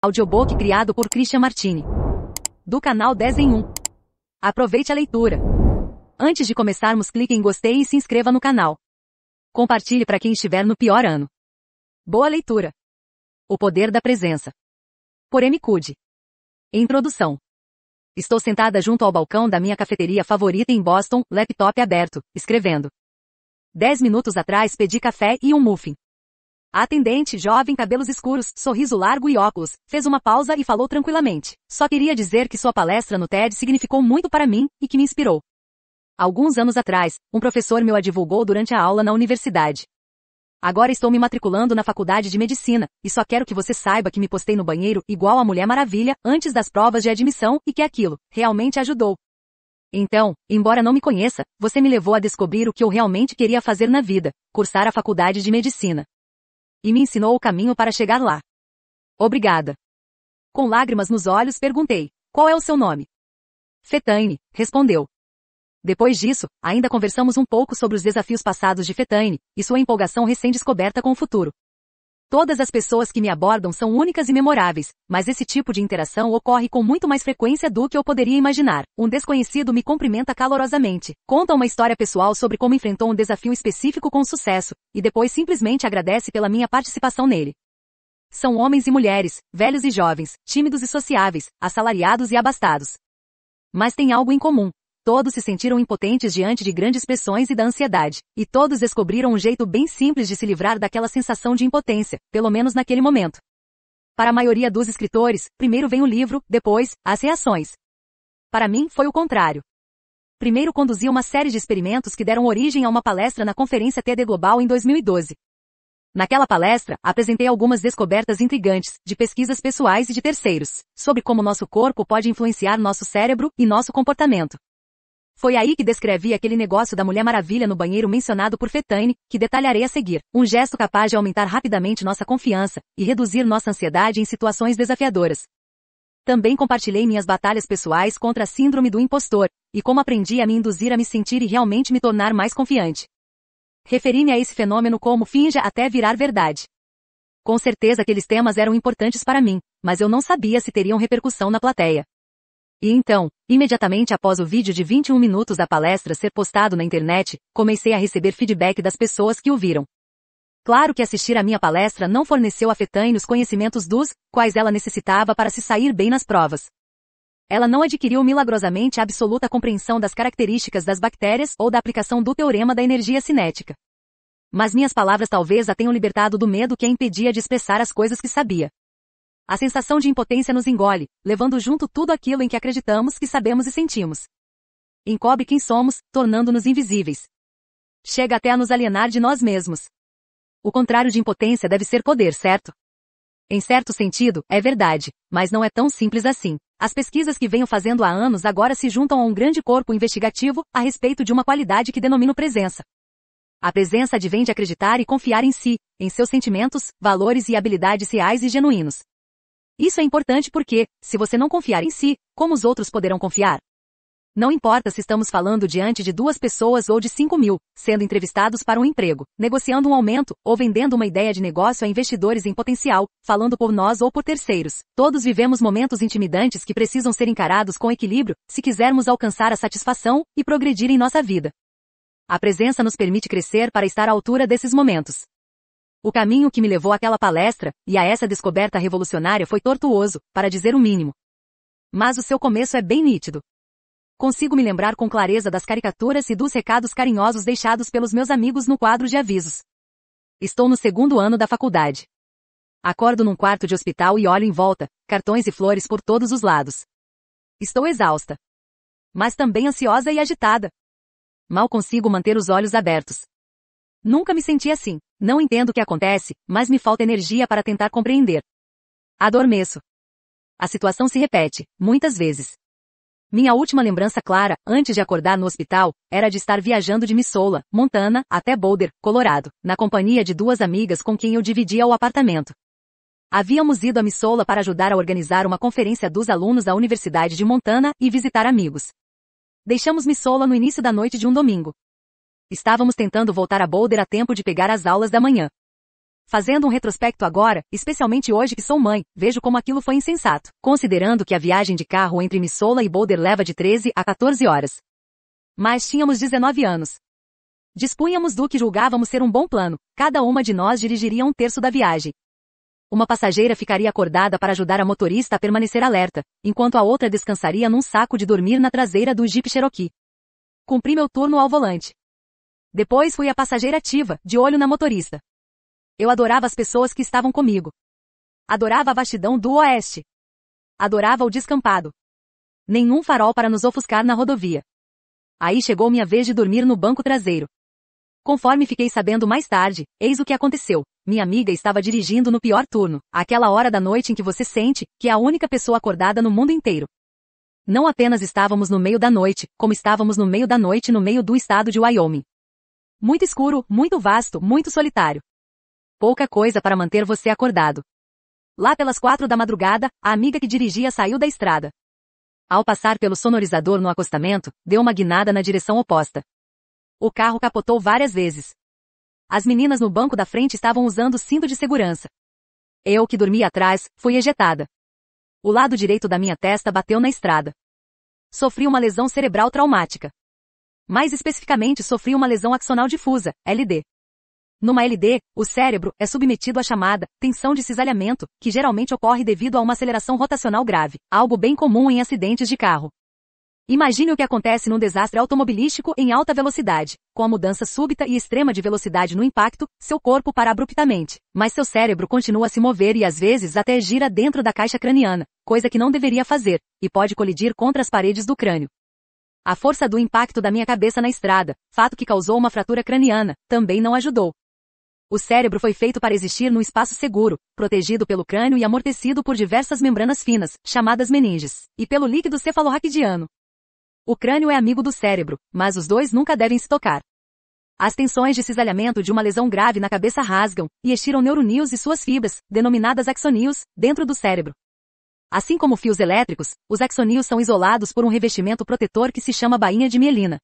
Audiobook criado por Christian Martini. Do canal 10 em 1. Aproveite a leitura. Antes de começarmos, clique em gostei e se inscreva no canal. Compartilhe para quem estiver no pior ano. Boa leitura. O Poder da Presença. Por M. Cude. Introdução. Estou sentada junto ao balcão da minha cafeteria favorita em Boston, laptop aberto, escrevendo. Dez minutos atrás pedi café e um muffin. A atendente jovem, cabelos escuros, sorriso largo e óculos, fez uma pausa e falou tranquilamente. Só queria dizer que sua palestra no TED significou muito para mim e que me inspirou. Alguns anos atrás, um professor meu a divulgou durante a aula na universidade. Agora estou me matriculando na faculdade de medicina, e só quero que você saiba que me postei no banheiro igual a Mulher Maravilha antes das provas de admissão e que aquilo realmente ajudou. Então, embora não me conheça, você me levou a descobrir o que eu realmente queria fazer na vida, cursar a faculdade de medicina. E me ensinou o caminho para chegar lá. Obrigada. Com lágrimas nos olhos perguntei, qual é o seu nome? Fetaine, respondeu. Depois disso, ainda conversamos um pouco sobre os desafios passados de Fetaine, e sua empolgação recém-descoberta com o futuro. Todas as pessoas que me abordam são únicas e memoráveis, mas esse tipo de interação ocorre com muito mais frequência do que eu poderia imaginar. Um desconhecido me cumprimenta calorosamente, conta uma história pessoal sobre como enfrentou um desafio específico com sucesso, e depois simplesmente agradece pela minha participação nele. São homens e mulheres, velhos e jovens, tímidos e sociáveis, assalariados e abastados. Mas tem algo em comum todos se sentiram impotentes diante de grandes pressões e da ansiedade, e todos descobriram um jeito bem simples de se livrar daquela sensação de impotência, pelo menos naquele momento. Para a maioria dos escritores, primeiro vem o livro, depois, as reações. Para mim, foi o contrário. Primeiro conduzi uma série de experimentos que deram origem a uma palestra na Conferência TED Global em 2012. Naquela palestra, apresentei algumas descobertas intrigantes, de pesquisas pessoais e de terceiros, sobre como nosso corpo pode influenciar nosso cérebro e nosso comportamento. Foi aí que descrevi aquele negócio da Mulher Maravilha no banheiro mencionado por Fetane, que detalharei a seguir. Um gesto capaz de aumentar rapidamente nossa confiança e reduzir nossa ansiedade em situações desafiadoras. Também compartilhei minhas batalhas pessoais contra a síndrome do impostor e como aprendi a me induzir a me sentir e realmente me tornar mais confiante. Referi-me a esse fenômeno como finja até virar verdade. Com certeza aqueles temas eram importantes para mim, mas eu não sabia se teriam repercussão na plateia. E então, imediatamente após o vídeo de 21 minutos da palestra ser postado na internet, comecei a receber feedback das pessoas que o viram. Claro que assistir à minha palestra não forneceu a Fetane os conhecimentos dos quais ela necessitava para se sair bem nas provas. Ela não adquiriu milagrosamente a absoluta compreensão das características das bactérias ou da aplicação do teorema da energia cinética. Mas minhas palavras talvez a tenham libertado do medo que a impedia de expressar as coisas que sabia. A sensação de impotência nos engole, levando junto tudo aquilo em que acreditamos que sabemos e sentimos. Encobre quem somos, tornando-nos invisíveis. Chega até a nos alienar de nós mesmos. O contrário de impotência deve ser poder, certo? Em certo sentido, é verdade, mas não é tão simples assim. As pesquisas que venho fazendo há anos agora se juntam a um grande corpo investigativo a respeito de uma qualidade que denomino presença. A presença advém de acreditar e confiar em si, em seus sentimentos, valores e habilidades reais e genuínos. Isso é importante porque, se você não confiar em si, como os outros poderão confiar? Não importa se estamos falando diante de duas pessoas ou de cinco mil, sendo entrevistados para um emprego, negociando um aumento, ou vendendo uma ideia de negócio a investidores em potencial, falando por nós ou por terceiros. Todos vivemos momentos intimidantes que precisam ser encarados com equilíbrio, se quisermos alcançar a satisfação e progredir em nossa vida. A presença nos permite crescer para estar à altura desses momentos. O caminho que me levou àquela palestra, e a essa descoberta revolucionária foi tortuoso, para dizer o mínimo. Mas o seu começo é bem nítido. Consigo me lembrar com clareza das caricaturas e dos recados carinhosos deixados pelos meus amigos no quadro de avisos. Estou no segundo ano da faculdade. Acordo num quarto de hospital e olho em volta, cartões e flores por todos os lados. Estou exausta. Mas também ansiosa e agitada. Mal consigo manter os olhos abertos. Nunca me senti assim. Não entendo o que acontece, mas me falta energia para tentar compreender. Adormeço. A situação se repete, muitas vezes. Minha última lembrança clara, antes de acordar no hospital, era de estar viajando de Missoula, Montana, até Boulder, Colorado, na companhia de duas amigas com quem eu dividia o apartamento. Havíamos ido a Missoula para ajudar a organizar uma conferência dos alunos da Universidade de Montana e visitar amigos. Deixamos Missoula no início da noite de um domingo. Estávamos tentando voltar a Boulder a tempo de pegar as aulas da manhã. Fazendo um retrospecto agora, especialmente hoje que sou mãe, vejo como aquilo foi insensato, considerando que a viagem de carro entre Missoula e Boulder leva de 13 a 14 horas. Mas tínhamos 19 anos. Dispunhamos do que julgávamos ser um bom plano, cada uma de nós dirigiria um terço da viagem. Uma passageira ficaria acordada para ajudar a motorista a permanecer alerta, enquanto a outra descansaria num saco de dormir na traseira do Jeep Cherokee. Cumpri meu turno ao volante. Depois fui a passageira ativa, de olho na motorista. Eu adorava as pessoas que estavam comigo. Adorava a vastidão do oeste. Adorava o descampado. Nenhum farol para nos ofuscar na rodovia. Aí chegou minha vez de dormir no banco traseiro. Conforme fiquei sabendo mais tarde, eis o que aconteceu. Minha amiga estava dirigindo no pior turno, aquela hora da noite em que você sente que é a única pessoa acordada no mundo inteiro. Não apenas estávamos no meio da noite, como estávamos no meio da noite no meio do estado de Wyoming. Muito escuro, muito vasto, muito solitário. Pouca coisa para manter você acordado. Lá pelas quatro da madrugada, a amiga que dirigia saiu da estrada. Ao passar pelo sonorizador no acostamento, deu uma guinada na direção oposta. O carro capotou várias vezes. As meninas no banco da frente estavam usando cinto de segurança. Eu, que dormia atrás, fui ejetada. O lado direito da minha testa bateu na estrada. Sofri uma lesão cerebral traumática. Mais especificamente, sofri uma lesão axonal difusa, LD. Numa LD, o cérebro é submetido à chamada tensão de cisalhamento, que geralmente ocorre devido a uma aceleração rotacional grave, algo bem comum em acidentes de carro. Imagine o que acontece num desastre automobilístico em alta velocidade. Com a mudança súbita e extrema de velocidade no impacto, seu corpo para abruptamente, mas seu cérebro continua a se mover e às vezes até gira dentro da caixa craniana, coisa que não deveria fazer, e pode colidir contra as paredes do crânio, a força do impacto da minha cabeça na estrada, fato que causou uma fratura craniana, também não ajudou. O cérebro foi feito para existir num espaço seguro, protegido pelo crânio e amortecido por diversas membranas finas, chamadas meninges, e pelo líquido cefalorraquidiano. O crânio é amigo do cérebro, mas os dois nunca devem se tocar. As tensões de cisalhamento de uma lesão grave na cabeça rasgam e estiram neuronios e suas fibras, denominadas axonios, dentro do cérebro, Assim como fios elétricos, os axonios são isolados por um revestimento protetor que se chama bainha de mielina.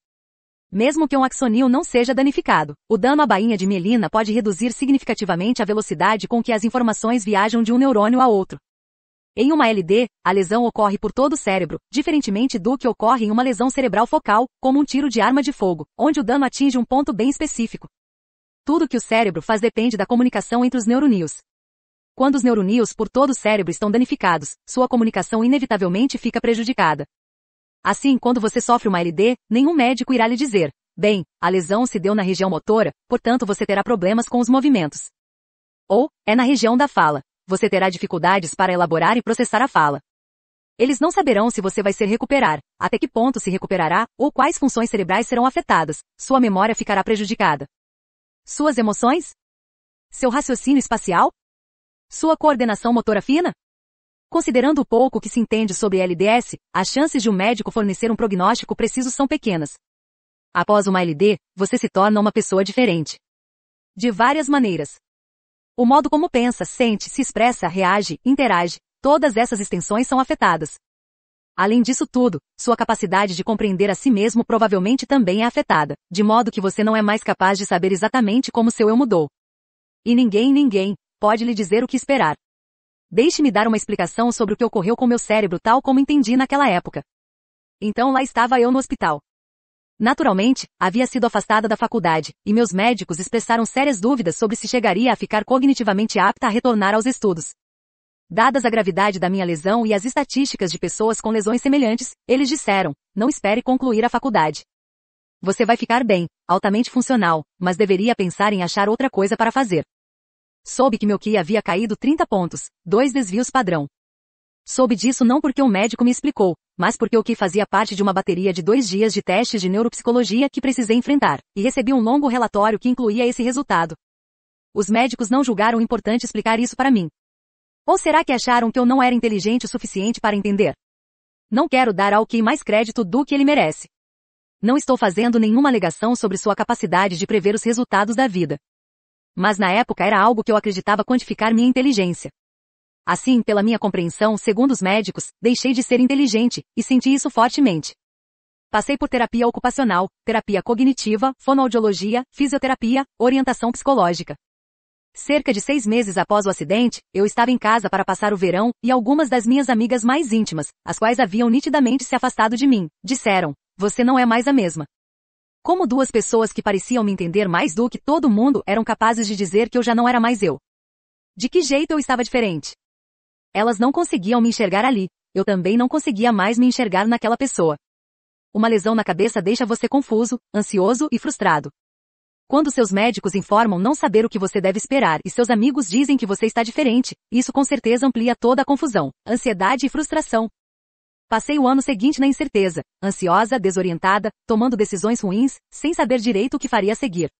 Mesmo que um axonio não seja danificado, o dano à bainha de mielina pode reduzir significativamente a velocidade com que as informações viajam de um neurônio a outro. Em uma LD, a lesão ocorre por todo o cérebro, diferentemente do que ocorre em uma lesão cerebral focal, como um tiro de arma de fogo, onde o dano atinge um ponto bem específico. Tudo que o cérebro faz depende da comunicação entre os neurônios. Quando os neurônios por todo o cérebro estão danificados, sua comunicação inevitavelmente fica prejudicada. Assim, quando você sofre uma LD, nenhum médico irá lhe dizer, bem, a lesão se deu na região motora, portanto você terá problemas com os movimentos. Ou, é na região da fala, você terá dificuldades para elaborar e processar a fala. Eles não saberão se você vai se recuperar, até que ponto se recuperará, ou quais funções cerebrais serão afetadas, sua memória ficará prejudicada. Suas emoções? Seu raciocínio espacial? Sua coordenação motora fina? Considerando o pouco que se entende sobre LDS, as chances de um médico fornecer um prognóstico preciso são pequenas. Após uma LD, você se torna uma pessoa diferente. De várias maneiras. O modo como pensa, sente, se expressa, reage, interage, todas essas extensões são afetadas. Além disso tudo, sua capacidade de compreender a si mesmo provavelmente também é afetada, de modo que você não é mais capaz de saber exatamente como seu eu mudou. E ninguém, ninguém, pode lhe dizer o que esperar. Deixe-me dar uma explicação sobre o que ocorreu com meu cérebro tal como entendi naquela época. Então lá estava eu no hospital. Naturalmente, havia sido afastada da faculdade, e meus médicos expressaram sérias dúvidas sobre se chegaria a ficar cognitivamente apta a retornar aos estudos. Dadas a gravidade da minha lesão e as estatísticas de pessoas com lesões semelhantes, eles disseram: não espere concluir a faculdade. Você vai ficar bem, altamente funcional, mas deveria pensar em achar outra coisa para fazer. Soube que meu QI havia caído 30 pontos, dois desvios padrão. Soube disso não porque um médico me explicou, mas porque o que fazia parte de uma bateria de dois dias de testes de neuropsicologia que precisei enfrentar, e recebi um longo relatório que incluía esse resultado. Os médicos não julgaram importante explicar isso para mim. Ou será que acharam que eu não era inteligente o suficiente para entender? Não quero dar ao QI mais crédito do que ele merece. Não estou fazendo nenhuma alegação sobre sua capacidade de prever os resultados da vida, mas na época era algo que eu acreditava quantificar minha inteligência. Assim, pela minha compreensão, segundo os médicos, deixei de ser inteligente, e senti isso fortemente. Passei por terapia ocupacional, terapia cognitiva, fonoaudiologia, fisioterapia, orientação psicológica. Cerca de seis meses após o acidente, eu estava em casa para passar o verão, e algumas das minhas amigas mais íntimas, as quais haviam nitidamente se afastado de mim, disseram: Você não é mais a mesma. Como duas pessoas que pareciam me entender mais do que todo mundo eram capazes de dizer que eu já não era mais eu. De que jeito eu estava diferente? Elas não conseguiam me enxergar ali, eu também não conseguia mais me enxergar naquela pessoa. Uma lesão na cabeça deixa você confuso, ansioso e frustrado. Quando seus médicos informam não saber o que você deve esperar e seus amigos dizem que você está diferente, isso com certeza amplia toda a confusão, ansiedade e frustração, Passei o ano seguinte na incerteza, ansiosa, desorientada, tomando decisões ruins, sem saber direito o que faria a seguir.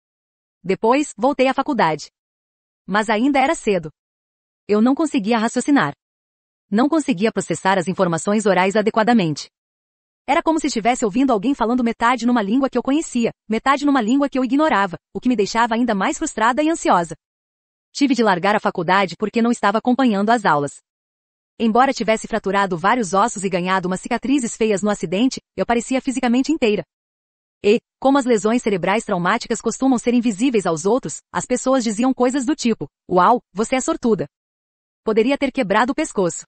Depois, voltei à faculdade. Mas ainda era cedo. Eu não conseguia raciocinar. Não conseguia processar as informações orais adequadamente. Era como se estivesse ouvindo alguém falando metade numa língua que eu conhecia, metade numa língua que eu ignorava, o que me deixava ainda mais frustrada e ansiosa. Tive de largar a faculdade porque não estava acompanhando as aulas. Embora tivesse fraturado vários ossos e ganhado umas cicatrizes feias no acidente, eu parecia fisicamente inteira. E, como as lesões cerebrais traumáticas costumam ser invisíveis aos outros, as pessoas diziam coisas do tipo: Uau, você é sortuda. Poderia ter quebrado o pescoço.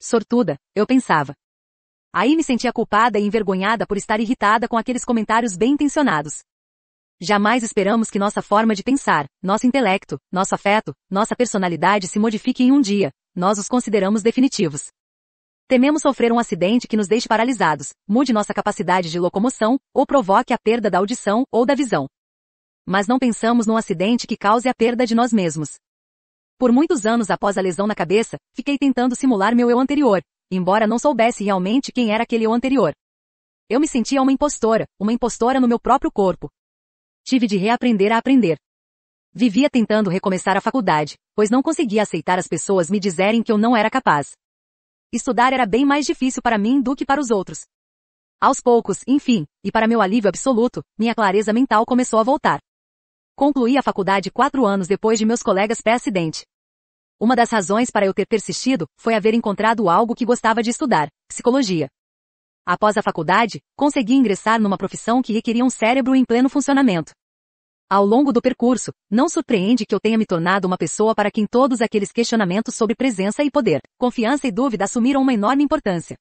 Sortuda, eu pensava. Aí me sentia culpada e envergonhada por estar irritada com aqueles comentários bem intencionados. Jamais esperamos que nossa forma de pensar, nosso intelecto, nosso afeto, nossa personalidade se modifique em um dia, nós os consideramos definitivos. Tememos sofrer um acidente que nos deixe paralisados, mude nossa capacidade de locomoção, ou provoque a perda da audição ou da visão. Mas não pensamos num acidente que cause a perda de nós mesmos. Por muitos anos após a lesão na cabeça, fiquei tentando simular meu eu anterior, embora não soubesse realmente quem era aquele eu anterior. Eu me sentia uma impostora, uma impostora no meu próprio corpo, Tive de reaprender a aprender. Vivia tentando recomeçar a faculdade, pois não conseguia aceitar as pessoas me dizerem que eu não era capaz. Estudar era bem mais difícil para mim do que para os outros. Aos poucos, enfim, e para meu alívio absoluto, minha clareza mental começou a voltar. Concluí a faculdade quatro anos depois de meus colegas pé acidente. Uma das razões para eu ter persistido foi haver encontrado algo que gostava de estudar, psicologia. Após a faculdade, consegui ingressar numa profissão que requeria um cérebro em pleno funcionamento. Ao longo do percurso, não surpreende que eu tenha me tornado uma pessoa para quem todos aqueles questionamentos sobre presença e poder, confiança e dúvida assumiram uma enorme importância.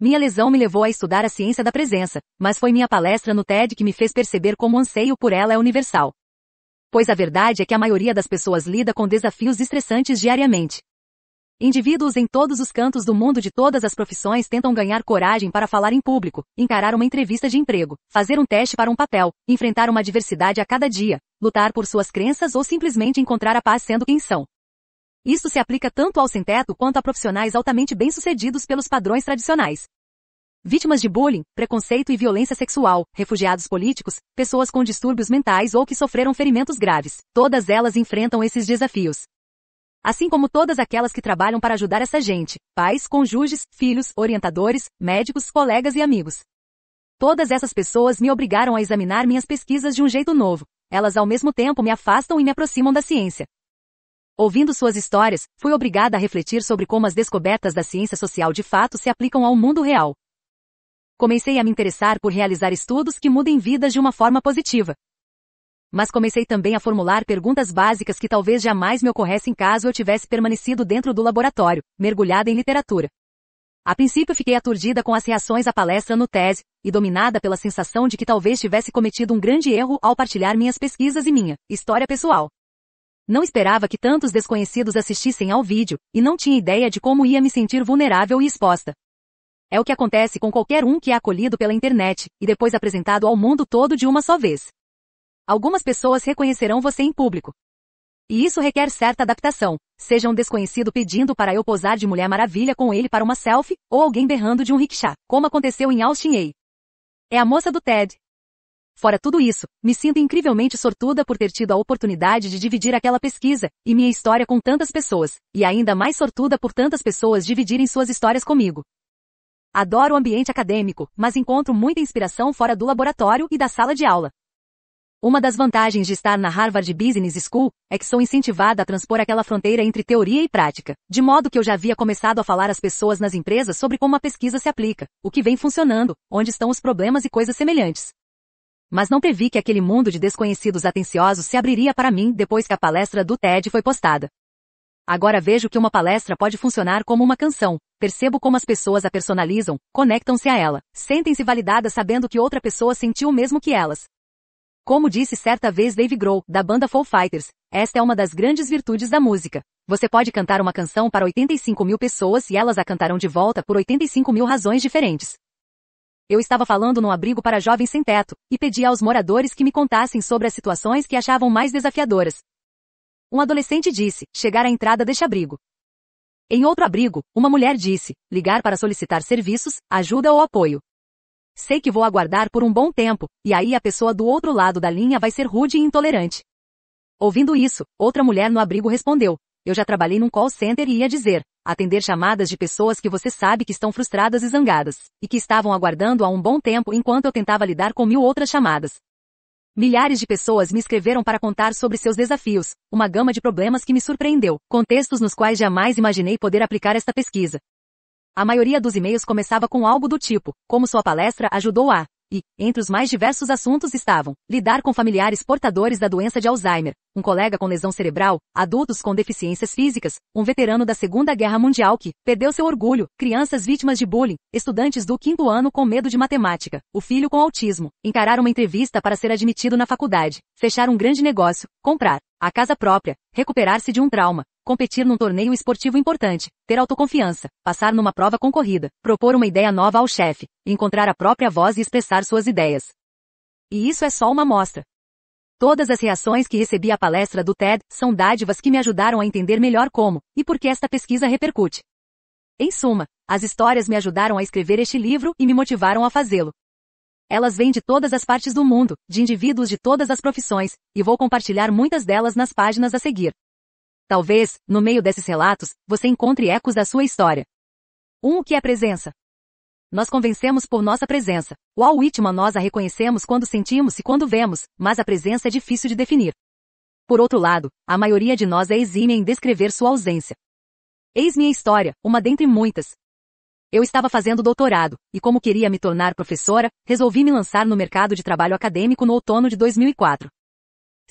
Minha lesão me levou a estudar a ciência da presença, mas foi minha palestra no TED que me fez perceber como o anseio por ela é universal. Pois a verdade é que a maioria das pessoas lida com desafios estressantes diariamente. Indivíduos em todos os cantos do mundo de todas as profissões tentam ganhar coragem para falar em público, encarar uma entrevista de emprego, fazer um teste para um papel, enfrentar uma adversidade a cada dia, lutar por suas crenças ou simplesmente encontrar a paz sendo quem são. Isso se aplica tanto ao sem-teto quanto a profissionais altamente bem-sucedidos pelos padrões tradicionais. Vítimas de bullying, preconceito e violência sexual, refugiados políticos, pessoas com distúrbios mentais ou que sofreram ferimentos graves, todas elas enfrentam esses desafios assim como todas aquelas que trabalham para ajudar essa gente, pais, cônjuges, filhos, orientadores, médicos, colegas e amigos. Todas essas pessoas me obrigaram a examinar minhas pesquisas de um jeito novo. Elas ao mesmo tempo me afastam e me aproximam da ciência. Ouvindo suas histórias, fui obrigada a refletir sobre como as descobertas da ciência social de fato se aplicam ao mundo real. Comecei a me interessar por realizar estudos que mudem vidas de uma forma positiva, mas comecei também a formular perguntas básicas que talvez jamais me ocorressem caso eu tivesse permanecido dentro do laboratório, mergulhada em literatura. A princípio fiquei aturdida com as reações à palestra no tese, e dominada pela sensação de que talvez tivesse cometido um grande erro ao partilhar minhas pesquisas e minha história pessoal. Não esperava que tantos desconhecidos assistissem ao vídeo, e não tinha ideia de como ia me sentir vulnerável e exposta. É o que acontece com qualquer um que é acolhido pela internet, e depois apresentado ao mundo todo de uma só vez algumas pessoas reconhecerão você em público. E isso requer certa adaptação, seja um desconhecido pedindo para eu posar de Mulher Maravilha com ele para uma selfie, ou alguém berrando de um rickshaw, como aconteceu em Austin A. É a moça do TED. Fora tudo isso, me sinto incrivelmente sortuda por ter tido a oportunidade de dividir aquela pesquisa e minha história com tantas pessoas, e ainda mais sortuda por tantas pessoas dividirem suas histórias comigo. Adoro o ambiente acadêmico, mas encontro muita inspiração fora do laboratório e da sala de aula. Uma das vantagens de estar na Harvard Business School é que sou incentivada a transpor aquela fronteira entre teoria e prática, de modo que eu já havia começado a falar às pessoas nas empresas sobre como a pesquisa se aplica, o que vem funcionando, onde estão os problemas e coisas semelhantes mas não previ que aquele mundo de desconhecidos atenciosos se abriria para mim depois que a palestra do TED foi postada. Agora vejo que uma palestra pode funcionar como uma canção, percebo como as pessoas a personalizam, conectam-se a ela, sentem-se validadas sabendo que outra pessoa sentiu o mesmo que elas, como disse certa vez Dave Grohl, da banda Foo Fighters, esta é uma das grandes virtudes da música. Você pode cantar uma canção para 85 mil pessoas e elas a cantarão de volta por 85 mil razões diferentes. Eu estava falando num abrigo para jovens sem teto, e pedi aos moradores que me contassem sobre as situações que achavam mais desafiadoras. Um adolescente disse, chegar à entrada deste abrigo. Em outro abrigo, uma mulher disse, ligar para solicitar serviços, ajuda ou apoio. Sei que vou aguardar por um bom tempo, e aí a pessoa do outro lado da linha vai ser rude e intolerante. Ouvindo isso, outra mulher no abrigo respondeu: Eu já trabalhei num call center e ia dizer, atender chamadas de pessoas que você sabe que estão frustradas e zangadas, e que estavam aguardando há um bom tempo enquanto eu tentava lidar com mil outras chamadas. Milhares de pessoas me escreveram para contar sobre seus desafios, uma gama de problemas que me surpreendeu, contextos nos quais jamais imaginei poder aplicar esta pesquisa. A maioria dos e-mails começava com algo do tipo, como sua palestra ajudou a, e, entre os mais diversos assuntos estavam, lidar com familiares portadores da doença de Alzheimer, um colega com lesão cerebral, adultos com deficiências físicas, um veterano da Segunda Guerra Mundial que perdeu seu orgulho, crianças vítimas de bullying, estudantes do quinto ano com medo de matemática, o filho com autismo, encarar uma entrevista para ser admitido na faculdade, fechar um grande negócio, comprar a casa própria, recuperar-se de um trauma, competir num torneio esportivo importante, ter autoconfiança, passar numa prova concorrida, propor uma ideia nova ao chefe, encontrar a própria voz e expressar suas ideias. E isso é só uma amostra. Todas as reações que recebi à palestra do TED são dádivas que me ajudaram a entender melhor como e por que esta pesquisa repercute. Em suma, as histórias me ajudaram a escrever este livro e me motivaram a fazê-lo. Elas vêm de todas as partes do mundo, de indivíduos de todas as profissões, e vou compartilhar muitas delas nas páginas a seguir. Talvez, no meio desses relatos, você encontre ecos da sua história. 1. Um, o que é presença? Nós convencemos por nossa presença. O Al nós a reconhecemos quando sentimos e quando vemos, mas a presença é difícil de definir. Por outro lado, a maioria de nós é exímia em descrever sua ausência. Eis minha história, uma dentre muitas. Eu estava fazendo doutorado, e como queria me tornar professora, resolvi me lançar no mercado de trabalho acadêmico no outono de 2004.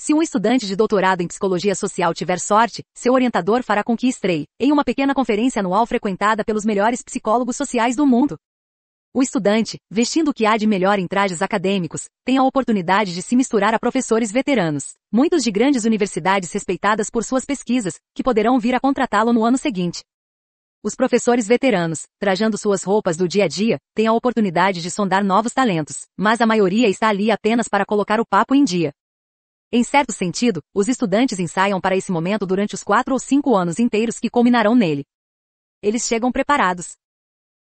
Se um estudante de doutorado em psicologia social tiver sorte, seu orientador fará com que estreie em uma pequena conferência anual frequentada pelos melhores psicólogos sociais do mundo. O estudante, vestindo o que há de melhor em trajes acadêmicos, tem a oportunidade de se misturar a professores veteranos, muitos de grandes universidades respeitadas por suas pesquisas, que poderão vir a contratá-lo no ano seguinte. Os professores veteranos, trajando suas roupas do dia a dia, têm a oportunidade de sondar novos talentos, mas a maioria está ali apenas para colocar o papo em dia, em certo sentido, os estudantes ensaiam para esse momento durante os quatro ou cinco anos inteiros que culminarão nele. Eles chegam preparados,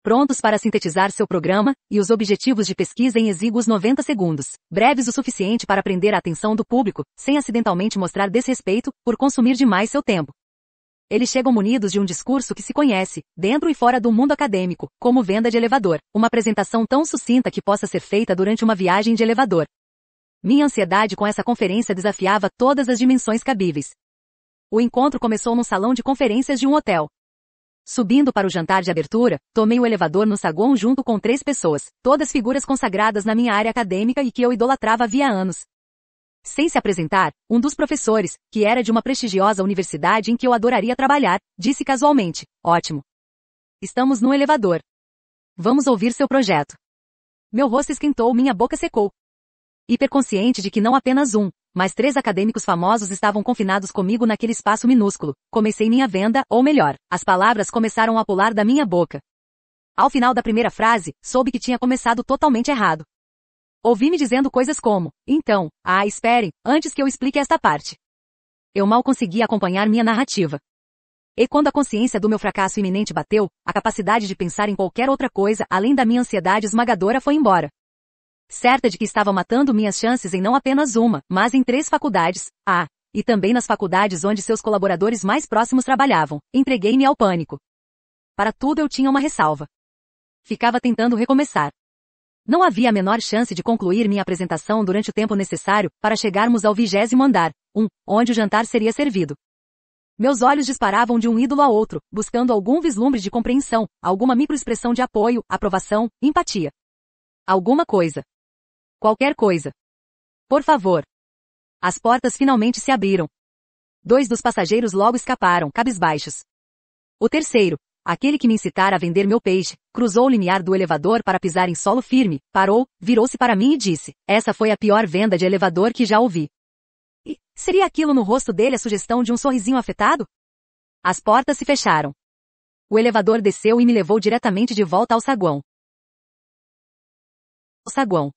prontos para sintetizar seu programa, e os objetivos de pesquisa em exíguos 90 segundos, breves o suficiente para prender a atenção do público, sem acidentalmente mostrar desrespeito, por consumir demais seu tempo. Eles chegam munidos de um discurso que se conhece, dentro e fora do mundo acadêmico, como venda de elevador, uma apresentação tão sucinta que possa ser feita durante uma viagem de elevador, minha ansiedade com essa conferência desafiava todas as dimensões cabíveis. O encontro começou num salão de conferências de um hotel. Subindo para o jantar de abertura, tomei o elevador no saguão junto com três pessoas, todas figuras consagradas na minha área acadêmica e que eu idolatrava havia anos. Sem se apresentar, um dos professores, que era de uma prestigiosa universidade em que eu adoraria trabalhar, disse casualmente: Ótimo. Estamos no elevador. Vamos ouvir seu projeto. Meu rosto esquentou, minha boca secou, hiperconsciente de que não apenas um, mas três acadêmicos famosos estavam confinados comigo naquele espaço minúsculo. Comecei minha venda, ou melhor, as palavras começaram a pular da minha boca. Ao final da primeira frase, soube que tinha começado totalmente errado. Ouvi-me dizendo coisas como: Então, ah, esperem, antes que eu explique esta parte. Eu mal conseguia acompanhar minha narrativa. E quando a consciência do meu fracasso iminente bateu, a capacidade de pensar em qualquer outra coisa além da minha ansiedade esmagadora foi embora certa de que estava matando minhas chances em não apenas uma, mas em três faculdades, a, ah, e também nas faculdades onde seus colaboradores mais próximos trabalhavam, entreguei-me ao pânico. Para tudo eu tinha uma ressalva. Ficava tentando recomeçar. Não havia a menor chance de concluir minha apresentação durante o tempo necessário para chegarmos ao vigésimo andar, um, onde o jantar seria servido. Meus olhos disparavam de um ídolo a outro, buscando algum vislumbre de compreensão, alguma microexpressão de apoio, aprovação, empatia. Alguma coisa. Qualquer coisa. Por favor. As portas finalmente se abriram. Dois dos passageiros logo escaparam, cabisbaixos. O terceiro, aquele que me incitara a vender meu peixe, cruzou o limiar do elevador para pisar em solo firme, parou, virou-se para mim e disse: Essa foi a pior venda de elevador que já ouvi. E, seria aquilo no rosto dele a sugestão de um sorrisinho afetado? As portas se fecharam. O elevador desceu e me levou diretamente de volta ao saguão. O saguão.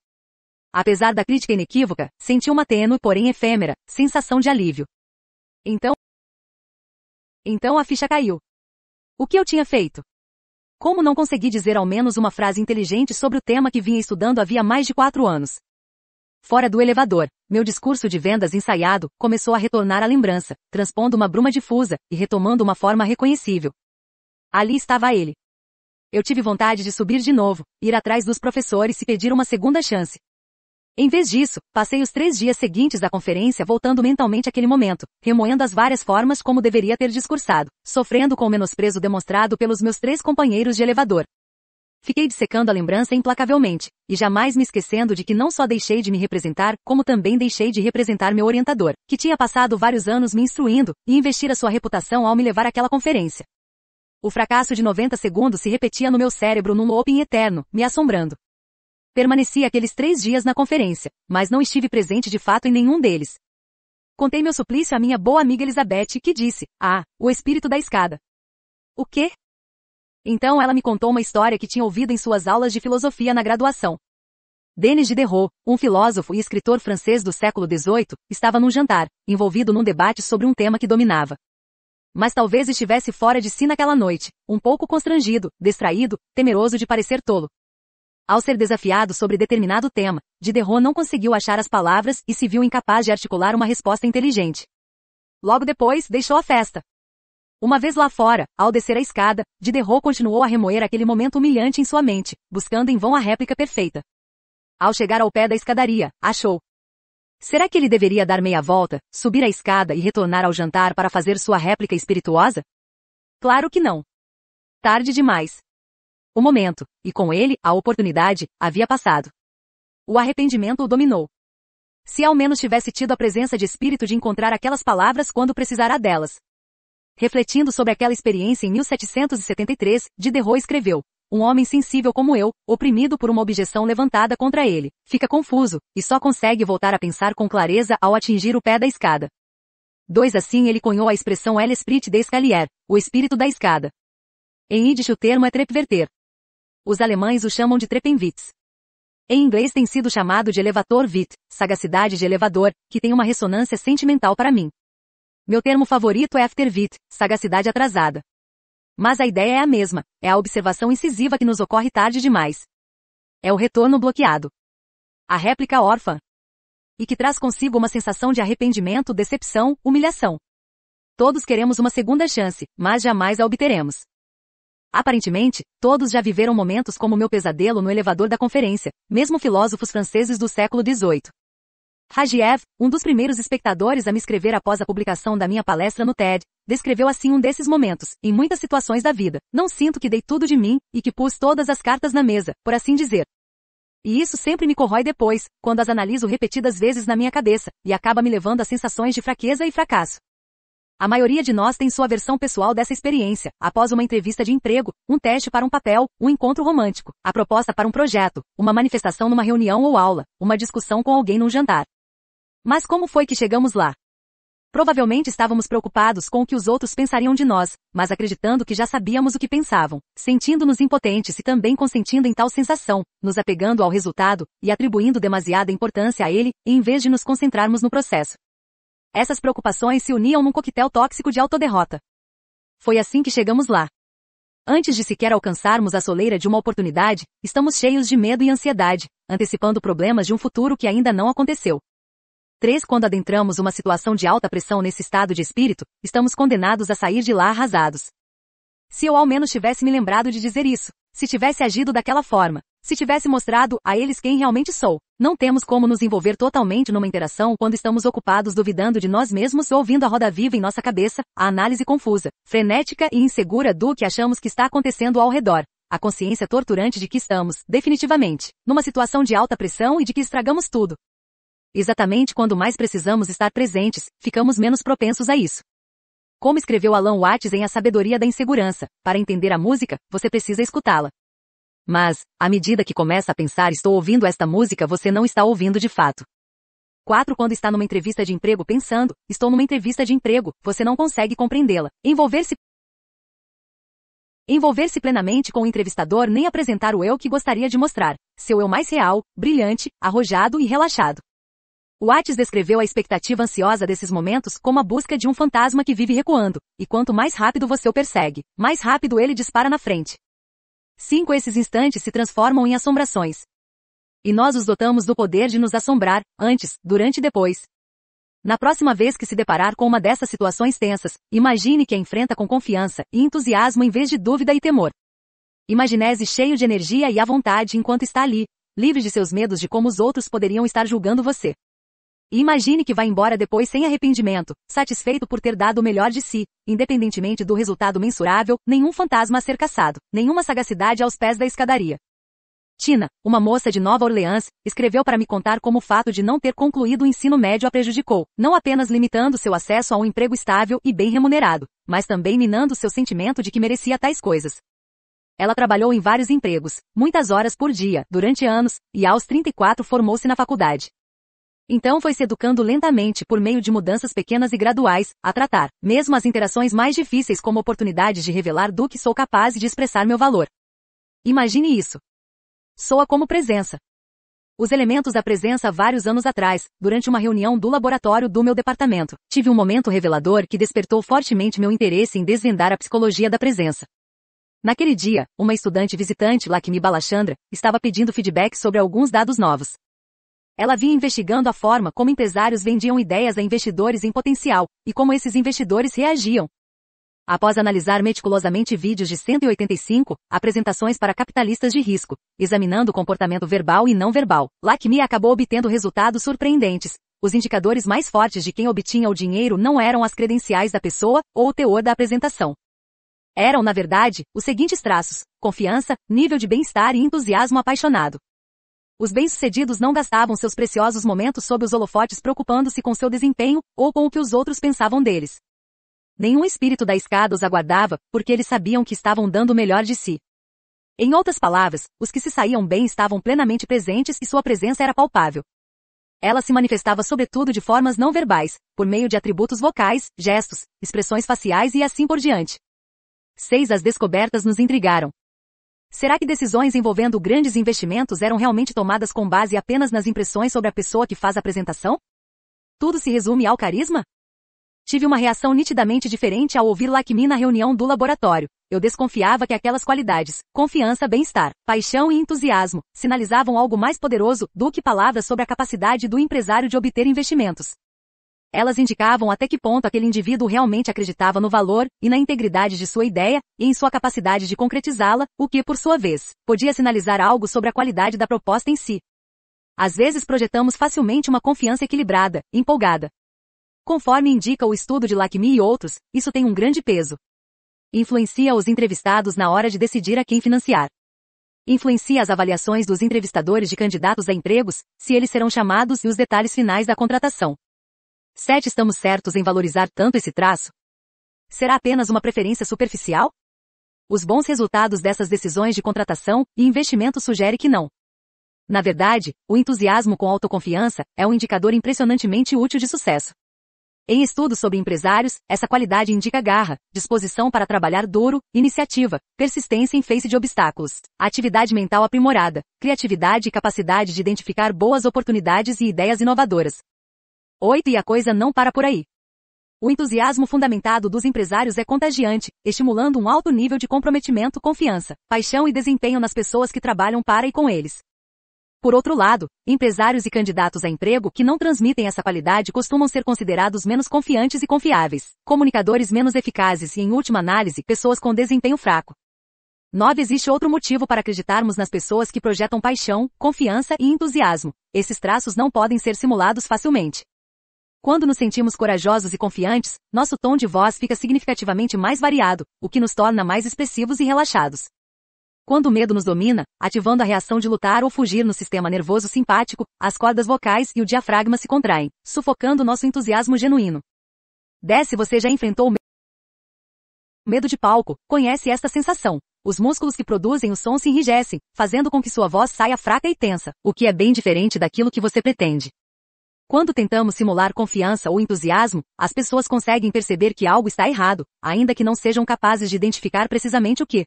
Apesar da crítica inequívoca, senti uma tênue, porém efêmera, sensação de alívio. Então. Então a ficha caiu. O que eu tinha feito? Como não consegui dizer ao menos uma frase inteligente sobre o tema que vinha estudando havia mais de quatro anos? Fora do elevador, meu discurso de vendas ensaiado começou a retornar à lembrança, transpondo uma bruma difusa e retomando uma forma reconhecível. Ali estava ele. Eu tive vontade de subir de novo, ir atrás dos professores e pedir uma segunda chance, em vez disso, passei os três dias seguintes da conferência voltando mentalmente àquele momento, remoendo as várias formas como deveria ter discursado, sofrendo com o menosprezo demonstrado pelos meus três companheiros de elevador. Fiquei dissecando a lembrança implacavelmente, e jamais me esquecendo de que não só deixei de me representar, como também deixei de representar meu orientador, que tinha passado vários anos me instruindo, e investir a sua reputação ao me levar àquela conferência. O fracasso de 90 segundos se repetia no meu cérebro num looping eterno, me assombrando. Permaneci aqueles três dias na conferência, mas não estive presente de fato em nenhum deles. Contei meu suplício à minha boa amiga Elizabeth, que disse, ah, o espírito da escada. O quê? Então ela me contou uma história que tinha ouvido em suas aulas de filosofia na graduação. Denis de Diderot, um filósofo e escritor francês do século XVIII, estava num jantar, envolvido num debate sobre um tema que dominava. Mas talvez estivesse fora de si naquela noite, um pouco constrangido, distraído, temeroso de parecer tolo. Ao ser desafiado sobre determinado tema, Diderot não conseguiu achar as palavras e se viu incapaz de articular uma resposta inteligente. Logo depois, deixou a festa. Uma vez lá fora, ao descer a escada, Diderot continuou a remoer aquele momento humilhante em sua mente, buscando em vão a réplica perfeita. Ao chegar ao pé da escadaria, achou. Será que ele deveria dar meia volta, subir a escada e retornar ao jantar para fazer sua réplica espirituosa? Claro que não. Tarde demais. O momento, e com ele, a oportunidade, havia passado. O arrependimento o dominou. Se ao menos tivesse tido a presença de espírito de encontrar aquelas palavras quando precisará delas. Refletindo sobre aquela experiência em 1773, Diderot escreveu: Um homem sensível como eu, oprimido por uma objeção levantada contra ele, fica confuso, e só consegue voltar a pensar com clareza ao atingir o pé da escada. Dois Assim ele cunhou a expressão l'esprit d'escalier, o espírito da escada. Em Idish o termo é trepverter, os alemães o chamam de Treppenwitz. Em inglês tem sido chamado de elevator wit, sagacidade de elevador, que tem uma ressonância sentimental para mim. Meu termo favorito é afterwit, sagacidade atrasada. Mas a ideia é a mesma, é a observação incisiva que nos ocorre tarde demais. É o retorno bloqueado. A réplica órfã. E que traz consigo uma sensação de arrependimento, decepção, humilhação. Todos queremos uma segunda chance, mas jamais a obteremos. Aparentemente, todos já viveram momentos como meu pesadelo no elevador da conferência, mesmo filósofos franceses do século XVIII. Rajiev, um dos primeiros espectadores a me escrever após a publicação da minha palestra no TED, descreveu assim um desses momentos, em muitas situações da vida. Não sinto que dei tudo de mim, e que pus todas as cartas na mesa, por assim dizer. E isso sempre me corrói depois, quando as analiso repetidas vezes na minha cabeça, e acaba me levando a sensações de fraqueza e fracasso. A maioria de nós tem sua versão pessoal dessa experiência, após uma entrevista de emprego, um teste para um papel, um encontro romântico, a proposta para um projeto, uma manifestação numa reunião ou aula, uma discussão com alguém num jantar. Mas como foi que chegamos lá? Provavelmente estávamos preocupados com o que os outros pensariam de nós, mas acreditando que já sabíamos o que pensavam, sentindo-nos impotentes e também consentindo em tal sensação, nos apegando ao resultado e atribuindo demasiada importância a ele, em vez de nos concentrarmos no processo. Essas preocupações se uniam num coquetel tóxico de autoderrota. Foi assim que chegamos lá. Antes de sequer alcançarmos a soleira de uma oportunidade, estamos cheios de medo e ansiedade, antecipando problemas de um futuro que ainda não aconteceu. 3. Quando adentramos uma situação de alta pressão nesse estado de espírito, estamos condenados a sair de lá arrasados. Se eu ao menos tivesse me lembrado de dizer isso, se tivesse agido daquela forma, se tivesse mostrado a eles quem realmente sou, não temos como nos envolver totalmente numa interação quando estamos ocupados duvidando de nós mesmos ou ouvindo a roda viva em nossa cabeça, a análise confusa, frenética e insegura do que achamos que está acontecendo ao redor, a consciência torturante de que estamos, definitivamente, numa situação de alta pressão e de que estragamos tudo. Exatamente quando mais precisamos estar presentes, ficamos menos propensos a isso. Como escreveu Alan Watts em A Sabedoria da Insegurança, para entender a música, você precisa escutá-la. Mas, à medida que começa a pensar estou ouvindo esta música você não está ouvindo de fato. 4. Quando está numa entrevista de emprego pensando, estou numa entrevista de emprego, você não consegue compreendê-la. Envolver-se Envolver-se plenamente com o entrevistador nem apresentar o eu que gostaria de mostrar, seu eu mais real, brilhante, arrojado e relaxado. Atis descreveu a expectativa ansiosa desses momentos como a busca de um fantasma que vive recuando, e quanto mais rápido você o persegue, mais rápido ele dispara na frente. Cinco esses instantes se transformam em assombrações. E nós os dotamos do poder de nos assombrar, antes, durante e depois. Na próxima vez que se deparar com uma dessas situações tensas, imagine que a enfrenta com confiança e entusiasmo em vez de dúvida e temor. Imaginese cheio de energia e à vontade enquanto está ali, livre de seus medos de como os outros poderiam estar julgando você imagine que vai embora depois sem arrependimento, satisfeito por ter dado o melhor de si, independentemente do resultado mensurável, nenhum fantasma a ser caçado, nenhuma sagacidade aos pés da escadaria. Tina, uma moça de Nova Orleans, escreveu para me contar como o fato de não ter concluído o ensino médio a prejudicou, não apenas limitando seu acesso a um emprego estável e bem remunerado, mas também minando seu sentimento de que merecia tais coisas. Ela trabalhou em vários empregos, muitas horas por dia, durante anos, e aos 34 formou-se na faculdade. Então foi se educando lentamente por meio de mudanças pequenas e graduais, a tratar, mesmo as interações mais difíceis como oportunidades de revelar do que sou capaz de expressar meu valor. Imagine isso. Soa como presença. Os elementos da presença vários anos atrás, durante uma reunião do laboratório do meu departamento, tive um momento revelador que despertou fortemente meu interesse em desvendar a psicologia da presença. Naquele dia, uma estudante visitante Lakmi Balachandra estava pedindo feedback sobre alguns dados novos. Ela vinha investigando a forma como empresários vendiam ideias a investidores em potencial, e como esses investidores reagiam. Após analisar meticulosamente vídeos de 185 apresentações para capitalistas de risco, examinando o comportamento verbal e não verbal, Lakme acabou obtendo resultados surpreendentes. Os indicadores mais fortes de quem obtinha o dinheiro não eram as credenciais da pessoa ou o teor da apresentação. Eram, na verdade, os seguintes traços: confiança, nível de bem-estar e entusiasmo apaixonado. Os bem-sucedidos não gastavam seus preciosos momentos sob os holofotes preocupando-se com seu desempenho, ou com o que os outros pensavam deles. Nenhum espírito da escada os aguardava, porque eles sabiam que estavam dando o melhor de si. Em outras palavras, os que se saíam bem estavam plenamente presentes e sua presença era palpável. Ela se manifestava sobretudo de formas não verbais, por meio de atributos vocais, gestos, expressões faciais e assim por diante. Seis as descobertas nos intrigaram, Será que decisões envolvendo grandes investimentos eram realmente tomadas com base apenas nas impressões sobre a pessoa que faz a apresentação? Tudo se resume ao carisma? Tive uma reação nitidamente diferente ao ouvir Lakmi na reunião do laboratório. Eu desconfiava que aquelas qualidades, confiança, bem-estar, paixão e entusiasmo, sinalizavam algo mais poderoso do que palavras sobre a capacidade do empresário de obter investimentos. Elas indicavam até que ponto aquele indivíduo realmente acreditava no valor e na integridade de sua ideia e em sua capacidade de concretizá-la, o que, por sua vez, podia sinalizar algo sobre a qualidade da proposta em si. Às vezes projetamos facilmente uma confiança equilibrada, empolgada. Conforme indica o estudo de Lakmi e outros, isso tem um grande peso. Influencia os entrevistados na hora de decidir a quem financiar. Influencia as avaliações dos entrevistadores de candidatos a empregos, se eles serão chamados e os detalhes finais da contratação. 7. Estamos certos em valorizar tanto esse traço? Será apenas uma preferência superficial? Os bons resultados dessas decisões de contratação e investimento sugerem que não. Na verdade, o entusiasmo com autoconfiança é um indicador impressionantemente útil de sucesso. Em estudos sobre empresários, essa qualidade indica garra, disposição para trabalhar duro, iniciativa, persistência em face de obstáculos, atividade mental aprimorada, criatividade e capacidade de identificar boas oportunidades e ideias inovadoras, 8 E a coisa não para por aí. O entusiasmo fundamentado dos empresários é contagiante, estimulando um alto nível de comprometimento, confiança, paixão e desempenho nas pessoas que trabalham para e com eles. Por outro lado, empresários e candidatos a emprego que não transmitem essa qualidade costumam ser considerados menos confiantes e confiáveis, comunicadores menos eficazes e, em última análise, pessoas com desempenho fraco. 9. Existe outro motivo para acreditarmos nas pessoas que projetam paixão, confiança e entusiasmo. Esses traços não podem ser simulados facilmente. Quando nos sentimos corajosos e confiantes, nosso tom de voz fica significativamente mais variado, o que nos torna mais expressivos e relaxados. Quando o medo nos domina, ativando a reação de lutar ou fugir no sistema nervoso simpático, as cordas vocais e o diafragma se contraem, sufocando nosso entusiasmo genuíno. Desce você já enfrentou o medo de palco, conhece esta sensação. Os músculos que produzem o som se enrijecem, fazendo com que sua voz saia fraca e tensa, o que é bem diferente daquilo que você pretende. Quando tentamos simular confiança ou entusiasmo, as pessoas conseguem perceber que algo está errado, ainda que não sejam capazes de identificar precisamente o que.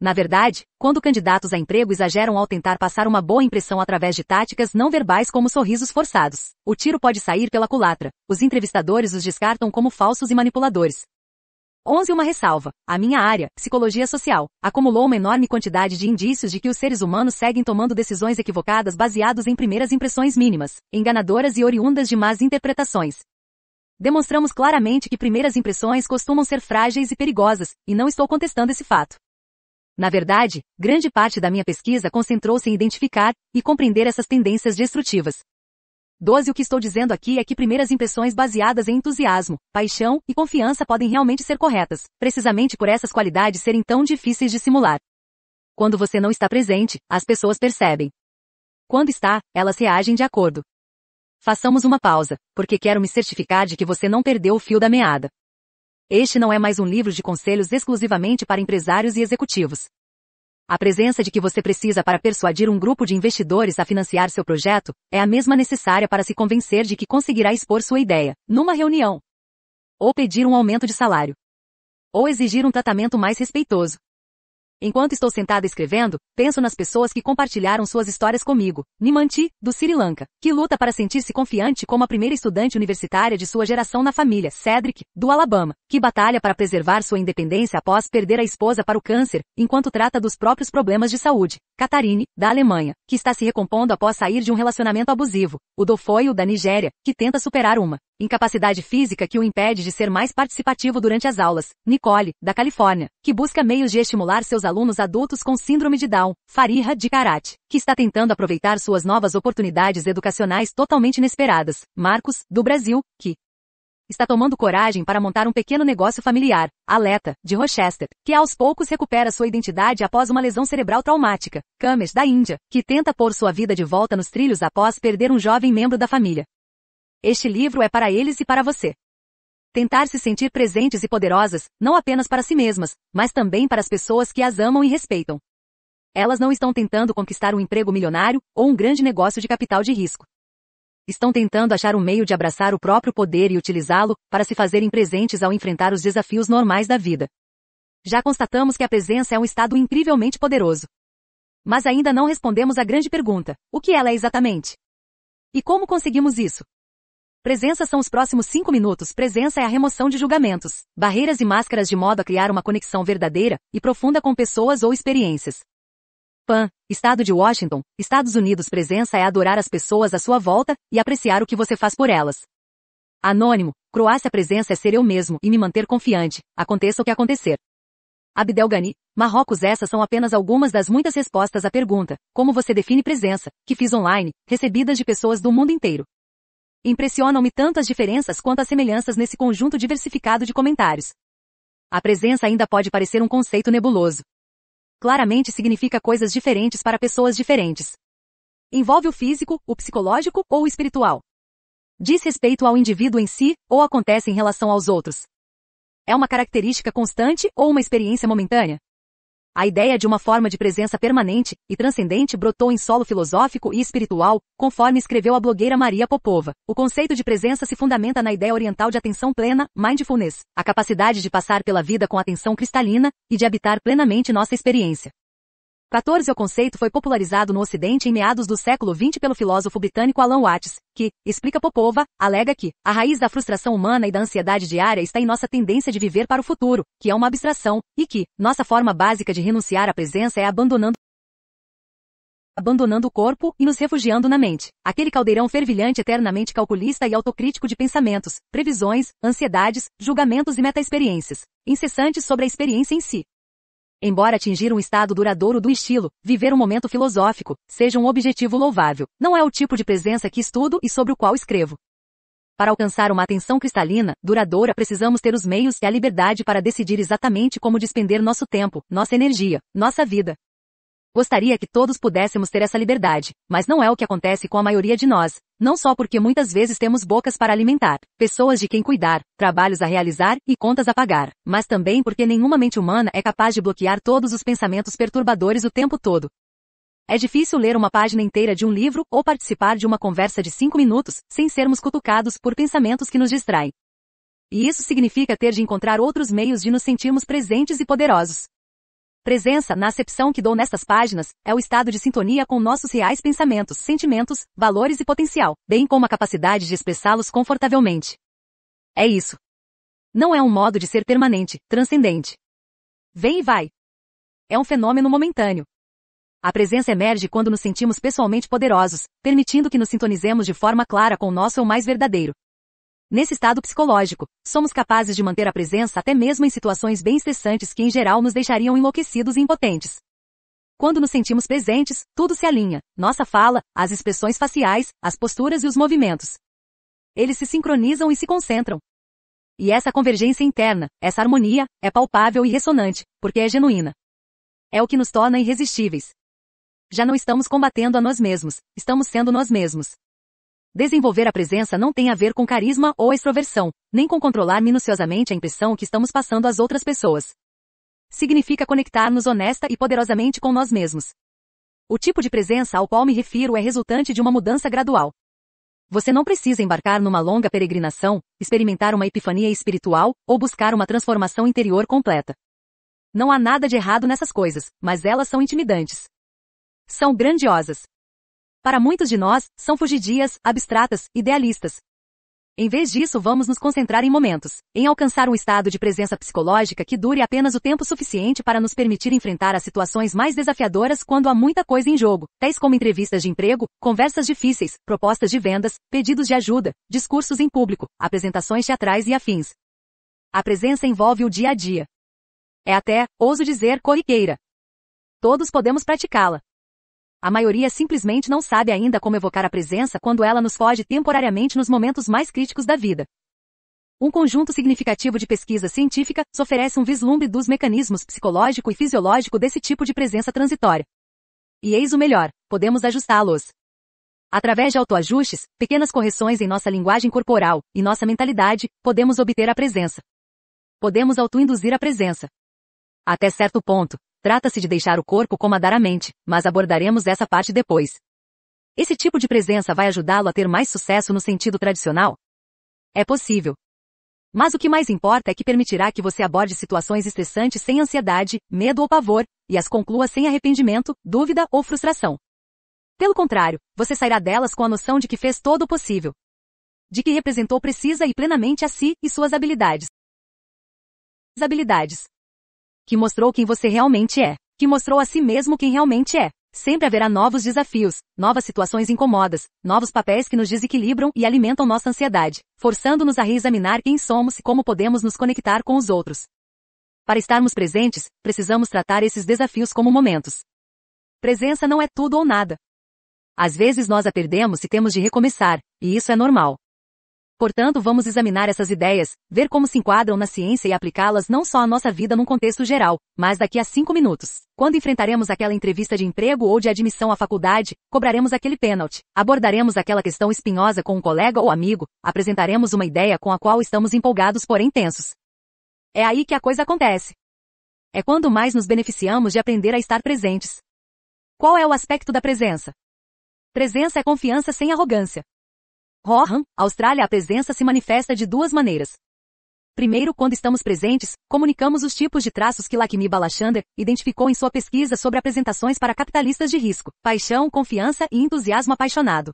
Na verdade, quando candidatos a emprego exageram ao tentar passar uma boa impressão através de táticas não verbais como sorrisos forçados, o tiro pode sair pela culatra. Os entrevistadores os descartam como falsos e manipuladores, 11 Uma ressalva. A minha área, psicologia social, acumulou uma enorme quantidade de indícios de que os seres humanos seguem tomando decisões equivocadas baseados em primeiras impressões mínimas, enganadoras e oriundas de más interpretações. Demonstramos claramente que primeiras impressões costumam ser frágeis e perigosas, e não estou contestando esse fato. Na verdade, grande parte da minha pesquisa concentrou-se em identificar e compreender essas tendências destrutivas, 12 O que estou dizendo aqui é que primeiras impressões baseadas em entusiasmo, paixão e confiança podem realmente ser corretas, precisamente por essas qualidades serem tão difíceis de simular. Quando você não está presente, as pessoas percebem. Quando está, elas reagem de acordo. Façamos uma pausa, porque quero me certificar de que você não perdeu o fio da meada. Este não é mais um livro de conselhos exclusivamente para empresários e executivos. A presença de que você precisa para persuadir um grupo de investidores a financiar seu projeto é a mesma necessária para se convencer de que conseguirá expor sua ideia, numa reunião. Ou pedir um aumento de salário. Ou exigir um tratamento mais respeitoso. Enquanto estou sentada escrevendo, penso nas pessoas que compartilharam suas histórias comigo. Nimanti, do Sri Lanka, que luta para sentir-se confiante como a primeira estudante universitária de sua geração na família. Cedric, do Alabama, que batalha para preservar sua independência após perder a esposa para o câncer, enquanto trata dos próprios problemas de saúde. Catarine, da Alemanha, que está se recompondo após sair de um relacionamento abusivo. O Dofoio, da Nigéria, que tenta superar uma incapacidade física que o impede de ser mais participativo durante as aulas. Nicole, da Califórnia, que busca meios de estimular seus alunos adultos com síndrome de Down. Fariha de Karate, que está tentando aproveitar suas novas oportunidades educacionais totalmente inesperadas. Marcos, do Brasil, que está tomando coragem para montar um pequeno negócio familiar. Aleta, de Rochester, que aos poucos recupera sua identidade após uma lesão cerebral traumática. Kamesh, da Índia, que tenta pôr sua vida de volta nos trilhos após perder um jovem membro da família. Este livro é para eles e para você. Tentar se sentir presentes e poderosas, não apenas para si mesmas, mas também para as pessoas que as amam e respeitam. Elas não estão tentando conquistar um emprego milionário ou um grande negócio de capital de risco. Estão tentando achar um meio de abraçar o próprio poder e utilizá-lo para se fazerem presentes ao enfrentar os desafios normais da vida. Já constatamos que a presença é um estado incrivelmente poderoso. Mas ainda não respondemos à grande pergunta: o que ela é exatamente? E como conseguimos isso? Presença são os próximos 5 minutos. Presença é a remoção de julgamentos, barreiras e máscaras de modo a criar uma conexão verdadeira e profunda com pessoas ou experiências. Pan, Estado de Washington, Estados Unidos. Presença é adorar as pessoas à sua volta e apreciar o que você faz por elas. Anônimo, Croácia. Presença é ser eu mesmo e me manter confiante, aconteça o que acontecer. Abdelgani, Marrocos. Essas são apenas algumas das muitas respostas à pergunta: como você define presença, que fiz online, recebidas de pessoas do mundo inteiro. Impressionam-me tanto as diferenças quanto as semelhanças nesse conjunto diversificado de comentários. A presença ainda pode parecer um conceito nebuloso. Claramente significa coisas diferentes para pessoas diferentes. Envolve o físico, o psicológico ou o espiritual. Diz respeito ao indivíduo em si, ou acontece em relação aos outros. É uma característica constante ou uma experiência momentânea? A ideia de uma forma de presença permanente e transcendente brotou em solo filosófico e espiritual, conforme escreveu a blogueira Maria Popova. O conceito de presença se fundamenta na ideia oriental de atenção plena, mindfulness, a capacidade de passar pela vida com atenção cristalina e de habitar plenamente nossa experiência. 14 O conceito foi popularizado no Ocidente em meados do século XX pelo filósofo britânico Alan Watts, que, explica Popova, alega que a raiz da frustração humana e da ansiedade diária está em nossa tendência de viver para o futuro, que é uma abstração, e que nossa forma básica de renunciar à presença é abandonando abandonando o corpo e nos refugiando na mente. Aquele caldeirão fervilhante eternamente calculista e autocrítico de pensamentos, previsões, ansiedades, julgamentos e meta-experiências incessantes sobre a experiência em si. Embora atingir um estado duradouro do estilo, viver um momento filosófico, seja um objetivo louvável, não é o tipo de presença que estudo e sobre o qual escrevo. Para alcançar uma atenção cristalina, duradoura, precisamos ter os meios e a liberdade para decidir exatamente como despender nosso tempo, nossa energia, nossa vida. Gostaria que todos pudéssemos ter essa liberdade, mas não é o que acontece com a maioria de nós, não só porque muitas vezes temos bocas para alimentar, pessoas de quem cuidar, trabalhos a realizar e contas a pagar, mas também porque nenhuma mente humana é capaz de bloquear todos os pensamentos perturbadores o tempo todo. É difícil ler uma página inteira de um livro ou participar de uma conversa de cinco minutos sem sermos cutucados por pensamentos que nos distraem. E isso significa ter de encontrar outros meios de nos sentirmos presentes e poderosos. Presença, na acepção que dou nestas páginas, é o estado de sintonia com nossos reais pensamentos, sentimentos, valores e potencial, bem como a capacidade de expressá-los confortavelmente. É isso. Não é um modo de ser permanente, transcendente. Vem e vai. É um fenômeno momentâneo. A presença emerge quando nos sentimos pessoalmente poderosos, permitindo que nos sintonizemos de forma clara com o nosso ou mais verdadeiro. Nesse estado psicológico, somos capazes de manter a presença até mesmo em situações bem estressantes que em geral nos deixariam enlouquecidos e impotentes. Quando nos sentimos presentes, tudo se alinha, nossa fala, as expressões faciais, as posturas e os movimentos. Eles se sincronizam e se concentram. E essa convergência interna, essa harmonia, é palpável e ressonante, porque é genuína. É o que nos torna irresistíveis. Já não estamos combatendo a nós mesmos, estamos sendo nós mesmos. Desenvolver a presença não tem a ver com carisma ou extroversão, nem com controlar minuciosamente a impressão que estamos passando às outras pessoas. Significa conectar-nos honesta e poderosamente com nós mesmos. O tipo de presença ao qual me refiro é resultante de uma mudança gradual. Você não precisa embarcar numa longa peregrinação, experimentar uma epifania espiritual ou buscar uma transformação interior completa. Não há nada de errado nessas coisas, mas elas são intimidantes. São grandiosas, para muitos de nós, são fugidias, abstratas, idealistas. Em vez disso, vamos nos concentrar em momentos, em alcançar um estado de presença psicológica que dure apenas o tempo suficiente para nos permitir enfrentar as situações mais desafiadoras quando há muita coisa em jogo, tais como entrevistas de emprego, conversas difíceis, propostas de vendas, pedidos de ajuda, discursos em público, apresentações teatrais e afins. A presença envolve o dia a dia. É até, ouso dizer, corriqueira. Todos podemos praticá-la, a maioria simplesmente não sabe ainda como evocar a presença quando ela nos foge temporariamente nos momentos mais críticos da vida. Um conjunto significativo de pesquisa científica oferece um vislumbre dos mecanismos psicológico e fisiológico desse tipo de presença transitória. E eis o melhor, podemos ajustá-los. Através de autoajustes, pequenas correções em nossa linguagem corporal e nossa mentalidade, podemos obter a presença. Podemos autoinduzir a presença. Até certo ponto, Trata-se de deixar o corpo comandar a mente, mas abordaremos essa parte depois. Esse tipo de presença vai ajudá-lo a ter mais sucesso no sentido tradicional? É possível. Mas o que mais importa é que permitirá que você aborde situações estressantes sem ansiedade, medo ou pavor, e as conclua sem arrependimento, dúvida ou frustração. Pelo contrário, você sairá delas com a noção de que fez todo o possível. De que representou precisa e plenamente a si e suas habilidades. Habilidades que mostrou quem você realmente é, que mostrou a si mesmo quem realmente é. Sempre haverá novos desafios, novas situações incomodas, novos papéis que nos desequilibram e alimentam nossa ansiedade, forçando-nos a reexaminar quem somos e como podemos nos conectar com os outros. Para estarmos presentes, precisamos tratar esses desafios como momentos. Presença não é tudo ou nada. Às vezes nós a perdemos e temos de recomeçar, e isso é normal. Portanto, vamos examinar essas ideias, ver como se enquadram na ciência e aplicá-las não só à nossa vida num contexto geral, mas daqui a cinco minutos. Quando enfrentaremos aquela entrevista de emprego ou de admissão à faculdade, cobraremos aquele pênalti, abordaremos aquela questão espinhosa com um colega ou amigo, apresentaremos uma ideia com a qual estamos empolgados porém tensos. É aí que a coisa acontece. É quando mais nos beneficiamos de aprender a estar presentes. Qual é o aspecto da presença? Presença é confiança sem arrogância. Rohan, Austrália A presença se manifesta de duas maneiras. Primeiro, quando estamos presentes, comunicamos os tipos de traços que Lakmi Balachander identificou em sua pesquisa sobre apresentações para capitalistas de risco, paixão, confiança e entusiasmo apaixonado.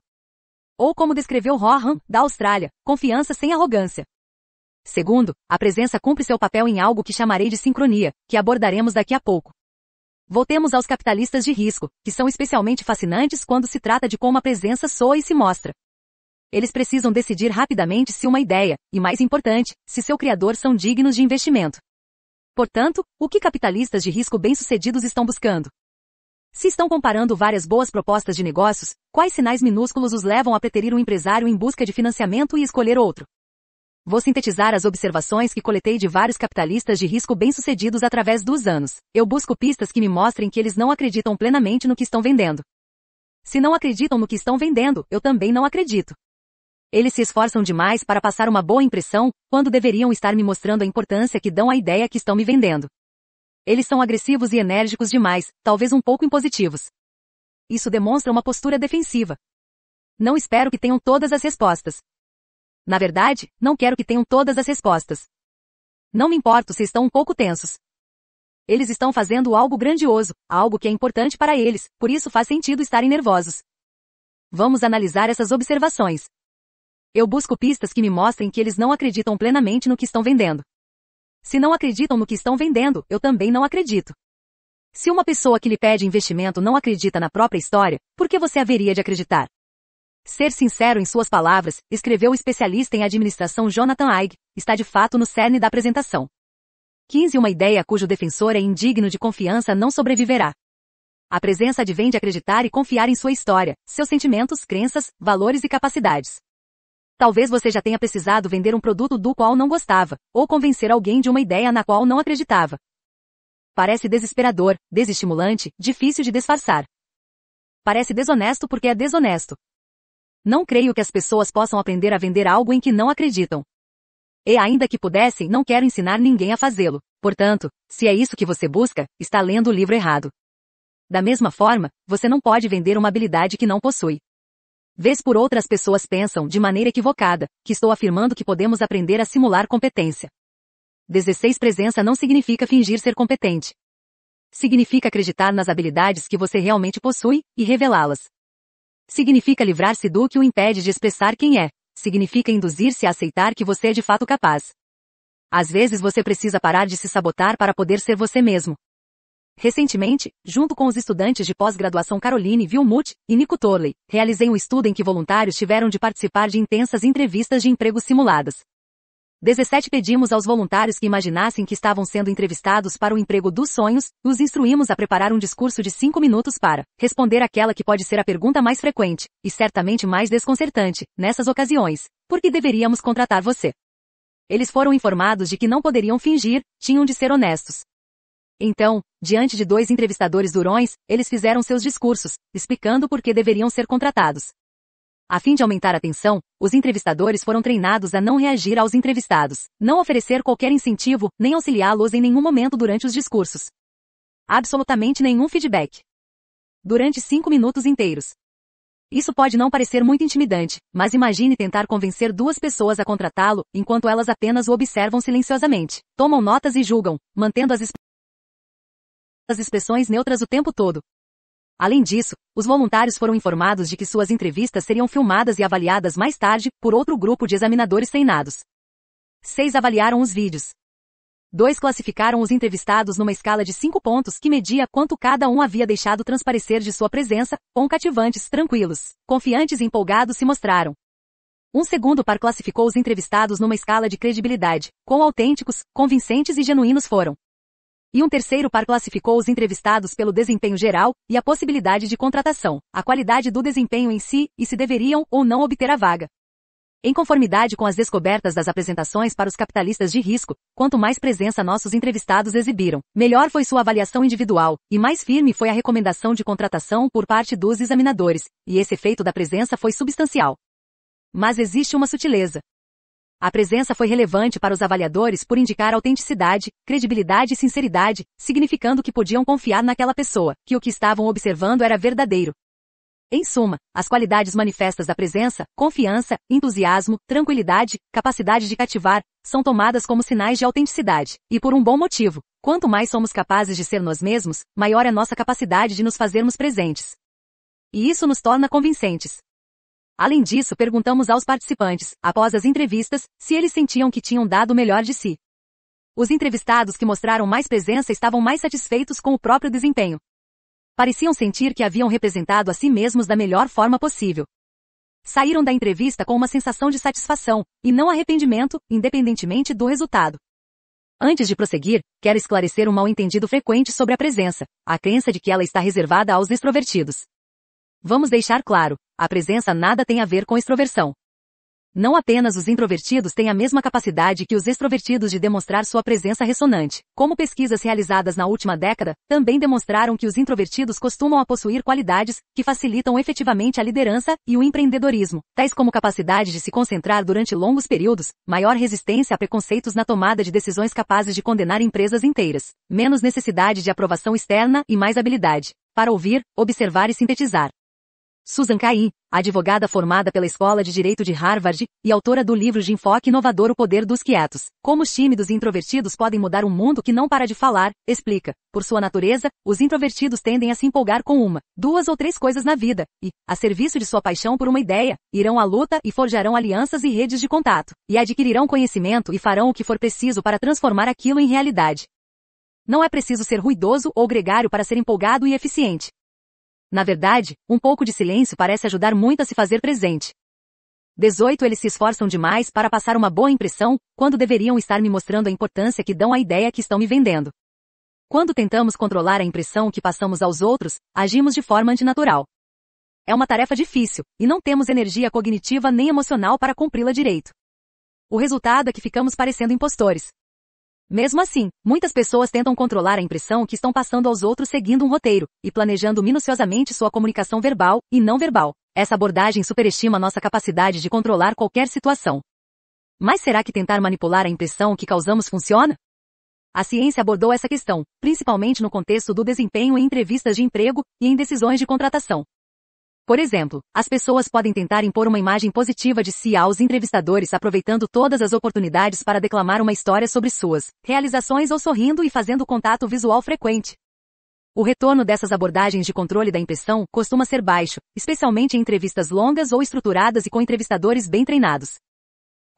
Ou como descreveu Rohan, da Austrália, confiança sem arrogância. Segundo, a presença cumpre seu papel em algo que chamarei de sincronia, que abordaremos daqui a pouco. Voltemos aos capitalistas de risco, que são especialmente fascinantes quando se trata de como a presença soa e se mostra. Eles precisam decidir rapidamente se uma ideia, e mais importante, se seu criador são dignos de investimento. Portanto, o que capitalistas de risco bem-sucedidos estão buscando? Se estão comparando várias boas propostas de negócios, quais sinais minúsculos os levam a preterir um empresário em busca de financiamento e escolher outro? Vou sintetizar as observações que coletei de vários capitalistas de risco bem-sucedidos através dos anos. Eu busco pistas que me mostrem que eles não acreditam plenamente no que estão vendendo. Se não acreditam no que estão vendendo, eu também não acredito. Eles se esforçam demais para passar uma boa impressão, quando deveriam estar me mostrando a importância que dão à ideia que estão me vendendo. Eles são agressivos e enérgicos demais, talvez um pouco impositivos. Isso demonstra uma postura defensiva. Não espero que tenham todas as respostas. Na verdade, não quero que tenham todas as respostas. Não me importo se estão um pouco tensos. Eles estão fazendo algo grandioso, algo que é importante para eles, por isso faz sentido estarem nervosos. Vamos analisar essas observações. Eu busco pistas que me mostrem que eles não acreditam plenamente no que estão vendendo. Se não acreditam no que estão vendendo, eu também não acredito. Se uma pessoa que lhe pede investimento não acredita na própria história, por que você haveria de acreditar? Ser sincero em suas palavras, escreveu o especialista em administração Jonathan Aig, está de fato no cerne da apresentação. 15 Uma ideia cujo defensor é indigno de confiança não sobreviverá. A presença advém de acreditar e confiar em sua história, seus sentimentos, crenças, valores e capacidades. Talvez você já tenha precisado vender um produto do qual não gostava, ou convencer alguém de uma ideia na qual não acreditava. Parece desesperador, desestimulante, difícil de disfarçar. Parece desonesto porque é desonesto. Não creio que as pessoas possam aprender a vender algo em que não acreditam. E ainda que pudessem, não quero ensinar ninguém a fazê-lo. Portanto, se é isso que você busca, está lendo o livro errado. Da mesma forma, você não pode vender uma habilidade que não possui. Vez por outras pessoas pensam, de maneira equivocada, que estou afirmando que podemos aprender a simular competência. 16 Presença não significa fingir ser competente. Significa acreditar nas habilidades que você realmente possui e revelá-las. Significa livrar-se do que o impede de expressar quem é. Significa induzir-se a aceitar que você é de fato capaz. Às vezes você precisa parar de se sabotar para poder ser você mesmo, Recentemente, junto com os estudantes de pós-graduação Caroline Vilmut e Nico Torley, realizei um estudo em que voluntários tiveram de participar de intensas entrevistas de emprego simuladas. 17 Pedimos aos voluntários que imaginassem que estavam sendo entrevistados para o emprego dos sonhos, e os instruímos a preparar um discurso de 5 minutos para responder aquela que pode ser a pergunta mais frequente, e certamente mais desconcertante, nessas ocasiões. Por que deveríamos contratar você? Eles foram informados de que não poderiam fingir, tinham de ser honestos. Então, diante de dois entrevistadores durões, eles fizeram seus discursos, explicando por que deveriam ser contratados. A fim de aumentar a tensão, os entrevistadores foram treinados a não reagir aos entrevistados, não oferecer qualquer incentivo, nem auxiliá-los em nenhum momento durante os discursos. Absolutamente nenhum feedback. Durante cinco minutos inteiros. Isso pode não parecer muito intimidante, mas imagine tentar convencer duas pessoas a contratá-lo, enquanto elas apenas o observam silenciosamente, tomam notas e julgam, mantendo as as expressões neutras o tempo todo. Além disso, os voluntários foram informados de que suas entrevistas seriam filmadas e avaliadas mais tarde por outro grupo de examinadores treinados. Seis avaliaram os vídeos. Dois classificaram os entrevistados numa escala de cinco pontos que media quanto cada um havia deixado transparecer de sua presença, com cativantes, tranquilos, confiantes e empolgados se mostraram. Um segundo par classificou os entrevistados numa escala de credibilidade, quão autênticos, convincentes e genuínos foram. E um terceiro par classificou os entrevistados pelo desempenho geral e a possibilidade de contratação, a qualidade do desempenho em si e se deveriam ou não obter a vaga. Em conformidade com as descobertas das apresentações para os capitalistas de risco, quanto mais presença nossos entrevistados exibiram, melhor foi sua avaliação individual, e mais firme foi a recomendação de contratação por parte dos examinadores, e esse efeito da presença foi substancial. Mas existe uma sutileza. A presença foi relevante para os avaliadores por indicar autenticidade, credibilidade e sinceridade, significando que podiam confiar naquela pessoa, que o que estavam observando era verdadeiro. Em suma, as qualidades manifestas da presença, confiança, entusiasmo, tranquilidade, capacidade de cativar, são tomadas como sinais de autenticidade, e por um bom motivo. Quanto mais somos capazes de ser nós mesmos, maior é nossa capacidade de nos fazermos presentes. E isso nos torna convincentes. Além disso, perguntamos aos participantes, após as entrevistas, se eles sentiam que tinham dado o melhor de si. Os entrevistados que mostraram mais presença estavam mais satisfeitos com o próprio desempenho. Pareciam sentir que haviam representado a si mesmos da melhor forma possível. Saíram da entrevista com uma sensação de satisfação, e não arrependimento, independentemente do resultado. Antes de prosseguir, quero esclarecer um mal-entendido frequente sobre a presença, a crença de que ela está reservada aos extrovertidos. Vamos deixar claro, a presença nada tem a ver com extroversão. Não apenas os introvertidos têm a mesma capacidade que os extrovertidos de demonstrar sua presença ressonante, como pesquisas realizadas na última década também demonstraram que os introvertidos costumam a possuir qualidades que facilitam efetivamente a liderança e o empreendedorismo, tais como capacidade de se concentrar durante longos períodos, maior resistência a preconceitos na tomada de decisões capazes de condenar empresas inteiras, menos necessidade de aprovação externa e mais habilidade para ouvir, observar e sintetizar. Susan Kai, advogada formada pela Escola de Direito de Harvard e autora do livro de enfoque inovador O Poder dos Quietos, Como os tímidos e introvertidos podem mudar um mundo que não para de falar, explica. Por sua natureza, os introvertidos tendem a se empolgar com uma, duas ou três coisas na vida, e, a serviço de sua paixão por uma ideia, irão à luta e forjarão alianças e redes de contato, e adquirirão conhecimento e farão o que for preciso para transformar aquilo em realidade. Não é preciso ser ruidoso ou gregário para ser empolgado e eficiente. Na verdade, um pouco de silêncio parece ajudar muito a se fazer presente. 18 Eles se esforçam demais para passar uma boa impressão, quando deveriam estar me mostrando a importância que dão à ideia que estão me vendendo. Quando tentamos controlar a impressão que passamos aos outros, agimos de forma antinatural. É uma tarefa difícil, e não temos energia cognitiva nem emocional para cumpri-la direito. O resultado é que ficamos parecendo impostores. Mesmo assim, muitas pessoas tentam controlar a impressão que estão passando aos outros seguindo um roteiro e planejando minuciosamente sua comunicação verbal e não verbal. Essa abordagem superestima nossa capacidade de controlar qualquer situação. Mas será que tentar manipular a impressão que causamos funciona? A ciência abordou essa questão, principalmente no contexto do desempenho em entrevistas de emprego e em decisões de contratação. Por exemplo, as pessoas podem tentar impor uma imagem positiva de si aos entrevistadores aproveitando todas as oportunidades para declamar uma história sobre suas realizações ou sorrindo e fazendo contato visual frequente. O retorno dessas abordagens de controle da impressão costuma ser baixo, especialmente em entrevistas longas ou estruturadas e com entrevistadores bem treinados.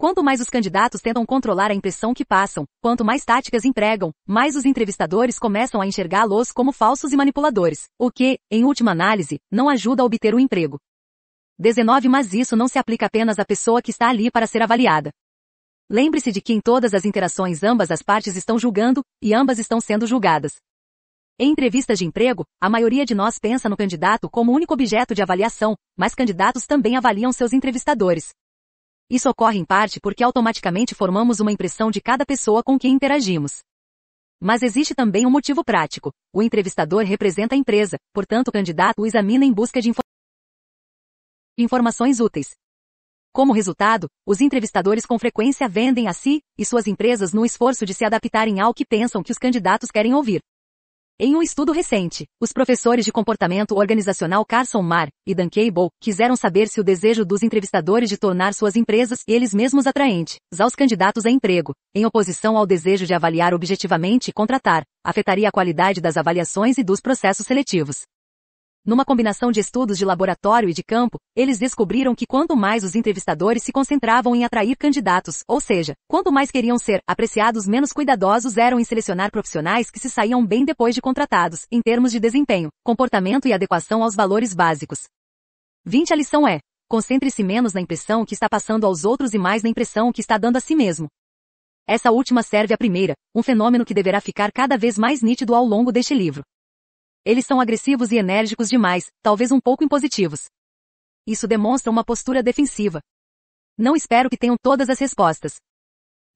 Quanto mais os candidatos tentam controlar a impressão que passam, quanto mais táticas empregam, mais os entrevistadores começam a enxergá-los como falsos e manipuladores, o que, em última análise, não ajuda a obter o emprego. 19 Mas isso não se aplica apenas à pessoa que está ali para ser avaliada. Lembre-se de que em todas as interações ambas as partes estão julgando, e ambas estão sendo julgadas. Em entrevistas de emprego, a maioria de nós pensa no candidato como único objeto de avaliação, mas candidatos também avaliam seus entrevistadores. Isso ocorre em parte porque automaticamente formamos uma impressão de cada pessoa com quem interagimos. Mas existe também um motivo prático. O entrevistador representa a empresa, portanto o candidato o examina em busca de informações úteis. Como resultado, os entrevistadores com frequência vendem a si e suas empresas no esforço de se adaptarem ao que pensam que os candidatos querem ouvir. Em um estudo recente, os professores de comportamento organizacional Carson Marr e Dan Cable quiseram saber se o desejo dos entrevistadores de tornar suas empresas eles mesmos atraentes aos candidatos a emprego, em oposição ao desejo de avaliar objetivamente e contratar, afetaria a qualidade das avaliações e dos processos seletivos. Numa combinação de estudos de laboratório e de campo, eles descobriram que quanto mais os entrevistadores se concentravam em atrair candidatos, ou seja, quanto mais queriam ser apreciados, menos cuidadosos eram em selecionar profissionais que se saíam bem depois de contratados, em termos de desempenho, comportamento e adequação aos valores básicos. 20 A lição é: concentre-se menos na impressão que está passando aos outros e mais na impressão que está dando a si mesmo. Essa última serve à primeira, um fenômeno que deverá ficar cada vez mais nítido ao longo deste livro. Eles são agressivos e enérgicos demais, talvez um pouco impositivos. Isso demonstra uma postura defensiva. Não espero que tenham todas as respostas.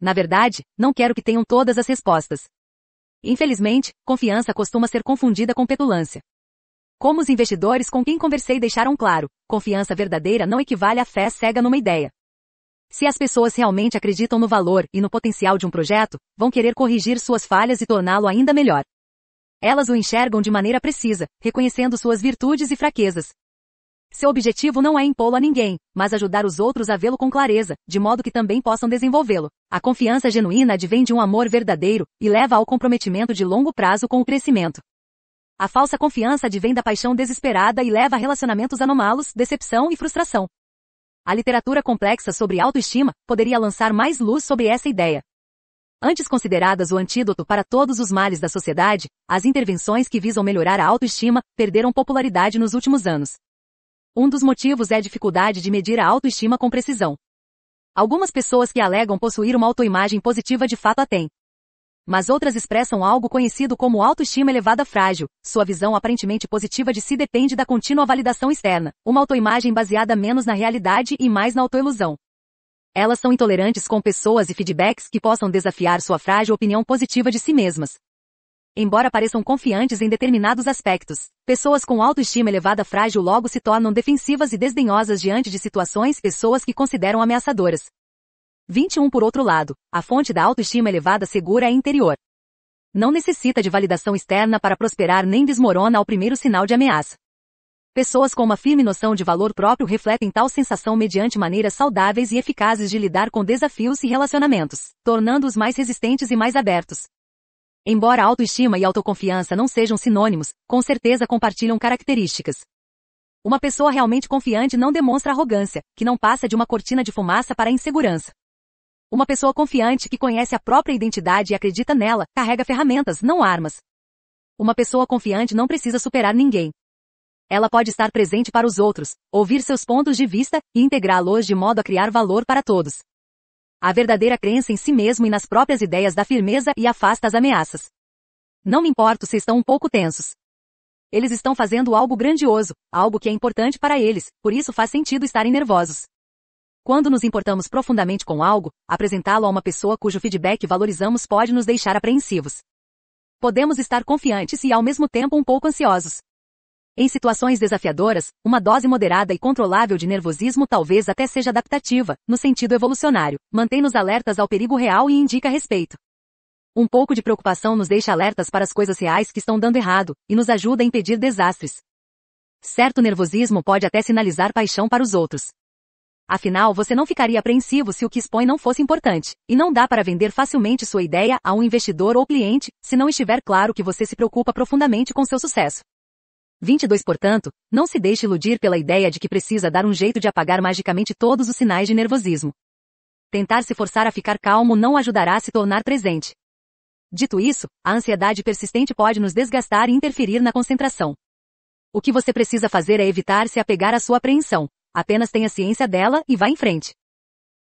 Na verdade, não quero que tenham todas as respostas. Infelizmente, confiança costuma ser confundida com petulância. Como os investidores com quem conversei deixaram claro, confiança verdadeira não equivale à fé cega numa ideia. Se as pessoas realmente acreditam no valor e no potencial de um projeto, vão querer corrigir suas falhas e torná-lo ainda melhor. Elas o enxergam de maneira precisa, reconhecendo suas virtudes e fraquezas. Seu objetivo não é impô-lo a ninguém, mas ajudar os outros a vê-lo com clareza, de modo que também possam desenvolvê-lo. A confiança genuína advém de um amor verdadeiro e leva ao comprometimento de longo prazo com o crescimento. A falsa confiança advém da paixão desesperada e leva a relacionamentos anomalos, decepção e frustração. A literatura complexa sobre autoestima poderia lançar mais luz sobre essa ideia, antes consideradas o antídoto para todos os males da sociedade, as intervenções que visam melhorar a autoestima perderam popularidade nos últimos anos. Um dos motivos é a dificuldade de medir a autoestima com precisão. Algumas pessoas que alegam possuir uma autoimagem positiva de fato a têm. Mas outras expressam algo conhecido como autoestima elevada frágil. Sua visão aparentemente positiva de si depende da contínua validação externa, uma autoimagem baseada menos na realidade e mais na autoilusão. Elas são intolerantes com pessoas e feedbacks que possam desafiar sua frágil opinião positiva de si mesmas. Embora pareçam confiantes em determinados aspectos, pessoas com autoestima elevada frágil logo se tornam defensivas e desdenhosas diante de situações pessoas que consideram ameaçadoras. 21 Por outro lado, a fonte da autoestima elevada segura é interior. Não necessita de validação externa para prosperar nem desmorona ao primeiro sinal de ameaça. Pessoas com uma firme noção de valor próprio refletem tal sensação mediante maneiras saudáveis e eficazes de lidar com desafios e relacionamentos, tornando-os mais resistentes e mais abertos. Embora autoestima e autoconfiança não sejam sinônimos, com certeza compartilham características. Uma pessoa realmente confiante não demonstra arrogância, que não passa de uma cortina de fumaça para a insegurança. Uma pessoa confiante que conhece a própria identidade e acredita nela, carrega ferramentas, não armas. Uma pessoa confiante não precisa superar ninguém, ela pode estar presente para os outros, ouvir seus pontos de vista e integrá-los de modo a criar valor para todos. A verdadeira crença em si mesmo e nas próprias ideias dá firmeza e afasta as ameaças. Não me importo se estão um pouco tensos. Eles estão fazendo algo grandioso, algo que é importante para eles, por isso faz sentido estarem nervosos. Quando nos importamos profundamente com algo, apresentá-lo a uma pessoa cujo feedback valorizamos pode nos deixar apreensivos. Podemos estar confiantes e ao mesmo tempo um pouco ansiosos. Em situações desafiadoras, uma dose moderada e controlável de nervosismo talvez até seja adaptativa, no sentido evolucionário, mantém-nos alertas ao perigo real e indica respeito. Um pouco de preocupação nos deixa alertas para as coisas reais que estão dando errado, e nos ajuda a impedir desastres. Certo nervosismo pode até sinalizar paixão para os outros. Afinal, você não ficaria apreensivo se o que expõe não fosse importante, e não dá para vender facilmente sua ideia a um investidor ou cliente, se não estiver claro que você se preocupa profundamente com seu sucesso. 22 Portanto, não se deixe iludir pela ideia de que precisa dar um jeito de apagar magicamente todos os sinais de nervosismo. Tentar se forçar a ficar calmo não ajudará a se tornar presente. Dito isso, a ansiedade persistente pode nos desgastar e interferir na concentração. O que você precisa fazer é evitar se apegar à sua apreensão. Apenas tenha ciência dela e vá em frente.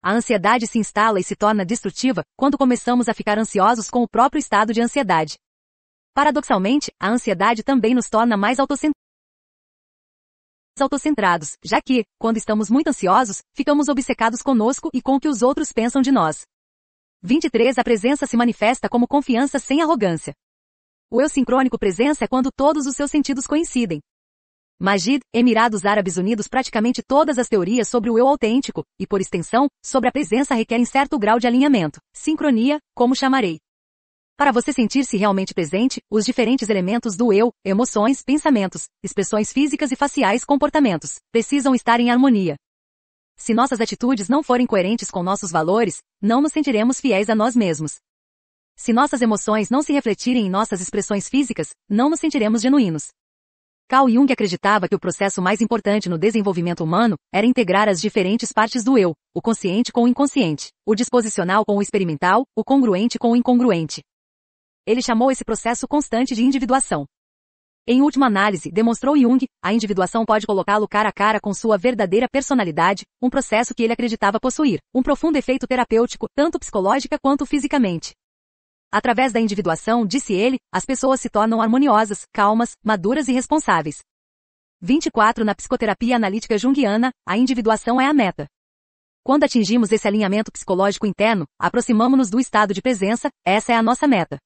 A ansiedade se instala e se torna destrutiva quando começamos a ficar ansiosos com o próprio estado de ansiedade. Paradoxalmente, a ansiedade também nos torna mais autocentrados, já que, quando estamos muito ansiosos, ficamos obcecados conosco e com o que os outros pensam de nós. 23 A presença se manifesta como confiança sem arrogância. O eu sincrônico presença é quando todos os seus sentidos coincidem. Majid, Emirados Árabes Unidos praticamente todas as teorias sobre o eu autêntico, e por extensão, sobre a presença requerem certo grau de alinhamento, sincronia, como chamarei. Para você sentir-se realmente presente, os diferentes elementos do eu, emoções, pensamentos, expressões físicas e faciais comportamentos, precisam estar em harmonia. Se nossas atitudes não forem coerentes com nossos valores, não nos sentiremos fiéis a nós mesmos. Se nossas emoções não se refletirem em nossas expressões físicas, não nos sentiremos genuínos. Carl Jung acreditava que o processo mais importante no desenvolvimento humano era integrar as diferentes partes do eu, o consciente com o inconsciente, o disposicional com o experimental, o congruente com o incongruente, ele chamou esse processo constante de individuação. Em última análise, demonstrou Jung, a individuação pode colocá-lo cara a cara com sua verdadeira personalidade, um processo que ele acreditava possuir, um profundo efeito terapêutico, tanto psicológica quanto fisicamente. Através da individuação, disse ele, as pessoas se tornam harmoniosas, calmas, maduras e responsáveis. 24 Na psicoterapia analítica junguiana, a individuação é a meta. Quando atingimos esse alinhamento psicológico interno, aproximamos-nos do estado de presença, essa é a nossa meta.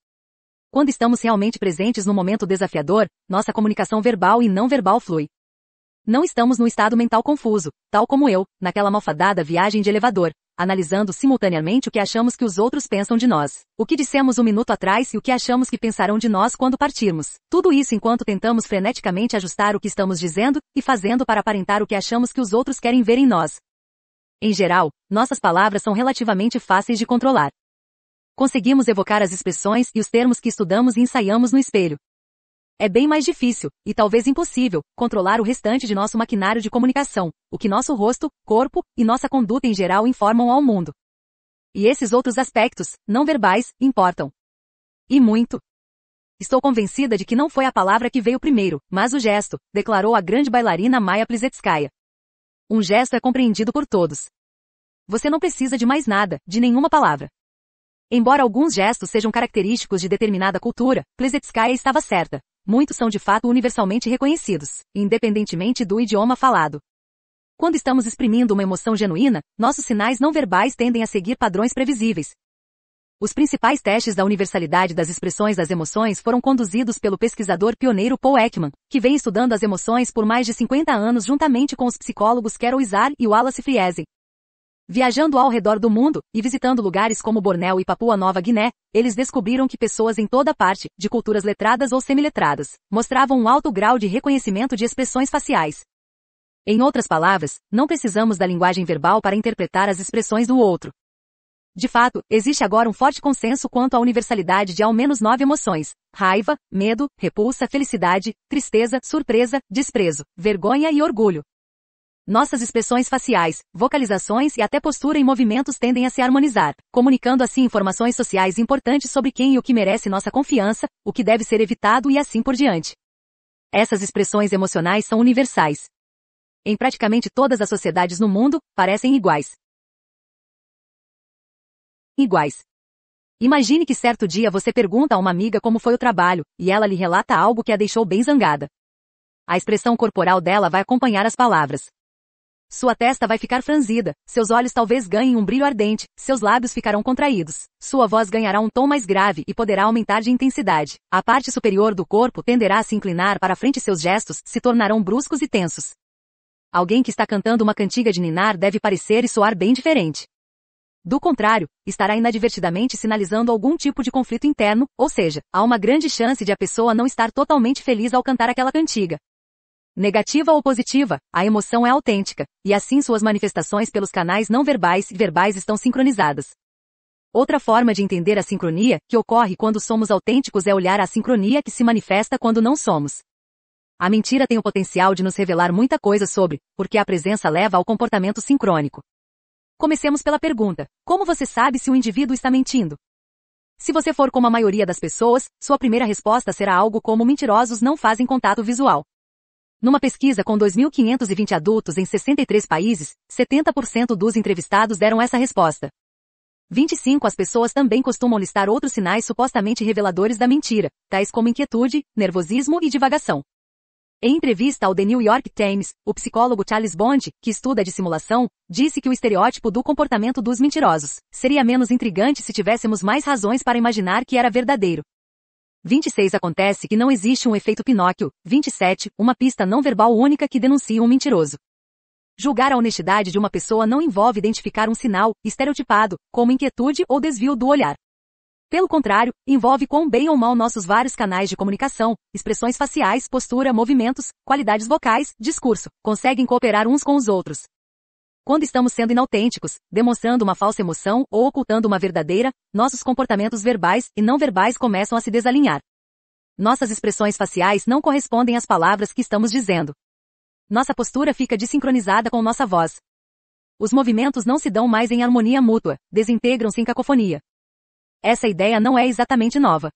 Quando estamos realmente presentes no momento desafiador, nossa comunicação verbal e não verbal flui. Não estamos no estado mental confuso, tal como eu, naquela malfadada viagem de elevador, analisando simultaneamente o que achamos que os outros pensam de nós, o que dissemos um minuto atrás e o que achamos que pensarão de nós quando partirmos. Tudo isso enquanto tentamos freneticamente ajustar o que estamos dizendo e fazendo para aparentar o que achamos que os outros querem ver em nós. Em geral, nossas palavras são relativamente fáceis de controlar conseguimos evocar as expressões e os termos que estudamos e ensaiamos no espelho. É bem mais difícil, e talvez impossível, controlar o restante de nosso maquinário de comunicação, o que nosso rosto, corpo e nossa conduta em geral informam ao mundo. E esses outros aspectos, não verbais, importam. E muito. Estou convencida de que não foi a palavra que veio primeiro, mas o gesto, declarou a grande bailarina Maya Plisetskaya. Um gesto é compreendido por todos. Você não precisa de mais nada, de nenhuma palavra. Embora alguns gestos sejam característicos de determinada cultura, Plesetskaya estava certa. Muitos são de fato universalmente reconhecidos, independentemente do idioma falado. Quando estamos exprimindo uma emoção genuína, nossos sinais não verbais tendem a seguir padrões previsíveis, os principais testes da universalidade das expressões das emoções foram conduzidos pelo pesquisador pioneiro Paul Ekman, que vem estudando as emoções por mais de 50 anos juntamente com os psicólogos Carol Izar e Wallace Friesen. Viajando ao redor do mundo, e visitando lugares como Bornéu e Papua Nova Guiné, eles descobriram que pessoas em toda parte, de culturas letradas ou semiletradas, mostravam um alto grau de reconhecimento de expressões faciais. Em outras palavras, não precisamos da linguagem verbal para interpretar as expressões do outro. De fato, existe agora um forte consenso quanto à universalidade de ao menos nove emoções: raiva, medo, repulsa, felicidade, tristeza, surpresa, desprezo, vergonha e orgulho. Nossas expressões faciais, vocalizações e até postura e movimentos tendem a se harmonizar, comunicando assim informações sociais importantes sobre quem e o que merece nossa confiança, o que deve ser evitado e assim por diante. Essas expressões emocionais são universais. Em praticamente todas as sociedades no mundo, parecem iguais. Iguais. Imagine que certo dia você pergunta a uma amiga como foi o trabalho, e ela lhe relata algo que a deixou bem zangada. A expressão corporal dela vai acompanhar as palavras. Sua testa vai ficar franzida, seus olhos talvez ganhem um brilho ardente, seus lábios ficarão contraídos, sua voz ganhará um tom mais grave e poderá aumentar de intensidade. A parte superior do corpo tenderá a se inclinar para frente e seus gestos se tornarão bruscos e tensos. Alguém que está cantando uma cantiga de ninar deve parecer e soar bem diferente. Do contrário, estará inadvertidamente sinalizando algum tipo de conflito interno, ou seja, há uma grande chance de a pessoa não estar totalmente feliz ao cantar aquela cantiga. Negativa ou positiva, a emoção é autêntica, e assim suas manifestações pelos canais não verbais e verbais estão sincronizadas. Outra forma de entender a sincronia que ocorre quando somos autênticos é olhar a sincronia que se manifesta quando não somos. A mentira tem o potencial de nos revelar muita coisa sobre, porque a presença leva ao comportamento sincrônico. Comecemos pela pergunta: como você sabe se o indivíduo está mentindo? Se você for como a maioria das pessoas, sua primeira resposta será algo como mentirosos não fazem contato visual. Numa pesquisa com 2.520 adultos em 63 países, 70% dos entrevistados deram essa resposta. 25 As pessoas também costumam listar outros sinais supostamente reveladores da mentira, tais como inquietude, nervosismo e divagação. Em entrevista ao The New York Times, o psicólogo Charles Bond, que estuda a dissimulação, disse que o estereótipo do comportamento dos mentirosos seria menos intrigante se tivéssemos mais razões para imaginar que era verdadeiro. 26 Acontece que não existe um efeito Pinóquio. 27 Uma pista não verbal única que denuncia um mentiroso. Julgar a honestidade de uma pessoa não envolve identificar um sinal, estereotipado, como inquietude ou desvio do olhar. Pelo contrário, envolve quão bem ou mal nossos vários canais de comunicação, expressões faciais, postura, movimentos, qualidades vocais, discurso, conseguem cooperar uns com os outros, quando estamos sendo inautênticos, demonstrando uma falsa emoção ou ocultando uma verdadeira, nossos comportamentos verbais e não verbais começam a se desalinhar. Nossas expressões faciais não correspondem às palavras que estamos dizendo. Nossa postura fica desincronizada com nossa voz. Os movimentos não se dão mais em harmonia mútua, desintegram-se em cacofonia. Essa ideia não é exatamente nova.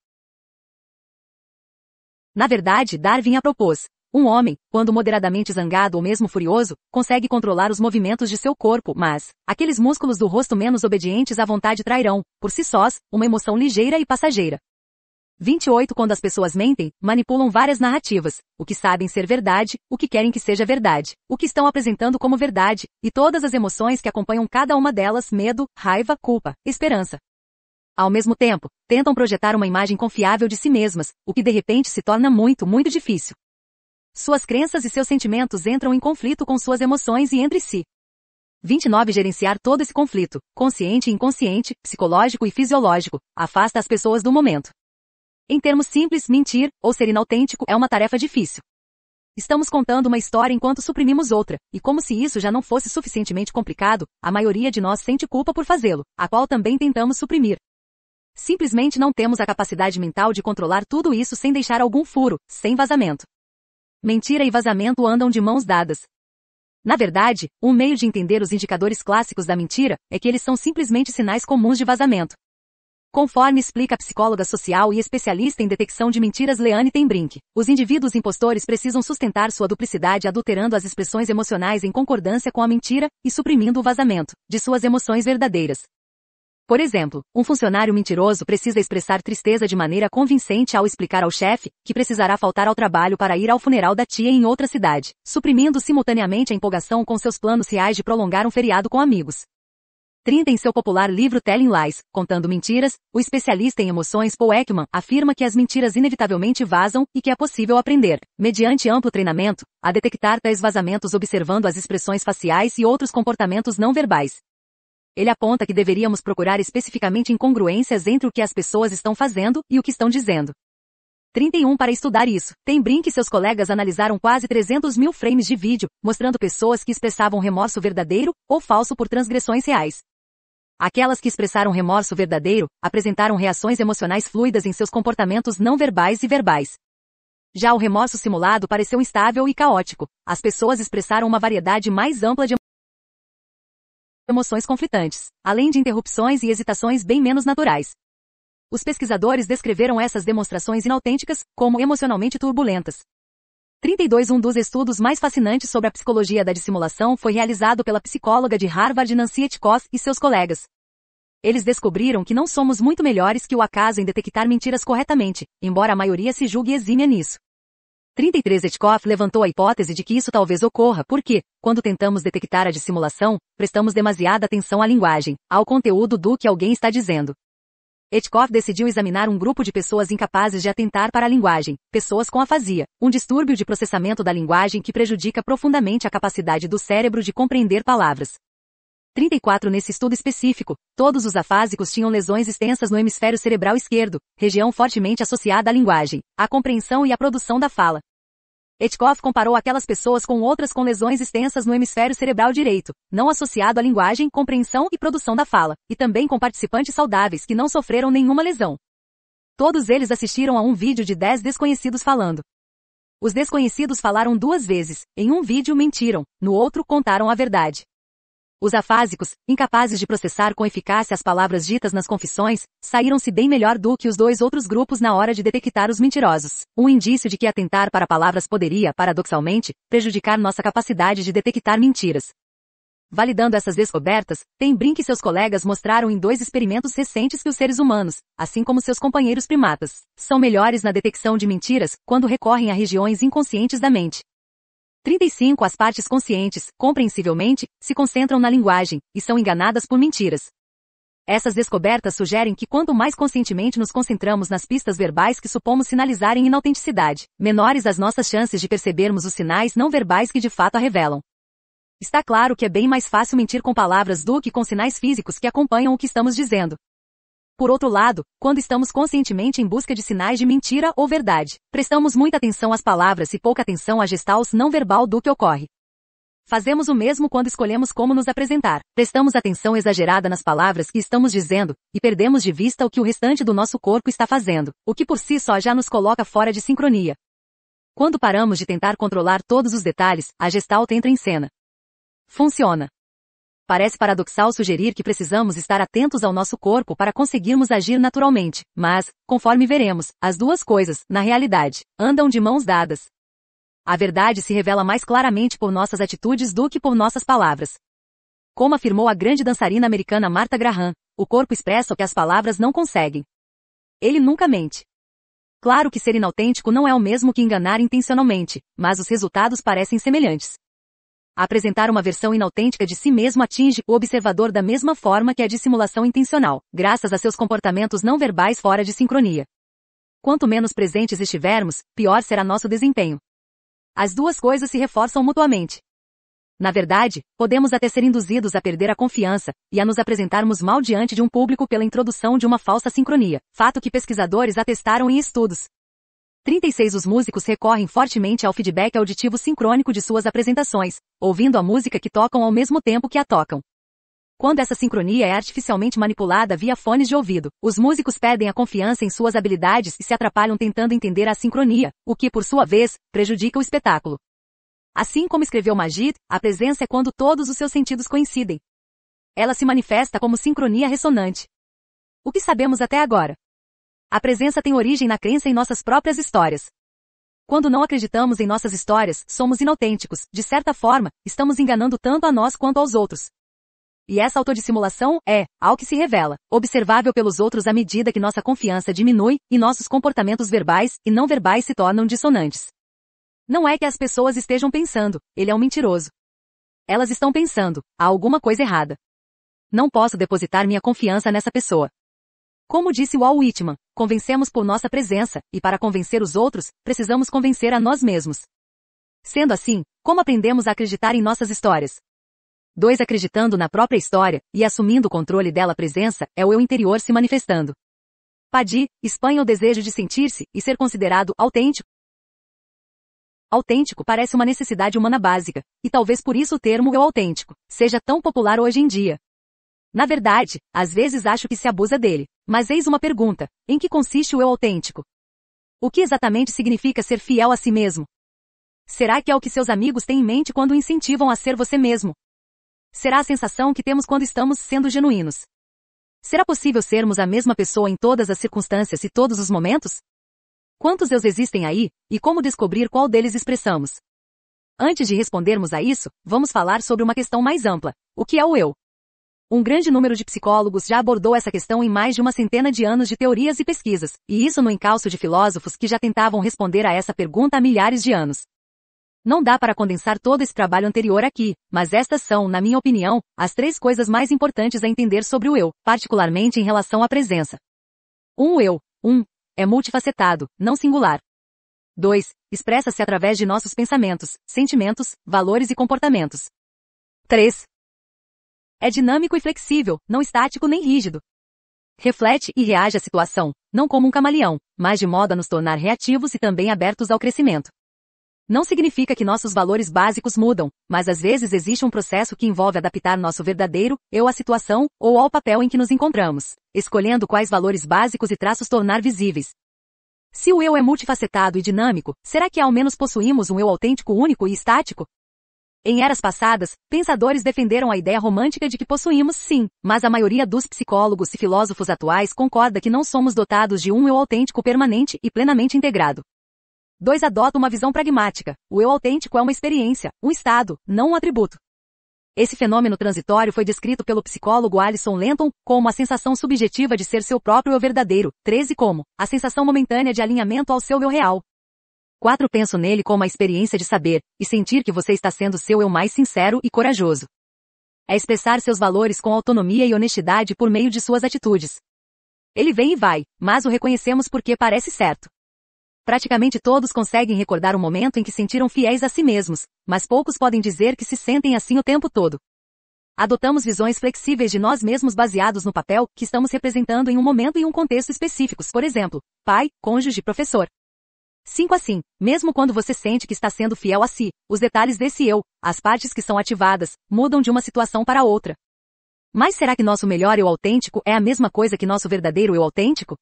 Na verdade, Darwin a propôs, um homem, quando moderadamente zangado ou mesmo furioso, consegue controlar os movimentos de seu corpo, mas aqueles músculos do rosto menos obedientes à vontade trairão, por si sós, uma emoção ligeira e passageira. 28 Quando as pessoas mentem, manipulam várias narrativas, o que sabem ser verdade, o que querem que seja verdade, o que estão apresentando como verdade, e todas as emoções que acompanham cada uma delas, medo, raiva, culpa, esperança. Ao mesmo tempo, tentam projetar uma imagem confiável de si mesmas, o que de repente se torna muito, muito difícil. Suas crenças e seus sentimentos entram em conflito com suas emoções e entre si. 29. Gerenciar todo esse conflito, consciente e inconsciente, psicológico e fisiológico, afasta as pessoas do momento. Em termos simples, mentir, ou ser inautêntico, é uma tarefa difícil. Estamos contando uma história enquanto suprimimos outra, e como se isso já não fosse suficientemente complicado, a maioria de nós sente culpa por fazê-lo, a qual também tentamos suprimir. Simplesmente não temos a capacidade mental de controlar tudo isso sem deixar algum furo, sem vazamento mentira e vazamento andam de mãos dadas. Na verdade, um meio de entender os indicadores clássicos da mentira é que eles são simplesmente sinais comuns de vazamento. Conforme explica a psicóloga social e especialista em detecção de mentiras Leanne Tembrink, os indivíduos impostores precisam sustentar sua duplicidade adulterando as expressões emocionais em concordância com a mentira e suprimindo o vazamento de suas emoções verdadeiras. Por exemplo, um funcionário mentiroso precisa expressar tristeza de maneira convincente ao explicar ao chefe que precisará faltar ao trabalho para ir ao funeral da tia em outra cidade, suprimindo simultaneamente a empolgação com seus planos reais de prolongar um feriado com amigos. 30 Em seu popular livro Telling Lies, Contando Mentiras, o especialista em emoções Paul Ekman afirma que as mentiras inevitavelmente vazam e que é possível aprender, mediante amplo treinamento, a detectar tais vazamentos observando as expressões faciais e outros comportamentos não verbais, ele aponta que deveríamos procurar especificamente incongruências entre o que as pessoas estão fazendo e o que estão dizendo. 31 Para estudar isso, Tem Brink e seus colegas analisaram quase 300 mil frames de vídeo, mostrando pessoas que expressavam remorso verdadeiro ou falso por transgressões reais. Aquelas que expressaram remorso verdadeiro apresentaram reações emocionais fluidas em seus comportamentos não verbais e verbais. Já o remorso simulado pareceu instável e caótico. As pessoas expressaram uma variedade mais ampla de emoções conflitantes, além de interrupções e hesitações bem menos naturais. Os pesquisadores descreveram essas demonstrações inautênticas como emocionalmente turbulentas. 32 Um dos estudos mais fascinantes sobre a psicologia da dissimulação foi realizado pela psicóloga de Harvard Nancy Etchcoss e seus colegas. Eles descobriram que não somos muito melhores que o acaso em detectar mentiras corretamente, embora a maioria se julgue exímia nisso. 33 Etchkoff levantou a hipótese de que isso talvez ocorra porque, quando tentamos detectar a dissimulação, prestamos demasiada atenção à linguagem, ao conteúdo do que alguém está dizendo. Etchkoff decidiu examinar um grupo de pessoas incapazes de atentar para a linguagem, pessoas com afasia, um distúrbio de processamento da linguagem que prejudica profundamente a capacidade do cérebro de compreender palavras. 34 Nesse estudo específico, todos os afásicos tinham lesões extensas no hemisfério cerebral esquerdo, região fortemente associada à linguagem, à compreensão e à produção da fala. Etkoff comparou aquelas pessoas com outras com lesões extensas no hemisfério cerebral direito, não associado à linguagem, compreensão e produção da fala, e também com participantes saudáveis que não sofreram nenhuma lesão. Todos eles assistiram a um vídeo de 10 desconhecidos falando. Os desconhecidos falaram duas vezes, em um vídeo mentiram, no outro contaram a verdade. Os afásicos, incapazes de processar com eficácia as palavras ditas nas confissões, saíram-se bem melhor do que os dois outros grupos na hora de detectar os mentirosos. Um indício de que atentar para palavras poderia, paradoxalmente, prejudicar nossa capacidade de detectar mentiras. Validando essas descobertas, tem Brink e seus colegas mostraram em dois experimentos recentes que os seres humanos, assim como seus companheiros primatas, são melhores na detecção de mentiras quando recorrem a regiões inconscientes da mente. 35 As partes conscientes, compreensivelmente, se concentram na linguagem, e são enganadas por mentiras. Essas descobertas sugerem que quanto mais conscientemente nos concentramos nas pistas verbais que supomos sinalizarem inautenticidade, menores as nossas chances de percebermos os sinais não verbais que de fato a revelam. Está claro que é bem mais fácil mentir com palavras do que com sinais físicos que acompanham o que estamos dizendo. Por outro lado, quando estamos conscientemente em busca de sinais de mentira ou verdade, prestamos muita atenção às palavras e pouca atenção à gestalt não verbal do que ocorre. Fazemos o mesmo quando escolhemos como nos apresentar. Prestamos atenção exagerada nas palavras que estamos dizendo, e perdemos de vista o que o restante do nosso corpo está fazendo, o que por si só já nos coloca fora de sincronia. Quando paramos de tentar controlar todos os detalhes, a gestalt entra em cena. Funciona. Parece paradoxal sugerir que precisamos estar atentos ao nosso corpo para conseguirmos agir naturalmente, mas, conforme veremos, as duas coisas, na realidade, andam de mãos dadas. A verdade se revela mais claramente por nossas atitudes do que por nossas palavras. Como afirmou a grande dançarina americana Martha Graham, o corpo expressa o que as palavras não conseguem. Ele nunca mente. Claro que ser inautêntico não é o mesmo que enganar intencionalmente, mas os resultados parecem semelhantes. Apresentar uma versão inautêntica de si mesmo atinge o observador da mesma forma que a dissimulação intencional, graças a seus comportamentos não verbais fora de sincronia. Quanto menos presentes estivermos, pior será nosso desempenho. As duas coisas se reforçam mutuamente. Na verdade, podemos até ser induzidos a perder a confiança e a nos apresentarmos mal diante de um público pela introdução de uma falsa sincronia, fato que pesquisadores atestaram em estudos. 36 Os músicos recorrem fortemente ao feedback auditivo sincrônico de suas apresentações, ouvindo a música que tocam ao mesmo tempo que a tocam. Quando essa sincronia é artificialmente manipulada via fones de ouvido, os músicos perdem a confiança em suas habilidades e se atrapalham tentando entender a sincronia, o que, por sua vez, prejudica o espetáculo. Assim como escreveu Magid, a presença é quando todos os seus sentidos coincidem. Ela se manifesta como sincronia ressonante. O que sabemos até agora? A presença tem origem na crença em nossas próprias histórias. Quando não acreditamos em nossas histórias, somos inautênticos, de certa forma, estamos enganando tanto a nós quanto aos outros. E essa autodissimulação é, ao que se revela, observável pelos outros à medida que nossa confiança diminui e nossos comportamentos verbais e não verbais se tornam dissonantes. Não é que as pessoas estejam pensando, ele é um mentiroso. Elas estão pensando, há alguma coisa errada. Não posso depositar minha confiança nessa pessoa. Como disse Walt Whitman, Convencemos por nossa presença, e para convencer os outros, precisamos convencer a nós mesmos. Sendo assim, como aprendemos a acreditar em nossas histórias? 2. Acreditando na própria história, e assumindo o controle dela presença, é o eu interior se manifestando. Padi, Espanha o desejo de sentir-se e ser considerado autêntico. Autêntico parece uma necessidade humana básica, e talvez por isso o termo eu autêntico seja tão popular hoje em dia. Na verdade, às vezes acho que se abusa dele. Mas eis uma pergunta: em que consiste o eu autêntico? O que exatamente significa ser fiel a si mesmo? Será que é o que seus amigos têm em mente quando o incentivam a ser você mesmo? Será a sensação que temos quando estamos sendo genuínos? Será possível sermos a mesma pessoa em todas as circunstâncias e todos os momentos? Quantos eus existem aí, e como descobrir qual deles expressamos? Antes de respondermos a isso, vamos falar sobre uma questão mais ampla: o que é o eu? Um grande número de psicólogos já abordou essa questão em mais de uma centena de anos de teorias e pesquisas, e isso no encalço de filósofos que já tentavam responder a essa pergunta há milhares de anos. Não dá para condensar todo esse trabalho anterior aqui, mas estas são, na minha opinião, as três coisas mais importantes a entender sobre o eu, particularmente em relação à presença. Um, eu, Um, é multifacetado, não singular. 2. Expressa-se através de nossos pensamentos, sentimentos, valores e comportamentos. 3. É dinâmico e flexível, não estático nem rígido. Reflete e reage à situação, não como um camaleão, mas de modo a nos tornar reativos e também abertos ao crescimento. Não significa que nossos valores básicos mudam, mas às vezes existe um processo que envolve adaptar nosso verdadeiro eu à situação ou ao papel em que nos encontramos, escolhendo quais valores básicos e traços tornar visíveis. Se o eu é multifacetado e dinâmico, será que ao menos possuímos um eu autêntico único e estático? Em eras passadas, pensadores defenderam a ideia romântica de que possuímos sim, mas a maioria dos psicólogos e filósofos atuais concorda que não somos dotados de um eu autêntico permanente e plenamente integrado. 2. Adota uma visão pragmática. O eu autêntico é uma experiência, um estado, não um atributo. Esse fenômeno transitório foi descrito pelo psicólogo Alison Lenton como a sensação subjetiva de ser seu próprio eu verdadeiro, 13 como a sensação momentânea de alinhamento ao seu eu real, 4. Penso nele como a experiência de saber e sentir que você está sendo seu eu mais sincero e corajoso. É expressar seus valores com autonomia e honestidade por meio de suas atitudes. Ele vem e vai, mas o reconhecemos porque parece certo. Praticamente todos conseguem recordar o momento em que sentiram fiéis a si mesmos, mas poucos podem dizer que se sentem assim o tempo todo. Adotamos visões flexíveis de nós mesmos baseados no papel que estamos representando em um momento e um contexto específicos, por exemplo, pai, cônjuge, professor. 5 Assim, mesmo quando você sente que está sendo fiel a si, os detalhes desse eu, as partes que são ativadas, mudam de uma situação para outra. Mas será que nosso melhor eu autêntico é a mesma coisa que nosso verdadeiro eu autêntico?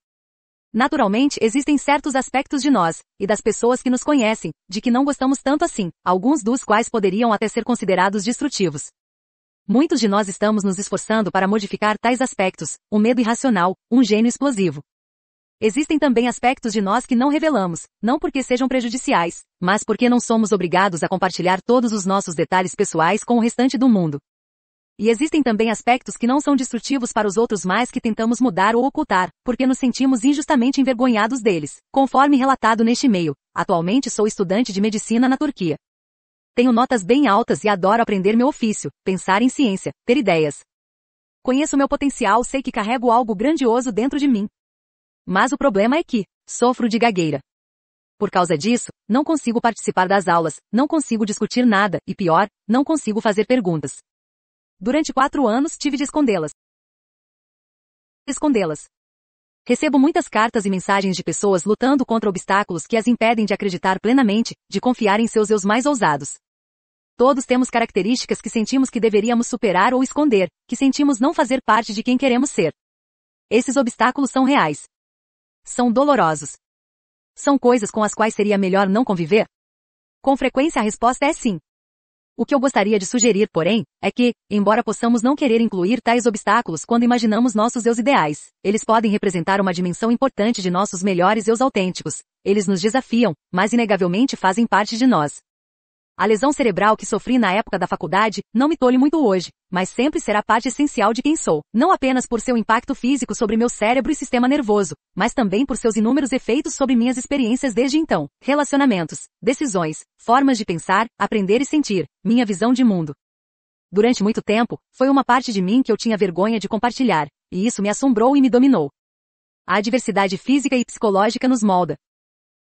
Naturalmente, existem certos aspectos de nós, e das pessoas que nos conhecem, de que não gostamos tanto assim, alguns dos quais poderiam até ser considerados destrutivos. Muitos de nós estamos nos esforçando para modificar tais aspectos, um medo irracional, um gênio explosivo, Existem também aspectos de nós que não revelamos, não porque sejam prejudiciais, mas porque não somos obrigados a compartilhar todos os nossos detalhes pessoais com o restante do mundo. E existem também aspectos que não são destrutivos para os outros mais que tentamos mudar ou ocultar, porque nos sentimos injustamente envergonhados deles, conforme relatado neste e-mail. Atualmente sou estudante de medicina na Turquia. Tenho notas bem altas e adoro aprender meu ofício, pensar em ciência, ter ideias. Conheço meu potencial, sei que carrego algo grandioso dentro de mim, mas o problema é que sofro de gagueira. Por causa disso, não consigo participar das aulas, não consigo discutir nada, e pior, não consigo fazer perguntas. Durante quatro anos tive de escondê-las. Escondê-las. Recebo muitas cartas e mensagens de pessoas lutando contra obstáculos que as impedem de acreditar plenamente, de confiar em seus eus mais ousados. Todos temos características que sentimos que deveríamos superar ou esconder, que sentimos não fazer parte de quem queremos ser. Esses obstáculos são reais, são dolorosos. São coisas com as quais seria melhor não conviver? Com frequência a resposta é sim. O que eu gostaria de sugerir, porém, é que, embora possamos não querer incluir tais obstáculos quando imaginamos nossos eus ideais, eles podem representar uma dimensão importante de nossos melhores eus autênticos. Eles nos desafiam, mas inegavelmente fazem parte de nós. A lesão cerebral que sofri na época da faculdade não me tolhe muito hoje, mas sempre será parte essencial de quem sou, não apenas por seu impacto físico sobre meu cérebro e sistema nervoso, mas também por seus inúmeros efeitos sobre minhas experiências desde então: relacionamentos, decisões, formas de pensar, aprender e sentir, minha visão de mundo. Durante muito tempo, foi uma parte de mim que eu tinha vergonha de compartilhar, e isso me assombrou e me dominou. A adversidade física e psicológica nos molda,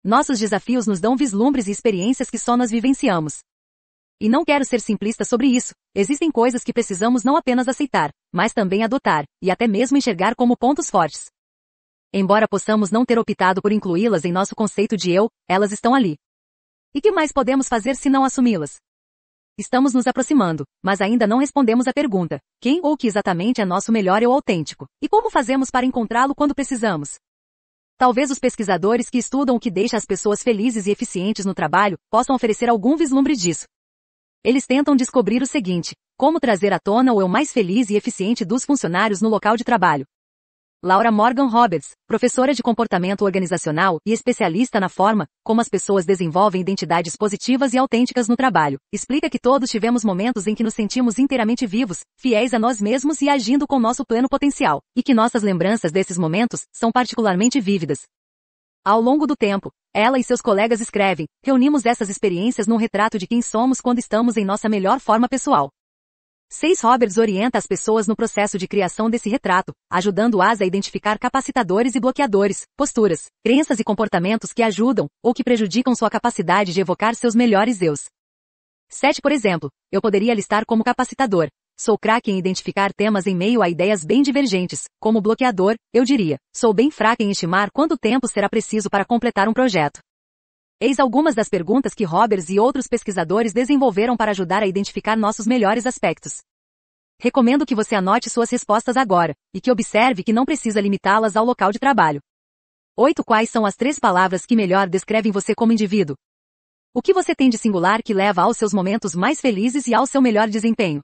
nossos desafios nos dão vislumbres e experiências que só nós vivenciamos. E não quero ser simplista sobre isso, existem coisas que precisamos não apenas aceitar, mas também adotar, e até mesmo enxergar como pontos fortes. Embora possamos não ter optado por incluí-las em nosso conceito de eu, elas estão ali. E que mais podemos fazer se não assumi-las? Estamos nos aproximando, mas ainda não respondemos à pergunta: quem ou que exatamente é nosso melhor eu autêntico? E como fazemos para encontrá-lo quando precisamos? Talvez os pesquisadores que estudam o que deixa as pessoas felizes e eficientes no trabalho possam oferecer algum vislumbre disso. Eles tentam descobrir o seguinte: como trazer à tona o eu mais feliz e eficiente dos funcionários no local de trabalho. Laura Morgan Roberts, professora de comportamento organizacional e especialista na forma como as pessoas desenvolvem identidades positivas e autênticas no trabalho, explica que todos tivemos momentos em que nos sentimos inteiramente vivos, fiéis a nós mesmos e agindo com nosso pleno potencial, e que nossas lembranças desses momentos são particularmente vívidas. Ao longo do tempo, ela e seus colegas escrevem, reunimos essas experiências num retrato de quem somos quando estamos em nossa melhor forma pessoal. 6. Roberts orienta as pessoas no processo de criação desse retrato, ajudando-as a identificar capacitadores e bloqueadores, posturas, crenças e comportamentos que ajudam ou que prejudicam sua capacidade de evocar seus melhores eus. 7. Por exemplo, eu poderia listar como capacitador. Sou craque em identificar temas em meio a ideias bem divergentes. Como bloqueador, eu diria, sou bem fraca em estimar quanto tempo será preciso para completar um projeto. Eis algumas das perguntas que Roberts e outros pesquisadores desenvolveram para ajudar a identificar nossos melhores aspectos. Recomendo que você anote suas respostas agora, e que observe que não precisa limitá-las ao local de trabalho. 8. Quais são as três palavras que melhor descrevem você como indivíduo? O que você tem de singular que leva aos seus momentos mais felizes e ao seu melhor desempenho?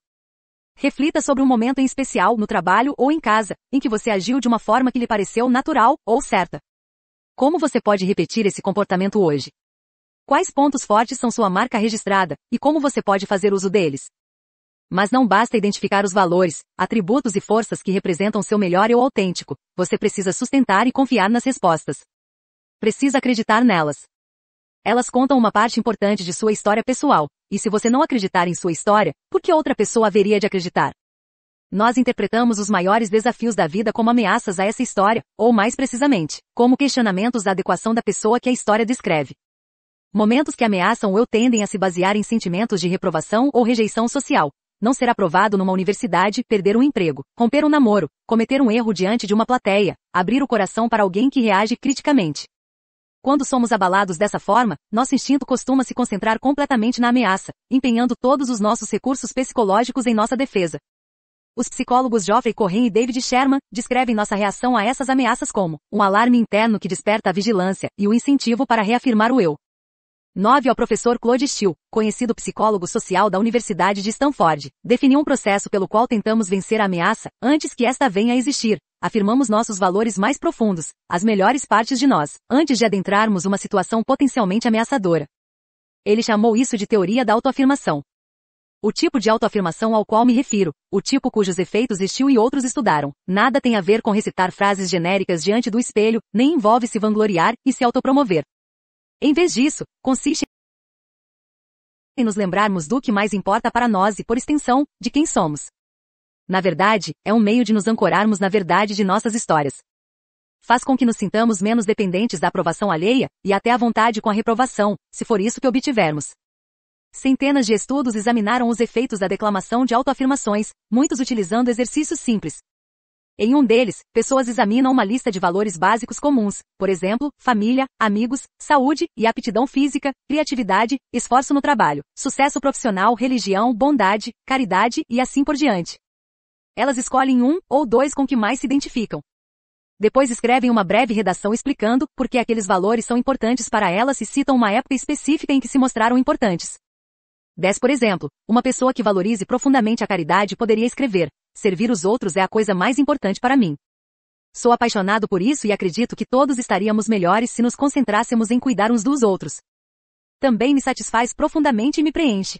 Reflita sobre um momento em especial, no trabalho ou em casa, em que você agiu de uma forma que lhe pareceu natural ou certa. Como você pode repetir esse comportamento hoje? Quais pontos fortes são sua marca registrada e como você pode fazer uso deles? Mas não basta identificar os valores, atributos e forças que representam seu melhor o autêntico, você precisa sustentar e confiar nas respostas. Precisa acreditar nelas. Elas contam uma parte importante de sua história pessoal, e se você não acreditar em sua história, por que outra pessoa haveria de acreditar? Nós interpretamos os maiores desafios da vida como ameaças a essa história, ou mais precisamente, como questionamentos da adequação da pessoa que a história descreve. Momentos que ameaçam o eu tendem a se basear em sentimentos de reprovação ou rejeição social. Não ser aprovado numa universidade, perder um emprego, romper um namoro, cometer um erro diante de uma plateia, abrir o coração para alguém que reage criticamente. Quando somos abalados dessa forma, nosso instinto costuma se concentrar completamente na ameaça, empenhando todos os nossos recursos psicológicos em nossa defesa. Os psicólogos Geoffrey Corrêa e David Sherman descrevem nossa reação a essas ameaças como um alarme interno que desperta a vigilância e o incentivo para reafirmar o eu. 9 ao é professor Claude Steele, conhecido psicólogo social da Universidade de Stanford, definiu um processo pelo qual tentamos vencer a ameaça antes que esta venha a existir. Afirmamos nossos valores mais profundos, as melhores partes de nós, antes de adentrarmos uma situação potencialmente ameaçadora. Ele chamou isso de teoria da autoafirmação. O tipo de autoafirmação ao qual me refiro, o tipo cujos efeitos Steele e outros estudaram, nada tem a ver com recitar frases genéricas diante do espelho, nem envolve se vangloriar e se autopromover. Em vez disso, consiste em nos lembrarmos do que mais importa para nós e, por extensão, de quem somos. Na verdade, é um meio de nos ancorarmos na verdade de nossas histórias. Faz com que nos sintamos menos dependentes da aprovação alheia, e até à vontade com a reprovação, se for isso que obtivermos. Centenas de estudos examinaram os efeitos da declamação de autoafirmações, muitos utilizando exercícios simples, em um deles, pessoas examinam uma lista de valores básicos comuns, por exemplo, família, amigos, saúde e aptidão física, criatividade, esforço no trabalho, sucesso profissional, religião, bondade, caridade e assim por diante. Elas escolhem um ou dois com que mais se identificam. Depois escrevem uma breve redação explicando por que aqueles valores são importantes para elas e citam uma época específica em que se mostraram importantes. 10 Por exemplo, uma pessoa que valorize profundamente a caridade poderia escrever: servir os outros é a coisa mais importante para mim. Sou apaixonado por isso e acredito que todos estaríamos melhores se nos concentrássemos em cuidar uns dos outros. Também me satisfaz profundamente e me preenche.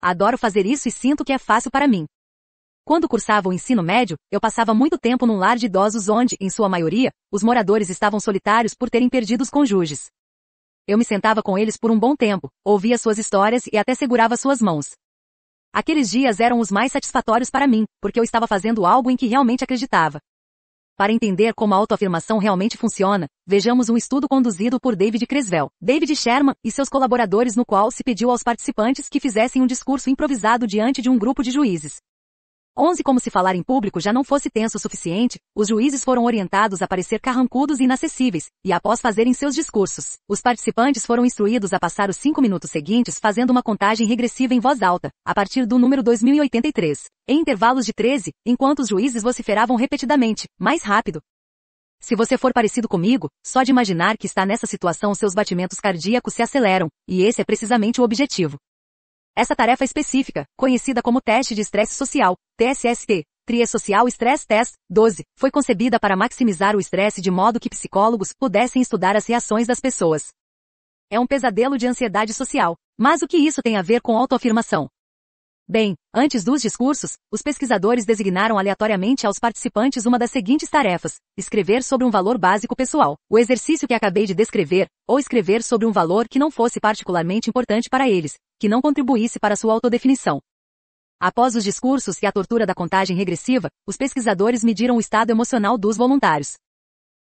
Adoro fazer isso e sinto que é fácil para mim. Quando cursava o ensino médio, eu passava muito tempo num lar de idosos onde, em sua maioria, os moradores estavam solitários por terem perdido os cônjuges. Eu me sentava com eles por um bom tempo, ouvia suas histórias e até segurava suas mãos. Aqueles dias eram os mais satisfatórios para mim, porque eu estava fazendo algo em que realmente acreditava. Para entender como a autoafirmação realmente funciona, vejamos um estudo conduzido por David Creswell, David Sherman e seus colaboradores no qual se pediu aos participantes que fizessem um discurso improvisado diante de um grupo de juízes. 11 Como se falar em público já não fosse tenso o suficiente, os juízes foram orientados a parecer carrancudos e inacessíveis, e após fazerem seus discursos, os participantes foram instruídos a passar os cinco minutos seguintes fazendo uma contagem regressiva em voz alta, a partir do número 2083, em intervalos de 13, enquanto os juízes vociferavam repetidamente, mais rápido, se você for parecido comigo, só de imaginar que está nessa situação seus batimentos cardíacos se aceleram, e esse é precisamente o objetivo. Essa tarefa específica, conhecida como Teste de Estresse Social, TSST, TRIE Social Stress Test, 12, foi concebida para maximizar o estresse de modo que psicólogos pudessem estudar as reações das pessoas. É um pesadelo de ansiedade social. Mas o que isso tem a ver com autoafirmação? Bem, antes dos discursos, os pesquisadores designaram aleatoriamente aos participantes uma das seguintes tarefas: escrever sobre um valor básico pessoal, o exercício que acabei de descrever, ou escrever sobre um valor que não fosse particularmente importante para eles, que não contribuísse para sua autodefinição. Após os discursos e a tortura da contagem regressiva, os pesquisadores mediram o estado emocional dos voluntários.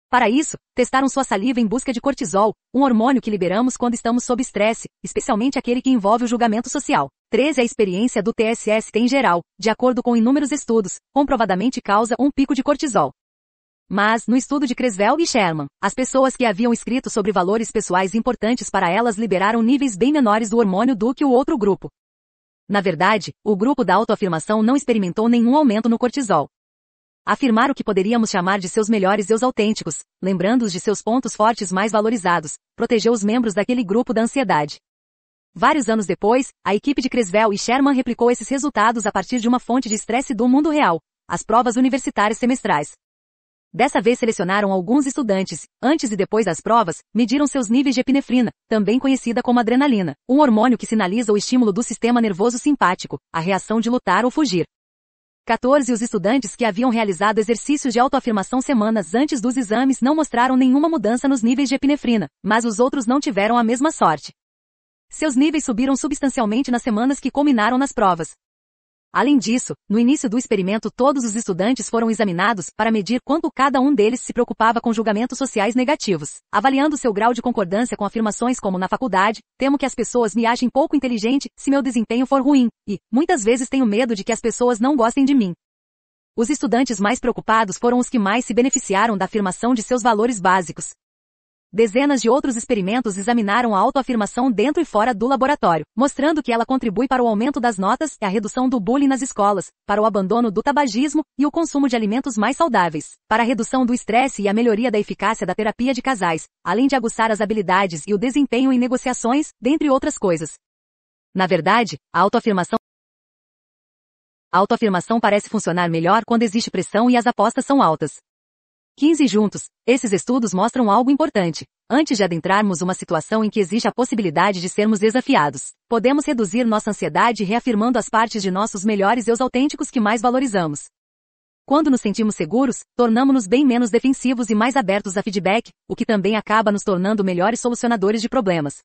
Para isso, testaram sua saliva em busca de cortisol, um hormônio que liberamos quando estamos sob estresse, especialmente aquele que envolve o julgamento social. 13. É a experiência do TSS em geral, de acordo com inúmeros estudos, comprovadamente causa um pico de cortisol. Mas, no estudo de Creswell e Sherman, as pessoas que haviam escrito sobre valores pessoais importantes para elas liberaram níveis bem menores do hormônio do que o outro grupo. Na verdade, o grupo da autoafirmação não experimentou nenhum aumento no cortisol. Afirmar o que poderíamos chamar de seus melhores eus autênticos, lembrando-os de seus pontos fortes mais valorizados, protegeu os membros daquele grupo da ansiedade. Vários anos depois, a equipe de Creswell e Sherman replicou esses resultados a partir de uma fonte de estresse do mundo real, as provas universitárias semestrais. Dessa vez selecionaram alguns estudantes, antes e depois das provas, mediram seus níveis de epinefrina, também conhecida como adrenalina, um hormônio que sinaliza o estímulo do sistema nervoso simpático, a reação de lutar ou fugir. 14 Os estudantes que haviam realizado exercícios de autoafirmação semanas antes dos exames não mostraram nenhuma mudança nos níveis de epinefrina, mas os outros não tiveram a mesma sorte. Seus níveis subiram substancialmente nas semanas que culminaram nas provas. Além disso, no início do experimento todos os estudantes foram examinados para medir quanto cada um deles se preocupava com julgamentos sociais negativos, avaliando seu grau de concordância com afirmações como na faculdade, temo que as pessoas me achem pouco inteligente se meu desempenho for ruim, e, muitas vezes tenho medo de que as pessoas não gostem de mim. Os estudantes mais preocupados foram os que mais se beneficiaram da afirmação de seus valores básicos, Dezenas de outros experimentos examinaram a autoafirmação dentro e fora do laboratório, mostrando que ela contribui para o aumento das notas e a redução do bullying nas escolas, para o abandono do tabagismo e o consumo de alimentos mais saudáveis, para a redução do estresse e a melhoria da eficácia da terapia de casais, além de aguçar as habilidades e o desempenho em negociações, dentre outras coisas. Na verdade, a autoafirmação a autoafirmação parece funcionar melhor quando existe pressão e as apostas são altas. 15 juntos, esses estudos mostram algo importante. Antes de adentrarmos uma situação em que existe a possibilidade de sermos desafiados, podemos reduzir nossa ansiedade reafirmando as partes de nossos melhores e os autênticos que mais valorizamos. Quando nos sentimos seguros, tornamos-nos bem menos defensivos e mais abertos a feedback, o que também acaba nos tornando melhores solucionadores de problemas.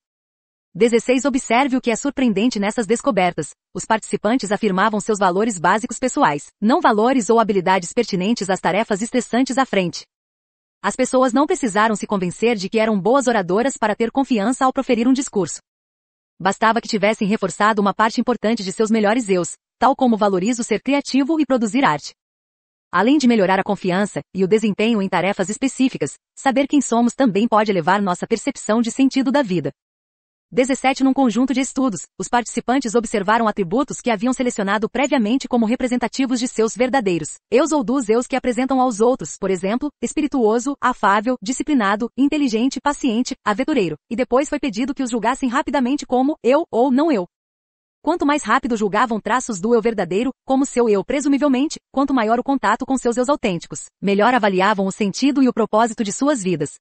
16 Observe o que é surpreendente nessas descobertas. Os participantes afirmavam seus valores básicos pessoais, não valores ou habilidades pertinentes às tarefas estressantes à frente. As pessoas não precisaram se convencer de que eram boas oradoras para ter confiança ao proferir um discurso. Bastava que tivessem reforçado uma parte importante de seus melhores eus, tal como valorizo ser criativo e produzir arte. Além de melhorar a confiança e o desempenho em tarefas específicas, saber quem somos também pode elevar nossa percepção de sentido da vida. 17 Num conjunto de estudos, os participantes observaram atributos que haviam selecionado previamente como representativos de seus verdadeiros eus ou dos eus que apresentam aos outros, por exemplo, espirituoso, afável, disciplinado, inteligente, paciente, aventureiro, e depois foi pedido que os julgassem rapidamente como eu ou não eu. Quanto mais rápido julgavam traços do eu verdadeiro, como seu eu presumivelmente, quanto maior o contato com seus eus autênticos, melhor avaliavam o sentido e o propósito de suas vidas,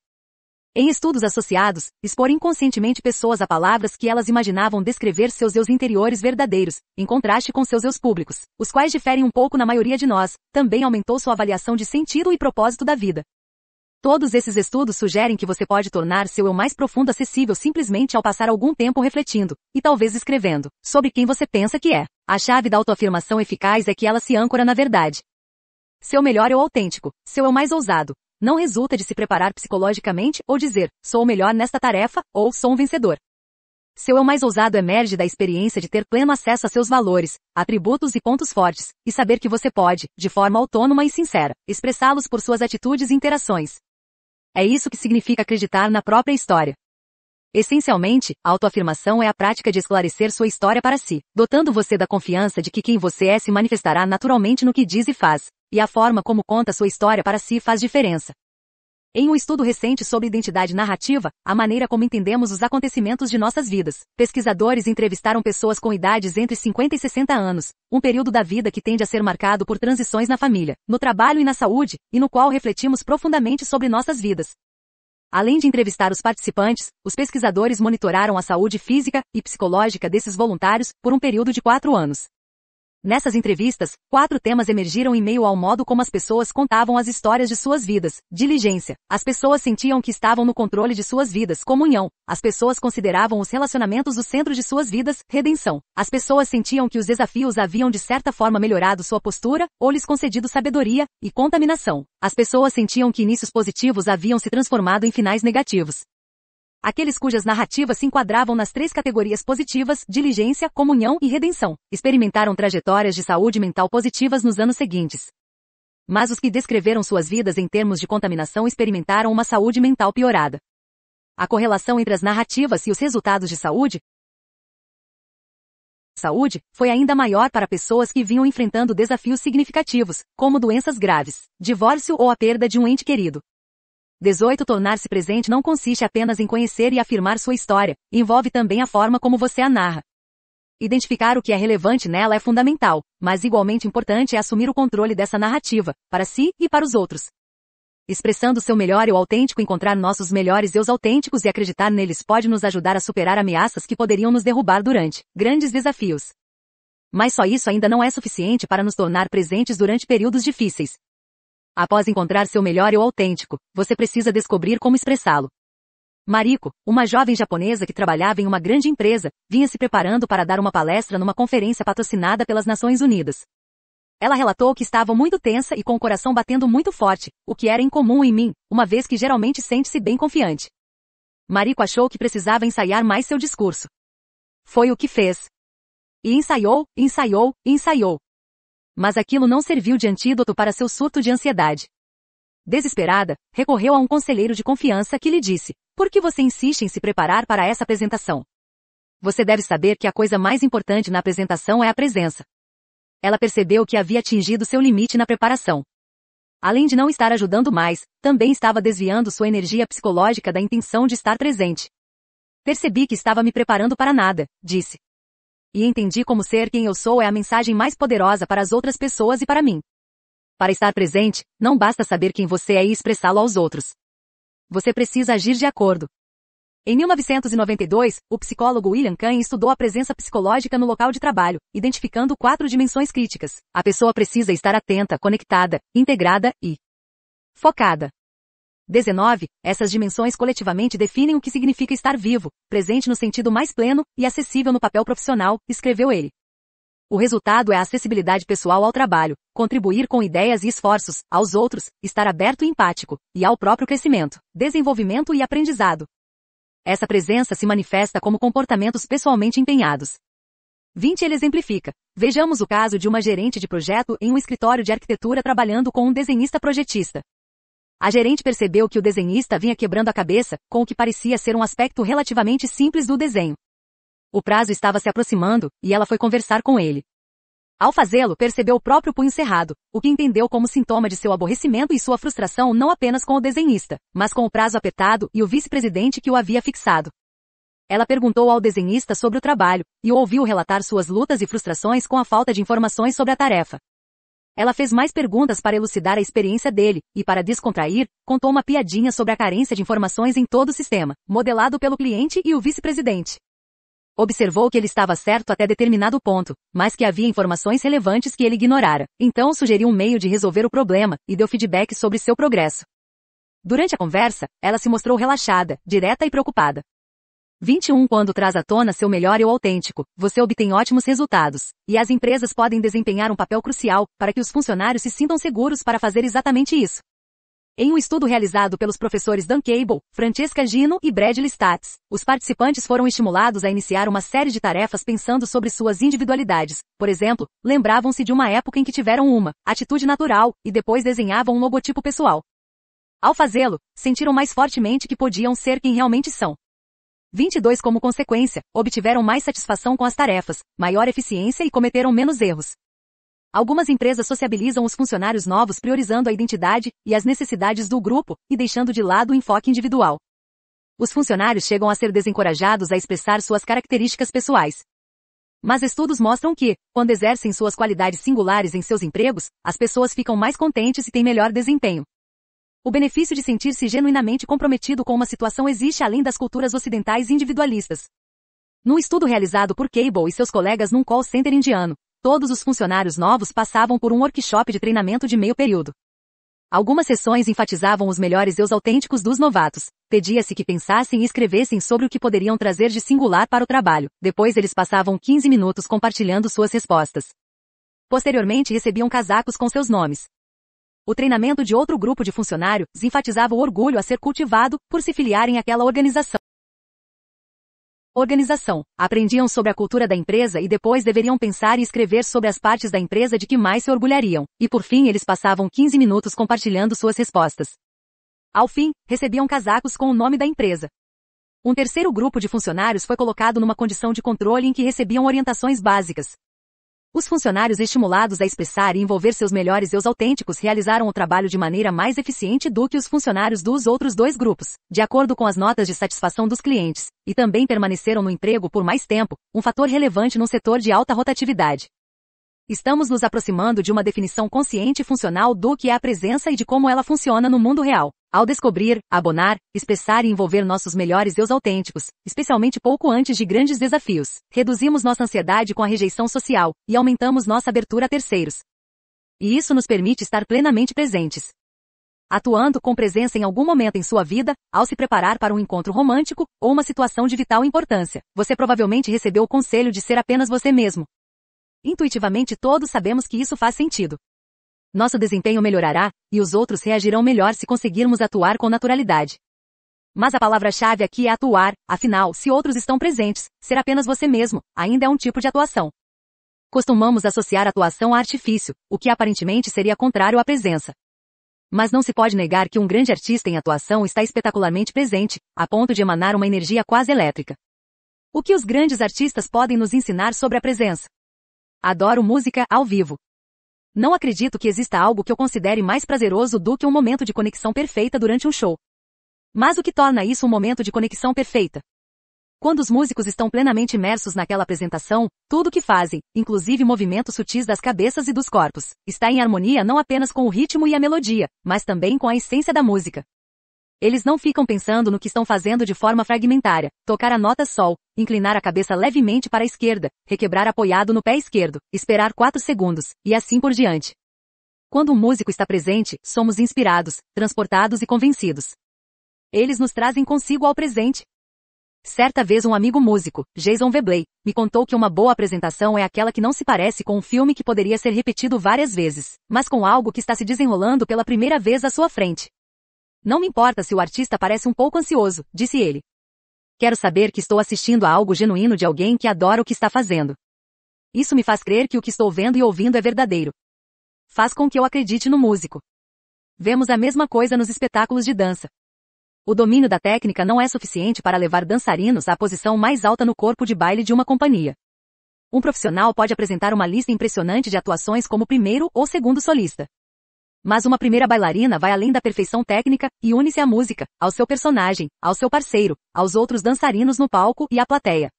em estudos associados, expor inconscientemente pessoas a palavras que elas imaginavam descrever seus eus interiores verdadeiros, em contraste com seus eus públicos, os quais diferem um pouco na maioria de nós, também aumentou sua avaliação de sentido e propósito da vida. Todos esses estudos sugerem que você pode tornar seu eu mais profundo acessível simplesmente ao passar algum tempo refletindo, e talvez escrevendo, sobre quem você pensa que é. A chave da autoafirmação eficaz é que ela se âncora na verdade. Seu melhor eu autêntico, seu eu mais ousado, não resulta de se preparar psicologicamente ou dizer, sou o melhor nesta tarefa, ou sou um vencedor. Seu eu mais ousado emerge da experiência de ter pleno acesso a seus valores, atributos e pontos fortes, e saber que você pode, de forma autônoma e sincera, expressá-los por suas atitudes e interações. É isso que significa acreditar na própria história. Essencialmente, a autoafirmação é a prática de esclarecer sua história para si, dotando você da confiança de que quem você é se manifestará naturalmente no que diz e faz, e a forma como conta sua história para si faz diferença. Em um estudo recente sobre identidade narrativa, a maneira como entendemos os acontecimentos de nossas vidas, pesquisadores entrevistaram pessoas com idades entre 50 e 60 anos, um período da vida que tende a ser marcado por transições na família, no trabalho e na saúde, e no qual refletimos profundamente sobre nossas vidas, Além de entrevistar os participantes, os pesquisadores monitoraram a saúde física e psicológica desses voluntários por um período de quatro anos. Nessas entrevistas, quatro temas emergiram em meio ao modo como as pessoas contavam as histórias de suas vidas. Diligência. As pessoas sentiam que estavam no controle de suas vidas. Comunhão. As pessoas consideravam os relacionamentos o centro de suas vidas. Redenção. As pessoas sentiam que os desafios haviam de certa forma melhorado sua postura, ou lhes concedido sabedoria, e contaminação. As pessoas sentiam que inícios positivos haviam se transformado em finais negativos. Aqueles cujas narrativas se enquadravam nas três categorias positivas, diligência, comunhão e redenção, experimentaram trajetórias de saúde mental positivas nos anos seguintes. Mas os que descreveram suas vidas em termos de contaminação experimentaram uma saúde mental piorada. A correlação entre as narrativas e os resultados de saúde saúde, foi ainda maior para pessoas que vinham enfrentando desafios significativos, como doenças graves, divórcio ou a perda de um ente querido. 18 Tornar-se presente não consiste apenas em conhecer e afirmar sua história, envolve também a forma como você a narra. Identificar o que é relevante nela é fundamental, mas igualmente importante é assumir o controle dessa narrativa, para si e para os outros. Expressando seu melhor eu autêntico, encontrar nossos melhores eus autênticos e acreditar neles pode nos ajudar a superar ameaças que poderiam nos derrubar durante grandes desafios. Mas só isso ainda não é suficiente para nos tornar presentes durante períodos difíceis. Após encontrar seu melhor eu autêntico, você precisa descobrir como expressá-lo. Mariko, uma jovem japonesa que trabalhava em uma grande empresa, vinha se preparando para dar uma palestra numa conferência patrocinada pelas Nações Unidas. Ela relatou que estava muito tensa e com o coração batendo muito forte, o que era incomum em mim, uma vez que geralmente sente-se bem confiante. Mariko achou que precisava ensaiar mais seu discurso. Foi o que fez. E ensaiou, ensaiou, ensaiou, mas aquilo não serviu de antídoto para seu surto de ansiedade. Desesperada, recorreu a um conselheiro de confiança que lhe disse: Por que você insiste em se preparar para essa apresentação? Você deve saber que a coisa mais importante na apresentação é a presença. Ela percebeu que havia atingido seu limite na preparação. Além de não estar ajudando mais, também estava desviando sua energia psicológica da intenção de estar presente. Percebi que estava me preparando para nada, disse. E entendi como ser quem eu sou é a mensagem mais poderosa para as outras pessoas e para mim. Para estar presente, não basta saber quem você é e expressá-lo aos outros. Você precisa agir de acordo. Em 1992, o psicólogo William Kahn estudou a presença psicológica no local de trabalho, identificando quatro dimensões críticas. A pessoa precisa estar atenta, conectada, integrada e focada. 19. Essas dimensões coletivamente definem o que significa estar vivo, presente no sentido mais pleno e acessível no papel profissional, escreveu ele. O resultado é a acessibilidade pessoal ao trabalho, contribuir com ideias e esforços, aos outros, estar aberto e empático, e ao próprio crescimento, desenvolvimento e aprendizado. Essa presença se manifesta como comportamentos pessoalmente empenhados. 20 Ele exemplifica. Vejamos o caso de uma gerente de projeto em um escritório de arquitetura trabalhando com um desenhista projetista. A gerente percebeu que o desenhista vinha quebrando a cabeça com o que parecia ser um aspecto relativamente simples do desenho. O prazo estava se aproximando e ela foi conversar com ele. Ao fazê-lo, percebeu o próprio punho cerrado, o que entendeu como sintoma de seu aborrecimento e sua frustração não apenas com o desenhista, mas com o prazo apertado e o vice-presidente que o havia fixado. Ela perguntou ao desenhista sobre o trabalho, e o ouviu relatar suas lutas e frustrações com a falta de informações sobre a tarefa. Ela fez mais perguntas para elucidar a experiência dele, e para descontrair, contou uma piadinha sobre a carência de informações em todo o sistema, modelado pelo cliente e o vice-presidente. Observou que ele estava certo até determinado ponto, mas que havia informações relevantes que ele ignorara, então sugeriu um meio de resolver o problema, e deu feedback sobre seu progresso. Durante a conversa, ela se mostrou relaxada, direta e preocupada. 21 Quando traz à tona seu melhor o autêntico, você obtém ótimos resultados, e as empresas podem desempenhar um papel crucial para que os funcionários se sintam seguros para fazer exatamente isso. Em um estudo realizado pelos professores Dan Cable, Francesca Gino e Bradley Statz, os participantes foram estimulados a iniciar uma série de tarefas pensando sobre suas individualidades. Por exemplo, lembravam-se de uma época em que tiveram uma atitude natural e depois desenhavam um logotipo pessoal. Ao fazê-lo, sentiram mais fortemente que podiam ser quem realmente são. 22 como consequência, obtiveram mais satisfação com as tarefas, maior eficiência e cometeram menos erros. Algumas empresas sociabilizam os funcionários novos priorizando a identidade e as necessidades do grupo e deixando de lado o enfoque individual. Os funcionários chegam a ser desencorajados a expressar suas características pessoais. Mas estudos mostram que, quando exercem suas qualidades singulares em seus empregos, as pessoas ficam mais contentes e têm melhor desempenho. O benefício de sentir-se genuinamente comprometido com uma situação existe além das culturas ocidentais individualistas. Num estudo realizado por Cable e seus colegas num call center indiano, todos os funcionários novos passavam por um workshop de treinamento de meio período. Algumas sessões enfatizavam os melhores eus autênticos dos novatos. Pedia-se que pensassem e escrevessem sobre o que poderiam trazer de singular para o trabalho. Depois eles passavam 15 minutos compartilhando suas respostas. Posteriormente recebiam casacos com seus nomes. O treinamento de outro grupo de funcionários enfatizava o orgulho a ser cultivado por se filiarem àquela organização. Organização. Aprendiam sobre a cultura da empresa e depois deveriam pensar e escrever sobre as partes da empresa de que mais se orgulhariam. E por fim eles passavam 15 minutos compartilhando suas respostas. Ao fim, recebiam casacos com o nome da empresa. Um terceiro grupo de funcionários foi colocado numa condição de controle em que recebiam orientações básicas, os funcionários estimulados a expressar e envolver seus melhores eus autênticos realizaram o trabalho de maneira mais eficiente do que os funcionários dos outros dois grupos, de acordo com as notas de satisfação dos clientes, e também permaneceram no emprego por mais tempo, um fator relevante num setor de alta rotatividade. Estamos nos aproximando de uma definição consciente e funcional do que é a presença e de como ela funciona no mundo real. Ao descobrir, abonar, espessar e envolver nossos melhores eus autênticos, especialmente pouco antes de grandes desafios, reduzimos nossa ansiedade com a rejeição social e aumentamos nossa abertura a terceiros. E isso nos permite estar plenamente presentes. Atuando com presença em algum momento em sua vida, ao se preparar para um encontro romântico ou uma situação de vital importância, você provavelmente recebeu o conselho de ser apenas você mesmo. Intuitivamente todos sabemos que isso faz sentido nosso desempenho melhorará, e os outros reagirão melhor se conseguirmos atuar com naturalidade. Mas a palavra-chave aqui é atuar, afinal, se outros estão presentes, ser apenas você mesmo, ainda é um tipo de atuação. Costumamos associar atuação a artifício, o que aparentemente seria contrário à presença. Mas não se pode negar que um grande artista em atuação está espetacularmente presente, a ponto de emanar uma energia quase elétrica. O que os grandes artistas podem nos ensinar sobre a presença? Adoro música ao vivo, não acredito que exista algo que eu considere mais prazeroso do que um momento de conexão perfeita durante um show. Mas o que torna isso um momento de conexão perfeita? Quando os músicos estão plenamente imersos naquela apresentação, tudo o que fazem, inclusive movimentos sutis das cabeças e dos corpos, está em harmonia não apenas com o ritmo e a melodia, mas também com a essência da música. Eles não ficam pensando no que estão fazendo de forma fragmentária. Tocar a nota sol, inclinar a cabeça levemente para a esquerda, requebrar apoiado no pé esquerdo, esperar 4 segundos, e assim por diante. Quando um músico está presente, somos inspirados, transportados e convencidos. Eles nos trazem consigo ao presente. Certa vez um amigo músico, Jason Webley, me contou que uma boa apresentação é aquela que não se parece com um filme que poderia ser repetido várias vezes, mas com algo que está se desenrolando pela primeira vez à sua frente. Não me importa se o artista parece um pouco ansioso, disse ele. Quero saber que estou assistindo a algo genuíno de alguém que adora o que está fazendo. Isso me faz crer que o que estou vendo e ouvindo é verdadeiro. Faz com que eu acredite no músico. Vemos a mesma coisa nos espetáculos de dança. O domínio da técnica não é suficiente para levar dançarinos à posição mais alta no corpo de baile de uma companhia. Um profissional pode apresentar uma lista impressionante de atuações como primeiro ou segundo solista. Mas uma primeira bailarina vai além da perfeição técnica e une-se à música, ao seu personagem, ao seu parceiro, aos outros dançarinos no palco e à plateia.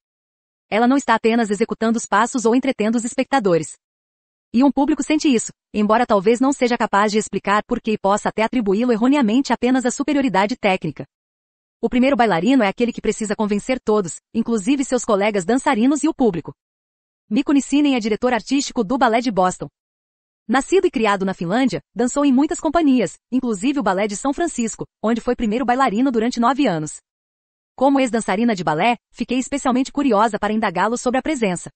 Ela não está apenas executando os passos ou entretendo os espectadores. E um público sente isso, embora talvez não seja capaz de explicar por que e possa até atribuí-lo erroneamente apenas à superioridade técnica. O primeiro bailarino é aquele que precisa convencer todos, inclusive seus colegas dançarinos e o público. Miko Nissinen é diretor artístico do Balé de Boston, Nascido e criado na Finlândia, dançou em muitas companhias, inclusive o Balé de São Francisco, onde foi primeiro bailarino durante nove anos. Como ex-dançarina de balé, fiquei especialmente curiosa para indagá-lo sobre a presença.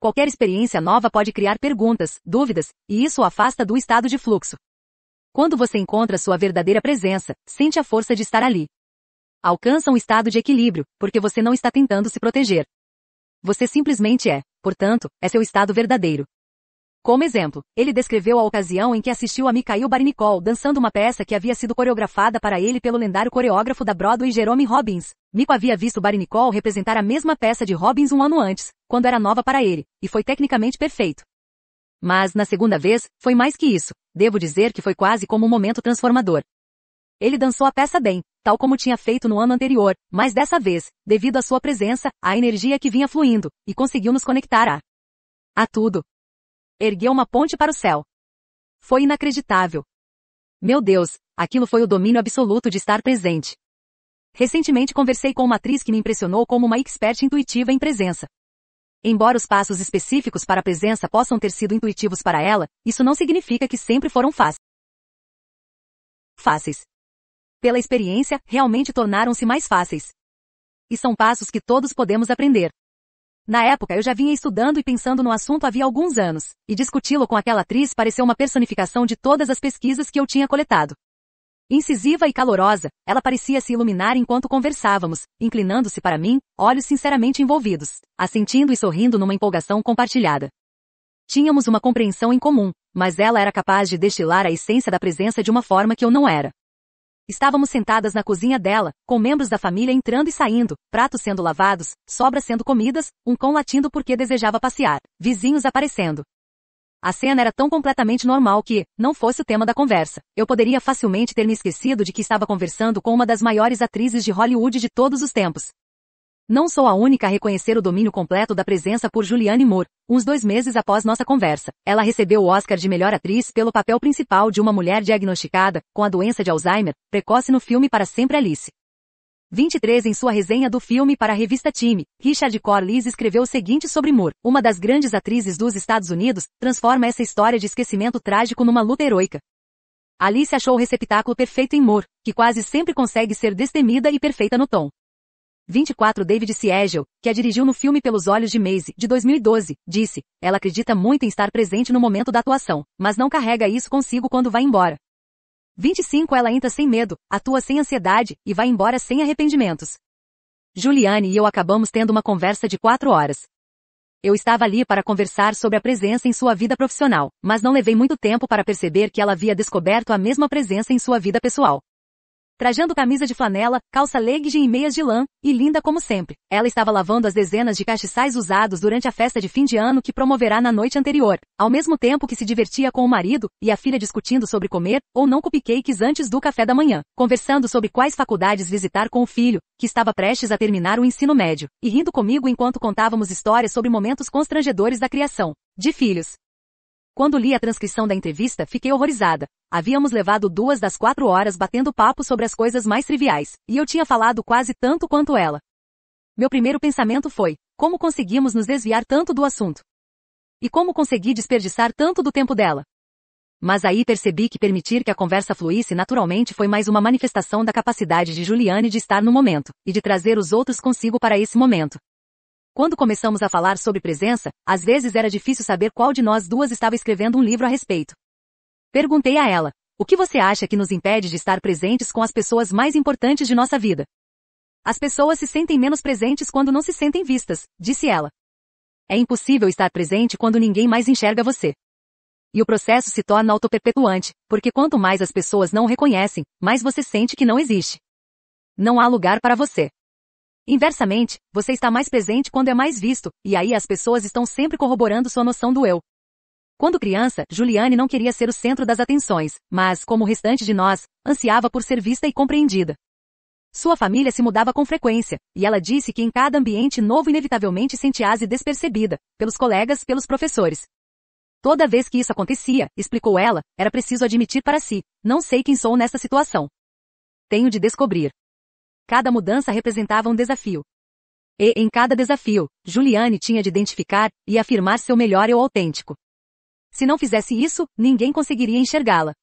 Qualquer experiência nova pode criar perguntas, dúvidas, e isso o afasta do estado de fluxo. Quando você encontra sua verdadeira presença, sente a força de estar ali. Alcança um estado de equilíbrio, porque você não está tentando se proteger. Você simplesmente é, portanto, é seu estado verdadeiro. Como exemplo, ele descreveu a ocasião em que assistiu a Mikhail Barnicol dançando uma peça que havia sido coreografada para ele pelo lendário coreógrafo da Broadway Jerome Robbins. Miko havia visto Barnicol representar a mesma peça de Robbins um ano antes, quando era nova para ele, e foi tecnicamente perfeito. Mas, na segunda vez, foi mais que isso. Devo dizer que foi quase como um momento transformador. Ele dançou a peça bem, tal como tinha feito no ano anterior, mas dessa vez, devido à sua presença, à energia que vinha fluindo, e conseguiu nos conectar a a tudo, Ergueu uma ponte para o céu. Foi inacreditável. Meu Deus, aquilo foi o domínio absoluto de estar presente. Recentemente conversei com uma atriz que me impressionou como uma expert intuitiva em presença. Embora os passos específicos para a presença possam ter sido intuitivos para ela, isso não significa que sempre foram fáceis. Fáceis. Pela experiência, realmente tornaram-se mais fáceis. E são passos que todos podemos aprender. Na época eu já vinha estudando e pensando no assunto havia alguns anos, e discuti-lo com aquela atriz pareceu uma personificação de todas as pesquisas que eu tinha coletado. Incisiva e calorosa, ela parecia se iluminar enquanto conversávamos, inclinando-se para mim, olhos sinceramente envolvidos, assentindo e sorrindo numa empolgação compartilhada. Tínhamos uma compreensão em comum, mas ela era capaz de destilar a essência da presença de uma forma que eu não era. Estávamos sentadas na cozinha dela, com membros da família entrando e saindo, pratos sendo lavados, sobras sendo comidas, um cão latindo porque desejava passear, vizinhos aparecendo. A cena era tão completamente normal que, não fosse o tema da conversa, eu poderia facilmente ter me esquecido de que estava conversando com uma das maiores atrizes de Hollywood de todos os tempos, não sou a única a reconhecer o domínio completo da presença por Julianne Moore. Uns dois meses após nossa conversa, ela recebeu o Oscar de melhor atriz pelo papel principal de uma mulher diagnosticada com a doença de Alzheimer, precoce no filme Para Sempre Alice. 23 Em sua resenha do filme para a revista Time, Richard Corliss escreveu o seguinte sobre Moore, uma das grandes atrizes dos Estados Unidos, transforma essa história de esquecimento trágico numa luta heroica. Alice achou o receptáculo perfeito em Moore, que quase sempre consegue ser destemida e perfeita no tom. 24 David Siegel, que a dirigiu no filme Pelos Olhos de Maisie, de 2012, disse, ela acredita muito em estar presente no momento da atuação, mas não carrega isso consigo quando vai embora. 25 Ela entra sem medo, atua sem ansiedade, e vai embora sem arrependimentos. Juliane e eu acabamos tendo uma conversa de quatro horas. Eu estava ali para conversar sobre a presença em sua vida profissional, mas não levei muito tempo para perceber que ela havia descoberto a mesma presença em sua vida pessoal. Trajando camisa de flanela, calça legging e meias de lã, e linda como sempre. Ela estava lavando as dezenas de castiçais usados durante a festa de fim de ano que promoverá na noite anterior, ao mesmo tempo que se divertia com o marido e a filha discutindo sobre comer ou não cupcakes antes do café da manhã, conversando sobre quais faculdades visitar com o filho, que estava prestes a terminar o ensino médio, e rindo comigo enquanto contávamos histórias sobre momentos constrangedores da criação de filhos. Quando li a transcrição da entrevista, fiquei horrorizada. Havíamos levado duas das quatro horas batendo papo sobre as coisas mais triviais, e eu tinha falado quase tanto quanto ela. Meu primeiro pensamento foi, como conseguimos nos desviar tanto do assunto? E como consegui desperdiçar tanto do tempo dela? Mas aí percebi que permitir que a conversa fluísse naturalmente foi mais uma manifestação da capacidade de Juliane de estar no momento, e de trazer os outros consigo para esse momento. Quando começamos a falar sobre presença, às vezes era difícil saber qual de nós duas estava escrevendo um livro a respeito. Perguntei a ela: O que você acha que nos impede de estar presentes com as pessoas mais importantes de nossa vida? As pessoas se sentem menos presentes quando não se sentem vistas, disse ela. É impossível estar presente quando ninguém mais enxerga você. E o processo se torna autoperpetuante, porque quanto mais as pessoas não reconhecem, mais você sente que não existe. Não há lugar para você. Inversamente, você está mais presente quando é mais visto, e aí as pessoas estão sempre corroborando sua noção do eu. Quando criança, Juliane não queria ser o centro das atenções, mas, como o restante de nós, ansiava por ser vista e compreendida. Sua família se mudava com frequência, e ela disse que em cada ambiente novo inevitavelmente sentia-se despercebida, pelos colegas, pelos professores. Toda vez que isso acontecia, explicou ela, era preciso admitir para si, não sei quem sou nessa situação. Tenho de descobrir. Cada mudança representava um desafio. E, em cada desafio, Juliane tinha de identificar e afirmar seu melhor eu autêntico. Se não fizesse isso, ninguém conseguiria enxergá-la.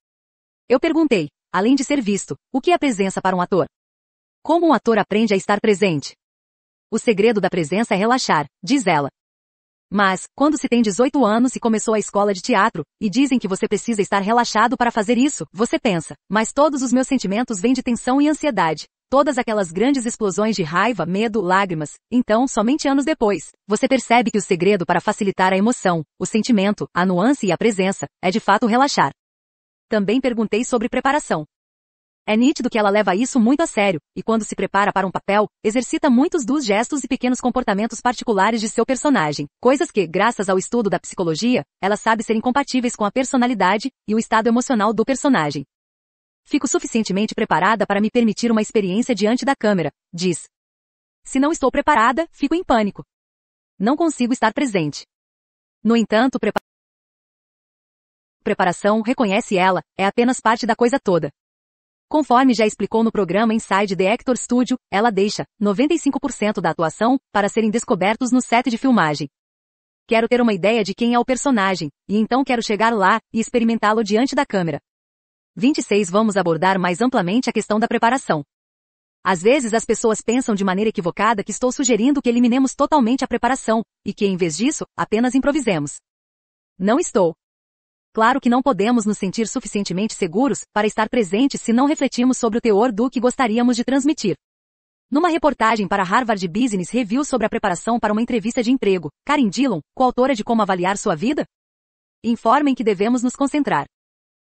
Eu perguntei, além de ser visto, o que é presença para um ator? Como um ator aprende a estar presente? O segredo da presença é relaxar, diz ela. Mas, quando se tem 18 anos e começou a escola de teatro, e dizem que você precisa estar relaxado para fazer isso, você pensa, mas todos os meus sentimentos vêm de tensão e ansiedade, todas aquelas grandes explosões de raiva, medo, lágrimas, então, somente anos depois, você percebe que o segredo para facilitar a emoção, o sentimento, a nuance e a presença, é de fato relaxar. Também perguntei sobre preparação. É nítido que ela leva isso muito a sério, e quando se prepara para um papel, exercita muitos dos gestos e pequenos comportamentos particulares de seu personagem, coisas que, graças ao estudo da psicologia, ela sabe ser incompatíveis com a personalidade e o estado emocional do personagem. Fico suficientemente preparada para me permitir uma experiência diante da câmera, diz. Se não estou preparada, fico em pânico. Não consigo estar presente. No entanto, preparação, reconhece ela, é apenas parte da coisa toda. Conforme já explicou no programa Inside the Actor Studio, ela deixa 95% da atuação para serem descobertos no set de filmagem. Quero ter uma ideia de quem é o personagem, e então quero chegar lá e experimentá-lo diante da câmera. 26 Vamos abordar mais amplamente a questão da preparação. Às vezes as pessoas pensam de maneira equivocada que estou sugerindo que eliminemos totalmente a preparação, e que em vez disso, apenas improvisemos. Não estou. Claro que não podemos nos sentir suficientemente seguros para estar presentes se não refletirmos sobre o teor do que gostaríamos de transmitir. Numa reportagem para Harvard Business Review sobre a preparação para uma entrevista de emprego, Karen Dillon, coautora de Como Avaliar Sua Vida, informa em que devemos nos concentrar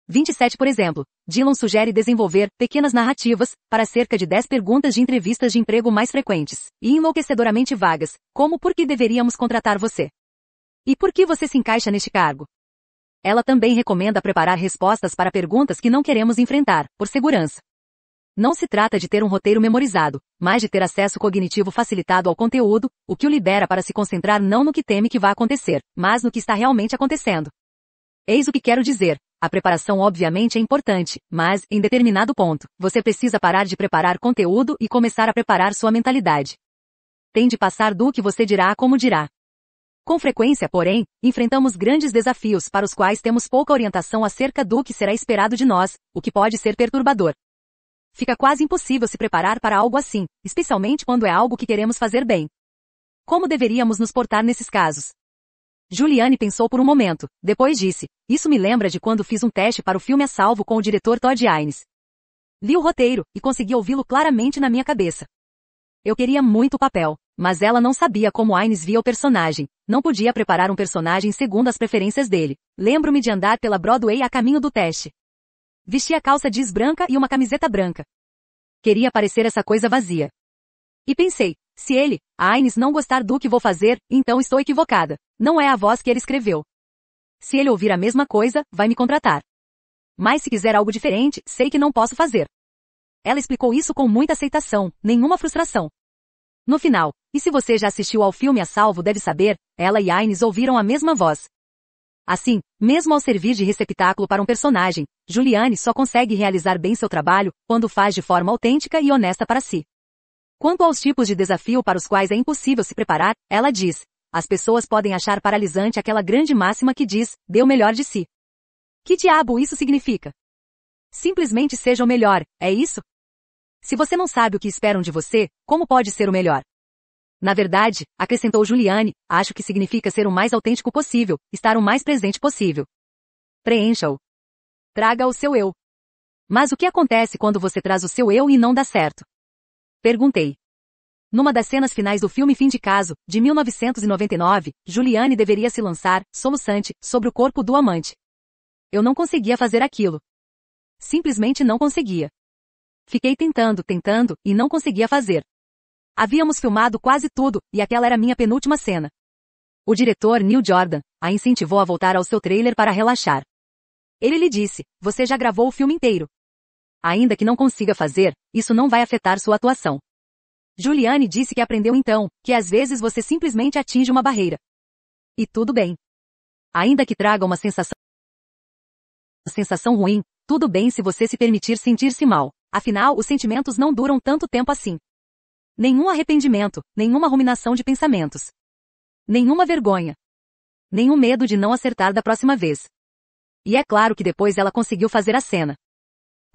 27 Por exemplo, Dillon sugere desenvolver pequenas narrativas para cerca de 10 perguntas de entrevistas de emprego mais frequentes e enlouquecedoramente vagas, como por que deveríamos contratar você? E por que você se encaixa neste cargo? Ela também recomenda preparar respostas para perguntas que não queremos enfrentar, por segurança. Não se trata de ter um roteiro memorizado, mas de ter acesso cognitivo facilitado ao conteúdo, o que o libera para se concentrar não no que teme que vá acontecer, mas no que está realmente acontecendo. Eis o que quero dizer. A preparação obviamente é importante, mas, em determinado ponto, você precisa parar de preparar conteúdo e começar a preparar sua mentalidade. Tem de passar do que você dirá a como dirá. Com frequência, porém, enfrentamos grandes desafios para os quais temos pouca orientação acerca do que será esperado de nós, o que pode ser perturbador. Fica quase impossível se preparar para algo assim, especialmente quando é algo que queremos fazer bem. Como deveríamos nos portar nesses casos? Juliane pensou por um momento, depois disse, isso me lembra de quando fiz um teste para o filme A Salvo com o diretor Todd Haynes. Li o roteiro, e consegui ouvi-lo claramente na minha cabeça. Eu queria muito o papel, mas ela não sabia como Aines via o personagem, não podia preparar um personagem segundo as preferências dele. Lembro-me de andar pela Broadway a caminho do teste. Vestia calça jeans branca e uma camiseta branca. Queria parecer essa coisa vazia. E pensei, se ele, Aines, não gostar do que vou fazer, então estou equivocada. Não é a voz que ele escreveu. Se ele ouvir a mesma coisa, vai me contratar. Mas se quiser algo diferente, sei que não posso fazer. Ela explicou isso com muita aceitação, nenhuma frustração. No final, e se você já assistiu ao filme A Salvo deve saber, ela e Aines ouviram a mesma voz. Assim, mesmo ao servir de receptáculo para um personagem, Juliane só consegue realizar bem seu trabalho quando faz de forma autêntica e honesta para si. Quanto aos tipos de desafio para os quais é impossível se preparar, ela diz: as pessoas podem achar paralisante aquela grande máxima que diz, dê o melhor de si. Que diabo isso significa? Simplesmente seja o melhor, é isso? Se você não sabe o que esperam de você, como pode ser o melhor? Na verdade, acrescentou Juliane, acho que significa ser o mais autêntico possível, estar o mais presente possível. Preencha-o. Traga o seu eu. Mas o que acontece quando você traz o seu eu e não dá certo? Perguntei. Numa das cenas finais do filme Fim de Caso, de 1999, Juliane deveria se lançar, soluçante, sobre o corpo do amante. Eu não conseguia fazer aquilo. Simplesmente não conseguia. Fiquei tentando, tentando, e não conseguia fazer. Havíamos filmado quase tudo, e aquela era minha penúltima cena. O diretor Neil Jordan a incentivou a voltar ao seu trailer para relaxar. Ele lhe disse: Você já gravou o filme inteiro. Ainda que não consiga fazer, isso não vai afetar sua atuação. Juliane disse que aprendeu então, que às vezes você simplesmente atinge uma barreira. E tudo bem. Ainda que traga uma sensação sensação ruim, tudo bem se você se permitir sentir-se mal. Afinal, os sentimentos não duram tanto tempo assim. Nenhum arrependimento, nenhuma ruminação de pensamentos. Nenhuma vergonha. Nenhum medo de não acertar da próxima vez. E é claro que depois ela conseguiu fazer a cena.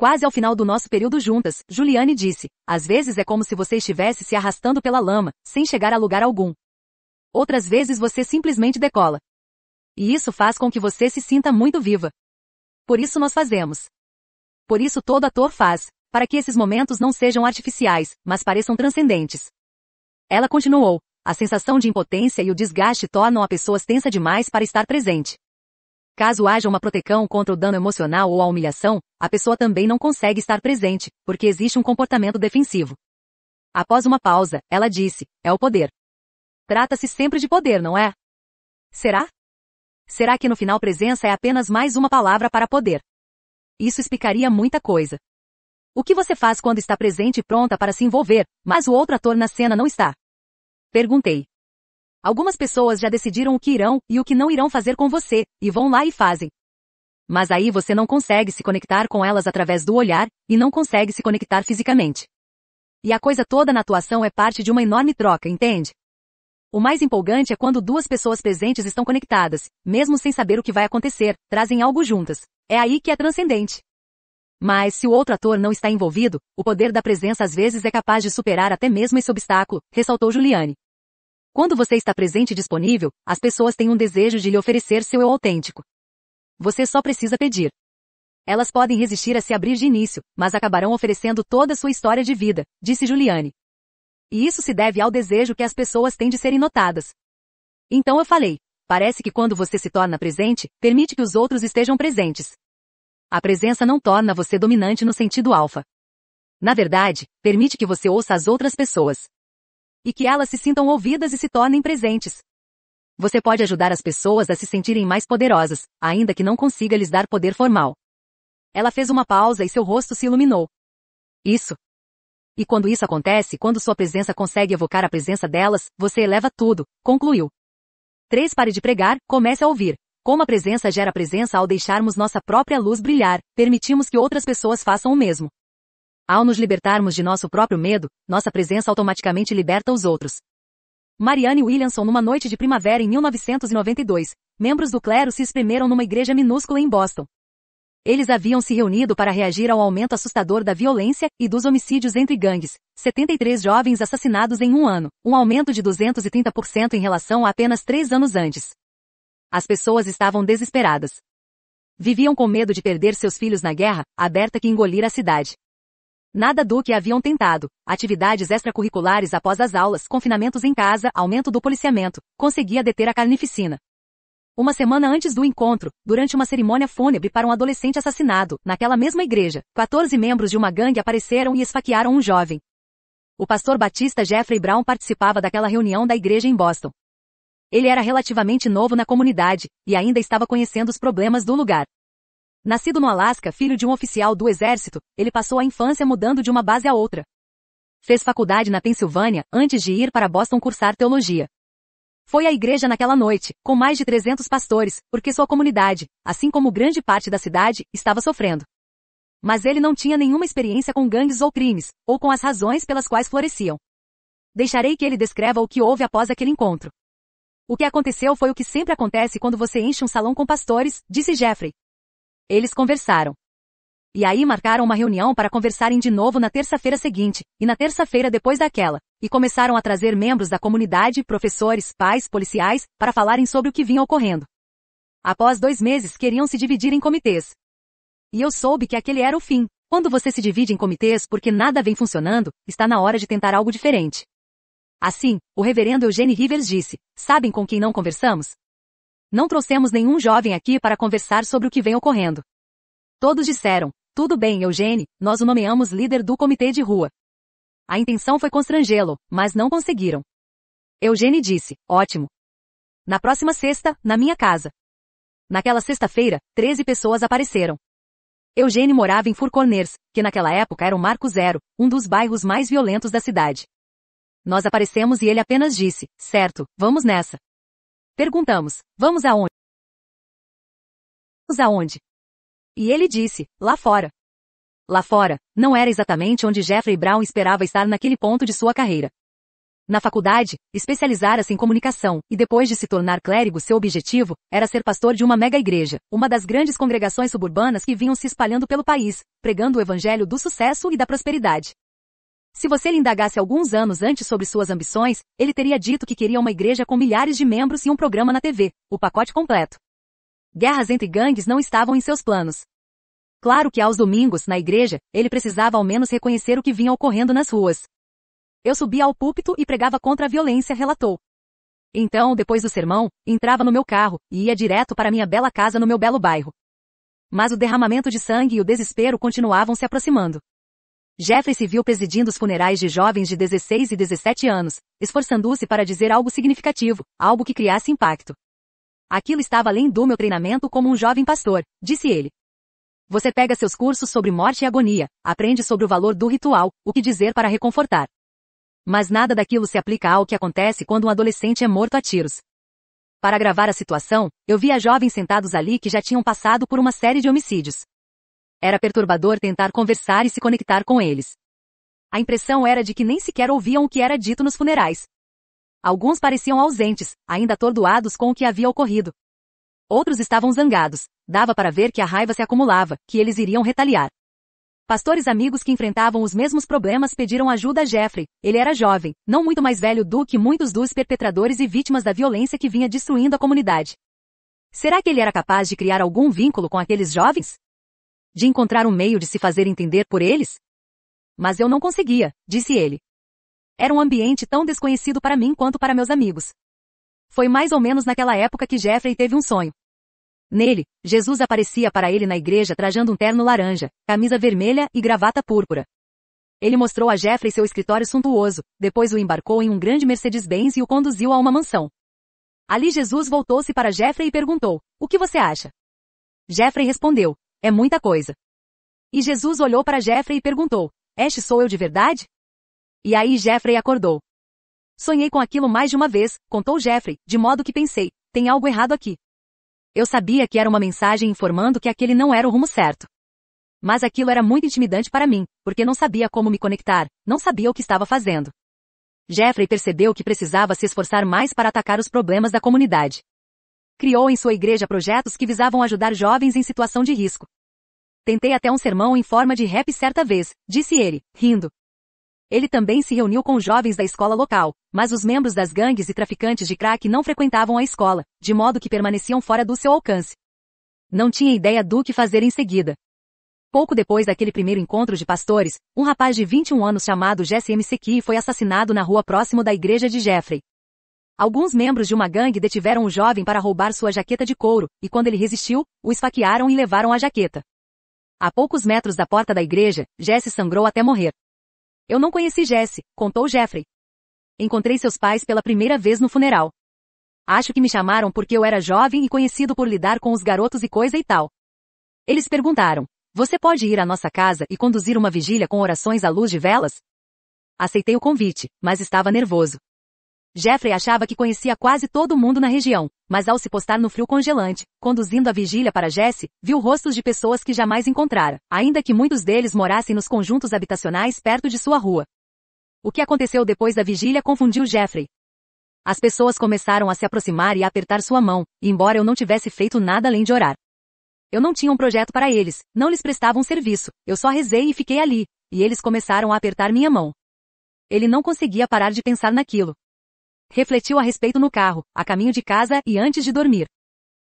Quase ao final do nosso período juntas, Juliane disse, às vezes é como se você estivesse se arrastando pela lama, sem chegar a lugar algum. Outras vezes você simplesmente decola. E isso faz com que você se sinta muito viva. Por isso nós fazemos. Por isso todo ator faz, para que esses momentos não sejam artificiais, mas pareçam transcendentes. Ela continuou, a sensação de impotência e o desgaste tornam a pessoa tensa demais para estar presente. Caso haja uma proteção contra o dano emocional ou a humilhação, a pessoa também não consegue estar presente, porque existe um comportamento defensivo. Após uma pausa, ela disse: É o poder. Trata-se sempre de poder, não é? Será? Será que no final presença é apenas mais uma palavra para poder? Isso explicaria muita coisa. O que você faz quando está presente e pronta para se envolver, mas o outro ator na cena não está? Perguntei. Algumas pessoas já decidiram o que irão e o que não irão fazer com você, e vão lá e fazem. Mas aí você não consegue se conectar com elas através do olhar, e não consegue se conectar fisicamente. E a coisa toda na atuação é parte de uma enorme troca, entende? O mais empolgante é quando duas pessoas presentes estão conectadas, mesmo sem saber o que vai acontecer, trazem algo juntas. É aí que é transcendente. Mas se o outro ator não está envolvido, o poder da presença às vezes é capaz de superar até mesmo esse obstáculo, ressaltou Juliane. Quando você está presente e disponível, as pessoas têm um desejo de lhe oferecer seu eu autêntico. Você só precisa pedir. Elas podem resistir a se abrir de início, mas acabarão oferecendo toda a sua história de vida, disse Juliane. E isso se deve ao desejo que as pessoas têm de serem notadas. Então eu falei, parece que quando você se torna presente, permite que os outros estejam presentes. A presença não torna você dominante no sentido alfa. Na verdade, permite que você ouça as outras pessoas e que elas se sintam ouvidas e se tornem presentes. Você pode ajudar as pessoas a se sentirem mais poderosas, ainda que não consiga lhes dar poder formal. Ela fez uma pausa e seu rosto se iluminou. Isso. E quando isso acontece, quando sua presença consegue evocar a presença delas, você eleva tudo, concluiu. 3. Pare de pregar, comece a ouvir. Como a presença gera presença ao deixarmos nossa própria luz brilhar, permitimos que outras pessoas façam o mesmo. Ao nos libertarmos de nosso próprio medo, nossa presença automaticamente liberta os outros. Marianne Williamson numa noite de primavera em 1992, membros do clero se espremeram numa igreja minúscula em Boston. Eles haviam se reunido para reagir ao aumento assustador da violência e dos homicídios entre gangues, 73 jovens assassinados em um ano, um aumento de 230% em relação a apenas três anos antes. As pessoas estavam desesperadas. Viviam com medo de perder seus filhos na guerra, aberta que engolira a cidade. Nada do que haviam tentado. Atividades extracurriculares após as aulas, confinamentos em casa, aumento do policiamento, conseguia deter a carnificina. Uma semana antes do encontro, durante uma cerimônia fúnebre para um adolescente assassinado, naquela mesma igreja, 14 membros de uma gangue apareceram e esfaquearam um jovem. O pastor batista Jeffrey Brown participava daquela reunião da igreja em Boston. Ele era relativamente novo na comunidade e ainda estava conhecendo os problemas do lugar. Nascido no Alasca, filho de um oficial do exército, ele passou a infância mudando de uma base a outra. Fez faculdade na Pensilvânia, antes de ir para Boston cursar teologia. Foi à igreja naquela noite, com mais de 300 pastores, porque sua comunidade, assim como grande parte da cidade, estava sofrendo. Mas ele não tinha nenhuma experiência com gangues ou crimes, ou com as razões pelas quais floresciam. Deixarei que ele descreva o que houve após aquele encontro. O que aconteceu foi o que sempre acontece quando você enche um salão com pastores, disse Jeffrey, eles conversaram. E aí marcaram uma reunião para conversarem de novo na terça-feira seguinte, e na terça-feira depois daquela, e começaram a trazer membros da comunidade, professores, pais, policiais, para falarem sobre o que vinha ocorrendo. Após dois meses queriam se dividir em comitês. E eu soube que aquele era o fim. Quando você se divide em comitês porque nada vem funcionando, está na hora de tentar algo diferente. Assim, o reverendo Eugene Rivers disse, sabem com quem não conversamos? Não trouxemos nenhum jovem aqui para conversar sobre o que vem ocorrendo. Todos disseram, tudo bem Eugênio, nós o nomeamos líder do comitê de rua. A intenção foi constrangê-lo, mas não conseguiram. Eugênio disse, ótimo. Na próxima sexta, na minha casa. Naquela sexta-feira, 13 pessoas apareceram. Eugênio morava em Fourcorners, que naquela época era o Marco Zero, um dos bairros mais violentos da cidade. Nós aparecemos e ele apenas disse, certo, vamos nessa. Perguntamos, vamos aonde? Vamos aonde? E ele disse, lá fora. Lá fora, não era exatamente onde Jeffrey Brown esperava estar naquele ponto de sua carreira. Na faculdade, especializara-se em comunicação, e depois de se tornar clérigo seu objetivo, era ser pastor de uma mega igreja, uma das grandes congregações suburbanas que vinham se espalhando pelo país, pregando o evangelho do sucesso e da prosperidade. Se você lhe indagasse alguns anos antes sobre suas ambições, ele teria dito que queria uma igreja com milhares de membros e um programa na TV, o pacote completo. Guerras entre gangues não estavam em seus planos. Claro que aos domingos, na igreja, ele precisava ao menos reconhecer o que vinha ocorrendo nas ruas. Eu subia ao púlpito e pregava contra a violência, relatou. Então, depois do sermão, entrava no meu carro e ia direto para minha bela casa no meu belo bairro. Mas o derramamento de sangue e o desespero continuavam se aproximando. Jeffrey se viu presidindo os funerais de jovens de 16 e 17 anos, esforçando-se para dizer algo significativo, algo que criasse impacto. Aquilo estava além do meu treinamento como um jovem pastor, disse ele. Você pega seus cursos sobre morte e agonia, aprende sobre o valor do ritual, o que dizer para reconfortar. Mas nada daquilo se aplica ao que acontece quando um adolescente é morto a tiros. Para gravar a situação, eu via jovens sentados ali que já tinham passado por uma série de homicídios. Era perturbador tentar conversar e se conectar com eles. A impressão era de que nem sequer ouviam o que era dito nos funerais. Alguns pareciam ausentes, ainda atordoados com o que havia ocorrido. Outros estavam zangados, dava para ver que a raiva se acumulava, que eles iriam retaliar. Pastores amigos que enfrentavam os mesmos problemas pediram ajuda a Jeffrey. Ele era jovem, não muito mais velho do que muitos dos perpetradores e vítimas da violência que vinha destruindo a comunidade. Será que ele era capaz de criar algum vínculo com aqueles jovens? de encontrar um meio de se fazer entender por eles? Mas eu não conseguia, disse ele. Era um ambiente tão desconhecido para mim quanto para meus amigos. Foi mais ou menos naquela época que Jeffrey teve um sonho. Nele, Jesus aparecia para ele na igreja trajando um terno laranja, camisa vermelha e gravata púrpura. Ele mostrou a Jeffrey seu escritório suntuoso, depois o embarcou em um grande Mercedes-Benz e o conduziu a uma mansão. Ali Jesus voltou-se para Jeffrey e perguntou, o que você acha? Jeffrey respondeu, é muita coisa. E Jesus olhou para Jeffrey e perguntou: Este sou eu de verdade? E aí Jeffrey acordou. Sonhei com aquilo mais de uma vez, contou Jeffrey, de modo que pensei: tem algo errado aqui. Eu sabia que era uma mensagem informando que aquele não era o rumo certo. Mas aquilo era muito intimidante para mim, porque não sabia como me conectar, não sabia o que estava fazendo. Jeffrey percebeu que precisava se esforçar mais para atacar os problemas da comunidade criou em sua igreja projetos que visavam ajudar jovens em situação de risco. Tentei até um sermão em forma de rap certa vez, disse ele, rindo. Ele também se reuniu com jovens da escola local, mas os membros das gangues e traficantes de crack não frequentavam a escola, de modo que permaneciam fora do seu alcance. Não tinha ideia do que fazer em seguida. Pouco depois daquele primeiro encontro de pastores, um rapaz de 21 anos chamado Jesse M. Sequi foi assassinado na rua próximo da igreja de Jeffrey, Alguns membros de uma gangue detiveram o um jovem para roubar sua jaqueta de couro, e quando ele resistiu, o esfaquearam e levaram a jaqueta. A poucos metros da porta da igreja, Jesse sangrou até morrer. Eu não conheci Jesse, contou Jeffrey. Encontrei seus pais pela primeira vez no funeral. Acho que me chamaram porque eu era jovem e conhecido por lidar com os garotos e coisa e tal. Eles perguntaram: Você pode ir à nossa casa e conduzir uma vigília com orações à luz de velas? Aceitei o convite, mas estava nervoso. Jeffrey achava que conhecia quase todo mundo na região, mas ao se postar no frio congelante, conduzindo a vigília para Jesse, viu rostos de pessoas que jamais encontrara, ainda que muitos deles morassem nos conjuntos habitacionais perto de sua rua. O que aconteceu depois da vigília confundiu Jeffrey. As pessoas começaram a se aproximar e a apertar sua mão, embora eu não tivesse feito nada além de orar. Eu não tinha um projeto para eles, não lhes prestava um serviço, eu só rezei e fiquei ali, e eles começaram a apertar minha mão. Ele não conseguia parar de pensar naquilo, Refletiu a respeito no carro, a caminho de casa e antes de dormir.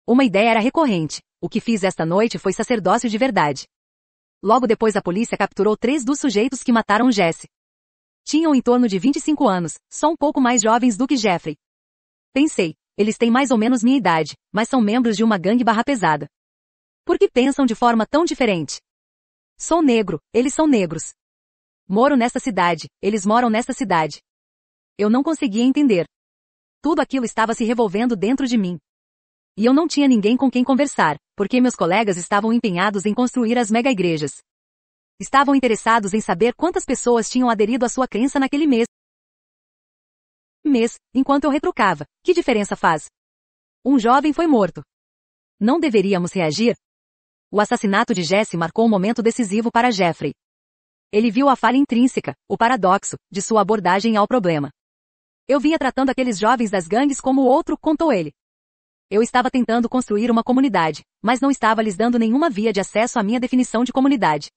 Uma ideia era recorrente. O que fiz esta noite foi sacerdócio de verdade. Logo depois a polícia capturou três dos sujeitos que mataram Jesse. Tinham em torno de 25 anos, só um pouco mais jovens do que Jeffrey. Pensei, eles têm mais ou menos minha idade, mas são membros de uma gangue barra pesada. Por que pensam de forma tão diferente? Sou negro, eles são negros. Moro nesta cidade, eles moram nesta cidade. Eu não conseguia entender. Tudo aquilo estava se revolvendo dentro de mim. E eu não tinha ninguém com quem conversar, porque meus colegas estavam empenhados em construir as mega igrejas. Estavam interessados em saber quantas pessoas tinham aderido à sua crença naquele mês. Mês, enquanto eu retrucava, que diferença faz? Um jovem foi morto. Não deveríamos reagir? O assassinato de Jesse marcou um momento decisivo para Jeffrey. Ele viu a falha intrínseca, o paradoxo, de sua abordagem ao problema. Eu vinha tratando aqueles jovens das gangues como outro, contou ele. Eu estava tentando construir uma comunidade, mas não estava lhes dando nenhuma via de acesso à minha definição de comunidade.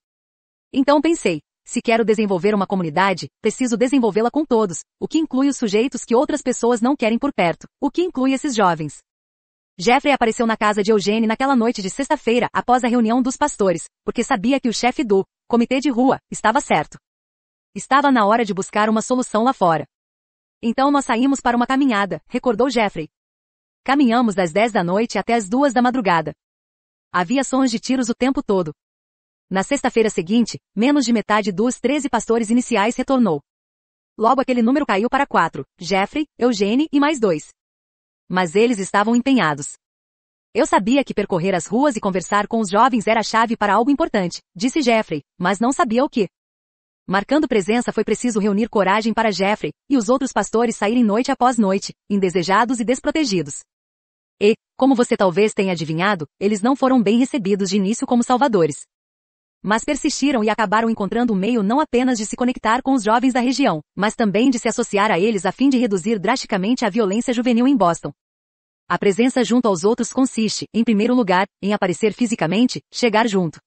Então pensei, se quero desenvolver uma comunidade, preciso desenvolvê-la com todos, o que inclui os sujeitos que outras pessoas não querem por perto, o que inclui esses jovens. Jeffrey apareceu na casa de Eugene naquela noite de sexta-feira após a reunião dos pastores, porque sabia que o chefe do comitê de rua estava certo. Estava na hora de buscar uma solução lá fora. Então nós saímos para uma caminhada, recordou Jeffrey. Caminhamos das 10 da noite até as 2 da madrugada. Havia sons de tiros o tempo todo. Na sexta-feira seguinte, menos de metade dos 13 pastores iniciais retornou. Logo aquele número caiu para quatro, Jeffrey, Eugene e mais dois. Mas eles estavam empenhados. Eu sabia que percorrer as ruas e conversar com os jovens era a chave para algo importante, disse Jeffrey, mas não sabia o que. Marcando presença foi preciso reunir coragem para Jeffrey e os outros pastores saírem noite após noite, indesejados e desprotegidos. E, como você talvez tenha adivinhado, eles não foram bem recebidos de início como salvadores. Mas persistiram e acabaram encontrando um meio não apenas de se conectar com os jovens da região, mas também de se associar a eles a fim de reduzir drasticamente a violência juvenil em Boston. A presença junto aos outros consiste, em primeiro lugar, em aparecer fisicamente, chegar junto.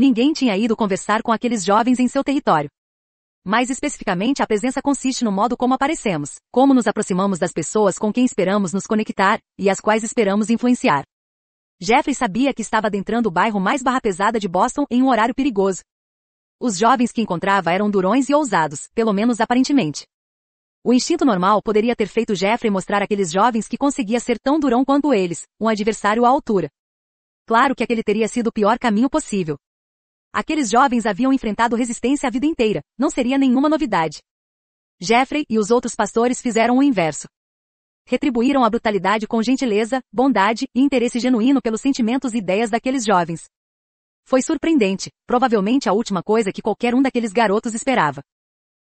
Ninguém tinha ido conversar com aqueles jovens em seu território. Mais especificamente, a presença consiste no modo como aparecemos, como nos aproximamos das pessoas com quem esperamos nos conectar e as quais esperamos influenciar. Jeffrey sabia que estava adentrando o bairro mais barra pesada de Boston em um horário perigoso. Os jovens que encontrava eram durões e ousados, pelo menos aparentemente. O instinto normal poderia ter feito Jeffrey mostrar àqueles jovens que conseguia ser tão durão quanto eles, um adversário à altura. Claro que aquele teria sido o pior caminho possível, Aqueles jovens haviam enfrentado resistência a vida inteira, não seria nenhuma novidade. Jeffrey e os outros pastores fizeram o inverso. Retribuíram a brutalidade com gentileza, bondade e interesse genuíno pelos sentimentos e ideias daqueles jovens. Foi surpreendente, provavelmente a última coisa que qualquer um daqueles garotos esperava.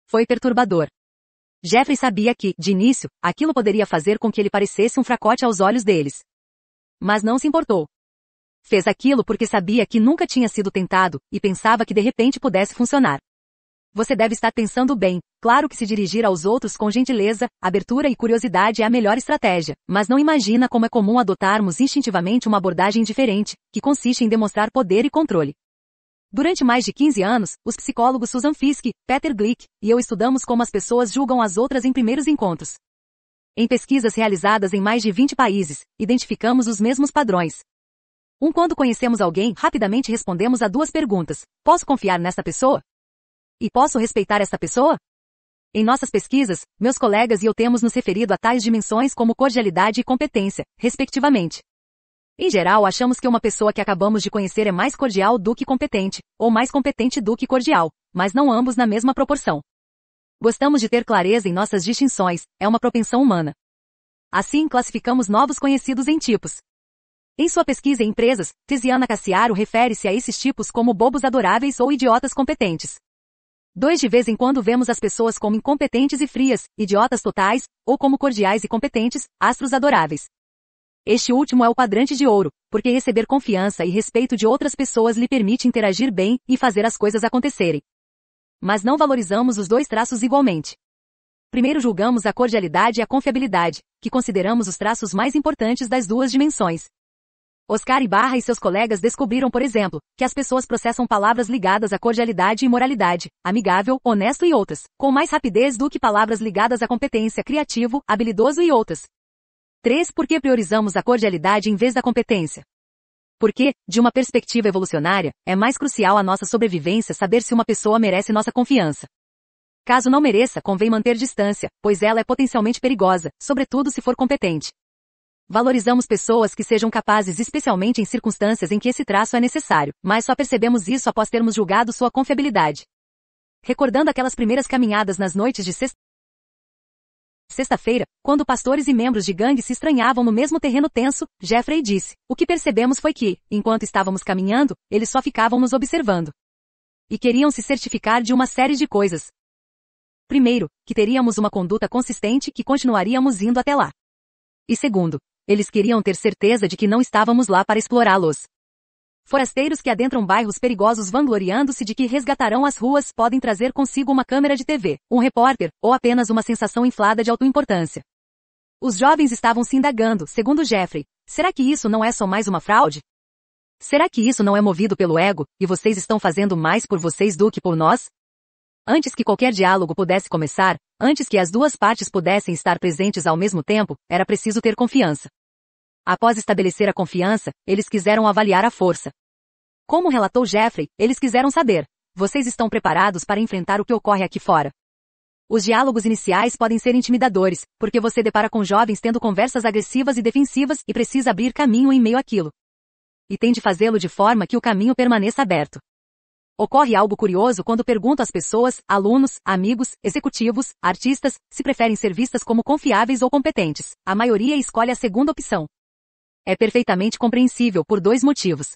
Foi perturbador. Jeffrey sabia que, de início, aquilo poderia fazer com que ele parecesse um fracote aos olhos deles. Mas não se importou. Fez aquilo porque sabia que nunca tinha sido tentado, e pensava que de repente pudesse funcionar. Você deve estar pensando bem, claro que se dirigir aos outros com gentileza, abertura e curiosidade é a melhor estratégia, mas não imagina como é comum adotarmos instintivamente uma abordagem diferente, que consiste em demonstrar poder e controle. Durante mais de 15 anos, os psicólogos Susan Fiske, Peter Glick e eu estudamos como as pessoas julgam as outras em primeiros encontros. Em pesquisas realizadas em mais de 20 países, identificamos os mesmos padrões. Um quando conhecemos alguém, rapidamente respondemos a duas perguntas. Posso confiar nesta pessoa? E posso respeitar esta pessoa? Em nossas pesquisas, meus colegas e eu temos nos referido a tais dimensões como cordialidade e competência, respectivamente. Em geral, achamos que uma pessoa que acabamos de conhecer é mais cordial do que competente, ou mais competente do que cordial, mas não ambos na mesma proporção. Gostamos de ter clareza em nossas distinções, é uma propensão humana. Assim, classificamos novos conhecidos em tipos. Em sua pesquisa em empresas, Tiziana Cassiaro refere-se a esses tipos como bobos adoráveis ou idiotas competentes. Dois De vez em quando vemos as pessoas como incompetentes e frias, idiotas totais, ou como cordiais e competentes, astros adoráveis. Este último é o quadrante de ouro, porque receber confiança e respeito de outras pessoas lhe permite interagir bem e fazer as coisas acontecerem. Mas não valorizamos os dois traços igualmente. Primeiro julgamos a cordialidade e a confiabilidade, que consideramos os traços mais importantes das duas dimensões. Oscar Barra e seus colegas descobriram, por exemplo, que as pessoas processam palavras ligadas à cordialidade e moralidade, amigável, honesto e outras, com mais rapidez do que palavras ligadas à competência, criativo, habilidoso e outras. 3. Por que priorizamos a cordialidade em vez da competência? Porque, de uma perspectiva evolucionária, é mais crucial à nossa sobrevivência saber se uma pessoa merece nossa confiança. Caso não mereça, convém manter distância, pois ela é potencialmente perigosa, sobretudo se for competente. Valorizamos pessoas que sejam capazes especialmente em circunstâncias em que esse traço é necessário, mas só percebemos isso após termos julgado sua confiabilidade. Recordando aquelas primeiras caminhadas nas noites de sexta Sexta-feira, quando pastores e membros de gangue se estranhavam no mesmo terreno tenso, Jeffrey disse: O que percebemos foi que, enquanto estávamos caminhando, eles só ficavam nos observando. E queriam se certificar de uma série de coisas. Primeiro, que teríamos uma conduta consistente que continuaríamos indo até lá. E segundo, eles queriam ter certeza de que não estávamos lá para explorá-los. Forasteiros que adentram bairros perigosos vangloriando-se de que resgatarão as ruas podem trazer consigo uma câmera de TV, um repórter, ou apenas uma sensação inflada de autoimportância. Os jovens estavam se indagando, segundo Jeffrey. Será que isso não é só mais uma fraude? Será que isso não é movido pelo ego, e vocês estão fazendo mais por vocês do que por nós? Antes que qualquer diálogo pudesse começar, antes que as duas partes pudessem estar presentes ao mesmo tempo, era preciso ter confiança. Após estabelecer a confiança, eles quiseram avaliar a força. Como relatou Jeffrey, eles quiseram saber: vocês estão preparados para enfrentar o que ocorre aqui fora? Os diálogos iniciais podem ser intimidadores, porque você depara com jovens tendo conversas agressivas e defensivas e precisa abrir caminho em meio àquilo. E tem de fazê-lo de forma que o caminho permaneça aberto. Ocorre algo curioso quando pergunto às pessoas, alunos, amigos, executivos, artistas, se preferem ser vistas como confiáveis ou competentes. A maioria escolhe a segunda opção. É perfeitamente compreensível por dois motivos.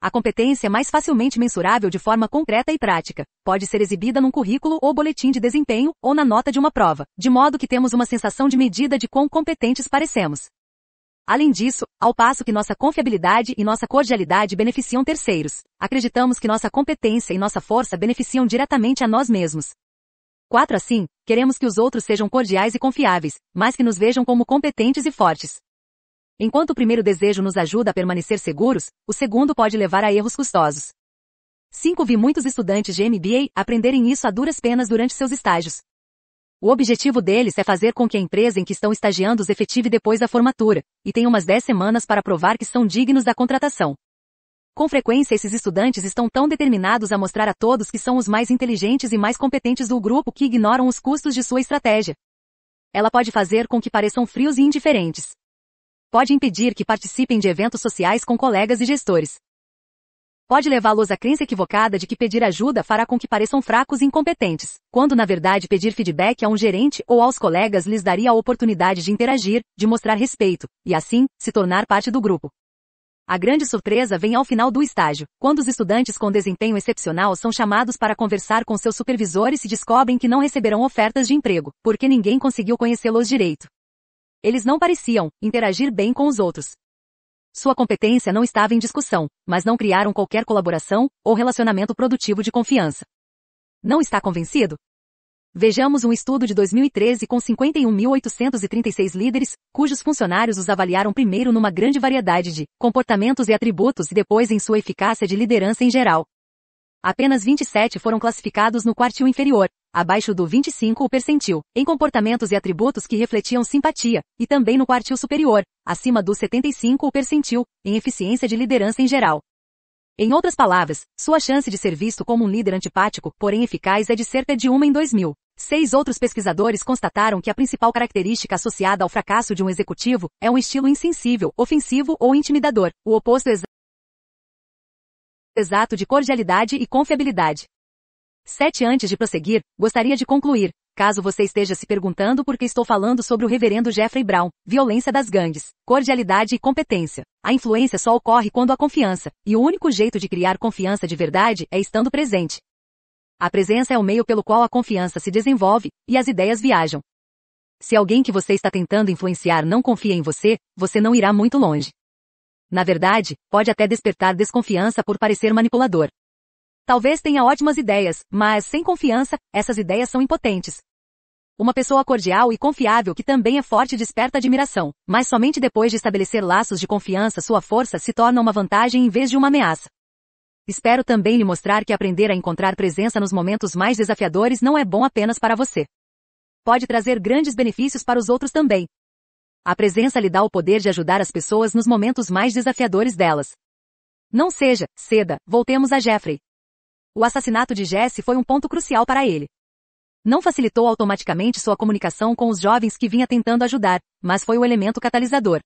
A competência é mais facilmente mensurável de forma concreta e prática. Pode ser exibida num currículo ou boletim de desempenho ou na nota de uma prova, de modo que temos uma sensação de medida de quão competentes parecemos. Além disso, ao passo que nossa confiabilidade e nossa cordialidade beneficiam terceiros, acreditamos que nossa competência e nossa força beneficiam diretamente a nós mesmos. 4. Assim, queremos que os outros sejam cordiais e confiáveis, mas que nos vejam como competentes e fortes. Enquanto o primeiro desejo nos ajuda a permanecer seguros, o segundo pode levar a erros custosos. 5. Vi muitos estudantes de MBA aprenderem isso a duras penas durante seus estágios, o objetivo deles é fazer com que a empresa em que estão estagiando os efetive depois da formatura, e tem umas 10 semanas para provar que são dignos da contratação. Com frequência esses estudantes estão tão determinados a mostrar a todos que são os mais inteligentes e mais competentes do grupo que ignoram os custos de sua estratégia. Ela pode fazer com que pareçam frios e indiferentes. Pode impedir que participem de eventos sociais com colegas e gestores pode levá-los à crença equivocada de que pedir ajuda fará com que pareçam fracos e incompetentes, quando na verdade pedir feedback a um gerente ou aos colegas lhes daria a oportunidade de interagir, de mostrar respeito, e assim, se tornar parte do grupo. A grande surpresa vem ao final do estágio, quando os estudantes com desempenho excepcional são chamados para conversar com seus supervisores e descobrem que não receberão ofertas de emprego, porque ninguém conseguiu conhecê-los direito. Eles não pareciam interagir bem com os outros, sua competência não estava em discussão, mas não criaram qualquer colaboração ou relacionamento produtivo de confiança. Não está convencido? Vejamos um estudo de 2013 com 51.836 líderes, cujos funcionários os avaliaram primeiro numa grande variedade de comportamentos e atributos e depois em sua eficácia de liderança em geral. Apenas 27 foram classificados no quartil inferior, abaixo do 25 o percentil, em comportamentos e atributos que refletiam simpatia, e também no quartil superior, acima do 75 o percentil, em eficiência de liderança em geral. Em outras palavras, sua chance de ser visto como um líder antipático, porém eficaz, é de cerca de uma em 2000. Seis outros pesquisadores constataram que a principal característica associada ao fracasso de um executivo é um estilo insensível, ofensivo ou intimidador, o oposto exato de cordialidade e confiabilidade. 7. Antes de prosseguir, gostaria de concluir, caso você esteja se perguntando por que estou falando sobre o reverendo Jeffrey Brown, violência das gangues, cordialidade e competência. A influência só ocorre quando há confiança, e o único jeito de criar confiança de verdade é estando presente. A presença é o meio pelo qual a confiança se desenvolve, e as ideias viajam. Se alguém que você está tentando influenciar não confia em você, você não irá muito longe na verdade, pode até despertar desconfiança por parecer manipulador. Talvez tenha ótimas ideias, mas sem confiança, essas ideias são impotentes. Uma pessoa cordial e confiável que também é forte desperta admiração, mas somente depois de estabelecer laços de confiança sua força se torna uma vantagem em vez de uma ameaça. Espero também lhe mostrar que aprender a encontrar presença nos momentos mais desafiadores não é bom apenas para você. Pode trazer grandes benefícios para os outros também. A presença lhe dá o poder de ajudar as pessoas nos momentos mais desafiadores delas. Não seja, ceda, voltemos a Jeffrey. O assassinato de Jesse foi um ponto crucial para ele. Não facilitou automaticamente sua comunicação com os jovens que vinha tentando ajudar, mas foi o elemento catalisador.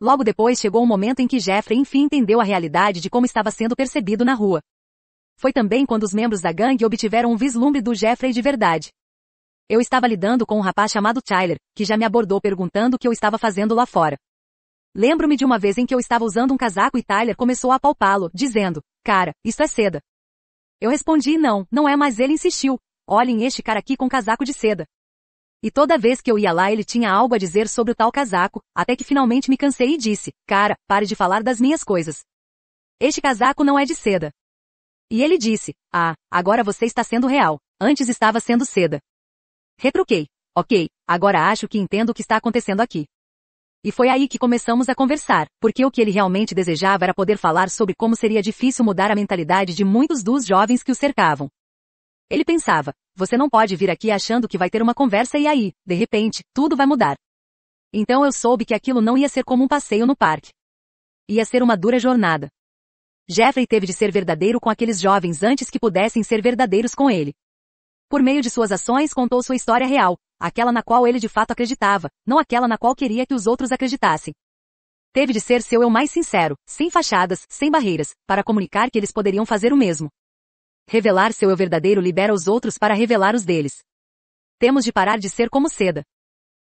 Logo depois chegou o um momento em que Jeffrey enfim entendeu a realidade de como estava sendo percebido na rua. Foi também quando os membros da gangue obtiveram um vislumbre do Jeffrey de verdade. Eu estava lidando com um rapaz chamado Tyler, que já me abordou perguntando o que eu estava fazendo lá fora. Lembro-me de uma vez em que eu estava usando um casaco e Tyler começou a palpá-lo, dizendo, cara, isso é seda. Eu respondi não, não é mas ele insistiu, olhem este cara aqui com casaco de seda. E toda vez que eu ia lá ele tinha algo a dizer sobre o tal casaco, até que finalmente me cansei e disse, cara, pare de falar das minhas coisas. Este casaco não é de seda. E ele disse, ah, agora você está sendo real, antes estava sendo seda. Retruquei. Ok, agora acho que entendo o que está acontecendo aqui. E foi aí que começamos a conversar, porque o que ele realmente desejava era poder falar sobre como seria difícil mudar a mentalidade de muitos dos jovens que o cercavam. Ele pensava, você não pode vir aqui achando que vai ter uma conversa e aí, de repente, tudo vai mudar. Então eu soube que aquilo não ia ser como um passeio no parque. Ia ser uma dura jornada. Jeffrey teve de ser verdadeiro com aqueles jovens antes que pudessem ser verdadeiros com ele. Por meio de suas ações contou sua história real, aquela na qual ele de fato acreditava, não aquela na qual queria que os outros acreditassem. Teve de ser seu eu mais sincero, sem fachadas, sem barreiras, para comunicar que eles poderiam fazer o mesmo. Revelar seu eu verdadeiro libera os outros para revelar os deles. Temos de parar de ser como seda.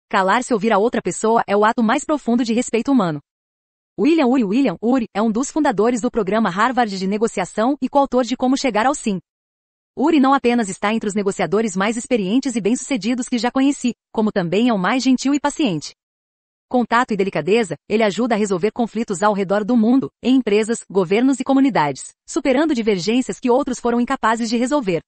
Calar-se ouvir a outra pessoa é o ato mais profundo de respeito humano. William Uri William Uri é um dos fundadores do programa Harvard de negociação e coautor de Como Chegar ao Sim, Uri não apenas está entre os negociadores mais experientes e bem-sucedidos que já conheci, como também é o mais gentil e paciente. Contato e delicadeza, ele ajuda a resolver conflitos ao redor do mundo, em empresas, governos e comunidades, superando divergências que outros foram incapazes de resolver.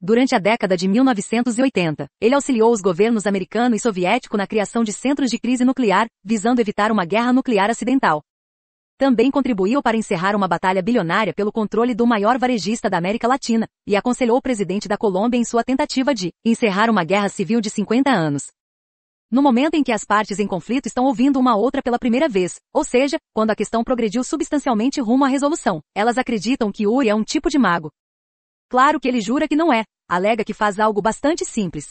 Durante a década de 1980, ele auxiliou os governos americano e soviético na criação de centros de crise nuclear, visando evitar uma guerra nuclear acidental. Também contribuiu para encerrar uma batalha bilionária pelo controle do maior varejista da América Latina, e aconselhou o presidente da Colômbia em sua tentativa de encerrar uma guerra civil de 50 anos. No momento em que as partes em conflito estão ouvindo uma outra pela primeira vez, ou seja, quando a questão progrediu substancialmente rumo à resolução, elas acreditam que Uri é um tipo de mago. Claro que ele jura que não é, alega que faz algo bastante simples,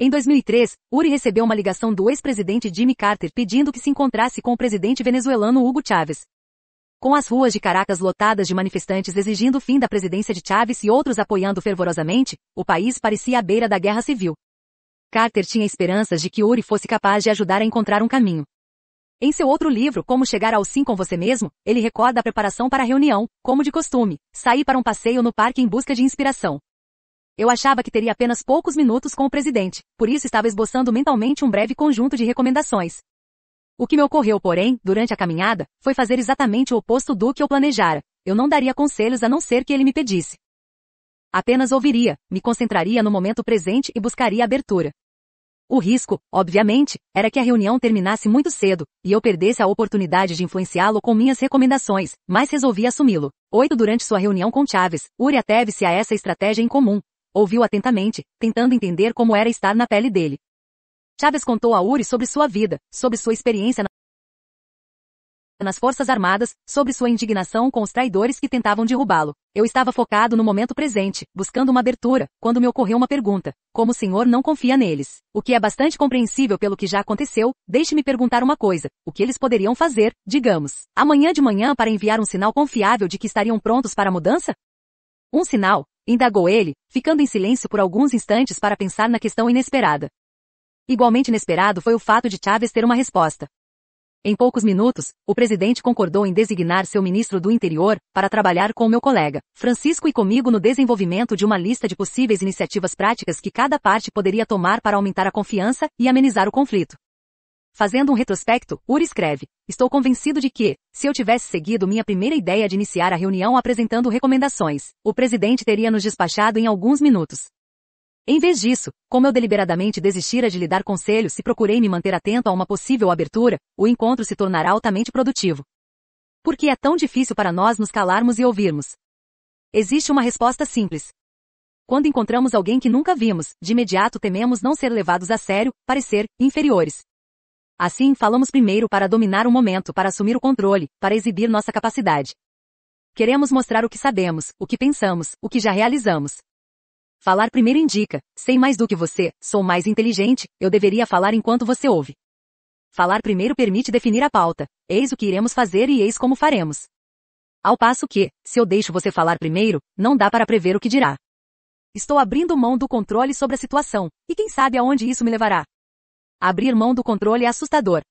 em 2003, Uri recebeu uma ligação do ex-presidente Jimmy Carter pedindo que se encontrasse com o presidente venezuelano Hugo Chávez. Com as ruas de Caracas lotadas de manifestantes exigindo o fim da presidência de Chávez e outros apoiando fervorosamente, o país parecia à beira da guerra civil. Carter tinha esperanças de que Uri fosse capaz de ajudar a encontrar um caminho. Em seu outro livro, Como Chegar ao Sim com Você Mesmo, ele recorda a preparação para a reunião, como de costume, sair para um passeio no parque em busca de inspiração. Eu achava que teria apenas poucos minutos com o presidente, por isso estava esboçando mentalmente um breve conjunto de recomendações. O que me ocorreu, porém, durante a caminhada, foi fazer exatamente o oposto do que eu planejara. Eu não daria conselhos a não ser que ele me pedisse. Apenas ouviria, me concentraria no momento presente e buscaria abertura. O risco, obviamente, era que a reunião terminasse muito cedo, e eu perdesse a oportunidade de influenciá-lo com minhas recomendações, mas resolvi assumi-lo. 8. Durante sua reunião com Chaves, Uri ateve-se a essa estratégia em comum, Ouviu atentamente, tentando entender como era estar na pele dele. Chaves contou a Uri sobre sua vida, sobre sua experiência nas Forças Armadas, sobre sua indignação com os traidores que tentavam derrubá-lo. Eu estava focado no momento presente, buscando uma abertura, quando me ocorreu uma pergunta: como o senhor não confia neles? O que é bastante compreensível pelo que já aconteceu, deixe-me perguntar uma coisa: o que eles poderiam fazer, digamos, amanhã de manhã para enviar um sinal confiável de que estariam prontos para a mudança? Um sinal, Indagou ele, ficando em silêncio por alguns instantes para pensar na questão inesperada. Igualmente inesperado foi o fato de Chávez ter uma resposta. Em poucos minutos, o presidente concordou em designar seu ministro do Interior para trabalhar com meu colega, Francisco e comigo no desenvolvimento de uma lista de possíveis iniciativas práticas que cada parte poderia tomar para aumentar a confiança e amenizar o conflito. Fazendo um retrospecto, Uri escreve: Estou convencido de que, se eu tivesse seguido minha primeira ideia de iniciar a reunião apresentando recomendações, o presidente teria nos despachado em alguns minutos. Em vez disso, como eu deliberadamente desistira de lhe dar conselhos e procurei me manter atento a uma possível abertura, o encontro se tornará altamente produtivo. Por que é tão difícil para nós nos calarmos e ouvirmos? Existe uma resposta simples. Quando encontramos alguém que nunca vimos, de imediato tememos não ser levados a sério, parecer inferiores, Assim falamos primeiro para dominar o momento, para assumir o controle, para exibir nossa capacidade. Queremos mostrar o que sabemos, o que pensamos, o que já realizamos. Falar primeiro indica, sei mais do que você, sou mais inteligente, eu deveria falar enquanto você ouve. Falar primeiro permite definir a pauta, eis o que iremos fazer e eis como faremos. Ao passo que, se eu deixo você falar primeiro, não dá para prever o que dirá. Estou abrindo mão do controle sobre a situação, e quem sabe aonde isso me levará. Abrir mão do controle é assustador.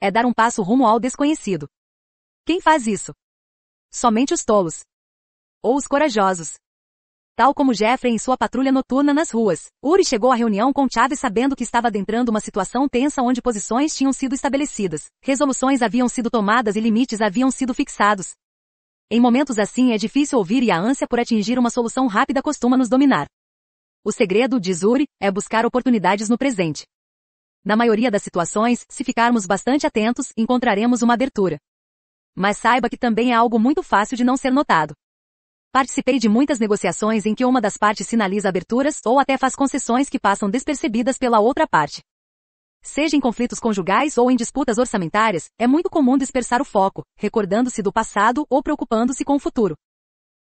É dar um passo rumo ao desconhecido. Quem faz isso? Somente os tolos. Ou os corajosos. Tal como Jeffrey em sua patrulha noturna nas ruas, Uri chegou à reunião com Chaves sabendo que estava adentrando uma situação tensa onde posições tinham sido estabelecidas, resoluções haviam sido tomadas e limites haviam sido fixados. Em momentos assim é difícil ouvir e a ânsia por atingir uma solução rápida costuma nos dominar. O segredo, diz Uri, é buscar oportunidades no presente. Na maioria das situações, se ficarmos bastante atentos, encontraremos uma abertura. Mas saiba que também é algo muito fácil de não ser notado. Participei de muitas negociações em que uma das partes sinaliza aberturas ou até faz concessões que passam despercebidas pela outra parte. Seja em conflitos conjugais ou em disputas orçamentárias, é muito comum dispersar o foco, recordando-se do passado ou preocupando-se com o futuro.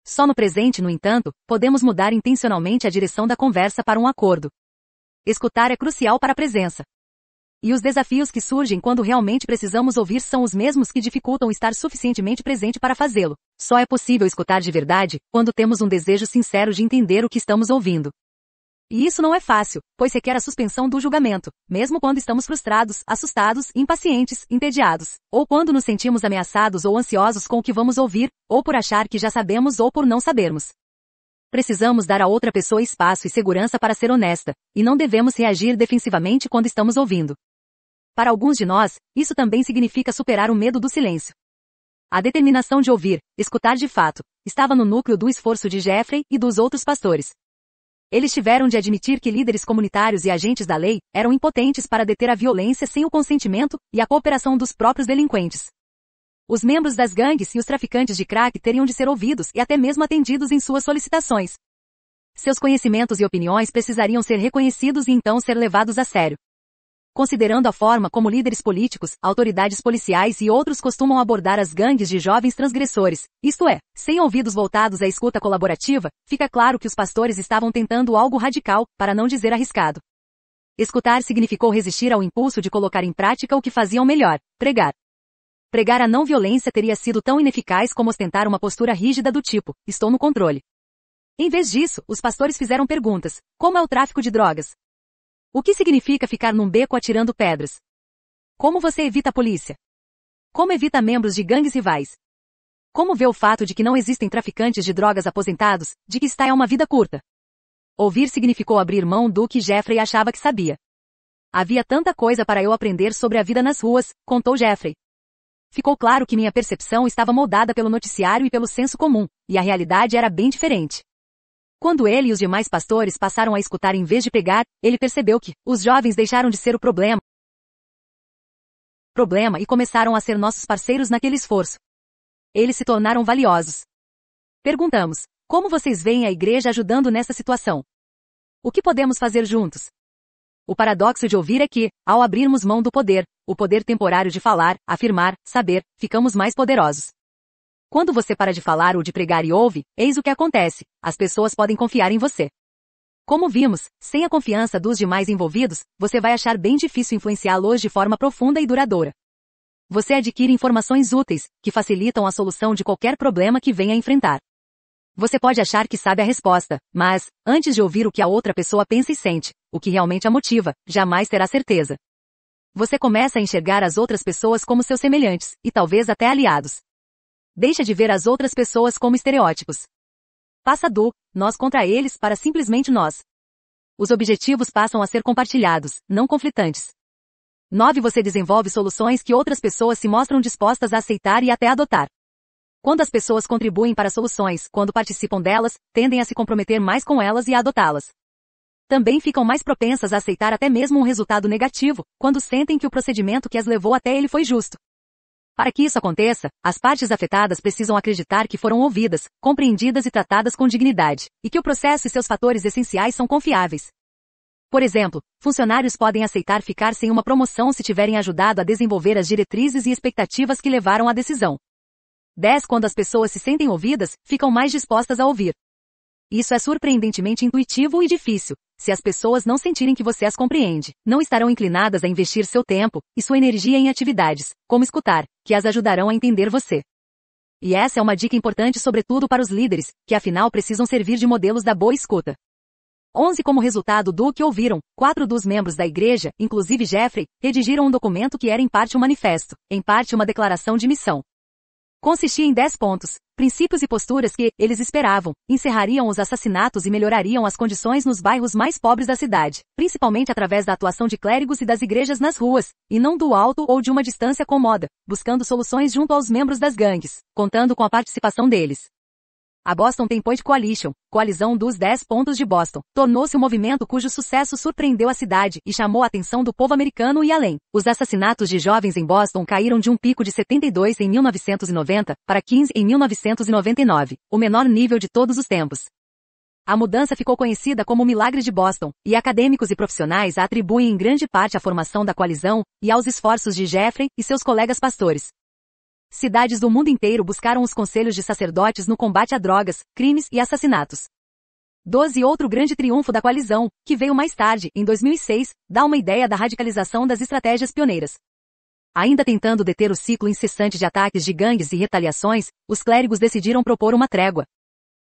Só no presente, no entanto, podemos mudar intencionalmente a direção da conversa para um acordo. Escutar é crucial para a presença. E os desafios que surgem quando realmente precisamos ouvir são os mesmos que dificultam estar suficientemente presente para fazê-lo. Só é possível escutar de verdade quando temos um desejo sincero de entender o que estamos ouvindo. E isso não é fácil, pois requer a suspensão do julgamento, mesmo quando estamos frustrados, assustados, impacientes, entediados, ou quando nos sentimos ameaçados ou ansiosos com o que vamos ouvir, ou por achar que já sabemos ou por não sabermos. Precisamos dar a outra pessoa espaço e segurança para ser honesta, e não devemos reagir defensivamente quando estamos ouvindo. Para alguns de nós, isso também significa superar o medo do silêncio. A determinação de ouvir, escutar de fato, estava no núcleo do esforço de Jeffrey e dos outros pastores. Eles tiveram de admitir que líderes comunitários e agentes da lei eram impotentes para deter a violência sem o consentimento e a cooperação dos próprios delinquentes. Os membros das gangues e os traficantes de crack teriam de ser ouvidos e até mesmo atendidos em suas solicitações. Seus conhecimentos e opiniões precisariam ser reconhecidos e então ser levados a sério considerando a forma como líderes políticos, autoridades policiais e outros costumam abordar as gangues de jovens transgressores. Isto é, sem ouvidos voltados à escuta colaborativa, fica claro que os pastores estavam tentando algo radical, para não dizer arriscado. Escutar significou resistir ao impulso de colocar em prática o que faziam melhor, pregar. Pregar a não violência teria sido tão ineficaz como ostentar uma postura rígida do tipo, estou no controle. Em vez disso, os pastores fizeram perguntas: como é o tráfico de drogas? O que significa ficar num beco atirando pedras? Como você evita a polícia? Como evita membros de gangues rivais? Como vê o fato de que não existem traficantes de drogas aposentados, de que está é uma vida curta? Ouvir significou abrir mão do que Jeffrey achava que sabia. Havia tanta coisa para eu aprender sobre a vida nas ruas, contou Jeffrey. Ficou claro que minha percepção estava moldada pelo noticiário e pelo senso comum, e a realidade era bem diferente. Quando ele e os demais pastores passaram a escutar em vez de pregar, ele percebeu que os jovens deixaram de ser o problema. Problema e começaram a ser nossos parceiros naquele esforço. Eles se tornaram valiosos. Perguntamos: como vocês veem a igreja ajudando nessa situação? O que podemos fazer juntos? O paradoxo de ouvir é que, ao abrirmos mão do poder, o poder temporário de falar, afirmar, saber, ficamos mais poderosos. Quando você para de falar ou de pregar e ouve, eis o que acontece, as pessoas podem confiar em você. Como vimos, sem a confiança dos demais envolvidos, você vai achar bem difícil influenciá-los de forma profunda e duradoura. Você adquire informações úteis, que facilitam a solução de qualquer problema que venha a enfrentar. Você pode achar que sabe a resposta, mas, antes de ouvir o que a outra pessoa pensa e sente, o que realmente a motiva, jamais terá certeza. Você começa a enxergar as outras pessoas como seus semelhantes, e talvez até aliados, Deixa de ver as outras pessoas como estereótipos. Passa do nós contra eles para simplesmente nós. Os objetivos passam a ser compartilhados, não conflitantes. 9. Você desenvolve soluções que outras pessoas se mostram dispostas a aceitar e até adotar. Quando as pessoas contribuem para soluções, quando participam delas, tendem a se comprometer mais com elas e a adotá-las. Também ficam mais propensas a aceitar até mesmo um resultado negativo, quando sentem que o procedimento que as levou até ele foi justo. Para que isso aconteça, as partes afetadas precisam acreditar que foram ouvidas, compreendidas e tratadas com dignidade, e que o processo e seus fatores essenciais são confiáveis. Por exemplo, funcionários podem aceitar ficar sem uma promoção se tiverem ajudado a desenvolver as diretrizes e expectativas que levaram à decisão. 10. Quando as pessoas se sentem ouvidas, ficam mais dispostas a ouvir. Isso é surpreendentemente intuitivo e difícil. Se as pessoas não sentirem que você as compreende, não estarão inclinadas a investir seu tempo e sua energia em atividades, como escutar, que as ajudarão a entender você. E essa é uma dica importante sobretudo para os líderes, que afinal precisam servir de modelos da boa escuta. 11 Como resultado do que ouviram, quatro dos membros da igreja, inclusive Jeffrey, redigiram um documento que era em parte um manifesto, em parte uma declaração de missão, Consistia em 10 pontos, princípios e posturas que, eles esperavam, encerrariam os assassinatos e melhorariam as condições nos bairros mais pobres da cidade, principalmente através da atuação de clérigos e das igrejas nas ruas, e não do alto ou de uma distância moda, buscando soluções junto aos membros das gangues, contando com a participação deles. A Boston Ten Point Coalition, coalizão dos 10 pontos de Boston, tornou-se um movimento cujo sucesso surpreendeu a cidade e chamou a atenção do povo americano e além. Os assassinatos de jovens em Boston caíram de um pico de 72 em 1990 para 15 em 1999, o menor nível de todos os tempos. A mudança ficou conhecida como o Milagre de Boston, e acadêmicos e profissionais a atribuem em grande parte à formação da coalizão e aos esforços de Jeffrey e seus colegas pastores. Cidades do mundo inteiro buscaram os conselhos de sacerdotes no combate a drogas, crimes e assassinatos. 12 Outro grande triunfo da coalizão, que veio mais tarde, em 2006, dá uma ideia da radicalização das estratégias pioneiras. Ainda tentando deter o ciclo incessante de ataques de gangues e retaliações, os clérigos decidiram propor uma trégua.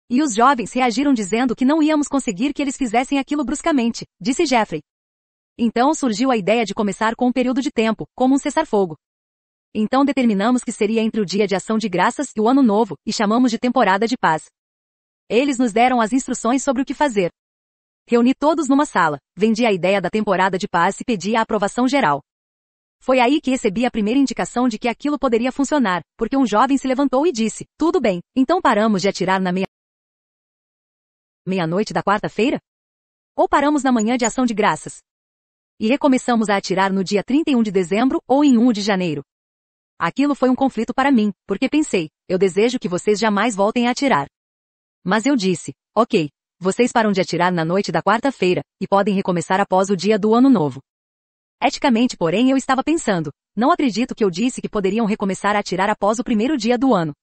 E os jovens reagiram dizendo que não íamos conseguir que eles fizessem aquilo bruscamente, disse Jeffrey. Então surgiu a ideia de começar com um período de tempo, como um cessar-fogo. Então determinamos que seria entre o dia de ação de graças e o ano novo, e chamamos de temporada de paz. Eles nos deram as instruções sobre o que fazer. Reuni todos numa sala, vendi a ideia da temporada de paz e pedi a aprovação geral. Foi aí que recebi a primeira indicação de que aquilo poderia funcionar, porque um jovem se levantou e disse: Tudo bem, então paramos de atirar na meia. Meia-noite da quarta-feira? Ou paramos na manhã de ação de graças? E recomeçamos a atirar no dia 31 de dezembro ou em 1 de janeiro. Aquilo foi um conflito para mim, porque pensei, eu desejo que vocês jamais voltem a atirar. Mas eu disse, ok, vocês param de atirar na noite da quarta-feira, e podem recomeçar após o dia do ano novo. Eticamente, porém, eu estava pensando, não acredito que eu disse que poderiam recomeçar a atirar após o primeiro dia do ano.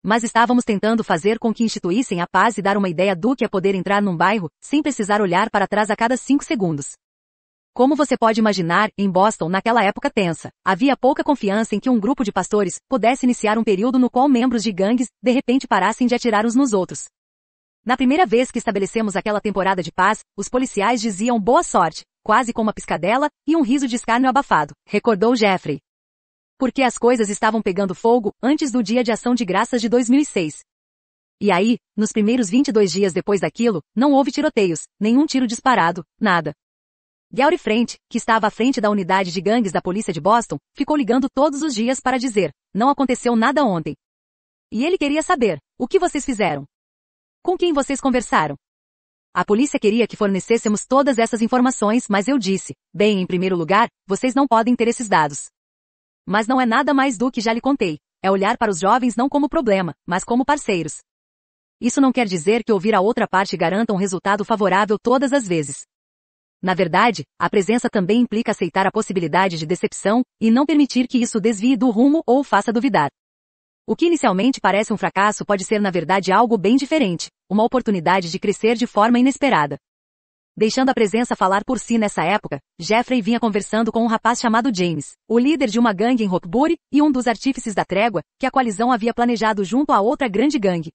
Mas estávamos tentando fazer com que instituíssem a paz e dar uma ideia do que é poder entrar num bairro, sem precisar olhar para trás a cada cinco segundos. Como você pode imaginar, em Boston naquela época tensa, havia pouca confiança em que um grupo de pastores pudesse iniciar um período no qual membros de gangues de repente parassem de atirar uns nos outros. Na primeira vez que estabelecemos aquela temporada de paz, os policiais diziam boa sorte, quase com uma piscadela e um riso de escárnio abafado, recordou Jeffrey. Porque as coisas estavam pegando fogo antes do dia de ação de graças de 2006. E aí, nos primeiros 22 dias depois daquilo, não houve tiroteios, nenhum tiro disparado, nada. Gary Frent, que estava à frente da unidade de gangues da polícia de Boston, ficou ligando todos os dias para dizer, não aconteceu nada ontem. E ele queria saber, o que vocês fizeram? Com quem vocês conversaram? A polícia queria que fornecêssemos todas essas informações, mas eu disse, bem, em primeiro lugar, vocês não podem ter esses dados. Mas não é nada mais do que já lhe contei, é olhar para os jovens não como problema, mas como parceiros. Isso não quer dizer que ouvir a outra parte garanta um resultado favorável todas as vezes. Na verdade, a presença também implica aceitar a possibilidade de decepção e não permitir que isso desvie do rumo ou faça duvidar. O que inicialmente parece um fracasso pode ser na verdade algo bem diferente, uma oportunidade de crescer de forma inesperada. Deixando a presença falar por si nessa época, Jeffrey vinha conversando com um rapaz chamado James, o líder de uma gangue em Rockbury e um dos artífices da trégua que a coalizão havia planejado junto a outra grande gangue,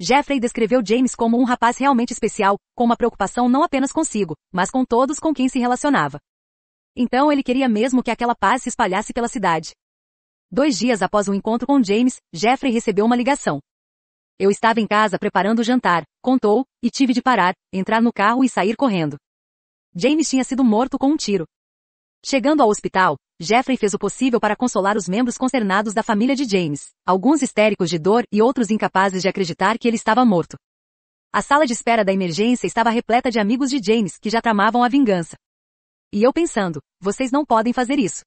Jeffrey descreveu James como um rapaz realmente especial, com uma preocupação não apenas consigo, mas com todos com quem se relacionava. Então ele queria mesmo que aquela paz se espalhasse pela cidade. Dois dias após o encontro com James, Jeffrey recebeu uma ligação. Eu estava em casa preparando o jantar, contou, e tive de parar, entrar no carro e sair correndo. James tinha sido morto com um tiro. Chegando ao hospital, Jeffrey fez o possível para consolar os membros consternados da família de James, alguns histéricos de dor e outros incapazes de acreditar que ele estava morto. A sala de espera da emergência estava repleta de amigos de James que já tramavam a vingança. E eu pensando, vocês não podem fazer isso.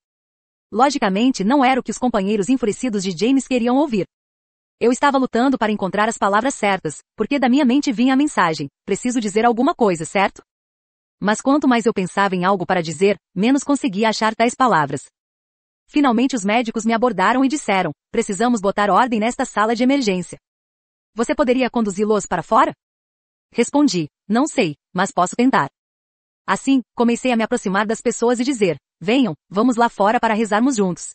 Logicamente, não era o que os companheiros enfurecidos de James queriam ouvir. Eu estava lutando para encontrar as palavras certas, porque da minha mente vinha a mensagem: preciso dizer alguma coisa, certo? Mas quanto mais eu pensava em algo para dizer, menos conseguia achar tais palavras. Finalmente os médicos me abordaram e disseram: precisamos botar ordem nesta sala de emergência. Você poderia conduzi-los para fora? Respondi: não sei, mas posso tentar. Assim, comecei a me aproximar das pessoas e dizer: venham, vamos lá fora para rezarmos juntos.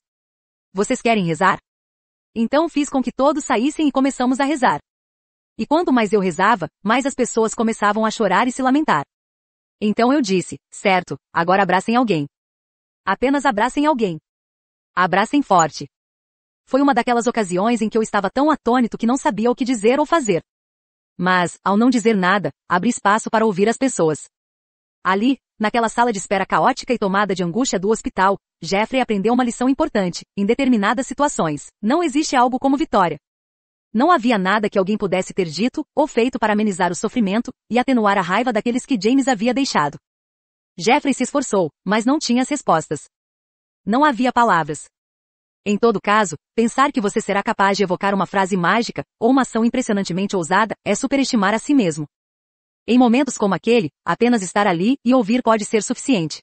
Vocês querem rezar? Então fiz com que todos saíssem e começamos a rezar. E quanto mais eu rezava, mais as pessoas começavam a chorar e se lamentar. Então eu disse, certo, agora abracem alguém. Apenas abracem alguém. Abracem forte. Foi uma daquelas ocasiões em que eu estava tão atônito que não sabia o que dizer ou fazer. Mas, ao não dizer nada, abri espaço para ouvir as pessoas. Ali, naquela sala de espera caótica e tomada de angústia do hospital, Jeffrey aprendeu uma lição importante. Em determinadas situações, não existe algo como vitória, não havia nada que alguém pudesse ter dito ou feito para amenizar o sofrimento e atenuar a raiva daqueles que James havia deixado. Jeffrey se esforçou, mas não tinha as respostas. Não havia palavras. Em todo caso, pensar que você será capaz de evocar uma frase mágica ou uma ação impressionantemente ousada é superestimar a si mesmo. Em momentos como aquele, apenas estar ali e ouvir pode ser suficiente.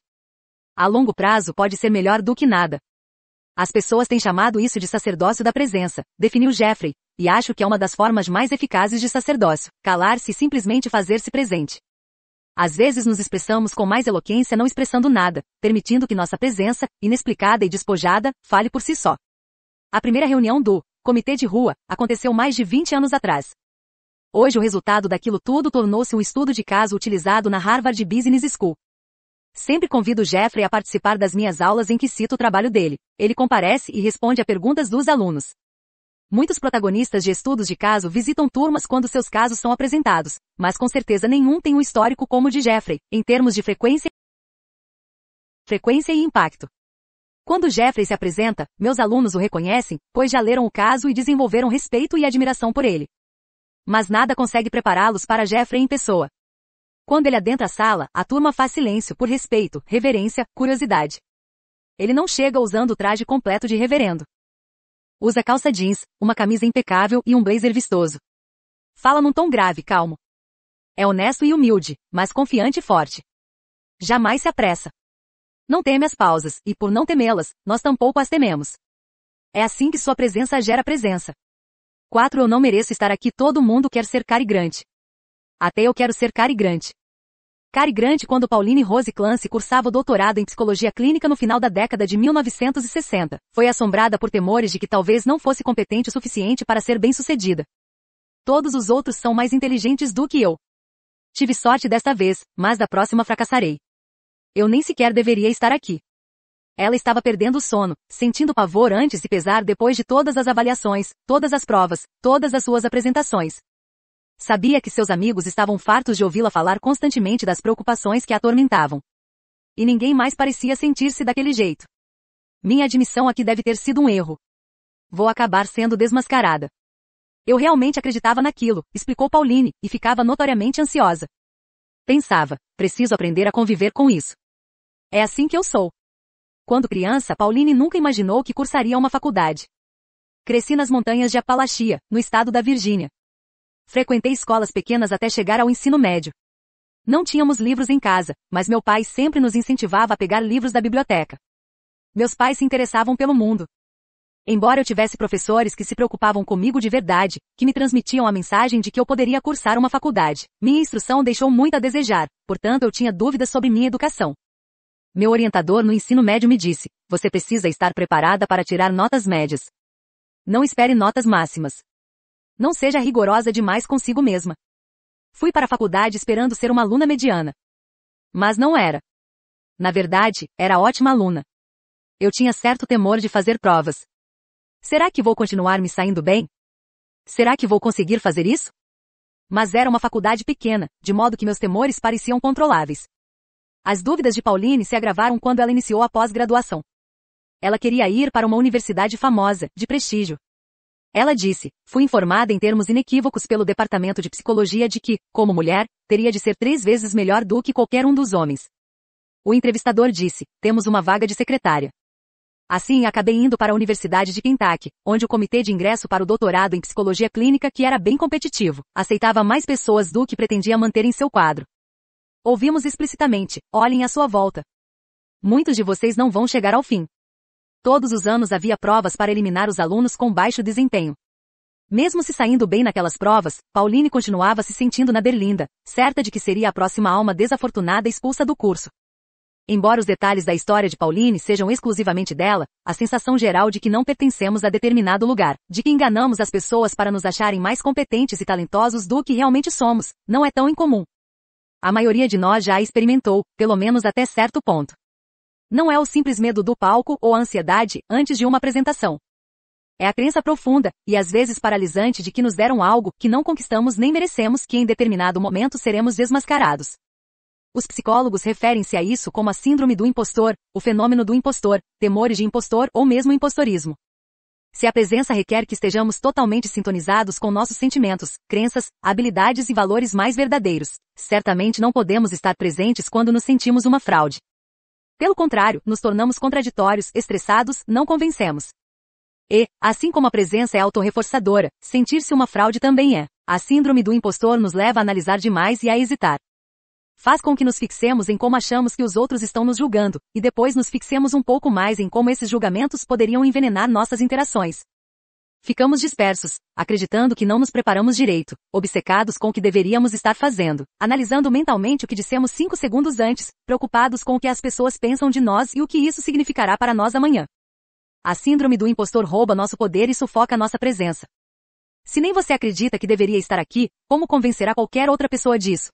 A longo prazo pode ser melhor do que nada. As pessoas têm chamado isso de sacerdócio da presença, definiu Jeffrey, e acho que é uma das formas mais eficazes de sacerdócio, calar-se e simplesmente fazer-se presente. Às vezes nos expressamos com mais eloquência não expressando nada, permitindo que nossa presença, inexplicada e despojada, fale por si só. A primeira reunião do Comitê de Rua aconteceu mais de 20 anos atrás. Hoje o resultado daquilo tudo tornou-se um estudo de caso utilizado na Harvard Business School, Sempre convido Jeffrey a participar das minhas aulas em que cito o trabalho dele. Ele comparece e responde a perguntas dos alunos. Muitos protagonistas de estudos de caso visitam turmas quando seus casos são apresentados, mas com certeza nenhum tem um histórico como o de Jeffrey, em termos de frequência, frequência e impacto. Quando Jeffrey se apresenta, meus alunos o reconhecem, pois já leram o caso e desenvolveram respeito e admiração por ele. Mas nada consegue prepará-los para Jeffrey em pessoa. Quando ele adentra a sala, a turma faz silêncio por respeito, reverência, curiosidade. Ele não chega usando o traje completo de reverendo. Usa calça jeans, uma camisa impecável e um blazer vistoso. Fala num tom grave, calmo. É honesto e humilde, mas confiante e forte. Jamais se apressa. Não teme as pausas, e por não temê-las, nós tampouco as tememos. É assim que sua presença gera presença. 4. Eu não mereço estar aqui. Todo mundo quer ser carigrante. Até eu quero ser carigrante. Cari Grande, quando Pauline Rose Clancy cursava o doutorado em psicologia clínica no final da década de 1960. Foi assombrada por temores de que talvez não fosse competente o suficiente para ser bem-sucedida. Todos os outros são mais inteligentes do que eu. Tive sorte desta vez, mas da próxima fracassarei. Eu nem sequer deveria estar aqui. Ela estava perdendo o sono, sentindo pavor antes e pesar depois de todas as avaliações, todas as provas, todas as suas apresentações, Sabia que seus amigos estavam fartos de ouvi-la falar constantemente das preocupações que a atormentavam. E ninguém mais parecia sentir-se daquele jeito. Minha admissão aqui deve ter sido um erro. Vou acabar sendo desmascarada. Eu realmente acreditava naquilo, explicou Pauline, e ficava notoriamente ansiosa. Pensava, preciso aprender a conviver com isso. É assim que eu sou. Quando criança, Pauline nunca imaginou que cursaria uma faculdade. Cresci nas montanhas de Apalachia, no estado da Virgínia. Frequentei escolas pequenas até chegar ao ensino médio. Não tínhamos livros em casa, mas meu pai sempre nos incentivava a pegar livros da biblioteca. Meus pais se interessavam pelo mundo. Embora eu tivesse professores que se preocupavam comigo de verdade, que me transmitiam a mensagem de que eu poderia cursar uma faculdade, minha instrução deixou muito a desejar, portanto eu tinha dúvidas sobre minha educação. Meu orientador no ensino médio me disse: você precisa estar preparada para tirar notas médias. Não espere notas máximas. Não seja rigorosa demais consigo mesma. Fui para a faculdade esperando ser uma aluna mediana. Mas não era. Na verdade, era ótima aluna. Eu tinha certo temor de fazer provas. Será que vou continuar me saindo bem? Será que vou conseguir fazer isso? Mas era uma faculdade pequena, de modo que meus temores pareciam controláveis. As dúvidas de Pauline se agravaram quando ela iniciou a pós-graduação. Ela queria ir para uma universidade famosa, de prestígio, ela disse, fui informada em termos inequívocos pelo Departamento de Psicologia de que, como mulher, teria de ser três vezes melhor do que qualquer um dos homens. O entrevistador disse, temos uma vaga de secretária. Assim acabei indo para a Universidade de Kentucky, onde o comitê de ingresso para o doutorado em psicologia clínica, que era bem competitivo, aceitava mais pessoas do que pretendia manter em seu quadro. Ouvimos explicitamente, olhem à sua volta. Muitos de vocês não vão chegar ao fim. Todos os anos havia provas para eliminar os alunos com baixo desempenho. Mesmo se saindo bem naquelas provas, Pauline continuava se sentindo na berlinda, certa de que seria a próxima alma desafortunada expulsa do curso. Embora os detalhes da história de Pauline sejam exclusivamente dela, a sensação geral de que não pertencemos a determinado lugar, de que enganamos as pessoas para nos acharem mais competentes e talentosos do que realmente somos, não é tão incomum. A maioria de nós já a experimentou, pelo menos até certo ponto. Não é o simples medo do palco ou a ansiedade antes de uma apresentação. É a crença profunda, e às vezes paralisante, de que nos deram algo que não conquistamos nem merecemos que em determinado momento seremos desmascarados. Os psicólogos referem-se a isso como a síndrome do impostor, o fenômeno do impostor, temores de impostor ou mesmo impostorismo. Se a presença requer que estejamos totalmente sintonizados com nossos sentimentos, crenças, habilidades e valores mais verdadeiros, certamente não podemos estar presentes quando nos sentimos uma fraude. Pelo contrário, nos tornamos contraditórios, estressados, não convencemos. E, assim como a presença é autorreforçadora, sentir-se uma fraude também é. A síndrome do impostor nos leva a analisar demais e a hesitar. Faz com que nos fixemos em como achamos que os outros estão nos julgando, e depois nos fixemos um pouco mais em como esses julgamentos poderiam envenenar nossas interações. Ficamos dispersos, acreditando que não nos preparamos direito, obcecados com o que deveríamos estar fazendo, analisando mentalmente o que dissemos cinco segundos antes, preocupados com o que as pessoas pensam de nós e o que isso significará para nós amanhã. A síndrome do impostor rouba nosso poder e sufoca nossa presença. Se nem você acredita que deveria estar aqui, como convencerá qualquer outra pessoa disso?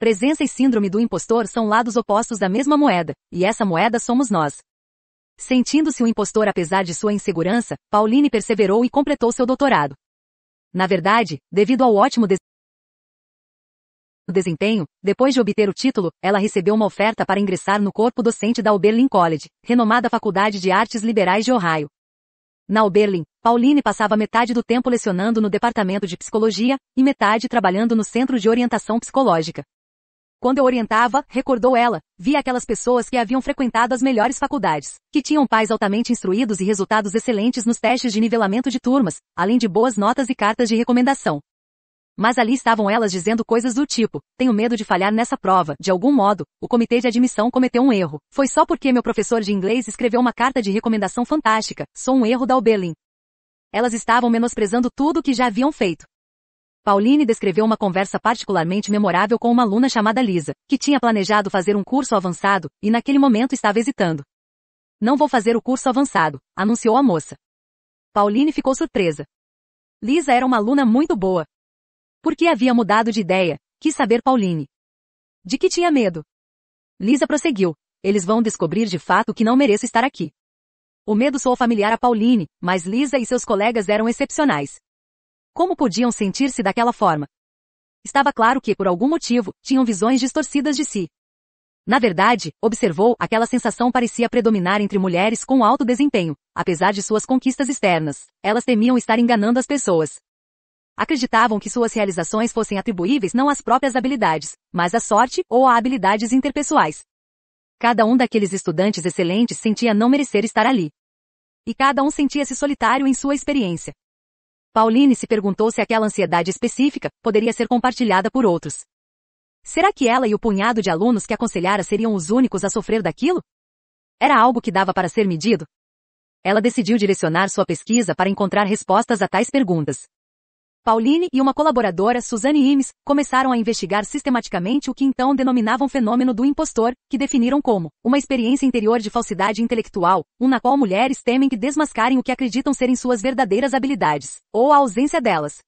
Presença e síndrome do impostor são lados opostos da mesma moeda, e essa moeda somos nós. Sentindo-se um impostor apesar de sua insegurança, Pauline perseverou e completou seu doutorado. Na verdade, devido ao ótimo des desempenho, depois de obter o título, ela recebeu uma oferta para ingressar no corpo docente da Oberlin College, renomada Faculdade de Artes Liberais de Ohio. Na Oberlin, Pauline passava metade do tempo lecionando no departamento de psicologia e metade trabalhando no centro de orientação psicológica. Quando eu orientava, recordou ela, via aquelas pessoas que haviam frequentado as melhores faculdades, que tinham pais altamente instruídos e resultados excelentes nos testes de nivelamento de turmas, além de boas notas e cartas de recomendação. Mas ali estavam elas dizendo coisas do tipo, tenho medo de falhar nessa prova, de algum modo, o comitê de admissão cometeu um erro. Foi só porque meu professor de inglês escreveu uma carta de recomendação fantástica, sou um erro da Oberlin. Elas estavam menosprezando tudo o que já haviam feito, Pauline descreveu uma conversa particularmente memorável com uma aluna chamada Lisa, que tinha planejado fazer um curso avançado, e naquele momento estava hesitando. Não vou fazer o curso avançado, anunciou a moça. Pauline ficou surpresa. Lisa era uma aluna muito boa. Por que havia mudado de ideia? Quis saber Pauline. De que tinha medo? Lisa prosseguiu. Eles vão descobrir de fato que não mereço estar aqui. O medo soou familiar a Pauline, mas Lisa e seus colegas eram excepcionais. Como podiam sentir-se daquela forma? Estava claro que, por algum motivo, tinham visões distorcidas de si. Na verdade, observou, aquela sensação parecia predominar entre mulheres com alto desempenho. Apesar de suas conquistas externas, elas temiam estar enganando as pessoas. Acreditavam que suas realizações fossem atribuíveis não às próprias habilidades, mas à sorte ou a habilidades interpessoais. Cada um daqueles estudantes excelentes sentia não merecer estar ali. E cada um sentia-se solitário em sua experiência. Pauline se perguntou se aquela ansiedade específica poderia ser compartilhada por outros. Será que ela e o punhado de alunos que aconselhara seriam os únicos a sofrer daquilo? Era algo que dava para ser medido? Ela decidiu direcionar sua pesquisa para encontrar respostas a tais perguntas. Pauline e uma colaboradora, Suzanne Imes, começaram a investigar sistematicamente o que então denominavam fenômeno do impostor, que definiram como uma experiência interior de falsidade intelectual, um na qual mulheres temem que desmascarem o que acreditam serem suas verdadeiras habilidades, ou a ausência delas.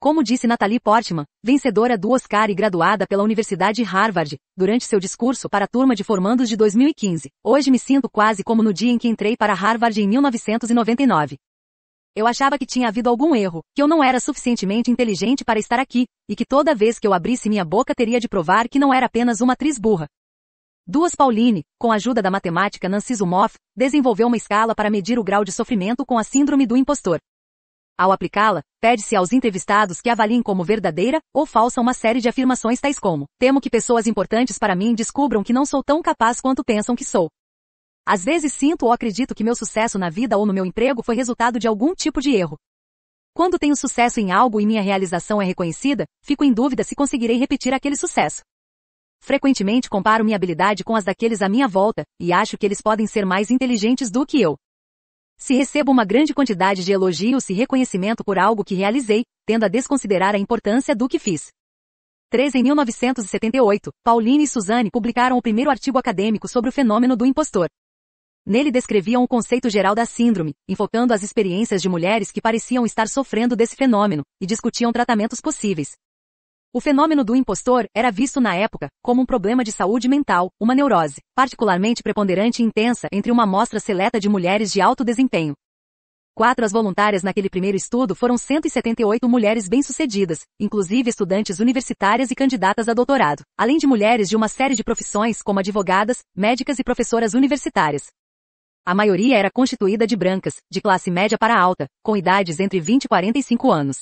Como disse Natalie Portman, vencedora do Oscar e graduada pela Universidade Harvard, durante seu discurso para a turma de formandos de 2015, hoje me sinto quase como no dia em que entrei para Harvard em 1999. Eu achava que tinha havido algum erro, que eu não era suficientemente inteligente para estar aqui, e que toda vez que eu abrisse minha boca teria de provar que não era apenas uma atriz burra. Duas Pauline, com a ajuda da matemática Nancy Zumoff, desenvolveu uma escala para medir o grau de sofrimento com a síndrome do impostor. Ao aplicá-la, pede-se aos entrevistados que avaliem como verdadeira ou falsa uma série de afirmações tais como: temo que pessoas importantes para mim descubram que não sou tão capaz quanto pensam que sou. Às vezes sinto ou acredito que meu sucesso na vida ou no meu emprego foi resultado de algum tipo de erro. Quando tenho sucesso em algo e minha realização é reconhecida, fico em dúvida se conseguirei repetir aquele sucesso. Frequentemente comparo minha habilidade com as daqueles à minha volta, e acho que eles podem ser mais inteligentes do que eu. Se recebo uma grande quantidade de elogios e reconhecimento por algo que realizei, tendo a desconsiderar a importância do que fiz. 3. Em 1978, Pauline e Suzanne publicaram o primeiro artigo acadêmico sobre o fenômeno do impostor. Nele descreviam o conceito geral da síndrome, enfocando as experiências de mulheres que pareciam estar sofrendo desse fenômeno, e discutiam tratamentos possíveis. O fenômeno do impostor era visto na época como um problema de saúde mental, uma neurose, particularmente preponderante e intensa entre uma amostra seleta de mulheres de alto desempenho. Quatro as voluntárias naquele primeiro estudo foram 178 mulheres bem-sucedidas, inclusive estudantes universitárias e candidatas a doutorado, além de mulheres de uma série de profissões como advogadas, médicas e professoras universitárias. A maioria era constituída de brancas, de classe média para alta, com idades entre 20 e 45 anos.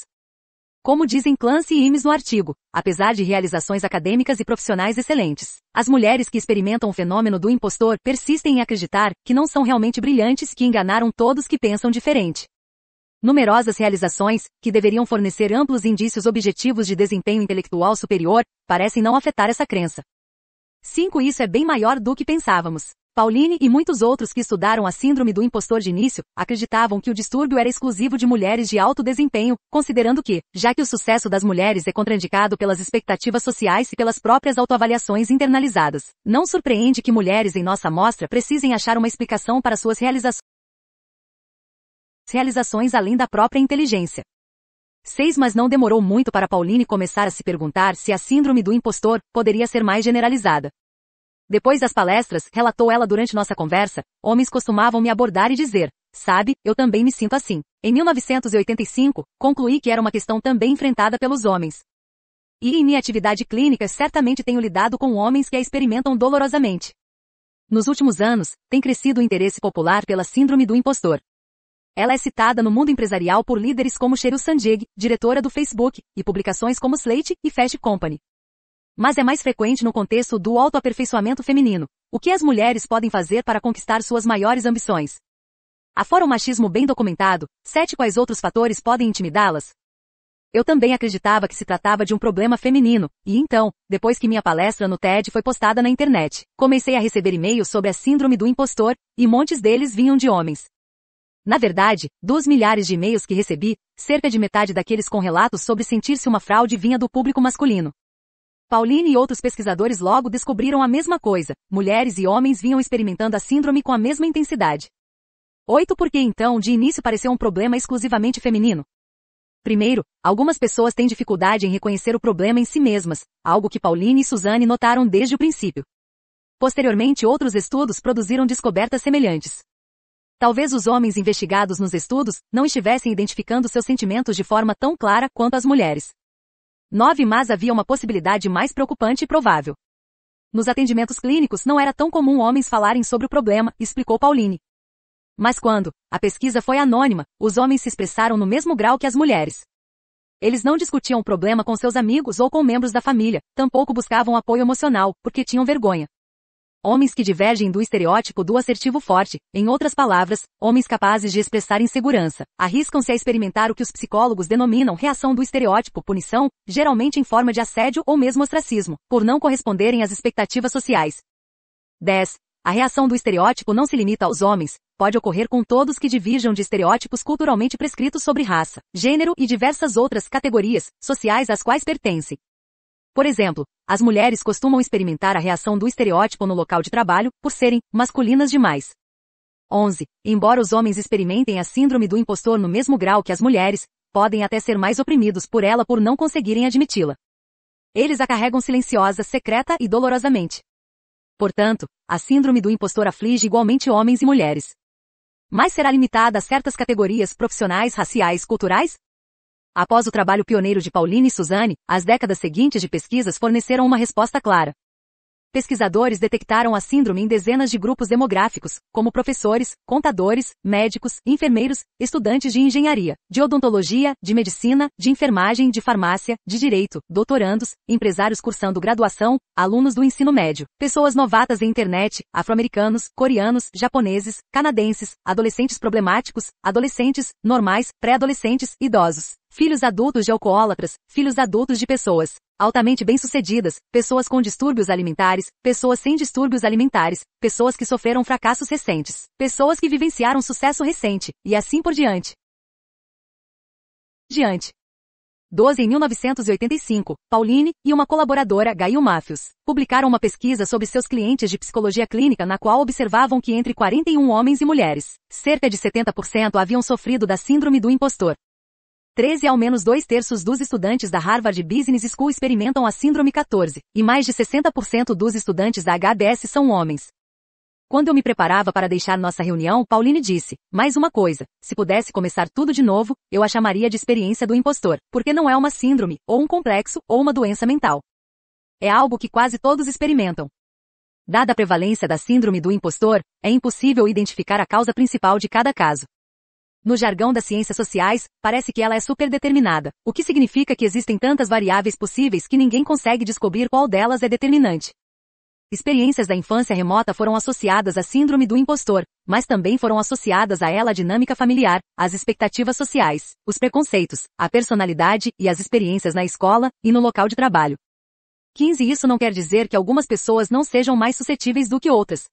Como dizem Clancy e Imes no artigo, apesar de realizações acadêmicas e profissionais excelentes, as mulheres que experimentam o fenômeno do impostor persistem em acreditar que não são realmente brilhantes que enganaram todos que pensam diferente. Numerosas realizações, que deveriam fornecer amplos indícios objetivos de desempenho intelectual superior, parecem não afetar essa crença. 5 Isso é bem maior do que pensávamos. Pauline e muitos outros que estudaram a síndrome do impostor de início, acreditavam que o distúrbio era exclusivo de mulheres de alto desempenho, considerando que, já que o sucesso das mulheres é contraindicado pelas expectativas sociais e pelas próprias autoavaliações internalizadas, não surpreende que mulheres em nossa amostra precisem achar uma explicação para suas realizações realizações além da própria inteligência. 6 Mas não demorou muito para Pauline começar a se perguntar se a síndrome do impostor poderia ser mais generalizada. Depois das palestras, relatou ela durante nossa conversa, homens costumavam me abordar e dizer, sabe, eu também me sinto assim. Em 1985, concluí que era uma questão também enfrentada pelos homens. E em minha atividade clínica certamente tenho lidado com homens que a experimentam dolorosamente. Nos últimos anos, tem crescido o interesse popular pela síndrome do impostor. Ela é citada no mundo empresarial por líderes como Sheryl Sandvig, diretora do Facebook, e publicações como Slate e Fast Company mas é mais frequente no contexto do autoaperfeiçoamento feminino. O que as mulheres podem fazer para conquistar suas maiores ambições? Afora o machismo bem documentado, sete quais outros fatores podem intimidá-las? Eu também acreditava que se tratava de um problema feminino, e então, depois que minha palestra no TED foi postada na internet, comecei a receber e-mails sobre a síndrome do impostor, e montes deles vinham de homens. Na verdade, dos milhares de e-mails que recebi, cerca de metade daqueles com relatos sobre sentir-se uma fraude vinha do público masculino. Pauline e outros pesquisadores logo descobriram a mesma coisa. Mulheres e homens vinham experimentando a síndrome com a mesma intensidade. 8. Por que então de início pareceu um problema exclusivamente feminino? Primeiro, algumas pessoas têm dificuldade em reconhecer o problema em si mesmas, algo que Pauline e Suzanne notaram desde o princípio. Posteriormente, outros estudos produziram descobertas semelhantes. Talvez os homens investigados nos estudos não estivessem identificando seus sentimentos de forma tão clara quanto as mulheres. 9 mas havia uma possibilidade mais preocupante e provável. Nos atendimentos clínicos não era tão comum homens falarem sobre o problema, explicou Pauline. Mas quando a pesquisa foi anônima, os homens se expressaram no mesmo grau que as mulheres. Eles não discutiam o problema com seus amigos ou com membros da família, tampouco buscavam apoio emocional, porque tinham vergonha. Homens que divergem do estereótipo do assertivo forte, em outras palavras, homens capazes de expressar insegurança, arriscam-se a experimentar o que os psicólogos denominam reação do estereótipo punição, geralmente em forma de assédio ou mesmo ostracismo, por não corresponderem às expectativas sociais. 10. A reação do estereótipo não se limita aos homens, pode ocorrer com todos que divirjam de estereótipos culturalmente prescritos sobre raça, gênero e diversas outras categorias sociais às quais pertencem. Por exemplo, as mulheres costumam experimentar a reação do estereótipo no local de trabalho por serem masculinas demais. 11. Embora os homens experimentem a síndrome do impostor no mesmo grau que as mulheres, podem até ser mais oprimidos por ela por não conseguirem admiti-la. Eles a carregam silenciosa, secreta e dolorosamente. Portanto, a síndrome do impostor aflige igualmente homens e mulheres. Mas será limitada a certas categorias profissionais, raciais, culturais, Após o trabalho pioneiro de Pauline e Suzane, as décadas seguintes de pesquisas forneceram uma resposta clara. Pesquisadores detectaram a síndrome em dezenas de grupos demográficos, como professores, contadores, médicos, enfermeiros, estudantes de engenharia, de odontologia, de medicina, de enfermagem, de farmácia, de direito, doutorandos, empresários cursando graduação, alunos do ensino médio, pessoas novatas em internet, afro-americanos, coreanos, japoneses, canadenses, adolescentes problemáticos, adolescentes, normais, pré-adolescentes, idosos filhos adultos de alcoólatras, filhos adultos de pessoas altamente bem-sucedidas, pessoas com distúrbios alimentares, pessoas sem distúrbios alimentares, pessoas que sofreram fracassos recentes, pessoas que vivenciaram sucesso recente, e assim por diante. Diante. 12 em 1985, Pauline e uma colaboradora, Gail Matthews, publicaram uma pesquisa sobre seus clientes de psicologia clínica na qual observavam que entre 41 homens e mulheres, cerca de 70% haviam sofrido da síndrome do impostor. 13 ao menos dois terços dos estudantes da Harvard Business School experimentam a Síndrome 14, e mais de 60% dos estudantes da HBS são homens. Quando eu me preparava para deixar nossa reunião, Pauline disse: Mais uma coisa, se pudesse começar tudo de novo, eu a chamaria de experiência do impostor, porque não é uma síndrome, ou um complexo, ou uma doença mental. É algo que quase todos experimentam. Dada a prevalência da síndrome do impostor, é impossível identificar a causa principal de cada caso, no jargão das ciências sociais, parece que ela é superdeterminada, o que significa que existem tantas variáveis possíveis que ninguém consegue descobrir qual delas é determinante. Experiências da infância remota foram associadas à síndrome do impostor, mas também foram associadas a ela a dinâmica familiar, as expectativas sociais, os preconceitos, a personalidade e as experiências na escola e no local de trabalho. 15 Isso não quer dizer que algumas pessoas não sejam mais suscetíveis do que outras,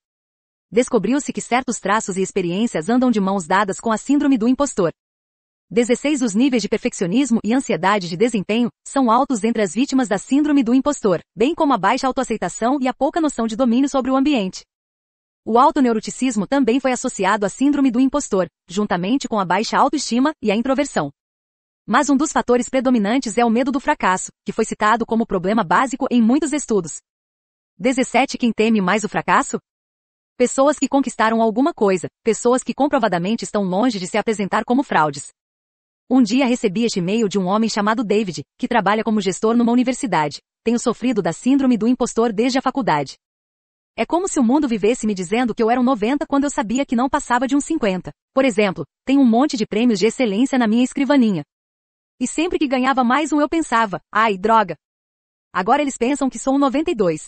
descobriu-se que certos traços e experiências andam de mãos dadas com a síndrome do impostor. 16 Os níveis de perfeccionismo e ansiedade de desempenho são altos entre as vítimas da síndrome do impostor, bem como a baixa autoaceitação e a pouca noção de domínio sobre o ambiente. O alto neuroticismo também foi associado à síndrome do impostor, juntamente com a baixa autoestima e a introversão. Mas um dos fatores predominantes é o medo do fracasso, que foi citado como problema básico em muitos estudos. 17 Quem teme mais o fracasso, Pessoas que conquistaram alguma coisa, pessoas que comprovadamente estão longe de se apresentar como fraudes. Um dia recebi este e-mail de um homem chamado David, que trabalha como gestor numa universidade. Tenho sofrido da síndrome do impostor desde a faculdade. É como se o mundo vivesse me dizendo que eu era um 90 quando eu sabia que não passava de um 50. Por exemplo, tenho um monte de prêmios de excelência na minha escrivaninha. E sempre que ganhava mais um eu pensava, ai, droga. Agora eles pensam que sou um 92.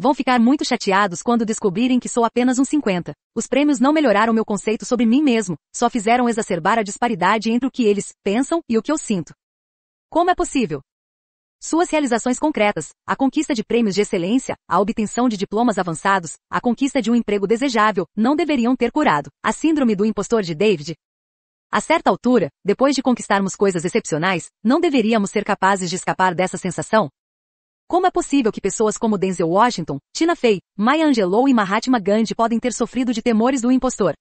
Vão ficar muito chateados quando descobrirem que sou apenas um 50. Os prêmios não melhoraram meu conceito sobre mim mesmo, só fizeram exacerbar a disparidade entre o que eles pensam e o que eu sinto. Como é possível? Suas realizações concretas, a conquista de prêmios de excelência, a obtenção de diplomas avançados, a conquista de um emprego desejável, não deveriam ter curado a síndrome do impostor de David. A certa altura, depois de conquistarmos coisas excepcionais, não deveríamos ser capazes de escapar dessa sensação? Como é possível que pessoas como Denzel Washington, Tina Fey, Maya Angelou e Mahatma Gandhi podem ter sofrido de temores do impostor?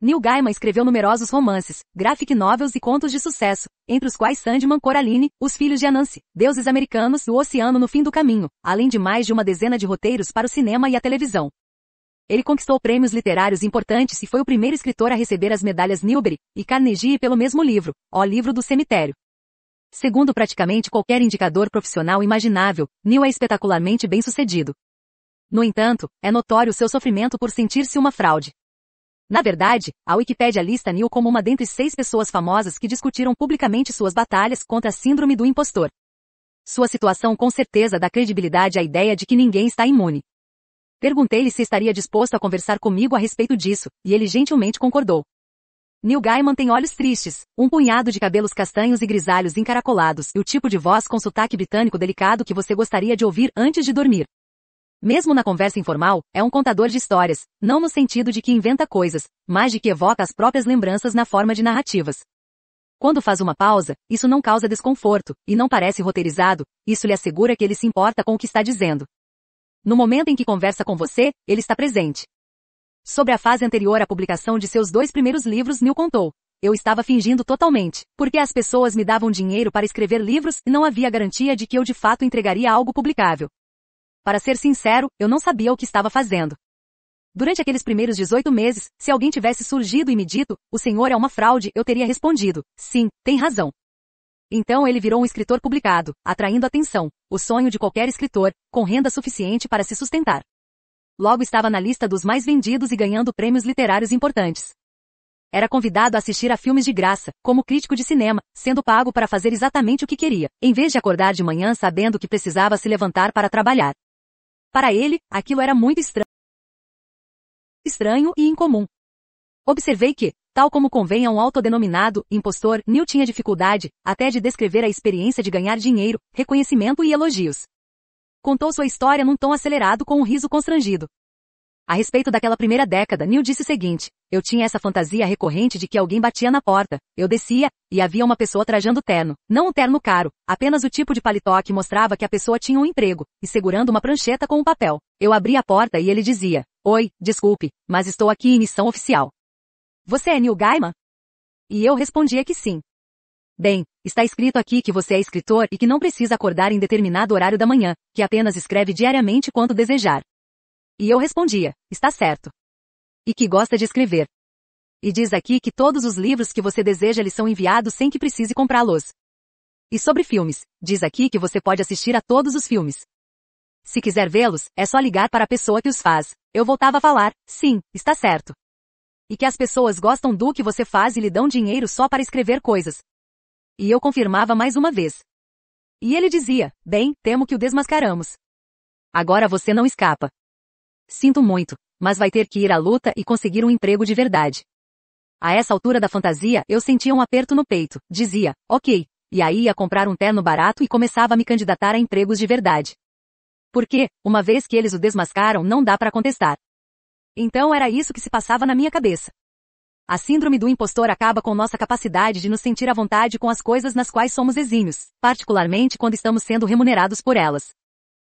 Neil Gaiman escreveu numerosos romances, graphic novels e contos de sucesso, entre os quais Sandman Coraline, Os Filhos de Anansi, Deuses Americanos, O Oceano no Fim do Caminho, além de mais de uma dezena de roteiros para o cinema e a televisão. Ele conquistou prêmios literários importantes e foi o primeiro escritor a receber as medalhas Newbery e Carnegie pelo mesmo livro, O Livro do Cemitério. Segundo praticamente qualquer indicador profissional imaginável, Neil é espetacularmente bem-sucedido. No entanto, é notório seu sofrimento por sentir-se uma fraude. Na verdade, a Wikipédia lista Neil como uma dentre seis pessoas famosas que discutiram publicamente suas batalhas contra a síndrome do impostor. Sua situação com certeza dá credibilidade à ideia de que ninguém está imune. Perguntei-lhe se estaria disposto a conversar comigo a respeito disso, e ele gentilmente concordou. Neil Gaiman tem olhos tristes, um punhado de cabelos castanhos e grisalhos encaracolados e o tipo de voz com sotaque britânico delicado que você gostaria de ouvir antes de dormir. Mesmo na conversa informal, é um contador de histórias, não no sentido de que inventa coisas, mas de que evoca as próprias lembranças na forma de narrativas. Quando faz uma pausa, isso não causa desconforto, e não parece roteirizado, isso lhe assegura que ele se importa com o que está dizendo. No momento em que conversa com você, ele está presente. Sobre a fase anterior à publicação de seus dois primeiros livros, Neil contou. Eu estava fingindo totalmente, porque as pessoas me davam dinheiro para escrever livros e não havia garantia de que eu de fato entregaria algo publicável. Para ser sincero, eu não sabia o que estava fazendo. Durante aqueles primeiros 18 meses, se alguém tivesse surgido e me dito, o senhor é uma fraude, eu teria respondido, sim, tem razão. Então ele virou um escritor publicado, atraindo atenção, o sonho de qualquer escritor, com renda suficiente para se sustentar. Logo estava na lista dos mais vendidos e ganhando prêmios literários importantes. Era convidado a assistir a filmes de graça, como crítico de cinema, sendo pago para fazer exatamente o que queria, em vez de acordar de manhã sabendo que precisava se levantar para trabalhar. Para ele, aquilo era muito estranho. Estranho e incomum. Observei que, tal como convém a um autodenominado impostor, Neil tinha dificuldade até de descrever a experiência de ganhar dinheiro, reconhecimento e elogios contou sua história num tom acelerado com um riso constrangido. A respeito daquela primeira década, Neil disse o seguinte: Eu tinha essa fantasia recorrente de que alguém batia na porta, eu descia, e havia uma pessoa trajando terno, não um terno caro, apenas o tipo de paletó que mostrava que a pessoa tinha um emprego, e segurando uma prancheta com um papel. Eu abria a porta e ele dizia: Oi, desculpe, mas estou aqui em missão oficial. Você é Neil Gaiman? E eu respondia que sim. Bem, Está escrito aqui que você é escritor e que não precisa acordar em determinado horário da manhã, que apenas escreve diariamente quando desejar. E eu respondia, está certo. E que gosta de escrever. E diz aqui que todos os livros que você deseja lhe são enviados sem que precise comprá-los. E sobre filmes, diz aqui que você pode assistir a todos os filmes. Se quiser vê-los, é só ligar para a pessoa que os faz. Eu voltava a falar, sim, está certo. E que as pessoas gostam do que você faz e lhe dão dinheiro só para escrever coisas, e eu confirmava mais uma vez. E ele dizia: Bem, temo que o desmascaramos. Agora você não escapa. Sinto muito, mas vai ter que ir à luta e conseguir um emprego de verdade. A essa altura da fantasia, eu sentia um aperto no peito, dizia, ok, e aí ia comprar um terno barato e começava a me candidatar a empregos de verdade. Porque, uma vez que eles o desmascaram, não dá para contestar. Então era isso que se passava na minha cabeça. A síndrome do impostor acaba com nossa capacidade de nos sentir à vontade com as coisas nas quais somos exímios, particularmente quando estamos sendo remunerados por elas.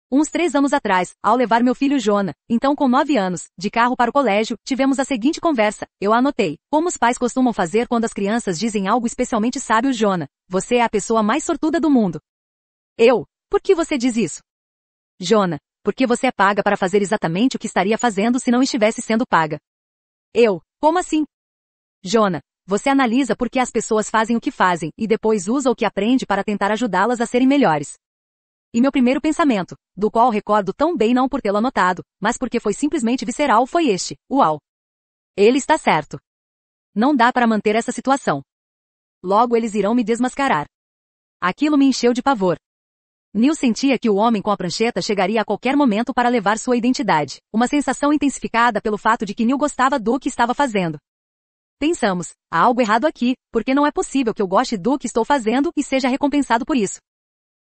Uns três anos atrás, ao levar meu filho Jonah, então com nove anos, de carro para o colégio, tivemos a seguinte conversa. Eu anotei. Como os pais costumam fazer quando as crianças dizem algo especialmente sábio, Jonah. Você é a pessoa mais sortuda do mundo. Eu. Por que você diz isso? Jonah. Porque você é paga para fazer exatamente o que estaria fazendo se não estivesse sendo paga. Eu. Como assim? Jona, você analisa por que as pessoas fazem o que fazem e depois usa o que aprende para tentar ajudá-las a serem melhores. E meu primeiro pensamento, do qual recordo tão bem não por tê-lo anotado, mas porque foi simplesmente visceral, foi este: Uau! Ele está certo. Não dá para manter essa situação. Logo eles irão me desmascarar. Aquilo me encheu de pavor. Neil sentia que o homem com a prancheta chegaria a qualquer momento para levar sua identidade, uma sensação intensificada pelo fato de que Neil gostava do que estava fazendo, Pensamos, há algo errado aqui, porque não é possível que eu goste do que estou fazendo e seja recompensado por isso.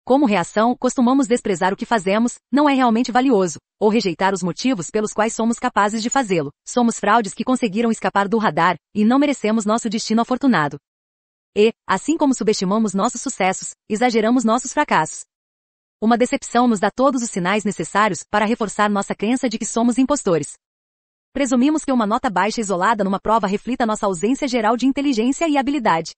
Como reação, costumamos desprezar o que fazemos, não é realmente valioso, ou rejeitar os motivos pelos quais somos capazes de fazê-lo. Somos fraudes que conseguiram escapar do radar, e não merecemos nosso destino afortunado. E, assim como subestimamos nossos sucessos, exageramos nossos fracassos. Uma decepção nos dá todos os sinais necessários para reforçar nossa crença de que somos impostores. Presumimos que uma nota baixa isolada numa prova reflita nossa ausência geral de inteligência e habilidade.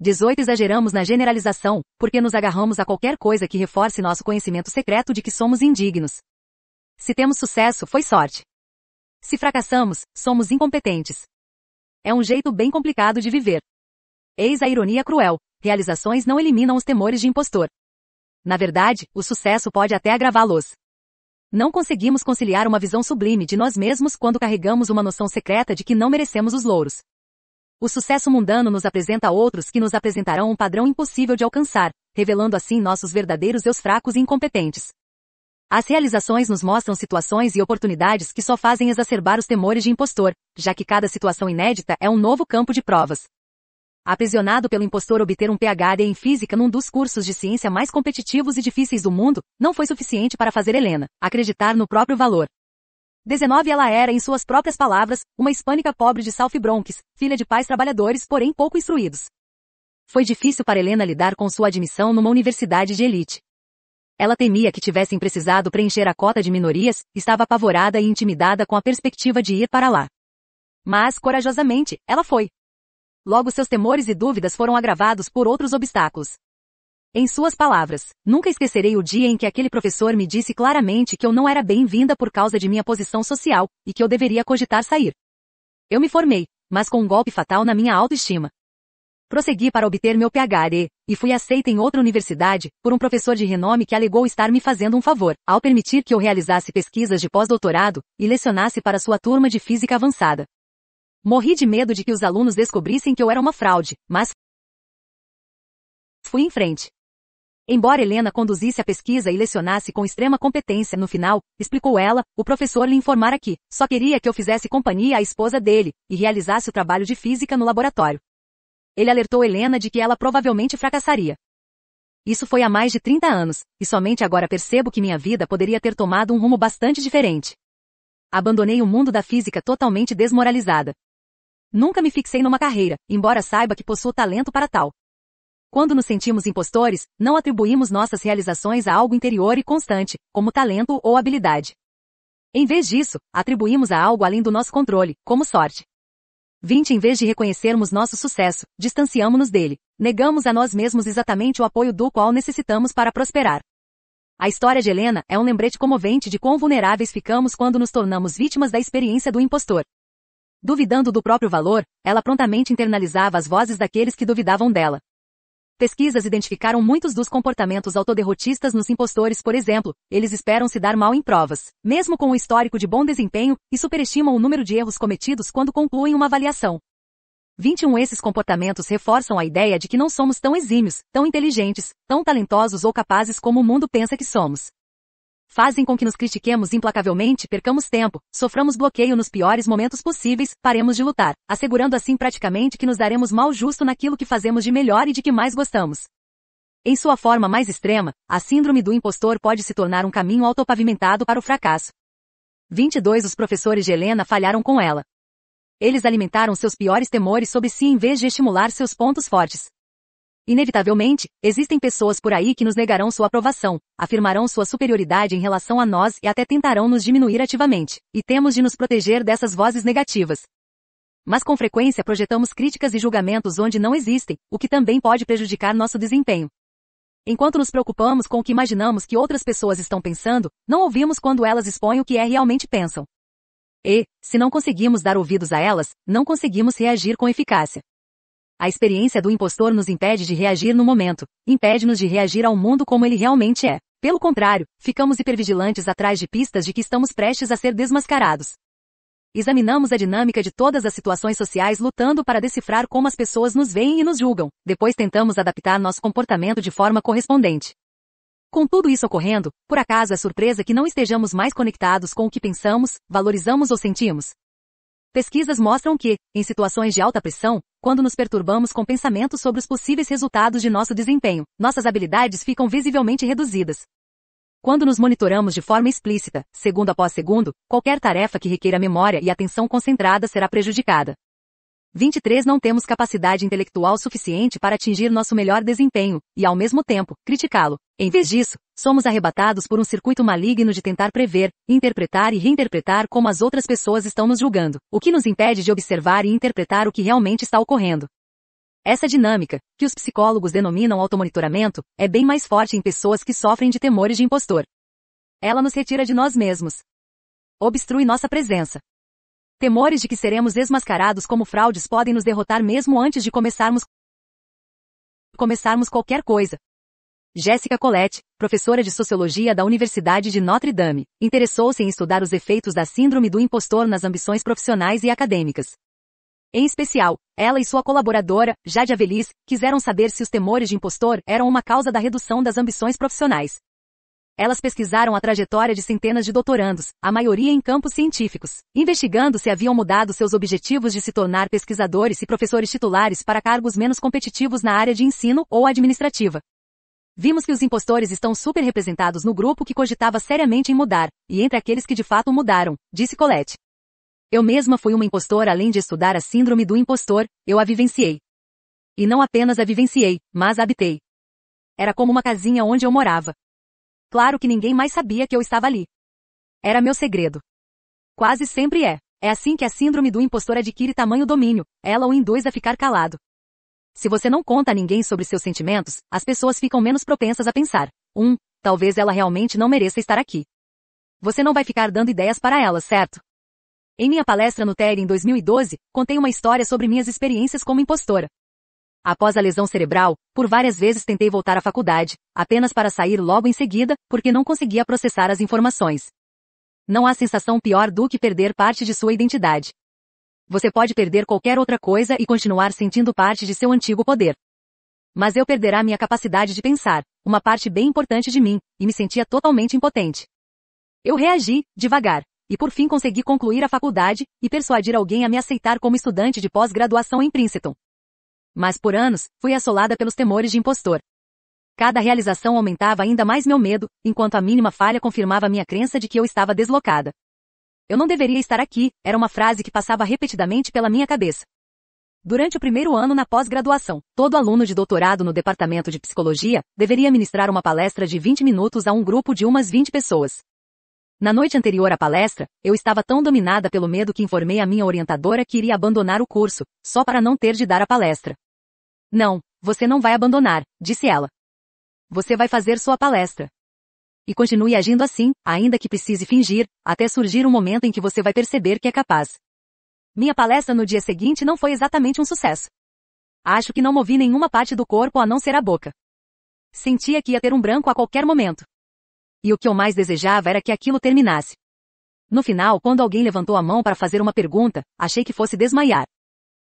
18 Exageramos na generalização, porque nos agarramos a qualquer coisa que reforce nosso conhecimento secreto de que somos indignos. Se temos sucesso, foi sorte. Se fracassamos, somos incompetentes. É um jeito bem complicado de viver. Eis a ironia cruel: realizações não eliminam os temores de impostor. Na verdade, o sucesso pode até agravá-los. Não conseguimos conciliar uma visão sublime de nós mesmos quando carregamos uma noção secreta de que não merecemos os louros. O sucesso mundano nos apresenta outros que nos apresentarão um padrão impossível de alcançar, revelando assim nossos verdadeiros eus fracos e incompetentes. As realizações nos mostram situações e oportunidades que só fazem exacerbar os temores de impostor, já que cada situação inédita é um novo campo de provas. Aprisionado pelo impostor obter um PhD em física num dos cursos de ciência mais competitivos e difíceis do mundo, não foi suficiente para fazer Helena acreditar no próprio valor. 19 Ela era, em suas próprias palavras, uma hispânica pobre de South Bronx, filha de pais trabalhadores porém pouco instruídos. Foi difícil para Helena lidar com sua admissão numa universidade de elite. Ela temia que tivessem precisado preencher a cota de minorias, estava apavorada e intimidada com a perspectiva de ir para lá. Mas, corajosamente, ela foi logo seus temores e dúvidas foram agravados por outros obstáculos. Em suas palavras, nunca esquecerei o dia em que aquele professor me disse claramente que eu não era bem-vinda por causa de minha posição social, e que eu deveria cogitar sair. Eu me formei, mas com um golpe fatal na minha autoestima. Prossegui para obter meu PhD, e fui aceita em outra universidade, por um professor de renome que alegou estar me fazendo um favor, ao permitir que eu realizasse pesquisas de pós-doutorado, e lecionasse para sua turma de física avançada. Morri de medo de que os alunos descobrissem que eu era uma fraude, mas fui em frente. Embora Helena conduzisse a pesquisa e lecionasse com extrema competência no final, explicou ela, o professor lhe informara que só queria que eu fizesse companhia à esposa dele e realizasse o trabalho de física no laboratório. Ele alertou Helena de que ela provavelmente fracassaria. Isso foi há mais de 30 anos, e somente agora percebo que minha vida poderia ter tomado um rumo bastante diferente. Abandonei o mundo da física totalmente desmoralizada. Nunca me fixei numa carreira, embora saiba que possuo talento para tal. Quando nos sentimos impostores, não atribuímos nossas realizações a algo interior e constante, como talento ou habilidade. Em vez disso, atribuímos a algo além do nosso controle, como sorte. 20 Em vez de reconhecermos nosso sucesso, distanciamos-nos dele. Negamos a nós mesmos exatamente o apoio do qual necessitamos para prosperar. A história de Helena é um lembrete comovente de quão vulneráveis ficamos quando nos tornamos vítimas da experiência do impostor. Duvidando do próprio valor, ela prontamente internalizava as vozes daqueles que duvidavam dela. Pesquisas identificaram muitos dos comportamentos autoderrotistas nos impostores, por exemplo, eles esperam se dar mal em provas, mesmo com o histórico de bom desempenho, e superestimam o número de erros cometidos quando concluem uma avaliação. 21 Esses comportamentos reforçam a ideia de que não somos tão exímios, tão inteligentes, tão talentosos ou capazes como o mundo pensa que somos fazem com que nos critiquemos implacavelmente, percamos tempo, soframos bloqueio nos piores momentos possíveis, paremos de lutar, assegurando assim praticamente que nos daremos mal justo naquilo que fazemos de melhor e de que mais gostamos. Em sua forma mais extrema, a síndrome do impostor pode se tornar um caminho autopavimentado para o fracasso. 22 Os professores de Helena falharam com ela. Eles alimentaram seus piores temores sobre si em vez de estimular seus pontos fortes. Inevitavelmente, existem pessoas por aí que nos negarão sua aprovação, afirmarão sua superioridade em relação a nós e até tentarão nos diminuir ativamente, e temos de nos proteger dessas vozes negativas. Mas com frequência projetamos críticas e julgamentos onde não existem, o que também pode prejudicar nosso desempenho. Enquanto nos preocupamos com o que imaginamos que outras pessoas estão pensando, não ouvimos quando elas expõem o que é realmente pensam. E, se não conseguimos dar ouvidos a elas, não conseguimos reagir com eficácia. A experiência do impostor nos impede de reagir no momento, impede-nos de reagir ao mundo como ele realmente é. Pelo contrário, ficamos hipervigilantes atrás de pistas de que estamos prestes a ser desmascarados. Examinamos a dinâmica de todas as situações sociais lutando para decifrar como as pessoas nos veem e nos julgam, depois tentamos adaptar nosso comportamento de forma correspondente. Com tudo isso ocorrendo, por acaso é surpresa que não estejamos mais conectados com o que pensamos, valorizamos ou sentimos? Pesquisas mostram que, em situações de alta pressão, quando nos perturbamos com pensamentos sobre os possíveis resultados de nosso desempenho, nossas habilidades ficam visivelmente reduzidas. Quando nos monitoramos de forma explícita, segundo após segundo, qualquer tarefa que requeira memória e atenção concentrada será prejudicada. 23 Não temos capacidade intelectual suficiente para atingir nosso melhor desempenho, e ao mesmo tempo, criticá-lo. Em vez disso, somos arrebatados por um circuito maligno de tentar prever, interpretar e reinterpretar como as outras pessoas estão nos julgando, o que nos impede de observar e interpretar o que realmente está ocorrendo. Essa dinâmica, que os psicólogos denominam automonitoramento, é bem mais forte em pessoas que sofrem de temores de impostor. Ela nos retira de nós mesmos. Obstrui nossa presença. Temores de que seremos desmascarados como fraudes podem nos derrotar mesmo antes de começarmos começarmos qualquer coisa. Jéssica Colette, professora de sociologia da Universidade de Notre Dame, interessou-se em estudar os efeitos da síndrome do impostor nas ambições profissionais e acadêmicas. Em especial, ela e sua colaboradora, Jade Avelis, quiseram saber se os temores de impostor eram uma causa da redução das ambições profissionais. Elas pesquisaram a trajetória de centenas de doutorandos, a maioria em campos científicos, investigando se haviam mudado seus objetivos de se tornar pesquisadores e professores titulares para cargos menos competitivos na área de ensino ou administrativa. Vimos que os impostores estão super representados no grupo que cogitava seriamente em mudar, e entre aqueles que de fato mudaram, disse Colette. Eu mesma fui uma impostora além de estudar a síndrome do impostor, eu a vivenciei. E não apenas a vivenciei, mas a habitei. Era como uma casinha onde eu morava. Claro que ninguém mais sabia que eu estava ali. Era meu segredo. Quase sempre é. É assim que a síndrome do impostor adquire tamanho domínio, ela o induz a ficar calado. Se você não conta a ninguém sobre seus sentimentos, as pessoas ficam menos propensas a pensar. Um, talvez ela realmente não mereça estar aqui. Você não vai ficar dando ideias para ela, certo? Em minha palestra no TED em 2012, contei uma história sobre minhas experiências como impostora. Após a lesão cerebral, por várias vezes tentei voltar à faculdade, apenas para sair logo em seguida, porque não conseguia processar as informações. Não há sensação pior do que perder parte de sua identidade. Você pode perder qualquer outra coisa e continuar sentindo parte de seu antigo poder. Mas eu perderá minha capacidade de pensar, uma parte bem importante de mim, e me sentia totalmente impotente. Eu reagi, devagar, e por fim consegui concluir a faculdade e persuadir alguém a me aceitar como estudante de pós-graduação em Princeton. Mas por anos, fui assolada pelos temores de impostor. Cada realização aumentava ainda mais meu medo, enquanto a mínima falha confirmava minha crença de que eu estava deslocada. Eu não deveria estar aqui, era uma frase que passava repetidamente pela minha cabeça. Durante o primeiro ano na pós-graduação, todo aluno de doutorado no departamento de psicologia deveria ministrar uma palestra de 20 minutos a um grupo de umas 20 pessoas. Na noite anterior à palestra, eu estava tão dominada pelo medo que informei a minha orientadora que iria abandonar o curso, só para não ter de dar a palestra. Não, você não vai abandonar, disse ela. Você vai fazer sua palestra. E continue agindo assim, ainda que precise fingir, até surgir um momento em que você vai perceber que é capaz. Minha palestra no dia seguinte não foi exatamente um sucesso. Acho que não movi nenhuma parte do corpo a não ser a boca. Sentia que ia ter um branco a qualquer momento. E o que eu mais desejava era que aquilo terminasse. No final, quando alguém levantou a mão para fazer uma pergunta, achei que fosse desmaiar.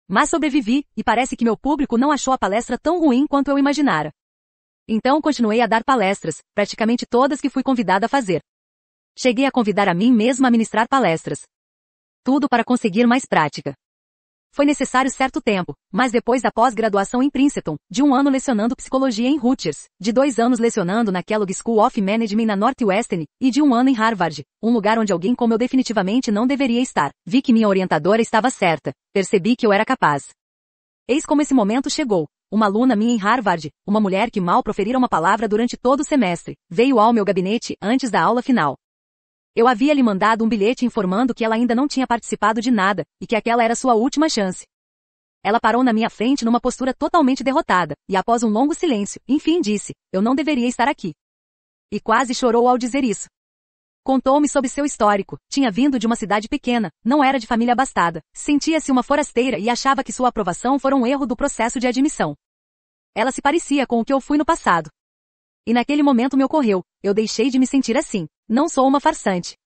Mas sobrevivi, e parece que meu público não achou a palestra tão ruim quanto eu imaginara. Então continuei a dar palestras, praticamente todas que fui convidada a fazer. Cheguei a convidar a mim mesma a ministrar palestras. Tudo para conseguir mais prática. Foi necessário certo tempo, mas depois da pós-graduação em Princeton, de um ano lecionando psicologia em Rutgers, de dois anos lecionando na Kellogg School of Management na Northwestern, e de um ano em Harvard, um lugar onde alguém como eu definitivamente não deveria estar, vi que minha orientadora estava certa, percebi que eu era capaz. Eis como esse momento chegou. Uma aluna minha em Harvard, uma mulher que mal proferira uma palavra durante todo o semestre, veio ao meu gabinete antes da aula final. Eu havia lhe mandado um bilhete informando que ela ainda não tinha participado de nada, e que aquela era sua última chance. Ela parou na minha frente numa postura totalmente derrotada, e após um longo silêncio, enfim disse, eu não deveria estar aqui. E quase chorou ao dizer isso. Contou-me sobre seu histórico, tinha vindo de uma cidade pequena, não era de família abastada, sentia-se uma forasteira e achava que sua aprovação fora um erro do processo de admissão. Ela se parecia com o que eu fui no passado. E naquele momento me ocorreu, eu deixei de me sentir assim. Não sou uma farsante.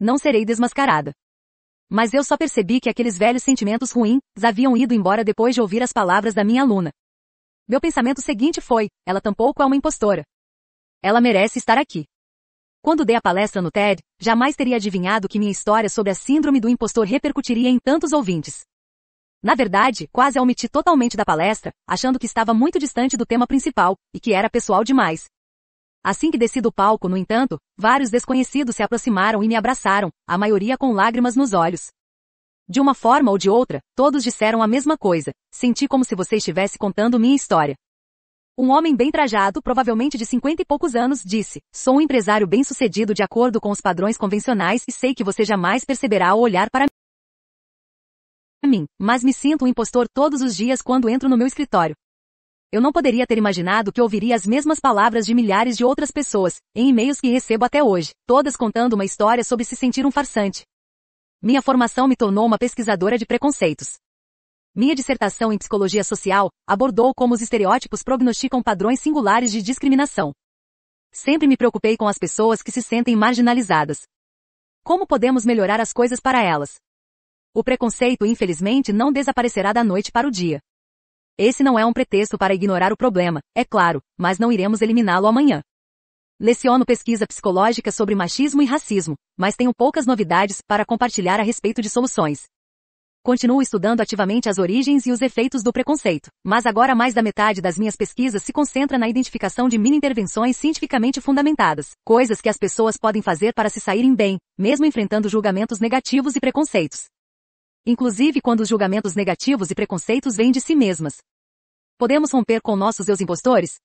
Não serei desmascarada. Mas eu só percebi que aqueles velhos sentimentos ruins haviam ido embora depois de ouvir as palavras da minha aluna. Meu pensamento seguinte foi, ela tampouco é uma impostora. Ela merece estar aqui. Quando dei a palestra no TED, jamais teria adivinhado que minha história sobre a síndrome do impostor repercutiria em tantos ouvintes. Na verdade, quase omiti totalmente da palestra, achando que estava muito distante do tema principal, e que era pessoal demais, Assim que desci do palco, no entanto, vários desconhecidos se aproximaram e me abraçaram, a maioria com lágrimas nos olhos. De uma forma ou de outra, todos disseram a mesma coisa. Senti como se você estivesse contando minha história. Um homem bem trajado, provavelmente de cinquenta e poucos anos, disse: Sou um empresário bem sucedido de acordo com os padrões convencionais e sei que você jamais perceberá ao olhar para mim. Mas me sinto um impostor todos os dias quando entro no meu escritório. Eu não poderia ter imaginado que ouviria as mesmas palavras de milhares de outras pessoas, em e-mails que recebo até hoje, todas contando uma história sobre se sentir um farsante. Minha formação me tornou uma pesquisadora de preconceitos. Minha dissertação em psicologia social abordou como os estereótipos prognosticam padrões singulares de discriminação. Sempre me preocupei com as pessoas que se sentem marginalizadas. Como podemos melhorar as coisas para elas? O preconceito, infelizmente, não desaparecerá da noite para o dia. Esse não é um pretexto para ignorar o problema, é claro, mas não iremos eliminá-lo amanhã. Leciono pesquisa psicológica sobre machismo e racismo, mas tenho poucas novidades para compartilhar a respeito de soluções. Continuo estudando ativamente as origens e os efeitos do preconceito, mas agora mais da metade das minhas pesquisas se concentra na identificação de mini-intervenções cientificamente fundamentadas, coisas que as pessoas podem fazer para se saírem bem, mesmo enfrentando julgamentos negativos e preconceitos inclusive quando os julgamentos negativos e preconceitos vêm de si mesmas, Podemos romper com nossos deus impostores?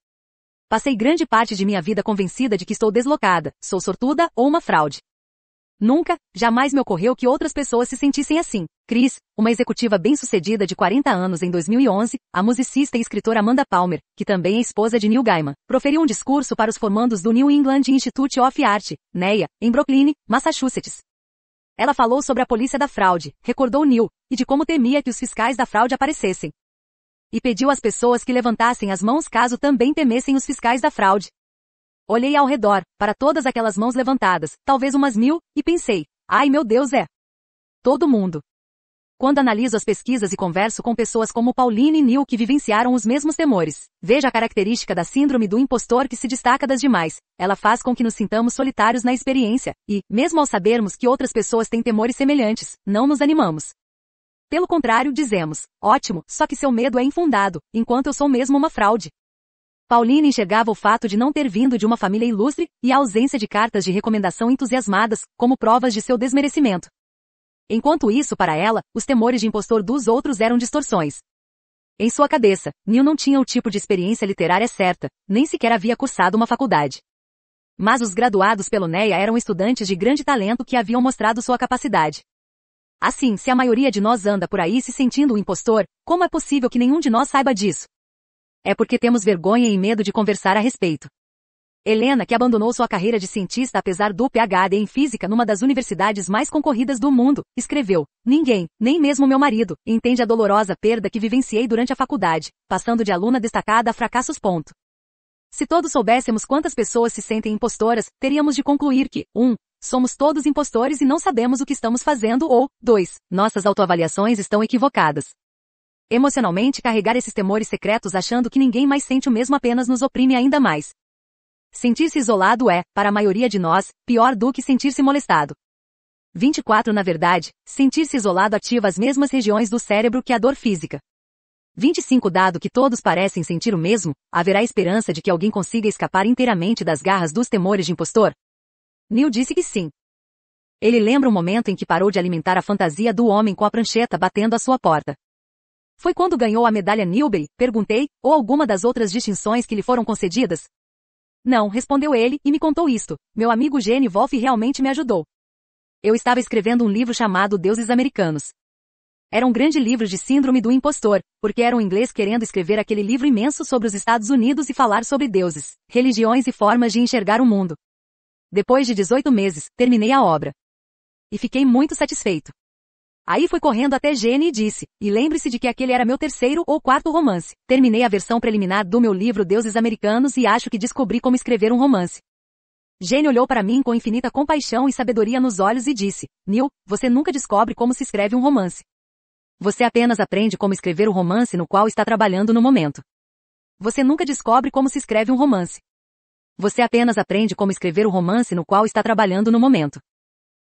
Passei grande parte de minha vida convencida de que estou deslocada, sou sortuda ou uma fraude. Nunca, jamais me ocorreu que outras pessoas se sentissem assim. Chris, uma executiva bem-sucedida de 40 anos em 2011, a musicista e escritora Amanda Palmer, que também é esposa de Neil Gaiman, proferiu um discurso para os formandos do New England Institute of Art, NEA, em Brooklyn, Massachusetts. Ela falou sobre a polícia da fraude, recordou Neil, e de como temia que os fiscais da fraude aparecessem. E pediu às pessoas que levantassem as mãos caso também temessem os fiscais da fraude. Olhei ao redor, para todas aquelas mãos levantadas, talvez umas mil, e pensei, ai meu Deus é. Todo mundo. Quando analiso as pesquisas e converso com pessoas como Pauline e Neil que vivenciaram os mesmos temores, veja a característica da síndrome do impostor que se destaca das demais. Ela faz com que nos sintamos solitários na experiência, e, mesmo ao sabermos que outras pessoas têm temores semelhantes, não nos animamos. Pelo contrário, dizemos: ótimo, só que seu medo é infundado, enquanto eu sou mesmo uma fraude. Paulina enxergava o fato de não ter vindo de uma família ilustre e a ausência de cartas de recomendação entusiasmadas como provas de seu desmerecimento. Enquanto isso, para ela, os temores de impostor dos outros eram distorções. Em sua cabeça, Neil não tinha o tipo de experiência literária certa, nem sequer havia cursado uma faculdade. Mas os graduados pelo NEA eram estudantes de grande talento que haviam mostrado sua capacidade. Assim, se a maioria de nós anda por aí se sentindo um impostor, como é possível que nenhum de nós saiba disso? É porque temos vergonha e medo de conversar a respeito. Helena, que abandonou sua carreira de cientista apesar do PhD em física numa das universidades mais concorridas do mundo, escreveu: Ninguém, nem mesmo meu marido, entende a dolorosa perda que vivenciei durante a faculdade, passando de aluna destacada a fracassos. Ponto. Se todos soubéssemos quantas pessoas se sentem impostoras, teríamos de concluir que, 1. Um, Somos todos impostores e não sabemos o que estamos fazendo ou, 2. Nossas autoavaliações estão equivocadas. Emocionalmente carregar esses temores secretos achando que ninguém mais sente o mesmo apenas nos oprime ainda mais. Sentir-se isolado é, para a maioria de nós, pior do que sentir-se molestado. 24 Na verdade, sentir-se isolado ativa as mesmas regiões do cérebro que a dor física. 25 Dado que todos parecem sentir o mesmo, haverá esperança de que alguém consiga escapar inteiramente das garras dos temores de impostor, Neil disse que sim. Ele lembra o um momento em que parou de alimentar a fantasia do homem com a prancheta batendo à sua porta. Foi quando ganhou a medalha Newbery, perguntei, ou alguma das outras distinções que lhe foram concedidas? Não, respondeu ele, e me contou isto. Meu amigo Gene Wolf realmente me ajudou. Eu estava escrevendo um livro chamado Deuses Americanos. Era um grande livro de síndrome do impostor, porque era um inglês querendo escrever aquele livro imenso sobre os Estados Unidos e falar sobre deuses, religiões e formas de enxergar o mundo. Depois de 18 meses, terminei a obra. E fiquei muito satisfeito. Aí fui correndo até Gene e disse, e lembre-se de que aquele era meu terceiro ou quarto romance. Terminei a versão preliminar do meu livro Deuses Americanos e acho que descobri como escrever um romance. Gene olhou para mim com infinita compaixão e sabedoria nos olhos e disse, Neil, você nunca descobre como se escreve um romance. Você apenas aprende como escrever o romance no qual está trabalhando no momento. Você nunca descobre como se escreve um romance. Você apenas aprende como escrever o romance no qual está trabalhando no momento.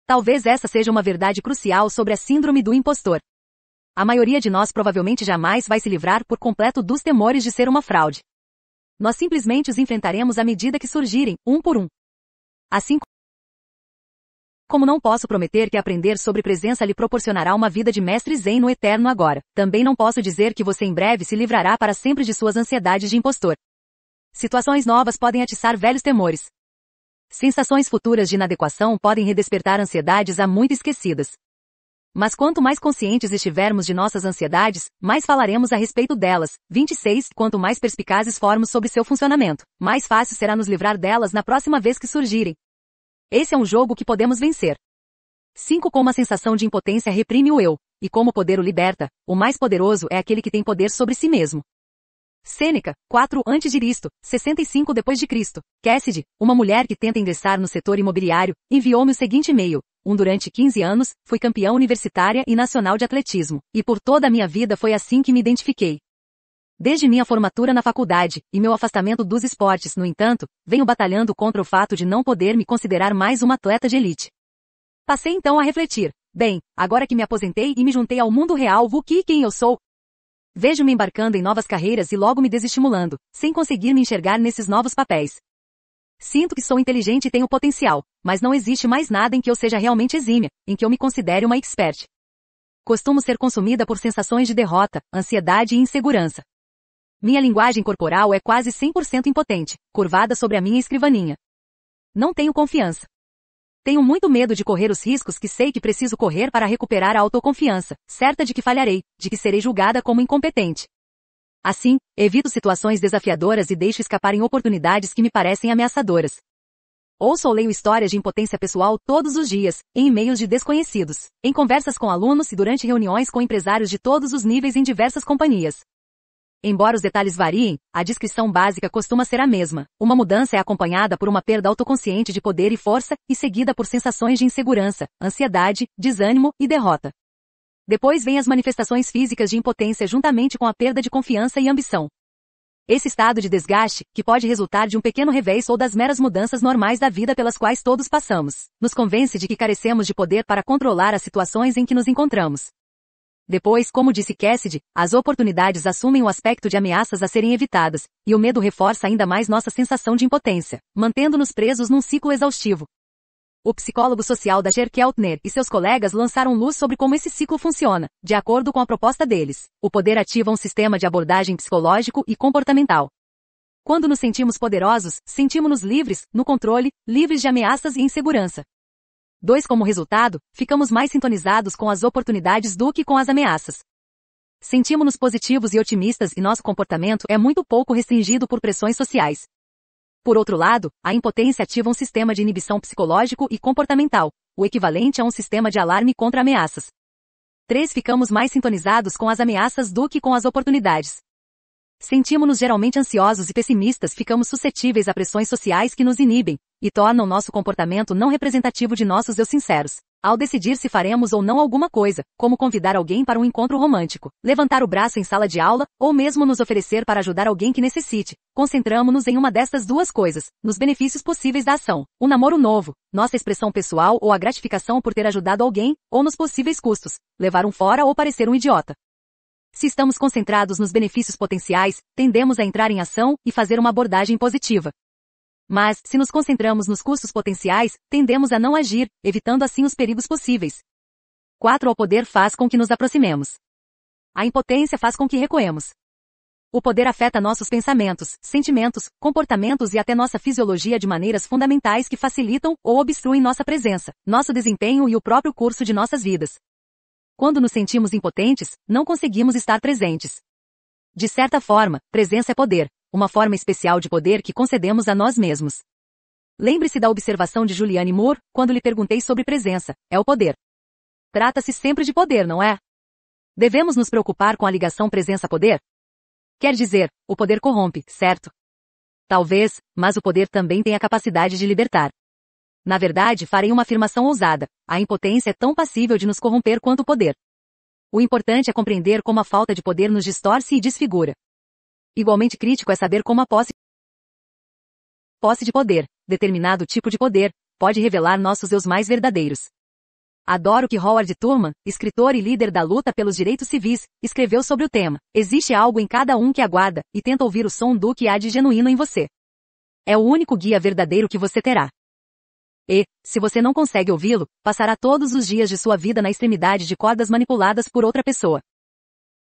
Talvez essa seja uma verdade crucial sobre a síndrome do impostor. A maioria de nós provavelmente jamais vai se livrar por completo dos temores de ser uma fraude. Nós simplesmente os enfrentaremos à medida que surgirem, um por um. Assim como não posso prometer que aprender sobre presença lhe proporcionará uma vida de mestre zen no eterno agora, também não posso dizer que você em breve se livrará para sempre de suas ansiedades de impostor. Situações novas podem atiçar velhos temores. Sensações futuras de inadequação podem redespertar ansiedades há muito esquecidas. Mas quanto mais conscientes estivermos de nossas ansiedades, mais falaremos a respeito delas. 26. Quanto mais perspicazes formos sobre seu funcionamento, mais fácil será nos livrar delas na próxima vez que surgirem. Esse é um jogo que podemos vencer. 5. Como a sensação de impotência reprime o eu, e como o poder o liberta, o mais poderoso é aquele que tem poder sobre si mesmo. Sêneca, 4 a.C., 65 d.C. Cassidy, uma mulher que tenta ingressar no setor imobiliário, enviou-me o seguinte e-mail. Um durante 15 anos, fui campeã universitária e nacional de atletismo, e por toda a minha vida foi assim que me identifiquei. Desde minha formatura na faculdade e meu afastamento dos esportes, no entanto, venho batalhando contra o fato de não poder me considerar mais uma atleta de elite. Passei então a refletir. Bem, agora que me aposentei e me juntei ao mundo real, vou que quem eu sou, Vejo-me embarcando em novas carreiras e logo me desestimulando, sem conseguir me enxergar nesses novos papéis. Sinto que sou inteligente e tenho potencial, mas não existe mais nada em que eu seja realmente exímia, em que eu me considere uma expert. Costumo ser consumida por sensações de derrota, ansiedade e insegurança. Minha linguagem corporal é quase 100% impotente, curvada sobre a minha escrivaninha. Não tenho confiança. Tenho muito medo de correr os riscos que sei que preciso correr para recuperar a autoconfiança, certa de que falharei, de que serei julgada como incompetente. Assim, evito situações desafiadoras e deixo escaparem oportunidades que me parecem ameaçadoras. Ouço ou leio histórias de impotência pessoal todos os dias, em e-mails de desconhecidos, em conversas com alunos e durante reuniões com empresários de todos os níveis em diversas companhias. Embora os detalhes variem, a descrição básica costuma ser a mesma. Uma mudança é acompanhada por uma perda autoconsciente de poder e força, e seguida por sensações de insegurança, ansiedade, desânimo e derrota. Depois vêm as manifestações físicas de impotência juntamente com a perda de confiança e ambição. Esse estado de desgaste, que pode resultar de um pequeno revés ou das meras mudanças normais da vida pelas quais todos passamos, nos convence de que carecemos de poder para controlar as situações em que nos encontramos. Depois, como disse Cassidy, as oportunidades assumem o aspecto de ameaças a serem evitadas, e o medo reforça ainda mais nossa sensação de impotência, mantendo-nos presos num ciclo exaustivo. O psicólogo social da Gerkeltner e seus colegas lançaram luz sobre como esse ciclo funciona, de acordo com a proposta deles. O poder ativa um sistema de abordagem psicológico e comportamental. Quando nos sentimos poderosos, sentimos-nos livres, no controle, livres de ameaças e insegurança. Dois, como resultado, ficamos mais sintonizados com as oportunidades do que com as ameaças. Sentimos-nos positivos e otimistas e nosso comportamento é muito pouco restringido por pressões sociais. Por outro lado, a impotência ativa um sistema de inibição psicológico e comportamental, o equivalente a um sistema de alarme contra ameaças. 3. Ficamos mais sintonizados com as ameaças do que com as oportunidades. Sentimos-nos geralmente ansiosos e pessimistas, ficamos suscetíveis a pressões sociais que nos inibem e tornam nosso comportamento não representativo de nossos eu sinceros. Ao decidir se faremos ou não alguma coisa, como convidar alguém para um encontro romântico, levantar o braço em sala de aula, ou mesmo nos oferecer para ajudar alguém que necessite, concentramos-nos em uma destas duas coisas, nos benefícios possíveis da ação, o namoro novo, nossa expressão pessoal ou a gratificação por ter ajudado alguém, ou nos possíveis custos, levar um fora ou parecer um idiota. Se estamos concentrados nos benefícios potenciais, tendemos a entrar em ação e fazer uma abordagem positiva. Mas, se nos concentramos nos custos potenciais, tendemos a não agir, evitando assim os perigos possíveis. 4. O poder faz com que nos aproximemos. A impotência faz com que recuemos. O poder afeta nossos pensamentos, sentimentos, comportamentos e até nossa fisiologia de maneiras fundamentais que facilitam ou obstruem nossa presença, nosso desempenho e o próprio curso de nossas vidas. Quando nos sentimos impotentes, não conseguimos estar presentes. De certa forma, presença é poder, uma forma especial de poder que concedemos a nós mesmos. Lembre-se da observação de Julianne Moore, quando lhe perguntei sobre presença, é o poder. Trata-se sempre de poder, não é? Devemos nos preocupar com a ligação presença-poder? Quer dizer, o poder corrompe, certo? Talvez, mas o poder também tem a capacidade de libertar. Na verdade, farei uma afirmação ousada. A impotência é tão passível de nos corromper quanto o poder. O importante é compreender como a falta de poder nos distorce e desfigura. Igualmente crítico é saber como a posse posse de poder, determinado tipo de poder, pode revelar nossos eus mais verdadeiros. Adoro que Howard Thurman, escritor e líder da luta pelos direitos civis, escreveu sobre o tema. Existe algo em cada um que aguarda e tenta ouvir o som do que há de genuíno em você. É o único guia verdadeiro que você terá. E, se você não consegue ouvi-lo, passará todos os dias de sua vida na extremidade de cordas manipuladas por outra pessoa.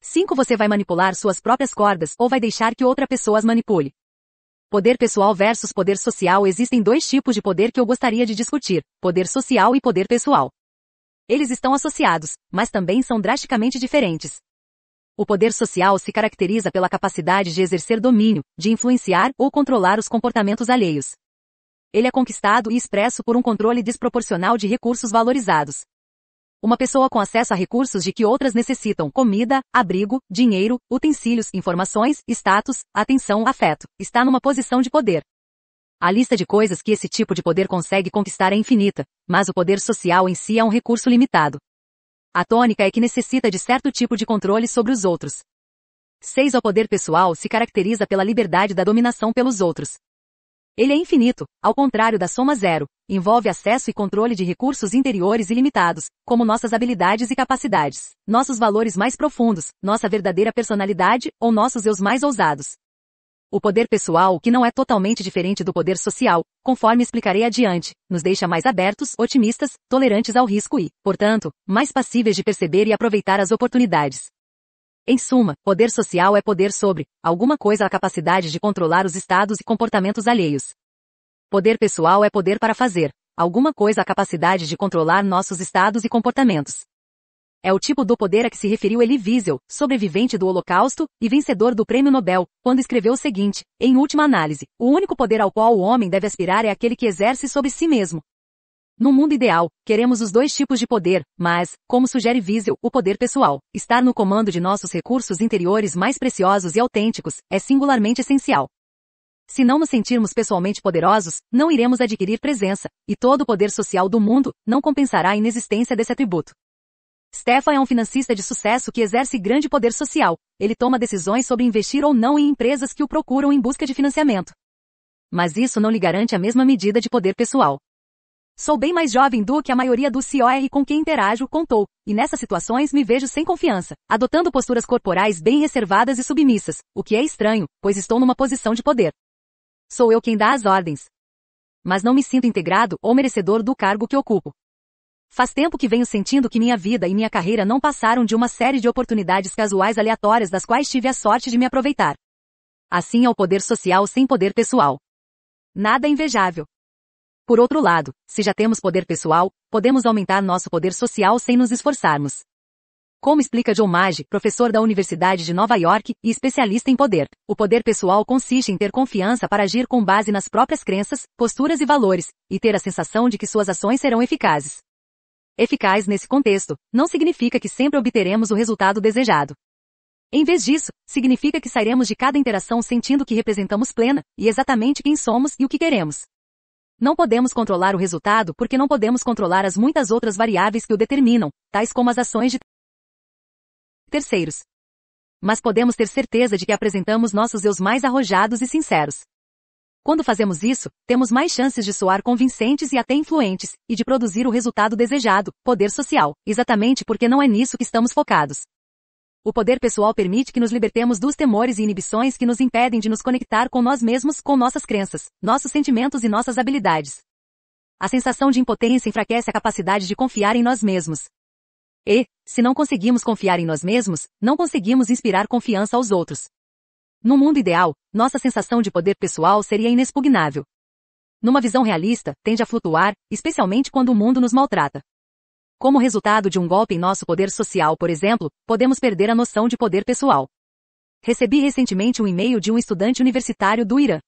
5. Você vai manipular suas próprias cordas ou vai deixar que outra pessoa as manipule. Poder pessoal versus poder social existem dois tipos de poder que eu gostaria de discutir: poder social e poder pessoal. Eles estão associados, mas também são drasticamente diferentes. O poder social se caracteriza pela capacidade de exercer domínio, de influenciar ou controlar os comportamentos alheios. Ele é conquistado e expresso por um controle desproporcional de recursos valorizados. Uma pessoa com acesso a recursos de que outras necessitam comida, abrigo, dinheiro, utensílios, informações, status, atenção, afeto, está numa posição de poder. A lista de coisas que esse tipo de poder consegue conquistar é infinita, mas o poder social em si é um recurso limitado. A tônica é que necessita de certo tipo de controle sobre os outros. 6. O poder pessoal se caracteriza pela liberdade da dominação pelos outros. Ele é infinito, ao contrário da soma zero, envolve acesso e controle de recursos interiores ilimitados, como nossas habilidades e capacidades, nossos valores mais profundos, nossa verdadeira personalidade ou nossos eus mais ousados. O poder pessoal, que não é totalmente diferente do poder social, conforme explicarei adiante, nos deixa mais abertos, otimistas, tolerantes ao risco e, portanto, mais passíveis de perceber e aproveitar as oportunidades. Em suma, poder social é poder sobre alguma coisa a capacidade de controlar os estados e comportamentos alheios. Poder pessoal é poder para fazer alguma coisa a capacidade de controlar nossos estados e comportamentos. É o tipo do poder a que se referiu Elie Wiesel, sobrevivente do Holocausto e vencedor do Prêmio Nobel, quando escreveu o seguinte: Em última análise, o único poder ao qual o homem deve aspirar é aquele que exerce sobre si mesmo, no mundo ideal, queremos os dois tipos de poder, mas, como sugere Wiesel, o poder pessoal, estar no comando de nossos recursos interiores mais preciosos e autênticos, é singularmente essencial. Se não nos sentirmos pessoalmente poderosos, não iremos adquirir presença, e todo o poder social do mundo não compensará a inexistência desse atributo. Stefan é um financista de sucesso que exerce grande poder social. Ele toma decisões sobre investir ou não em empresas que o procuram em busca de financiamento. Mas isso não lhe garante a mesma medida de poder pessoal. Sou bem mais jovem do que a maioria do COR com quem interajo, contou, e nessas situações me vejo sem confiança, adotando posturas corporais bem reservadas e submissas, o que é estranho, pois estou numa posição de poder. Sou eu quem dá as ordens. Mas não me sinto integrado ou merecedor do cargo que ocupo. Faz tempo que venho sentindo que minha vida e minha carreira não passaram de uma série de oportunidades casuais aleatórias das quais tive a sorte de me aproveitar. Assim é o poder social sem poder pessoal. Nada invejável. Por outro lado, se já temos poder pessoal, podemos aumentar nosso poder social sem nos esforçarmos. Como explica John Maggi, professor da Universidade de Nova York e especialista em poder, o poder pessoal consiste em ter confiança para agir com base nas próprias crenças, posturas e valores, e ter a sensação de que suas ações serão eficazes. Eficaz nesse contexto, não significa que sempre obteremos o resultado desejado. Em vez disso, significa que sairemos de cada interação sentindo que representamos plena e exatamente quem somos e o que queremos. Não podemos controlar o resultado porque não podemos controlar as muitas outras variáveis que o determinam, tais como as ações de terceiros. Mas podemos ter certeza de que apresentamos nossos eus mais arrojados e sinceros. Quando fazemos isso, temos mais chances de soar convincentes e até influentes, e de produzir o resultado desejado, poder social, exatamente porque não é nisso que estamos focados. O poder pessoal permite que nos libertemos dos temores e inibições que nos impedem de nos conectar com nós mesmos, com nossas crenças, nossos sentimentos e nossas habilidades. A sensação de impotência enfraquece a capacidade de confiar em nós mesmos. E, se não conseguimos confiar em nós mesmos, não conseguimos inspirar confiança aos outros. No mundo ideal, nossa sensação de poder pessoal seria inexpugnável. Numa visão realista, tende a flutuar, especialmente quando o mundo nos maltrata. Como resultado de um golpe em nosso poder social, por exemplo, podemos perder a noção de poder pessoal. Recebi recentemente um e-mail de um estudante universitário do Irã.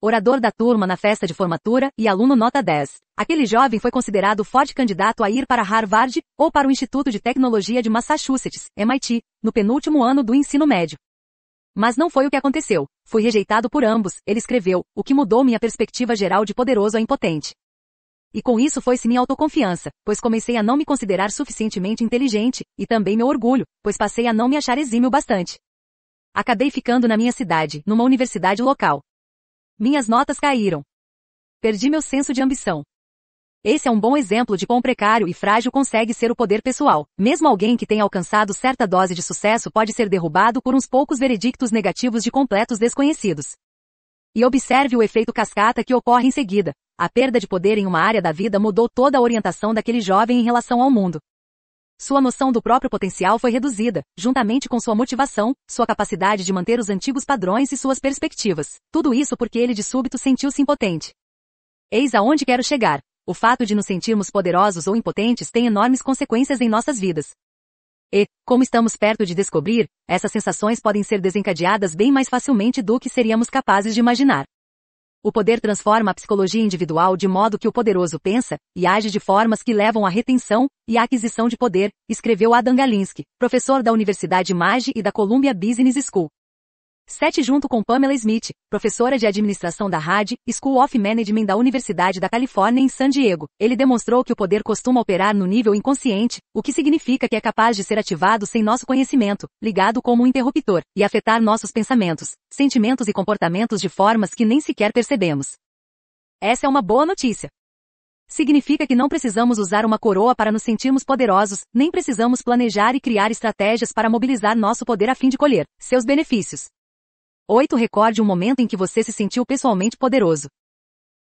Orador da turma na festa de formatura e aluno nota 10. Aquele jovem foi considerado forte candidato a ir para Harvard ou para o Instituto de Tecnologia de Massachusetts, MIT, no penúltimo ano do ensino médio. Mas não foi o que aconteceu. Fui rejeitado por ambos, ele escreveu, o que mudou minha perspectiva geral de poderoso a impotente. E com isso foi-se minha autoconfiança, pois comecei a não me considerar suficientemente inteligente, e também meu orgulho, pois passei a não me achar exímio bastante. Acabei ficando na minha cidade, numa universidade local. Minhas notas caíram. Perdi meu senso de ambição. Esse é um bom exemplo de quão precário e frágil consegue ser o poder pessoal. Mesmo alguém que tenha alcançado certa dose de sucesso pode ser derrubado por uns poucos veredictos negativos de completos desconhecidos. E observe o efeito cascata que ocorre em seguida, a perda de poder em uma área da vida mudou toda a orientação daquele jovem em relação ao mundo. Sua noção do próprio potencial foi reduzida, juntamente com sua motivação, sua capacidade de manter os antigos padrões e suas perspectivas. Tudo isso porque ele de súbito sentiu-se impotente. Eis aonde quero chegar. O fato de nos sentirmos poderosos ou impotentes tem enormes consequências em nossas vidas. E, como estamos perto de descobrir, essas sensações podem ser desencadeadas bem mais facilmente do que seríamos capazes de imaginar. O poder transforma a psicologia individual de modo que o poderoso pensa e age de formas que levam à retenção e à aquisição de poder, escreveu Adam Galinsky, professor da Universidade Mage e da Columbia Business School. 7 junto com Pamela Smith, professora de administração da RAD, School of Management da Universidade da Califórnia em San Diego. Ele demonstrou que o poder costuma operar no nível inconsciente, o que significa que é capaz de ser ativado sem nosso conhecimento, ligado como um interruptor, e afetar nossos pensamentos, sentimentos e comportamentos de formas que nem sequer percebemos. Essa é uma boa notícia. Significa que não precisamos usar uma coroa para nos sentirmos poderosos, nem precisamos planejar e criar estratégias para mobilizar nosso poder a fim de colher seus benefícios. 8. Recorde um momento em que você se sentiu pessoalmente poderoso.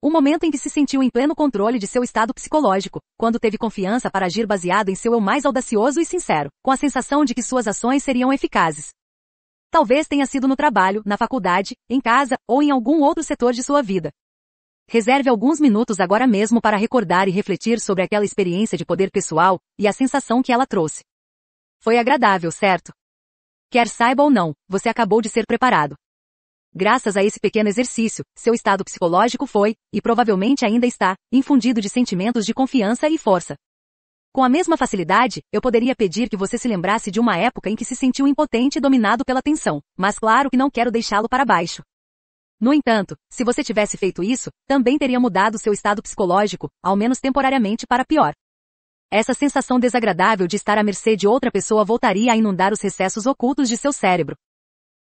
O momento em que se sentiu em pleno controle de seu estado psicológico, quando teve confiança para agir baseado em seu eu mais audacioso e sincero, com a sensação de que suas ações seriam eficazes. Talvez tenha sido no trabalho, na faculdade, em casa ou em algum outro setor de sua vida. Reserve alguns minutos agora mesmo para recordar e refletir sobre aquela experiência de poder pessoal e a sensação que ela trouxe. Foi agradável, certo? Quer saiba ou não, você acabou de ser preparado. Graças a esse pequeno exercício, seu estado psicológico foi, e provavelmente ainda está, infundido de sentimentos de confiança e força. Com a mesma facilidade, eu poderia pedir que você se lembrasse de uma época em que se sentiu impotente e dominado pela tensão, mas claro que não quero deixá-lo para baixo. No entanto, se você tivesse feito isso, também teria mudado seu estado psicológico, ao menos temporariamente para pior. Essa sensação desagradável de estar à mercê de outra pessoa voltaria a inundar os recessos ocultos de seu cérebro,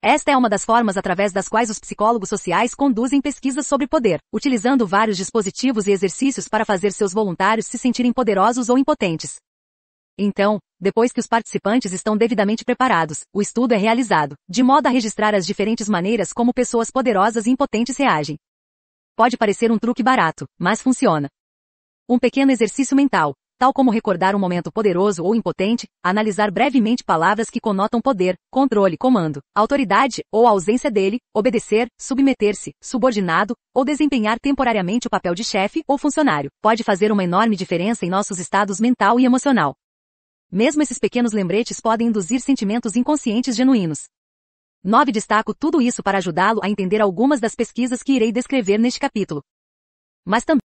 esta é uma das formas através das quais os psicólogos sociais conduzem pesquisas sobre poder, utilizando vários dispositivos e exercícios para fazer seus voluntários se sentirem poderosos ou impotentes. Então, depois que os participantes estão devidamente preparados, o estudo é realizado, de modo a registrar as diferentes maneiras como pessoas poderosas e impotentes reagem. Pode parecer um truque barato, mas funciona. Um pequeno exercício mental, tal como recordar um momento poderoso ou impotente, analisar brevemente palavras que conotam poder, controle, comando, autoridade ou ausência dele, obedecer, submeter-se, subordinado ou desempenhar temporariamente o papel de chefe ou funcionário, pode fazer uma enorme diferença em nossos estados mental e emocional. Mesmo esses pequenos lembretes podem induzir sentimentos inconscientes genuínos. 9. Destaco tudo isso para ajudá-lo a entender algumas das pesquisas que irei descrever neste capítulo. Mas também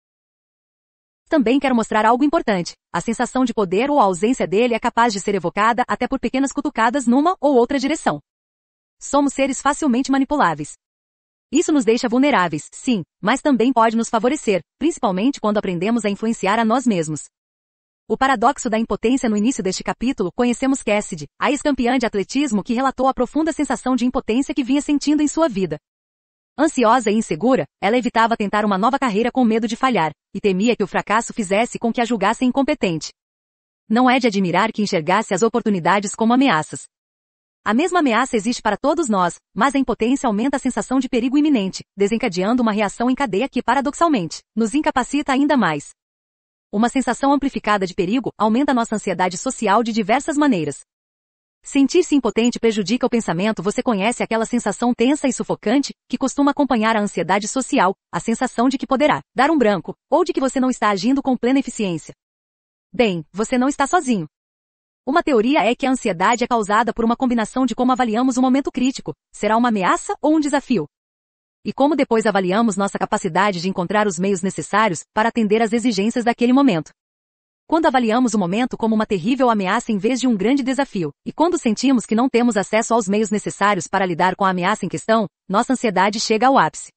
também quero mostrar algo importante. A sensação de poder ou a ausência dele é capaz de ser evocada até por pequenas cutucadas numa ou outra direção. Somos seres facilmente manipuláveis. Isso nos deixa vulneráveis, sim, mas também pode nos favorecer, principalmente quando aprendemos a influenciar a nós mesmos. O paradoxo da impotência no início deste capítulo, conhecemos Cassidy, a ex-campeã de atletismo que relatou a profunda sensação de impotência que vinha sentindo em sua vida. Ansiosa e insegura, ela evitava tentar uma nova carreira com medo de falhar, e temia que o fracasso fizesse com que a julgassem incompetente. Não é de admirar que enxergasse as oportunidades como ameaças. A mesma ameaça existe para todos nós, mas a impotência aumenta a sensação de perigo iminente, desencadeando uma reação em cadeia que, paradoxalmente, nos incapacita ainda mais. Uma sensação amplificada de perigo aumenta nossa ansiedade social de diversas maneiras, Sentir-se impotente prejudica o pensamento. Você conhece aquela sensação tensa e sufocante que costuma acompanhar a ansiedade social, a sensação de que poderá dar um branco ou de que você não está agindo com plena eficiência. Bem, você não está sozinho. Uma teoria é que a ansiedade é causada por uma combinação de como avaliamos o momento crítico, será uma ameaça ou um desafio, e como depois avaliamos nossa capacidade de encontrar os meios necessários para atender às exigências daquele momento quando avaliamos o momento como uma terrível ameaça em vez de um grande desafio, e quando sentimos que não temos acesso aos meios necessários para lidar com a ameaça em questão, nossa ansiedade chega ao ápice.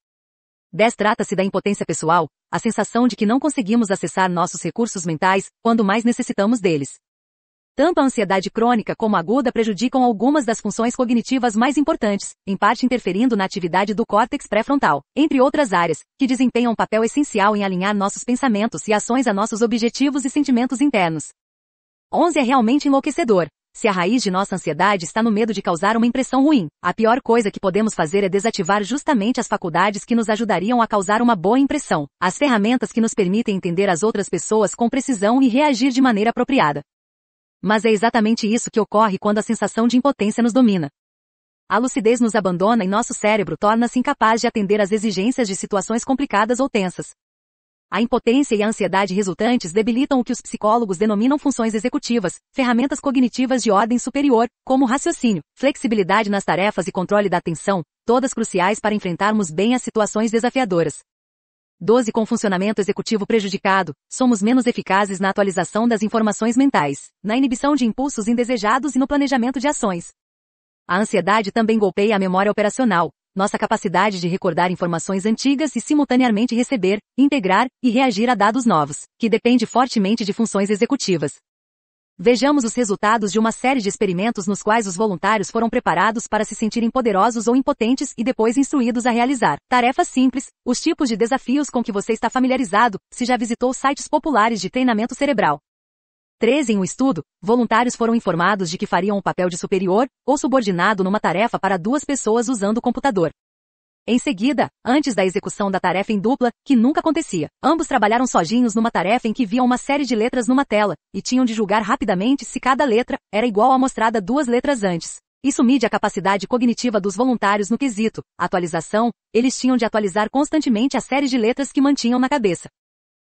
10 Trata-se da impotência pessoal, a sensação de que não conseguimos acessar nossos recursos mentais quando mais necessitamos deles. Tanto a ansiedade crônica como a aguda prejudicam algumas das funções cognitivas mais importantes, em parte interferindo na atividade do córtex pré-frontal, entre outras áreas, que desempenham um papel essencial em alinhar nossos pensamentos e ações a nossos objetivos e sentimentos internos. 11 é realmente enlouquecedor. Se a raiz de nossa ansiedade está no medo de causar uma impressão ruim, a pior coisa que podemos fazer é desativar justamente as faculdades que nos ajudariam a causar uma boa impressão, as ferramentas que nos permitem entender as outras pessoas com precisão e reagir de maneira apropriada. Mas é exatamente isso que ocorre quando a sensação de impotência nos domina. A lucidez nos abandona e nosso cérebro torna-se incapaz de atender às exigências de situações complicadas ou tensas. A impotência e a ansiedade resultantes debilitam o que os psicólogos denominam funções executivas, ferramentas cognitivas de ordem superior, como raciocínio, flexibilidade nas tarefas e controle da atenção, todas cruciais para enfrentarmos bem as situações desafiadoras. 12 Com funcionamento executivo prejudicado, somos menos eficazes na atualização das informações mentais, na inibição de impulsos indesejados e no planejamento de ações. A ansiedade também golpeia a memória operacional, nossa capacidade de recordar informações antigas e simultaneamente receber, integrar e reagir a dados novos, que depende fortemente de funções executivas. Vejamos os resultados de uma série de experimentos nos quais os voluntários foram preparados para se sentirem poderosos ou impotentes e depois instruídos a realizar tarefas simples, os tipos de desafios com que você está familiarizado, se já visitou sites populares de treinamento cerebral. 13. Em um estudo, voluntários foram informados de que fariam o um papel de superior ou subordinado numa tarefa para duas pessoas usando o computador. Em seguida, antes da execução da tarefa em dupla, que nunca acontecia, ambos trabalharam sozinhos numa tarefa em que viam uma série de letras numa tela, e tinham de julgar rapidamente se cada letra era igual à mostrada duas letras antes. Isso mide a capacidade cognitiva dos voluntários no quesito atualização, eles tinham de atualizar constantemente a série de letras que mantinham na cabeça.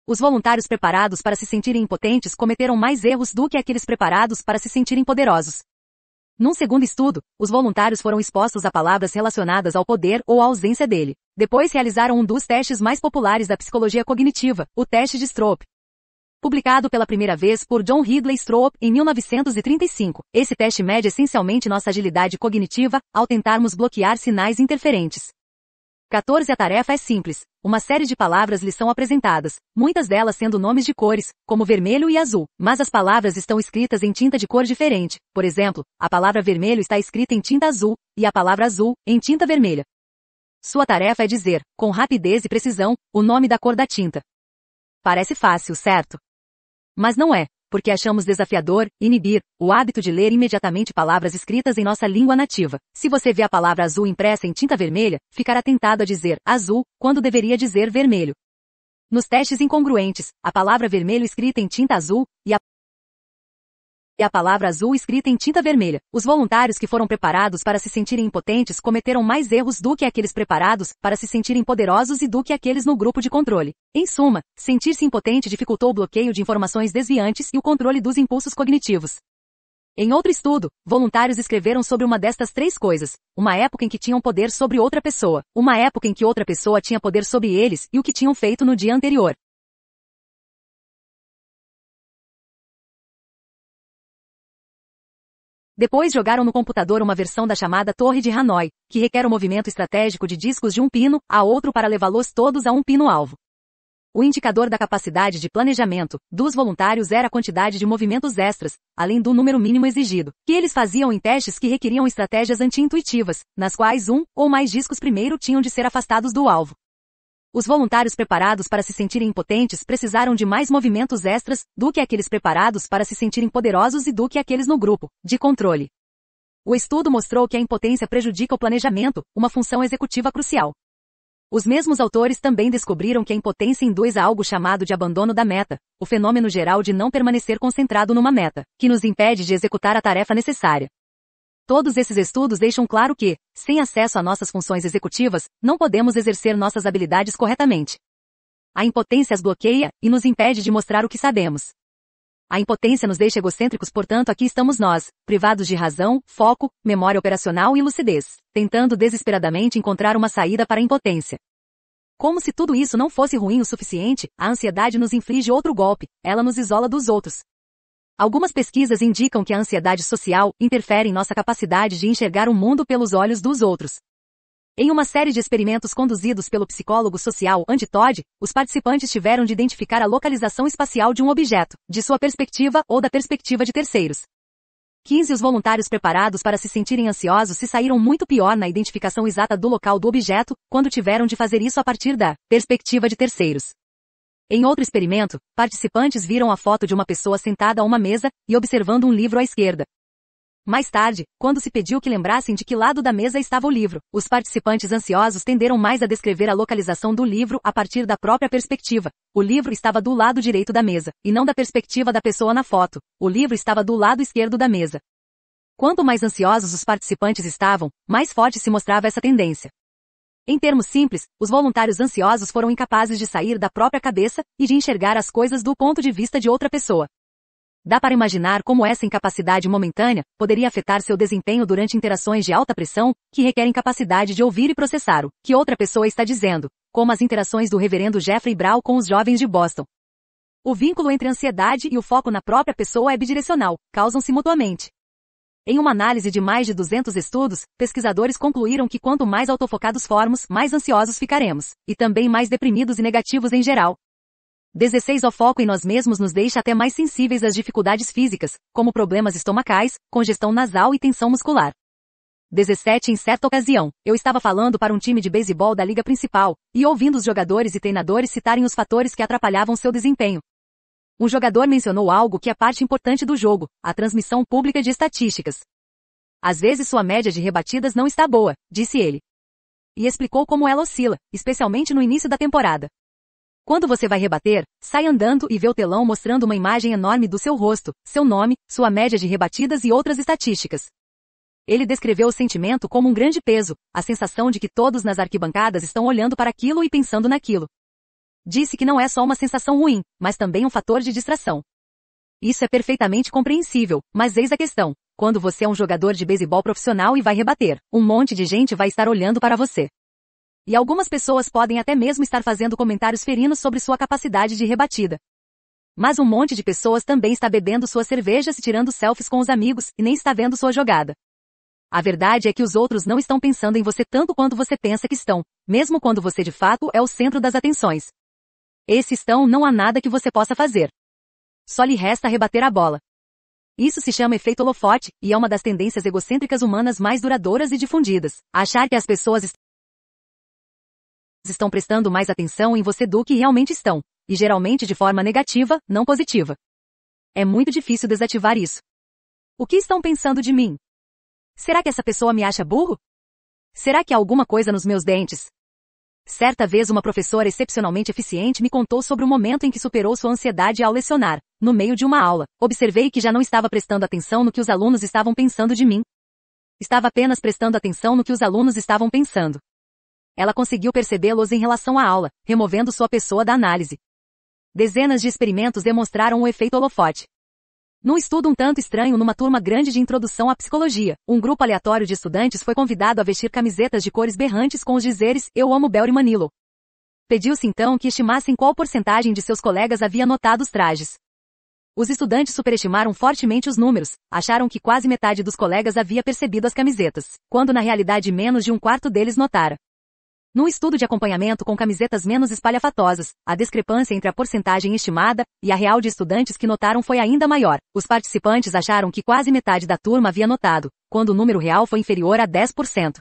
Os voluntários preparados para se sentirem impotentes cometeram mais erros do que aqueles preparados para se sentirem poderosos. Num segundo estudo, os voluntários foram expostos a palavras relacionadas ao poder ou à ausência dele. Depois realizaram um dos testes mais populares da psicologia cognitiva, o teste de Stroop. Publicado pela primeira vez por John Ridley Stroop em 1935, esse teste mede essencialmente nossa agilidade cognitiva ao tentarmos bloquear sinais interferentes. 14 A tarefa é simples. Uma série de palavras lhe são apresentadas, muitas delas sendo nomes de cores, como vermelho e azul, mas as palavras estão escritas em tinta de cor diferente. Por exemplo, a palavra vermelho está escrita em tinta azul, e a palavra azul, em tinta vermelha. Sua tarefa é dizer, com rapidez e precisão, o nome da cor da tinta. Parece fácil, certo? Mas não é porque achamos desafiador inibir o hábito de ler imediatamente palavras escritas em nossa língua nativa. Se você vê a palavra azul impressa em tinta vermelha, ficará tentado a dizer azul quando deveria dizer vermelho. Nos testes incongruentes, a palavra vermelho escrita em tinta azul e a e a palavra azul escrita em tinta vermelha. Os voluntários que foram preparados para se sentirem impotentes cometeram mais erros do que aqueles preparados para se sentirem poderosos e do que aqueles no grupo de controle. Em suma, sentir-se impotente dificultou o bloqueio de informações desviantes e o controle dos impulsos cognitivos. Em outro estudo, voluntários escreveram sobre uma destas três coisas: uma época em que tinham poder sobre outra pessoa, uma época em que outra pessoa tinha poder sobre eles e o que tinham feito no dia anterior, Depois jogaram no computador uma versão da chamada Torre de Hanoi, que requer o um movimento estratégico de discos de um pino a outro para levá-los todos a um pino-alvo. O indicador da capacidade de planejamento dos voluntários era a quantidade de movimentos extras, além do número mínimo exigido, que eles faziam em testes que requeriam estratégias anti-intuitivas, nas quais um ou mais discos primeiro tinham de ser afastados do alvo, os voluntários preparados para se sentirem impotentes precisaram de mais movimentos extras do que aqueles preparados para se sentirem poderosos e do que aqueles no grupo de controle. O estudo mostrou que a impotência prejudica o planejamento, uma função executiva crucial. Os mesmos autores também descobriram que a impotência induz a algo chamado de abandono da meta, o fenômeno geral de não permanecer concentrado numa meta, que nos impede de executar a tarefa necessária. Todos esses estudos deixam claro que, sem acesso a nossas funções executivas, não podemos exercer nossas habilidades corretamente. A impotência as bloqueia e nos impede de mostrar o que sabemos. A impotência nos deixa egocêntricos, portanto, aqui estamos nós, privados de razão, foco, memória operacional e lucidez, tentando desesperadamente encontrar uma saída para a impotência. Como se tudo isso não fosse ruim o suficiente, a ansiedade nos inflige outro golpe, ela nos isola dos outros, Algumas pesquisas indicam que a ansiedade social interfere em nossa capacidade de enxergar o mundo pelos olhos dos outros. Em uma série de experimentos conduzidos pelo psicólogo social Andy Todd, os participantes tiveram de identificar a localização espacial de um objeto, de sua perspectiva ou da perspectiva de terceiros. 15 Os voluntários preparados para se sentirem ansiosos se saíram muito pior na identificação exata do local do objeto, quando tiveram de fazer isso a partir da perspectiva de terceiros. Em outro experimento, participantes viram a foto de uma pessoa sentada a uma mesa e observando um livro à esquerda. Mais tarde, quando se pediu que lembrassem de que lado da mesa estava o livro, os participantes ansiosos tenderam mais a descrever a localização do livro a partir da própria perspectiva. O livro estava do lado direito da mesa, e não da perspectiva da pessoa na foto. O livro estava do lado esquerdo da mesa. Quanto mais ansiosos os participantes estavam, mais forte se mostrava essa tendência. Em termos simples, os voluntários ansiosos foram incapazes de sair da própria cabeça e de enxergar as coisas do ponto de vista de outra pessoa. Dá para imaginar como essa incapacidade momentânea poderia afetar seu desempenho durante interações de alta pressão, que requerem capacidade de ouvir e processar o que outra pessoa está dizendo, como as interações do reverendo Jeffrey Brown com os jovens de Boston. O vínculo entre a ansiedade e o foco na própria pessoa é bidirecional, causam-se mutuamente. Em uma análise de mais de 200 estudos, pesquisadores concluíram que quanto mais autofocados formos, mais ansiosos ficaremos, e também mais deprimidos e negativos em geral. 16 O foco em nós mesmos nos deixa até mais sensíveis às dificuldades físicas, como problemas estomacais, congestão nasal e tensão muscular. 17 Em certa ocasião, eu estava falando para um time de beisebol da liga principal, e ouvindo os jogadores e treinadores citarem os fatores que atrapalhavam seu desempenho, um jogador mencionou algo que é parte importante do jogo, a transmissão pública de estatísticas. Às vezes sua média de rebatidas não está boa, disse ele. E explicou como ela oscila, especialmente no início da temporada. Quando você vai rebater, sai andando e vê o telão mostrando uma imagem enorme do seu rosto, seu nome, sua média de rebatidas e outras estatísticas. Ele descreveu o sentimento como um grande peso, a sensação de que todos nas arquibancadas estão olhando para aquilo e pensando naquilo. Disse que não é só uma sensação ruim, mas também um fator de distração. Isso é perfeitamente compreensível, mas eis a questão. Quando você é um jogador de beisebol profissional e vai rebater, um monte de gente vai estar olhando para você. E algumas pessoas podem até mesmo estar fazendo comentários ferinos sobre sua capacidade de rebatida. Mas um monte de pessoas também está bebendo suas cervejas e tirando selfies com os amigos e nem está vendo sua jogada. A verdade é que os outros não estão pensando em você tanto quanto você pensa que estão, mesmo quando você de fato é o centro das atenções. Esse estão não há nada que você possa fazer. Só lhe resta rebater a bola. Isso se chama efeito holofote, e é uma das tendências egocêntricas humanas mais duradouras e difundidas. Achar que as pessoas est estão prestando mais atenção em você do que realmente estão, e geralmente de forma negativa, não positiva. É muito difícil desativar isso. O que estão pensando de mim? Será que essa pessoa me acha burro? Será que há alguma coisa nos meus dentes? Certa vez uma professora excepcionalmente eficiente me contou sobre o momento em que superou sua ansiedade ao lecionar. No meio de uma aula, observei que já não estava prestando atenção no que os alunos estavam pensando de mim. Estava apenas prestando atenção no que os alunos estavam pensando. Ela conseguiu percebê-los em relação à aula, removendo sua pessoa da análise. Dezenas de experimentos demonstraram o efeito holofote. Num estudo um tanto estranho numa turma grande de introdução à psicologia, um grupo aleatório de estudantes foi convidado a vestir camisetas de cores berrantes com os dizeres Eu amo Belry Manilo. Pediu-se então que estimassem qual porcentagem de seus colegas havia notado os trajes. Os estudantes superestimaram fortemente os números, acharam que quase metade dos colegas havia percebido as camisetas, quando na realidade menos de um quarto deles notara. Num estudo de acompanhamento com camisetas menos espalhafatosas, a discrepância entre a porcentagem estimada e a real de estudantes que notaram foi ainda maior. Os participantes acharam que quase metade da turma havia notado, quando o número real foi inferior a 10%.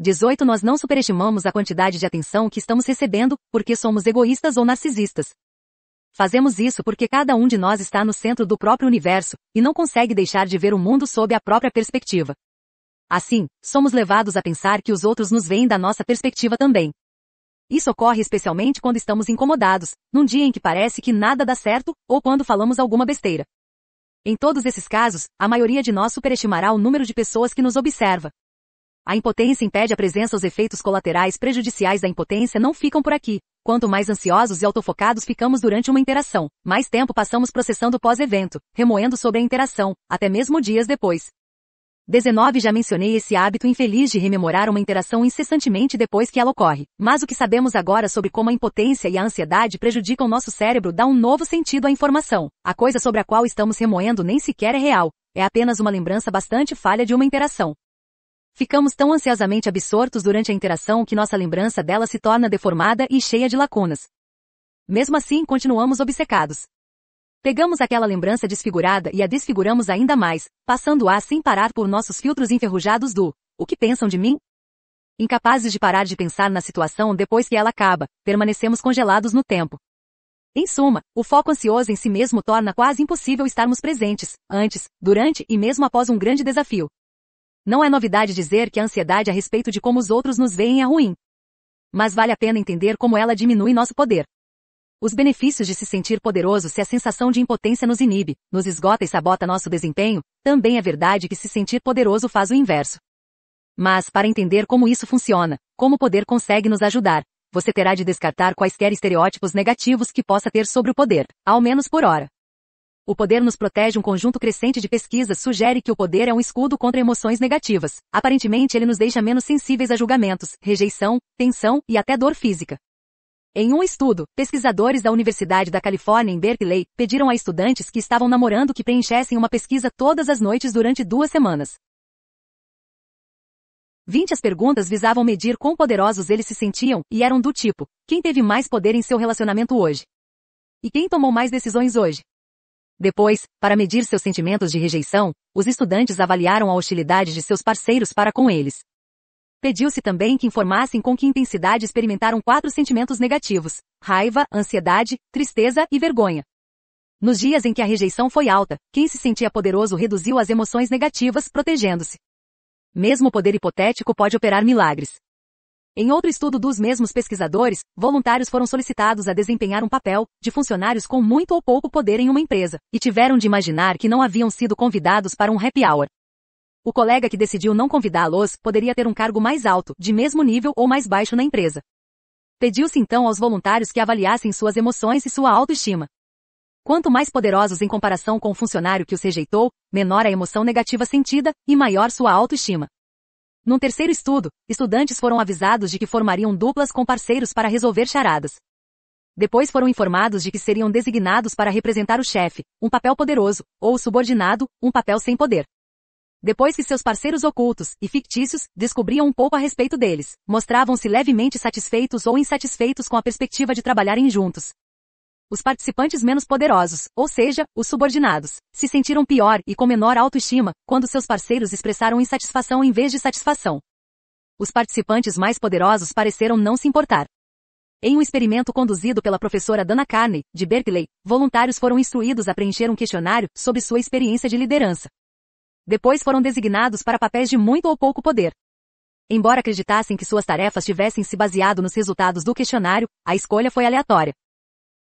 18 Nós não superestimamos a quantidade de atenção que estamos recebendo, porque somos egoístas ou narcisistas. Fazemos isso porque cada um de nós está no centro do próprio universo, e não consegue deixar de ver o mundo sob a própria perspectiva. Assim, somos levados a pensar que os outros nos veem da nossa perspectiva também. Isso ocorre especialmente quando estamos incomodados, num dia em que parece que nada dá certo, ou quando falamos alguma besteira. Em todos esses casos, a maioria de nós superestimará o número de pessoas que nos observa. A impotência impede a presença os efeitos colaterais prejudiciais da impotência não ficam por aqui. Quanto mais ansiosos e autofocados ficamos durante uma interação, mais tempo passamos processando pós-evento, remoendo sobre a interação, até mesmo dias depois. 19 Já mencionei esse hábito infeliz de rememorar uma interação incessantemente depois que ela ocorre, mas o que sabemos agora sobre como a impotência e a ansiedade prejudicam nosso cérebro dá um novo sentido à informação. A coisa sobre a qual estamos remoendo nem sequer é real, é apenas uma lembrança bastante falha de uma interação. Ficamos tão ansiosamente absortos durante a interação que nossa lembrança dela se torna deformada e cheia de lacunas. Mesmo assim, continuamos obcecados. Pegamos aquela lembrança desfigurada e a desfiguramos ainda mais, passando-a sem parar por nossos filtros enferrujados do o que pensam de mim? Incapazes de parar de pensar na situação depois que ela acaba, permanecemos congelados no tempo. Em suma, o foco ansioso em si mesmo torna quase impossível estarmos presentes, antes, durante e mesmo após um grande desafio. Não é novidade dizer que a ansiedade a respeito de como os outros nos veem é ruim. Mas vale a pena entender como ela diminui nosso poder. Os benefícios de se sentir poderoso se a sensação de impotência nos inibe, nos esgota e sabota nosso desempenho, também é verdade que se sentir poderoso faz o inverso. Mas, para entender como isso funciona, como o poder consegue nos ajudar, você terá de descartar quaisquer estereótipos negativos que possa ter sobre o poder, ao menos por hora. O Poder nos Protege um conjunto crescente de pesquisas sugere que o poder é um escudo contra emoções negativas. Aparentemente ele nos deixa menos sensíveis a julgamentos, rejeição, tensão e até dor física. Em um estudo, pesquisadores da Universidade da Califórnia em Berkeley pediram a estudantes que estavam namorando que preenchessem uma pesquisa todas as noites durante duas semanas. 20 As perguntas visavam medir quão poderosos eles se sentiam e eram do tipo: quem teve mais poder em seu relacionamento hoje? E quem tomou mais decisões hoje? Depois, para medir seus sentimentos de rejeição, os estudantes avaliaram a hostilidade de seus parceiros para com eles, Pediu-se também que informassem com que intensidade experimentaram quatro sentimentos negativos: raiva, ansiedade, tristeza e vergonha. Nos dias em que a rejeição foi alta, quem se sentia poderoso reduziu as emoções negativas, protegendo-se. Mesmo o poder hipotético pode operar milagres. Em outro estudo dos mesmos pesquisadores, voluntários foram solicitados a desempenhar um papel de funcionários com muito ou pouco poder em uma empresa, e tiveram de imaginar que não haviam sido convidados para um happy hour. O colega que decidiu não convidá-los poderia ter um cargo mais alto, de mesmo nível ou mais baixo na empresa. Pediu-se então aos voluntários que avaliassem suas emoções e sua autoestima. Quanto mais poderosos em comparação com o funcionário que os rejeitou, menor a emoção negativa sentida e maior sua autoestima. Num terceiro estudo, estudantes foram avisados de que formariam duplas com parceiros para resolver charadas. Depois foram informados de que seriam designados para representar o chefe, um papel poderoso, ou o subordinado, um papel sem poder. Depois que seus parceiros ocultos e fictícios descobriam um pouco a respeito deles, mostravam-se levemente satisfeitos ou insatisfeitos com a perspectiva de trabalharem juntos. Os participantes menos poderosos, ou seja, os subordinados, se sentiram pior e com menor autoestima quando seus parceiros expressaram insatisfação em vez de satisfação. Os participantes mais poderosos pareceram não se importar. Em um experimento conduzido pela professora Dana Carney, de Berkeley, voluntários foram instruídos a preencher um questionário sobre sua experiência de liderança. Depois foram designados para papéis de muito ou pouco poder. Embora acreditassem que suas tarefas tivessem se baseado nos resultados do questionário, a escolha foi aleatória.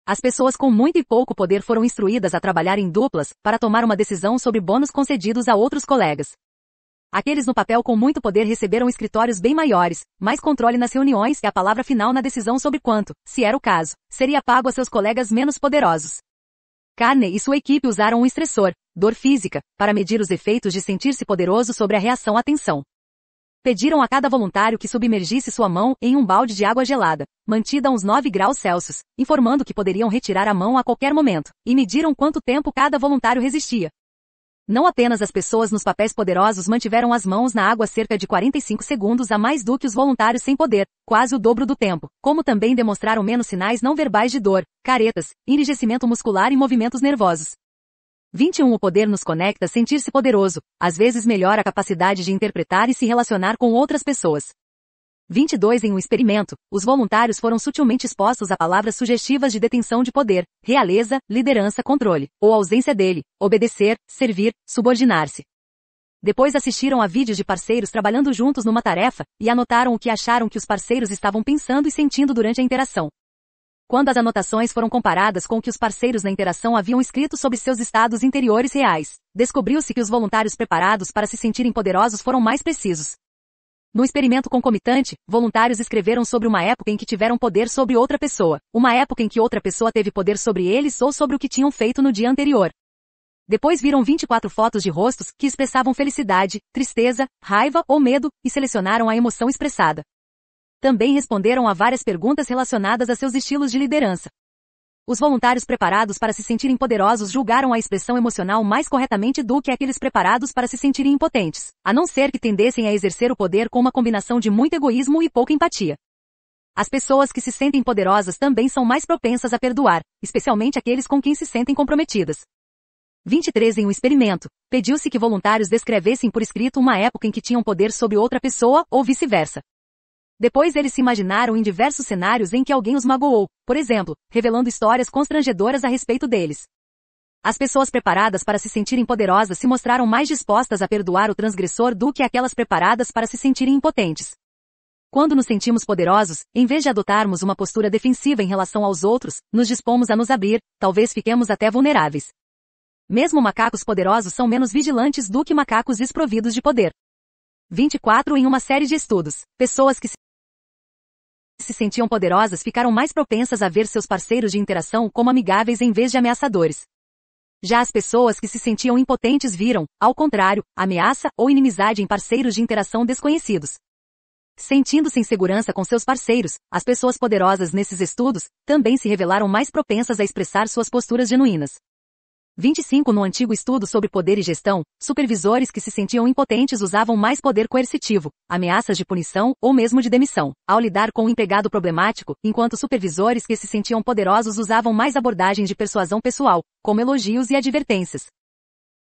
As pessoas com muito e pouco poder foram instruídas a trabalhar em duplas para tomar uma decisão sobre bônus concedidos a outros colegas. Aqueles no papel com muito poder receberam escritórios bem maiores, mais controle nas reuniões e a palavra final na decisão sobre quanto, se era o caso, seria pago a seus colegas menos poderosos. Carne e sua equipe usaram um estressor, dor física, para medir os efeitos de sentir-se poderoso sobre a reação à tensão. Pediram a cada voluntário que submergisse sua mão em um balde de água gelada, mantida a uns 9 graus Celsius, informando que poderiam retirar a mão a qualquer momento, e mediram quanto tempo cada voluntário resistia. Não apenas as pessoas nos papéis poderosos mantiveram as mãos na água cerca de 45 segundos a mais do que os voluntários sem poder, quase o dobro do tempo, como também demonstraram menos sinais não verbais de dor, caretas, enrijecimento muscular e movimentos nervosos. 21 O poder nos conecta a sentir-se poderoso, às vezes melhora a capacidade de interpretar e se relacionar com outras pessoas. 22 Em um experimento, os voluntários foram sutilmente expostos a palavras sugestivas de detenção de poder, realeza, liderança, controle, ou ausência dele, obedecer, servir, subordinar-se. Depois assistiram a vídeos de parceiros trabalhando juntos numa tarefa e anotaram o que acharam que os parceiros estavam pensando e sentindo durante a interação quando as anotações foram comparadas com o que os parceiros na interação haviam escrito sobre seus estados interiores reais, descobriu-se que os voluntários preparados para se sentirem poderosos foram mais precisos. No experimento concomitante, voluntários escreveram sobre uma época em que tiveram poder sobre outra pessoa, uma época em que outra pessoa teve poder sobre eles ou sobre o que tinham feito no dia anterior. Depois viram 24 fotos de rostos que expressavam felicidade, tristeza, raiva ou medo e selecionaram a emoção expressada também responderam a várias perguntas relacionadas a seus estilos de liderança. Os voluntários preparados para se sentirem poderosos julgaram a expressão emocional mais corretamente do que aqueles preparados para se sentirem impotentes, a não ser que tendessem a exercer o poder com uma combinação de muito egoísmo e pouca empatia. As pessoas que se sentem poderosas também são mais propensas a perdoar, especialmente aqueles com quem se sentem comprometidas. 23 Em um experimento, pediu-se que voluntários descrevessem por escrito uma época em que tinham poder sobre outra pessoa ou vice-versa. Depois eles se imaginaram em diversos cenários em que alguém os magoou, por exemplo, revelando histórias constrangedoras a respeito deles. As pessoas preparadas para se sentirem poderosas se mostraram mais dispostas a perdoar o transgressor do que aquelas preparadas para se sentirem impotentes. Quando nos sentimos poderosos, em vez de adotarmos uma postura defensiva em relação aos outros, nos dispomos a nos abrir, talvez fiquemos até vulneráveis. Mesmo macacos poderosos são menos vigilantes do que macacos desprovidos de poder. 24 em uma série de estudos. Pessoas que se se sentiam poderosas ficaram mais propensas a ver seus parceiros de interação como amigáveis em vez de ameaçadores. Já as pessoas que se sentiam impotentes viram, ao contrário, ameaça ou inimizade em parceiros de interação desconhecidos. Sentindo-se em segurança com seus parceiros, as pessoas poderosas nesses estudos também se revelaram mais propensas a expressar suas posturas genuínas. 25 No antigo estudo sobre poder e gestão, supervisores que se sentiam impotentes usavam mais poder coercitivo, ameaças de punição ou mesmo de demissão, ao lidar com um empregado problemático, enquanto supervisores que se sentiam poderosos usavam mais abordagens de persuasão pessoal, como elogios e advertências.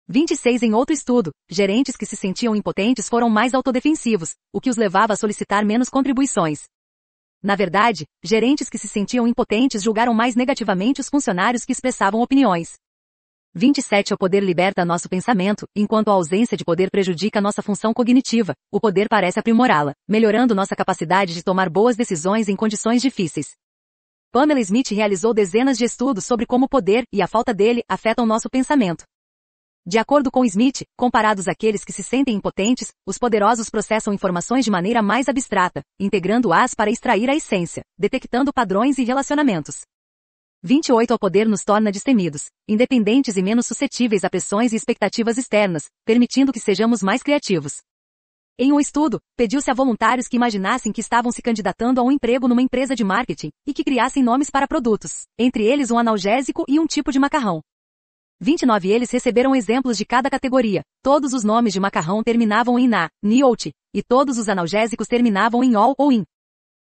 26 Em outro estudo, gerentes que se sentiam impotentes foram mais autodefensivos, o que os levava a solicitar menos contribuições. Na verdade, gerentes que se sentiam impotentes julgaram mais negativamente os funcionários que expressavam opiniões. 27 O poder liberta nosso pensamento, enquanto a ausência de poder prejudica nossa função cognitiva. O poder parece aprimorá-la, melhorando nossa capacidade de tomar boas decisões em condições difíceis. Pamela Smith realizou dezenas de estudos sobre como o poder e a falta dele afetam nosso pensamento. De acordo com Smith, comparados àqueles que se sentem impotentes, os poderosos processam informações de maneira mais abstrata, integrando-as para extrair a essência, detectando padrões e relacionamentos. 28 Ao poder nos torna destemidos, independentes e menos suscetíveis a pressões e expectativas externas, permitindo que sejamos mais criativos. Em um estudo, pediu-se a voluntários que imaginassem que estavam se candidatando a um emprego numa empresa de marketing e que criassem nomes para produtos, entre eles um analgésico e um tipo de macarrão. 29 Eles receberam exemplos de cada categoria. Todos os nomes de macarrão terminavam em na, ni ou ti, e todos os analgésicos terminavam em ol ou in.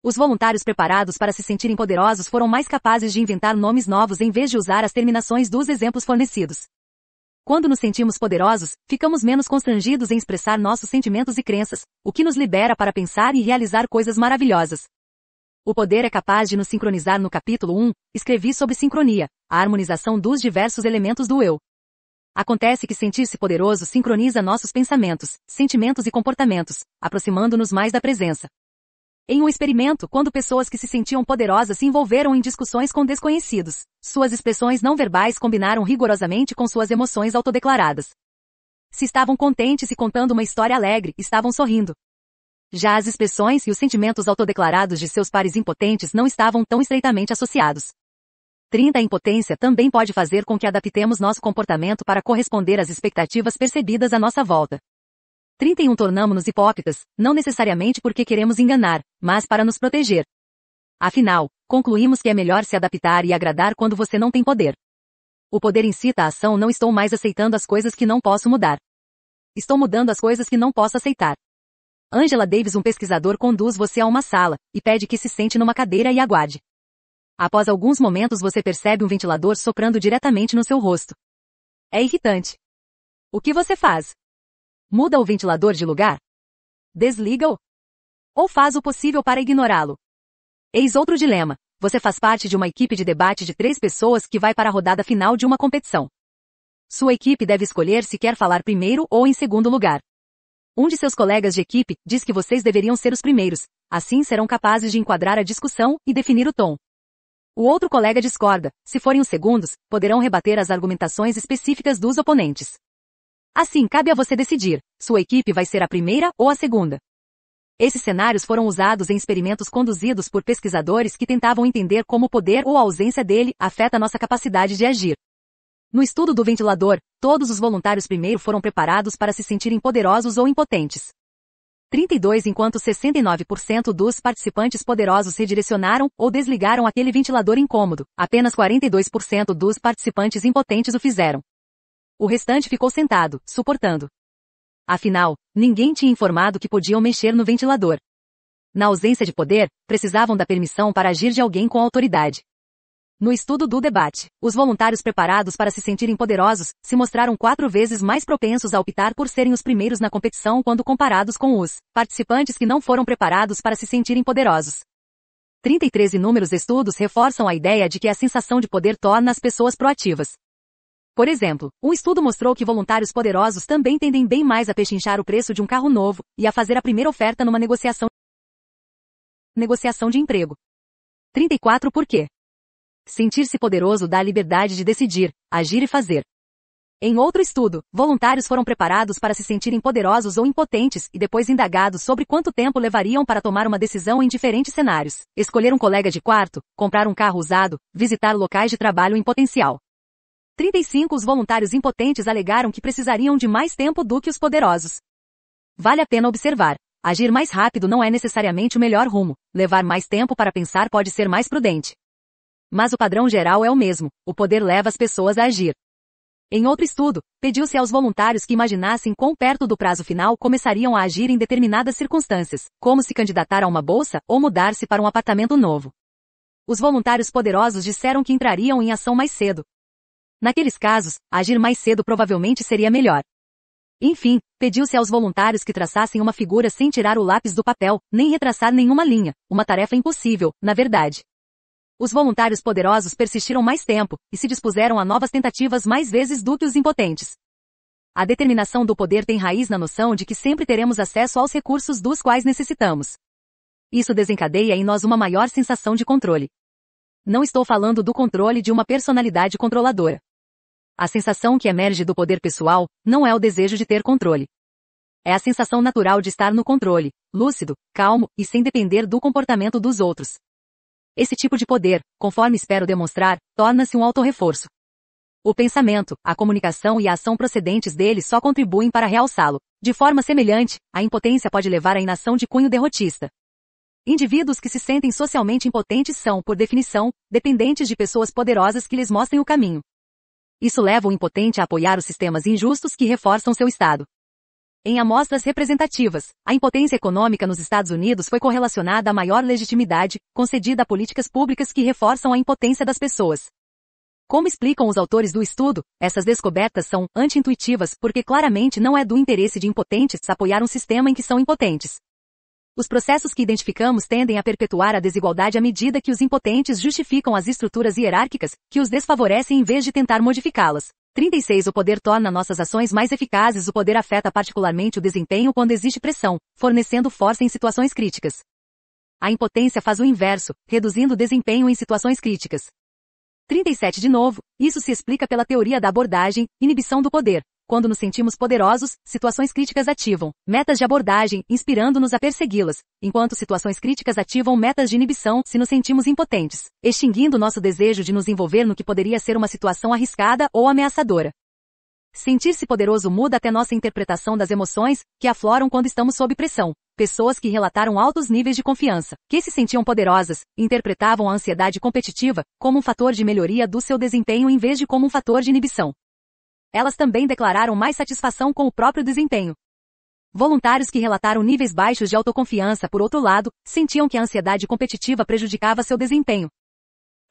Os voluntários preparados para se sentirem poderosos foram mais capazes de inventar nomes novos em vez de usar as terminações dos exemplos fornecidos. Quando nos sentimos poderosos, ficamos menos constrangidos em expressar nossos sentimentos e crenças, o que nos libera para pensar e realizar coisas maravilhosas. O poder é capaz de nos sincronizar no capítulo 1, escrevi sobre sincronia, a harmonização dos diversos elementos do eu. Acontece que sentir-se poderoso sincroniza nossos pensamentos, sentimentos e comportamentos, aproximando-nos mais da presença. Em um experimento, quando pessoas que se sentiam poderosas se envolveram em discussões com desconhecidos, suas expressões não verbais combinaram rigorosamente com suas emoções autodeclaradas. Se estavam contentes e contando uma história alegre, estavam sorrindo. Já as expressões e os sentimentos autodeclarados de seus pares impotentes não estavam tão estreitamente associados. 30 A impotência também pode fazer com que adaptemos nosso comportamento para corresponder às expectativas percebidas à nossa volta. 31 Tornamo-nos hipócritas, não necessariamente porque queremos enganar, mas para nos proteger. Afinal, concluímos que é melhor se adaptar e agradar quando você não tem poder. O poder incita a ação não estou mais aceitando as coisas que não posso mudar. Estou mudando as coisas que não posso aceitar. Angela Davis, um pesquisador, conduz você a uma sala e pede que se sente numa cadeira e aguarde. Após alguns momentos você percebe um ventilador soprando diretamente no seu rosto. É irritante. O que você faz? Muda o ventilador de lugar? Desliga-o? Ou faz o possível para ignorá-lo? Eis outro dilema. Você faz parte de uma equipe de debate de três pessoas que vai para a rodada final de uma competição. Sua equipe deve escolher se quer falar primeiro ou em segundo lugar. Um de seus colegas de equipe diz que vocês deveriam ser os primeiros, assim serão capazes de enquadrar a discussão e definir o tom. O outro colega discorda, se forem os segundos, poderão rebater as argumentações específicas dos oponentes. Assim cabe a você decidir, sua equipe vai ser a primeira ou a segunda. Esses cenários foram usados em experimentos conduzidos por pesquisadores que tentavam entender como o poder ou a ausência dele afeta nossa capacidade de agir. No estudo do ventilador, todos os voluntários primeiro foram preparados para se sentirem poderosos ou impotentes. 32 enquanto 69% dos participantes poderosos redirecionaram ou desligaram aquele ventilador incômodo. Apenas 42% dos participantes impotentes o fizeram. O restante ficou sentado, suportando. Afinal, ninguém tinha informado que podiam mexer no ventilador. Na ausência de poder, precisavam da permissão para agir de alguém com autoridade. No estudo do debate, os voluntários preparados para se sentirem poderosos se mostraram quatro vezes mais propensos a optar por serem os primeiros na competição quando comparados com os participantes que não foram preparados para se sentirem poderosos. 33 inúmeros estudos reforçam a ideia de que a sensação de poder torna as pessoas proativas. Por exemplo, um estudo mostrou que voluntários poderosos também tendem bem mais a pechinchar o preço de um carro novo e a fazer a primeira oferta numa negociação negociação de emprego. 34 Por quê? Sentir-se poderoso dá a liberdade de decidir, agir e fazer. Em outro estudo, voluntários foram preparados para se sentirem poderosos ou impotentes e depois indagados sobre quanto tempo levariam para tomar uma decisão em diferentes cenários. Escolher um colega de quarto, comprar um carro usado, visitar locais de trabalho em potencial. 35 Os voluntários impotentes alegaram que precisariam de mais tempo do que os poderosos. Vale a pena observar. Agir mais rápido não é necessariamente o melhor rumo, levar mais tempo para pensar pode ser mais prudente. Mas o padrão geral é o mesmo, o poder leva as pessoas a agir. Em outro estudo, pediu-se aos voluntários que imaginassem quão perto do prazo final começariam a agir em determinadas circunstâncias, como se candidatar a uma bolsa ou mudar-se para um apartamento novo. Os voluntários poderosos disseram que entrariam em ação mais cedo, Naqueles casos, agir mais cedo provavelmente seria melhor. Enfim, pediu-se aos voluntários que traçassem uma figura sem tirar o lápis do papel, nem retraçar nenhuma linha, uma tarefa impossível, na verdade. Os voluntários poderosos persistiram mais tempo, e se dispuseram a novas tentativas mais vezes do que os impotentes. A determinação do poder tem raiz na noção de que sempre teremos acesso aos recursos dos quais necessitamos. Isso desencadeia em nós uma maior sensação de controle. Não estou falando do controle de uma personalidade controladora. A sensação que emerge do poder pessoal não é o desejo de ter controle. É a sensação natural de estar no controle, lúcido, calmo e sem depender do comportamento dos outros. Esse tipo de poder, conforme espero demonstrar, torna-se um autorreforço. O pensamento, a comunicação e a ação procedentes dele só contribuem para realçá-lo. De forma semelhante, a impotência pode levar à inação de cunho derrotista. Indivíduos que se sentem socialmente impotentes são, por definição, dependentes de pessoas poderosas que lhes mostrem o caminho. Isso leva o impotente a apoiar os sistemas injustos que reforçam seu estado. Em amostras representativas, a impotência econômica nos Estados Unidos foi correlacionada à maior legitimidade concedida a políticas públicas que reforçam a impotência das pessoas. Como explicam os autores do estudo, essas descobertas são anti-intuitivas porque claramente não é do interesse de impotentes apoiar um sistema em que são impotentes. Os processos que identificamos tendem a perpetuar a desigualdade à medida que os impotentes justificam as estruturas hierárquicas, que os desfavorecem em vez de tentar modificá-las. 36 O poder torna nossas ações mais eficazes. O poder afeta particularmente o desempenho quando existe pressão, fornecendo força em situações críticas. A impotência faz o inverso, reduzindo o desempenho em situações críticas. 37 De novo, isso se explica pela teoria da abordagem, inibição do poder. Quando nos sentimos poderosos, situações críticas ativam metas de abordagem, inspirando-nos a persegui-las, enquanto situações críticas ativam metas de inibição se nos sentimos impotentes, extinguindo nosso desejo de nos envolver no que poderia ser uma situação arriscada ou ameaçadora. Sentir-se poderoso muda até nossa interpretação das emoções, que afloram quando estamos sob pressão. Pessoas que relataram altos níveis de confiança, que se sentiam poderosas, interpretavam a ansiedade competitiva como um fator de melhoria do seu desempenho em vez de como um fator de inibição elas também declararam mais satisfação com o próprio desempenho. Voluntários que relataram níveis baixos de autoconfiança, por outro lado, sentiam que a ansiedade competitiva prejudicava seu desempenho.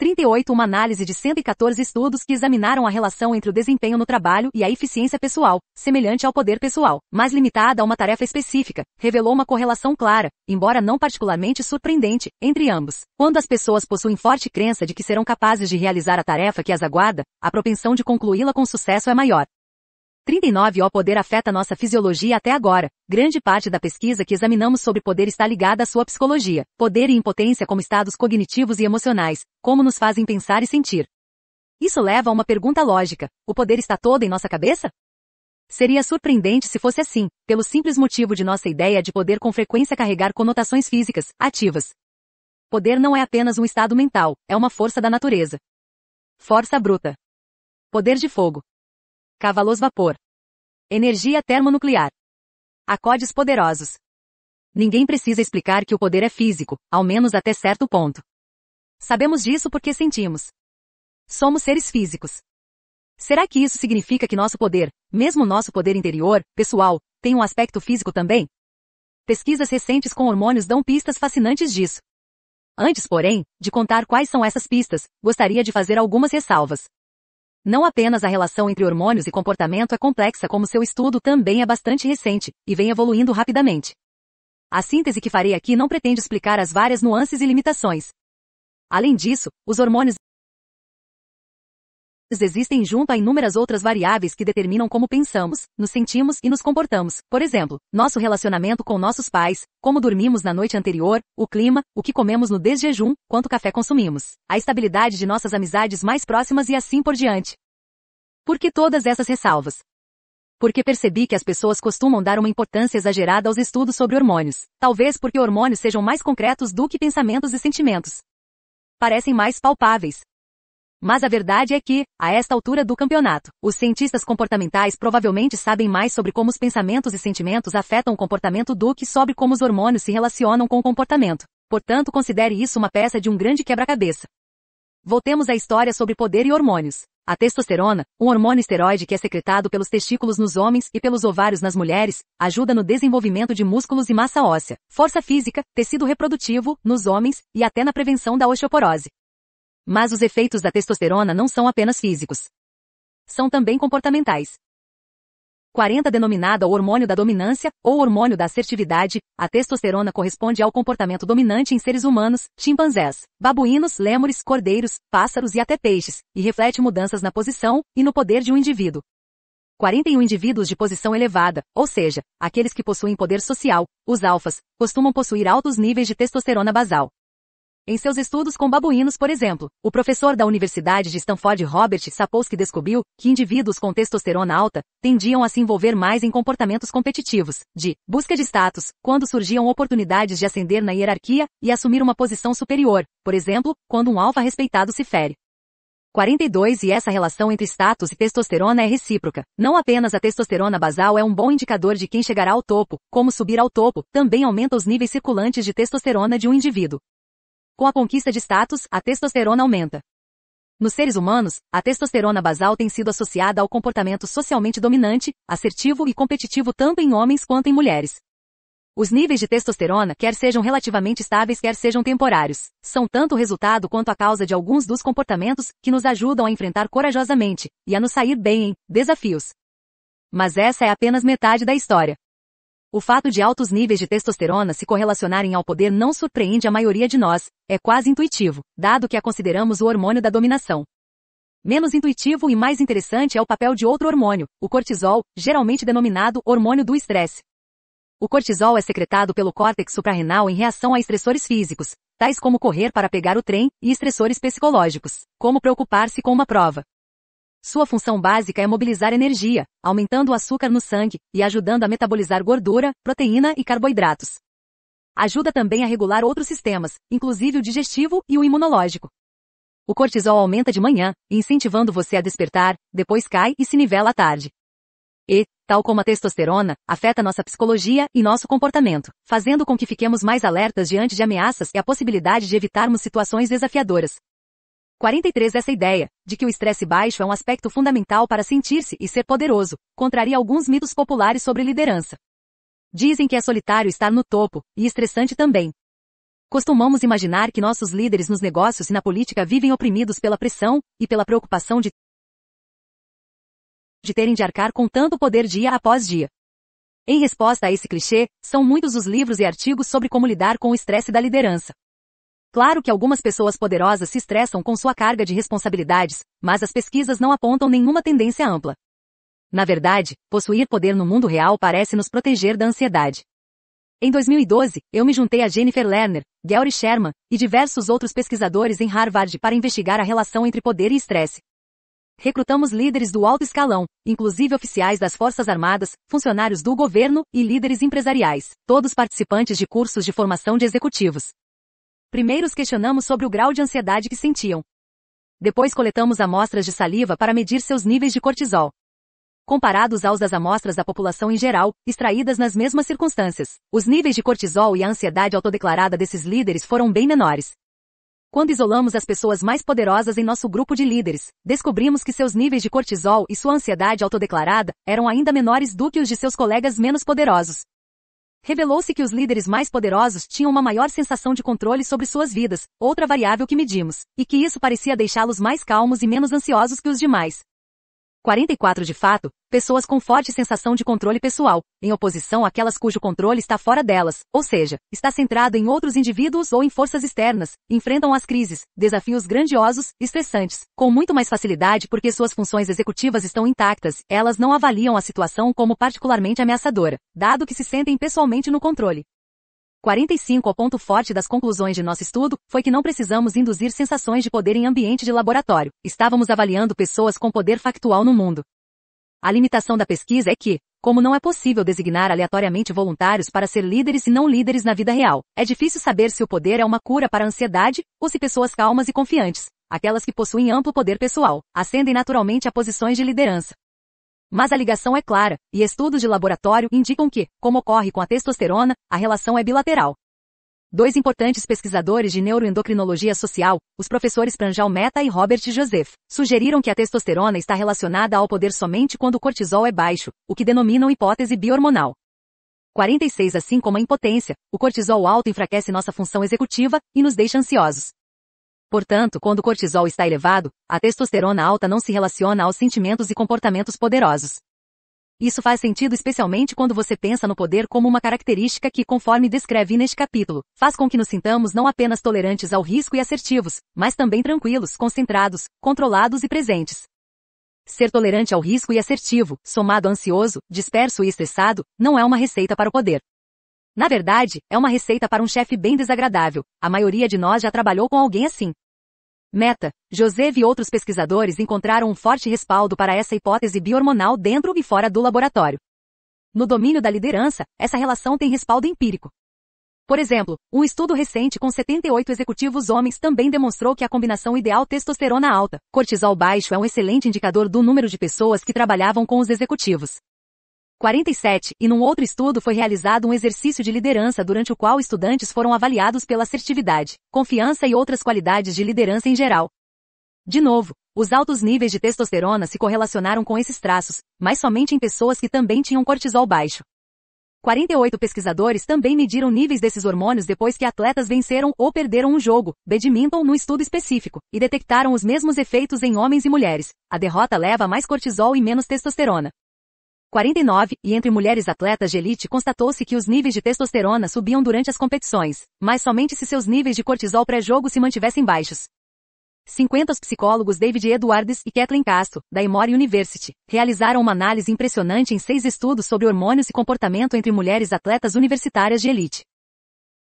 38 Uma análise de 114 estudos que examinaram a relação entre o desempenho no trabalho e a eficiência pessoal, semelhante ao poder pessoal, mas limitada a uma tarefa específica, revelou uma correlação clara, embora não particularmente surpreendente, entre ambos. Quando as pessoas possuem forte crença de que serão capazes de realizar a tarefa que as aguarda, a propensão de concluí-la com sucesso é maior. 39 O poder afeta nossa fisiologia até agora. Grande parte da pesquisa que examinamos sobre poder está ligada à sua psicologia. Poder e impotência como estados cognitivos e emocionais, como nos fazem pensar e sentir. Isso leva a uma pergunta lógica: o poder está todo em nossa cabeça? Seria surpreendente se fosse assim, pelo simples motivo de nossa ideia de poder com frequência carregar conotações físicas, ativas. Poder não é apenas um estado mental, é uma força da natureza. Força bruta. Poder de fogo. Cavalos vapor. Energia termonuclear. Acordes poderosos. Ninguém precisa explicar que o poder é físico, ao menos até certo ponto. Sabemos disso porque sentimos. Somos seres físicos. Será que isso significa que nosso poder, mesmo nosso poder interior, pessoal, tem um aspecto físico também? Pesquisas recentes com hormônios dão pistas fascinantes disso. Antes, porém, de contar quais são essas pistas, gostaria de fazer algumas ressalvas. Não apenas a relação entre hormônios e comportamento é complexa, como seu estudo também é bastante recente e vem evoluindo rapidamente. A síntese que farei aqui não pretende explicar as várias nuances e limitações. Além disso, os hormônios existem junto a inúmeras outras variáveis que determinam como pensamos, nos sentimos e nos comportamos. Por exemplo, nosso relacionamento com nossos pais, como dormimos na noite anterior, o clima, o que comemos no desjejum, quanto café consumimos, a estabilidade de nossas amizades mais próximas e assim por diante. Por que todas essas ressalvas? Porque percebi que as pessoas costumam dar uma importância exagerada aos estudos sobre hormônios, talvez porque hormônios sejam mais concretos do que pensamentos e sentimentos. Parecem mais palpáveis, mas a verdade é que, a esta altura do campeonato, os cientistas comportamentais provavelmente sabem mais sobre como os pensamentos e sentimentos afetam o comportamento do que sobre como os hormônios se relacionam com o comportamento. Portanto, considere isso uma peça de um grande quebra-cabeça. Voltemos à história sobre poder e hormônios. A testosterona, um hormônio esteroide que é secretado pelos testículos nos homens e pelos ovários nas mulheres, ajuda no desenvolvimento de músculos e massa óssea, força física, tecido reprodutivo, nos homens, e até na prevenção da osteoporose. Mas os efeitos da testosterona não são apenas físicos. São também comportamentais. 40 denominada hormônio da dominância ou hormônio da assertividade, a testosterona corresponde ao comportamento dominante em seres humanos, chimpanzés, babuínos, lêmures, cordeiros, pássaros e até peixes, e reflete mudanças na posição e no poder de um indivíduo. 41 indivíduos de posição elevada, ou seja, aqueles que possuem poder social, os alfas, costumam possuir altos níveis de testosterona basal. Em seus estudos com babuínos, por exemplo, o professor da Universidade de Stanford Robert Sapolsky descobriu que indivíduos com testosterona alta tendiam a se envolver mais em comportamentos competitivos, de busca de status, quando surgiam oportunidades de ascender na hierarquia e assumir uma posição superior, por exemplo, quando um alfa respeitado se fere. 42 e essa relação entre status e testosterona é recíproca. Não apenas a testosterona basal é um bom indicador de quem chegará ao topo, como subir ao topo, também aumenta os níveis circulantes de testosterona de um indivíduo. Com a conquista de status, a testosterona aumenta. Nos seres humanos, a testosterona basal tem sido associada ao comportamento socialmente dominante, assertivo e competitivo tanto em homens quanto em mulheres. Os níveis de testosterona, quer sejam relativamente estáveis, quer sejam temporários, são tanto o resultado quanto a causa de alguns dos comportamentos que nos ajudam a enfrentar corajosamente e a nos sair bem em desafios. Mas essa é apenas metade da história. O fato de altos níveis de testosterona se correlacionarem ao poder não surpreende a maioria de nós, é quase intuitivo, dado que a consideramos o hormônio da dominação. Menos intuitivo e mais interessante é o papel de outro hormônio, o cortisol, geralmente denominado hormônio do estresse. O cortisol é secretado pelo córtex suprarrenal em reação a estressores físicos, tais como correr para pegar o trem, e estressores psicológicos, como preocupar-se com uma prova. Sua função básica é mobilizar energia, aumentando o açúcar no sangue e ajudando a metabolizar gordura, proteína e carboidratos. Ajuda também a regular outros sistemas, inclusive o digestivo e o imunológico. O cortisol aumenta de manhã, incentivando você a despertar, depois cai e se nivela à tarde. E, tal como a testosterona, afeta nossa psicologia e nosso comportamento, fazendo com que fiquemos mais alertas diante de ameaças e a possibilidade de evitarmos situações desafiadoras, 43 Essa ideia, de que o estresse baixo é um aspecto fundamental para sentir-se e ser poderoso, contraria alguns mitos populares sobre liderança. Dizem que é solitário estar no topo, e estressante também. Costumamos imaginar que nossos líderes nos negócios e na política vivem oprimidos pela pressão, e pela preocupação de, de terem de arcar com tanto poder dia após dia. Em resposta a esse clichê, são muitos os livros e artigos sobre como lidar com o estresse da liderança. Claro que algumas pessoas poderosas se estressam com sua carga de responsabilidades, mas as pesquisas não apontam nenhuma tendência ampla. Na verdade, possuir poder no mundo real parece nos proteger da ansiedade. Em 2012, eu me juntei a Jennifer Lerner, Gary Sherman e diversos outros pesquisadores em Harvard para investigar a relação entre poder e estresse. Recrutamos líderes do alto escalão, inclusive oficiais das Forças Armadas, funcionários do governo e líderes empresariais, todos participantes de cursos de formação de executivos. Primeiro os questionamos sobre o grau de ansiedade que sentiam. Depois coletamos amostras de saliva para medir seus níveis de cortisol. Comparados aos das amostras da população em geral, extraídas nas mesmas circunstâncias, os níveis de cortisol e a ansiedade autodeclarada desses líderes foram bem menores. Quando isolamos as pessoas mais poderosas em nosso grupo de líderes, descobrimos que seus níveis de cortisol e sua ansiedade autodeclarada eram ainda menores do que os de seus colegas menos poderosos. Revelou-se que os líderes mais poderosos tinham uma maior sensação de controle sobre suas vidas, outra variável que medimos, e que isso parecia deixá-los mais calmos e menos ansiosos que os demais, 44 De fato, pessoas com forte sensação de controle pessoal, em oposição àquelas cujo controle está fora delas, ou seja, está centrado em outros indivíduos ou em forças externas, enfrentam as crises, desafios grandiosos, estressantes, com muito mais facilidade porque suas funções executivas estão intactas, elas não avaliam a situação como particularmente ameaçadora, dado que se sentem pessoalmente no controle. 45. O ponto forte das conclusões de nosso estudo foi que não precisamos induzir sensações de poder em ambiente de laboratório. Estávamos avaliando pessoas com poder factual no mundo. A limitação da pesquisa é que, como não é possível designar aleatoriamente voluntários para ser líderes e não líderes na vida real, é difícil saber se o poder é uma cura para a ansiedade ou se pessoas calmas e confiantes, aquelas que possuem amplo poder pessoal, ascendem naturalmente a posições de liderança. Mas a ligação é clara, e estudos de laboratório indicam que, como ocorre com a testosterona, a relação é bilateral. Dois importantes pesquisadores de neuroendocrinologia social, os professores Pranjal Meta e Robert Joseph, sugeriram que a testosterona está relacionada ao poder somente quando o cortisol é baixo, o que denominam hipótese bihormonal. 46 Assim como a impotência, o cortisol alto enfraquece nossa função executiva e nos deixa ansiosos. Portanto, quando o cortisol está elevado, a testosterona alta não se relaciona aos sentimentos e comportamentos poderosos. Isso faz sentido especialmente quando você pensa no poder como uma característica que, conforme descreve neste capítulo, faz com que nos sintamos não apenas tolerantes ao risco e assertivos, mas também tranquilos, concentrados, controlados e presentes. Ser tolerante ao risco e assertivo, somado ansioso, disperso e estressado, não é uma receita para o poder. Na verdade, é uma receita para um chefe bem desagradável. A maioria de nós já trabalhou com alguém assim. Meta, José e outros pesquisadores encontraram um forte respaldo para essa hipótese biohormonal dentro e fora do laboratório. No domínio da liderança, essa relação tem respaldo empírico. Por exemplo, um estudo recente com 78 executivos homens também demonstrou que a combinação ideal testosterona alta, cortisol baixo é um excelente indicador do número de pessoas que trabalhavam com os executivos. 47, e num outro estudo foi realizado um exercício de liderança durante o qual estudantes foram avaliados pela assertividade, confiança e outras qualidades de liderança em geral. De novo, os altos níveis de testosterona se correlacionaram com esses traços, mas somente em pessoas que também tinham cortisol baixo. 48 pesquisadores também mediram níveis desses hormônios depois que atletas venceram ou perderam um jogo, badminton num estudo específico, e detectaram os mesmos efeitos em homens e mulheres. A derrota leva mais cortisol e menos testosterona. 49, e entre mulheres atletas de elite constatou-se que os níveis de testosterona subiam durante as competições, mas somente se seus níveis de cortisol pré-jogo se mantivessem baixos. 50 Os psicólogos David Edwards e Kathleen Castro, da Emory University, realizaram uma análise impressionante em seis estudos sobre hormônios e comportamento entre mulheres atletas universitárias de elite.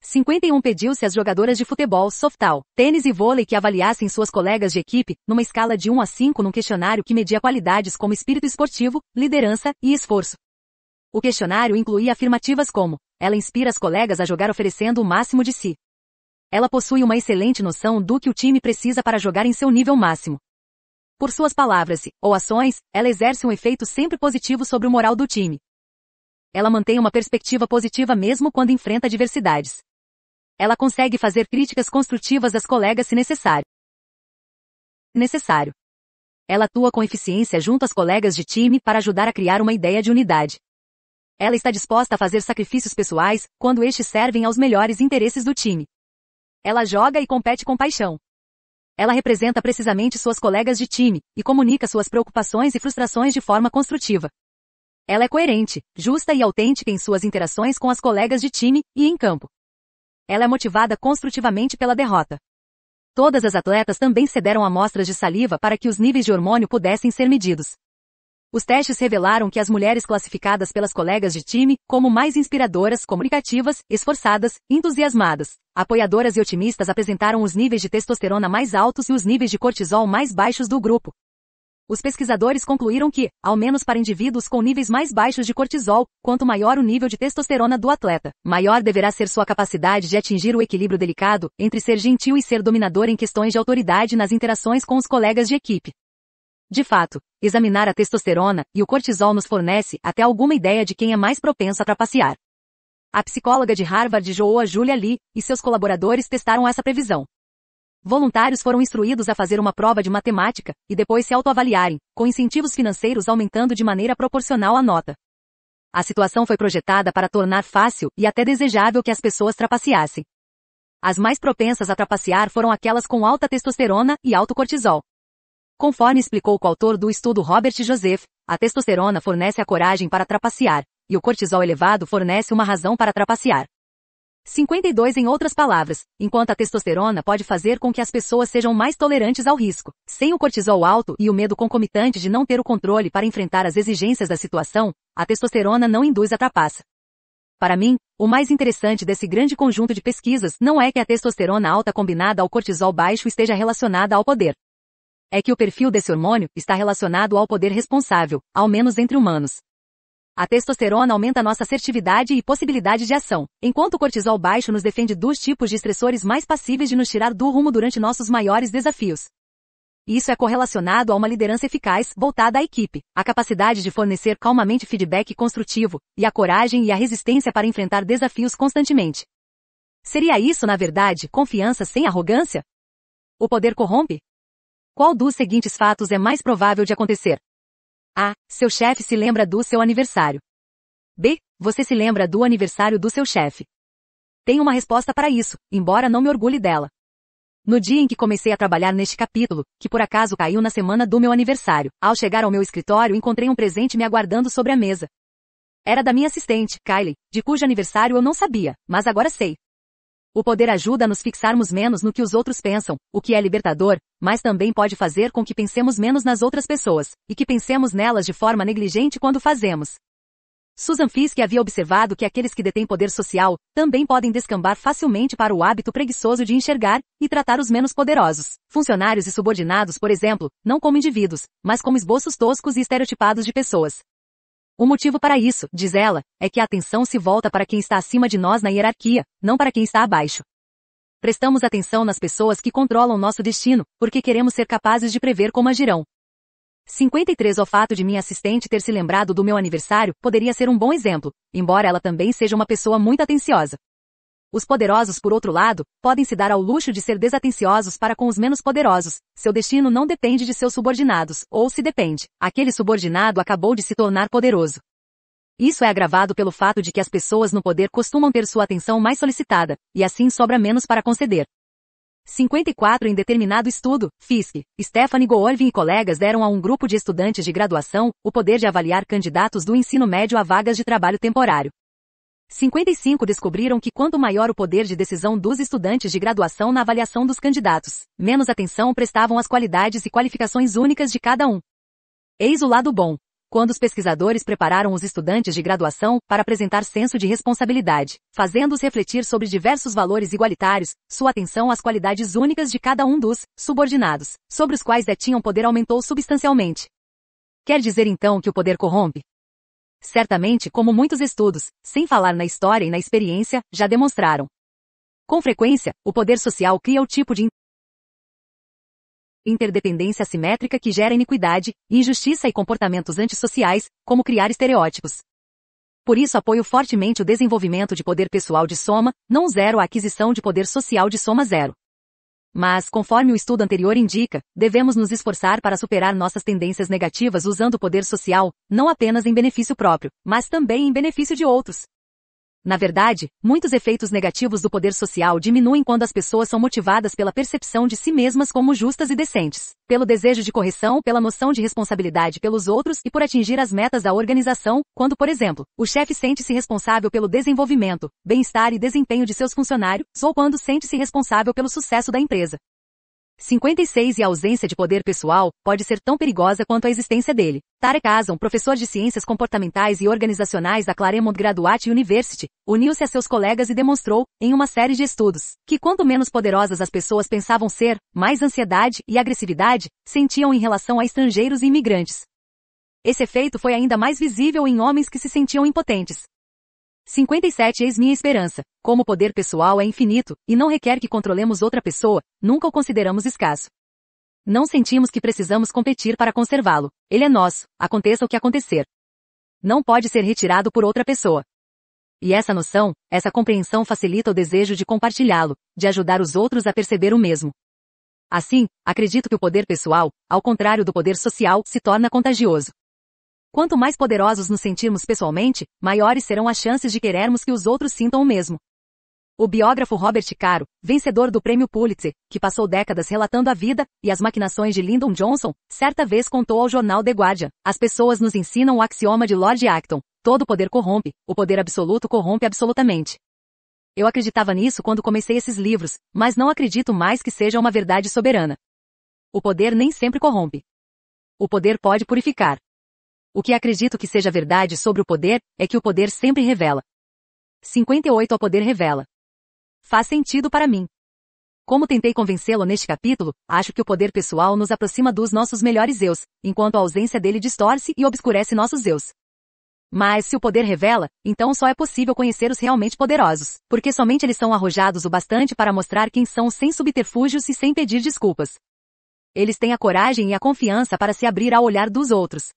51 pediu-se às jogadoras de futebol, softal, tênis e vôlei que avaliassem suas colegas de equipe, numa escala de 1 a 5 num questionário que media qualidades como espírito esportivo, liderança e esforço. O questionário incluía afirmativas como: ela inspira as colegas a jogar oferecendo o máximo de si. Ela possui uma excelente noção do que o time precisa para jogar em seu nível máximo. Por suas palavras ou ações, ela exerce um efeito sempre positivo sobre o moral do time. Ela mantém uma perspectiva positiva mesmo quando enfrenta adversidades ela consegue fazer críticas construtivas às colegas se necessário. Necessário. Ela atua com eficiência junto às colegas de time para ajudar a criar uma ideia de unidade. Ela está disposta a fazer sacrifícios pessoais quando estes servem aos melhores interesses do time. Ela joga e compete com paixão. Ela representa precisamente suas colegas de time e comunica suas preocupações e frustrações de forma construtiva. Ela é coerente, justa e autêntica em suas interações com as colegas de time e em campo ela é motivada construtivamente pela derrota. Todas as atletas também cederam amostras de saliva para que os níveis de hormônio pudessem ser medidos. Os testes revelaram que as mulheres classificadas pelas colegas de time como mais inspiradoras, comunicativas, esforçadas, entusiasmadas, apoiadoras e otimistas apresentaram os níveis de testosterona mais altos e os níveis de cortisol mais baixos do grupo, os pesquisadores concluíram que, ao menos para indivíduos com níveis mais baixos de cortisol, quanto maior o nível de testosterona do atleta, maior deverá ser sua capacidade de atingir o equilíbrio delicado entre ser gentil e ser dominador em questões de autoridade nas interações com os colegas de equipe. De fato, examinar a testosterona e o cortisol nos fornece até alguma ideia de quem é mais propenso a trapacear. A psicóloga de Harvard Joa Julia Lee e seus colaboradores testaram essa previsão. Voluntários foram instruídos a fazer uma prova de matemática e depois se autoavaliarem, com incentivos financeiros aumentando de maneira proporcional à nota. A situação foi projetada para tornar fácil e até desejável que as pessoas trapaceassem. As mais propensas a trapacear foram aquelas com alta testosterona e alto cortisol. Conforme explicou o coautor do estudo Robert Joseph, a testosterona fornece a coragem para trapacear, e o cortisol elevado fornece uma razão para trapacear. 52 Em outras palavras, enquanto a testosterona pode fazer com que as pessoas sejam mais tolerantes ao risco, sem o cortisol alto e o medo concomitante de não ter o controle para enfrentar as exigências da situação, a testosterona não induz a trapaça. Para mim, o mais interessante desse grande conjunto de pesquisas não é que a testosterona alta combinada ao cortisol baixo esteja relacionada ao poder. É que o perfil desse hormônio está relacionado ao poder responsável, ao menos entre humanos. A testosterona aumenta nossa assertividade e possibilidade de ação, enquanto o cortisol baixo nos defende dos tipos de estressores mais passíveis de nos tirar do rumo durante nossos maiores desafios. Isso é correlacionado a uma liderança eficaz, voltada à equipe, a capacidade de fornecer calmamente feedback construtivo, e a coragem e a resistência para enfrentar desafios constantemente. Seria isso, na verdade, confiança sem arrogância? O poder corrompe? Qual dos seguintes fatos é mais provável de acontecer? A. Seu chefe se lembra do seu aniversário. B. Você se lembra do aniversário do seu chefe. Tenho uma resposta para isso, embora não me orgulhe dela. No dia em que comecei a trabalhar neste capítulo, que por acaso caiu na semana do meu aniversário, ao chegar ao meu escritório encontrei um presente me aguardando sobre a mesa. Era da minha assistente, Kylie, de cujo aniversário eu não sabia, mas agora sei. O poder ajuda a nos fixarmos menos no que os outros pensam, o que é libertador, mas também pode fazer com que pensemos menos nas outras pessoas, e que pensemos nelas de forma negligente quando fazemos. Susan Fiske havia observado que aqueles que detêm poder social também podem descambar facilmente para o hábito preguiçoso de enxergar e tratar os menos poderosos, funcionários e subordinados, por exemplo, não como indivíduos, mas como esboços toscos e estereotipados de pessoas, o motivo para isso, diz ela, é que a atenção se volta para quem está acima de nós na hierarquia, não para quem está abaixo. Prestamos atenção nas pessoas que controlam nosso destino, porque queremos ser capazes de prever como agirão. 53 O fato de minha assistente ter se lembrado do meu aniversário poderia ser um bom exemplo, embora ela também seja uma pessoa muito atenciosa. Os poderosos, por outro lado, podem se dar ao luxo de ser desatenciosos para com os menos poderosos. Seu destino não depende de seus subordinados, ou se depende, aquele subordinado acabou de se tornar poderoso. Isso é agravado pelo fato de que as pessoas no poder costumam ter sua atenção mais solicitada, e assim sobra menos para conceder. 54 Em determinado estudo, Fiske, Stephanie Goolvin e colegas deram a um grupo de estudantes de graduação o poder de avaliar candidatos do ensino médio a vagas de trabalho temporário. 55 descobriram que quanto maior o poder de decisão dos estudantes de graduação na avaliação dos candidatos, menos atenção prestavam às qualidades e qualificações únicas de cada um. Eis o lado bom. Quando os pesquisadores prepararam os estudantes de graduação para apresentar senso de responsabilidade, fazendo-os refletir sobre diversos valores igualitários, sua atenção às qualidades únicas de cada um dos subordinados, sobre os quais detinham poder aumentou substancialmente. Quer dizer então que o poder corrompe? certamente como muitos estudos, sem falar na história e na experiência, já demonstraram. Com frequência, o poder social cria o tipo de interdependência assimétrica que gera iniquidade, injustiça e comportamentos antissociais, como criar estereótipos. Por isso apoio fortemente o desenvolvimento de poder pessoal de soma, não zero a aquisição de poder social de soma zero. Mas, conforme o estudo anterior indica, devemos nos esforçar para superar nossas tendências negativas usando o poder social, não apenas em benefício próprio, mas também em benefício de outros. Na verdade, muitos efeitos negativos do poder social diminuem quando as pessoas são motivadas pela percepção de si mesmas como justas e decentes, pelo desejo de correção, pela noção de responsabilidade pelos outros e por atingir as metas da organização, quando, por exemplo, o chefe sente-se responsável pelo desenvolvimento, bem-estar e desempenho de seus funcionários, ou quando sente-se responsável pelo sucesso da empresa. 56 e a ausência de poder pessoal pode ser tão perigosa quanto a existência dele. Tarek Azam, professor de ciências comportamentais e organizacionais da Claremont Graduate University, uniu-se a seus colegas e demonstrou, em uma série de estudos, que quanto menos poderosas as pessoas pensavam ser, mais ansiedade e agressividade sentiam em relação a estrangeiros e imigrantes. Esse efeito foi ainda mais visível em homens que se sentiam impotentes, 57 Eis minha esperança. Como o poder pessoal é infinito, e não requer que controlemos outra pessoa, nunca o consideramos escasso. Não sentimos que precisamos competir para conservá-lo. Ele é nosso, aconteça o que acontecer. Não pode ser retirado por outra pessoa. E essa noção, essa compreensão facilita o desejo de compartilhá-lo, de ajudar os outros a perceber o mesmo. Assim, acredito que o poder pessoal, ao contrário do poder social, se torna contagioso. Quanto mais poderosos nos sentirmos pessoalmente, maiores serão as chances de querermos que os outros sintam o mesmo. O biógrafo Robert Caro, vencedor do prêmio Pulitzer, que passou décadas relatando a vida e as maquinações de Lyndon Johnson, certa vez contou ao jornal The Guardian: As pessoas nos ensinam o axioma de Lord Acton: todo poder corrompe, o poder absoluto corrompe absolutamente. Eu acreditava nisso quando comecei esses livros, mas não acredito mais que seja uma verdade soberana. O poder nem sempre corrompe. O poder pode purificar. O que acredito que seja verdade sobre o poder é que o poder sempre revela. 58 O poder revela. Faz sentido para mim. Como tentei convencê-lo neste capítulo, acho que o poder pessoal nos aproxima dos nossos melhores eus, enquanto a ausência dele distorce e obscurece nossos eus. Mas se o poder revela, então só é possível conhecer os realmente poderosos, porque somente eles são arrojados o bastante para mostrar quem são sem subterfúgios e sem pedir desculpas. Eles têm a coragem e a confiança para se abrir ao olhar dos outros,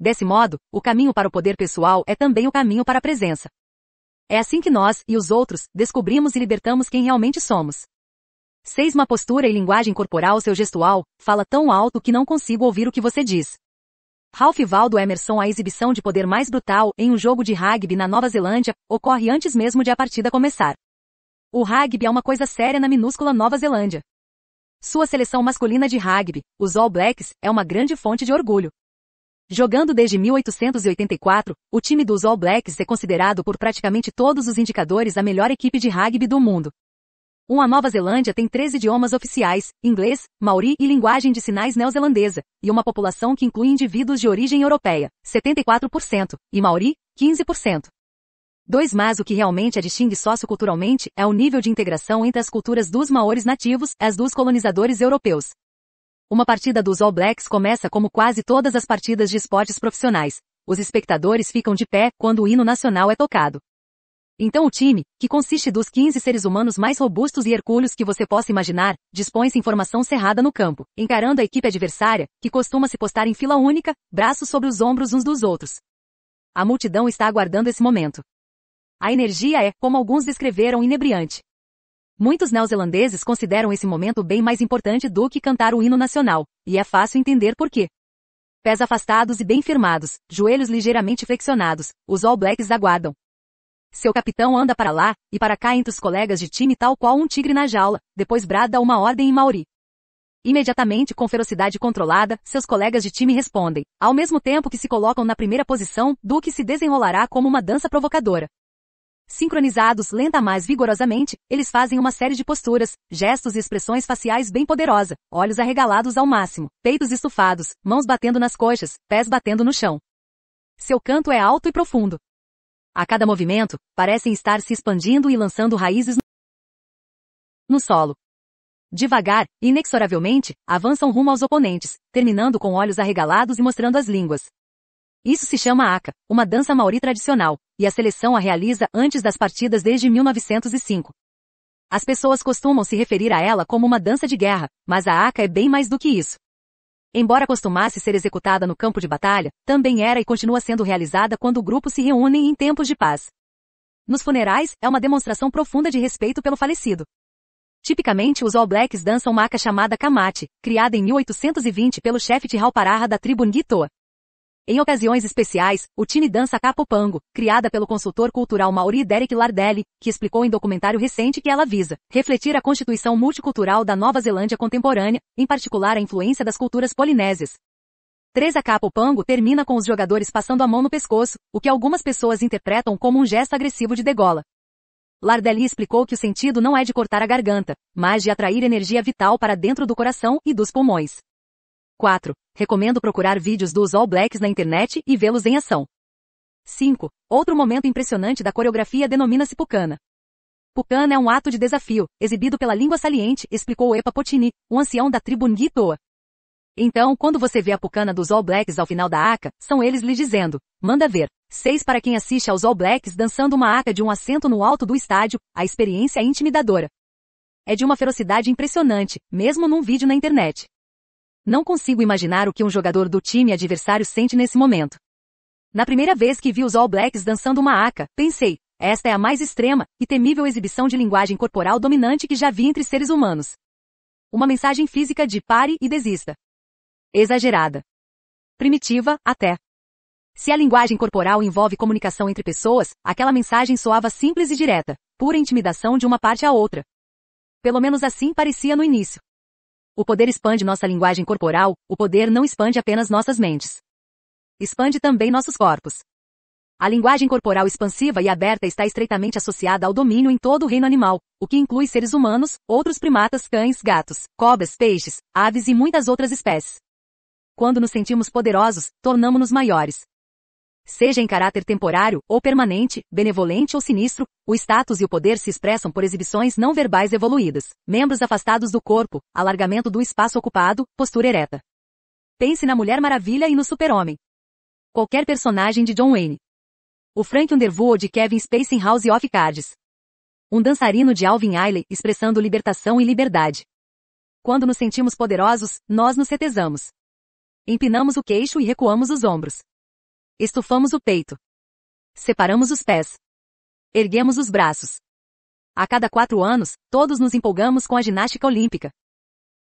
Desse modo, o caminho para o poder pessoal é também o caminho para a presença. É assim que nós, e os outros, descobrimos e libertamos quem realmente somos. Seisma Uma postura e linguagem corporal Seu gestual, fala tão alto que não consigo ouvir o que você diz. Ralph Waldo Emerson A exibição de poder mais brutal em um jogo de rugby na Nova Zelândia ocorre antes mesmo de a partida começar. O rugby é uma coisa séria na minúscula Nova Zelândia. Sua seleção masculina de rugby, os All Blacks, é uma grande fonte de orgulho. Jogando desde 1884, o time dos All Blacks é considerado por praticamente todos os indicadores a melhor equipe de rugby do mundo. Uma Nova Zelândia tem três idiomas oficiais, inglês, maori e linguagem de sinais neozelandesa, e uma população que inclui indivíduos de origem europeia, 74%, e maori, 15%. Dois Mas o que realmente a distingue socioculturalmente é o nível de integração entre as culturas dos maores nativos e as dos colonizadores europeus, uma partida dos All Blacks começa como quase todas as partidas de esportes profissionais. Os espectadores ficam de pé quando o hino nacional é tocado. Então o time, que consiste dos 15 seres humanos mais robustos e hercúleos que você possa imaginar, dispõe-se em formação cerrada no campo, encarando a equipe adversária, que costuma se postar em fila única, braços sobre os ombros uns dos outros. A multidão está aguardando esse momento. A energia é, como alguns descreveram, inebriante. Muitos neozelandeses consideram esse momento bem mais importante do que cantar o hino nacional, e é fácil entender por quê. Pés afastados e bem firmados, joelhos ligeiramente flexionados, os All Blacks aguardam. Seu capitão anda para lá e para cá entre os colegas de time tal qual um tigre na jaula, depois brada uma ordem em maori. Imediatamente, com ferocidade controlada, seus colegas de time respondem, ao mesmo tempo que se colocam na primeira posição do que se desenrolará como uma dança provocadora. Sincronizados lenta mais vigorosamente, eles fazem uma série de posturas, gestos e expressões faciais bem poderosa, olhos arregalados ao máximo, peitos estufados, mãos batendo nas coxas, pés batendo no chão. Seu canto é alto e profundo. A cada movimento, parecem estar se expandindo e lançando raízes no solo. Devagar, inexoravelmente, avançam rumo aos oponentes, terminando com olhos arregalados e mostrando as línguas. Isso se chama aka, uma dança maori tradicional, e a seleção a realiza antes das partidas desde 1905. As pessoas costumam se referir a ela como uma dança de guerra, mas a aka é bem mais do que isso. Embora costumasse ser executada no campo de batalha, também era e continua sendo realizada quando grupos se reúnem em tempos de paz. Nos funerais, é uma demonstração profunda de respeito pelo falecido. Tipicamente, os All Blacks dançam uma aka chamada kamate, criada em 1820 pelo chefe de Halparaha da tribo Ngitoa, em ocasiões especiais, o time dança capo pango, criada pelo consultor cultural Mauri Derek Lardelli, que explicou em documentário recente que ela visa refletir a constituição multicultural da Nova Zelândia contemporânea, em particular a influência das culturas polinésias. 3. A Capo pango termina com os jogadores passando a mão no pescoço, o que algumas pessoas interpretam como um gesto agressivo de degola. Lardelli explicou que o sentido não é de cortar a garganta, mas de atrair energia vital para dentro do coração e dos pulmões. 4. Recomendo procurar vídeos dos All Blacks na internet e vê-los em ação. 5. Outro momento impressionante da coreografia denomina-se Pucana. Pucana é um ato de desafio, exibido pela língua saliente, explicou Epa Potini, um ancião da tribo Ngitoa. Então, quando você vê a Pucana dos All Blacks ao final da aca, são eles lhe dizendo, manda ver. 6. Para quem assiste aos All Blacks dançando uma aca de um assento no alto do estádio, a experiência é intimidadora. É de uma ferocidade impressionante, mesmo num vídeo na internet. Não consigo imaginar o que um jogador do time adversário sente nesse momento. Na primeira vez que vi os All Blacks dançando uma aca, pensei, esta é a mais extrema e temível exibição de linguagem corporal dominante que já vi entre seres humanos. Uma mensagem física de pare e desista. Exagerada. Primitiva, até. Se a linguagem corporal envolve comunicação entre pessoas, aquela mensagem soava simples e direta, pura intimidação de uma parte à outra. Pelo menos assim parecia no início. O poder expande nossa linguagem corporal, o poder não expande apenas nossas mentes. Expande também nossos corpos. A linguagem corporal expansiva e aberta está estreitamente associada ao domínio em todo o reino animal, o que inclui seres humanos, outros primatas, cães, gatos, cobras, peixes, aves e muitas outras espécies. Quando nos sentimos poderosos, tornamos-nos maiores. Seja em caráter temporário ou permanente, benevolente ou sinistro, o status e o poder se expressam por exibições não verbais evoluídas, membros afastados do corpo, alargamento do espaço ocupado, postura ereta. Pense na Mulher Maravilha e no Super-Homem. Qualquer personagem de John Wayne. O Frank Underwood de Kevin Spacey em House of Cards. Um dançarino de Alvin Ailey expressando libertação e liberdade. Quando nos sentimos poderosos, nós nos retesamos. Empinamos o queixo e recuamos os ombros. Estufamos o peito. Separamos os pés. Erguemos os braços. A cada quatro anos, todos nos empolgamos com a ginástica olímpica.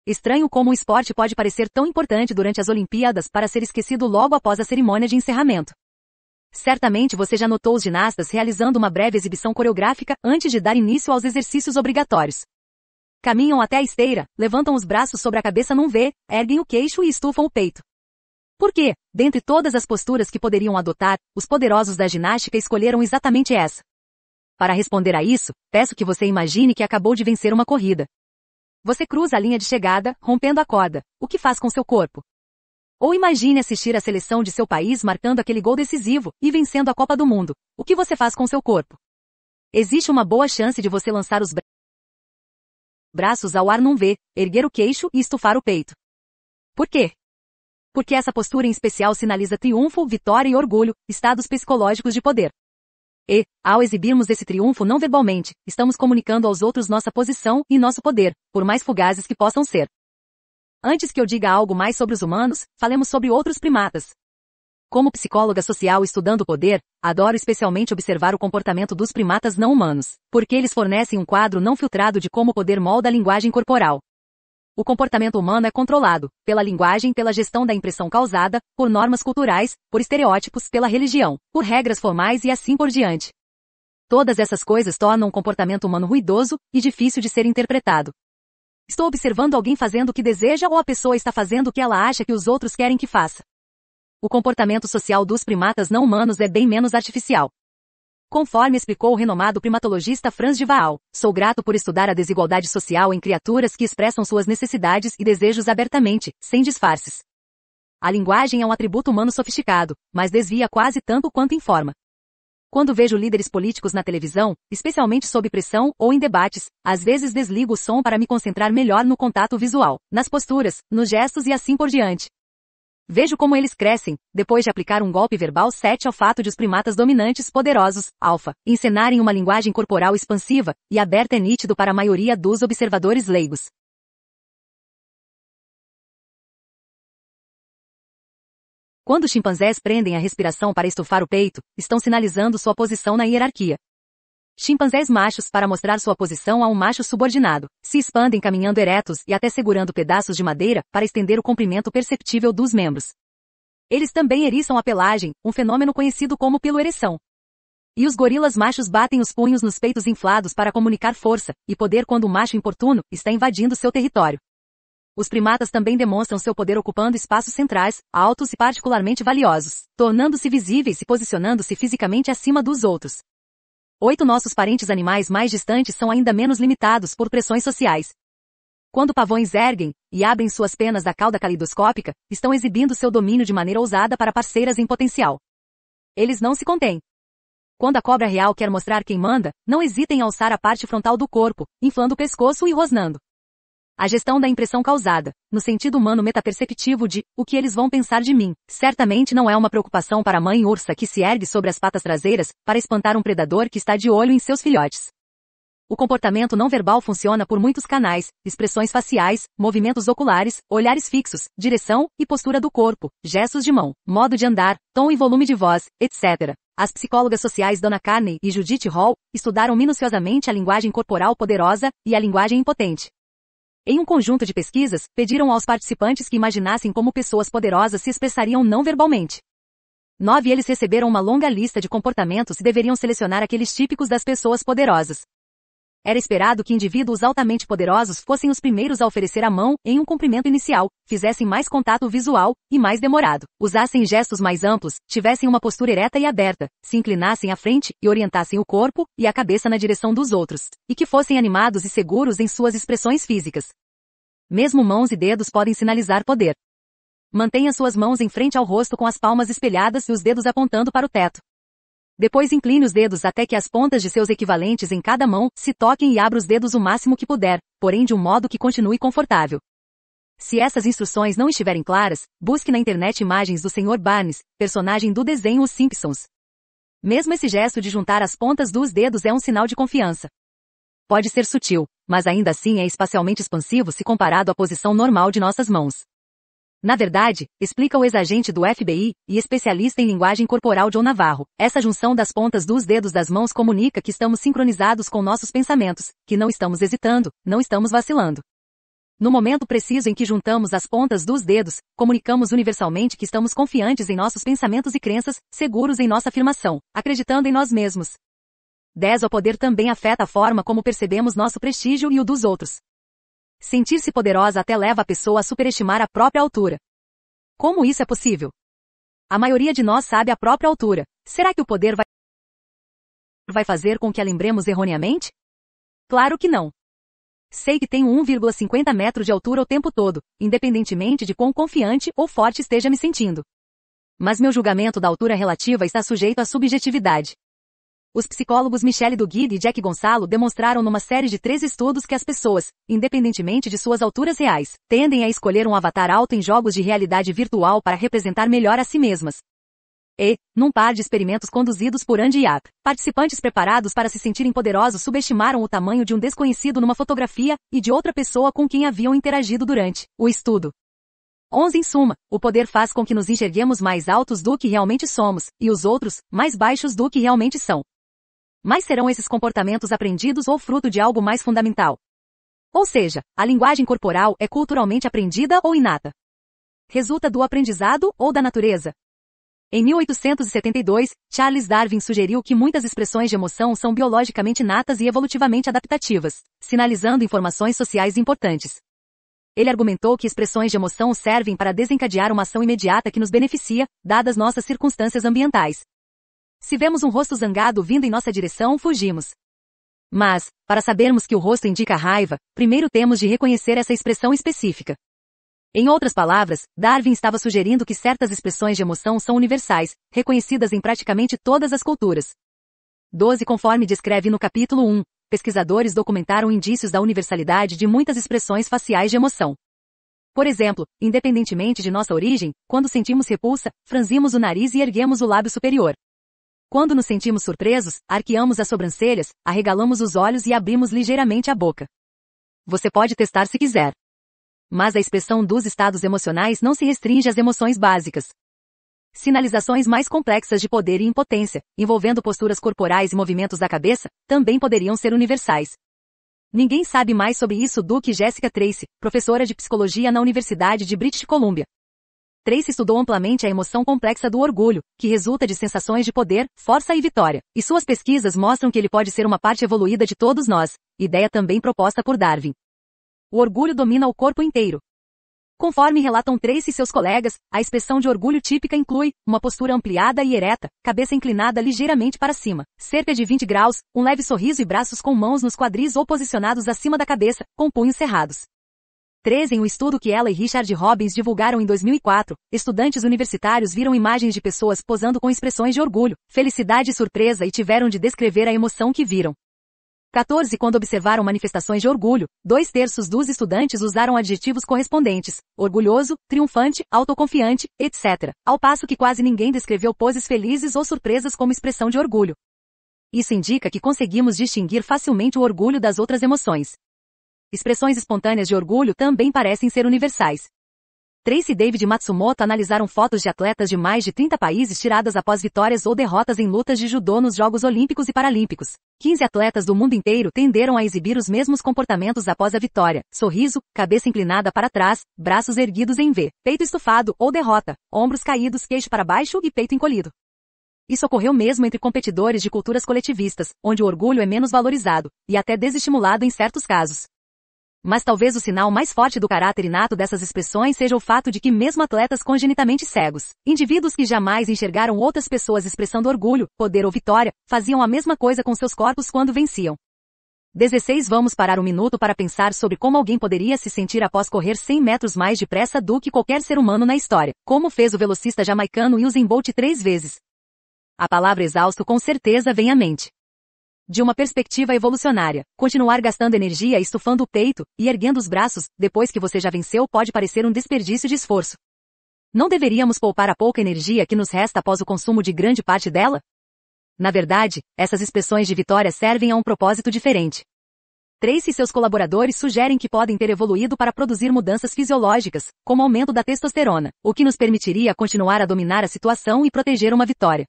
Estranho como o esporte pode parecer tão importante durante as Olimpíadas para ser esquecido logo após a cerimônia de encerramento. Certamente você já notou os ginastas realizando uma breve exibição coreográfica antes de dar início aos exercícios obrigatórios. Caminham até a esteira, levantam os braços sobre a cabeça num V, erguem o queixo e estufam o peito. Porque, dentre todas as posturas que poderiam adotar, os poderosos da ginástica escolheram exatamente essa. Para responder a isso, peço que você imagine que acabou de vencer uma corrida. Você cruza a linha de chegada, rompendo a corda. O que faz com seu corpo? Ou imagine assistir a seleção de seu país marcando aquele gol decisivo e vencendo a Copa do Mundo. O que você faz com seu corpo? Existe uma boa chance de você lançar os bra braços ao ar num V, erguer o queixo e estufar o peito. Por quê? porque essa postura em especial sinaliza triunfo, vitória e orgulho, estados psicológicos de poder. E, ao exibirmos esse triunfo não verbalmente, estamos comunicando aos outros nossa posição e nosso poder, por mais fugazes que possam ser. Antes que eu diga algo mais sobre os humanos, falemos sobre outros primatas. Como psicóloga social estudando o poder, adoro especialmente observar o comportamento dos primatas não humanos, porque eles fornecem um quadro não filtrado de como o poder molda a linguagem corporal, o comportamento humano é controlado, pela linguagem, pela gestão da impressão causada, por normas culturais, por estereótipos, pela religião, por regras formais e assim por diante. Todas essas coisas tornam o comportamento humano ruidoso e difícil de ser interpretado. Estou observando alguém fazendo o que deseja ou a pessoa está fazendo o que ela acha que os outros querem que faça. O comportamento social dos primatas não humanos é bem menos artificial, Conforme explicou o renomado primatologista Franz de Waal, sou grato por estudar a desigualdade social em criaturas que expressam suas necessidades e desejos abertamente, sem disfarces. A linguagem é um atributo humano sofisticado, mas desvia quase tanto quanto informa. Quando vejo líderes políticos na televisão, especialmente sob pressão ou em debates, às vezes desligo o som para me concentrar melhor no contato visual, nas posturas, nos gestos e assim por diante. Vejo como eles crescem, depois de aplicar um golpe verbal 7 ao fato de os primatas dominantes poderosos, alfa, encenarem uma linguagem corporal expansiva e aberta é nítido para a maioria dos observadores leigos. Quando os chimpanzés prendem a respiração para estufar o peito, estão sinalizando sua posição na hierarquia. Chimpanzés machos, para mostrar sua posição a um macho subordinado, se expandem caminhando eretos e até segurando pedaços de madeira para estender o comprimento perceptível dos membros. Eles também eriçam a pelagem, um fenômeno conhecido como piloereção. E os gorilas machos batem os punhos nos peitos inflados para comunicar força e poder quando o macho importuno está invadindo seu território. Os primatas também demonstram seu poder ocupando espaços centrais, altos e particularmente valiosos, tornando-se visíveis e posicionando-se fisicamente acima dos outros, Oito Nossos parentes animais mais distantes são ainda menos limitados por pressões sociais. Quando pavões erguem e abrem suas penas da cauda calidoscópica, estão exibindo seu domínio de maneira ousada para parceiras em potencial. Eles não se contêm. Quando a cobra real quer mostrar quem manda, não hesitem em alçar a parte frontal do corpo, inflando o pescoço e rosnando. A gestão da impressão causada, no sentido humano metaperceptivo de o que eles vão pensar de mim, certamente não é uma preocupação para a mãe ursa que se ergue sobre as patas traseiras para espantar um predador que está de olho em seus filhotes. O comportamento não verbal funciona por muitos canais, expressões faciais, movimentos oculares, olhares fixos, direção e postura do corpo, gestos de mão, modo de andar, tom e volume de voz, etc. As psicólogas sociais Donna Carney e Judith Hall estudaram minuciosamente a linguagem corporal poderosa e a linguagem impotente. Em um conjunto de pesquisas, pediram aos participantes que imaginassem como pessoas poderosas se expressariam não verbalmente. Nove eles receberam uma longa lista de comportamentos e deveriam selecionar aqueles típicos das pessoas poderosas. Era esperado que indivíduos altamente poderosos fossem os primeiros a oferecer a mão, em um cumprimento inicial, fizessem mais contato visual, e mais demorado, usassem gestos mais amplos, tivessem uma postura ereta e aberta, se inclinassem à frente, e orientassem o corpo, e a cabeça na direção dos outros, e que fossem animados e seguros em suas expressões físicas. Mesmo mãos e dedos podem sinalizar poder. Mantenha suas mãos em frente ao rosto com as palmas espelhadas e os dedos apontando para o teto. Depois incline os dedos até que as pontas de seus equivalentes em cada mão se toquem e abra os dedos o máximo que puder, porém de um modo que continue confortável. Se essas instruções não estiverem claras, busque na internet imagens do Sr. Barnes, personagem do desenho Os Simpsons. Mesmo esse gesto de juntar as pontas dos dedos é um sinal de confiança. Pode ser sutil, mas ainda assim é espacialmente expansivo se comparado à posição normal de nossas mãos. Na verdade, explica o ex-agente do FBI e especialista em linguagem corporal John Navarro, essa junção das pontas dos dedos das mãos comunica que estamos sincronizados com nossos pensamentos, que não estamos hesitando, não estamos vacilando. No momento preciso em que juntamos as pontas dos dedos, comunicamos universalmente que estamos confiantes em nossos pensamentos e crenças, seguros em nossa afirmação, acreditando em nós mesmos. 10. O poder também afeta a forma como percebemos nosso prestígio e o dos outros. Sentir-se poderosa até leva a pessoa a superestimar a própria altura. Como isso é possível? A maioria de nós sabe a própria altura. Será que o poder vai vai fazer com que a lembremos erroneamente? Claro que não. Sei que tenho 1,50 metros de altura o tempo todo, independentemente de quão confiante ou forte esteja me sentindo. Mas meu julgamento da altura relativa está sujeito à subjetividade. Os psicólogos Michele Duguid e Jack Gonçalo demonstraram numa série de três estudos que as pessoas, independentemente de suas alturas reais, tendem a escolher um avatar alto em jogos de realidade virtual para representar melhor a si mesmas. E, num par de experimentos conduzidos por Andy Yap, participantes preparados para se sentirem poderosos subestimaram o tamanho de um desconhecido numa fotografia e de outra pessoa com quem haviam interagido durante o estudo. 11 Em suma, o poder faz com que nos enxerguemos mais altos do que realmente somos, e os outros, mais baixos do que realmente são mas serão esses comportamentos aprendidos ou fruto de algo mais fundamental. Ou seja, a linguagem corporal é culturalmente aprendida ou inata. Resulta do aprendizado ou da natureza. Em 1872, Charles Darwin sugeriu que muitas expressões de emoção são biologicamente natas e evolutivamente adaptativas, sinalizando informações sociais importantes. Ele argumentou que expressões de emoção servem para desencadear uma ação imediata que nos beneficia, dadas nossas circunstâncias ambientais, se vemos um rosto zangado vindo em nossa direção, fugimos. Mas, para sabermos que o rosto indica raiva, primeiro temos de reconhecer essa expressão específica. Em outras palavras, Darwin estava sugerindo que certas expressões de emoção são universais, reconhecidas em praticamente todas as culturas. 12 Conforme descreve no capítulo 1, pesquisadores documentaram indícios da universalidade de muitas expressões faciais de emoção. Por exemplo, independentemente de nossa origem, quando sentimos repulsa, franzimos o nariz e erguemos o lábio superior. Quando nos sentimos surpresos, arqueamos as sobrancelhas, arregalamos os olhos e abrimos ligeiramente a boca. Você pode testar se quiser. Mas a expressão dos estados emocionais não se restringe às emoções básicas. Sinalizações mais complexas de poder e impotência, envolvendo posturas corporais e movimentos da cabeça, também poderiam ser universais. Ninguém sabe mais sobre isso do que Jessica Tracy, professora de psicologia na Universidade de British Columbia, Trace estudou amplamente a emoção complexa do orgulho, que resulta de sensações de poder, força e vitória, e suas pesquisas mostram que ele pode ser uma parte evoluída de todos nós, ideia também proposta por Darwin. O orgulho domina o corpo inteiro. Conforme relatam Trace e seus colegas, a expressão de orgulho típica inclui uma postura ampliada e ereta, cabeça inclinada ligeiramente para cima, cerca de 20 graus, um leve sorriso e braços com mãos nos quadris ou posicionados acima da cabeça, com punhos cerrados. 3. Em um estudo que ela e Richard Robbins divulgaram em 2004, estudantes universitários viram imagens de pessoas posando com expressões de orgulho, felicidade e surpresa e tiveram de descrever a emoção que viram. 14. Quando observaram manifestações de orgulho, dois terços dos estudantes usaram adjetivos correspondentes, orgulhoso, triunfante, autoconfiante, etc., ao passo que quase ninguém descreveu poses felizes ou surpresas como expressão de orgulho. Isso indica que conseguimos distinguir facilmente o orgulho das outras emoções. Expressões espontâneas de orgulho também parecem ser universais. Tracy e David Matsumoto analisaram fotos de atletas de mais de 30 países tiradas após vitórias ou derrotas em lutas de judô nos Jogos Olímpicos e Paralímpicos. 15 atletas do mundo inteiro tenderam a exibir os mesmos comportamentos após a vitória: sorriso, cabeça inclinada para trás, braços erguidos em V, peito estufado ou derrota, ombros caídos, queixo para baixo e peito encolhido. Isso ocorreu mesmo entre competidores de culturas coletivistas, onde o orgulho é menos valorizado e até desestimulado em certos casos. Mas talvez o sinal mais forte do caráter inato dessas expressões seja o fato de que mesmo atletas congenitamente cegos, indivíduos que jamais enxergaram outras pessoas expressando orgulho, poder ou vitória, faziam a mesma coisa com seus corpos quando venciam. 16 Vamos parar um minuto para pensar sobre como alguém poderia se sentir após correr 100 metros mais depressa do que qualquer ser humano na história, como fez o velocista jamaicano Usain Bolt três vezes. A palavra exausto com certeza vem à mente. De uma perspectiva evolucionária, continuar gastando energia estufando o peito e erguendo os braços, depois que você já venceu, pode parecer um desperdício de esforço. Não deveríamos poupar a pouca energia que nos resta após o consumo de grande parte dela? Na verdade, essas expressões de vitória servem a um propósito diferente. Trace e seus colaboradores sugerem que podem ter evoluído para produzir mudanças fisiológicas, como aumento da testosterona, o que nos permitiria continuar a dominar a situação e proteger uma vitória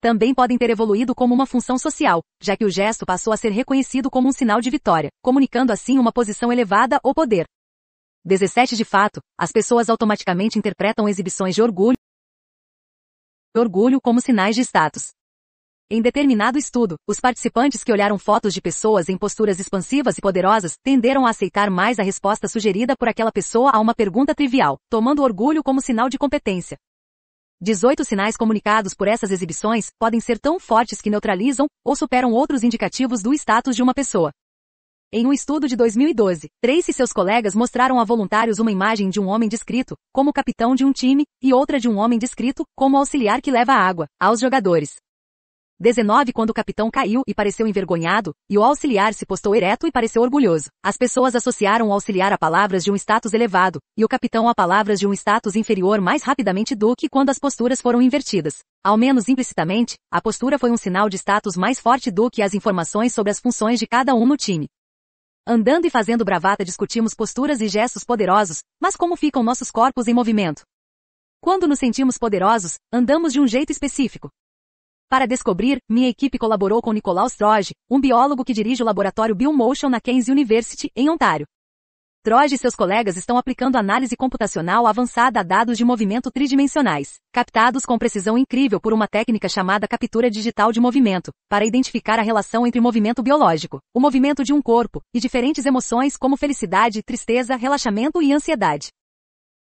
também podem ter evoluído como uma função social, já que o gesto passou a ser reconhecido como um sinal de vitória, comunicando assim uma posição elevada ou poder. 17 De fato, as pessoas automaticamente interpretam exibições de orgulho orgulho como sinais de status. Em determinado estudo, os participantes que olharam fotos de pessoas em posturas expansivas e poderosas tenderam a aceitar mais a resposta sugerida por aquela pessoa a uma pergunta trivial, tomando orgulho como sinal de competência. 18 sinais comunicados por essas exibições podem ser tão fortes que neutralizam ou superam outros indicativos do status de uma pessoa. Em um estudo de 2012, três e seus colegas mostraram a voluntários uma imagem de um homem descrito como capitão de um time e outra de um homem descrito como auxiliar que leva água aos jogadores. 19 Quando o capitão caiu e pareceu envergonhado, e o auxiliar se postou ereto e pareceu orgulhoso. As pessoas associaram o auxiliar a palavras de um status elevado, e o capitão a palavras de um status inferior mais rapidamente do que quando as posturas foram invertidas. Ao menos implicitamente, a postura foi um sinal de status mais forte do que as informações sobre as funções de cada um no time. Andando e fazendo bravata discutimos posturas e gestos poderosos, mas como ficam nossos corpos em movimento? Quando nos sentimos poderosos, andamos de um jeito específico, para descobrir, minha equipe colaborou com Nicolau Stroge, um biólogo que dirige o laboratório BioMotion na Keynes University, em Ontário. Troge e seus colegas estão aplicando análise computacional avançada a dados de movimento tridimensionais, captados com precisão incrível por uma técnica chamada captura digital de movimento, para identificar a relação entre movimento biológico, o movimento de um corpo, e diferentes emoções como felicidade, tristeza, relaxamento e ansiedade.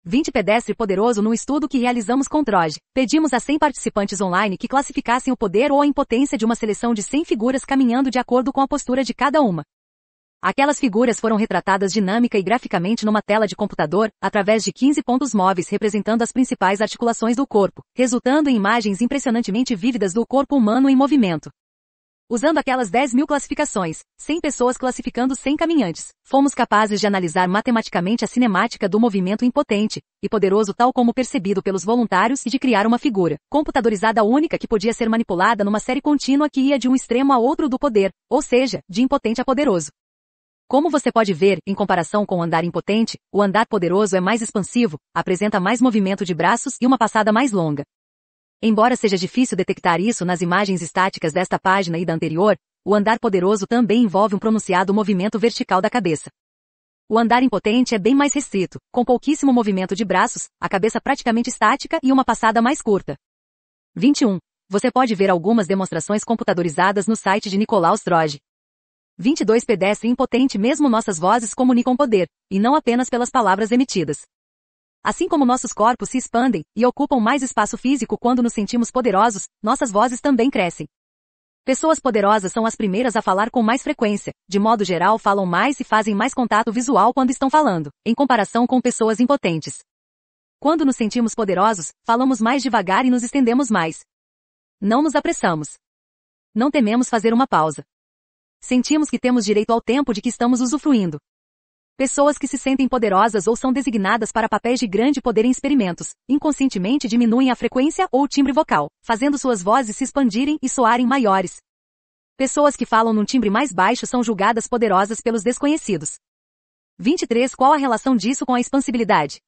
20 pedestre poderoso num estudo que realizamos com Troje. Pedimos a 100 participantes online que classificassem o poder ou a impotência de uma seleção de 100 figuras caminhando de acordo com a postura de cada uma. Aquelas figuras foram retratadas dinâmica e graficamente numa tela de computador, através de 15 pontos móveis representando as principais articulações do corpo, resultando em imagens impressionantemente vívidas do corpo humano em movimento. Usando aquelas 10 mil classificações, 100 pessoas classificando 100 caminhantes, fomos capazes de analisar matematicamente a cinemática do movimento impotente e poderoso tal como percebido pelos voluntários e de criar uma figura computadorizada única que podia ser manipulada numa série contínua que ia de um extremo a outro do poder, ou seja, de impotente a poderoso. Como você pode ver, em comparação com o andar impotente, o andar poderoso é mais expansivo, apresenta mais movimento de braços e uma passada mais longa, Embora seja difícil detectar isso nas imagens estáticas desta página e da anterior, o andar poderoso também envolve um pronunciado movimento vertical da cabeça. O andar impotente é bem mais restrito, com pouquíssimo movimento de braços, a cabeça praticamente estática e uma passada mais curta. 21. Você pode ver algumas demonstrações computadorizadas no site de Nicolaus Troge. 22 Pedestre impotente mesmo nossas vozes comunicam poder, e não apenas pelas palavras emitidas. Assim como nossos corpos se expandem e ocupam mais espaço físico quando nos sentimos poderosos, nossas vozes também crescem. Pessoas poderosas são as primeiras a falar com mais frequência, de modo geral falam mais e fazem mais contato visual quando estão falando, em comparação com pessoas impotentes. Quando nos sentimos poderosos, falamos mais devagar e nos estendemos mais. Não nos apressamos. Não tememos fazer uma pausa. Sentimos que temos direito ao tempo de que estamos usufruindo. Pessoas que se sentem poderosas ou são designadas para papéis de grande poder em experimentos, inconscientemente diminuem a frequência ou timbre vocal, fazendo suas vozes se expandirem e soarem maiores. Pessoas que falam num timbre mais baixo são julgadas poderosas pelos desconhecidos. 23. Qual a relação disso com a expansibilidade?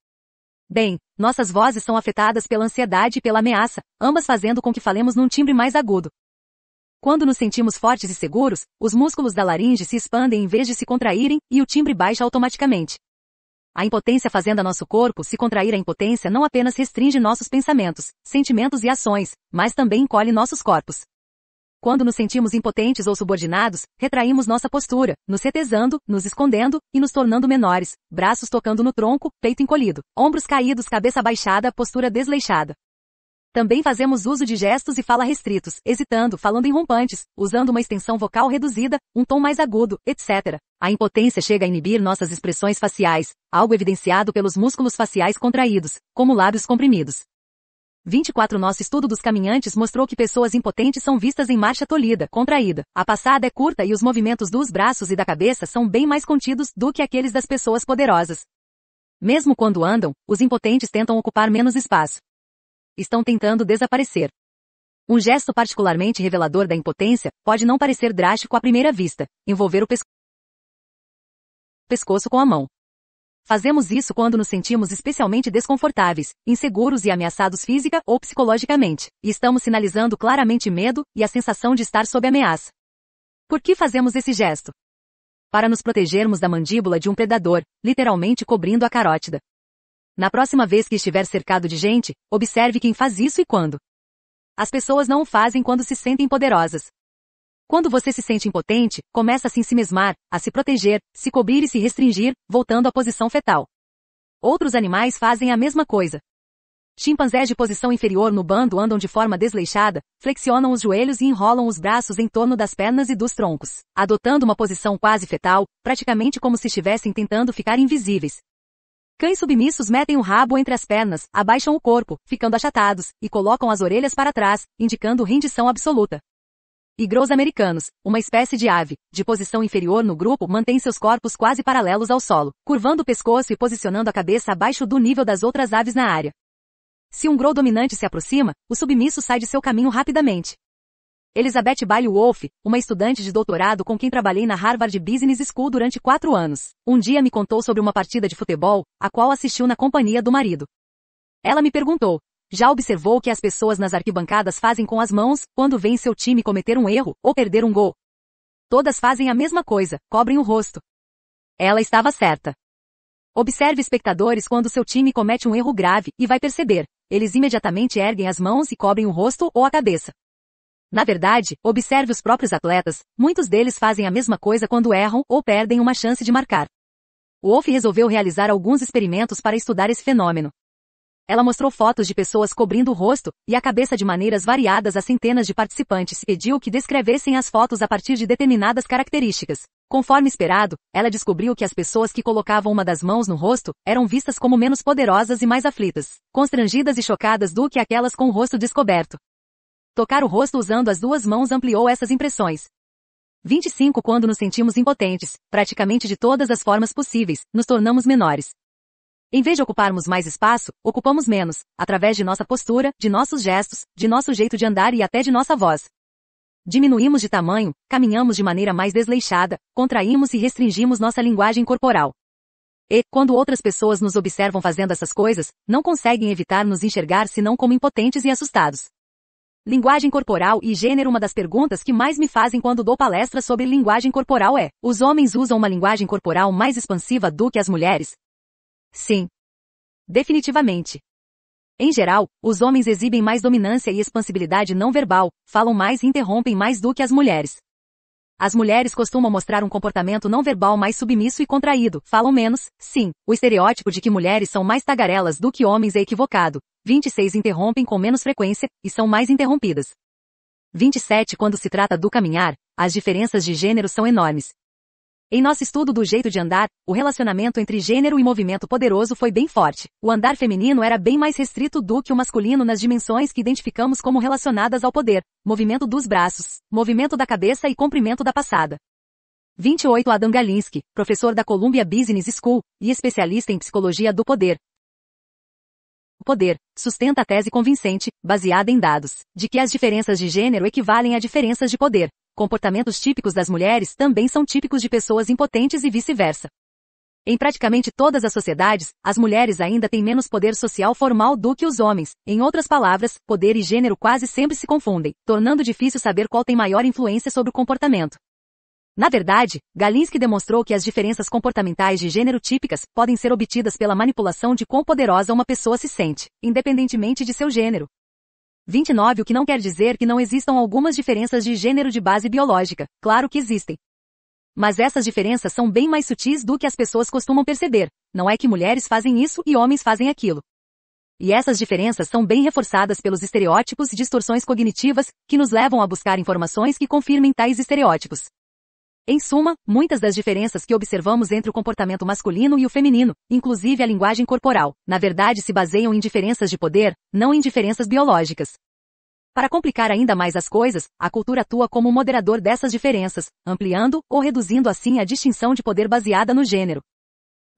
Bem, nossas vozes são afetadas pela ansiedade e pela ameaça, ambas fazendo com que falemos num timbre mais agudo. Quando nos sentimos fortes e seguros, os músculos da laringe se expandem em vez de se contraírem e o timbre baixa automaticamente. A impotência fazendo a nosso corpo se contrair a impotência não apenas restringe nossos pensamentos, sentimentos e ações, mas também encolhe nossos corpos. Quando nos sentimos impotentes ou subordinados, retraímos nossa postura, nos retesando, nos escondendo e nos tornando menores, braços tocando no tronco, peito encolhido, ombros caídos, cabeça baixada, postura desleixada. Também fazemos uso de gestos e fala restritos, hesitando, falando em rompantes, usando uma extensão vocal reduzida, um tom mais agudo, etc. A impotência chega a inibir nossas expressões faciais, algo evidenciado pelos músculos faciais contraídos, como lábios comprimidos. 24 Nosso estudo dos caminhantes mostrou que pessoas impotentes são vistas em marcha tolhida, contraída. A passada é curta e os movimentos dos braços e da cabeça são bem mais contidos do que aqueles das pessoas poderosas. Mesmo quando andam, os impotentes tentam ocupar menos espaço estão tentando desaparecer. Um gesto particularmente revelador da impotência pode não parecer drástico à primeira vista, envolver o pesco pescoço com a mão. Fazemos isso quando nos sentimos especialmente desconfortáveis, inseguros e ameaçados física ou psicologicamente, e estamos sinalizando claramente medo e a sensação de estar sob ameaça. Por que fazemos esse gesto? Para nos protegermos da mandíbula de um predador, literalmente cobrindo a carótida. Na próxima vez que estiver cercado de gente, observe quem faz isso e quando. As pessoas não o fazem quando se sentem poderosas. Quando você se sente impotente, começa a se ensimesmar, a se proteger, se cobrir e se restringir, voltando à posição fetal. Outros animais fazem a mesma coisa. Chimpanzés de posição inferior no bando andam de forma desleixada, flexionam os joelhos e enrolam os braços em torno das pernas e dos troncos, adotando uma posição quase fetal, praticamente como se estivessem tentando ficar invisíveis, Cães submissos metem o rabo entre as pernas, abaixam o corpo, ficando achatados, e colocam as orelhas para trás, indicando rendição absoluta. Igros americanos, uma espécie de ave, de posição inferior no grupo mantém seus corpos quase paralelos ao solo, curvando o pescoço e posicionando a cabeça abaixo do nível das outras aves na área. Se um grow dominante se aproxima, o submisso sai de seu caminho rapidamente. Elizabeth Bailey Wolf, uma estudante de doutorado com quem trabalhei na Harvard Business School durante quatro anos, um dia me contou sobre uma partida de futebol, a qual assistiu na companhia do marido. Ela me perguntou, já observou que as pessoas nas arquibancadas fazem com as mãos quando vêem seu time cometer um erro ou perder um gol? Todas fazem a mesma coisa, cobrem o rosto. Ela estava certa. Observe espectadores quando seu time comete um erro grave e vai perceber. Eles imediatamente erguem as mãos e cobrem o rosto ou a cabeça. Na verdade, observe os próprios atletas, muitos deles fazem a mesma coisa quando erram ou perdem uma chance de marcar. Wolf resolveu realizar alguns experimentos para estudar esse fenômeno. Ela mostrou fotos de pessoas cobrindo o rosto e a cabeça de maneiras variadas a centenas de participantes e pediu que descrevessem as fotos a partir de determinadas características. Conforme esperado, ela descobriu que as pessoas que colocavam uma das mãos no rosto eram vistas como menos poderosas e mais aflitas, constrangidas e chocadas do que aquelas com o rosto descoberto. Tocar o rosto usando as duas mãos ampliou essas impressões. 25 Quando nos sentimos impotentes, praticamente de todas as formas possíveis, nos tornamos menores. Em vez de ocuparmos mais espaço, ocupamos menos, através de nossa postura, de nossos gestos, de nosso jeito de andar e até de nossa voz. Diminuímos de tamanho, caminhamos de maneira mais desleixada, contraímos e restringimos nossa linguagem corporal. E, quando outras pessoas nos observam fazendo essas coisas, não conseguem evitar nos enxergar senão como impotentes e assustados. Linguagem corporal e gênero Uma das perguntas que mais me fazem quando dou palestras sobre linguagem corporal é: os homens usam uma linguagem corporal mais expansiva do que as mulheres? Sim. Definitivamente. Em geral, os homens exibem mais dominância e expansibilidade não verbal, falam mais e interrompem mais do que as mulheres. As mulheres costumam mostrar um comportamento não verbal mais submisso e contraído, falam menos, sim. O estereótipo de que mulheres são mais tagarelas do que homens é equivocado. 26 interrompem com menos frequência, e são mais interrompidas. 27 Quando se trata do caminhar, as diferenças de gênero são enormes, em nosso estudo do jeito de andar, o relacionamento entre gênero e movimento poderoso foi bem forte. O andar feminino era bem mais restrito do que o masculino nas dimensões que identificamos como relacionadas ao poder: movimento dos braços, movimento da cabeça e comprimento da passada. 28 Adam Galinsky, professor da Columbia Business School e especialista em psicologia do poder, o poder, sustenta a tese convincente, baseada em dados, de que as diferenças de gênero equivalem a diferenças de poder. Comportamentos típicos das mulheres também são típicos de pessoas impotentes e vice-versa. Em praticamente todas as sociedades, as mulheres ainda têm menos poder social formal do que os homens. Em outras palavras, poder e gênero quase sempre se confundem, tornando difícil saber qual tem maior influência sobre o comportamento. Na verdade, Galinsky demonstrou que as diferenças comportamentais de gênero típicas podem ser obtidas pela manipulação de quão poderosa uma pessoa se sente, independentemente de seu gênero. 29 O que não quer dizer que não existam algumas diferenças de gênero de base biológica, claro que existem. Mas essas diferenças são bem mais sutis do que as pessoas costumam perceber, não é que mulheres fazem isso e homens fazem aquilo. E essas diferenças são bem reforçadas pelos estereótipos e distorções cognitivas, que nos levam a buscar informações que confirmem tais estereótipos. Em suma, muitas das diferenças que observamos entre o comportamento masculino e o feminino, inclusive a linguagem corporal, na verdade se baseiam em diferenças de poder, não em diferenças biológicas. Para complicar ainda mais as coisas, a cultura atua como moderador dessas diferenças, ampliando ou reduzindo assim a distinção de poder baseada no gênero.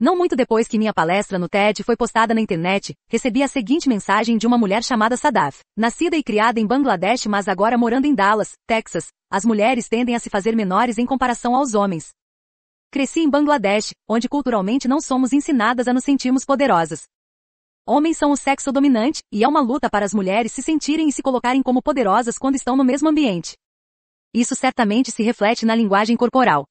Não muito depois que minha palestra no TED foi postada na internet, recebi a seguinte mensagem de uma mulher chamada Sadaf. Nascida e criada em Bangladesh mas agora morando em Dallas, Texas, as mulheres tendem a se fazer menores em comparação aos homens. Cresci em Bangladesh, onde culturalmente não somos ensinadas a nos sentirmos poderosas. Homens são o sexo dominante, e é uma luta para as mulheres se sentirem e se colocarem como poderosas quando estão no mesmo ambiente. Isso certamente se reflete na linguagem corporal.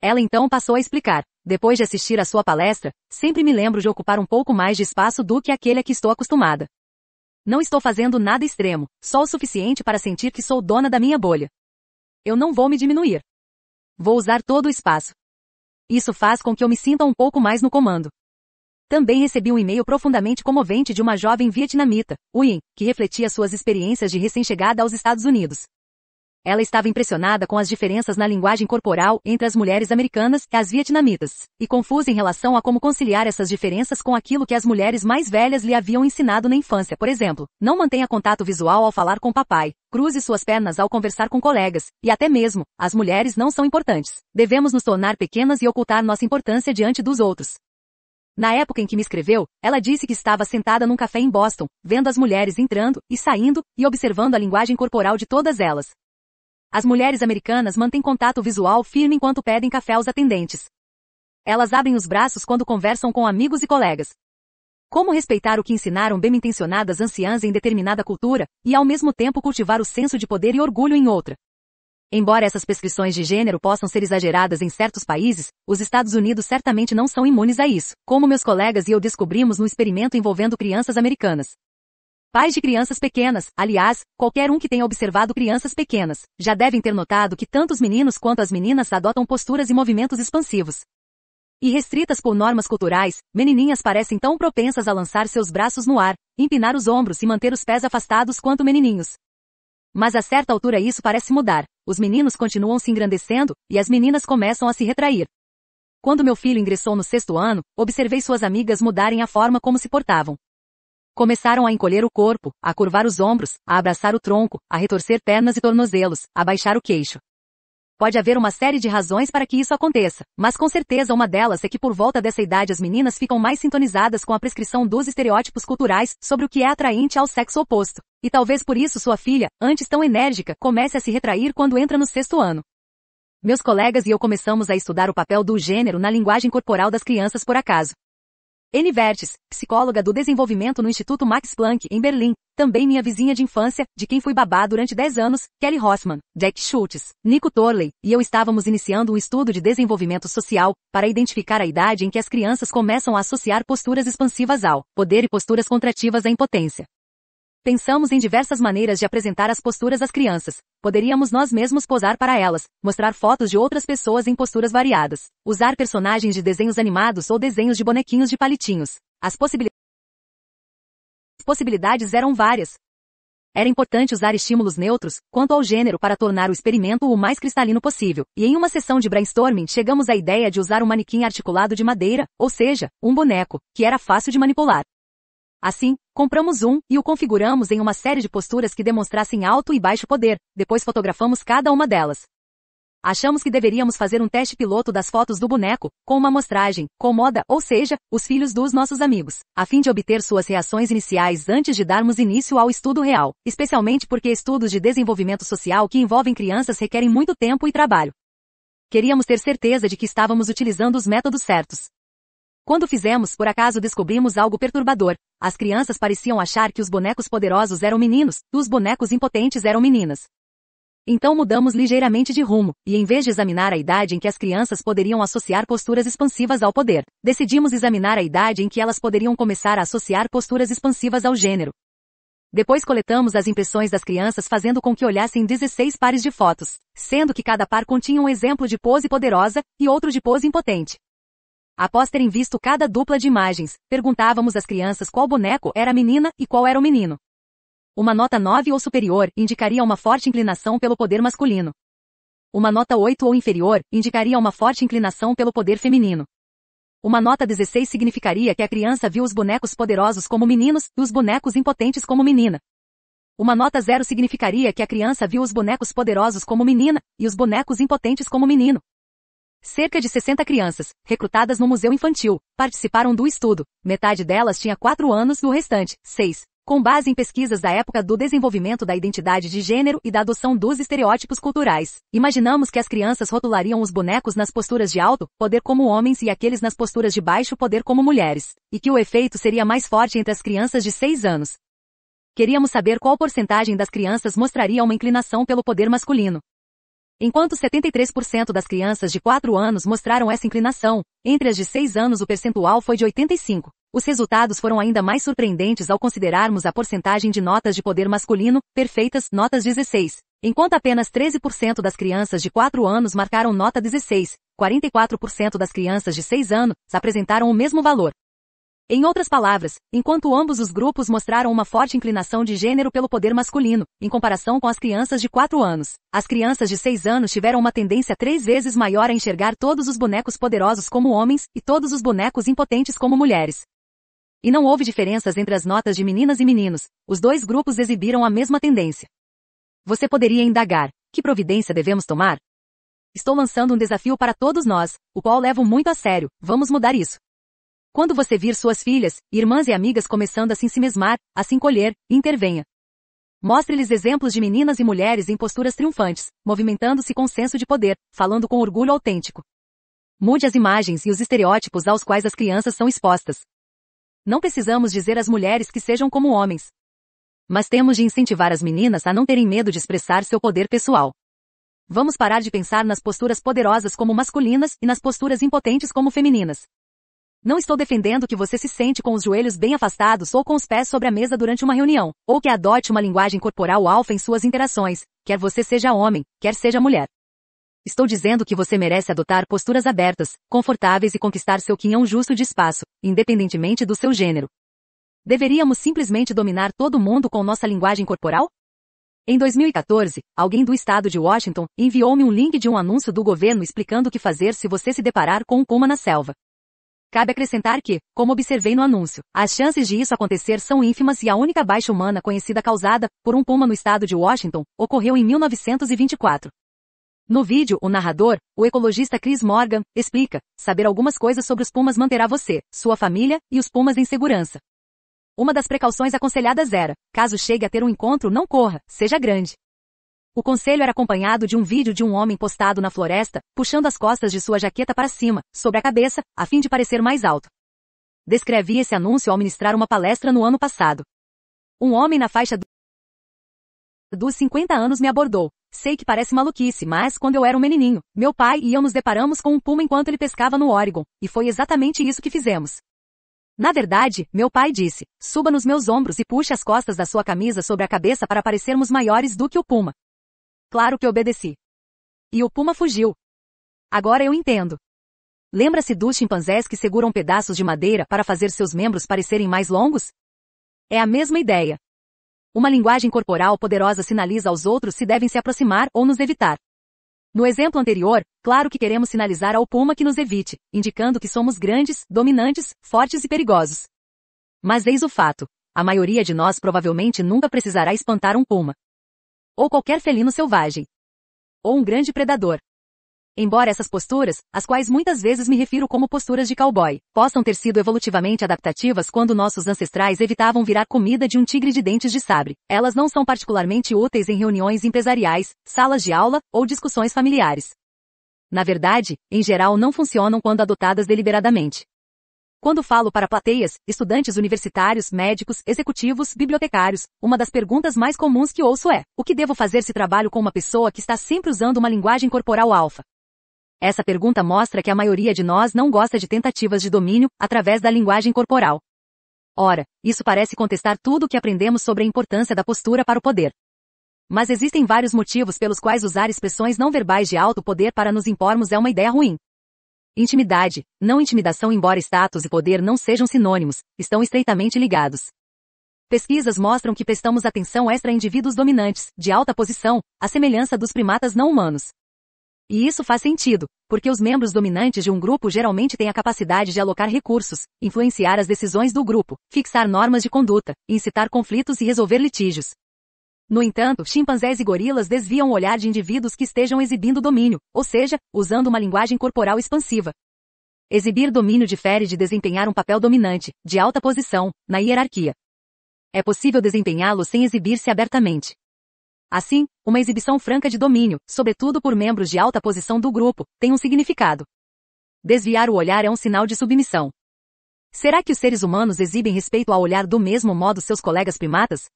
Ela então passou a explicar. Depois de assistir à sua palestra, sempre me lembro de ocupar um pouco mais de espaço do que aquele a que estou acostumada. Não estou fazendo nada extremo, só o suficiente para sentir que sou dona da minha bolha. Eu não vou me diminuir. Vou usar todo o espaço. Isso faz com que eu me sinta um pouco mais no comando. Também recebi um e-mail profundamente comovente de uma jovem vietnamita, Uyen, que refletia suas experiências de recém-chegada aos Estados Unidos. Ela estava impressionada com as diferenças na linguagem corporal entre as mulheres americanas e as vietnamitas, e confusa em relação a como conciliar essas diferenças com aquilo que as mulheres mais velhas lhe haviam ensinado na infância, por exemplo, não mantenha contato visual ao falar com papai, cruze suas pernas ao conversar com colegas, e até mesmo, as mulheres não são importantes. Devemos nos tornar pequenas e ocultar nossa importância diante dos outros. Na época em que me escreveu, ela disse que estava sentada num café em Boston, vendo as mulheres entrando e saindo e observando a linguagem corporal de todas elas, as mulheres americanas mantêm contato visual firme enquanto pedem café aos atendentes. Elas abrem os braços quando conversam com amigos e colegas. Como respeitar o que ensinaram bem-intencionadas anciãs em determinada cultura, e ao mesmo tempo cultivar o senso de poder e orgulho em outra. Embora essas prescrições de gênero possam ser exageradas em certos países, os Estados Unidos certamente não são imunes a isso, como meus colegas e eu descobrimos no experimento envolvendo crianças americanas. Pais de crianças pequenas, aliás, qualquer um que tenha observado crianças pequenas, já devem ter notado que tanto os meninos quanto as meninas adotam posturas e movimentos expansivos. E restritas por normas culturais, menininhas parecem tão propensas a lançar seus braços no ar, empinar os ombros e manter os pés afastados quanto menininhos. Mas a certa altura isso parece mudar. Os meninos continuam se engrandecendo, e as meninas começam a se retrair. Quando meu filho ingressou no sexto ano, observei suas amigas mudarem a forma como se portavam. Começaram a encolher o corpo, a curvar os ombros, a abraçar o tronco, a retorcer pernas e tornozelos, a baixar o queixo. Pode haver uma série de razões para que isso aconteça, mas com certeza uma delas é que por volta dessa idade as meninas ficam mais sintonizadas com a prescrição dos estereótipos culturais sobre o que é atraente ao sexo oposto. E talvez por isso sua filha, antes tão enérgica, comece a se retrair quando entra no sexto ano. Meus colegas e eu começamos a estudar o papel do gênero na linguagem corporal das crianças por acaso. Eni Vertes, psicóloga do desenvolvimento no Instituto Max Planck, em Berlim, também minha vizinha de infância, de quem fui babá durante 10 anos, Kelly Hoffman, Jack Schultz, Nico Torley e eu estávamos iniciando um estudo de desenvolvimento social para identificar a idade em que as crianças começam a associar posturas expansivas ao poder e posturas contrativas à impotência. Pensamos em diversas maneiras de apresentar as posturas às crianças. Poderíamos nós mesmos posar para elas, mostrar fotos de outras pessoas em posturas variadas, usar personagens de desenhos animados ou desenhos de bonequinhos de palitinhos. As possibilidades possibilidades eram várias. Era importante usar estímulos neutros, quanto ao gênero, para tornar o experimento o mais cristalino possível, e em uma sessão de brainstorming chegamos à ideia de usar um manequim articulado de madeira, ou seja, um boneco, que era fácil de manipular. Assim, compramos um e o configuramos em uma série de posturas que demonstrassem alto e baixo poder, depois fotografamos cada uma delas. Achamos que deveríamos fazer um teste piloto das fotos do boneco, com uma amostragem, com moda, ou seja, os filhos dos nossos amigos, a fim de obter suas reações iniciais antes de darmos início ao estudo real, especialmente porque estudos de desenvolvimento social que envolvem crianças requerem muito tempo e trabalho. Queríamos ter certeza de que estávamos utilizando os métodos certos. Quando fizemos, por acaso descobrimos algo perturbador. As crianças pareciam achar que os bonecos poderosos eram meninos, e os bonecos impotentes eram meninas. Então mudamos ligeiramente de rumo, e em vez de examinar a idade em que as crianças poderiam associar posturas expansivas ao poder, decidimos examinar a idade em que elas poderiam começar a associar posturas expansivas ao gênero. Depois coletamos as impressões das crianças fazendo com que olhassem 16 pares de fotos, sendo que cada par continha um exemplo de pose poderosa e outro de pose impotente. Após terem visto cada dupla de imagens, perguntávamos às crianças qual boneco era a menina e qual era o menino. Uma nota 9 ou superior indicaria uma forte inclinação pelo poder masculino. Uma nota 8 ou inferior indicaria uma forte inclinação pelo poder feminino. Uma nota 16 significaria que a criança viu os bonecos poderosos como meninos e os bonecos impotentes como menina. Uma nota 0 significaria que a criança viu os bonecos poderosos como menina e os bonecos impotentes como menino. Cerca de 60 crianças, recrutadas no Museu Infantil, participaram do estudo, metade delas tinha 4 anos e o restante, 6, com base em pesquisas da época do desenvolvimento da identidade de gênero e da adoção dos estereótipos culturais. Imaginamos que as crianças rotulariam os bonecos nas posturas de alto poder como homens e aqueles nas posturas de baixo poder como mulheres, e que o efeito seria mais forte entre as crianças de 6 anos. Queríamos saber qual porcentagem das crianças mostraria uma inclinação pelo poder masculino, Enquanto 73% das crianças de 4 anos mostraram essa inclinação, entre as de 6 anos o percentual foi de 85. Os resultados foram ainda mais surpreendentes ao considerarmos a porcentagem de notas de poder masculino, perfeitas, notas 16. Enquanto apenas 13% das crianças de 4 anos marcaram nota 16, 44% das crianças de 6 anos apresentaram o mesmo valor. Em outras palavras, enquanto ambos os grupos mostraram uma forte inclinação de gênero pelo poder masculino, em comparação com as crianças de 4 anos, as crianças de 6 anos tiveram uma tendência três vezes maior a enxergar todos os bonecos poderosos como homens e todos os bonecos impotentes como mulheres. E não houve diferenças entre as notas de meninas e meninos, os dois grupos exibiram a mesma tendência. Você poderia indagar: que providência devemos tomar? Estou lançando um desafio para todos nós, o qual levo muito a sério, vamos mudar isso. Quando você vir suas filhas, irmãs e amigas começando a se ensimesmar, a se encolher, intervenha. Mostre-lhes exemplos de meninas e mulheres em posturas triunfantes, movimentando-se com senso de poder, falando com orgulho autêntico. Mude as imagens e os estereótipos aos quais as crianças são expostas. Não precisamos dizer às mulheres que sejam como homens. Mas temos de incentivar as meninas a não terem medo de expressar seu poder pessoal. Vamos parar de pensar nas posturas poderosas como masculinas e nas posturas impotentes como femininas. Não estou defendendo que você se sente com os joelhos bem afastados ou com os pés sobre a mesa durante uma reunião, ou que adote uma linguagem corporal alfa em suas interações, quer você seja homem, quer seja mulher. Estou dizendo que você merece adotar posturas abertas, confortáveis e conquistar seu quinhão justo de espaço, independentemente do seu gênero. Deveríamos simplesmente dominar todo mundo com nossa linguagem corporal? Em 2014, alguém do estado de Washington enviou-me um link de um anúncio do governo explicando o que fazer se você se deparar com um coma na selva. Cabe acrescentar que, como observei no anúncio, as chances de isso acontecer são ínfimas e a única baixa humana conhecida causada por um puma no estado de Washington ocorreu em 1924. No vídeo, o narrador, o ecologista Chris Morgan, explica: saber algumas coisas sobre os pumas manterá você, sua família e os pumas em segurança. Uma das precauções aconselhadas era: caso chegue a ter um encontro, não corra, seja grande. O conselho era acompanhado de um vídeo de um homem postado na floresta, puxando as costas de sua jaqueta para cima, sobre a cabeça, a fim de parecer mais alto. Descrevi esse anúncio ao ministrar uma palestra no ano passado. Um homem na faixa dos 50 anos me abordou. Sei que parece maluquice, mas quando eu era um menininho, meu pai e eu nos deparamos com um puma enquanto ele pescava no Oregon, e foi exatamente isso que fizemos. Na verdade, meu pai disse: suba nos meus ombros e puxe as costas da sua camisa sobre a cabeça para parecermos maiores do que o puma. Claro que obedeci. E o puma fugiu. Agora eu entendo. Lembra-se dos chimpanzés que seguram pedaços de madeira para fazer seus membros parecerem mais longos? É a mesma ideia. Uma linguagem corporal poderosa sinaliza aos outros se devem se aproximar ou nos evitar. No exemplo anterior, claro que queremos sinalizar ao puma que nos evite, indicando que somos grandes, dominantes, fortes e perigosos. Mas eis o fato: a maioria de nós provavelmente nunca precisará espantar um puma, ou qualquer felino selvagem. Ou um grande predador. Embora essas posturas, às quais muitas vezes me refiro como posturas de cowboy, possam ter sido evolutivamente adaptativas quando nossos ancestrais evitavam virar comida de um tigre de dentes de sabre, elas não são particularmente úteis em reuniões empresariais, salas de aula ou discussões familiares. Na verdade, em geral não funcionam quando adotadas deliberadamente. Quando falo para plateias, estudantes universitários, médicos, executivos, bibliotecários, uma das perguntas mais comuns que ouço é: o que devo fazer se trabalho com uma pessoa que está sempre usando uma linguagem corporal alfa? Essa pergunta mostra que a maioria de nós não gosta de tentativas de domínio através da linguagem corporal. Ora, isso parece contestar tudo o que aprendemos sobre a importância da postura para o poder. Mas existem vários motivos pelos quais usar expressões não verbais de alto poder para nos impormos é uma ideia ruim. Intimidade, não intimidação embora status e poder não sejam sinônimos, estão estreitamente ligados. Pesquisas mostram que prestamos atenção extra a indivíduos dominantes, de alta posição, à semelhança dos primatas não humanos. E isso faz sentido, porque os membros dominantes de um grupo geralmente têm a capacidade de alocar recursos, influenciar as decisões do grupo, fixar normas de conduta, incitar conflitos e resolver litígios. No entanto, chimpanzés e gorilas desviam o olhar de indivíduos que estejam exibindo domínio, ou seja, usando uma linguagem corporal expansiva. Exibir domínio difere de desempenhar um papel dominante, de alta posição, na hierarquia. É possível desempenhá-lo sem exibir-se abertamente. Assim, uma exibição franca de domínio, sobretudo por membros de alta posição do grupo, tem um significado. Desviar o olhar é um sinal de submissão. Será que os seres humanos exibem respeito ao olhar do mesmo modo seus colegas primatas?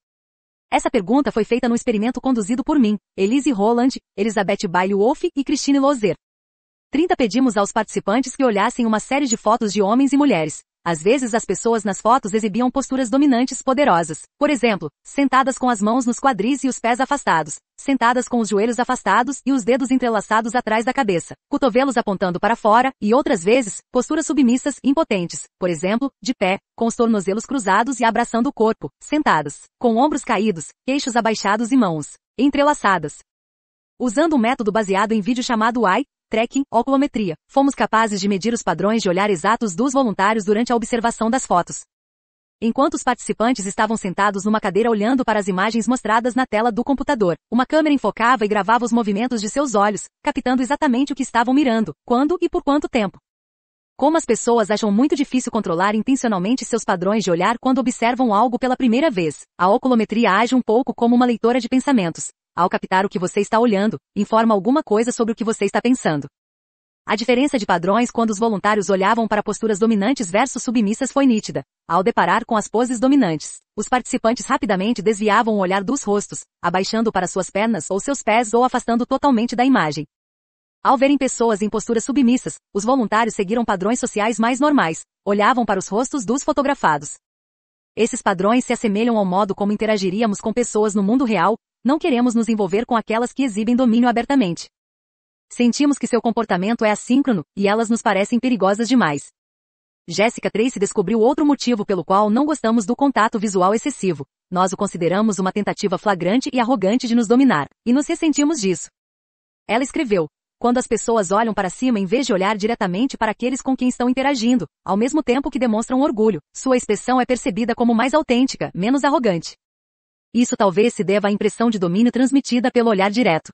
Essa pergunta foi feita no experimento conduzido por mim, Elise Roland, Elizabeth Bailey Wolff e Christine Lozer. 30 Pedimos aos participantes que olhassem uma série de fotos de homens e mulheres, às vezes as pessoas nas fotos exibiam posturas dominantes poderosas, por exemplo, sentadas com as mãos nos quadris e os pés afastados, sentadas com os joelhos afastados e os dedos entrelaçados atrás da cabeça, cotovelos apontando para fora, e outras vezes, posturas submissas impotentes, por exemplo, de pé, com os tornozelos cruzados e abraçando o corpo, sentadas, com ombros caídos, queixos abaixados e mãos entrelaçadas. Usando um método baseado em vídeo chamado I, tracking, oculometria. Fomos capazes de medir os padrões de olhar exatos dos voluntários durante a observação das fotos. Enquanto os participantes estavam sentados numa cadeira olhando para as imagens mostradas na tela do computador, uma câmera enfocava e gravava os movimentos de seus olhos, captando exatamente o que estavam mirando, quando e por quanto tempo. Como as pessoas acham muito difícil controlar intencionalmente seus padrões de olhar quando observam algo pela primeira vez, a oculometria age um pouco como uma leitora de pensamentos, ao captar o que você está olhando, informa alguma coisa sobre o que você está pensando. A diferença de padrões quando os voluntários olhavam para posturas dominantes versus submissas foi nítida. Ao deparar com as poses dominantes, os participantes rapidamente desviavam o olhar dos rostos, abaixando para suas pernas ou seus pés ou afastando totalmente da imagem. Ao verem pessoas em posturas submissas, os voluntários seguiram padrões sociais mais normais, olhavam para os rostos dos fotografados. Esses padrões se assemelham ao modo como interagiríamos com pessoas no mundo real, não queremos nos envolver com aquelas que exibem domínio abertamente. Sentimos que seu comportamento é assíncrono, e elas nos parecem perigosas demais. Jessica Tracy descobriu outro motivo pelo qual não gostamos do contato visual excessivo. Nós o consideramos uma tentativa flagrante e arrogante de nos dominar, e nos ressentimos disso. Ela escreveu: Quando as pessoas olham para cima em vez de olhar diretamente para aqueles com quem estão interagindo, ao mesmo tempo que demonstram orgulho, sua expressão é percebida como mais autêntica, menos arrogante. Isso talvez se deva à impressão de domínio transmitida pelo olhar direto.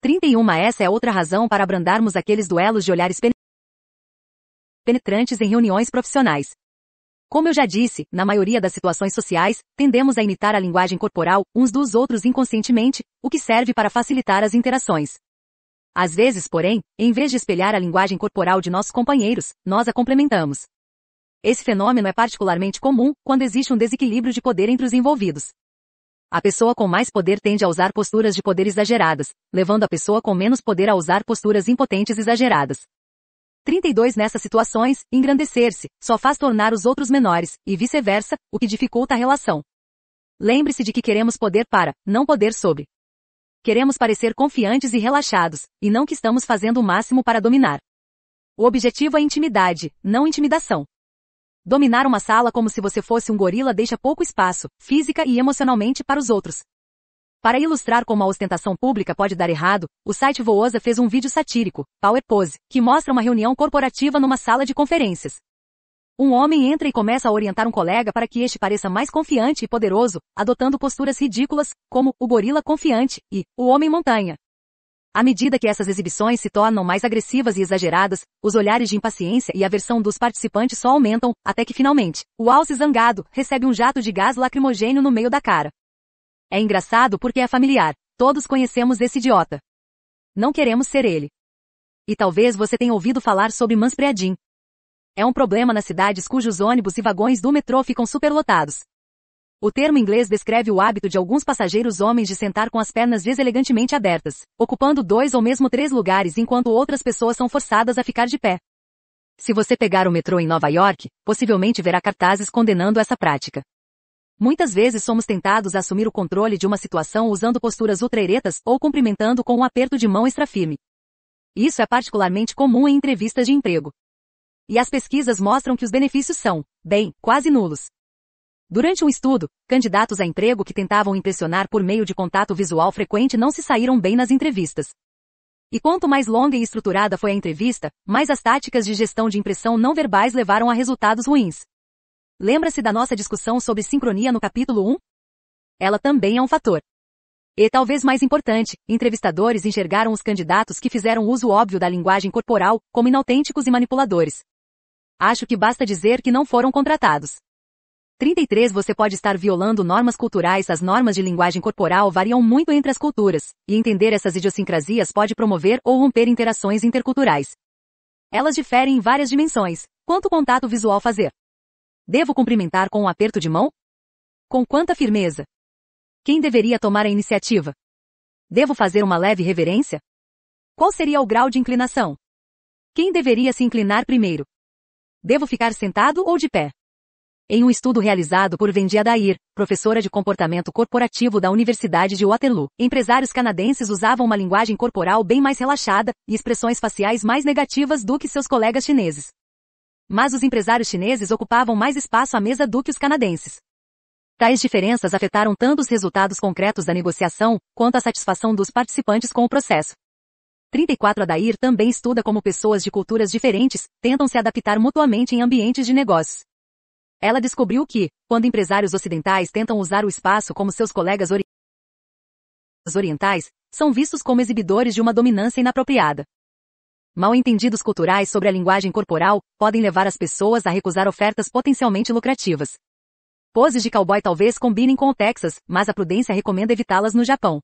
31 Essa é outra razão para abrandarmos aqueles duelos de olhares penetrantes em reuniões profissionais. Como eu já disse, na maioria das situações sociais, tendemos a imitar a linguagem corporal uns dos outros inconscientemente, o que serve para facilitar as interações. Às vezes, porém, em vez de espelhar a linguagem corporal de nossos companheiros, nós a complementamos. Esse fenômeno é particularmente comum quando existe um desequilíbrio de poder entre os envolvidos. A pessoa com mais poder tende a usar posturas de poder exageradas, levando a pessoa com menos poder a usar posturas impotentes exageradas. 32 Nessas situações, engrandecer-se só faz tornar os outros menores, e vice-versa, o que dificulta a relação. Lembre-se de que queremos poder para, não poder sobre. Queremos parecer confiantes e relaxados, e não que estamos fazendo o máximo para dominar. O objetivo é intimidade, não intimidação. Dominar uma sala como se você fosse um gorila deixa pouco espaço, física e emocionalmente, para os outros. Para ilustrar como a ostentação pública pode dar errado, o site Voosa fez um vídeo satírico, Power Pose, que mostra uma reunião corporativa numa sala de conferências. Um homem entra e começa a orientar um colega para que este pareça mais confiante e poderoso, adotando posturas ridículas, como o gorila confiante e o homem montanha. À medida que essas exibições se tornam mais agressivas e exageradas, os olhares de impaciência e aversão dos participantes só aumentam, até que finalmente, o alce zangado recebe um jato de gás lacrimogênio no meio da cara. É engraçado porque é familiar. Todos conhecemos esse idiota. Não queremos ser ele. E talvez você tenha ouvido falar sobre Manspreadin. É um problema nas cidades cujos ônibus e vagões do metrô ficam superlotados. O termo inglês descreve o hábito de alguns passageiros homens de sentar com as pernas deselegantemente abertas, ocupando dois ou mesmo três lugares enquanto outras pessoas são forçadas a ficar de pé. Se você pegar o metrô em Nova York, possivelmente verá cartazes condenando essa prática. Muitas vezes somos tentados a assumir o controle de uma situação usando posturas ultraeretas ou cumprimentando com um aperto de mão extra firme. Isso é particularmente comum em entrevistas de emprego. E as pesquisas mostram que os benefícios são, bem, quase nulos. Durante um estudo, candidatos a emprego que tentavam impressionar por meio de contato visual frequente não se saíram bem nas entrevistas. E quanto mais longa e estruturada foi a entrevista, mais as táticas de gestão de impressão não verbais levaram a resultados ruins. Lembra-se da nossa discussão sobre sincronia no capítulo 1? Ela também é um fator. E talvez mais importante, entrevistadores enxergaram os candidatos que fizeram uso óbvio da linguagem corporal como inautênticos e manipuladores. Acho que basta dizer que não foram contratados. 33 Você pode estar violando normas culturais. As normas de linguagem corporal variam muito entre as culturas, e entender essas idiosincrasias pode promover ou romper interações interculturais. Elas diferem em várias dimensões. Quanto contato visual fazer? Devo cumprimentar com um aperto de mão? Com quanta firmeza? Quem deveria tomar a iniciativa? Devo fazer uma leve reverência? Qual seria o grau de inclinação? Quem deveria se inclinar primeiro? Devo ficar sentado ou de pé? Em um estudo realizado por Vendia Dair, professora de comportamento corporativo da Universidade de Waterloo, empresários canadenses usavam uma linguagem corporal bem mais relaxada e expressões faciais mais negativas do que seus colegas chineses. Mas os empresários chineses ocupavam mais espaço à mesa do que os canadenses. Tais diferenças afetaram tanto os resultados concretos da negociação, quanto a satisfação dos participantes com o processo. 34 Adair também estuda como pessoas de culturas diferentes tentam se adaptar mutuamente em ambientes de negócios. Ela descobriu que, quando empresários ocidentais tentam usar o espaço como seus colegas ori orientais, são vistos como exibidores de uma dominância inapropriada. Mal entendidos culturais sobre a linguagem corporal podem levar as pessoas a recusar ofertas potencialmente lucrativas. Poses de cowboy talvez combinem com o Texas, mas a prudência recomenda evitá-las no Japão.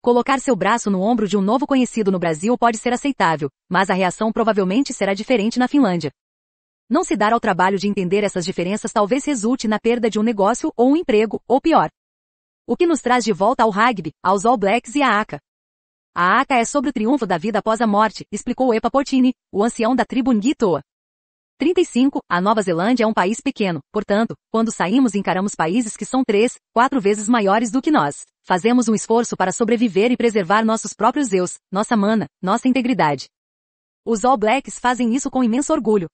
Colocar seu braço no ombro de um novo conhecido no Brasil pode ser aceitável, mas a reação provavelmente será diferente na Finlândia. Não se dar ao trabalho de entender essas diferenças talvez resulte na perda de um negócio ou um emprego, ou pior. O que nos traz de volta ao rugby, aos All Blacks e à ACA. A ACA é sobre o triunfo da vida após a morte, explicou Epa Potini, o ancião da tribo Ngitoa. 35. A Nova Zelândia é um país pequeno, portanto, quando saímos e encaramos países que são três, quatro vezes maiores do que nós, fazemos um esforço para sobreviver e preservar nossos próprios eus, nossa mana, nossa integridade. Os All Blacks fazem isso com imenso orgulho,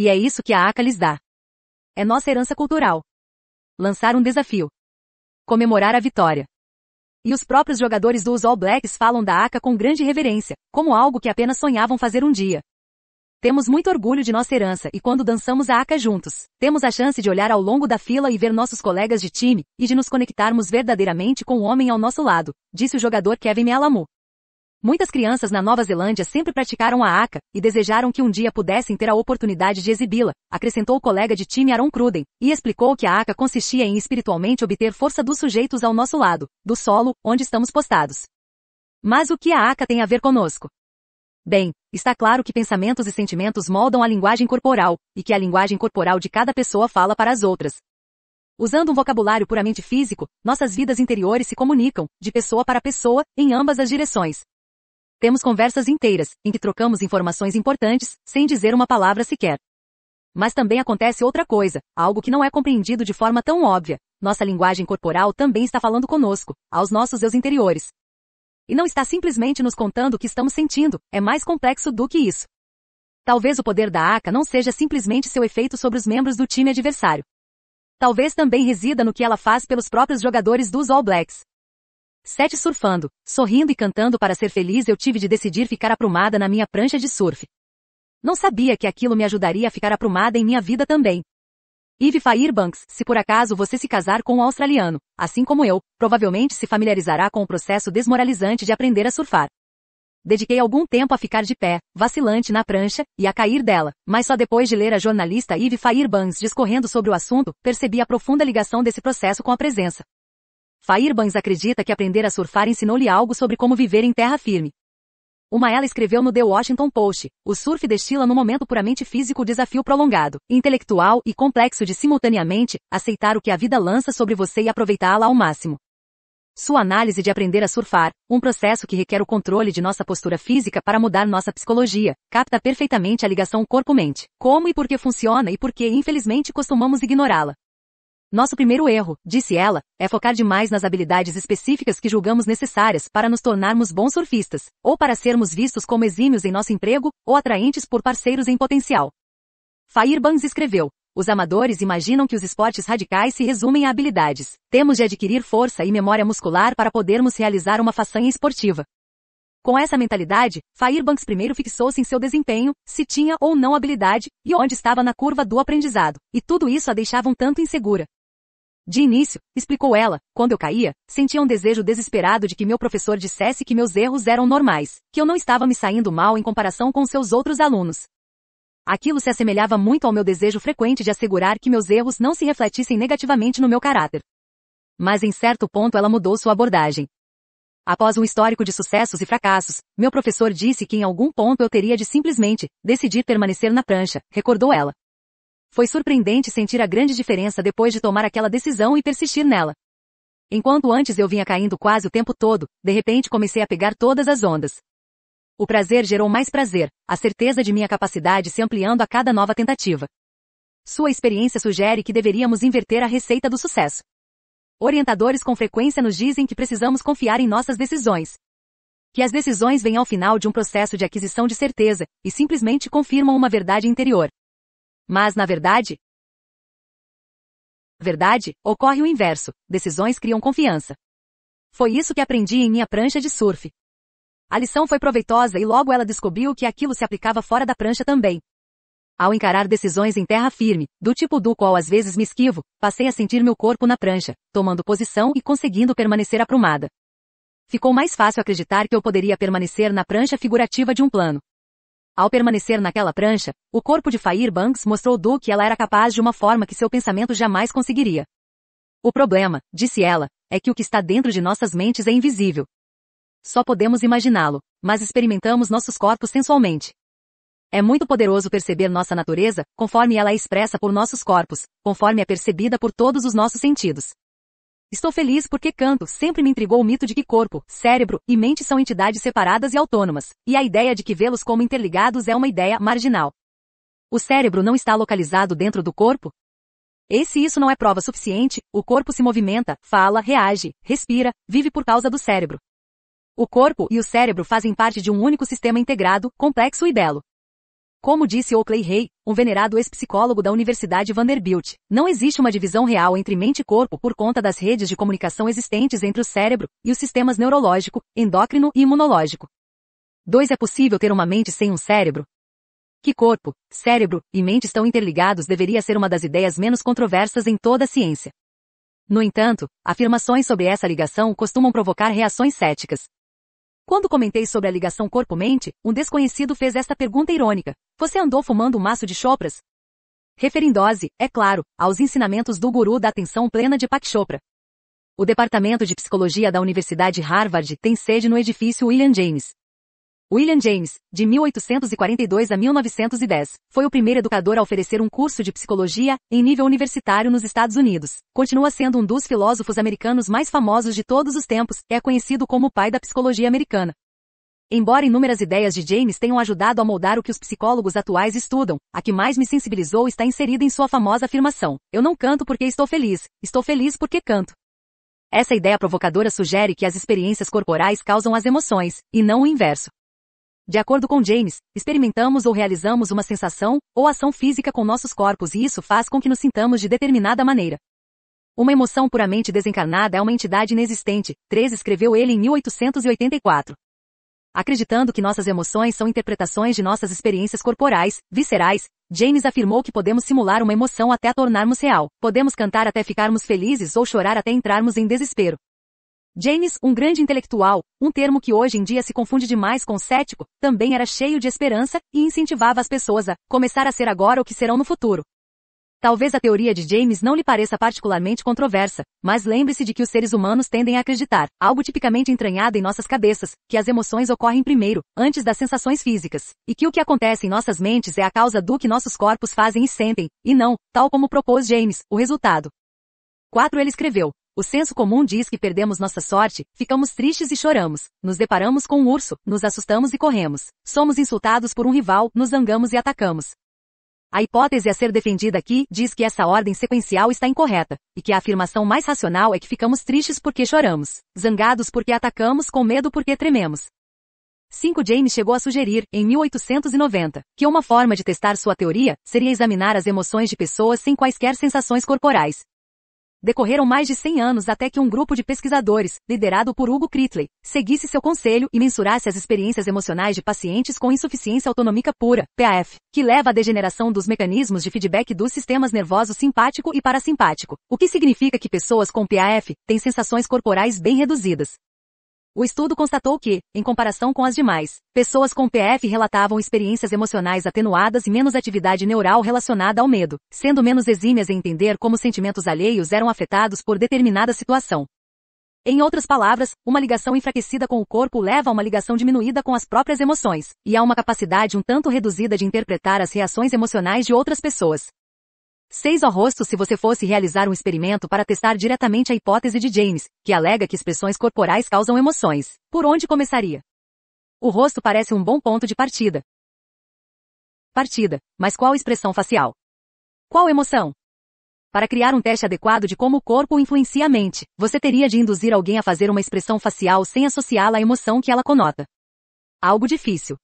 e é isso que a ACA lhes dá. É nossa herança cultural. Lançar um desafio. Comemorar a vitória. E os próprios jogadores dos All Blacks falam da ACA com grande reverência, como algo que apenas sonhavam fazer um dia. Temos muito orgulho de nossa herança e quando dançamos a ACA juntos, temos a chance de olhar ao longo da fila e ver nossos colegas de time, e de nos conectarmos verdadeiramente com o homem ao nosso lado, disse o jogador Kevin Mealamu. Muitas crianças na Nova Zelândia sempre praticaram a aca e desejaram que um dia pudessem ter a oportunidade de exibi-la, acrescentou o colega de time Aaron Cruden, e explicou que a aca consistia em espiritualmente obter força dos sujeitos ao nosso lado, do solo, onde estamos postados. Mas o que a aca tem a ver conosco? Bem, está claro que pensamentos e sentimentos moldam a linguagem corporal, e que a linguagem corporal de cada pessoa fala para as outras. Usando um vocabulário puramente físico, nossas vidas interiores se comunicam, de pessoa para pessoa, em ambas as direções, temos conversas inteiras, em que trocamos informações importantes, sem dizer uma palavra sequer. Mas também acontece outra coisa, algo que não é compreendido de forma tão óbvia. Nossa linguagem corporal também está falando conosco, aos nossos eus interiores. E não está simplesmente nos contando o que estamos sentindo, é mais complexo do que isso. Talvez o poder da ACA não seja simplesmente seu efeito sobre os membros do time adversário. Talvez também resida no que ela faz pelos próprios jogadores dos All Blacks. 7. Surfando, sorrindo e cantando para ser feliz eu tive de decidir ficar aprumada na minha prancha de surf. Não sabia que aquilo me ajudaria a ficar aprumada em minha vida também. Eve Firebanks, se por acaso você se casar com um australiano, assim como eu, provavelmente se familiarizará com o processo desmoralizante de aprender a surfar. Dediquei algum tempo a ficar de pé, vacilante na prancha, e a cair dela, mas só depois de ler a jornalista Eve Firebanks discorrendo sobre o assunto, percebi a profunda ligação desse processo com a presença Fairbanks acredita que aprender a surfar ensinou-lhe algo sobre como viver em terra firme. Uma ela escreveu no The Washington Post, o surf destila no momento puramente físico o desafio prolongado, intelectual e complexo de simultaneamente, aceitar o que a vida lança sobre você e aproveitá-la ao máximo. Sua análise de aprender a surfar, um processo que requer o controle de nossa postura física para mudar nossa psicologia, capta perfeitamente a ligação corpo-mente, como e por que funciona e por que infelizmente costumamos ignorá-la. Nosso primeiro erro, disse ela, é focar demais nas habilidades específicas que julgamos necessárias para nos tornarmos bons surfistas, ou para sermos vistos como exímios em nosso emprego, ou atraentes por parceiros em potencial. Fairbanks escreveu, os amadores imaginam que os esportes radicais se resumem a habilidades. Temos de adquirir força e memória muscular para podermos realizar uma façanha esportiva. Com essa mentalidade, Fairbanks primeiro fixou-se em seu desempenho, se tinha ou não habilidade, e onde estava na curva do aprendizado, e tudo isso a deixava um tanto insegura. De início, explicou ela, quando eu caía, sentia um desejo desesperado de que meu professor dissesse que meus erros eram normais, que eu não estava me saindo mal em comparação com seus outros alunos. Aquilo se assemelhava muito ao meu desejo frequente de assegurar que meus erros não se refletissem negativamente no meu caráter. Mas em certo ponto ela mudou sua abordagem. Após um histórico de sucessos e fracassos, meu professor disse que em algum ponto eu teria de simplesmente decidir permanecer na prancha, recordou ela. Foi surpreendente sentir a grande diferença depois de tomar aquela decisão e persistir nela. Enquanto antes eu vinha caindo quase o tempo todo, de repente comecei a pegar todas as ondas. O prazer gerou mais prazer, a certeza de minha capacidade se ampliando a cada nova tentativa. Sua experiência sugere que deveríamos inverter a receita do sucesso. Orientadores com frequência nos dizem que precisamos confiar em nossas decisões. Que as decisões vêm ao final de um processo de aquisição de certeza, e simplesmente confirmam uma verdade interior. Mas na verdade, verdade, ocorre o inverso. Decisões criam confiança. Foi isso que aprendi em minha prancha de surf. A lição foi proveitosa e logo ela descobriu que aquilo se aplicava fora da prancha também. Ao encarar decisões em terra firme, do tipo do qual às vezes me esquivo, passei a sentir meu corpo na prancha, tomando posição e conseguindo permanecer aprumada. Ficou mais fácil acreditar que eu poderia permanecer na prancha figurativa de um plano. Ao permanecer naquela prancha, o corpo de Banks mostrou Du que ela era capaz de uma forma que seu pensamento jamais conseguiria. O problema, disse ela, é que o que está dentro de nossas mentes é invisível. Só podemos imaginá-lo, mas experimentamos nossos corpos sensualmente. É muito poderoso perceber nossa natureza, conforme ela é expressa por nossos corpos, conforme é percebida por todos os nossos sentidos. Estou feliz porque canto sempre me intrigou o mito de que corpo, cérebro e mente são entidades separadas e autônomas, e a ideia de que vê-los como interligados é uma ideia marginal. O cérebro não está localizado dentro do corpo? E se isso não é prova suficiente, o corpo se movimenta, fala, reage, respira, vive por causa do cérebro. O corpo e o cérebro fazem parte de um único sistema integrado, complexo e belo. Como disse Oakley Hay, um venerado ex-psicólogo da Universidade Vanderbilt, não existe uma divisão real entre mente e corpo por conta das redes de comunicação existentes entre o cérebro e os sistemas neurológico, endócrino e imunológico. 2. É possível ter uma mente sem um cérebro? Que corpo, cérebro e mente estão interligados deveria ser uma das ideias menos controversas em toda a ciência. No entanto, afirmações sobre essa ligação costumam provocar reações céticas, quando comentei sobre a ligação corpo-mente, um desconhecido fez esta pergunta irônica. Você andou fumando um maço de chopras? Referindo-se, é claro, aos ensinamentos do guru da atenção plena de Pak Chopra. O Departamento de Psicologia da Universidade Harvard tem sede no edifício William James. William James, de 1842 a 1910, foi o primeiro educador a oferecer um curso de psicologia em nível universitário nos Estados Unidos. Continua sendo um dos filósofos americanos mais famosos de todos os tempos, é conhecido como o pai da psicologia americana. Embora inúmeras ideias de James tenham ajudado a moldar o que os psicólogos atuais estudam, a que mais me sensibilizou está inserida em sua famosa afirmação: Eu não canto porque estou feliz, estou feliz porque canto. Essa ideia provocadora sugere que as experiências corporais causam as emoções, e não o inverso. De acordo com James, experimentamos ou realizamos uma sensação ou ação física com nossos corpos e isso faz com que nos sintamos de determinada maneira. Uma emoção puramente desencarnada é uma entidade inexistente, 3 escreveu ele em 1884. Acreditando que nossas emoções são interpretações de nossas experiências corporais, viscerais, James afirmou que podemos simular uma emoção até a tornarmos real, podemos cantar até ficarmos felizes ou chorar até entrarmos em desespero. James, um grande intelectual, um termo que hoje em dia se confunde demais com cético, também era cheio de esperança e incentivava as pessoas a começar a ser agora o que serão no futuro. Talvez a teoria de James não lhe pareça particularmente controversa, mas lembre-se de que os seres humanos tendem a acreditar, algo tipicamente entranhado em nossas cabeças, que as emoções ocorrem primeiro, antes das sensações físicas, e que o que acontece em nossas mentes é a causa do que nossos corpos fazem e sentem, e não, tal como propôs James, o resultado. 4. Ele escreveu, o senso comum diz que perdemos nossa sorte, ficamos tristes e choramos, nos deparamos com um urso, nos assustamos e corremos, somos insultados por um rival, nos zangamos e atacamos. A hipótese a ser defendida aqui diz que essa ordem sequencial está incorreta, e que a afirmação mais racional é que ficamos tristes porque choramos, zangados porque atacamos, com medo porque trememos, 5 James chegou a sugerir, em 1890, que uma forma de testar sua teoria seria examinar as emoções de pessoas sem quaisquer sensações corporais, Decorreram mais de 100 anos até que um grupo de pesquisadores, liderado por Hugo Critley, seguisse seu conselho e mensurasse as experiências emocionais de pacientes com insuficiência autonômica pura, PAF, que leva à degeneração dos mecanismos de feedback dos sistemas nervosos simpático e parasimpático, o que significa que pessoas com PAF têm sensações corporais bem reduzidas, o estudo constatou que, em comparação com as demais, pessoas com PF relatavam experiências emocionais atenuadas e menos atividade neural relacionada ao medo, sendo menos exímias em entender como sentimentos alheios eram afetados por determinada situação. Em outras palavras, uma ligação enfraquecida com o corpo leva a uma ligação diminuída com as próprias emoções, e a uma capacidade um tanto reduzida de interpretar as reações emocionais de outras pessoas. 6 ao rosto se você fosse realizar um experimento para testar diretamente a hipótese de James, que alega que expressões corporais causam emoções. Por onde começaria? O rosto parece um bom ponto de partida. Partida, mas qual expressão facial? Qual emoção? Para criar um teste adequado de como o corpo influencia a mente, você teria de induzir alguém a fazer uma expressão facial sem associá-la à emoção que ela conota. Algo difícil.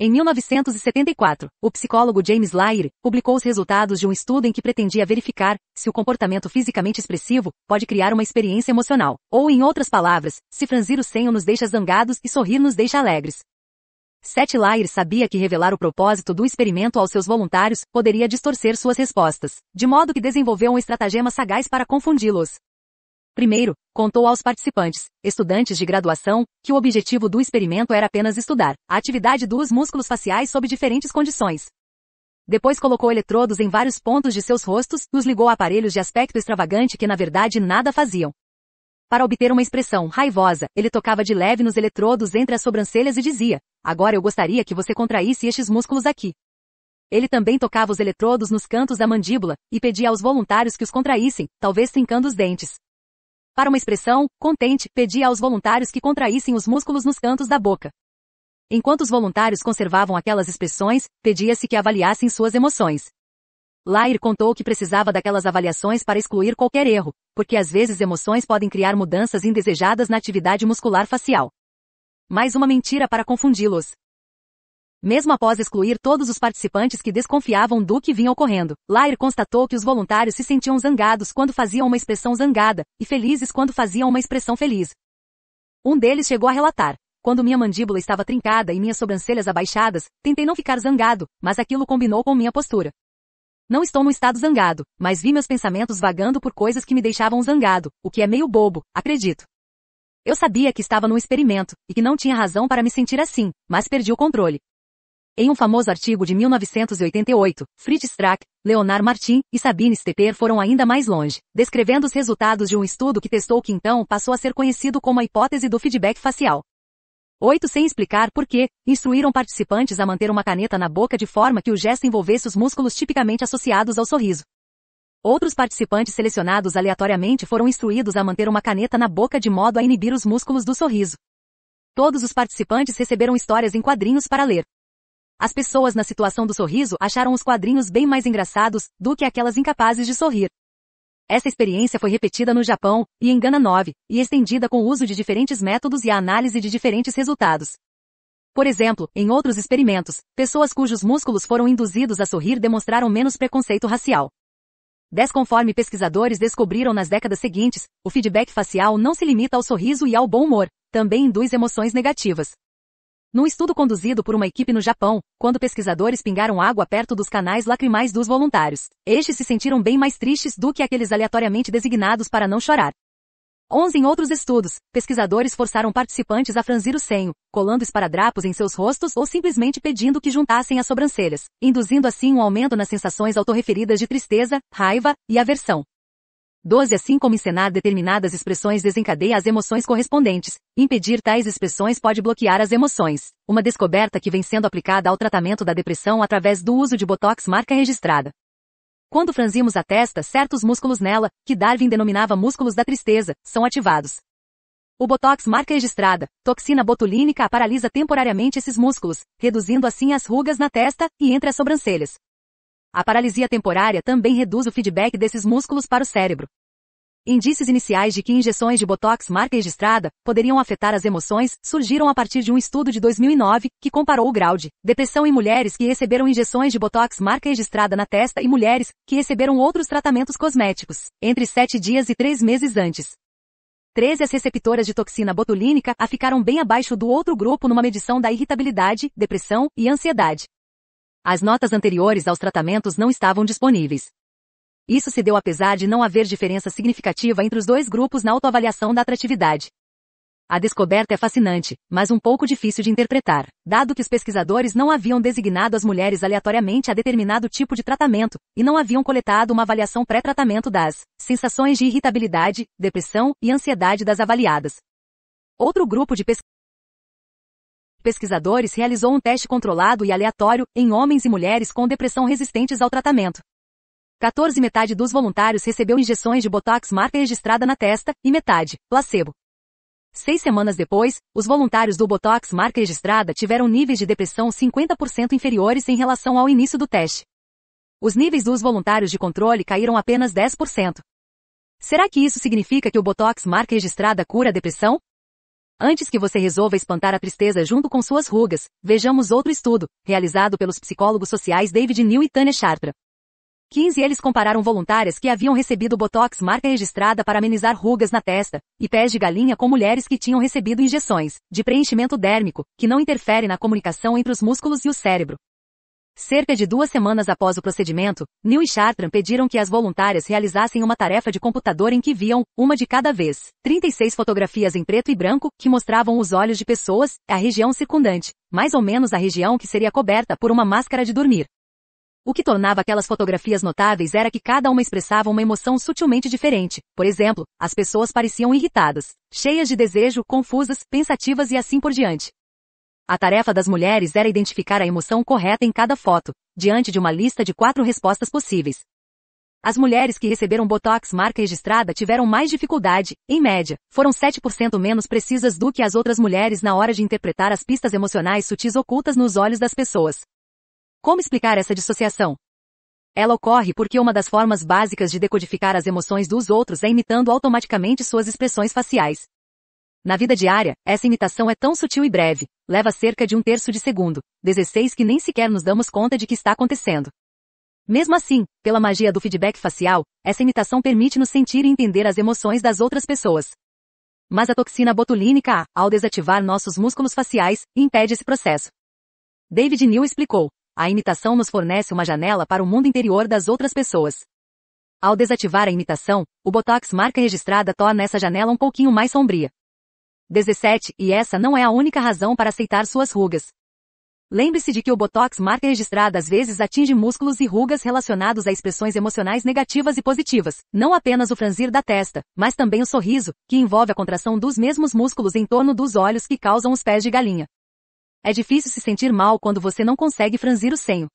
Em 1974, o psicólogo James Lair publicou os resultados de um estudo em que pretendia verificar se o comportamento fisicamente expressivo pode criar uma experiência emocional, ou em outras palavras, se franzir o senho nos deixa zangados e sorrir nos deixa alegres. Seth Lair sabia que revelar o propósito do experimento aos seus voluntários poderia distorcer suas respostas, de modo que desenvolveu um estratagema sagaz para confundi-los. Primeiro, contou aos participantes, estudantes de graduação, que o objetivo do experimento era apenas estudar a atividade dos músculos faciais sob diferentes condições. Depois colocou eletrodos em vários pontos de seus rostos, os ligou a aparelhos de aspecto extravagante que na verdade nada faziam. Para obter uma expressão raivosa, ele tocava de leve nos eletrodos entre as sobrancelhas e dizia: Agora eu gostaria que você contraísse estes músculos aqui. Ele também tocava os eletrodos nos cantos da mandíbula e pedia aos voluntários que os contraíssem, talvez trincando os dentes. Para uma expressão, contente, pedia aos voluntários que contraíssem os músculos nos cantos da boca. Enquanto os voluntários conservavam aquelas expressões, pedia-se que avaliassem suas emoções. Lair contou que precisava daquelas avaliações para excluir qualquer erro, porque às vezes emoções podem criar mudanças indesejadas na atividade muscular facial. Mais uma mentira para confundi-los. Mesmo após excluir todos os participantes que desconfiavam do que vinha ocorrendo, Lair constatou que os voluntários se sentiam zangados quando faziam uma expressão zangada, e felizes quando faziam uma expressão feliz. Um deles chegou a relatar. Quando minha mandíbula estava trincada e minhas sobrancelhas abaixadas, tentei não ficar zangado, mas aquilo combinou com minha postura. Não estou num estado zangado, mas vi meus pensamentos vagando por coisas que me deixavam zangado, o que é meio bobo, acredito. Eu sabia que estava num experimento, e que não tinha razão para me sentir assim, mas perdi o controle. Em um famoso artigo de 1988, Fritz Strack, Leonard Martin e Sabine Stepper foram ainda mais longe, descrevendo os resultados de um estudo que testou o que então passou a ser conhecido como a hipótese do feedback facial. 8. Sem explicar por que, instruíram participantes a manter uma caneta na boca de forma que o gesto envolvesse os músculos tipicamente associados ao sorriso. Outros participantes selecionados aleatoriamente foram instruídos a manter uma caneta na boca de modo a inibir os músculos do sorriso. Todos os participantes receberam histórias em quadrinhos para ler. As pessoas na situação do sorriso acharam os quadrinhos bem mais engraçados do que aquelas incapazes de sorrir. Essa experiência foi repetida no Japão e em Gana 9 e estendida com o uso de diferentes métodos e a análise de diferentes resultados. Por exemplo, em outros experimentos, pessoas cujos músculos foram induzidos a sorrir demonstraram menos preconceito racial. conforme pesquisadores descobriram nas décadas seguintes, o feedback facial não se limita ao sorriso e ao bom humor, também induz emoções negativas. Num estudo conduzido por uma equipe no Japão, quando pesquisadores pingaram água perto dos canais lacrimais dos voluntários, estes se sentiram bem mais tristes do que aqueles aleatoriamente designados para não chorar. 11 Em outros estudos, pesquisadores forçaram participantes a franzir o senho, colando esparadrapos em seus rostos ou simplesmente pedindo que juntassem as sobrancelhas, induzindo assim um aumento nas sensações autorreferidas de tristeza, raiva e aversão. 12. Assim como encenar determinadas expressões desencadeia as emoções correspondentes, impedir tais expressões pode bloquear as emoções. Uma descoberta que vem sendo aplicada ao tratamento da depressão através do uso de botox marca registrada. Quando franzimos a testa, certos músculos nela, que Darwin denominava músculos da tristeza, são ativados. O botox marca registrada, toxina botulínica paralisa temporariamente esses músculos, reduzindo assim as rugas na testa e entre as sobrancelhas. A paralisia temporária também reduz o feedback desses músculos para o cérebro. Indícios iniciais de que injeções de Botox marca registrada poderiam afetar as emoções surgiram a partir de um estudo de 2009 que comparou o grau de depressão em mulheres que receberam injeções de Botox marca registrada na testa e mulheres que receberam outros tratamentos cosméticos entre 7 dias e 3 meses antes. 13 as receptoras de toxina botulínica a ficaram bem abaixo do outro grupo numa medição da irritabilidade, depressão e ansiedade. As notas anteriores aos tratamentos não estavam disponíveis. Isso se deu apesar de não haver diferença significativa entre os dois grupos na autoavaliação da atratividade. A descoberta é fascinante, mas um pouco difícil de interpretar, dado que os pesquisadores não haviam designado as mulheres aleatoriamente a determinado tipo de tratamento, e não haviam coletado uma avaliação pré-tratamento das sensações de irritabilidade, depressão e ansiedade das avaliadas. Outro grupo de pesquisadores pesquisadores realizou um teste controlado e aleatório em homens e mulheres com depressão resistentes ao tratamento. 14 metade dos voluntários recebeu injeções de Botox marca registrada na testa, e metade, placebo. Seis semanas depois, os voluntários do Botox marca registrada tiveram níveis de depressão 50% inferiores em relação ao início do teste. Os níveis dos voluntários de controle caíram apenas 10%. Será que isso significa que o Botox marca registrada cura a depressão? Antes que você resolva espantar a tristeza junto com suas rugas, vejamos outro estudo, realizado pelos psicólogos sociais David New e Tanya Chartra. 15 Eles compararam voluntárias que haviam recebido Botox marca registrada para amenizar rugas na testa e pés de galinha com mulheres que tinham recebido injeções de preenchimento dérmico, que não interfere na comunicação entre os músculos e o cérebro. Cerca de duas semanas após o procedimento, Neil e Chartran pediram que as voluntárias realizassem uma tarefa de computador em que viam, uma de cada vez, 36 fotografias em preto e branco, que mostravam os olhos de pessoas, a região circundante, mais ou menos a região que seria coberta por uma máscara de dormir. O que tornava aquelas fotografias notáveis era que cada uma expressava uma emoção sutilmente diferente. Por exemplo, as pessoas pareciam irritadas, cheias de desejo, confusas, pensativas e assim por diante. A tarefa das mulheres era identificar a emoção correta em cada foto, diante de uma lista de quatro respostas possíveis. As mulheres que receberam Botox marca registrada tiveram mais dificuldade, em média, foram 7% menos precisas do que as outras mulheres na hora de interpretar as pistas emocionais sutis ocultas nos olhos das pessoas. Como explicar essa dissociação? Ela ocorre porque uma das formas básicas de decodificar as emoções dos outros é imitando automaticamente suas expressões faciais, na vida diária, essa imitação é tão sutil e breve, leva cerca de um terço de segundo, 16 que nem sequer nos damos conta de que está acontecendo. Mesmo assim, pela magia do feedback facial, essa imitação permite-nos sentir e entender as emoções das outras pessoas. Mas a toxina botulínica A, ao desativar nossos músculos faciais, impede esse processo. David New explicou: a imitação nos fornece uma janela para o mundo interior das outras pessoas. Ao desativar a imitação, o Botox marca registrada torna essa janela um pouquinho mais sombria. 17, e essa não é a única razão para aceitar suas rugas. Lembre-se de que o Botox marca registrada às vezes atinge músculos e rugas relacionados a expressões emocionais negativas e positivas, não apenas o franzir da testa, mas também o sorriso, que envolve a contração dos mesmos músculos em torno dos olhos que causam os pés de galinha. É difícil se sentir mal quando você não consegue franzir o senho.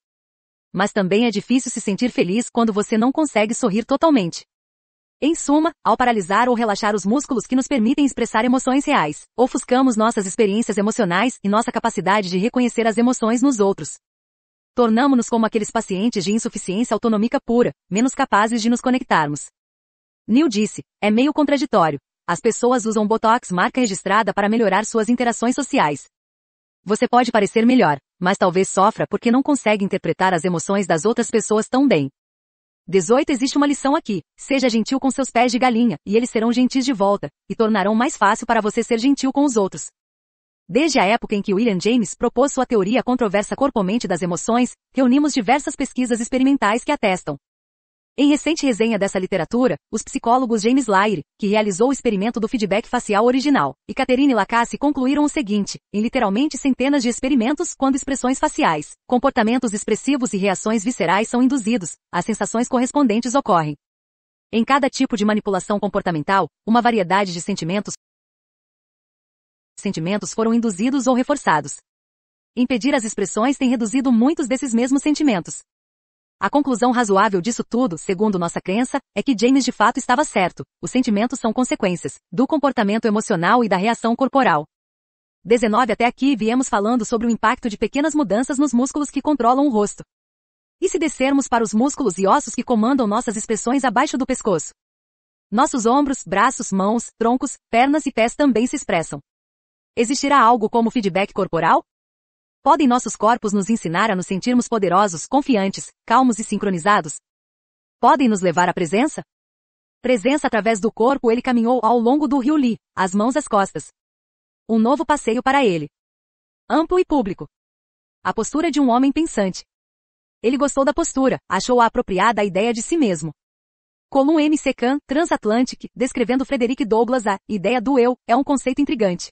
Mas também é difícil se sentir feliz quando você não consegue sorrir totalmente. Em suma, ao paralisar ou relaxar os músculos que nos permitem expressar emoções reais, ofuscamos nossas experiências emocionais e nossa capacidade de reconhecer as emoções nos outros. Tornamos-nos como aqueles pacientes de insuficiência autonômica pura, menos capazes de nos conectarmos. Neil disse, é meio contraditório. As pessoas usam Botox marca registrada para melhorar suas interações sociais. Você pode parecer melhor, mas talvez sofra porque não consegue interpretar as emoções das outras pessoas tão bem. 18 Existe uma lição aqui. Seja gentil com seus pés de galinha, e eles serão gentis de volta, e tornarão mais fácil para você ser gentil com os outros. Desde a época em que William James propôs sua teoria controversa corpo-mente das emoções, reunimos diversas pesquisas experimentais que atestam em recente resenha dessa literatura, os psicólogos James Lair, que realizou o experimento do feedback facial original, e Catherine Lacasse concluíram o seguinte, em literalmente centenas de experimentos, quando expressões faciais, comportamentos expressivos e reações viscerais são induzidos, as sensações correspondentes ocorrem. Em cada tipo de manipulação comportamental, uma variedade de sentimentos sentimentos foram induzidos ou reforçados. Impedir as expressões tem reduzido muitos desses mesmos sentimentos, a conclusão razoável disso tudo, segundo nossa crença, é que James de fato estava certo. Os sentimentos são consequências do comportamento emocional e da reação corporal. 19 Até aqui viemos falando sobre o impacto de pequenas mudanças nos músculos que controlam o rosto. E se descermos para os músculos e ossos que comandam nossas expressões abaixo do pescoço? Nossos ombros, braços, mãos, troncos, pernas e pés também se expressam. Existirá algo como feedback corporal? Podem nossos corpos nos ensinar a nos sentirmos poderosos, confiantes, calmos e sincronizados? Podem nos levar à presença? Presença através do corpo ele caminhou ao longo do rio Li, as mãos às costas. Um novo passeio para ele. Amplo e público. A postura de um homem pensante. Ele gostou da postura, achou-a apropriada à ideia de si mesmo. Column M. Secan, Transatlantic, descrevendo Frederick Douglass a ideia do eu, é um conceito intrigante.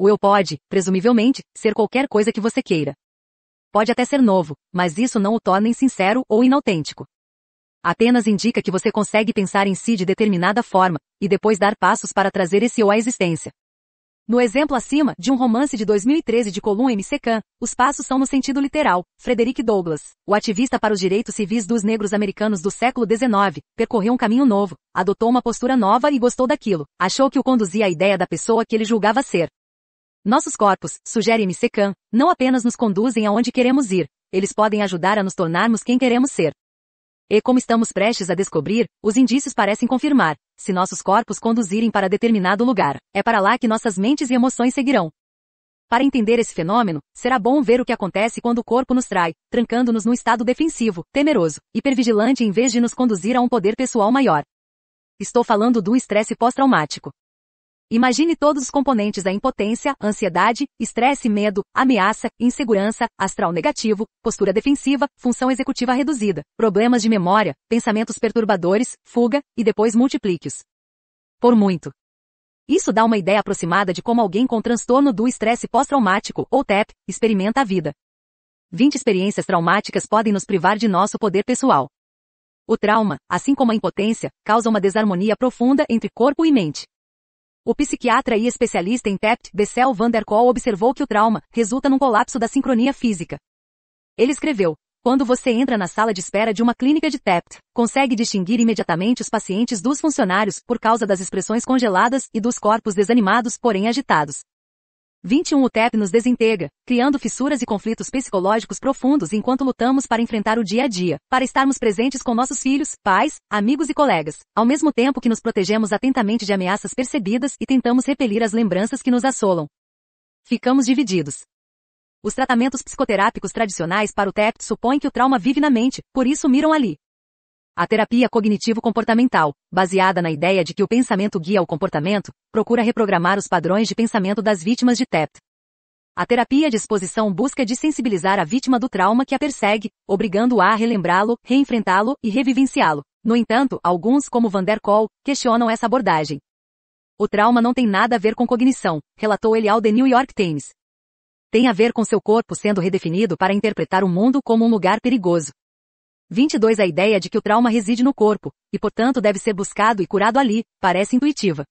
O eu pode, presumivelmente, ser qualquer coisa que você queira. Pode até ser novo, mas isso não o torna insincero ou inautêntico. Apenas indica que você consegue pensar em si de determinada forma, e depois dar passos para trazer esse eu à existência. No exemplo acima, de um romance de 2013 de Colum M. Secan, os passos são no sentido literal. Frederick Douglass, o ativista para os direitos civis dos negros americanos do século XIX, percorreu um caminho novo, adotou uma postura nova e gostou daquilo. Achou que o conduzia à ideia da pessoa que ele julgava ser. Nossos corpos, sugere McCan, não apenas nos conduzem aonde queremos ir, eles podem ajudar a nos tornarmos quem queremos ser. E como estamos prestes a descobrir, os indícios parecem confirmar, se nossos corpos conduzirem para determinado lugar, é para lá que nossas mentes e emoções seguirão. Para entender esse fenômeno, será bom ver o que acontece quando o corpo nos trai, trancando-nos num estado defensivo, temeroso, hipervigilante em vez de nos conduzir a um poder pessoal maior. Estou falando do estresse pós-traumático. Imagine todos os componentes da impotência, ansiedade, estresse, medo, ameaça, insegurança, astral negativo, postura defensiva, função executiva reduzida, problemas de memória, pensamentos perturbadores, fuga, e depois multiplique-os. Por muito. Isso dá uma ideia aproximada de como alguém com transtorno do estresse pós-traumático, ou TEP, experimenta a vida. 20 experiências traumáticas podem nos privar de nosso poder pessoal. O trauma, assim como a impotência, causa uma desarmonia profunda entre corpo e mente. O psiquiatra e especialista em TEPT, Bessel van der Kolk, observou que o trauma resulta num colapso da sincronia física. Ele escreveu, quando você entra na sala de espera de uma clínica de TEPT, consegue distinguir imediatamente os pacientes dos funcionários por causa das expressões congeladas e dos corpos desanimados, porém agitados. 21 O TEP nos desintegra, criando fissuras e conflitos psicológicos profundos enquanto lutamos para enfrentar o dia a dia, para estarmos presentes com nossos filhos, pais, amigos e colegas, ao mesmo tempo que nos protegemos atentamente de ameaças percebidas e tentamos repelir as lembranças que nos assolam. Ficamos divididos. Os tratamentos psicoterápicos tradicionais para o TEP supõem que o trauma vive na mente, por isso miram ali, a terapia cognitivo-comportamental, baseada na ideia de que o pensamento guia o comportamento, procura reprogramar os padrões de pensamento das vítimas de TEPT. A terapia de exposição busca desensibilizar a vítima do trauma que a persegue, obrigando-a a, a relembrá-lo, reenfrentá-lo e revivenciá-lo. No entanto, alguns, como Van der Kohl, questionam essa abordagem. O trauma não tem nada a ver com cognição, relatou ele ao The New York Times. Tem a ver com seu corpo sendo redefinido para interpretar o mundo como um lugar perigoso, 22 A ideia de que o trauma reside no corpo, e portanto deve ser buscado e curado ali, parece intuitiva.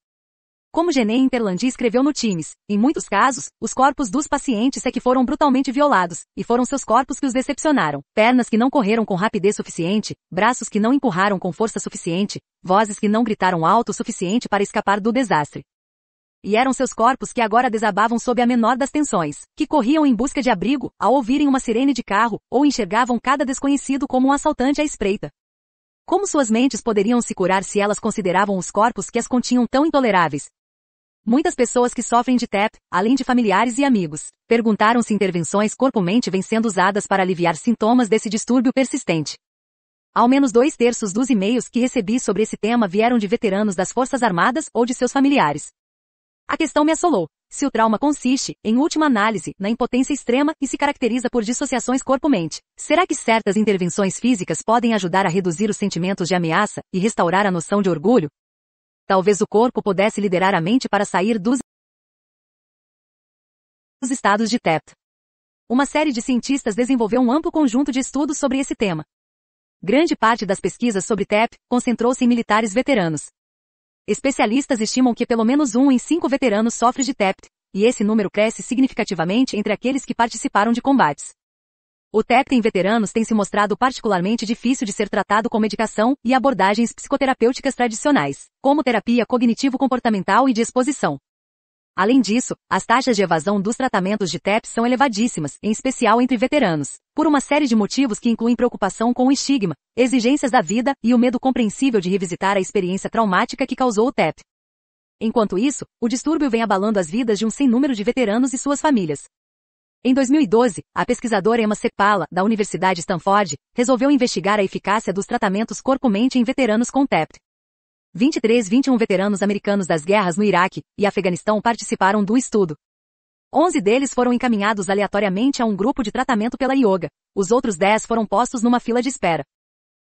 Como Gené Interlandi escreveu no Times, em muitos casos, os corpos dos pacientes é que foram brutalmente violados, e foram seus corpos que os decepcionaram. Pernas que não correram com rapidez suficiente, braços que não empurraram com força suficiente, vozes que não gritaram alto o suficiente para escapar do desastre e eram seus corpos que agora desabavam sob a menor das tensões, que corriam em busca de abrigo, ao ouvirem uma sirene de carro, ou enxergavam cada desconhecido como um assaltante à espreita. Como suas mentes poderiam se curar se elas consideravam os corpos que as continham tão intoleráveis? Muitas pessoas que sofrem de TEP, além de familiares e amigos, perguntaram se intervenções corpo-mente vêm sendo usadas para aliviar sintomas desse distúrbio persistente. Ao menos dois terços dos e-mails que recebi sobre esse tema vieram de veteranos das Forças Armadas ou de seus familiares. A questão me assolou. Se o trauma consiste, em última análise, na impotência extrema e se caracteriza por dissociações corpo-mente, será que certas intervenções físicas podem ajudar a reduzir os sentimentos de ameaça e restaurar a noção de orgulho? Talvez o corpo pudesse liderar a mente para sair dos estados de TEPT. Uma série de cientistas desenvolveu um amplo conjunto de estudos sobre esse tema. Grande parte das pesquisas sobre TEP concentrou-se em militares veteranos, Especialistas estimam que pelo menos um em cinco veteranos sofre de TEPT, e esse número cresce significativamente entre aqueles que participaram de combates. O TEPT em veteranos tem se mostrado particularmente difícil de ser tratado com medicação e abordagens psicoterapêuticas tradicionais, como terapia cognitivo-comportamental e de exposição. Além disso, as taxas de evasão dos tratamentos de TEP são elevadíssimas, em especial entre veteranos, por uma série de motivos que incluem preocupação com o estigma, exigências da vida e o medo compreensível de revisitar a experiência traumática que causou o TEP. Enquanto isso, o distúrbio vem abalando as vidas de um sem número de veteranos e suas famílias. Em 2012, a pesquisadora Emma Sepala, da Universidade Stanford, resolveu investigar a eficácia dos tratamentos corpo-mente em veteranos com TEP. 23 21 veteranos americanos das guerras no Iraque e Afeganistão participaram do estudo. 11 deles foram encaminhados aleatoriamente a um grupo de tratamento pela yoga, os outros 10 foram postos numa fila de espera.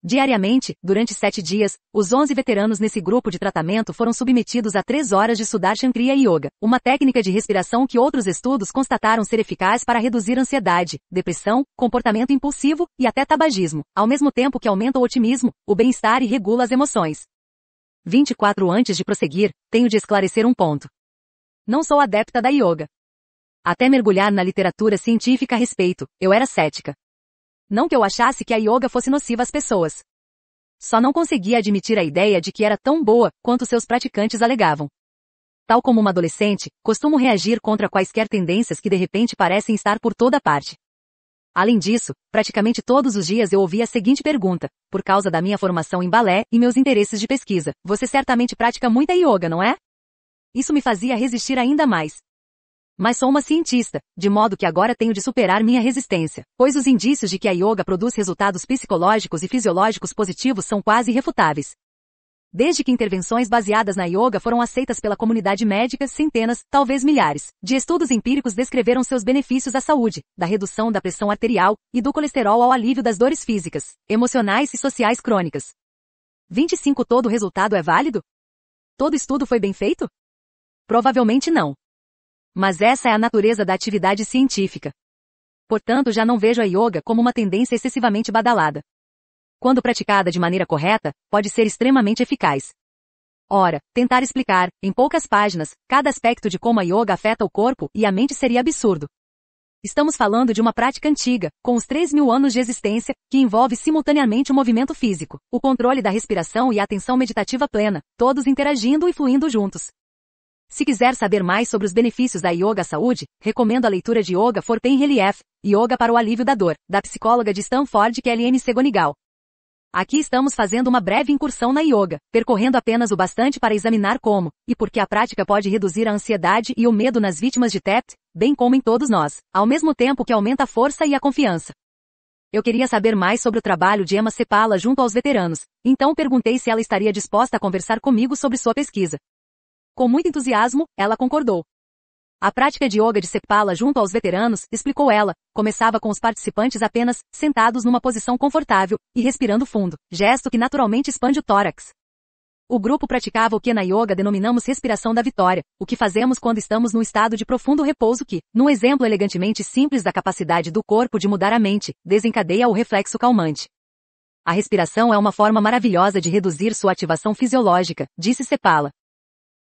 Diariamente, durante sete dias, os 11 veteranos nesse grupo de tratamento foram submetidos a três horas de Sudarshan Kriya Yoga, uma técnica de respiração que outros estudos constataram ser eficaz para reduzir ansiedade, depressão, comportamento impulsivo e até tabagismo, ao mesmo tempo que aumenta o otimismo, o bem-estar e regula as emoções. 24 Antes de prosseguir, tenho de esclarecer um ponto. Não sou adepta da yoga. Até mergulhar na literatura científica a respeito, eu era cética. Não que eu achasse que a yoga fosse nociva às pessoas. Só não conseguia admitir a ideia de que era tão boa quanto seus praticantes alegavam. Tal como uma adolescente, costumo reagir contra quaisquer tendências que de repente parecem estar por toda parte. Além disso, praticamente todos os dias eu ouvia a seguinte pergunta: por causa da minha formação em balé e meus interesses de pesquisa, você certamente pratica muita yoga, não é? Isso me fazia resistir ainda mais. Mas sou uma cientista, de modo que agora tenho de superar minha resistência, pois os indícios de que a yoga produz resultados psicológicos e fisiológicos positivos são quase irrefutáveis. Desde que intervenções baseadas na yoga foram aceitas pela comunidade médica, centenas, talvez milhares, de estudos empíricos descreveram seus benefícios à saúde, da redução da pressão arterial e do colesterol ao alívio das dores físicas, emocionais e sociais crônicas. 25 Todo resultado é válido? Todo estudo foi bem feito? Provavelmente não. Mas essa é a natureza da atividade científica. Portanto, já não vejo a yoga como uma tendência excessivamente badalada quando praticada de maneira correta, pode ser extremamente eficaz. Ora, tentar explicar, em poucas páginas, cada aspecto de como a yoga afeta o corpo e a mente seria absurdo. Estamos falando de uma prática antiga, com os 3 mil anos de existência, que envolve simultaneamente o movimento físico, o controle da respiração e a atenção meditativa plena, todos interagindo e fluindo juntos. Se quiser saber mais sobre os benefícios da yoga à saúde, recomendo a leitura de Yoga for Pain Relief, Yoga para o Alívio da Dor, da psicóloga de Stanford Kelly M. Segonigal, Aqui estamos fazendo uma breve incursão na yoga, percorrendo apenas o bastante para examinar como e por que a prática pode reduzir a ansiedade e o medo nas vítimas de TEPT, bem como em todos nós, ao mesmo tempo que aumenta a força e a confiança. Eu queria saber mais sobre o trabalho de Emma Cepala junto aos veteranos, então perguntei se ela estaria disposta a conversar comigo sobre sua pesquisa. Com muito entusiasmo, ela concordou. A prática de yoga de Sepala junto aos veteranos, explicou ela, começava com os participantes apenas sentados numa posição confortável e respirando fundo, gesto que naturalmente expande o tórax. O grupo praticava o que na yoga denominamos respiração da vitória, o que fazemos quando estamos num estado de profundo repouso que, num exemplo elegantemente simples da capacidade do corpo de mudar a mente, desencadeia o reflexo calmante. A respiração é uma forma maravilhosa de reduzir sua ativação fisiológica, disse Sepala,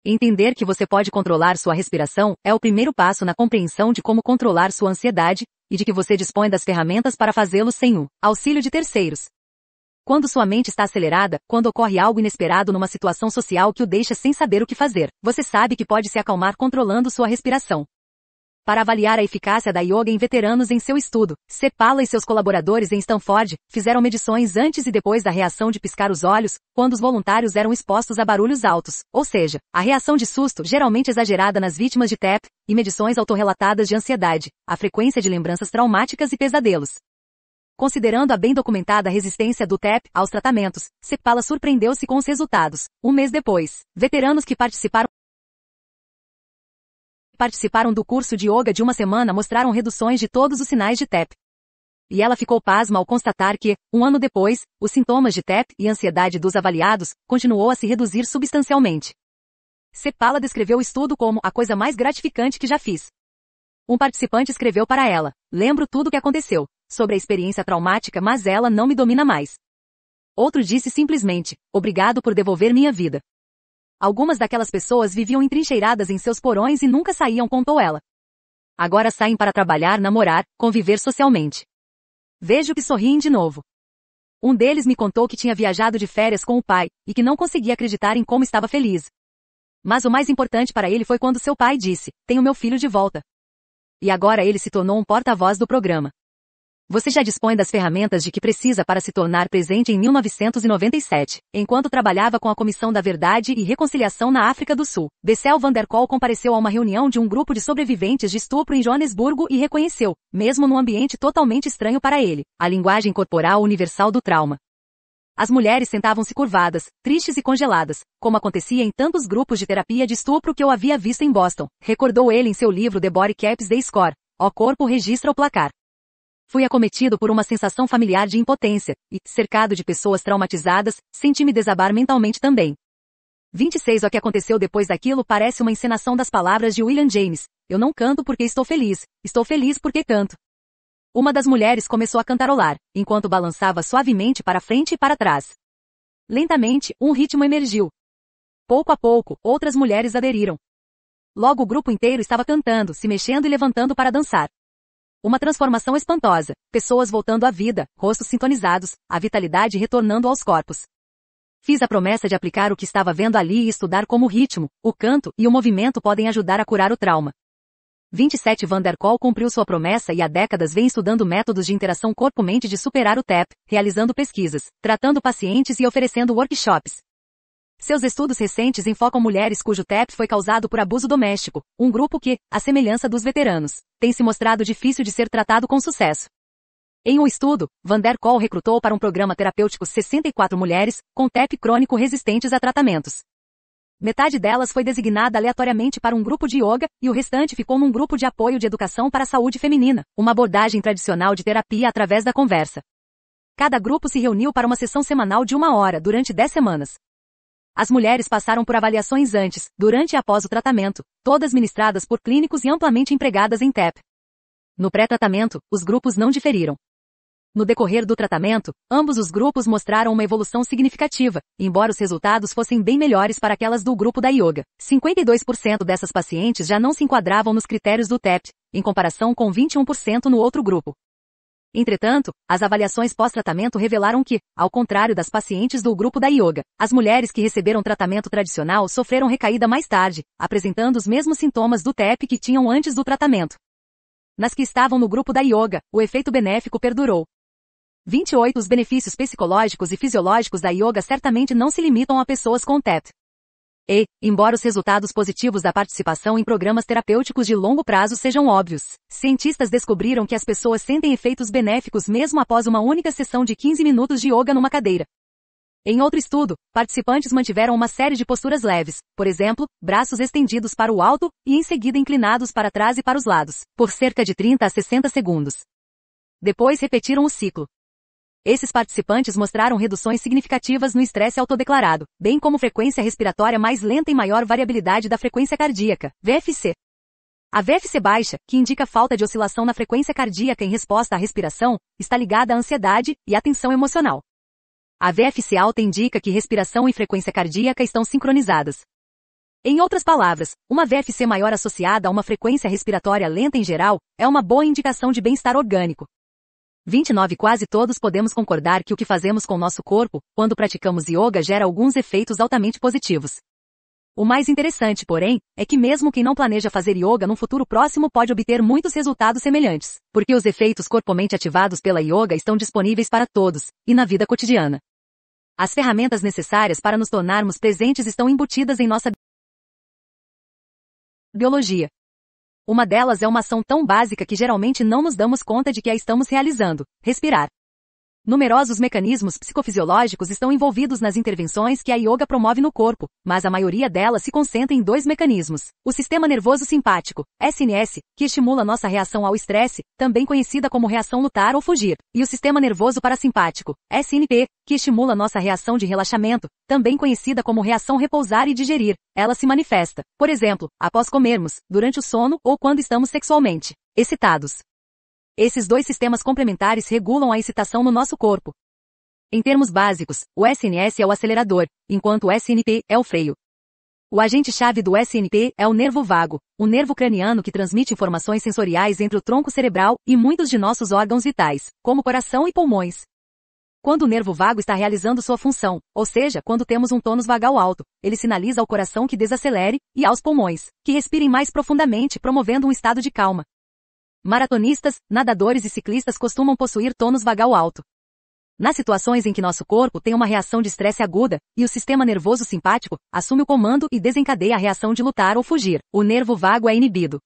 Entender que você pode controlar sua respiração é o primeiro passo na compreensão de como controlar sua ansiedade e de que você dispõe das ferramentas para fazê-lo sem o auxílio de terceiros. Quando sua mente está acelerada, quando ocorre algo inesperado numa situação social que o deixa sem saber o que fazer, você sabe que pode se acalmar controlando sua respiração. Para avaliar a eficácia da yoga em veteranos em seu estudo, Cepala e seus colaboradores em Stanford fizeram medições antes e depois da reação de piscar os olhos, quando os voluntários eram expostos a barulhos altos, ou seja, a reação de susto geralmente exagerada nas vítimas de TEP, e medições autorrelatadas de ansiedade, a frequência de lembranças traumáticas e pesadelos. Considerando a bem documentada resistência do TEP aos tratamentos, Cepala surpreendeu-se com os resultados. Um mês depois, veteranos que participaram participaram do curso de yoga de uma semana mostraram reduções de todos os sinais de TEP. E ela ficou pasma ao constatar que, um ano depois, os sintomas de TEP e ansiedade dos avaliados continuou a se reduzir substancialmente. Cepala descreveu o estudo como a coisa mais gratificante que já fiz. Um participante escreveu para ela: Lembro tudo o que aconteceu, sobre a experiência traumática, mas ela não me domina mais. Outro disse simplesmente: Obrigado por devolver minha vida. Algumas daquelas pessoas viviam entrincheiradas em seus porões e nunca saíam, contou ela. Agora saem para trabalhar, namorar, conviver socialmente. Vejo que sorriem de novo. Um deles me contou que tinha viajado de férias com o pai, e que não conseguia acreditar em como estava feliz. Mas o mais importante para ele foi quando seu pai disse, tenho meu filho de volta. E agora ele se tornou um porta-voz do programa. Você já dispõe das ferramentas de que precisa para se tornar presente em 1997, enquanto trabalhava com a Comissão da Verdade e Reconciliação na África do Sul. Bessel van der Kolk compareceu a uma reunião de um grupo de sobreviventes de estupro em Joanesburgo e reconheceu, mesmo num ambiente totalmente estranho para ele, a linguagem corporal universal do trauma. As mulheres sentavam-se curvadas, tristes e congeladas, como acontecia em tantos grupos de terapia de estupro que eu havia visto em Boston, recordou ele em seu livro The Body Caps The Score. O corpo registra o placar. Fui acometido por uma sensação familiar de impotência, e, cercado de pessoas traumatizadas, senti-me desabar mentalmente também. 26 O que aconteceu depois daquilo parece uma encenação das palavras de William James. Eu não canto porque estou feliz, estou feliz porque canto. Uma das mulheres começou a cantarolar, enquanto balançava suavemente para frente e para trás. Lentamente, um ritmo emergiu. Pouco a pouco, outras mulheres aderiram. Logo o grupo inteiro estava cantando, se mexendo e levantando para dançar. Uma transformação espantosa, pessoas voltando à vida, rostos sintonizados, a vitalidade retornando aos corpos. Fiz a promessa de aplicar o que estava vendo ali e estudar como o ritmo, o canto e o movimento podem ajudar a curar o trauma. 27 Van der Kol cumpriu sua promessa e há décadas vem estudando métodos de interação corpo-mente de superar o TEP, realizando pesquisas, tratando pacientes e oferecendo workshops. Seus estudos recentes enfocam mulheres cujo TEP foi causado por abuso doméstico, um grupo que, à semelhança dos veteranos, tem se mostrado difícil de ser tratado com sucesso. Em um estudo, Van der Kool recrutou para um programa terapêutico 64 mulheres com TEP crônico resistentes a tratamentos. Metade delas foi designada aleatoriamente para um grupo de yoga e o restante ficou num grupo de apoio de educação para a saúde feminina, uma abordagem tradicional de terapia através da conversa. Cada grupo se reuniu para uma sessão semanal de uma hora durante 10 semanas, as mulheres passaram por avaliações antes, durante e após o tratamento, todas ministradas por clínicos e amplamente empregadas em TEP. No pré-tratamento, os grupos não diferiram. No decorrer do tratamento, ambos os grupos mostraram uma evolução significativa, embora os resultados fossem bem melhores para aquelas do grupo da yoga. 52% dessas pacientes já não se enquadravam nos critérios do TEP, em comparação com 21% no outro grupo. Entretanto, as avaliações pós-tratamento revelaram que, ao contrário das pacientes do grupo da yoga, as mulheres que receberam tratamento tradicional sofreram recaída mais tarde, apresentando os mesmos sintomas do TEP que tinham antes do tratamento. Nas que estavam no grupo da yoga, o efeito benéfico perdurou. 28 Os benefícios psicológicos e fisiológicos da yoga certamente não se limitam a pessoas com TEP. E, embora os resultados positivos da participação em programas terapêuticos de longo prazo sejam óbvios, cientistas descobriram que as pessoas sentem efeitos benéficos mesmo após uma única sessão de 15 minutos de yoga numa cadeira. Em outro estudo, participantes mantiveram uma série de posturas leves, por exemplo, braços estendidos para o alto e em seguida inclinados para trás e para os lados, por cerca de 30 a 60 segundos. Depois repetiram o ciclo, esses participantes mostraram reduções significativas no estresse autodeclarado, bem como frequência respiratória mais lenta e maior variabilidade da frequência cardíaca, VFC. A VFC baixa, que indica falta de oscilação na frequência cardíaca em resposta à respiração, está ligada à ansiedade e à tensão emocional. A VFC alta indica que respiração e frequência cardíaca estão sincronizadas, em outras palavras, uma VFC maior associada a uma frequência respiratória lenta em geral é uma boa indicação de bem-estar orgânico, 29 Quase todos podemos concordar que o que fazemos com nosso corpo, quando praticamos yoga, gera alguns efeitos altamente positivos. O mais interessante, porém, é que mesmo quem não planeja fazer yoga num futuro próximo pode obter muitos resultados semelhantes, porque os efeitos corporalmente ativados pela yoga estão disponíveis para todos, e na vida cotidiana. As ferramentas necessárias para nos tornarmos presentes estão embutidas em nossa biologia. Uma delas é uma ação tão básica que geralmente não nos damos conta de que a estamos realizando: respirar. Numerosos mecanismos psicofisiológicos estão envolvidos nas intervenções que a yoga promove no corpo, mas a maioria delas se concentra em dois mecanismos. O sistema nervoso simpático, SNS, que estimula nossa reação ao estresse, também conhecida como reação lutar ou fugir, e o sistema nervoso parasimpático, SNP, que estimula nossa reação de relaxamento, também conhecida como reação repousar e digerir. Ela se manifesta, por exemplo, após comermos, durante o sono ou quando estamos sexualmente excitados. Esses dois sistemas complementares regulam a excitação no nosso corpo. Em termos básicos, o SNS é o acelerador, enquanto o SNP é o freio. O agente-chave do SNP é o nervo vago, o nervo craniano que transmite informações sensoriais entre o tronco cerebral e muitos de nossos órgãos vitais, como coração e pulmões. Quando o nervo vago está realizando sua função, ou seja, quando temos um tônus vagal alto, ele sinaliza ao coração que desacelere e aos pulmões que respirem mais profundamente, promovendo um estado de calma. Maratonistas, nadadores e ciclistas costumam possuir tônus vagal alto. Nas situações em que nosso corpo tem uma reação de estresse aguda, e o sistema nervoso simpático assume o comando e desencadeia a reação de lutar ou fugir, o nervo vago é inibido.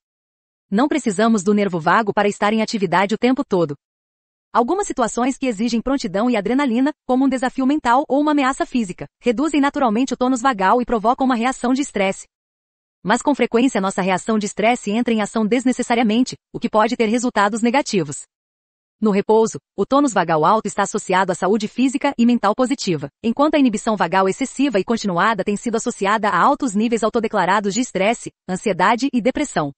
Não precisamos do nervo vago para estar em atividade o tempo todo. Algumas situações que exigem prontidão e adrenalina, como um desafio mental ou uma ameaça física, reduzem naturalmente o tônus vagal e provocam uma reação de estresse, mas com frequência nossa reação de estresse entra em ação desnecessariamente, o que pode ter resultados negativos. No repouso, o tônus vagal alto está associado à saúde física e mental positiva, enquanto a inibição vagal excessiva e continuada tem sido associada a altos níveis autodeclarados de estresse, ansiedade e depressão.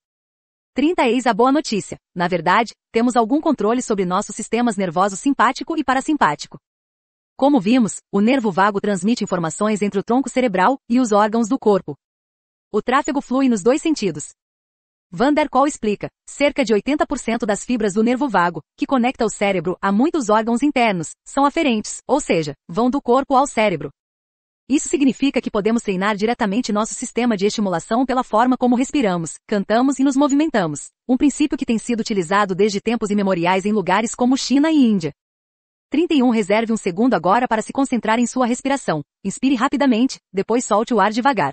30 Eis a boa notícia. Na verdade, temos algum controle sobre nossos sistemas nervoso simpático e parasimpático. Como vimos, o nervo vago transmite informações entre o tronco cerebral e os órgãos do corpo, o tráfego flui nos dois sentidos. Van der Kool explica, cerca de 80% das fibras do nervo vago, que conecta o cérebro a muitos órgãos internos, são aferentes, ou seja, vão do corpo ao cérebro. Isso significa que podemos treinar diretamente nosso sistema de estimulação pela forma como respiramos, cantamos e nos movimentamos, um princípio que tem sido utilizado desde tempos imemoriais em lugares como China e Índia. 31 Reserve um segundo agora para se concentrar em sua respiração. Inspire rapidamente, depois solte o ar devagar.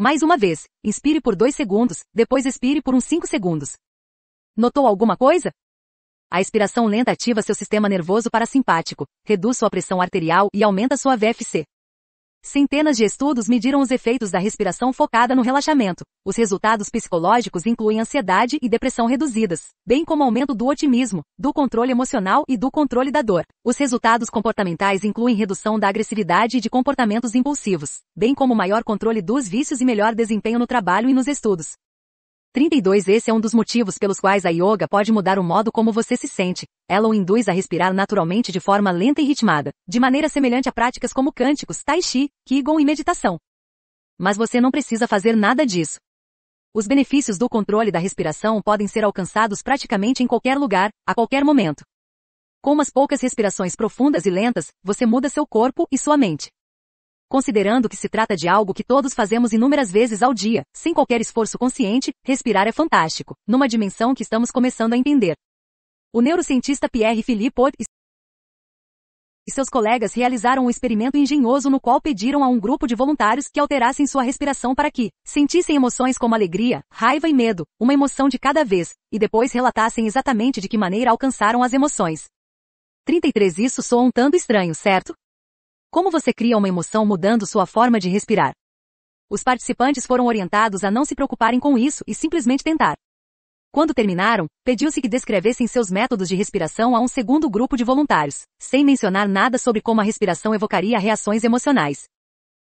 Mais uma vez, inspire por 2 segundos, depois expire por uns 5 segundos. Notou alguma coisa? A expiração lenta ativa seu sistema nervoso parasimpático, reduz sua pressão arterial e aumenta sua VFC. Centenas de estudos mediram os efeitos da respiração focada no relaxamento. Os resultados psicológicos incluem ansiedade e depressão reduzidas, bem como aumento do otimismo, do controle emocional e do controle da dor. Os resultados comportamentais incluem redução da agressividade e de comportamentos impulsivos, bem como maior controle dos vícios e melhor desempenho no trabalho e nos estudos. 32 Esse é um dos motivos pelos quais a yoga pode mudar o modo como você se sente. Ela o induz a respirar naturalmente de forma lenta e ritmada, de maneira semelhante a práticas como cânticos, tai chi, qigong e meditação. Mas você não precisa fazer nada disso. Os benefícios do controle da respiração podem ser alcançados praticamente em qualquer lugar, a qualquer momento. Com umas poucas respirações profundas e lentas, você muda seu corpo e sua mente. Considerando que se trata de algo que todos fazemos inúmeras vezes ao dia, sem qualquer esforço consciente, respirar é fantástico, numa dimensão que estamos começando a entender. O neurocientista Pierre Philippot e seus colegas realizaram um experimento engenhoso no qual pediram a um grupo de voluntários que alterassem sua respiração para que sentissem emoções como alegria, raiva e medo, uma emoção de cada vez, e depois relatassem exatamente de que maneira alcançaram as emoções. 33 Isso soa um tanto estranho, certo? Como você cria uma emoção mudando sua forma de respirar? Os participantes foram orientados a não se preocuparem com isso e simplesmente tentar. Quando terminaram, pediu-se que descrevessem seus métodos de respiração a um segundo grupo de voluntários, sem mencionar nada sobre como a respiração evocaria reações emocionais.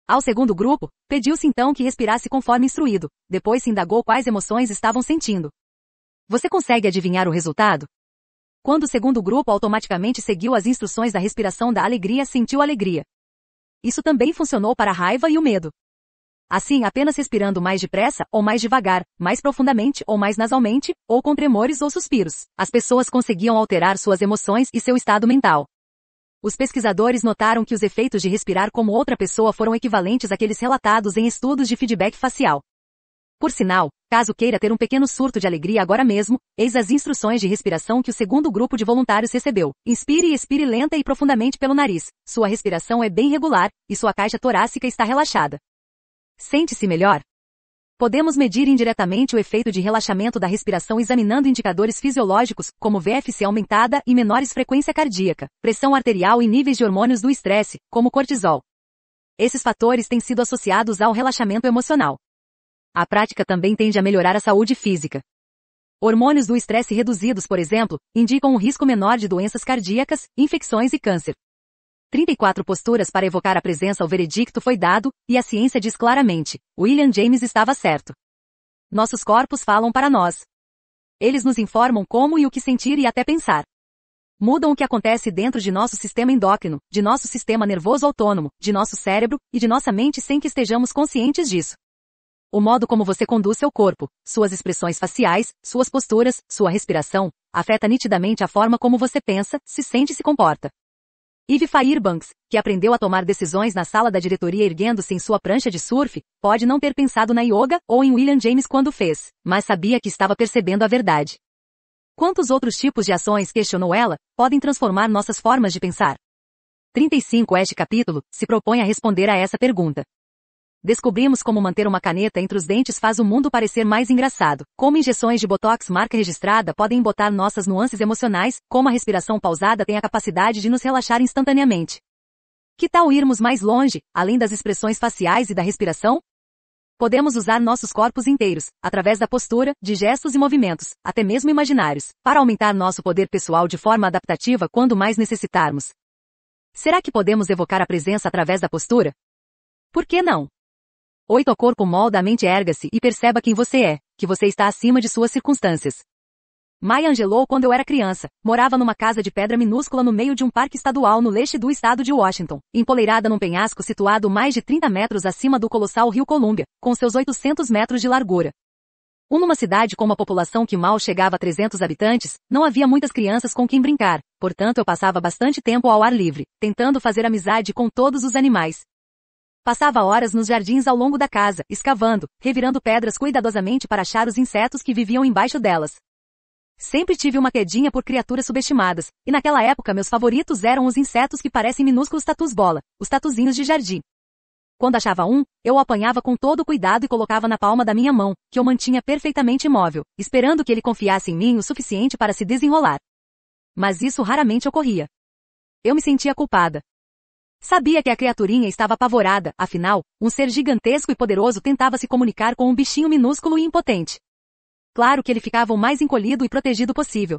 Ao segundo grupo, pediu-se então que respirasse conforme instruído, depois se indagou quais emoções estavam sentindo. Você consegue adivinhar o resultado? Quando o segundo grupo automaticamente seguiu as instruções da respiração da alegria, sentiu alegria. Isso também funcionou para a raiva e o medo. Assim, apenas respirando mais depressa, ou mais devagar, mais profundamente, ou mais nasalmente, ou com tremores ou suspiros, as pessoas conseguiam alterar suas emoções e seu estado mental. Os pesquisadores notaram que os efeitos de respirar como outra pessoa foram equivalentes àqueles relatados em estudos de feedback facial. Por sinal, caso queira ter um pequeno surto de alegria agora mesmo, eis as instruções de respiração que o segundo grupo de voluntários recebeu. Inspire e expire lenta e profundamente pelo nariz. Sua respiração é bem regular e sua caixa torácica está relaxada. Sente-se melhor? Podemos medir indiretamente o efeito de relaxamento da respiração examinando indicadores fisiológicos, como VFC aumentada e menores frequência cardíaca, pressão arterial e níveis de hormônios do estresse, como cortisol. Esses fatores têm sido associados ao relaxamento emocional. A prática também tende a melhorar a saúde física. Hormônios do estresse reduzidos, por exemplo, indicam um risco menor de doenças cardíacas, infecções e câncer. 34 posturas para evocar a presença ao veredicto foi dado, e a ciência diz claramente, William James estava certo. Nossos corpos falam para nós. Eles nos informam como e o que sentir e até pensar. Mudam o que acontece dentro de nosso sistema endócrino, de nosso sistema nervoso autônomo, de nosso cérebro e de nossa mente sem que estejamos conscientes disso. O modo como você conduz seu corpo, suas expressões faciais, suas posturas, sua respiração, afeta nitidamente a forma como você pensa, se sente e se comporta. Eve Firebanks, que aprendeu a tomar decisões na sala da diretoria erguendo-se em sua prancha de surf, pode não ter pensado na yoga ou em William James quando fez, mas sabia que estava percebendo a verdade. Quantos outros tipos de ações, questionou ela, podem transformar nossas formas de pensar? 35 Este capítulo se propõe a responder a essa pergunta. Descobrimos como manter uma caneta entre os dentes faz o mundo parecer mais engraçado. Como injeções de botox marca registrada podem botar nossas nuances emocionais, como a respiração pausada tem a capacidade de nos relaxar instantaneamente. Que tal irmos mais longe, além das expressões faciais e da respiração? Podemos usar nossos corpos inteiros, através da postura, de gestos e movimentos, até mesmo imaginários, para aumentar nosso poder pessoal de forma adaptativa quando mais necessitarmos. Será que podemos evocar a presença através da postura? Por que não? Oito o corpo mente erga-se e perceba quem você é, que você está acima de suas circunstâncias. Maya Angelou quando eu era criança, morava numa casa de pedra minúscula no meio de um parque estadual no leste do estado de Washington, empoleirada num penhasco situado mais de 30 metros acima do colossal Rio Colômbia, com seus 800 metros de largura. Um numa cidade com uma população que mal chegava a 300 habitantes, não havia muitas crianças com quem brincar, portanto eu passava bastante tempo ao ar livre, tentando fazer amizade com todos os animais, Passava horas nos jardins ao longo da casa, escavando, revirando pedras cuidadosamente para achar os insetos que viviam embaixo delas. Sempre tive uma quedinha por criaturas subestimadas, e naquela época meus favoritos eram os insetos que parecem minúsculos tatus bola, os tatuzinhos de jardim. Quando achava um, eu o apanhava com todo cuidado e colocava na palma da minha mão, que eu mantinha perfeitamente imóvel, esperando que ele confiasse em mim o suficiente para se desenrolar. Mas isso raramente ocorria. Eu me sentia culpada, Sabia que a criaturinha estava apavorada, afinal, um ser gigantesco e poderoso tentava se comunicar com um bichinho minúsculo e impotente. Claro que ele ficava o mais encolhido e protegido possível.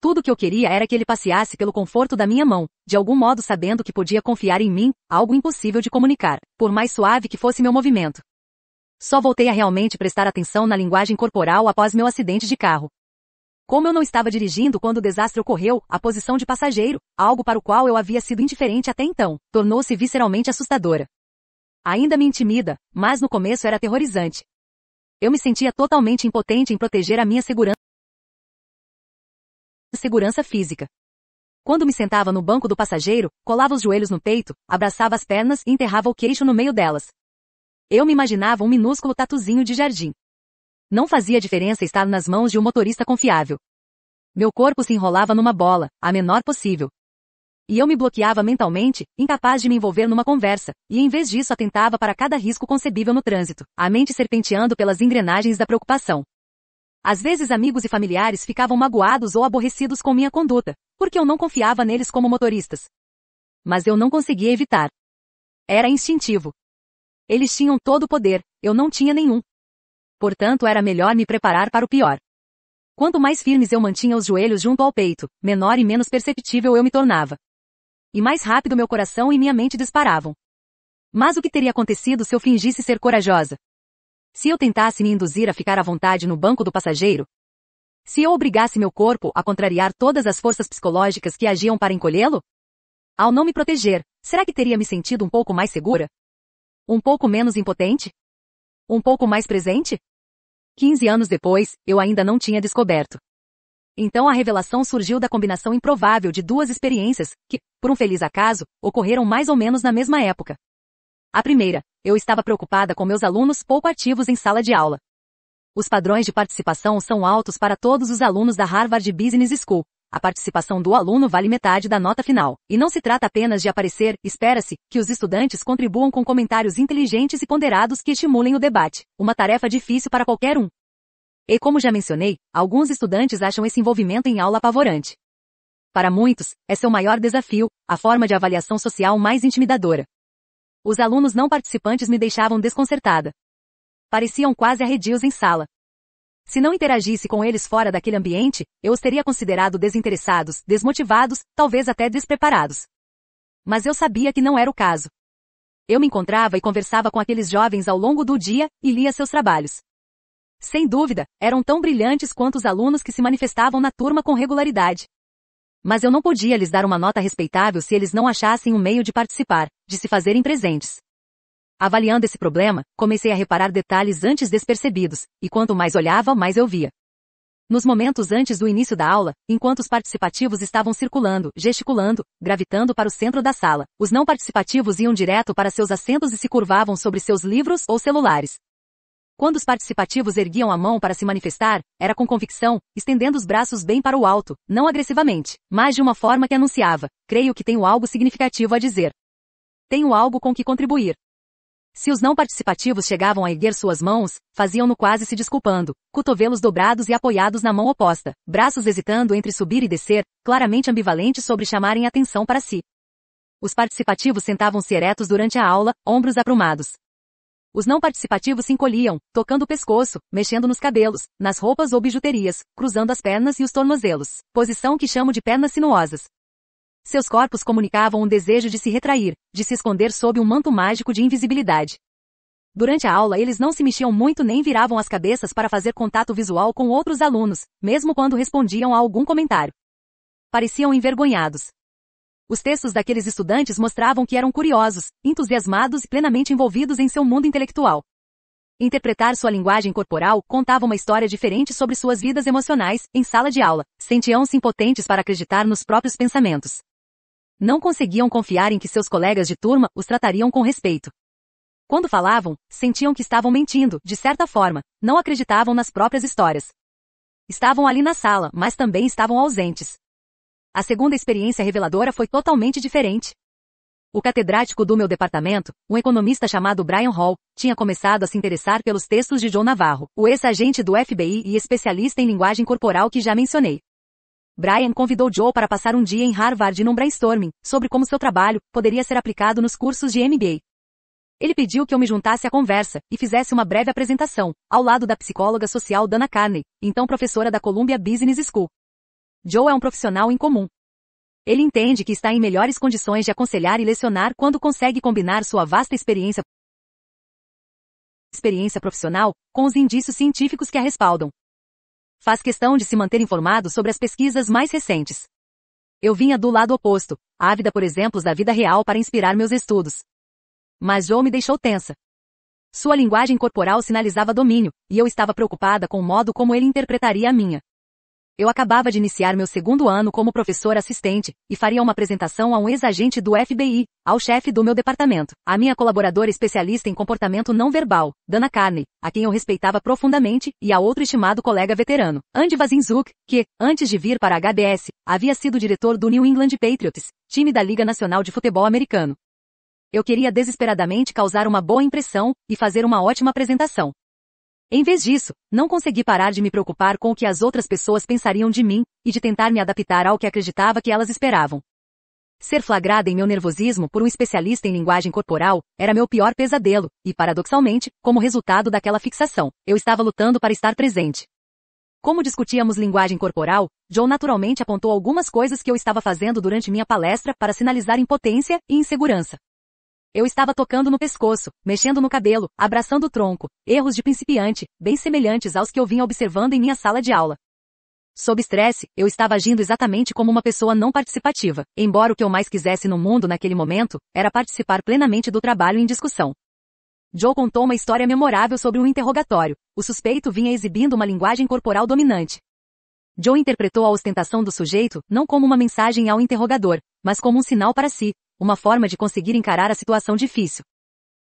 Tudo que eu queria era que ele passeasse pelo conforto da minha mão, de algum modo sabendo que podia confiar em mim, algo impossível de comunicar, por mais suave que fosse meu movimento. Só voltei a realmente prestar atenção na linguagem corporal após meu acidente de carro. Como eu não estava dirigindo quando o desastre ocorreu, a posição de passageiro, algo para o qual eu havia sido indiferente até então, tornou-se visceralmente assustadora. Ainda me intimida, mas no começo era aterrorizante. Eu me sentia totalmente impotente em proteger a minha segurança segurança física. Quando me sentava no banco do passageiro, colava os joelhos no peito, abraçava as pernas e enterrava o queixo no meio delas. Eu me imaginava um minúsculo tatuzinho de jardim. Não fazia diferença estar nas mãos de um motorista confiável. Meu corpo se enrolava numa bola, a menor possível. E eu me bloqueava mentalmente, incapaz de me envolver numa conversa, e em vez disso atentava para cada risco concebível no trânsito, a mente serpenteando pelas engrenagens da preocupação. Às vezes amigos e familiares ficavam magoados ou aborrecidos com minha conduta, porque eu não confiava neles como motoristas. Mas eu não conseguia evitar. Era instintivo. Eles tinham todo o poder, eu não tinha nenhum. Portanto era melhor me preparar para o pior. Quanto mais firmes eu mantinha os joelhos junto ao peito, menor e menos perceptível eu me tornava. E mais rápido meu coração e minha mente disparavam. Mas o que teria acontecido se eu fingisse ser corajosa? Se eu tentasse me induzir a ficar à vontade no banco do passageiro? Se eu obrigasse meu corpo a contrariar todas as forças psicológicas que agiam para encolhê-lo? Ao não me proteger, será que teria me sentido um pouco mais segura? Um pouco menos impotente? Um pouco mais presente? 15 anos depois, eu ainda não tinha descoberto. Então a revelação surgiu da combinação improvável de duas experiências, que, por um feliz acaso, ocorreram mais ou menos na mesma época. A primeira, eu estava preocupada com meus alunos pouco ativos em sala de aula. Os padrões de participação são altos para todos os alunos da Harvard Business School, a participação do aluno vale metade da nota final, e não se trata apenas de aparecer, espera-se, que os estudantes contribuam com comentários inteligentes e ponderados que estimulem o debate, uma tarefa difícil para qualquer um. E como já mencionei, alguns estudantes acham esse envolvimento em aula apavorante. Para muitos, é seu maior desafio, a forma de avaliação social mais intimidadora. Os alunos não participantes me deixavam desconcertada. Pareciam quase arredios em sala, se não interagisse com eles fora daquele ambiente, eu os teria considerado desinteressados, desmotivados, talvez até despreparados. Mas eu sabia que não era o caso. Eu me encontrava e conversava com aqueles jovens ao longo do dia e lia seus trabalhos. Sem dúvida, eram tão brilhantes quanto os alunos que se manifestavam na turma com regularidade. Mas eu não podia lhes dar uma nota respeitável se eles não achassem um meio de participar, de se fazerem presentes. Avaliando esse problema, comecei a reparar detalhes antes despercebidos, e quanto mais olhava, mais eu via. Nos momentos antes do início da aula, enquanto os participativos estavam circulando, gesticulando, gravitando para o centro da sala, os não participativos iam direto para seus assentos e se curvavam sobre seus livros ou celulares. Quando os participativos erguiam a mão para se manifestar, era com convicção, estendendo os braços bem para o alto, não agressivamente, mas de uma forma que anunciava: creio que tenho algo significativo a dizer. Tenho algo com que contribuir. Se os não participativos chegavam a erguer suas mãos, faziam-no quase se desculpando, cotovelos dobrados e apoiados na mão oposta, braços hesitando entre subir e descer, claramente ambivalentes sobre chamarem atenção para si. Os participativos sentavam-se eretos durante a aula, ombros aprumados. Os não participativos se encolhiam, tocando o pescoço, mexendo nos cabelos, nas roupas ou bijuterias, cruzando as pernas e os tornozelos, posição que chamo de pernas sinuosas, seus corpos comunicavam um desejo de se retrair, de se esconder sob um manto mágico de invisibilidade. Durante a aula eles não se mexiam muito nem viravam as cabeças para fazer contato visual com outros alunos, mesmo quando respondiam a algum comentário. Pareciam envergonhados. Os textos daqueles estudantes mostravam que eram curiosos, entusiasmados e plenamente envolvidos em seu mundo intelectual. Interpretar sua linguagem corporal contava uma história diferente sobre suas vidas emocionais, em sala de aula, sentiam-se impotentes para acreditar nos próprios pensamentos. Não conseguiam confiar em que seus colegas de turma os tratariam com respeito. Quando falavam, sentiam que estavam mentindo, de certa forma, não acreditavam nas próprias histórias. Estavam ali na sala, mas também estavam ausentes. A segunda experiência reveladora foi totalmente diferente. O catedrático do meu departamento, um economista chamado Brian Hall, tinha começado a se interessar pelos textos de John Navarro, o ex-agente do FBI e especialista em linguagem corporal que já mencionei. Brian convidou Joe para passar um dia em Harvard num brainstorming sobre como seu trabalho poderia ser aplicado nos cursos de MBA. Ele pediu que eu me juntasse à conversa e fizesse uma breve apresentação, ao lado da psicóloga social Dana Carney, então professora da Columbia Business School. Joe é um profissional incomum. Ele entende que está em melhores condições de aconselhar e lecionar quando consegue combinar sua vasta experiência experiência profissional com os indícios científicos que a respaldam. Faz questão de se manter informado sobre as pesquisas mais recentes. Eu vinha do lado oposto, ávida por exemplos da vida real para inspirar meus estudos. Mas Joe me deixou tensa. Sua linguagem corporal sinalizava domínio, e eu estava preocupada com o modo como ele interpretaria a minha. Eu acabava de iniciar meu segundo ano como professor assistente, e faria uma apresentação a um ex-agente do FBI, ao chefe do meu departamento, a minha colaboradora especialista em comportamento não verbal, Dana Carney, a quem eu respeitava profundamente, e a outro estimado colega veterano, Andy Vazinzuk, que, antes de vir para a HBS, havia sido diretor do New England Patriots, time da Liga Nacional de Futebol Americano. Eu queria desesperadamente causar uma boa impressão e fazer uma ótima apresentação, em vez disso, não consegui parar de me preocupar com o que as outras pessoas pensariam de mim, e de tentar me adaptar ao que acreditava que elas esperavam. Ser flagrada em meu nervosismo por um especialista em linguagem corporal era meu pior pesadelo, e paradoxalmente, como resultado daquela fixação, eu estava lutando para estar presente. Como discutíamos linguagem corporal, Joe naturalmente apontou algumas coisas que eu estava fazendo durante minha palestra para sinalizar impotência e insegurança. Eu estava tocando no pescoço, mexendo no cabelo, abraçando o tronco, erros de principiante, bem semelhantes aos que eu vinha observando em minha sala de aula. Sob estresse, eu estava agindo exatamente como uma pessoa não participativa, embora o que eu mais quisesse no mundo naquele momento era participar plenamente do trabalho em discussão. Joe contou uma história memorável sobre um interrogatório. O suspeito vinha exibindo uma linguagem corporal dominante. Joe interpretou a ostentação do sujeito não como uma mensagem ao interrogador, mas como um sinal para si, uma forma de conseguir encarar a situação difícil.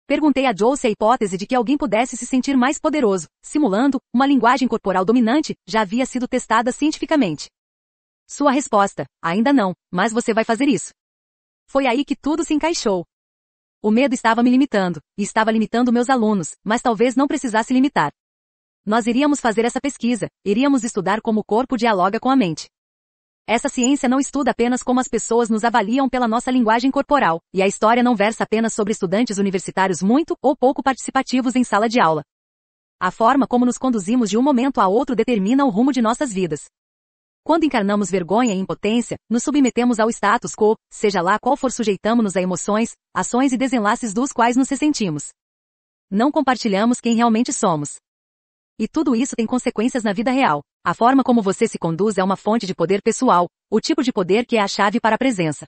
Perguntei a Joe se a hipótese de que alguém pudesse se sentir mais poderoso, simulando uma linguagem corporal dominante, já havia sido testada cientificamente. Sua resposta, ainda não, mas você vai fazer isso. Foi aí que tudo se encaixou. O medo estava me limitando, e estava limitando meus alunos, mas talvez não precisasse limitar. Nós iríamos fazer essa pesquisa, iríamos estudar como o corpo dialoga com a mente. Essa ciência não estuda apenas como as pessoas nos avaliam pela nossa linguagem corporal, e a história não versa apenas sobre estudantes universitários muito ou pouco participativos em sala de aula. A forma como nos conduzimos de um momento a outro determina o rumo de nossas vidas. Quando encarnamos vergonha e impotência, nos submetemos ao status quo, seja lá qual for sujeitamos-nos a emoções, ações e desenlaces dos quais nos ressentimos. Não compartilhamos quem realmente somos. E tudo isso tem consequências na vida real. A forma como você se conduz é uma fonte de poder pessoal, o tipo de poder que é a chave para a presença.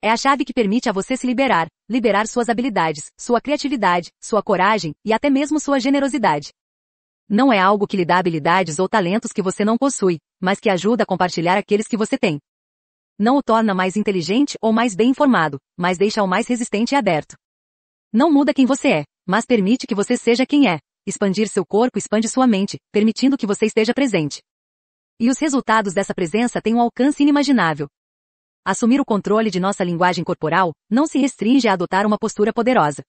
É a chave que permite a você se liberar, liberar suas habilidades, sua criatividade, sua coragem e até mesmo sua generosidade. Não é algo que lhe dá habilidades ou talentos que você não possui, mas que ajuda a compartilhar aqueles que você tem. Não o torna mais inteligente ou mais bem informado, mas deixa-o mais resistente e aberto. Não muda quem você é, mas permite que você seja quem é. Expandir seu corpo expande sua mente, permitindo que você esteja presente. E os resultados dessa presença têm um alcance inimaginável. Assumir o controle de nossa linguagem corporal não se restringe a adotar uma postura poderosa.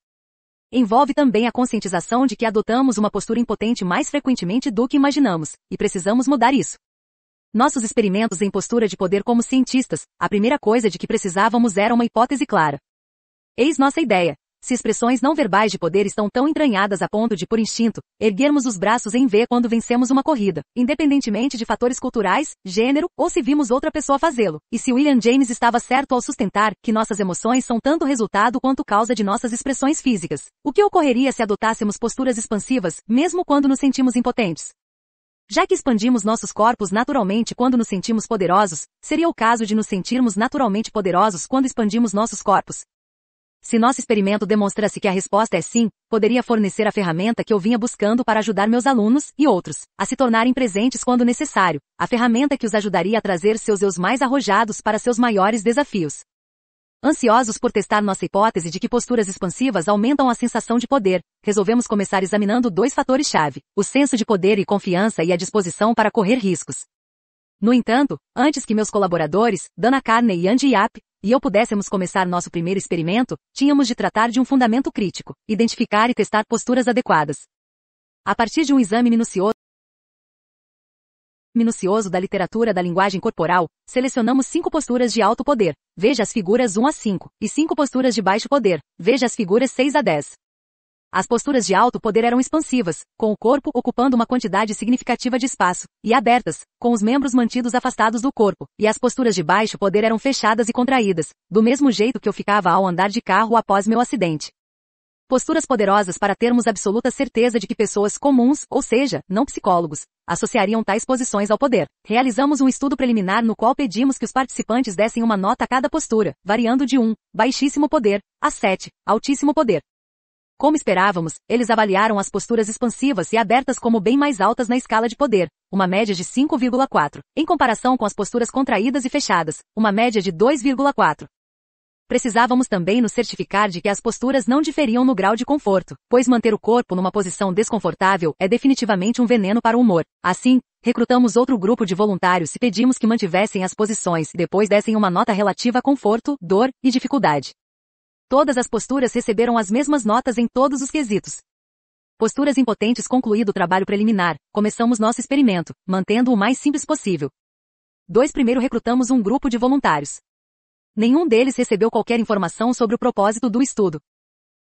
Envolve também a conscientização de que adotamos uma postura impotente mais frequentemente do que imaginamos, e precisamos mudar isso. Nossos experimentos em postura de poder como cientistas, a primeira coisa de que precisávamos era uma hipótese clara. Eis nossa ideia, se expressões não verbais de poder estão tão entranhadas a ponto de, por instinto, erguermos os braços em V quando vencemos uma corrida, independentemente de fatores culturais, gênero ou se vimos outra pessoa fazê-lo, e se William James estava certo ao sustentar que nossas emoções são tanto resultado quanto causa de nossas expressões físicas, o que ocorreria se adotássemos posturas expansivas, mesmo quando nos sentimos impotentes? Já que expandimos nossos corpos naturalmente quando nos sentimos poderosos, seria o caso de nos sentirmos naturalmente poderosos quando expandimos nossos corpos, se nosso experimento demonstrasse que a resposta é sim, poderia fornecer a ferramenta que eu vinha buscando para ajudar meus alunos e outros a se tornarem presentes quando necessário, a ferramenta que os ajudaria a trazer seus eus mais arrojados para seus maiores desafios. Ansiosos por testar nossa hipótese de que posturas expansivas aumentam a sensação de poder, resolvemos começar examinando dois fatores-chave: o senso de poder e confiança e a disposição para correr riscos. No entanto, antes que meus colaboradores, Dana Carney e Andy Yap, e eu pudéssemos começar nosso primeiro experimento, tínhamos de tratar de um fundamento crítico, identificar e testar posturas adequadas. A partir de um exame minucioso, minucioso da literatura da linguagem corporal, selecionamos cinco posturas de alto poder, veja as figuras 1 a 5, e cinco posturas de baixo poder, veja as figuras 6 a 10. As posturas de alto poder eram expansivas, com o corpo ocupando uma quantidade significativa de espaço, e abertas, com os membros mantidos afastados do corpo, e as posturas de baixo poder eram fechadas e contraídas, do mesmo jeito que eu ficava ao andar de carro após meu acidente. Posturas poderosas para termos absoluta certeza de que pessoas comuns, ou seja, não psicólogos, associariam tais posições ao poder. Realizamos um estudo preliminar no qual pedimos que os participantes dessem uma nota a cada postura, variando de 1, baixíssimo poder, a 7, altíssimo poder. Como esperávamos, eles avaliaram as posturas expansivas e abertas como bem mais altas na escala de poder, uma média de 5,4, em comparação com as posturas contraídas e fechadas, uma média de 2,4. Precisávamos também nos certificar de que as posturas não diferiam no grau de conforto, pois manter o corpo numa posição desconfortável é definitivamente um veneno para o humor. Assim, recrutamos outro grupo de voluntários e pedimos que mantivessem as posições e depois dessem uma nota relativa a conforto, dor e dificuldade. Todas as posturas receberam as mesmas notas em todos os quesitos. Posturas impotentes concluído o trabalho preliminar, começamos nosso experimento, mantendo-o mais simples possível. Dois Primeiro recrutamos um grupo de voluntários. Nenhum deles recebeu qualquer informação sobre o propósito do estudo.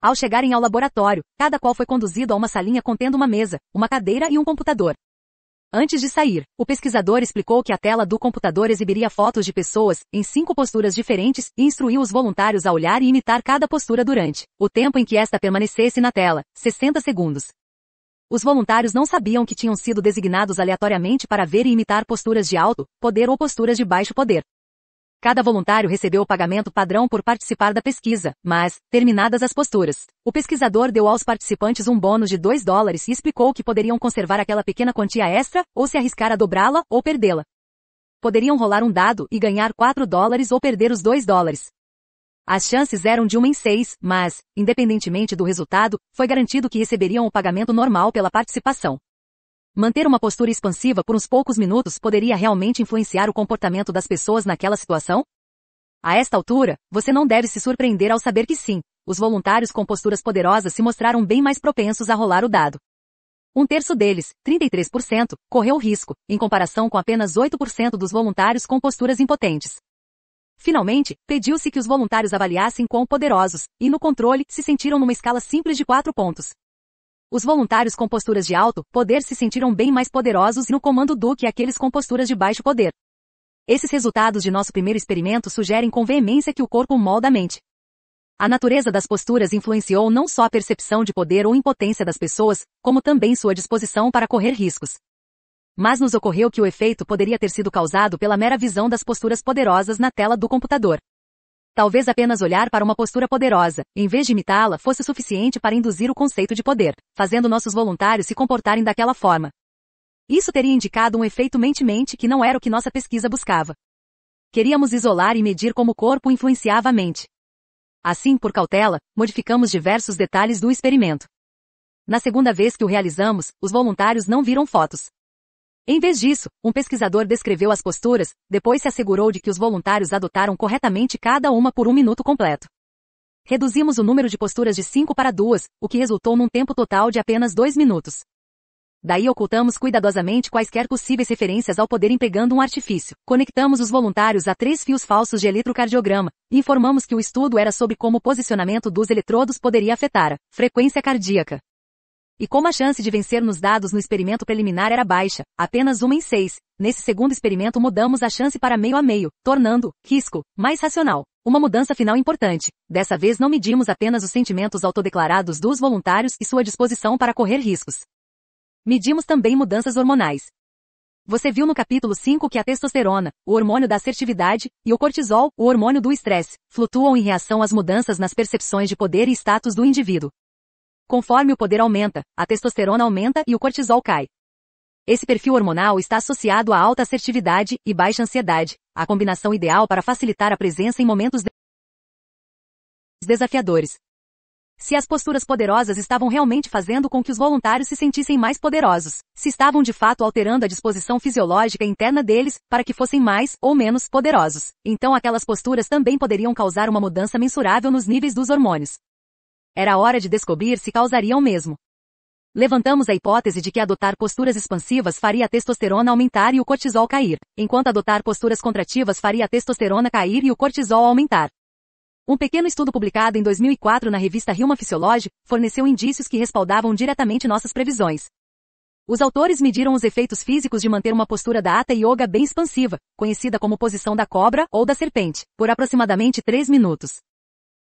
Ao chegarem ao laboratório, cada qual foi conduzido a uma salinha contendo uma mesa, uma cadeira e um computador. Antes de sair, o pesquisador explicou que a tela do computador exibiria fotos de pessoas, em cinco posturas diferentes, e instruiu os voluntários a olhar e imitar cada postura durante o tempo em que esta permanecesse na tela, 60 segundos. Os voluntários não sabiam que tinham sido designados aleatoriamente para ver e imitar posturas de alto poder ou posturas de baixo poder. Cada voluntário recebeu o pagamento padrão por participar da pesquisa, mas, terminadas as posturas, o pesquisador deu aos participantes um bônus de 2 dólares e explicou que poderiam conservar aquela pequena quantia extra, ou se arriscar a dobrá-la ou perdê-la. Poderiam rolar um dado e ganhar 4 dólares ou perder os 2 dólares. As chances eram de 1 em 6, mas, independentemente do resultado, foi garantido que receberiam o pagamento normal pela participação. Manter uma postura expansiva por uns poucos minutos poderia realmente influenciar o comportamento das pessoas naquela situação? A esta altura, você não deve se surpreender ao saber que sim, os voluntários com posturas poderosas se mostraram bem mais propensos a rolar o dado. Um terço deles, 33%, correu risco, em comparação com apenas 8% dos voluntários com posturas impotentes. Finalmente, pediu-se que os voluntários avaliassem quão poderosos, e no controle, se sentiram numa escala simples de 4 pontos, os voluntários com posturas de alto poder se sentiram bem mais poderosos no comando do que aqueles com posturas de baixo poder. Esses resultados de nosso primeiro experimento sugerem com veemência que o corpo molda a mente. A natureza das posturas influenciou não só a percepção de poder ou impotência das pessoas, como também sua disposição para correr riscos. Mas nos ocorreu que o efeito poderia ter sido causado pela mera visão das posturas poderosas na tela do computador. Talvez apenas olhar para uma postura poderosa, em vez de imitá-la, fosse suficiente para induzir o conceito de poder, fazendo nossos voluntários se comportarem daquela forma. Isso teria indicado um efeito mente-mente que não era o que nossa pesquisa buscava. Queríamos isolar e medir como o corpo influenciava a mente. Assim, por cautela, modificamos diversos detalhes do experimento. Na segunda vez que o realizamos, os voluntários não viram fotos, em vez disso, um pesquisador descreveu as posturas, depois se assegurou de que os voluntários adotaram corretamente cada uma por um minuto completo. Reduzimos o número de posturas de 5 para 2, o que resultou num tempo total de apenas 2 minutos. Daí ocultamos cuidadosamente quaisquer possíveis referências ao poder empregando um artifício. Conectamos os voluntários a três fios falsos de eletrocardiograma, e informamos que o estudo era sobre como o posicionamento dos eletrodos poderia afetar a frequência cardíaca. E como a chance de vencer nos dados no experimento preliminar era baixa, apenas uma em seis, nesse segundo experimento mudamos a chance para meio a meio, tornando risco mais racional. Uma mudança final importante. Dessa vez não medimos apenas os sentimentos autodeclarados dos voluntários e sua disposição para correr riscos. Medimos também mudanças hormonais. Você viu no capítulo 5 que a testosterona, o hormônio da assertividade, e o cortisol, o hormônio do estresse, flutuam em reação às mudanças nas percepções de poder e status do indivíduo. Conforme o poder aumenta, a testosterona aumenta e o cortisol cai. Esse perfil hormonal está associado a alta assertividade e baixa ansiedade, a combinação ideal para facilitar a presença em momentos de... desafiadores. Se as posturas poderosas estavam realmente fazendo com que os voluntários se sentissem mais poderosos, se estavam de fato alterando a disposição fisiológica interna deles para que fossem mais ou menos poderosos, então aquelas posturas também poderiam causar uma mudança mensurável nos níveis dos hormônios. Era hora de descobrir se causariam mesmo. Levantamos a hipótese de que adotar posturas expansivas faria a testosterona aumentar e o cortisol cair, enquanto adotar posturas contrativas faria a testosterona cair e o cortisol aumentar. Um pequeno estudo publicado em 2004 na revista Human Physiology forneceu indícios que respaldavam diretamente nossas previsões. Os autores mediram os efeitos físicos de manter uma postura da Hatha Yoga bem expansiva, conhecida como posição da cobra ou da serpente, por aproximadamente 3 minutos.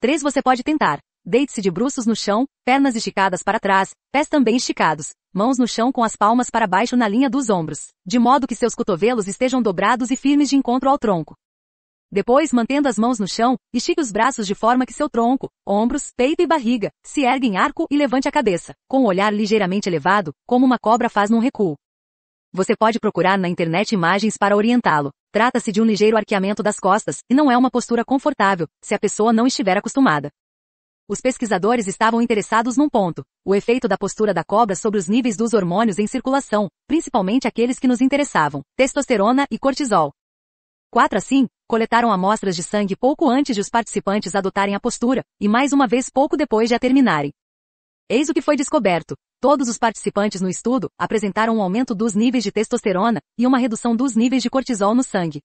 3 Você pode tentar, Deite-se de bruços no chão, pernas esticadas para trás, pés também esticados, mãos no chão com as palmas para baixo na linha dos ombros, de modo que seus cotovelos estejam dobrados e firmes de encontro ao tronco. Depois, mantendo as mãos no chão, estique os braços de forma que seu tronco, ombros, peito e barriga se erguem em arco e levante a cabeça, com o olhar ligeiramente elevado, como uma cobra faz num recuo. Você pode procurar na internet imagens para orientá-lo. Trata-se de um ligeiro arqueamento das costas, e não é uma postura confortável, se a pessoa não estiver acostumada. Os pesquisadores estavam interessados num ponto: o efeito da postura da cobra sobre os níveis dos hormônios em circulação, principalmente aqueles que nos interessavam, testosterona e cortisol. 4 assim, coletaram amostras de sangue pouco antes de os participantes adotarem a postura, e mais uma vez pouco depois de a terminarem. Eis o que foi descoberto. Todos os participantes no estudo apresentaram um aumento dos níveis de testosterona e uma redução dos níveis de cortisol no sangue.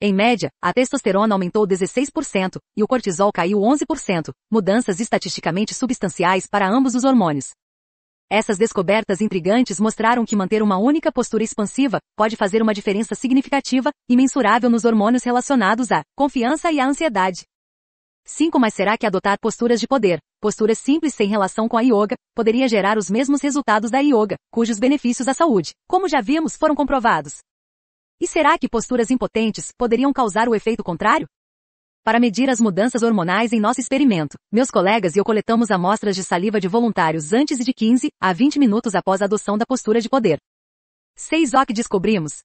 Em média, a testosterona aumentou 16% e o cortisol caiu 11%, mudanças estatisticamente substanciais para ambos os hormônios. Essas descobertas intrigantes mostraram que manter uma única postura expansiva pode fazer uma diferença significativa e mensurável nos hormônios relacionados à confiança e à ansiedade. 5. Mas será que adotar posturas de poder, posturas simples sem relação com a yoga, poderia gerar os mesmos resultados da yoga, cujos benefícios à saúde, como já vimos, foram comprovados? E será que posturas impotentes poderiam causar o efeito contrário? Para medir as mudanças hormonais em nosso experimento, meus colegas e eu coletamos amostras de saliva de voluntários antes e de 15 a 20 minutos após a adoção da postura de poder. 6 o que descobrimos.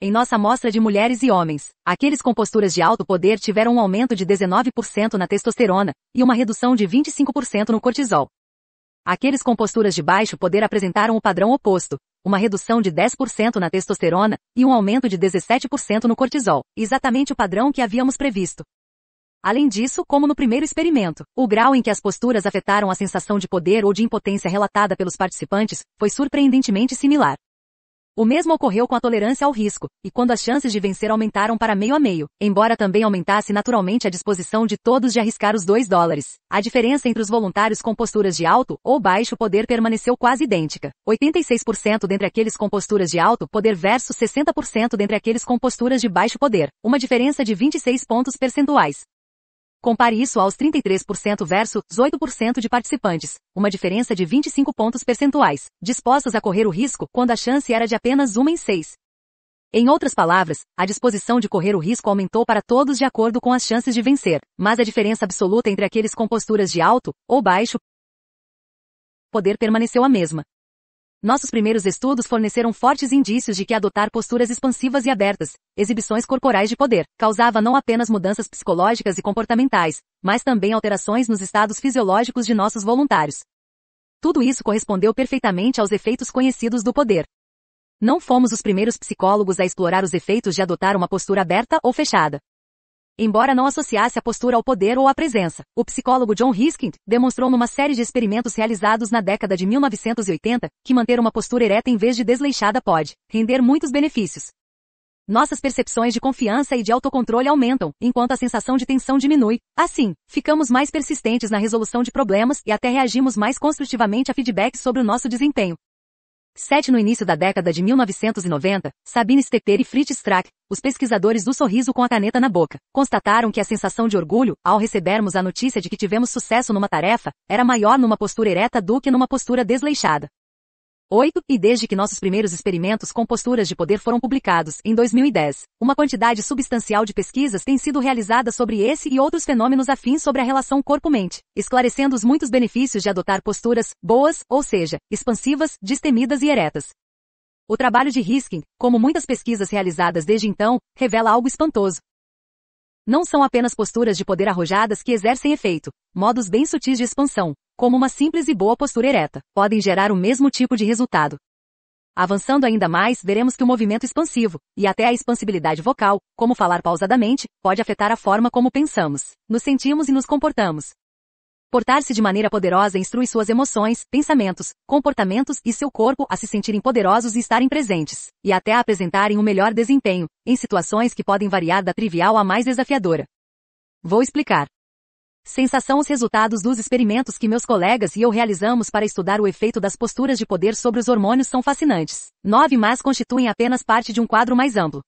Em nossa amostra de mulheres e homens, aqueles com posturas de alto poder tiveram um aumento de 19% na testosterona e uma redução de 25% no cortisol. Aqueles com posturas de baixo poder apresentaram o padrão oposto, uma redução de 10% na testosterona e um aumento de 17% no cortisol, exatamente o padrão que havíamos previsto. Além disso, como no primeiro experimento, o grau em que as posturas afetaram a sensação de poder ou de impotência relatada pelos participantes foi surpreendentemente similar. O mesmo ocorreu com a tolerância ao risco, e quando as chances de vencer aumentaram para meio a meio, embora também aumentasse naturalmente a disposição de todos de arriscar os dois dólares. A diferença entre os voluntários com posturas de alto ou baixo poder permaneceu quase idêntica. 86% dentre aqueles com posturas de alto poder versus 60% dentre aqueles com posturas de baixo poder, uma diferença de 26 pontos percentuais. Compare isso aos 33% versus 8% de participantes, uma diferença de 25 pontos percentuais, dispostos a correr o risco quando a chance era de apenas uma em seis. Em outras palavras, a disposição de correr o risco aumentou para todos de acordo com as chances de vencer, mas a diferença absoluta entre aqueles com posturas de alto ou baixo poder permaneceu a mesma. Nossos primeiros estudos forneceram fortes indícios de que adotar posturas expansivas e abertas, exibições corporais de poder, causava não apenas mudanças psicológicas e comportamentais, mas também alterações nos estados fisiológicos de nossos voluntários. Tudo isso correspondeu perfeitamente aos efeitos conhecidos do poder. Não fomos os primeiros psicólogos a explorar os efeitos de adotar uma postura aberta ou fechada. Embora não associasse a postura ao poder ou à presença, o psicólogo John Hiskind demonstrou numa série de experimentos realizados na década de 1980 que manter uma postura ereta em vez de desleixada pode render muitos benefícios. Nossas percepções de confiança e de autocontrole aumentam, enquanto a sensação de tensão diminui. Assim, ficamos mais persistentes na resolução de problemas e até reagimos mais construtivamente a feedbacks sobre o nosso desempenho. 7. No início da década de 1990, Sabine Stepper e Fritz Strack, os pesquisadores do sorriso com a caneta na boca, constataram que a sensação de orgulho, ao recebermos a notícia de que tivemos sucesso numa tarefa, era maior numa postura ereta do que numa postura desleixada. 8. E desde que nossos primeiros experimentos com posturas de poder foram publicados, em 2010, uma quantidade substancial de pesquisas tem sido realizada sobre esse e outros fenômenos afins sobre a relação corpo-mente, esclarecendo os muitos benefícios de adotar posturas, boas, ou seja, expansivas, destemidas e eretas. O trabalho de Risking, como muitas pesquisas realizadas desde então, revela algo espantoso, não são apenas posturas de poder arrojadas que exercem efeito, modos bem sutis de expansão, como uma simples e boa postura ereta, podem gerar o mesmo tipo de resultado. Avançando ainda mais, veremos que o movimento expansivo, e até a expansibilidade vocal, como falar pausadamente, pode afetar a forma como pensamos, nos sentimos e nos comportamos, Portar-se de maneira poderosa instrui suas emoções, pensamentos, comportamentos e seu corpo a se sentirem poderosos e estarem presentes, e até a apresentarem um melhor desempenho, em situações que podem variar da trivial à mais desafiadora. Vou explicar. Sensação os resultados dos experimentos que meus colegas e eu realizamos para estudar o efeito das posturas de poder sobre os hormônios são fascinantes. Nove mais constituem apenas parte de um quadro mais amplo.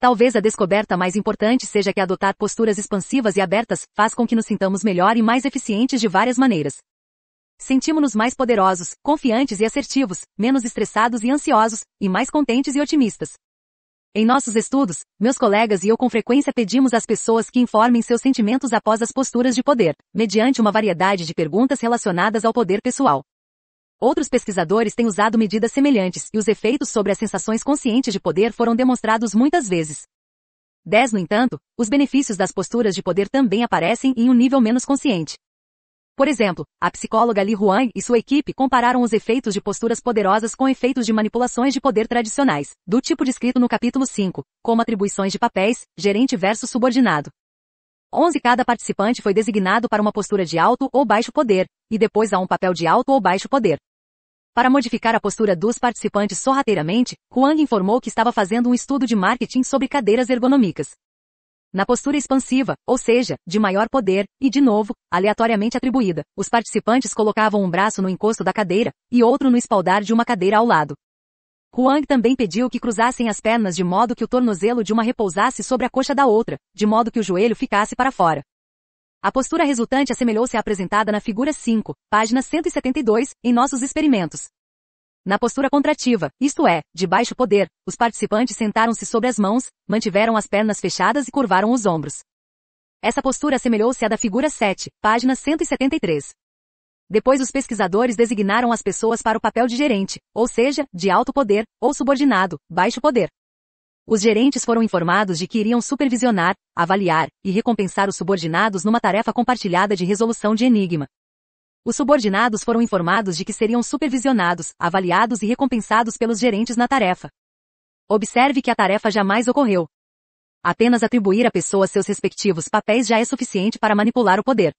Talvez a descoberta mais importante seja que adotar posturas expansivas e abertas faz com que nos sintamos melhor e mais eficientes de várias maneiras. Sentimos-nos mais poderosos, confiantes e assertivos, menos estressados e ansiosos, e mais contentes e otimistas. Em nossos estudos, meus colegas e eu com frequência pedimos às pessoas que informem seus sentimentos após as posturas de poder, mediante uma variedade de perguntas relacionadas ao poder pessoal. Outros pesquisadores têm usado medidas semelhantes e os efeitos sobre as sensações conscientes de poder foram demonstrados muitas vezes. 10 No entanto, os benefícios das posturas de poder também aparecem em um nível menos consciente. Por exemplo, a psicóloga Li Huang e sua equipe compararam os efeitos de posturas poderosas com efeitos de manipulações de poder tradicionais, do tipo descrito no capítulo 5, como atribuições de papéis, gerente versus subordinado. 11 Cada participante foi designado para uma postura de alto ou baixo poder, e depois a um papel de alto ou baixo poder. Para modificar a postura dos participantes sorrateiramente, Huang informou que estava fazendo um estudo de marketing sobre cadeiras ergonômicas. Na postura expansiva, ou seja, de maior poder, e de novo, aleatoriamente atribuída, os participantes colocavam um braço no encosto da cadeira e outro no espaldar de uma cadeira ao lado. Huang também pediu que cruzassem as pernas de modo que o tornozelo de uma repousasse sobre a coxa da outra, de modo que o joelho ficasse para fora. A postura resultante assemelhou-se à apresentada na figura 5, página 172, em nossos experimentos. Na postura contrativa, isto é, de baixo poder, os participantes sentaram-se sobre as mãos, mantiveram as pernas fechadas e curvaram os ombros. Essa postura assemelhou-se à da figura 7, página 173. Depois os pesquisadores designaram as pessoas para o papel de gerente, ou seja, de alto poder, ou subordinado, baixo poder. Os gerentes foram informados de que iriam supervisionar, avaliar e recompensar os subordinados numa tarefa compartilhada de resolução de enigma. Os subordinados foram informados de que seriam supervisionados, avaliados e recompensados pelos gerentes na tarefa. Observe que a tarefa jamais ocorreu. Apenas atribuir a pessoas seus respectivos papéis já é suficiente para manipular o poder.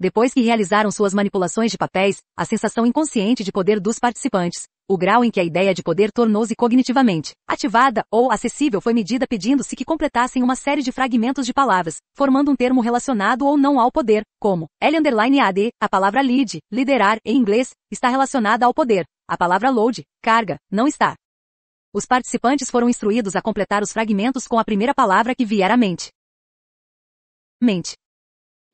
Depois que realizaram suas manipulações de papéis, a sensação inconsciente de poder dos participantes, o grau em que a ideia de poder tornou-se cognitivamente ativada ou acessível foi medida pedindo-se que completassem uma série de fragmentos de palavras, formando um termo relacionado ou não ao poder, como L-AD, a palavra lead, liderar, em inglês, está relacionada ao poder. A palavra load, carga, não está. Os participantes foram instruídos a completar os fragmentos com a primeira palavra que vier à mente. Mente.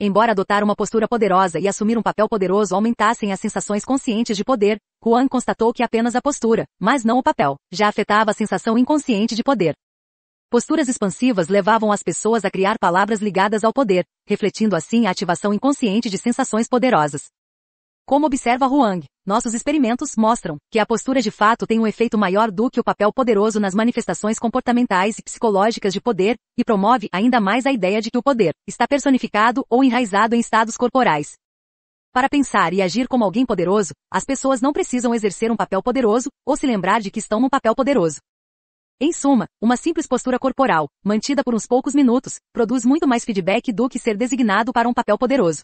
Embora adotar uma postura poderosa e assumir um papel poderoso aumentassem as sensações conscientes de poder, Juan constatou que apenas a postura, mas não o papel, já afetava a sensação inconsciente de poder. Posturas expansivas levavam as pessoas a criar palavras ligadas ao poder, refletindo assim a ativação inconsciente de sensações poderosas. Como observa Huang, nossos experimentos mostram que a postura de fato tem um efeito maior do que o papel poderoso nas manifestações comportamentais e psicológicas de poder, e promove ainda mais a ideia de que o poder está personificado ou enraizado em estados corporais. Para pensar e agir como alguém poderoso, as pessoas não precisam exercer um papel poderoso ou se lembrar de que estão num papel poderoso. Em suma, uma simples postura corporal, mantida por uns poucos minutos, produz muito mais feedback do que ser designado para um papel poderoso.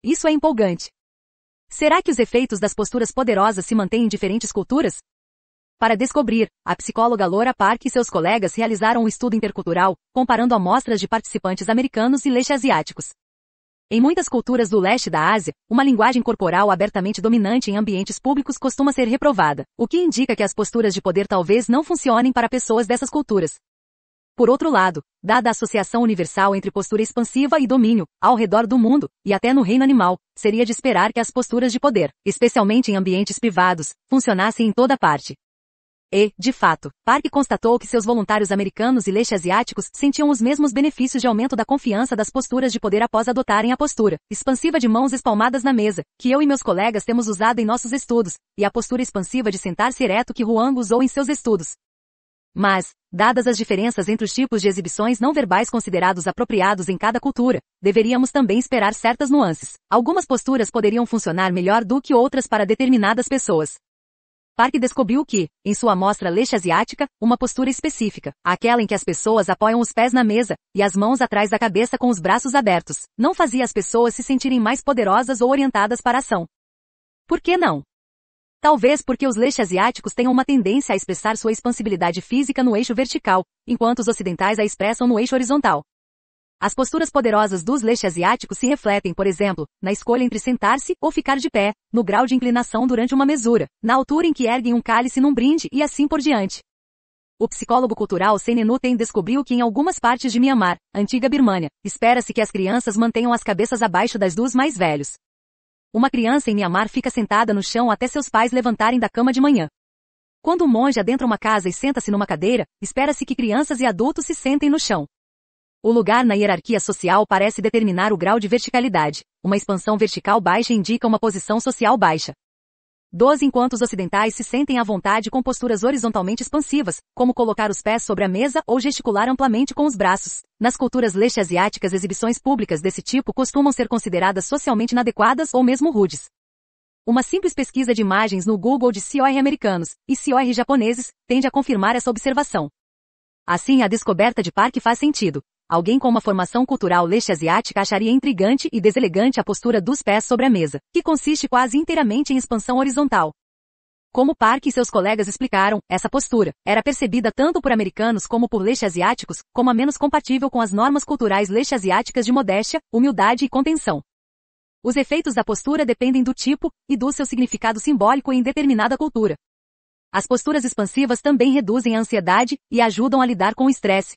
Isso é empolgante. Será que os efeitos das posturas poderosas se mantêm em diferentes culturas? Para descobrir, a psicóloga Laura Park e seus colegas realizaram um estudo intercultural, comparando amostras de participantes americanos e leste-asiáticos. Em muitas culturas do leste da Ásia, uma linguagem corporal abertamente dominante em ambientes públicos costuma ser reprovada, o que indica que as posturas de poder talvez não funcionem para pessoas dessas culturas. Por outro lado, dada a associação universal entre postura expansiva e domínio, ao redor do mundo, e até no reino animal, seria de esperar que as posturas de poder, especialmente em ambientes privados, funcionassem em toda parte. E, de fato, Park constatou que seus voluntários americanos e leste-asiáticos sentiam os mesmos benefícios de aumento da confiança das posturas de poder após adotarem a postura expansiva de mãos espalmadas na mesa, que eu e meus colegas temos usado em nossos estudos, e a postura expansiva de sentar-se ereto que Huang usou em seus estudos. Mas, dadas as diferenças entre os tipos de exibições não verbais considerados apropriados em cada cultura, deveríamos também esperar certas nuances. Algumas posturas poderiam funcionar melhor do que outras para determinadas pessoas. Park descobriu que, em sua amostra leste asiática, uma postura específica, aquela em que as pessoas apoiam os pés na mesa e as mãos atrás da cabeça com os braços abertos, não fazia as pessoas se sentirem mais poderosas ou orientadas para a ação. Por que não? Talvez porque os leixes asiáticos tenham uma tendência a expressar sua expansibilidade física no eixo vertical, enquanto os ocidentais a expressam no eixo horizontal. As posturas poderosas dos leixes asiáticos se refletem, por exemplo, na escolha entre sentar-se ou ficar de pé, no grau de inclinação durante uma mesura, na altura em que erguem um cálice num brinde e assim por diante. O psicólogo cultural Senenu descobriu que em algumas partes de Myanmar, antiga Birmânia, espera-se que as crianças mantenham as cabeças abaixo das dos mais velhos. Uma criança em Myanmar fica sentada no chão até seus pais levantarem da cama de manhã. Quando um monge adentra uma casa e senta-se numa cadeira, espera-se que crianças e adultos se sentem no chão. O lugar na hierarquia social parece determinar o grau de verticalidade. Uma expansão vertical baixa indica uma posição social baixa. 12. Enquanto os ocidentais se sentem à vontade com posturas horizontalmente expansivas, como colocar os pés sobre a mesa ou gesticular amplamente com os braços, nas culturas leste-asiáticas exibições públicas desse tipo costumam ser consideradas socialmente inadequadas ou mesmo rudes. Uma simples pesquisa de imagens no Google de COR americanos e COR japoneses tende a confirmar essa observação. Assim, a descoberta de Park faz sentido, Alguém com uma formação cultural leste-asiática acharia intrigante e deselegante a postura dos pés sobre a mesa, que consiste quase inteiramente em expansão horizontal. Como Park e seus colegas explicaram, essa postura era percebida tanto por americanos como por leste-asiáticos como a menos compatível com as normas culturais leste-asiáticas de modéstia, humildade e contenção. Os efeitos da postura dependem do tipo e do seu significado simbólico em determinada cultura. As posturas expansivas também reduzem a ansiedade e ajudam a lidar com o estresse,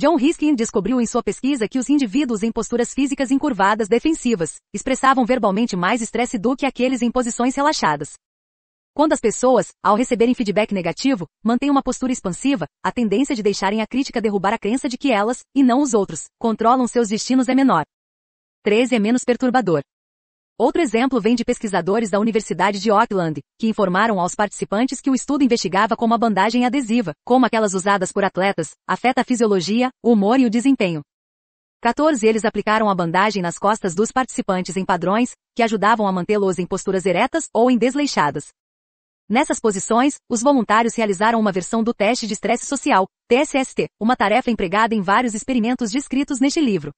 John Riskin descobriu em sua pesquisa que os indivíduos em posturas físicas encurvadas defensivas expressavam verbalmente mais estresse do que aqueles em posições relaxadas. Quando as pessoas, ao receberem feedback negativo, mantêm uma postura expansiva, a tendência de deixarem a crítica derrubar a crença de que elas, e não os outros, controlam seus destinos é menor. 13 é menos perturbador. Outro exemplo vem de pesquisadores da Universidade de Auckland, que informaram aos participantes que o estudo investigava como a bandagem adesiva, como aquelas usadas por atletas, afeta a fisiologia, o humor e o desempenho. 14 Eles aplicaram a bandagem nas costas dos participantes em padrões, que ajudavam a mantê-los em posturas eretas ou em desleixadas. Nessas posições, os voluntários realizaram uma versão do teste de estresse social, TSST, uma tarefa empregada em vários experimentos descritos neste livro.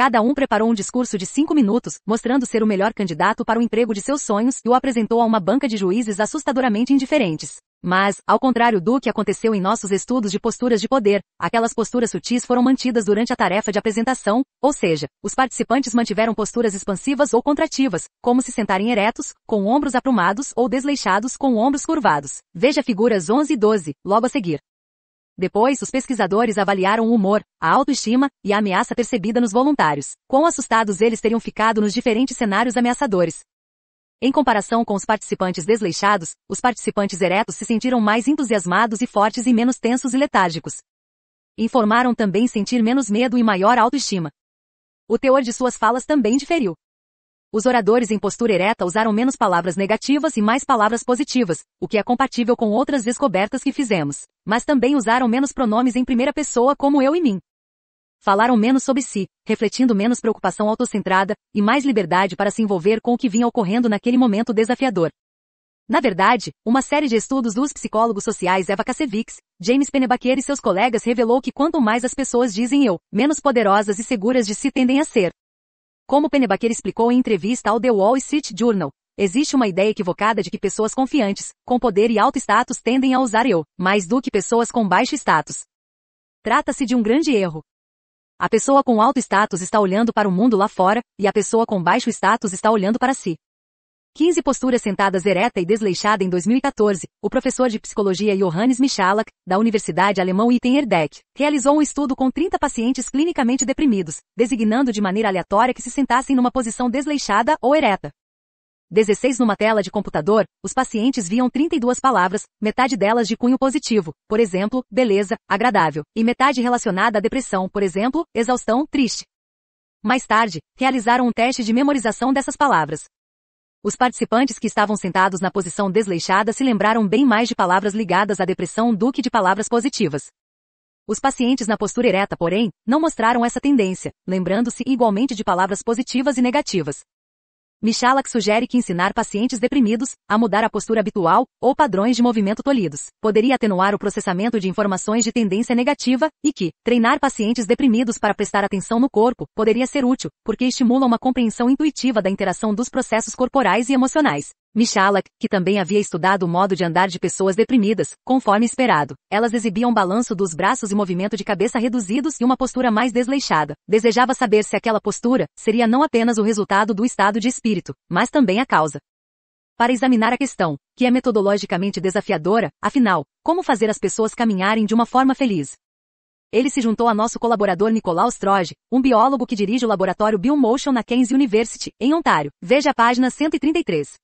Cada um preparou um discurso de cinco minutos, mostrando ser o melhor candidato para o emprego de seus sonhos e o apresentou a uma banca de juízes assustadoramente indiferentes. Mas, ao contrário do que aconteceu em nossos estudos de posturas de poder, aquelas posturas sutis foram mantidas durante a tarefa de apresentação, ou seja, os participantes mantiveram posturas expansivas ou contrativas, como se sentarem eretos, com ombros aprumados ou desleixados com ombros curvados. Veja figuras 11 e 12, logo a seguir. Depois, os pesquisadores avaliaram o humor, a autoestima e a ameaça percebida nos voluntários. Quão assustados eles teriam ficado nos diferentes cenários ameaçadores. Em comparação com os participantes desleixados, os participantes eretos se sentiram mais entusiasmados e fortes e menos tensos e letárgicos. Informaram também sentir menos medo e maior autoestima. O teor de suas falas também diferiu. Os oradores em postura ereta usaram menos palavras negativas e mais palavras positivas, o que é compatível com outras descobertas que fizemos, mas também usaram menos pronomes em primeira pessoa como eu e mim. Falaram menos sobre si, refletindo menos preocupação autocentrada e mais liberdade para se envolver com o que vinha ocorrendo naquele momento desafiador. Na verdade, uma série de estudos dos psicólogos sociais Eva Kasevics, James Pennebaker e seus colegas revelou que quanto mais as pessoas dizem eu, menos poderosas e seguras de si tendem a ser. Como Pennebaker explicou em entrevista ao The Wall Street Journal, existe uma ideia equivocada de que pessoas confiantes, com poder e alto status tendem a usar eu, mais do que pessoas com baixo status. Trata-se de um grande erro. A pessoa com alto status está olhando para o mundo lá fora, e a pessoa com baixo status está olhando para si. 15 posturas sentadas ereta e desleixada em 2014, o professor de psicologia Johannes Michalak, da Universidade Alemão Item Erdek, realizou um estudo com 30 pacientes clinicamente deprimidos, designando de maneira aleatória que se sentassem numa posição desleixada ou ereta. 16 numa tela de computador, os pacientes viam 32 palavras, metade delas de cunho positivo, por exemplo, beleza, agradável, e metade relacionada à depressão, por exemplo, exaustão, triste. Mais tarde, realizaram um teste de memorização dessas palavras. Os participantes que estavam sentados na posição desleixada se lembraram bem mais de palavras ligadas à depressão do que de palavras positivas. Os pacientes na postura ereta, porém, não mostraram essa tendência, lembrando-se igualmente de palavras positivas e negativas. Michalak sugere que ensinar pacientes deprimidos a mudar a postura habitual ou padrões de movimento tolhidos poderia atenuar o processamento de informações de tendência negativa e que treinar pacientes deprimidos para prestar atenção no corpo poderia ser útil, porque estimula uma compreensão intuitiva da interação dos processos corporais e emocionais. Michalak, que também havia estudado o modo de andar de pessoas deprimidas, conforme esperado. Elas exibiam balanço dos braços e movimento de cabeça reduzidos e uma postura mais desleixada. Desejava saber se aquela postura seria não apenas o resultado do estado de espírito, mas também a causa. Para examinar a questão, que é metodologicamente desafiadora, afinal, como fazer as pessoas caminharem de uma forma feliz? ele se juntou a nosso colaborador Nicolau Stroge, um biólogo que dirige o laboratório Biomotion na Keynes University, em Ontário. Veja a página 133.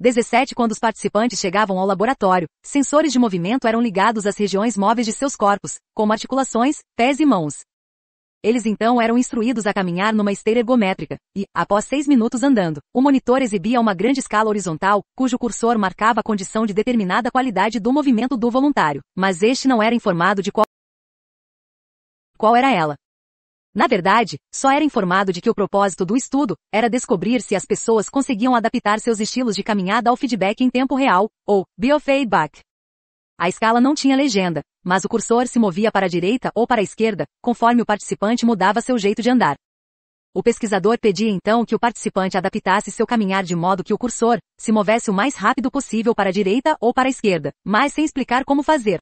17 Quando os participantes chegavam ao laboratório, sensores de movimento eram ligados às regiões móveis de seus corpos, como articulações, pés e mãos. Eles então eram instruídos a caminhar numa esteira ergométrica, e, após seis minutos andando, o monitor exibia uma grande escala horizontal, cujo cursor marcava a condição de determinada qualidade do movimento do voluntário, mas este não era informado de qual, qual era ela. Na verdade, só era informado de que o propósito do estudo era descobrir se as pessoas conseguiam adaptar seus estilos de caminhada ao feedback em tempo real, ou biofeedback. A escala não tinha legenda, mas o cursor se movia para a direita ou para a esquerda, conforme o participante mudava seu jeito de andar. O pesquisador pedia então que o participante adaptasse seu caminhar de modo que o cursor se movesse o mais rápido possível para a direita ou para a esquerda, mas sem explicar como fazer.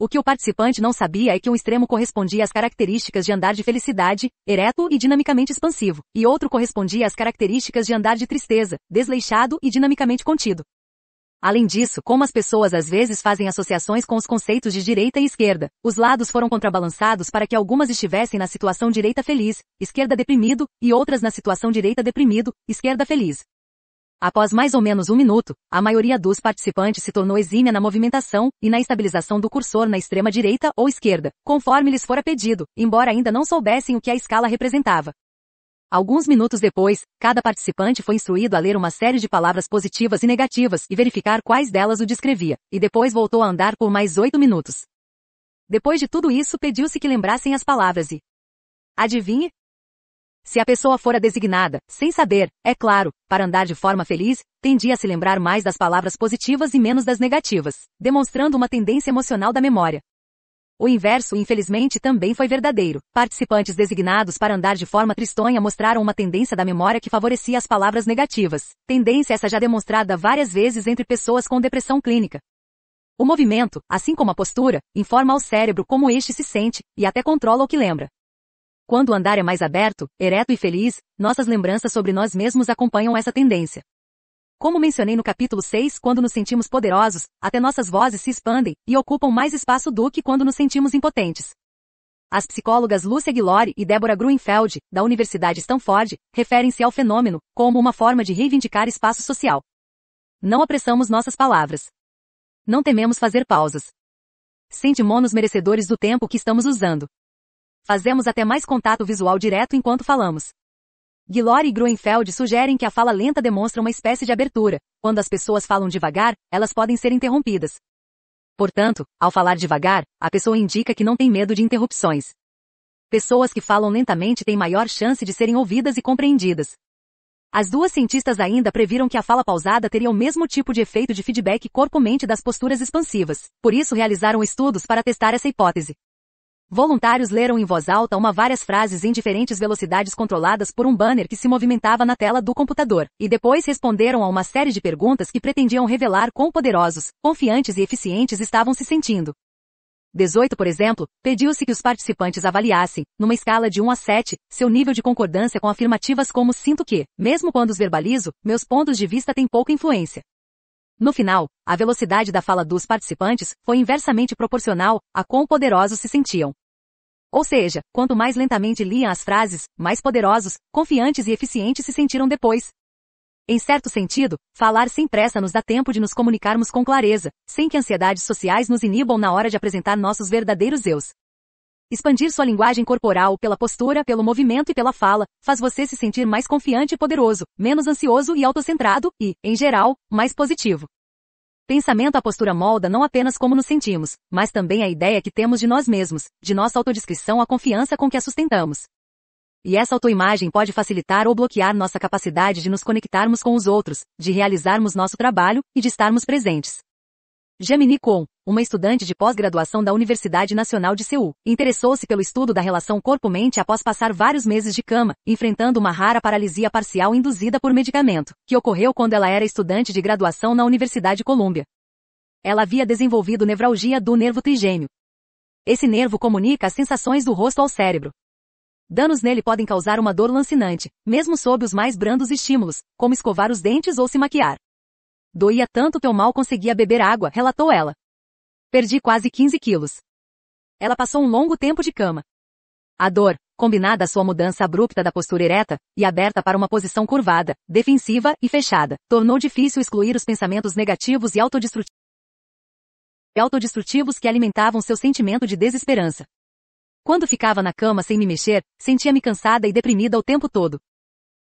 O que o participante não sabia é que um extremo correspondia às características de andar de felicidade, ereto e dinamicamente expansivo, e outro correspondia às características de andar de tristeza, desleixado e dinamicamente contido. Além disso, como as pessoas às vezes fazem associações com os conceitos de direita e esquerda, os lados foram contrabalançados para que algumas estivessem na situação direita feliz, esquerda deprimido, e outras na situação direita deprimido, esquerda feliz. Após mais ou menos um minuto, a maioria dos participantes se tornou exímia na movimentação e na estabilização do cursor na extrema direita ou esquerda, conforme lhes fora pedido, embora ainda não soubessem o que a escala representava. Alguns minutos depois, cada participante foi instruído a ler uma série de palavras positivas e negativas e verificar quais delas o descrevia, e depois voltou a andar por mais oito minutos. Depois de tudo isso, pediu-se que lembrassem as palavras e. Adivinhe? Se a pessoa fora designada, sem saber, é claro, para andar de forma feliz, tendia a se lembrar mais das palavras positivas e menos das negativas, demonstrando uma tendência emocional da memória. O inverso, infelizmente, também foi verdadeiro. Participantes designados para andar de forma tristonha mostraram uma tendência da memória que favorecia as palavras negativas. Tendência essa já demonstrada várias vezes entre pessoas com depressão clínica. O movimento, assim como a postura, informa ao cérebro como este se sente e até controla o que lembra. Quando o andar é mais aberto, ereto e feliz, nossas lembranças sobre nós mesmos acompanham essa tendência. Como mencionei no capítulo 6, quando nos sentimos poderosos, até nossas vozes se expandem e ocupam mais espaço do que quando nos sentimos impotentes. As psicólogas Lúcia Guilori e Débora Gruenfeld, da Universidade Stanford, referem-se ao fenômeno como uma forma de reivindicar espaço social. Não apressamos nossas palavras. Não tememos fazer pausas. Sentimos-nos merecedores do tempo que estamos usando. Fazemos até mais contato visual direto enquanto falamos. Guilory e Gruenfeld sugerem que a fala lenta demonstra uma espécie de abertura. Quando as pessoas falam devagar, elas podem ser interrompidas. Portanto, ao falar devagar, a pessoa indica que não tem medo de interrupções. Pessoas que falam lentamente têm maior chance de serem ouvidas e compreendidas. As duas cientistas ainda previram que a fala pausada teria o mesmo tipo de efeito de feedback corpo-mente das posturas expansivas, por isso realizaram estudos para testar essa hipótese. Voluntários leram em voz alta uma várias frases em diferentes velocidades controladas por um banner que se movimentava na tela do computador, e depois responderam a uma série de perguntas que pretendiam revelar quão poderosos, confiantes e eficientes estavam se sentindo. 18, por exemplo, pediu-se que os participantes avaliassem, numa escala de 1 a 7, seu nível de concordância com afirmativas como sinto que, mesmo quando os verbalizo, meus pontos de vista têm pouca influência. No final, a velocidade da fala dos participantes foi inversamente proporcional a quão poderosos se sentiam. Ou seja, quanto mais lentamente liam as frases, mais poderosos, confiantes e eficientes se sentiram depois. Em certo sentido, falar sem pressa nos dá tempo de nos comunicarmos com clareza, sem que ansiedades sociais nos inibam na hora de apresentar nossos verdadeiros eus. Expandir sua linguagem corporal pela postura, pelo movimento e pela fala, faz você se sentir mais confiante e poderoso, menos ansioso e autocentrado, e, em geral, mais positivo. Pensamento a postura molda não apenas como nos sentimos, mas também a ideia que temos de nós mesmos, de nossa autodescrição à confiança com que a sustentamos. E essa autoimagem pode facilitar ou bloquear nossa capacidade de nos conectarmos com os outros, de realizarmos nosso trabalho e de estarmos presentes. Jamini Kon, uma estudante de pós-graduação da Universidade Nacional de Seul, interessou-se pelo estudo da relação corpo-mente após passar vários meses de cama, enfrentando uma rara paralisia parcial induzida por medicamento, que ocorreu quando ela era estudante de graduação na Universidade Colômbia. Ela havia desenvolvido nevralgia do nervo trigêmeo. Esse nervo comunica as sensações do rosto ao cérebro. Danos nele podem causar uma dor lancinante, mesmo sob os mais brandos estímulos, como escovar os dentes ou se maquiar. Doía tanto que eu mal conseguia beber água, relatou ela. Perdi quase 15 quilos. Ela passou um longo tempo de cama. A dor, combinada à sua mudança abrupta da postura ereta e aberta para uma posição curvada, defensiva e fechada, tornou difícil excluir os pensamentos negativos e autodestrutivos autodestrutivos que alimentavam seu sentimento de desesperança. Quando ficava na cama sem me mexer, sentia-me cansada e deprimida o tempo todo.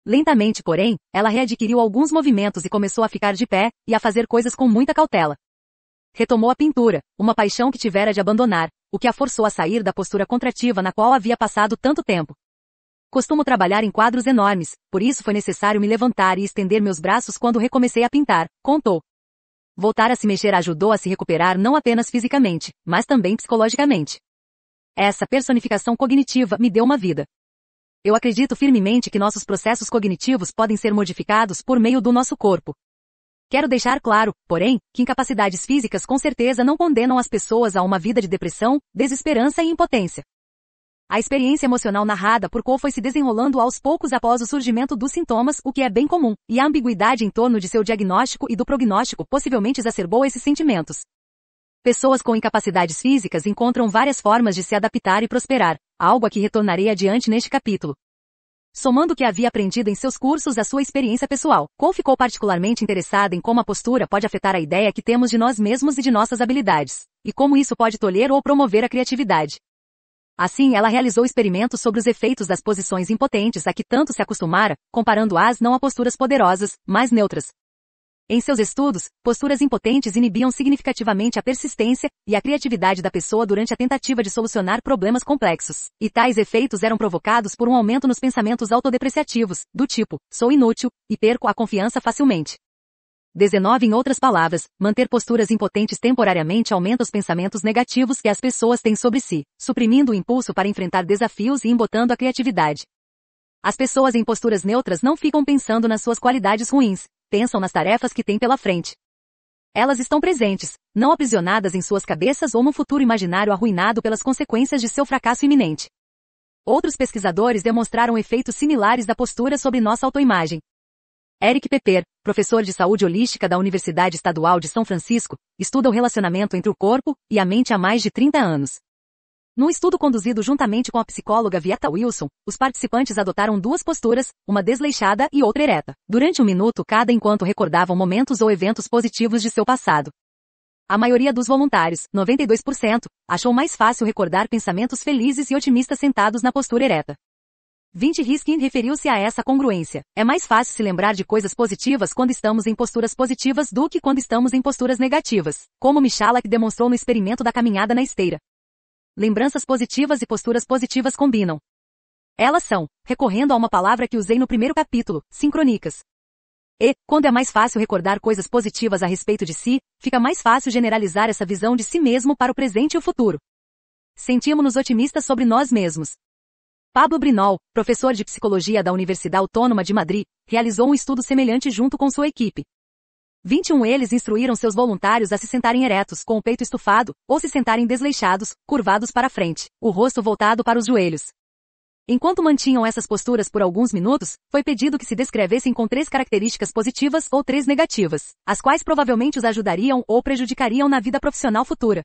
Lentamente, porém, ela readquiriu alguns movimentos e começou a ficar de pé, e a fazer coisas com muita cautela. Retomou a pintura, uma paixão que tivera de abandonar, o que a forçou a sair da postura contrativa na qual havia passado tanto tempo. Costumo trabalhar em quadros enormes, por isso foi necessário me levantar e estender meus braços quando recomecei a pintar, contou. Voltar a se mexer ajudou a se recuperar não apenas fisicamente, mas também psicologicamente. Essa personificação cognitiva me deu uma vida. Eu acredito firmemente que nossos processos cognitivos podem ser modificados por meio do nosso corpo. Quero deixar claro, porém, que incapacidades físicas com certeza não condenam as pessoas a uma vida de depressão, desesperança e impotência. A experiência emocional narrada por Cole foi se desenrolando aos poucos após o surgimento dos sintomas, o que é bem comum, e a ambiguidade em torno de seu diagnóstico e do prognóstico possivelmente exacerbou esses sentimentos. Pessoas com incapacidades físicas encontram várias formas de se adaptar e prosperar, algo a que retornarei adiante neste capítulo. Somando o que havia aprendido em seus cursos à sua experiência pessoal, Cole ficou particularmente interessada em como a postura pode afetar a ideia que temos de nós mesmos e de nossas habilidades, e como isso pode tolher ou promover a criatividade. Assim, ela realizou experimentos sobre os efeitos das posições impotentes a que tanto se acostumara, comparando-as não a posturas poderosas, mas neutras, em seus estudos, posturas impotentes inibiam significativamente a persistência e a criatividade da pessoa durante a tentativa de solucionar problemas complexos, e tais efeitos eram provocados por um aumento nos pensamentos autodepreciativos, do tipo, sou inútil, e perco a confiança facilmente. 19 Em outras palavras, manter posturas impotentes temporariamente aumenta os pensamentos negativos que as pessoas têm sobre si, suprimindo o impulso para enfrentar desafios e embotando a criatividade. As pessoas em posturas neutras não ficam pensando nas suas qualidades ruins, pensam nas tarefas que têm pela frente. Elas estão presentes, não aprisionadas em suas cabeças ou num futuro imaginário arruinado pelas consequências de seu fracasso iminente. Outros pesquisadores demonstraram efeitos similares da postura sobre nossa autoimagem. Eric Pepper, professor de saúde holística da Universidade Estadual de São Francisco, estuda o relacionamento entre o corpo e a mente há mais de 30 anos. Num estudo conduzido juntamente com a psicóloga Vieta Wilson, os participantes adotaram duas posturas, uma desleixada e outra ereta, durante um minuto cada enquanto recordavam momentos ou eventos positivos de seu passado. A maioria dos voluntários, 92%, achou mais fácil recordar pensamentos felizes e otimistas sentados na postura ereta. 20 Riskin referiu-se a essa congruência. É mais fácil se lembrar de coisas positivas quando estamos em posturas positivas do que quando estamos em posturas negativas, como Michalak demonstrou no experimento da caminhada na esteira lembranças positivas e posturas positivas combinam. Elas são, recorrendo a uma palavra que usei no primeiro capítulo, sincrônicas. E, quando é mais fácil recordar coisas positivas a respeito de si, fica mais fácil generalizar essa visão de si mesmo para o presente e o futuro. Sentimos-nos otimistas sobre nós mesmos. Pablo Brinol, professor de psicologia da Universidade Autônoma de Madrid, realizou um estudo semelhante junto com sua equipe. 21 Eles instruíram seus voluntários a se sentarem eretos, com o peito estufado, ou se sentarem desleixados, curvados para frente, o rosto voltado para os joelhos. Enquanto mantinham essas posturas por alguns minutos, foi pedido que se descrevessem com três características positivas ou três negativas, as quais provavelmente os ajudariam ou prejudicariam na vida profissional futura.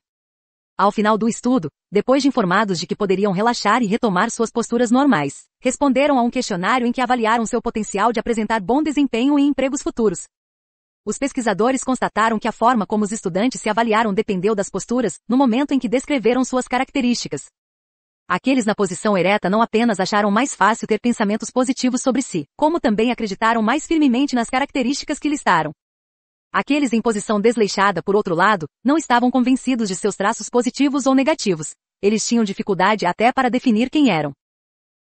Ao final do estudo, depois de informados de que poderiam relaxar e retomar suas posturas normais, responderam a um questionário em que avaliaram seu potencial de apresentar bom desempenho em empregos futuros, os pesquisadores constataram que a forma como os estudantes se avaliaram dependeu das posturas, no momento em que descreveram suas características. Aqueles na posição ereta não apenas acharam mais fácil ter pensamentos positivos sobre si, como também acreditaram mais firmemente nas características que listaram. Aqueles em posição desleixada, por outro lado, não estavam convencidos de seus traços positivos ou negativos. Eles tinham dificuldade até para definir quem eram.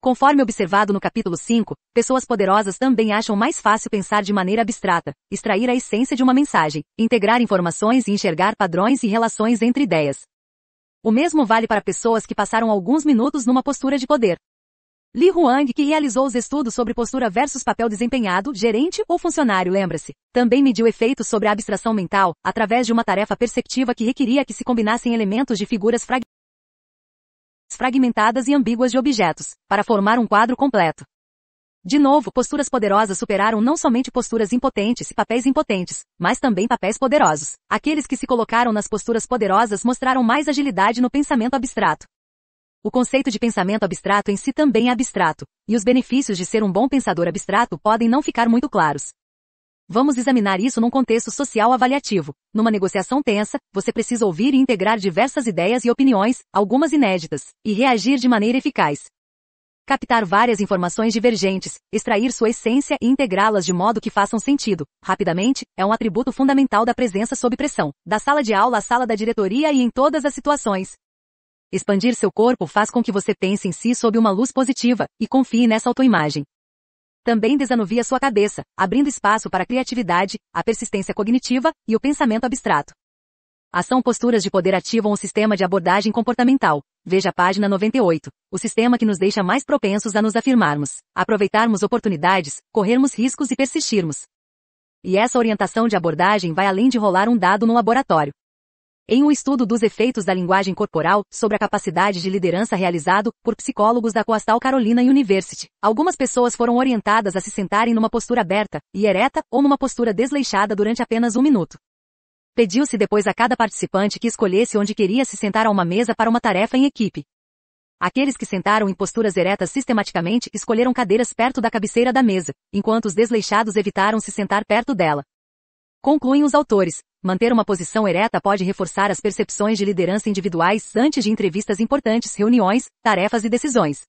Conforme observado no capítulo 5, pessoas poderosas também acham mais fácil pensar de maneira abstrata, extrair a essência de uma mensagem, integrar informações e enxergar padrões e relações entre ideias. O mesmo vale para pessoas que passaram alguns minutos numa postura de poder. Li Huang, que realizou os estudos sobre postura versus papel desempenhado, gerente ou funcionário, lembra-se, também mediu efeitos sobre a abstração mental, através de uma tarefa perceptiva que requeria que se combinassem elementos de figuras fragmentadas fragmentadas e ambíguas de objetos, para formar um quadro completo. De novo, posturas poderosas superaram não somente posturas impotentes e papéis impotentes, mas também papéis poderosos. Aqueles que se colocaram nas posturas poderosas mostraram mais agilidade no pensamento abstrato. O conceito de pensamento abstrato em si também é abstrato, e os benefícios de ser um bom pensador abstrato podem não ficar muito claros, Vamos examinar isso num contexto social avaliativo. Numa negociação tensa, você precisa ouvir e integrar diversas ideias e opiniões, algumas inéditas, e reagir de maneira eficaz. Captar várias informações divergentes, extrair sua essência e integrá-las de modo que façam sentido, rapidamente, é um atributo fundamental da presença sob pressão, da sala de aula à sala da diretoria e em todas as situações. Expandir seu corpo faz com que você pense em si sob uma luz positiva, e confie nessa autoimagem também desanuvia sua cabeça, abrindo espaço para a criatividade, a persistência cognitiva e o pensamento abstrato. Ação posturas de poder ativam o sistema de abordagem comportamental. Veja a página 98. O sistema que nos deixa mais propensos a nos afirmarmos, aproveitarmos oportunidades, corrermos riscos e persistirmos. E essa orientação de abordagem vai além de rolar um dado no laboratório. Em um estudo dos efeitos da linguagem corporal sobre a capacidade de liderança realizado por psicólogos da Coastal Carolina University, algumas pessoas foram orientadas a se sentarem numa postura aberta e ereta ou numa postura desleixada durante apenas um minuto. Pediu-se depois a cada participante que escolhesse onde queria se sentar a uma mesa para uma tarefa em equipe. Aqueles que sentaram em posturas eretas sistematicamente escolheram cadeiras perto da cabeceira da mesa, enquanto os desleixados evitaram se sentar perto dela. Concluem os autores, Manter uma posição ereta pode reforçar as percepções de liderança individuais antes de entrevistas importantes, reuniões, tarefas e decisões.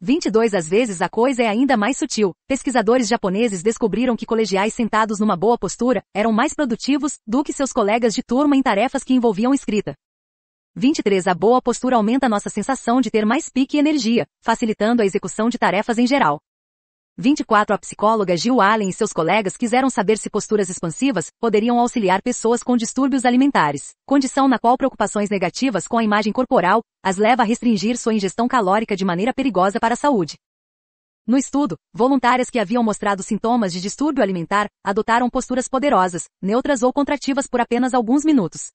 22 Às vezes a coisa é ainda mais sutil. Pesquisadores japoneses descobriram que colegiais sentados numa boa postura eram mais produtivos do que seus colegas de turma em tarefas que envolviam escrita. 23 A boa postura aumenta nossa sensação de ter mais pique e energia, facilitando a execução de tarefas em geral. 24 A psicóloga Jill Allen e seus colegas quiseram saber se posturas expansivas poderiam auxiliar pessoas com distúrbios alimentares, condição na qual preocupações negativas com a imagem corporal as leva a restringir sua ingestão calórica de maneira perigosa para a saúde. No estudo, voluntárias que haviam mostrado sintomas de distúrbio alimentar adotaram posturas poderosas, neutras ou contrativas por apenas alguns minutos.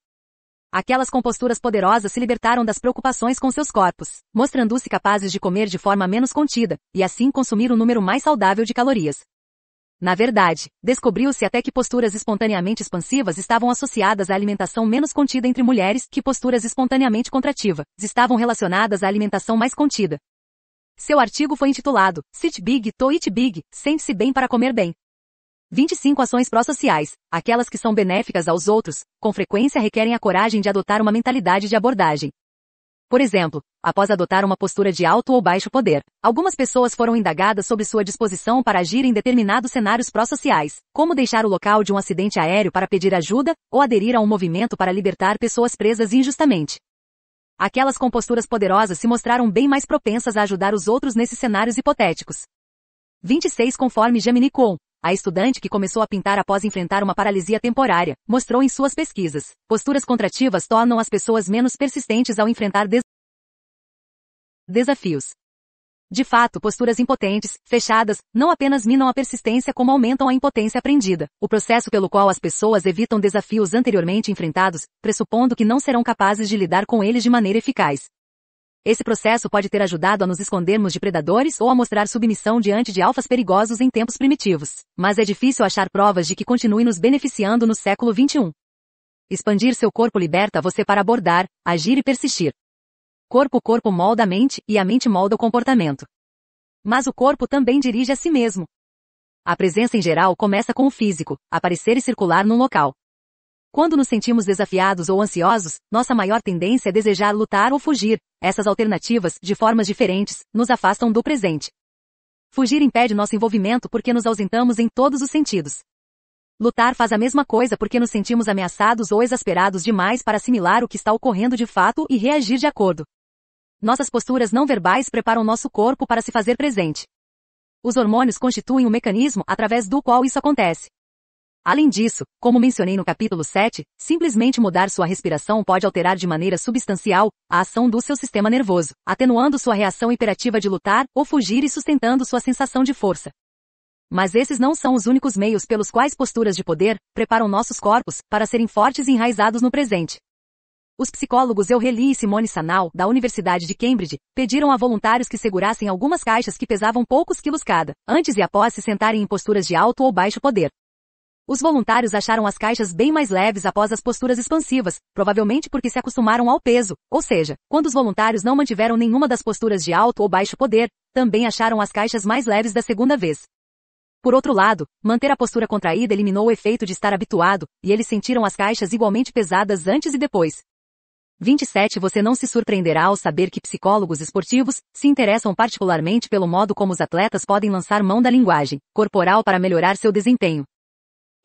Aquelas composturas poderosas se libertaram das preocupações com seus corpos, mostrando-se capazes de comer de forma menos contida, e assim consumir um número mais saudável de calorias. Na verdade, descobriu-se até que posturas espontaneamente expansivas estavam associadas à alimentação menos contida entre mulheres que posturas espontaneamente contrativas estavam relacionadas à alimentação mais contida. Seu artigo foi intitulado Sit Big to Eat Big, Sente-se Bem para Comer Bem, 25 Ações pró-sociais, aquelas que são benéficas aos outros, com frequência requerem a coragem de adotar uma mentalidade de abordagem. Por exemplo, após adotar uma postura de alto ou baixo poder, algumas pessoas foram indagadas sobre sua disposição para agir em determinados cenários pró-sociais, como deixar o local de um acidente aéreo para pedir ajuda, ou aderir a um movimento para libertar pessoas presas injustamente. Aquelas com posturas poderosas se mostraram bem mais propensas a ajudar os outros nesses cenários hipotéticos. 26 Conforme Gemini Com, a estudante que começou a pintar após enfrentar uma paralisia temporária, mostrou em suas pesquisas. Posturas contrativas tornam as pessoas menos persistentes ao enfrentar des desafios. De fato, posturas impotentes, fechadas, não apenas minam a persistência como aumentam a impotência aprendida. O processo pelo qual as pessoas evitam desafios anteriormente enfrentados, pressupondo que não serão capazes de lidar com eles de maneira eficaz, esse processo pode ter ajudado a nos escondermos de predadores ou a mostrar submissão diante de alfas perigosos em tempos primitivos, mas é difícil achar provas de que continue nos beneficiando no século XXI. Expandir seu corpo liberta você para abordar, agir e persistir. Corpo-corpo molda a mente e a mente molda o comportamento. Mas o corpo também dirige a si mesmo. A presença em geral começa com o físico, aparecer e circular num local. Quando nos sentimos desafiados ou ansiosos, nossa maior tendência é desejar lutar ou fugir. Essas alternativas, de formas diferentes, nos afastam do presente. Fugir impede nosso envolvimento porque nos ausentamos em todos os sentidos. Lutar faz a mesma coisa porque nos sentimos ameaçados ou exasperados demais para assimilar o que está ocorrendo de fato e reagir de acordo. Nossas posturas não verbais preparam nosso corpo para se fazer presente. Os hormônios constituem o um mecanismo através do qual isso acontece. Além disso, como mencionei no capítulo 7, simplesmente mudar sua respiração pode alterar de maneira substancial a ação do seu sistema nervoso, atenuando sua reação hiperativa de lutar ou fugir e sustentando sua sensação de força. Mas esses não são os únicos meios pelos quais posturas de poder preparam nossos corpos para serem fortes e enraizados no presente. Os psicólogos Eureli e Simone Sanal, da Universidade de Cambridge, pediram a voluntários que segurassem algumas caixas que pesavam poucos quilos cada, antes e após se sentarem em posturas de alto ou baixo poder. Os voluntários acharam as caixas bem mais leves após as posturas expansivas, provavelmente porque se acostumaram ao peso, ou seja, quando os voluntários não mantiveram nenhuma das posturas de alto ou baixo poder, também acharam as caixas mais leves da segunda vez. Por outro lado, manter a postura contraída eliminou o efeito de estar habituado, e eles sentiram as caixas igualmente pesadas antes e depois. 27 Você não se surpreenderá ao saber que psicólogos esportivos se interessam particularmente pelo modo como os atletas podem lançar mão da linguagem corporal para melhorar seu desempenho.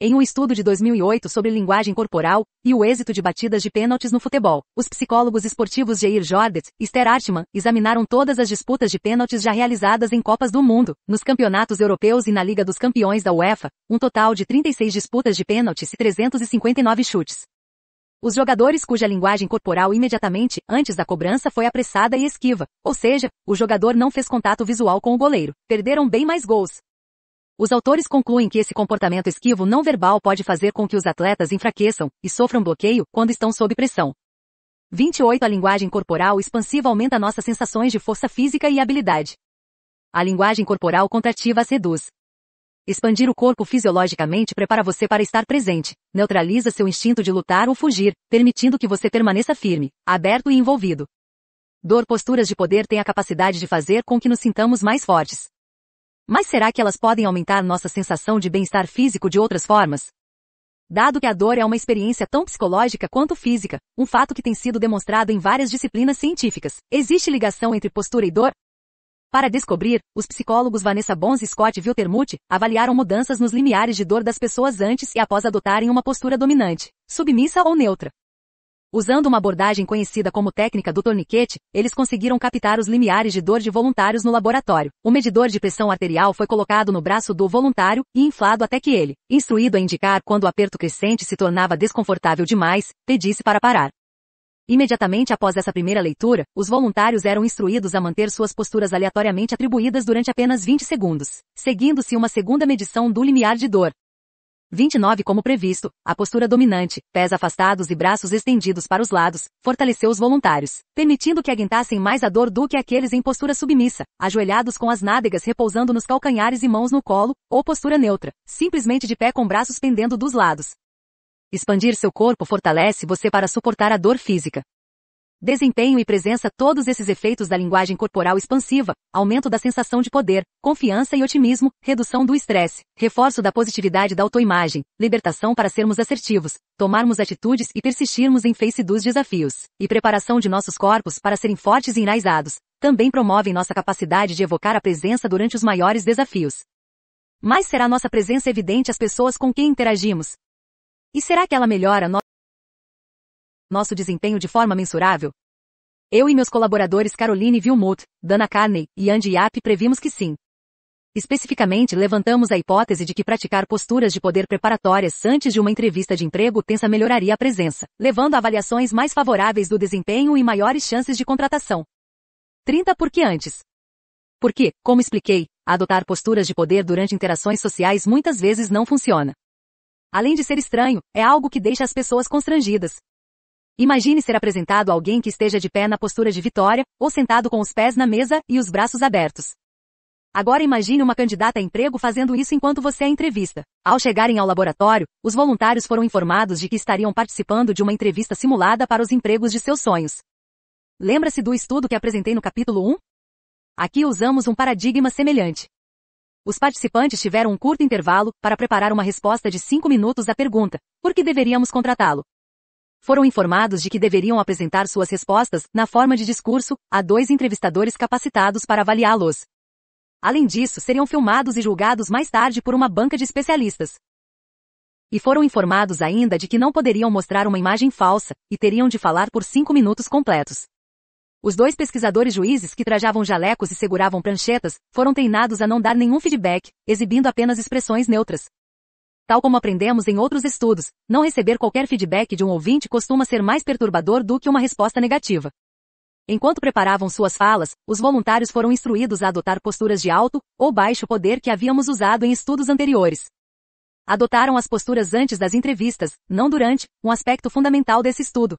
Em um estudo de 2008 sobre linguagem corporal e o êxito de batidas de pênaltis no futebol, os psicólogos esportivos Jair Jordet e Ster Artman examinaram todas as disputas de pênaltis já realizadas em Copas do Mundo, nos campeonatos europeus e na Liga dos Campeões da UEFA, um total de 36 disputas de pênaltis e 359 chutes. Os jogadores cuja linguagem corporal imediatamente antes da cobrança foi apressada e esquiva, ou seja, o jogador não fez contato visual com o goleiro, perderam bem mais gols, os autores concluem que esse comportamento esquivo não verbal pode fazer com que os atletas enfraqueçam e sofram bloqueio quando estão sob pressão. 28 A linguagem corporal expansiva aumenta nossas sensações de força física e habilidade. A linguagem corporal contrativa as reduz. Expandir o corpo fisiologicamente prepara você para estar presente, neutraliza seu instinto de lutar ou fugir, permitindo que você permaneça firme, aberto e envolvido. Dor posturas de poder têm a capacidade de fazer com que nos sintamos mais fortes. Mas será que elas podem aumentar nossa sensação de bem-estar físico de outras formas? Dado que a dor é uma experiência tão psicológica quanto física, um fato que tem sido demonstrado em várias disciplinas científicas, existe ligação entre postura e dor? Para descobrir, os psicólogos Vanessa Bons e Scott Wiltermuth avaliaram mudanças nos limiares de dor das pessoas antes e após adotarem uma postura dominante, submissa ou neutra. Usando uma abordagem conhecida como técnica do torniquete, eles conseguiram captar os limiares de dor de voluntários no laboratório. O medidor de pressão arterial foi colocado no braço do voluntário e inflado até que ele, instruído a indicar quando o aperto crescente se tornava desconfortável demais, pedisse para parar. Imediatamente após essa primeira leitura, os voluntários eram instruídos a manter suas posturas aleatoriamente atribuídas durante apenas 20 segundos, seguindo-se uma segunda medição do limiar de dor, 29 Como previsto, a postura dominante, pés afastados e braços estendidos para os lados, fortaleceu os voluntários, permitindo que aguentassem mais a dor do que aqueles em postura submissa, ajoelhados com as nádegas repousando nos calcanhares e mãos no colo, ou postura neutra, simplesmente de pé com braços pendendo dos lados. Expandir seu corpo fortalece você para suportar a dor física, desempenho e presença, todos esses efeitos da linguagem corporal expansiva, aumento da sensação de poder, confiança e otimismo, redução do estresse, reforço da positividade da autoimagem, libertação para sermos assertivos, tomarmos atitudes e persistirmos em face dos desafios, e preparação de nossos corpos para serem fortes e enraizados, também promovem nossa capacidade de evocar a presença durante os maiores desafios. Mas será nossa presença evidente às pessoas com quem interagimos? E será que ela melhora nosso desempenho de forma mensurável? Eu e meus colaboradores Caroline Vilmuth, Dana Carney e Andy Yap previmos que sim. Especificamente levantamos a hipótese de que praticar posturas de poder preparatórias antes de uma entrevista de emprego tensa melhoraria a presença, levando a avaliações mais favoráveis do desempenho e maiores chances de contratação. 30 Por que antes? Porque, como expliquei, adotar posturas de poder durante interações sociais muitas vezes não funciona. Além de ser estranho, é algo que deixa as pessoas constrangidas, Imagine ser apresentado a alguém que esteja de pé na postura de vitória, ou sentado com os pés na mesa e os braços abertos. Agora imagine uma candidata a emprego fazendo isso enquanto você a entrevista. Ao chegarem ao laboratório, os voluntários foram informados de que estariam participando de uma entrevista simulada para os empregos de seus sonhos. Lembra-se do estudo que apresentei no capítulo 1? Aqui usamos um paradigma semelhante. Os participantes tiveram um curto intervalo para preparar uma resposta de 5 minutos à pergunta: por que deveríamos contratá-lo? foram informados de que deveriam apresentar suas respostas, na forma de discurso, a dois entrevistadores capacitados para avaliá-los. Além disso, seriam filmados e julgados mais tarde por uma banca de especialistas. E foram informados ainda de que não poderiam mostrar uma imagem falsa, e teriam de falar por cinco minutos completos. Os dois pesquisadores juízes que trajavam jalecos e seguravam pranchetas foram treinados a não dar nenhum feedback, exibindo apenas expressões neutras. Tal como aprendemos em outros estudos, não receber qualquer feedback de um ouvinte costuma ser mais perturbador do que uma resposta negativa. Enquanto preparavam suas falas, os voluntários foram instruídos a adotar posturas de alto ou baixo poder que havíamos usado em estudos anteriores. Adotaram as posturas antes das entrevistas, não durante, um aspecto fundamental desse estudo.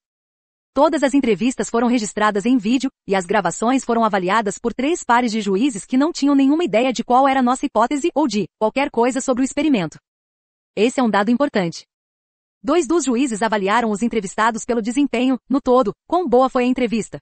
Todas as entrevistas foram registradas em vídeo, e as gravações foram avaliadas por três pares de juízes que não tinham nenhuma ideia de qual era nossa hipótese ou de qualquer coisa sobre o experimento. Esse é um dado importante. Dois dos juízes avaliaram os entrevistados pelo desempenho, no todo, quão boa foi a entrevista.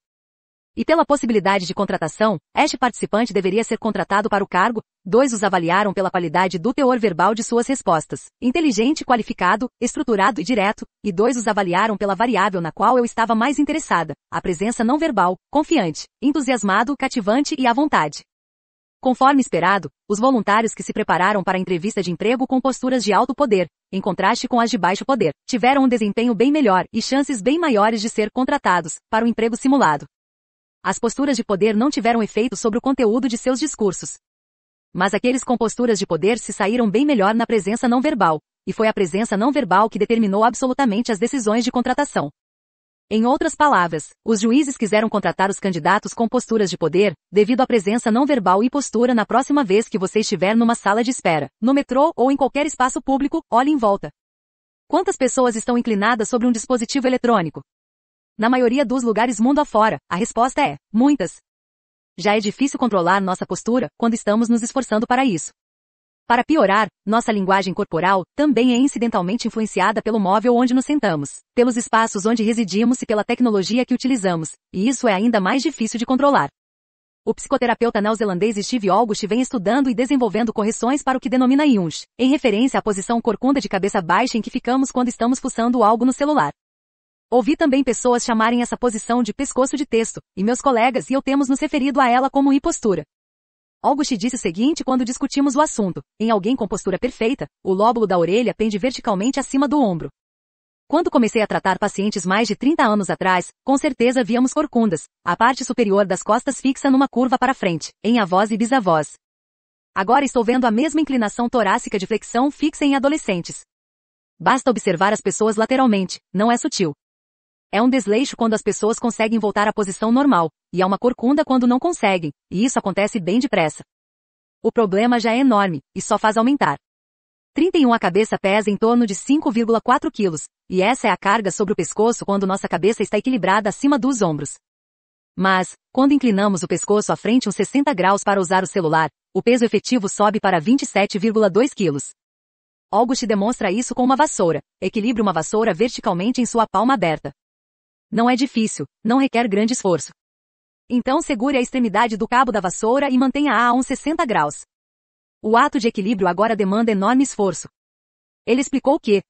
E pela possibilidade de contratação, este participante deveria ser contratado para o cargo, dois os avaliaram pela qualidade do teor verbal de suas respostas, inteligente, qualificado, estruturado e direto, e dois os avaliaram pela variável na qual eu estava mais interessada, a presença não verbal, confiante, entusiasmado, cativante e à vontade. Conforme esperado, os voluntários que se prepararam para a entrevista de emprego com posturas de alto poder, em contraste com as de baixo poder, tiveram um desempenho bem melhor e chances bem maiores de ser contratados para o emprego simulado. As posturas de poder não tiveram efeito sobre o conteúdo de seus discursos. Mas aqueles com posturas de poder se saíram bem melhor na presença não verbal, e foi a presença não verbal que determinou absolutamente as decisões de contratação. Em outras palavras, os juízes quiseram contratar os candidatos com posturas de poder, devido à presença não verbal e postura na próxima vez que você estiver numa sala de espera, no metrô ou em qualquer espaço público, olhe em volta. Quantas pessoas estão inclinadas sobre um dispositivo eletrônico? Na maioria dos lugares mundo afora, a resposta é: muitas. Já é difícil controlar nossa postura quando estamos nos esforçando para isso. Para piorar, nossa linguagem corporal também é incidentalmente influenciada pelo móvel onde nos sentamos, pelos espaços onde residimos e pela tecnologia que utilizamos, e isso é ainda mais difícil de controlar. O psicoterapeuta neozelandês Steve August vem estudando e desenvolvendo correções para o que denomina Yunch, em referência à posição corcunda de cabeça baixa em que ficamos quando estamos fuçando algo no celular. Ouvi também pessoas chamarem essa posição de pescoço de texto, e meus colegas e eu temos nos referido a ela como impostura. August disse o seguinte quando discutimos o assunto. Em alguém com postura perfeita, o lóbulo da orelha pende verticalmente acima do ombro. Quando comecei a tratar pacientes mais de 30 anos atrás, com certeza víamos corcundas, a parte superior das costas fixa numa curva para frente, em avós e bisavós. Agora estou vendo a mesma inclinação torácica de flexão fixa em adolescentes. Basta observar as pessoas lateralmente, não é sutil. É um desleixo quando as pessoas conseguem voltar à posição normal, e é uma corcunda quando não conseguem, e isso acontece bem depressa. O problema já é enorme, e só faz aumentar. 31 A cabeça pesa em torno de 5,4 quilos, e essa é a carga sobre o pescoço quando nossa cabeça está equilibrada acima dos ombros. Mas, quando inclinamos o pescoço à frente uns 60 graus para usar o celular, o peso efetivo sobe para 27,2 quilos. August demonstra isso com uma vassoura, equilibre uma vassoura verticalmente em sua palma aberta. Não é difícil, não requer grande esforço. Então segure a extremidade do cabo da vassoura e mantenha-a a uns 60 graus. O ato de equilíbrio agora demanda enorme esforço. Ele explicou que,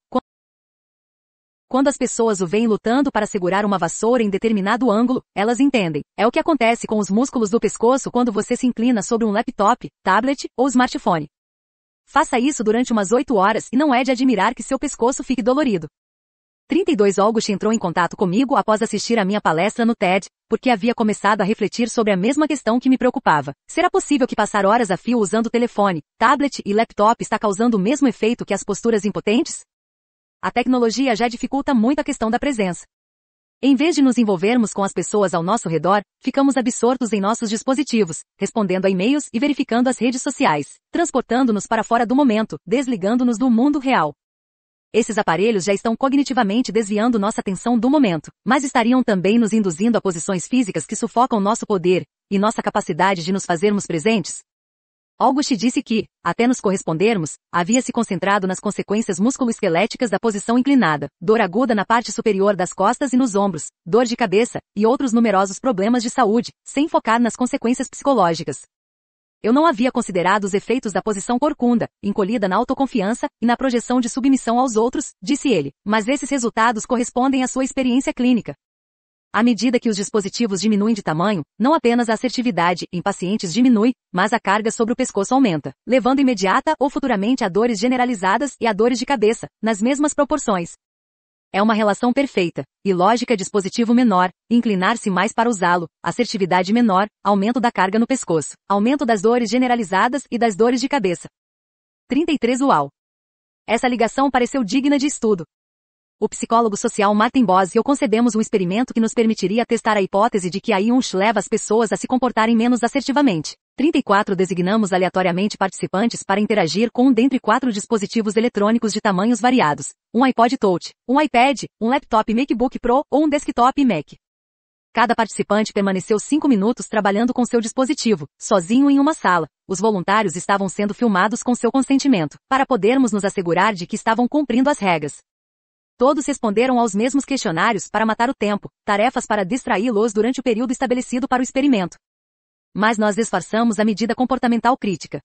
quando as pessoas o veem lutando para segurar uma vassoura em determinado ângulo, elas entendem. É o que acontece com os músculos do pescoço quando você se inclina sobre um laptop, tablet ou smartphone. Faça isso durante umas 8 horas e não é de admirar que seu pescoço fique dolorido. 32 August entrou em contato comigo após assistir a minha palestra no TED, porque havia começado a refletir sobre a mesma questão que me preocupava. Será possível que passar horas a fio usando telefone, tablet e laptop está causando o mesmo efeito que as posturas impotentes? A tecnologia já dificulta muito a questão da presença. Em vez de nos envolvermos com as pessoas ao nosso redor, ficamos absortos em nossos dispositivos, respondendo a e-mails e verificando as redes sociais, transportando-nos para fora do momento, desligando-nos do mundo real. Esses aparelhos já estão cognitivamente desviando nossa atenção do momento, mas estariam também nos induzindo a posições físicas que sufocam nosso poder e nossa capacidade de nos fazermos presentes? August disse que, até nos correspondermos, havia se concentrado nas consequências musculoesqueléticas da posição inclinada, dor aguda na parte superior das costas e nos ombros, dor de cabeça, e outros numerosos problemas de saúde, sem focar nas consequências psicológicas. Eu não havia considerado os efeitos da posição corcunda, encolhida na autoconfiança e na projeção de submissão aos outros, disse ele, mas esses resultados correspondem à sua experiência clínica. À medida que os dispositivos diminuem de tamanho, não apenas a assertividade em pacientes diminui, mas a carga sobre o pescoço aumenta, levando imediata ou futuramente a dores generalizadas e a dores de cabeça, nas mesmas proporções. É uma relação perfeita, e lógica é dispositivo menor, inclinar-se mais para usá-lo, assertividade menor, aumento da carga no pescoço, aumento das dores generalizadas e das dores de cabeça. 33 UAU. Essa ligação pareceu digna de estudo. O psicólogo social Martin Boss e eu concebemos um experimento que nos permitiria testar a hipótese de que a IUNCH leva as pessoas a se comportarem menos assertivamente. 34 Designamos aleatoriamente participantes para interagir com um dentre quatro dispositivos eletrônicos de tamanhos variados, um iPod Touch, um iPad, um laptop MacBook Pro ou um desktop Mac. Cada participante permaneceu cinco minutos trabalhando com seu dispositivo, sozinho em uma sala. Os voluntários estavam sendo filmados com seu consentimento, para podermos nos assegurar de que estavam cumprindo as regras. Todos responderam aos mesmos questionários para matar o tempo, tarefas para distraí-los durante o período estabelecido para o experimento mas nós disfarçamos a medida comportamental crítica.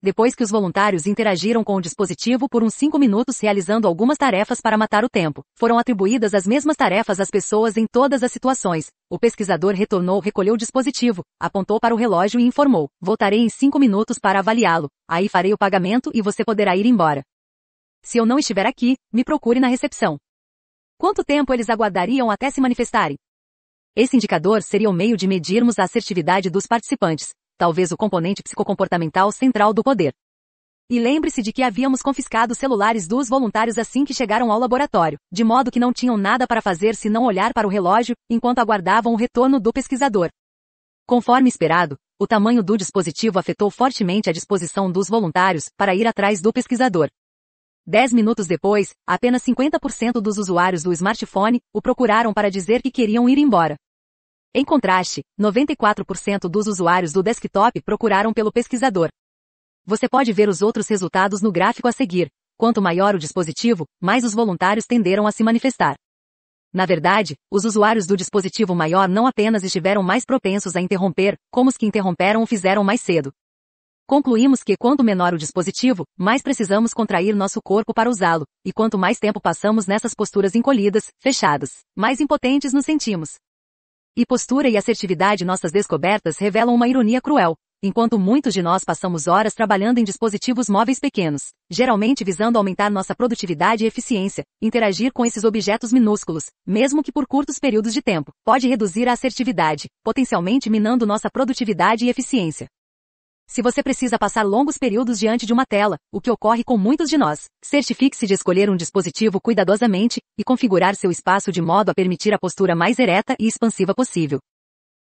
Depois que os voluntários interagiram com o dispositivo por uns 5 minutos realizando algumas tarefas para matar o tempo, foram atribuídas as mesmas tarefas às pessoas em todas as situações. O pesquisador retornou, recolheu o dispositivo, apontou para o relógio e informou: "Voltarei em 5 minutos para avaliá-lo. Aí farei o pagamento e você poderá ir embora." Se eu não estiver aqui, me procure na recepção. Quanto tempo eles aguardariam até se manifestarem? Esse indicador seria o meio de medirmos a assertividade dos participantes, talvez o componente psicocomportamental central do poder. E lembre-se de que havíamos confiscado os celulares dos voluntários assim que chegaram ao laboratório, de modo que não tinham nada para fazer se não olhar para o relógio, enquanto aguardavam o retorno do pesquisador. Conforme esperado, o tamanho do dispositivo afetou fortemente a disposição dos voluntários para ir atrás do pesquisador. Dez minutos depois, apenas 50% dos usuários do smartphone o procuraram para dizer que queriam ir embora. Em contraste, 94% dos usuários do desktop procuraram pelo pesquisador. Você pode ver os outros resultados no gráfico a seguir. Quanto maior o dispositivo, mais os voluntários tenderam a se manifestar. Na verdade, os usuários do dispositivo maior não apenas estiveram mais propensos a interromper, como os que interromperam o fizeram mais cedo. Concluímos que quanto menor o dispositivo, mais precisamos contrair nosso corpo para usá-lo, e quanto mais tempo passamos nessas posturas encolhidas, fechadas, mais impotentes nos sentimos e postura e assertividade nossas descobertas revelam uma ironia cruel, enquanto muitos de nós passamos horas trabalhando em dispositivos móveis pequenos, geralmente visando aumentar nossa produtividade e eficiência, interagir com esses objetos minúsculos, mesmo que por curtos períodos de tempo, pode reduzir a assertividade, potencialmente minando nossa produtividade e eficiência. Se você precisa passar longos períodos diante de uma tela, o que ocorre com muitos de nós, certifique-se de escolher um dispositivo cuidadosamente e configurar seu espaço de modo a permitir a postura mais ereta e expansiva possível.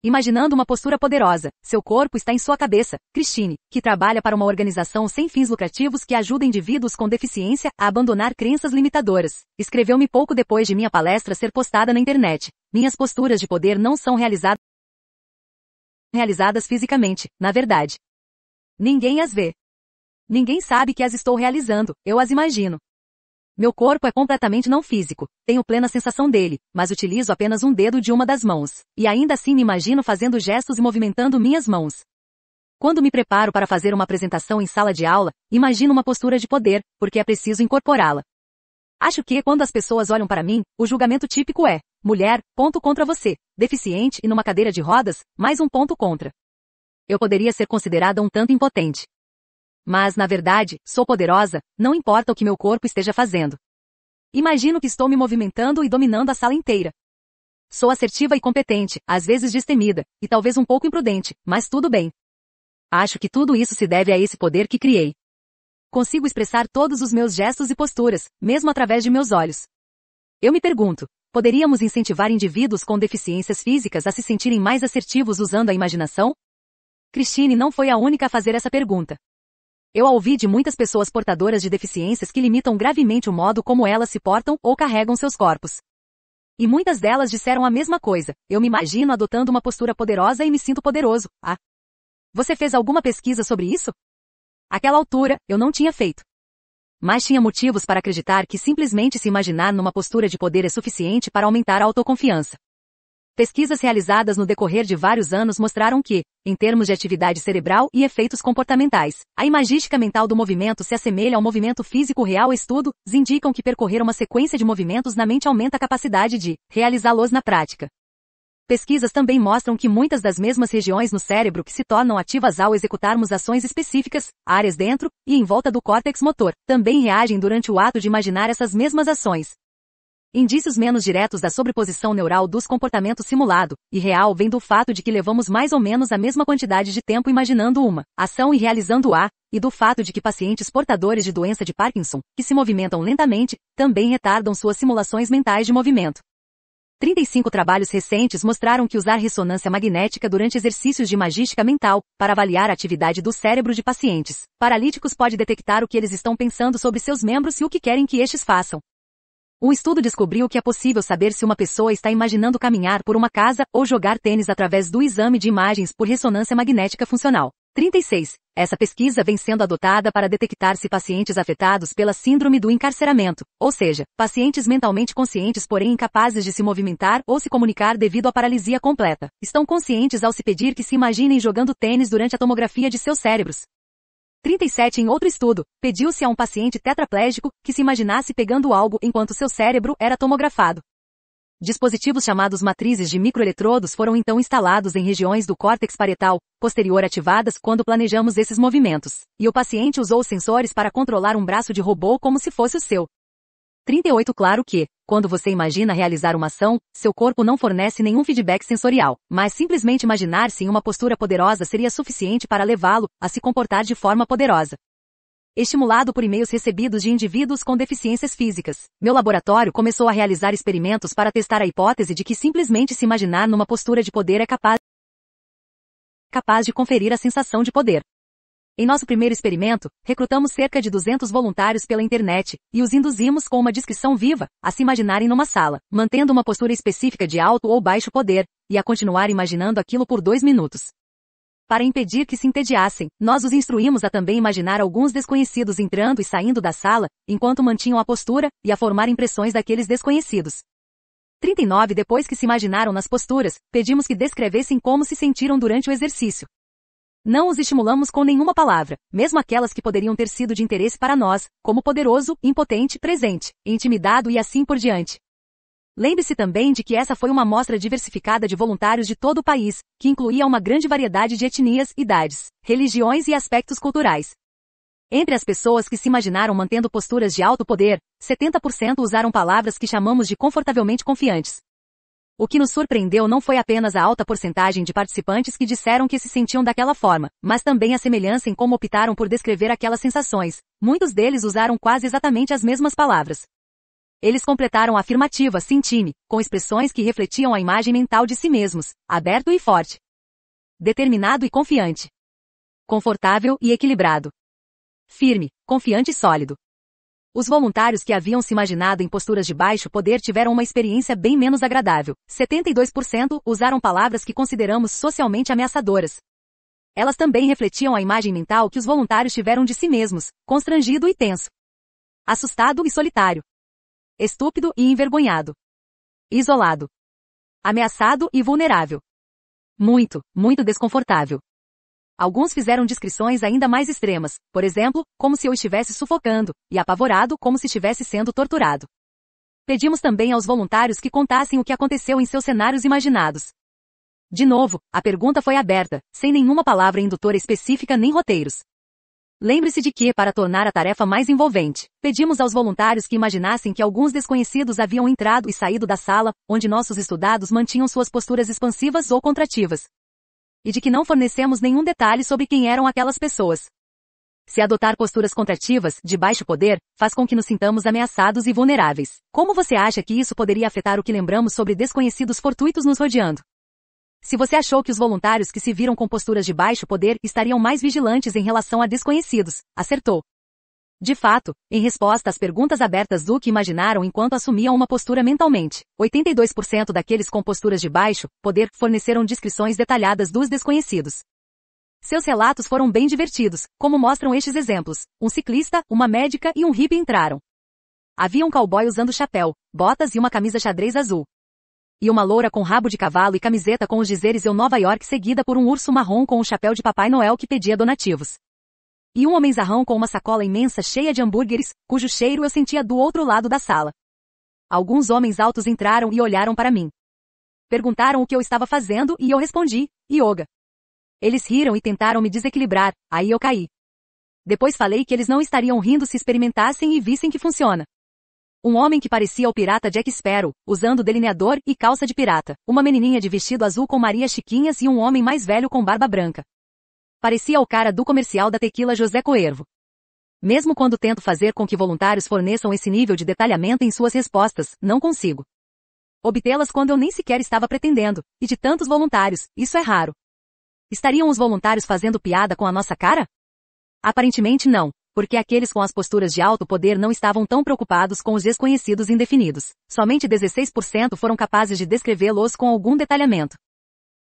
Imaginando uma postura poderosa, seu corpo está em sua cabeça. Christine, que trabalha para uma organização sem fins lucrativos que ajuda indivíduos com deficiência a abandonar crenças limitadoras, escreveu-me pouco depois de minha palestra ser postada na internet. Minhas posturas de poder não são realizadas realizadas fisicamente, na verdade, Ninguém as vê. Ninguém sabe que as estou realizando, eu as imagino. Meu corpo é completamente não físico, tenho plena sensação dele, mas utilizo apenas um dedo de uma das mãos, e ainda assim me imagino fazendo gestos e movimentando minhas mãos. Quando me preparo para fazer uma apresentação em sala de aula, imagino uma postura de poder, porque é preciso incorporá-la. Acho que quando as pessoas olham para mim, o julgamento típico é: mulher, ponto contra você, deficiente e numa cadeira de rodas, mais um ponto contra eu poderia ser considerada um tanto impotente. Mas, na verdade, sou poderosa, não importa o que meu corpo esteja fazendo. Imagino que estou me movimentando e dominando a sala inteira. Sou assertiva e competente, às vezes destemida, e talvez um pouco imprudente, mas tudo bem. Acho que tudo isso se deve a esse poder que criei. Consigo expressar todos os meus gestos e posturas, mesmo através de meus olhos. Eu me pergunto, poderíamos incentivar indivíduos com deficiências físicas a se sentirem mais assertivos usando a imaginação? Christine não foi a única a fazer essa pergunta. Eu a ouvi de muitas pessoas portadoras de deficiências que limitam gravemente o modo como elas se portam ou carregam seus corpos. E muitas delas disseram a mesma coisa. Eu me imagino adotando uma postura poderosa e me sinto poderoso. Ah. Você fez alguma pesquisa sobre isso? Aquela altura, eu não tinha feito. Mas tinha motivos para acreditar que simplesmente se imaginar numa postura de poder é suficiente para aumentar a autoconfiança. Pesquisas realizadas no decorrer de vários anos mostraram que, em termos de atividade cerebral e efeitos comportamentais, a imagística mental do movimento se assemelha ao movimento físico real. Estudos indicam que percorrer uma sequência de movimentos na mente aumenta a capacidade de realizá-los na prática. Pesquisas também mostram que muitas das mesmas regiões no cérebro que se tornam ativas ao executarmos ações específicas, áreas dentro e em volta do córtex motor, também reagem durante o ato de imaginar essas mesmas ações, Indícios menos diretos da sobreposição neural dos comportamentos simulado e real vem do fato de que levamos mais ou menos a mesma quantidade de tempo imaginando uma ação e realizando-a, e do fato de que pacientes portadores de doença de Parkinson, que se movimentam lentamente, também retardam suas simulações mentais de movimento. 35 trabalhos recentes mostraram que usar ressonância magnética durante exercícios de magística mental para avaliar a atividade do cérebro de pacientes paralíticos pode detectar o que eles estão pensando sobre seus membros e o que querem que estes façam. Um estudo descobriu que é possível saber se uma pessoa está imaginando caminhar por uma casa ou jogar tênis através do exame de imagens por ressonância magnética funcional. 36. Essa pesquisa vem sendo adotada para detectar se pacientes afetados pela síndrome do encarceramento, ou seja, pacientes mentalmente conscientes porém incapazes de se movimentar ou se comunicar devido à paralisia completa, estão conscientes ao se pedir que se imaginem jogando tênis durante a tomografia de seus cérebros. 37 Em outro estudo, pediu-se a um paciente tetraplégico que se imaginasse pegando algo enquanto seu cérebro era tomografado. Dispositivos chamados matrizes de microeletrodos foram então instalados em regiões do córtex parietal, posterior ativadas quando planejamos esses movimentos, e o paciente usou sensores para controlar um braço de robô como se fosse o seu. 38 Claro que, quando você imagina realizar uma ação, seu corpo não fornece nenhum feedback sensorial, mas simplesmente imaginar-se em uma postura poderosa seria suficiente para levá-lo a se comportar de forma poderosa. Estimulado por e-mails recebidos de indivíduos com deficiências físicas, meu laboratório começou a realizar experimentos para testar a hipótese de que simplesmente se imaginar numa postura de poder é capaz capaz de conferir a sensação de poder. Em nosso primeiro experimento, recrutamos cerca de 200 voluntários pela internet e os induzimos com uma descrição viva a se imaginarem numa sala, mantendo uma postura específica de alto ou baixo poder e a continuar imaginando aquilo por dois minutos. Para impedir que se entediassem, nós os instruímos a também imaginar alguns desconhecidos entrando e saindo da sala, enquanto mantinham a postura e a formar impressões daqueles desconhecidos. 39 Depois que se imaginaram nas posturas, pedimos que descrevessem como se sentiram durante o exercício. Não os estimulamos com nenhuma palavra, mesmo aquelas que poderiam ter sido de interesse para nós, como poderoso, impotente, presente, intimidado e assim por diante. Lembre-se também de que essa foi uma amostra diversificada de voluntários de todo o país, que incluía uma grande variedade de etnias, idades, religiões e aspectos culturais. Entre as pessoas que se imaginaram mantendo posturas de alto poder, 70% usaram palavras que chamamos de confortavelmente confiantes, o que nos surpreendeu não foi apenas a alta porcentagem de participantes que disseram que se sentiam daquela forma, mas também a semelhança em como optaram por descrever aquelas sensações. Muitos deles usaram quase exatamente as mesmas palavras. Eles completaram a afirmativa senti-me, com expressões que refletiam a imagem mental de si mesmos, aberto e forte. Determinado e confiante. Confortável e equilibrado. Firme, confiante e sólido. Os voluntários que haviam se imaginado em posturas de baixo poder tiveram uma experiência bem menos agradável. 72% usaram palavras que consideramos socialmente ameaçadoras. Elas também refletiam a imagem mental que os voluntários tiveram de si mesmos, constrangido e tenso. Assustado e solitário. Estúpido e envergonhado. Isolado. Ameaçado e vulnerável. Muito, muito desconfortável. Alguns fizeram descrições ainda mais extremas, por exemplo, como se eu estivesse sufocando, e apavorado como se estivesse sendo torturado. Pedimos também aos voluntários que contassem o que aconteceu em seus cenários imaginados. De novo, a pergunta foi aberta, sem nenhuma palavra indutora específica nem roteiros. Lembre-se de que, para tornar a tarefa mais envolvente, pedimos aos voluntários que imaginassem que alguns desconhecidos haviam entrado e saído da sala, onde nossos estudados mantinham suas posturas expansivas ou contrativas, e de que não fornecemos nenhum detalhe sobre quem eram aquelas pessoas. Se adotar posturas contrativas, de baixo poder, faz com que nos sintamos ameaçados e vulneráveis. Como você acha que isso poderia afetar o que lembramos sobre desconhecidos fortuitos nos rodeando? Se você achou que os voluntários que se viram com posturas de baixo poder estariam mais vigilantes em relação a desconhecidos, acertou. De fato, em resposta às perguntas abertas do que imaginaram enquanto assumiam uma postura mentalmente, 82% daqueles com posturas de baixo poder forneceram descrições detalhadas dos desconhecidos. Seus relatos foram bem divertidos, como mostram estes exemplos. Um ciclista, uma médica e um hippie entraram. Havia um cowboy usando chapéu, botas e uma camisa xadrez azul. E uma loura com rabo de cavalo e camiseta com os dizeres Eu Nova York seguida por um urso marrom com um chapéu de Papai Noel que pedia donativos. E um homenzarrão com uma sacola imensa cheia de hambúrgueres, cujo cheiro eu sentia do outro lado da sala. Alguns homens altos entraram e olharam para mim. Perguntaram o que eu estava fazendo e eu respondi, yoga. Eles riram e tentaram me desequilibrar, aí eu caí. Depois falei que eles não estariam rindo se experimentassem e vissem que funciona. Um homem que parecia o pirata Jack Sparrow, usando delineador e calça de pirata, uma menininha de vestido azul com Maria Chiquinhas e um homem mais velho com barba branca. Parecia o cara do comercial da tequila José Coervo. Mesmo quando tento fazer com que voluntários forneçam esse nível de detalhamento em suas respostas, não consigo. Obtê-las quando eu nem sequer estava pretendendo, e de tantos voluntários, isso é raro. Estariam os voluntários fazendo piada com a nossa cara? Aparentemente não, porque aqueles com as posturas de alto poder não estavam tão preocupados com os desconhecidos indefinidos. Somente 16% foram capazes de descrevê-los com algum detalhamento.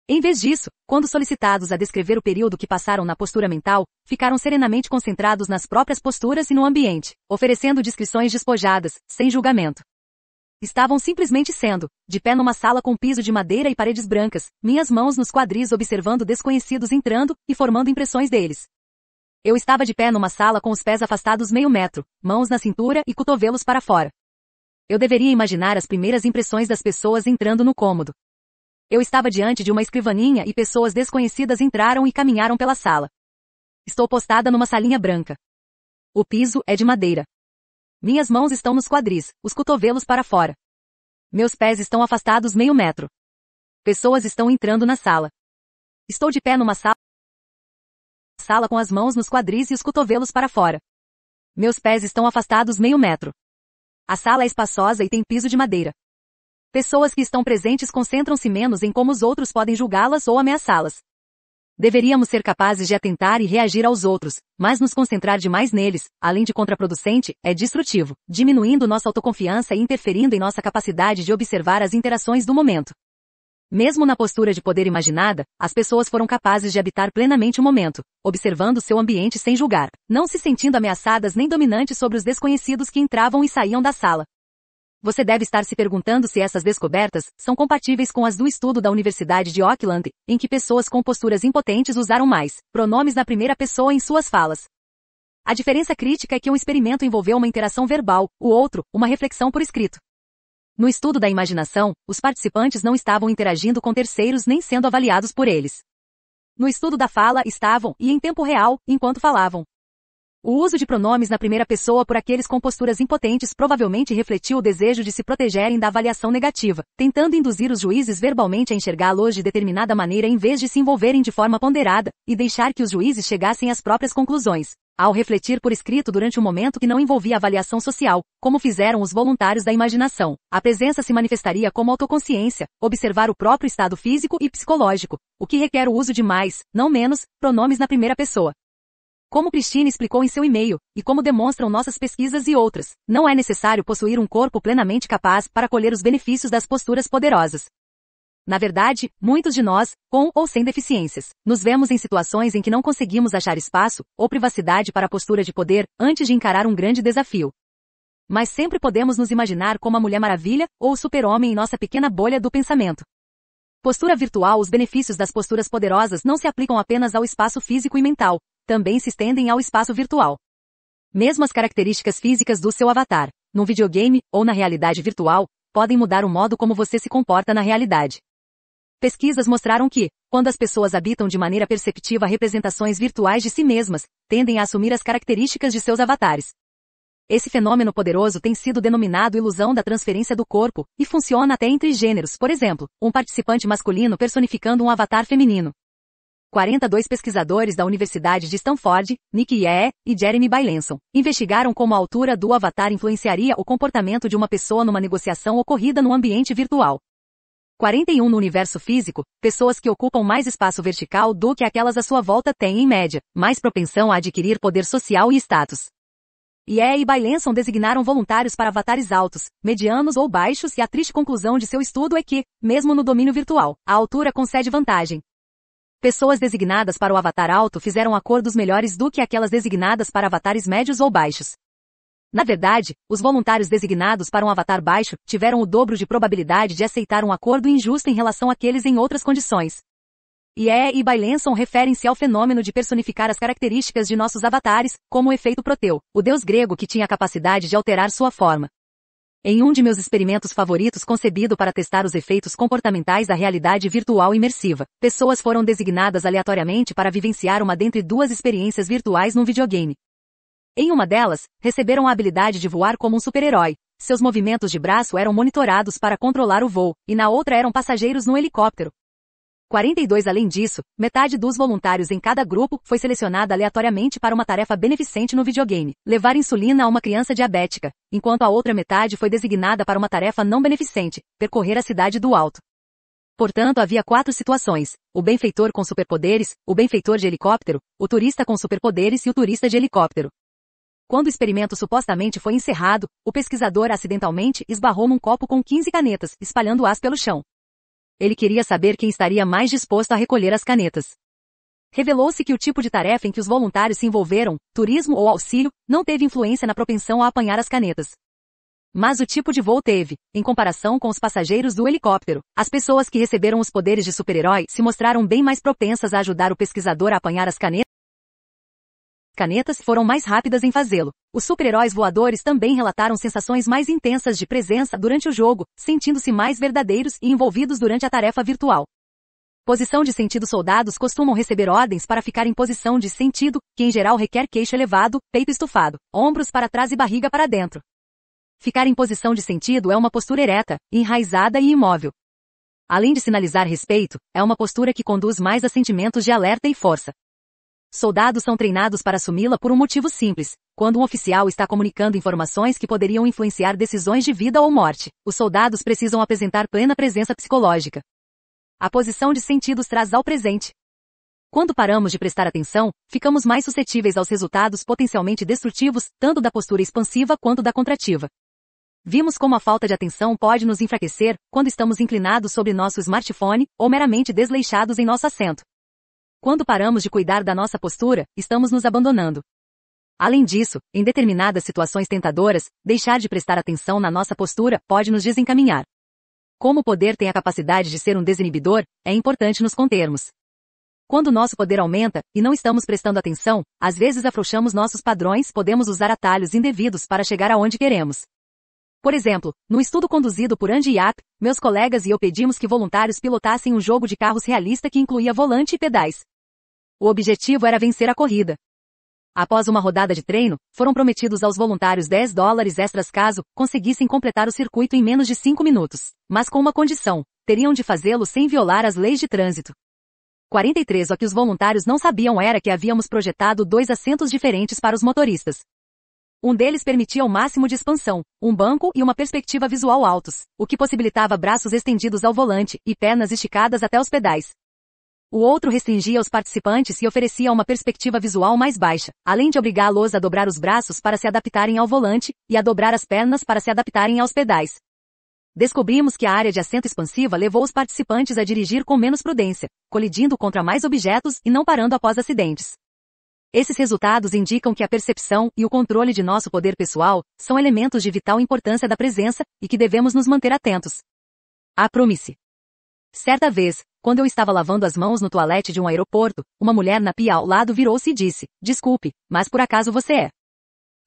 Em vez disso, quando solicitados a descrever o período que passaram na postura mental, ficaram serenamente concentrados nas próprias posturas e no ambiente, oferecendo descrições despojadas, sem julgamento. Estavam simplesmente sendo, de pé numa sala com piso de madeira e paredes brancas, minhas mãos nos quadris observando desconhecidos entrando e formando impressões deles. Eu estava de pé numa sala com os pés afastados meio metro, mãos na cintura e cotovelos para fora. Eu deveria imaginar as primeiras impressões das pessoas entrando no cômodo, eu estava diante de uma escrivaninha e pessoas desconhecidas entraram e caminharam pela sala. Estou postada numa salinha branca. O piso é de madeira. Minhas mãos estão nos quadris, os cotovelos para fora. Meus pés estão afastados meio metro. Pessoas estão entrando na sala. Estou de pé numa sala sala com as mãos nos quadris e os cotovelos para fora. Meus pés estão afastados meio metro. A sala é espaçosa e tem piso de madeira. Pessoas que estão presentes concentram-se menos em como os outros podem julgá-las ou ameaçá-las. Deveríamos ser capazes de atentar e reagir aos outros, mas nos concentrar demais neles, além de contraproducente, é destrutivo, diminuindo nossa autoconfiança e interferindo em nossa capacidade de observar as interações do momento. Mesmo na postura de poder imaginada, as pessoas foram capazes de habitar plenamente o momento, observando seu ambiente sem julgar, não se sentindo ameaçadas nem dominantes sobre os desconhecidos que entravam e saíam da sala, você deve estar se perguntando se essas descobertas são compatíveis com as do estudo da Universidade de Auckland, em que pessoas com posturas impotentes usaram mais pronomes na primeira pessoa em suas falas. A diferença crítica é que um experimento envolveu uma interação verbal, o outro, uma reflexão por escrito. No estudo da imaginação, os participantes não estavam interagindo com terceiros nem sendo avaliados por eles. No estudo da fala estavam, e em tempo real, enquanto falavam. O uso de pronomes na primeira pessoa por aqueles com posturas impotentes provavelmente refletiu o desejo de se protegerem da avaliação negativa, tentando induzir os juízes verbalmente a enxergá-los de determinada maneira em vez de se envolverem de forma ponderada e deixar que os juízes chegassem às próprias conclusões. Ao refletir por escrito durante um momento que não envolvia avaliação social, como fizeram os voluntários da imaginação, a presença se manifestaria como autoconsciência, observar o próprio estado físico e psicológico, o que requer o uso de mais, não menos, pronomes na primeira pessoa. Como Christine explicou em seu e-mail, e como demonstram nossas pesquisas e outras, não é necessário possuir um corpo plenamente capaz para colher os benefícios das posturas poderosas. Na verdade, muitos de nós, com ou sem deficiências, nos vemos em situações em que não conseguimos achar espaço ou privacidade para a postura de poder antes de encarar um grande desafio. Mas sempre podemos nos imaginar como a Mulher Maravilha ou o Super-Homem em nossa pequena bolha do pensamento. Postura virtual Os benefícios das posturas poderosas não se aplicam apenas ao espaço físico e mental, também se estendem ao espaço virtual. Mesmo as características físicas do seu avatar, num videogame ou na realidade virtual, podem mudar o modo como você se comporta na realidade. Pesquisas mostraram que, quando as pessoas habitam de maneira perceptiva representações virtuais de si mesmas, tendem a assumir as características de seus avatares. Esse fenômeno poderoso tem sido denominado ilusão da transferência do corpo, e funciona até entre gêneros, por exemplo, um participante masculino personificando um avatar feminino. 42 pesquisadores da Universidade de Stanford, Nick Yee e Jeremy Bailenson, investigaram como a altura do avatar influenciaria o comportamento de uma pessoa numa negociação ocorrida no ambiente virtual. 41 No universo físico, pessoas que ocupam mais espaço vertical do que aquelas à sua volta têm, em média, mais propensão a adquirir poder social e status. Yee e Bailenson designaram voluntários para avatares altos, medianos ou baixos e a triste conclusão de seu estudo é que, mesmo no domínio virtual, a altura concede vantagem, Pessoas designadas para o avatar alto fizeram acordos melhores do que aquelas designadas para avatares médios ou baixos. Na verdade, os voluntários designados para um avatar baixo tiveram o dobro de probabilidade de aceitar um acordo injusto em relação àqueles em outras condições. Yeah e Bailenson referem-se ao fenômeno de personificar as características de nossos avatares, como o efeito Proteu, o deus grego que tinha a capacidade de alterar sua forma em um de meus experimentos favoritos concebido para testar os efeitos comportamentais da realidade virtual imersiva. Pessoas foram designadas aleatoriamente para vivenciar uma dentre duas experiências virtuais num videogame. Em uma delas, receberam a habilidade de voar como um super-herói. Seus movimentos de braço eram monitorados para controlar o voo, e na outra eram passageiros num helicóptero, 42 Além disso, metade dos voluntários em cada grupo foi selecionada aleatoriamente para uma tarefa beneficente no videogame, levar insulina a uma criança diabética, enquanto a outra metade foi designada para uma tarefa não beneficente, percorrer a cidade do alto. Portanto, havia quatro situações: o benfeitor com superpoderes, o benfeitor de helicóptero, o turista com superpoderes e o turista de helicóptero. Quando o experimento supostamente foi encerrado, o pesquisador acidentalmente esbarrou num copo com 15 canetas, espalhando-as pelo chão. Ele queria saber quem estaria mais disposto a recolher as canetas. Revelou-se que o tipo de tarefa em que os voluntários se envolveram, turismo ou auxílio, não teve influência na propensão a apanhar as canetas. Mas o tipo de voo teve, em comparação com os passageiros do helicóptero. As pessoas que receberam os poderes de super-herói se mostraram bem mais propensas a ajudar o pesquisador a apanhar as canetas canetas foram mais rápidas em fazê-lo. Os super-heróis voadores também relataram sensações mais intensas de presença durante o jogo, sentindo-se mais verdadeiros e envolvidos durante a tarefa virtual. Posição de sentido soldados costumam receber ordens para ficar em posição de sentido, que em geral requer queixo elevado, peito estufado, ombros para trás e barriga para dentro. Ficar em posição de sentido é uma postura ereta, enraizada e imóvel. Além de sinalizar respeito, é uma postura que conduz mais a sentimentos de alerta e força. Soldados são treinados para assumi-la por um motivo simples. Quando um oficial está comunicando informações que poderiam influenciar decisões de vida ou morte, os soldados precisam apresentar plena presença psicológica. A posição de sentidos traz ao presente. Quando paramos de prestar atenção, ficamos mais suscetíveis aos resultados potencialmente destrutivos, tanto da postura expansiva quanto da contrativa. Vimos como a falta de atenção pode nos enfraquecer quando estamos inclinados sobre nosso smartphone ou meramente desleixados em nosso assento. Quando paramos de cuidar da nossa postura, estamos nos abandonando. Além disso, em determinadas situações tentadoras, deixar de prestar atenção na nossa postura pode nos desencaminhar. Como o poder tem a capacidade de ser um desinibidor, é importante nos contermos. Quando nosso poder aumenta e não estamos prestando atenção, às vezes afrouxamos nossos padrões, podemos usar atalhos indevidos para chegar aonde queremos. Por exemplo, no estudo conduzido por Andy Yap, meus colegas e eu pedimos que voluntários pilotassem um jogo de carros realista que incluía volante e pedais. O objetivo era vencer a corrida. Após uma rodada de treino, foram prometidos aos voluntários 10 dólares extras caso conseguissem completar o circuito em menos de 5 minutos, mas com uma condição: teriam de fazê-lo sem violar as leis de trânsito. 43 O que os voluntários não sabiam era que havíamos projetado dois assentos diferentes para os motoristas. Um deles permitia o máximo de expansão, um banco e uma perspectiva visual altos, o que possibilitava braços estendidos ao volante e pernas esticadas até os pedais, o outro restringia os participantes e oferecia uma perspectiva visual mais baixa, além de obrigá-los a dobrar os braços para se adaptarem ao volante, e a dobrar as pernas para se adaptarem aos pedais. Descobrimos que a área de assento expansiva levou os participantes a dirigir com menos prudência, colidindo contra mais objetos e não parando após acidentes. Esses resultados indicam que a percepção e o controle de nosso poder pessoal são elementos de vital importância da presença e que devemos nos manter atentos. Aprume-se. Certa vez, quando eu estava lavando as mãos no toalete de um aeroporto, uma mulher na pia ao lado virou-se e disse: Desculpe, mas por acaso você é?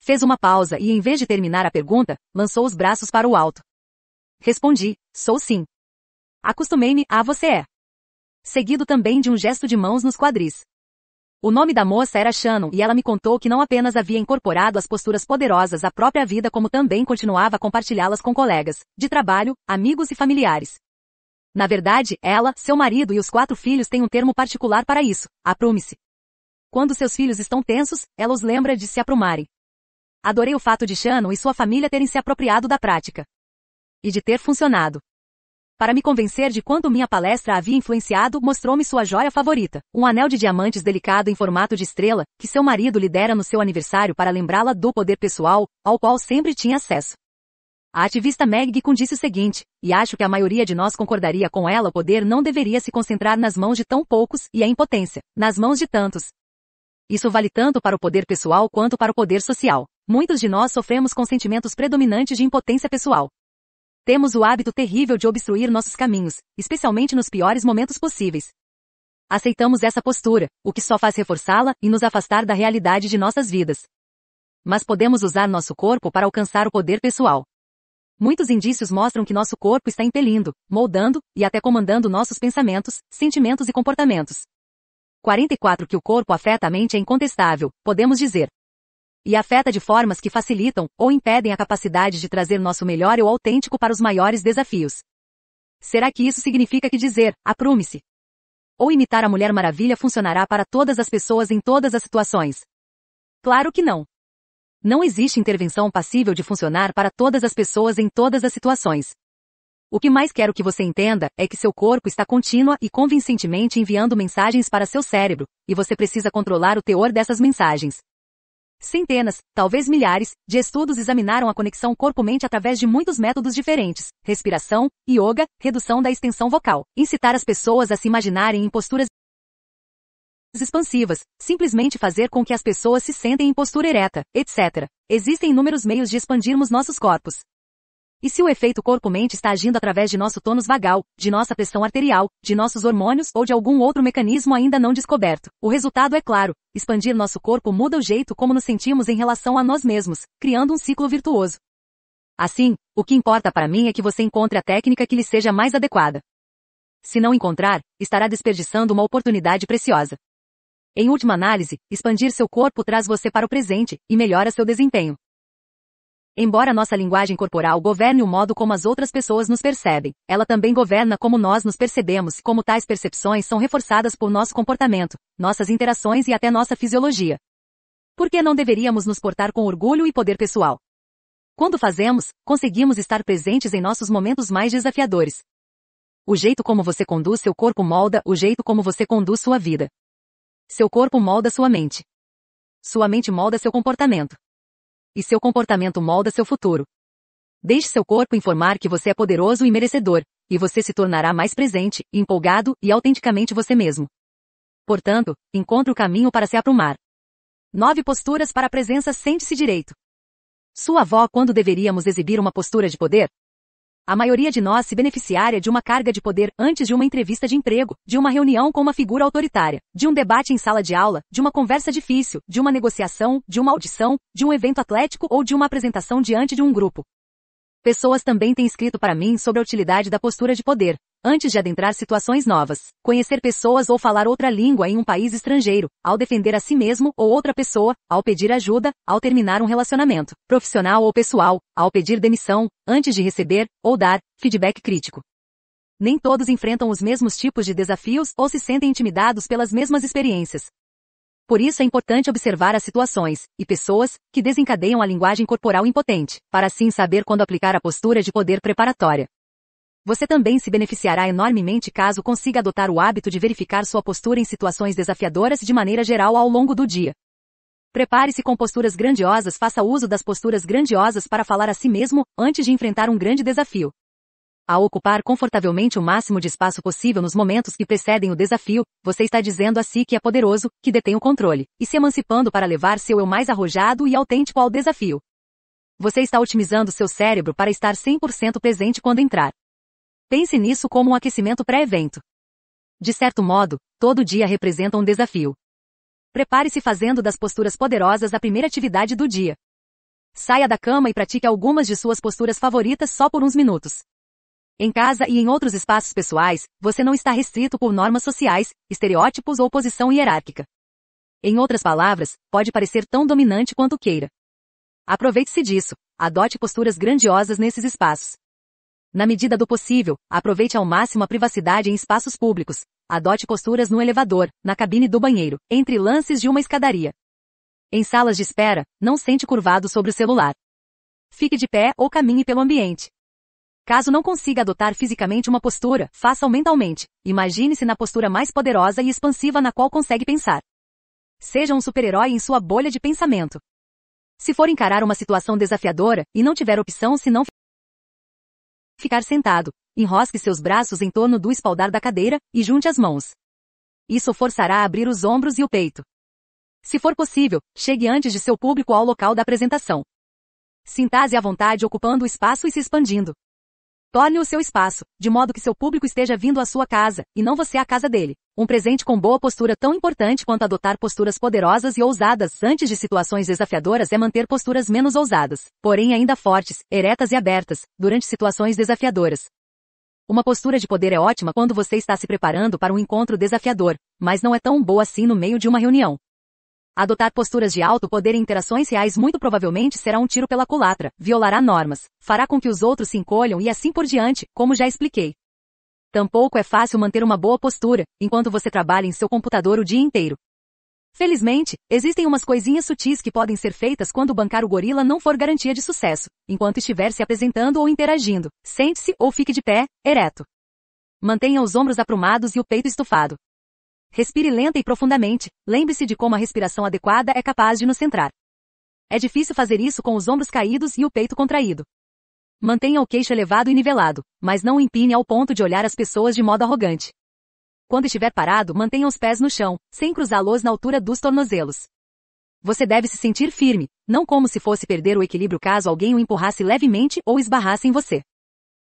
Fez uma pausa e, em vez de terminar a pergunta, lançou os braços para o alto. Respondi: Sou sim. Acostumei-me a você é. Seguido também de um gesto de mãos nos quadris. O nome da moça era Shannon e ela me contou que não apenas havia incorporado as posturas poderosas à própria vida como também continuava a compartilhá-las com colegas, de trabalho, amigos e familiares. Na verdade, ela, seu marido e os quatro filhos têm um termo particular para isso, aprume-se. Quando seus filhos estão tensos, ela os lembra de se aprumarem. Adorei o fato de Shannon e sua família terem se apropriado da prática. E de ter funcionado. Para me convencer de quanto minha palestra havia influenciado, mostrou-me sua joia favorita, um anel de diamantes delicado em formato de estrela, que seu marido lhe dera no seu aniversário para lembrá-la do poder pessoal, ao qual sempre tinha acesso. A ativista Meg Gikun disse o seguinte, e acho que a maioria de nós concordaria com ela o poder não deveria se concentrar nas mãos de tão poucos e a impotência, nas mãos de tantos. Isso vale tanto para o poder pessoal quanto para o poder social. Muitos de nós sofremos com sentimentos predominantes de impotência pessoal. Temos o hábito terrível de obstruir nossos caminhos, especialmente nos piores momentos possíveis. Aceitamos essa postura, o que só faz reforçá-la e nos afastar da realidade de nossas vidas. Mas podemos usar nosso corpo para alcançar o poder pessoal. Muitos indícios mostram que nosso corpo está impelindo, moldando e até comandando nossos pensamentos, sentimentos e comportamentos. 44 que o corpo afeta a mente é incontestável, podemos dizer. E afeta de formas que facilitam ou impedem a capacidade de trazer nosso melhor ou autêntico para os maiores desafios. Será que isso significa que dizer, aprume-se? Ou imitar a Mulher Maravilha funcionará para todas as pessoas em todas as situações? Claro que não. Não existe intervenção passível de funcionar para todas as pessoas em todas as situações. O que mais quero que você entenda é que seu corpo está contínua e convincentemente enviando mensagens para seu cérebro, e você precisa controlar o teor dessas mensagens. Centenas, talvez milhares, de estudos examinaram a conexão corpo-mente através de muitos métodos diferentes: respiração, yoga, redução da extensão vocal, incitar as pessoas a se imaginarem em posturas expansivas, simplesmente fazer com que as pessoas se sentem em postura ereta, etc. Existem inúmeros meios de expandirmos nossos corpos. E se o efeito corpo-mente está agindo através de nosso tônus vagal, de nossa pressão arterial, de nossos hormônios ou de algum outro mecanismo ainda não descoberto, o resultado é claro: expandir nosso corpo muda o jeito como nos sentimos em relação a nós mesmos, criando um ciclo virtuoso. Assim, o que importa para mim é que você encontre a técnica que lhe seja mais adequada. Se não encontrar, estará desperdiçando uma oportunidade preciosa. Em última análise, expandir seu corpo traz você para o presente e melhora seu desempenho. Embora nossa linguagem corporal governe o modo como as outras pessoas nos percebem, ela também governa como nós nos percebemos e como tais percepções são reforçadas por nosso comportamento, nossas interações e até nossa fisiologia. Por que não deveríamos nos portar com orgulho e poder pessoal? Quando fazemos, conseguimos estar presentes em nossos momentos mais desafiadores. O jeito como você conduz seu corpo molda o jeito como você conduz sua vida. Seu corpo molda sua mente. Sua mente molda seu comportamento. E seu comportamento molda seu futuro. Deixe seu corpo informar que você é poderoso e merecedor, e você se tornará mais presente, empolgado e autenticamente você mesmo. Portanto, encontre o caminho para se aprumar. Nove posturas para a presença sente-se direito. Sua avó quando deveríamos exibir uma postura de poder? A maioria de nós se beneficiaria de uma carga de poder antes de uma entrevista de emprego, de uma reunião com uma figura autoritária, de um debate em sala de aula, de uma conversa difícil, de uma negociação, de uma audição, de um evento atlético ou de uma apresentação diante de um grupo. Pessoas também têm escrito para mim sobre a utilidade da postura de poder, antes de adentrar situações novas, conhecer pessoas ou falar outra língua em um país estrangeiro, ao defender a si mesmo ou outra pessoa, ao pedir ajuda, ao terminar um relacionamento, profissional ou pessoal, ao pedir demissão, antes de receber ou dar feedback crítico. Nem todos enfrentam os mesmos tipos de desafios ou se sentem intimidados pelas mesmas experiências. Por isso é importante observar as situações e pessoas que desencadeiam a linguagem corporal impotente, para assim saber quando aplicar a postura de poder preparatória. Você também se beneficiará enormemente caso consiga adotar o hábito de verificar sua postura em situações desafiadoras de maneira geral ao longo do dia. Prepare-se com posturas grandiosas, faça uso das posturas grandiosas para falar a si mesmo antes de enfrentar um grande desafio. Ao ocupar confortavelmente o máximo de espaço possível nos momentos que precedem o desafio, você está dizendo a si que é poderoso, que detém o controle, e se emancipando para levar seu eu mais arrojado e autêntico ao desafio. Você está otimizando seu cérebro para estar 100% presente quando entrar Pense nisso como um aquecimento pré-evento. De certo modo, todo dia representa um desafio. Prepare-se fazendo das posturas poderosas a primeira atividade do dia. Saia da cama e pratique algumas de suas posturas favoritas só por uns minutos. Em casa e em outros espaços pessoais, você não está restrito por normas sociais, estereótipos ou posição hierárquica. Em outras palavras, pode parecer tão dominante quanto queira. Aproveite-se disso. Adote posturas grandiosas nesses espaços. Na medida do possível, aproveite ao máximo a privacidade em espaços públicos. Adote costuras no elevador, na cabine do banheiro, entre lances de uma escadaria. Em salas de espera, não sente curvado sobre o celular. Fique de pé ou caminhe pelo ambiente. Caso não consiga adotar fisicamente uma postura, faça-o mentalmente. Imagine-se na postura mais poderosa e expansiva na qual consegue pensar. Seja um super-herói em sua bolha de pensamento. Se for encarar uma situação desafiadora e não tiver opção se não Ficar sentado. Enrosque seus braços em torno do espaldar da cadeira e junte as mãos. Isso forçará a abrir os ombros e o peito. Se for possível, chegue antes de seu público ao local da apresentação. Sinta-se à vontade ocupando o espaço e se expandindo. Torne o seu espaço, de modo que seu público esteja vindo à sua casa, e não você à casa dele. Um presente com boa postura tão importante quanto adotar posturas poderosas e ousadas antes de situações desafiadoras é manter posturas menos ousadas, porém ainda fortes, eretas e abertas, durante situações desafiadoras. Uma postura de poder é ótima quando você está se preparando para um encontro desafiador, mas não é tão boa assim no meio de uma reunião. Adotar posturas de alto poder em interações reais muito provavelmente será um tiro pela culatra, violará normas, fará com que os outros se encolham e assim por diante, como já expliquei. Tampouco é fácil manter uma boa postura, enquanto você trabalha em seu computador o dia inteiro. Felizmente, existem umas coisinhas sutis que podem ser feitas quando bancar o gorila não for garantia de sucesso, enquanto estiver se apresentando ou interagindo, sente-se ou fique de pé, ereto. Mantenha os ombros aprumados e o peito estufado. Respire lenta e profundamente, lembre-se de como a respiração adequada é capaz de nos centrar. É difícil fazer isso com os ombros caídos e o peito contraído. Mantenha o queixo elevado e nivelado, mas não o empine ao ponto de olhar as pessoas de modo arrogante. Quando estiver parado, mantenha os pés no chão, sem cruzá-los na altura dos tornozelos. Você deve se sentir firme, não como se fosse perder o equilíbrio caso alguém o empurrasse levemente ou esbarrasse em você.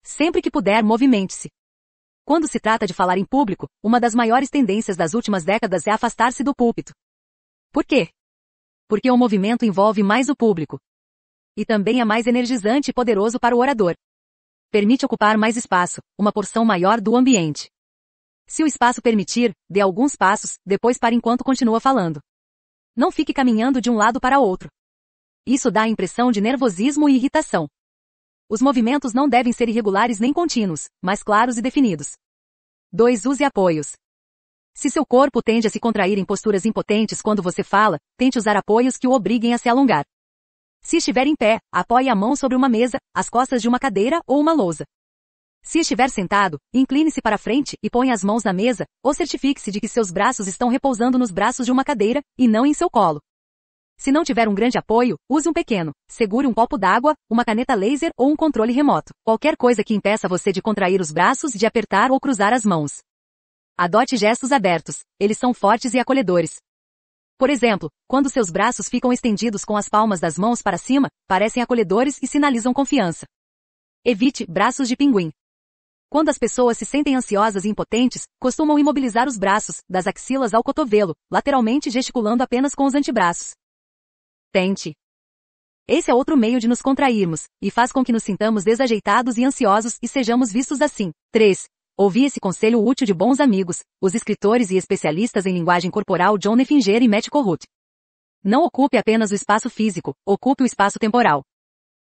Sempre que puder, movimente-se. Quando se trata de falar em público, uma das maiores tendências das últimas décadas é afastar-se do púlpito. Por quê? Porque o movimento envolve mais o público. E também é mais energizante e poderoso para o orador. Permite ocupar mais espaço, uma porção maior do ambiente. Se o espaço permitir, dê alguns passos, depois para enquanto continua falando. Não fique caminhando de um lado para outro. Isso dá a impressão de nervosismo e irritação. Os movimentos não devem ser irregulares nem contínuos, mas claros e definidos. 2. Use apoios. Se seu corpo tende a se contrair em posturas impotentes quando você fala, tente usar apoios que o obriguem a se alongar. Se estiver em pé, apoie a mão sobre uma mesa, as costas de uma cadeira ou uma lousa. Se estiver sentado, incline-se para frente e ponha as mãos na mesa, ou certifique-se de que seus braços estão repousando nos braços de uma cadeira, e não em seu colo. Se não tiver um grande apoio, use um pequeno. Segure um copo d'água, uma caneta laser ou um controle remoto. Qualquer coisa que impeça você de contrair os braços, de apertar ou cruzar as mãos. Adote gestos abertos. Eles são fortes e acolhedores. Por exemplo, quando seus braços ficam estendidos com as palmas das mãos para cima, parecem acolhedores e sinalizam confiança. Evite braços de pinguim. Quando as pessoas se sentem ansiosas e impotentes, costumam imobilizar os braços, das axilas ao cotovelo, lateralmente gesticulando apenas com os antebraços. Tente. Esse é outro meio de nos contrairmos, e faz com que nos sintamos desajeitados e ansiosos e sejamos vistos assim. 3. Ouvi esse conselho útil de bons amigos, os escritores e especialistas em linguagem corporal John Effinger e Matt Corrut. Não ocupe apenas o espaço físico, ocupe o espaço temporal.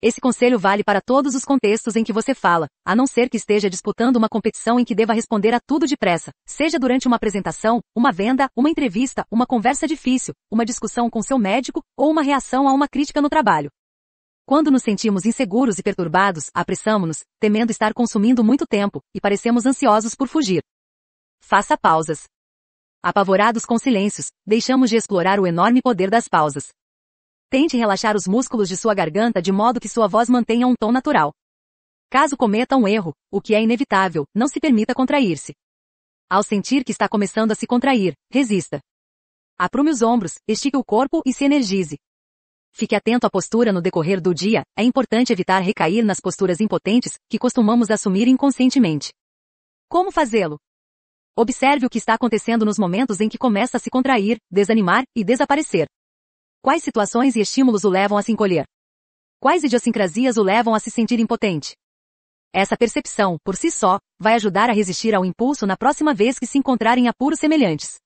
Esse conselho vale para todos os contextos em que você fala, a não ser que esteja disputando uma competição em que deva responder a tudo depressa, seja durante uma apresentação, uma venda, uma entrevista, uma conversa difícil, uma discussão com seu médico ou uma reação a uma crítica no trabalho. Quando nos sentimos inseguros e perturbados, apressamos-nos, temendo estar consumindo muito tempo, e parecemos ansiosos por fugir. Faça pausas. Apavorados com silêncios, deixamos de explorar o enorme poder das pausas. Tente relaxar os músculos de sua garganta de modo que sua voz mantenha um tom natural. Caso cometa um erro, o que é inevitável, não se permita contrair-se. Ao sentir que está começando a se contrair, resista. Aprume os ombros, estique o corpo e se energize. Fique atento à postura no decorrer do dia, é importante evitar recair nas posturas impotentes que costumamos assumir inconscientemente. Como fazê-lo? Observe o que está acontecendo nos momentos em que começa a se contrair, desanimar e desaparecer. Quais situações e estímulos o levam a se encolher? Quais idiosincrasias o levam a se sentir impotente? Essa percepção, por si só, vai ajudar a resistir ao impulso na próxima vez que se encontrarem apuros semelhantes.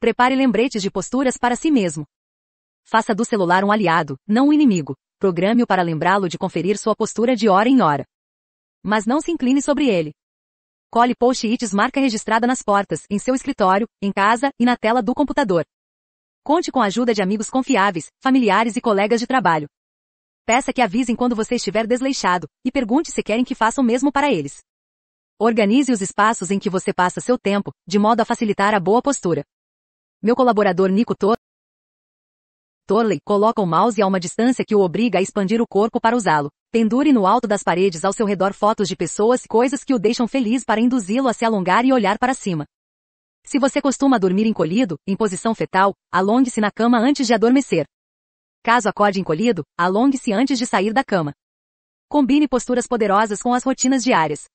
Prepare lembretes de posturas para si mesmo. Faça do celular um aliado, não um inimigo. Programe-o para lembrá-lo de conferir sua postura de hora em hora. Mas não se incline sobre ele. Cole post-its marca registrada nas portas, em seu escritório, em casa e na tela do computador. Conte com a ajuda de amigos confiáveis, familiares e colegas de trabalho. Peça que avisem quando você estiver desleixado, e pergunte se querem que façam mesmo para eles. Organize os espaços em que você passa seu tempo, de modo a facilitar a boa postura. Meu colaborador Nico Tor Torley coloca o mouse a uma distância que o obriga a expandir o corpo para usá-lo. Pendure no alto das paredes ao seu redor fotos de pessoas e coisas que o deixam feliz para induzi-lo a se alongar e olhar para cima. Se você costuma dormir encolhido, em posição fetal, alongue-se na cama antes de adormecer. Caso acorde encolhido, alongue-se antes de sair da cama. Combine posturas poderosas com as rotinas diárias.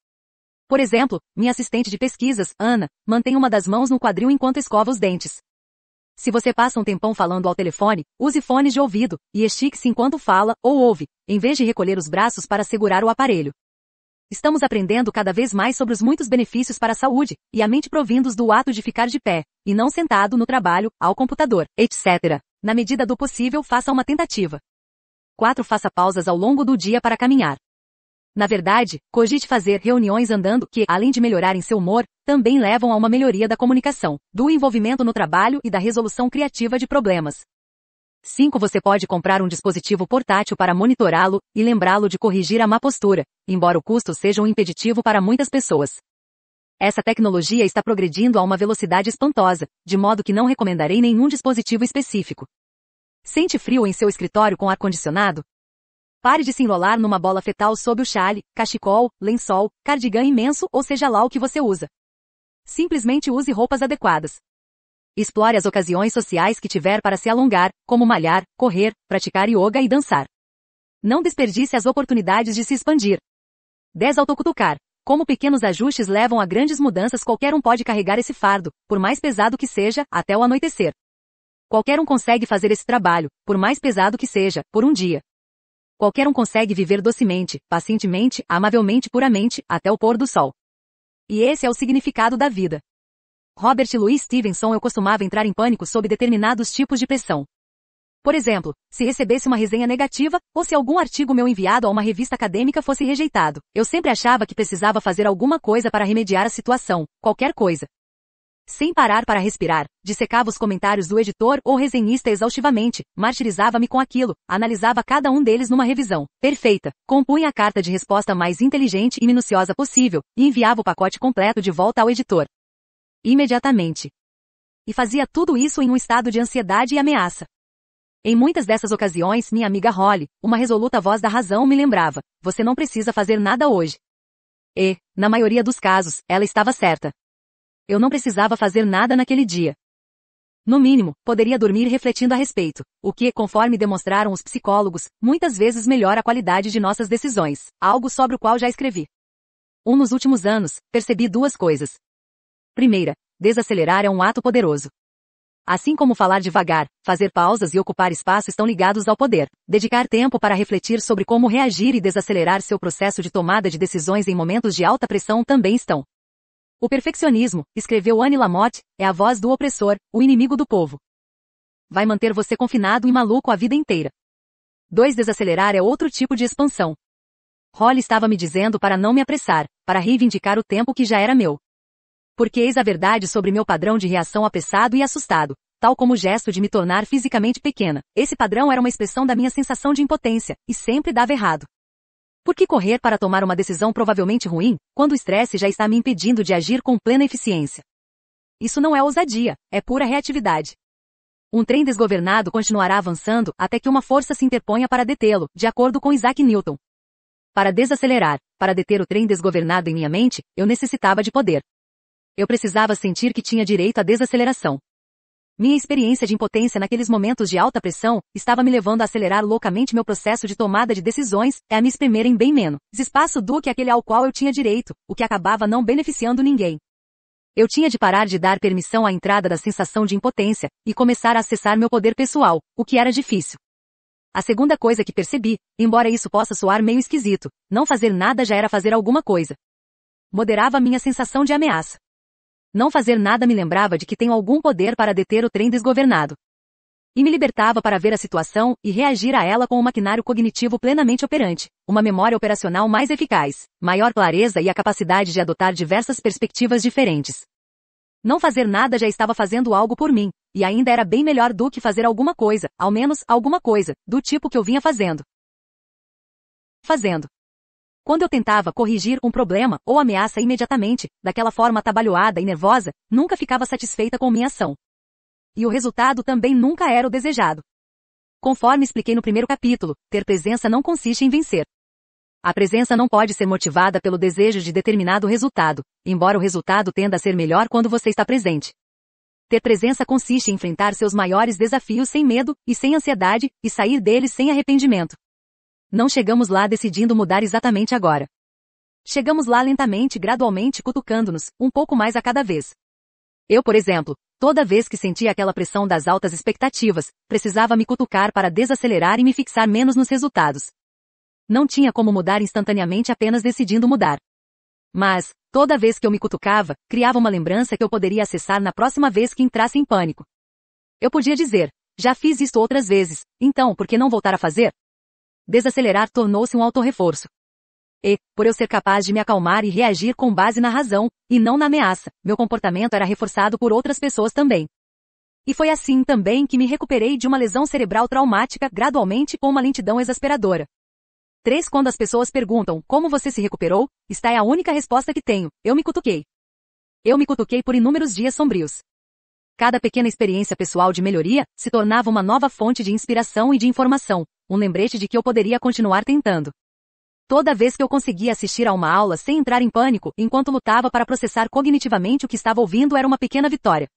Por exemplo, minha assistente de pesquisas, Ana, mantém uma das mãos no quadril enquanto escova os dentes. Se você passa um tempão falando ao telefone, use fones de ouvido e estique-se enquanto fala ou ouve, em vez de recolher os braços para segurar o aparelho. Estamos aprendendo cada vez mais sobre os muitos benefícios para a saúde e a mente provindos do ato de ficar de pé e não sentado no trabalho, ao computador, etc. Na medida do possível, faça uma tentativa. 4. Faça pausas ao longo do dia para caminhar. Na verdade, cogite fazer reuniões andando que, além de melhorarem seu humor, também levam a uma melhoria da comunicação, do envolvimento no trabalho e da resolução criativa de problemas. 5. Você pode comprar um dispositivo portátil para monitorá-lo e lembrá-lo de corrigir a má postura, embora o custo seja um impeditivo para muitas pessoas. Essa tecnologia está progredindo a uma velocidade espantosa, de modo que não recomendarei nenhum dispositivo específico. Sente frio em seu escritório com ar-condicionado? Pare de se enrolar numa bola fetal sob o chale, cachecol, lençol, cardigan imenso ou seja lá o que você usa. Simplesmente use roupas adequadas. Explore as ocasiões sociais que tiver para se alongar, como malhar, correr, praticar yoga e dançar. Não desperdice as oportunidades de se expandir. 10. Autocutucar. Como pequenos ajustes levam a grandes mudanças, qualquer um pode carregar esse fardo, por mais pesado que seja, até o anoitecer. Qualquer um consegue fazer esse trabalho, por mais pesado que seja, por um dia. Qualquer um consegue viver docemente, pacientemente, amavelmente, puramente, até o pôr do sol. E esse é o significado da vida. Robert Louis Stevenson eu é costumava entrar em pânico sob determinados tipos de pressão. Por exemplo, se recebesse uma resenha negativa, ou se algum artigo meu enviado a uma revista acadêmica fosse rejeitado, eu sempre achava que precisava fazer alguma coisa para remediar a situação, qualquer coisa. Sem parar para respirar, dissecava os comentários do editor ou resenhista exaustivamente, martirizava-me com aquilo, analisava cada um deles numa revisão perfeita, compunha a carta de resposta mais inteligente e minuciosa possível, e enviava o pacote completo de volta ao editor imediatamente. E fazia tudo isso em um estado de ansiedade e ameaça. Em muitas dessas ocasiões, minha amiga Holly, uma resoluta voz da razão, me lembrava: você não precisa fazer nada hoje. E, na maioria dos casos, ela estava certa. Eu não precisava fazer nada naquele dia. No mínimo, poderia dormir refletindo a respeito, o que, conforme demonstraram os psicólogos, muitas vezes melhora a qualidade de nossas decisões, algo sobre o qual já escrevi. Um nos últimos anos, percebi duas coisas. Primeira, desacelerar é um ato poderoso. Assim como falar devagar, fazer pausas e ocupar espaço estão ligados ao poder. Dedicar tempo para refletir sobre como reagir e desacelerar seu processo de tomada de decisões em momentos de alta pressão também estão. O perfeccionismo, escreveu Annie Lamotte, é a voz do opressor, o inimigo do povo. Vai manter você confinado e maluco a vida inteira. 2. Desacelerar é outro tipo de expansão. Holly estava me dizendo para não me apressar, para reivindicar o tempo que já era meu. Porque eis a verdade sobre meu padrão de reação apressado e assustado, tal como o gesto de me tornar fisicamente pequena. Esse padrão era uma expressão da minha sensação de impotência, e sempre dava errado. Por que correr para tomar uma decisão provavelmente ruim, quando o estresse já está me impedindo de agir com plena eficiência? Isso não é ousadia, é pura reatividade. Um trem desgovernado continuará avançando até que uma força se interponha para detê-lo, de acordo com Isaac Newton. Para desacelerar, para deter o trem desgovernado em minha mente, eu necessitava de poder. Eu precisava sentir que tinha direito à desaceleração. Minha experiência de impotência naqueles momentos de alta pressão estava me levando a acelerar loucamente meu processo de tomada de decisões e é a me espremer em bem menos espaço do que aquele ao qual eu tinha direito, o que acabava não beneficiando ninguém. Eu tinha de parar de dar permissão à entrada da sensação de impotência e começar a acessar meu poder pessoal, o que era difícil. A segunda coisa que percebi, embora isso possa soar meio esquisito, não fazer nada já era fazer alguma coisa. Moderava minha sensação de ameaça. Não fazer nada me lembrava de que tenho algum poder para deter o trem desgovernado. E me libertava para ver a situação e reagir a ela com um maquinário cognitivo plenamente operante, uma memória operacional mais eficaz, maior clareza e a capacidade de adotar diversas perspectivas diferentes. Não fazer nada já estava fazendo algo por mim, e ainda era bem melhor do que fazer alguma coisa, ao menos alguma coisa, do tipo que eu vinha fazendo. Fazendo. Quando eu tentava corrigir um problema ou ameaça imediatamente, daquela forma atabalhoada e nervosa, nunca ficava satisfeita com minha ação. E o resultado também nunca era o desejado. Conforme expliquei no primeiro capítulo, ter presença não consiste em vencer. A presença não pode ser motivada pelo desejo de determinado resultado, embora o resultado tenda a ser melhor quando você está presente. Ter presença consiste em enfrentar seus maiores desafios sem medo e sem ansiedade e sair deles sem arrependimento. Não chegamos lá decidindo mudar exatamente agora. Chegamos lá lentamente, gradualmente, cutucando-nos, um pouco mais a cada vez. Eu, por exemplo, toda vez que sentia aquela pressão das altas expectativas, precisava me cutucar para desacelerar e me fixar menos nos resultados. Não tinha como mudar instantaneamente apenas decidindo mudar. Mas, toda vez que eu me cutucava, criava uma lembrança que eu poderia acessar na próxima vez que entrasse em pânico. Eu podia dizer, já fiz isto outras vezes, então por que não voltar a fazer? desacelerar tornou-se um autorreforço. E, por eu ser capaz de me acalmar e reagir com base na razão, e não na ameaça, meu comportamento era reforçado por outras pessoas também. E foi assim também que me recuperei de uma lesão cerebral traumática gradualmente com uma lentidão exasperadora. 3. Quando as pessoas perguntam como você se recuperou, está é a única resposta que tenho, eu me cutuquei. Eu me cutuquei por inúmeros dias sombrios. Cada pequena experiência pessoal de melhoria se tornava uma nova fonte de inspiração e de informação, um lembrete de que eu poderia continuar tentando. Toda vez que eu conseguia assistir a uma aula sem entrar em pânico, enquanto lutava para processar cognitivamente o que estava ouvindo, era uma pequena vitória.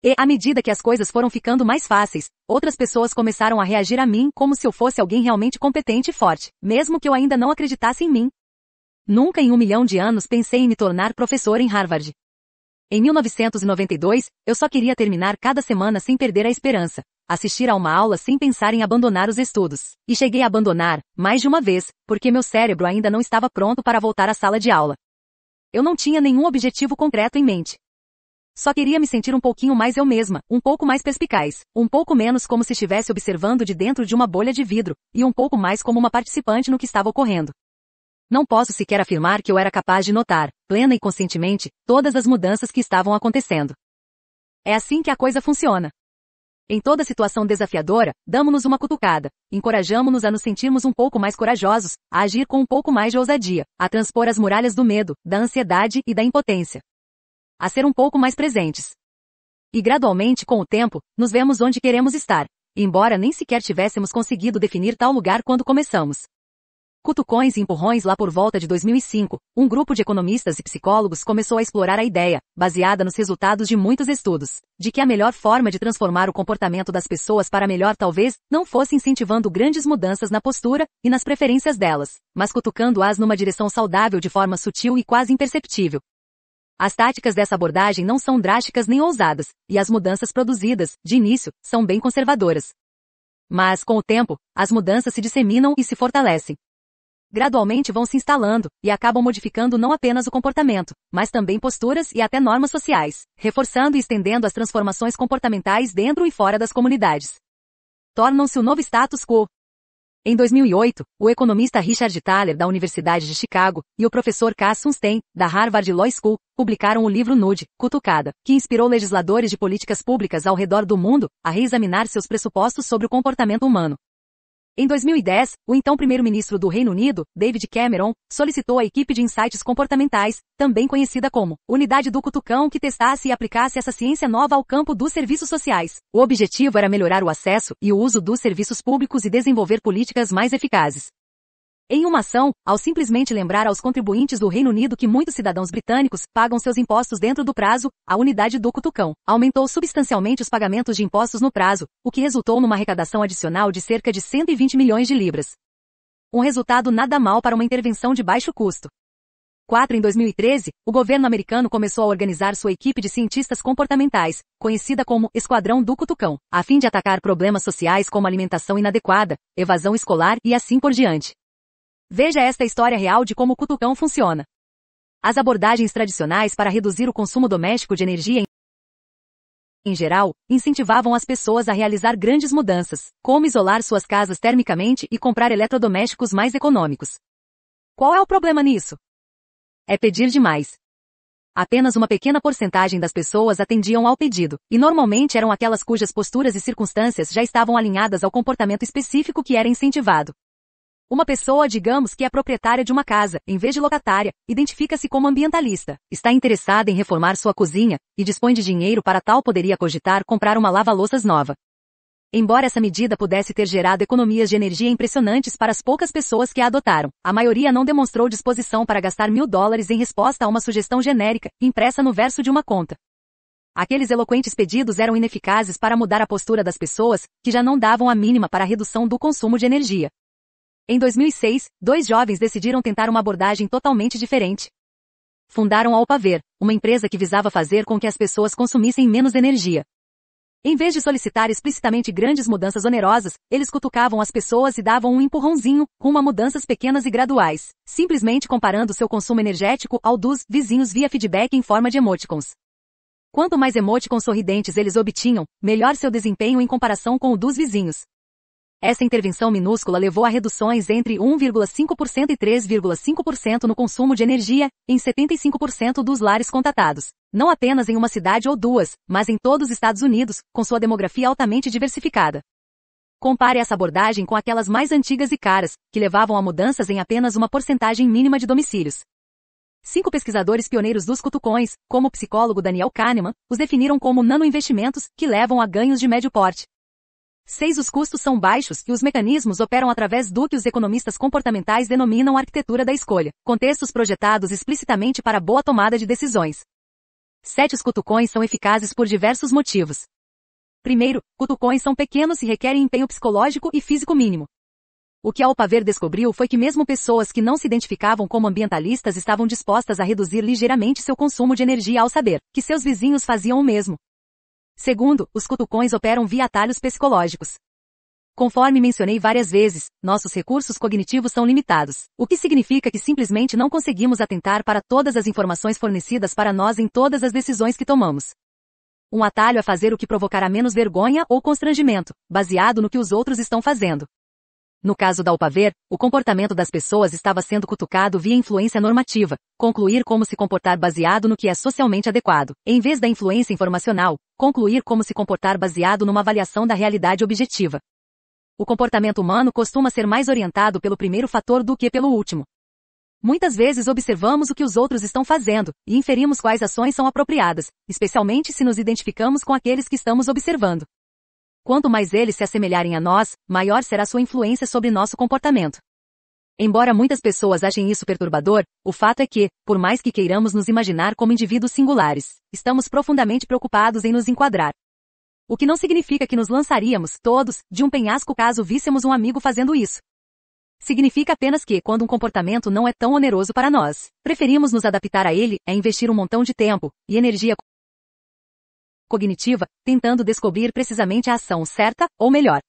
E, à medida que as coisas foram ficando mais fáceis, outras pessoas começaram a reagir a mim como se eu fosse alguém realmente competente e forte, mesmo que eu ainda não acreditasse em mim. Nunca em um milhão de anos pensei em me tornar professor em Harvard. Em 1992, eu só queria terminar cada semana sem perder a esperança, assistir a uma aula sem pensar em abandonar os estudos. E cheguei a abandonar, mais de uma vez, porque meu cérebro ainda não estava pronto para voltar à sala de aula. Eu não tinha nenhum objetivo concreto em mente. Só queria me sentir um pouquinho mais eu mesma, um pouco mais perspicaz, um pouco menos como se estivesse observando de dentro de uma bolha de vidro, e um pouco mais como uma participante no que estava ocorrendo. Não posso sequer afirmar que eu era capaz de notar, plena e conscientemente, todas as mudanças que estavam acontecendo. É assim que a coisa funciona. Em toda situação desafiadora, damos-nos uma cutucada, encorajamos-nos a nos sentirmos um pouco mais corajosos, a agir com um pouco mais de ousadia, a transpor as muralhas do medo, da ansiedade e da impotência. A ser um pouco mais presentes. E gradualmente, com o tempo, nos vemos onde queremos estar, embora nem sequer tivéssemos conseguido definir tal lugar quando começamos. Cutucões e empurrões lá por volta de 2005, um grupo de economistas e psicólogos começou a explorar a ideia, baseada nos resultados de muitos estudos, de que a melhor forma de transformar o comportamento das pessoas para melhor talvez não fosse incentivando grandes mudanças na postura e nas preferências delas, mas cutucando-as numa direção saudável de forma sutil e quase imperceptível. As táticas dessa abordagem não são drásticas nem ousadas, e as mudanças produzidas, de início, são bem conservadoras. Mas, com o tempo, as mudanças se disseminam e se fortalecem, gradualmente vão se instalando e acabam modificando não apenas o comportamento, mas também posturas e até normas sociais, reforçando e estendendo as transformações comportamentais dentro e fora das comunidades. Tornam-se o novo status quo, em 2008, o economista Richard Thaler, da Universidade de Chicago, e o professor Cass Sunstein, da Harvard Law School, publicaram o livro Nude, Cutucada, que inspirou legisladores de políticas públicas ao redor do mundo a reexaminar seus pressupostos sobre o comportamento humano, em 2010, o então primeiro-ministro do Reino Unido, David Cameron, solicitou à equipe de insights comportamentais, também conhecida como Unidade do Cutucão, que testasse e aplicasse essa ciência nova ao campo dos serviços sociais. O objetivo era melhorar o acesso e o uso dos serviços públicos e desenvolver políticas mais eficazes. Em uma ação, ao simplesmente lembrar aos contribuintes do Reino Unido que muitos cidadãos britânicos pagam seus impostos dentro do prazo, a unidade do Cutucão aumentou substancialmente os pagamentos de impostos no prazo, o que resultou numa arrecadação adicional de cerca de 120 milhões de libras. Um resultado nada mal para uma intervenção de baixo custo. 4 Em 2013, o governo americano começou a organizar sua equipe de cientistas comportamentais, conhecida como Esquadrão do Cutucão, a fim de atacar problemas sociais como alimentação inadequada, evasão escolar e assim por diante. Veja esta história real de como o cutucão funciona. As abordagens tradicionais para reduzir o consumo doméstico de energia em geral, incentivavam as pessoas a realizar grandes mudanças, como isolar suas casas termicamente e comprar eletrodomésticos mais econômicos. Qual é o problema nisso? É pedir demais. Apenas uma pequena porcentagem das pessoas atendiam ao pedido, e normalmente eram aquelas cujas posturas e circunstâncias já estavam alinhadas ao comportamento específico que era incentivado. Uma pessoa, digamos que é proprietária de uma casa, em vez de locatária, identifica-se como ambientalista, está interessada em reformar sua cozinha, e dispõe de dinheiro para tal poderia cogitar comprar uma lava-louças nova. Embora essa medida pudesse ter gerado economias de energia impressionantes para as poucas pessoas que a adotaram, a maioria não demonstrou disposição para gastar mil dólares em resposta a uma sugestão genérica, impressa no verso de uma conta. Aqueles eloquentes pedidos eram ineficazes para mudar a postura das pessoas, que já não davam a mínima para a redução do consumo de energia. Em 2006, dois jovens decidiram tentar uma abordagem totalmente diferente. Fundaram a Opaver, uma empresa que visava fazer com que as pessoas consumissem menos energia. Em vez de solicitar explicitamente grandes mudanças onerosas, eles cutucavam as pessoas e davam um empurrãozinho, com uma mudanças pequenas e graduais, simplesmente comparando seu consumo energético ao dos vizinhos via feedback em forma de emoticons. Quanto mais emoticons sorridentes eles obtinham, melhor seu desempenho em comparação com o dos vizinhos. Essa intervenção minúscula levou a reduções entre 1,5% e 3,5% no consumo de energia, em 75% dos lares contatados. Não apenas em uma cidade ou duas, mas em todos os Estados Unidos, com sua demografia altamente diversificada. Compare essa abordagem com aquelas mais antigas e caras, que levavam a mudanças em apenas uma porcentagem mínima de domicílios. Cinco pesquisadores pioneiros dos cutucões, como o psicólogo Daniel Kahneman, os definiram como nanoinvestimentos que levam a ganhos de médio porte, 6. Os custos são baixos e os mecanismos operam através do que os economistas comportamentais denominam arquitetura da escolha, contextos projetados explicitamente para boa tomada de decisões. 7. Os cutucões são eficazes por diversos motivos. Primeiro, cutucões são pequenos e requerem empenho psicológico e físico mínimo. O que Alpaver descobriu foi que mesmo pessoas que não se identificavam como ambientalistas estavam dispostas a reduzir ligeiramente seu consumo de energia ao saber que seus vizinhos faziam o mesmo. Segundo, os cutucões operam via atalhos psicológicos. Conforme mencionei várias vezes, nossos recursos cognitivos são limitados, o que significa que simplesmente não conseguimos atentar para todas as informações fornecidas para nós em todas as decisões que tomamos. Um atalho é fazer o que provocará menos vergonha ou constrangimento, baseado no que os outros estão fazendo. No caso da UPAVER, o comportamento das pessoas estava sendo cutucado via influência normativa, concluir como se comportar baseado no que é socialmente adequado, em vez da influência informacional, concluir como se comportar baseado numa avaliação da realidade objetiva. O comportamento humano costuma ser mais orientado pelo primeiro fator do que pelo último. Muitas vezes observamos o que os outros estão fazendo e inferimos quais ações são apropriadas, especialmente se nos identificamos com aqueles que estamos observando. Quanto mais eles se assemelharem a nós, maior será sua influência sobre nosso comportamento. Embora muitas pessoas achem isso perturbador, o fato é que, por mais que queiramos nos imaginar como indivíduos singulares, estamos profundamente preocupados em nos enquadrar. O que não significa que nos lançaríamos, todos, de um penhasco caso víssemos um amigo fazendo isso. Significa apenas que, quando um comportamento não é tão oneroso para nós, preferimos nos adaptar a ele, é investir um montão de tempo e energia cognitiva, tentando descobrir precisamente a ação certa, ou melhor.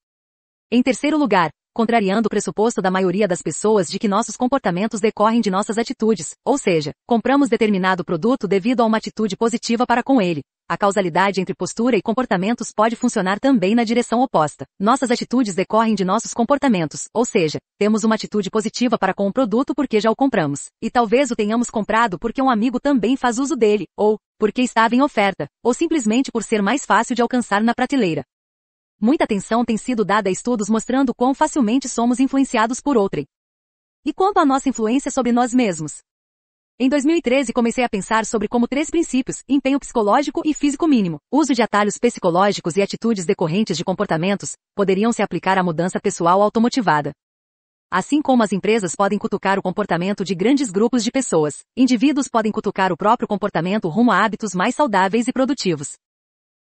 Em terceiro lugar, contrariando o pressuposto da maioria das pessoas de que nossos comportamentos decorrem de nossas atitudes, ou seja, compramos determinado produto devido a uma atitude positiva para com ele. A causalidade entre postura e comportamentos pode funcionar também na direção oposta. Nossas atitudes decorrem de nossos comportamentos, ou seja, temos uma atitude positiva para com o produto porque já o compramos, e talvez o tenhamos comprado porque um amigo também faz uso dele, ou porque estava em oferta, ou simplesmente por ser mais fácil de alcançar na prateleira muita atenção tem sido dada a estudos mostrando quão facilmente somos influenciados por outrem. E quanto à nossa influência sobre nós mesmos? Em 2013 comecei a pensar sobre como três princípios, empenho psicológico e físico mínimo, uso de atalhos psicológicos e atitudes decorrentes de comportamentos, poderiam se aplicar à mudança pessoal automotivada. Assim como as empresas podem cutucar o comportamento de grandes grupos de pessoas, indivíduos podem cutucar o próprio comportamento rumo a hábitos mais saudáveis e produtivos.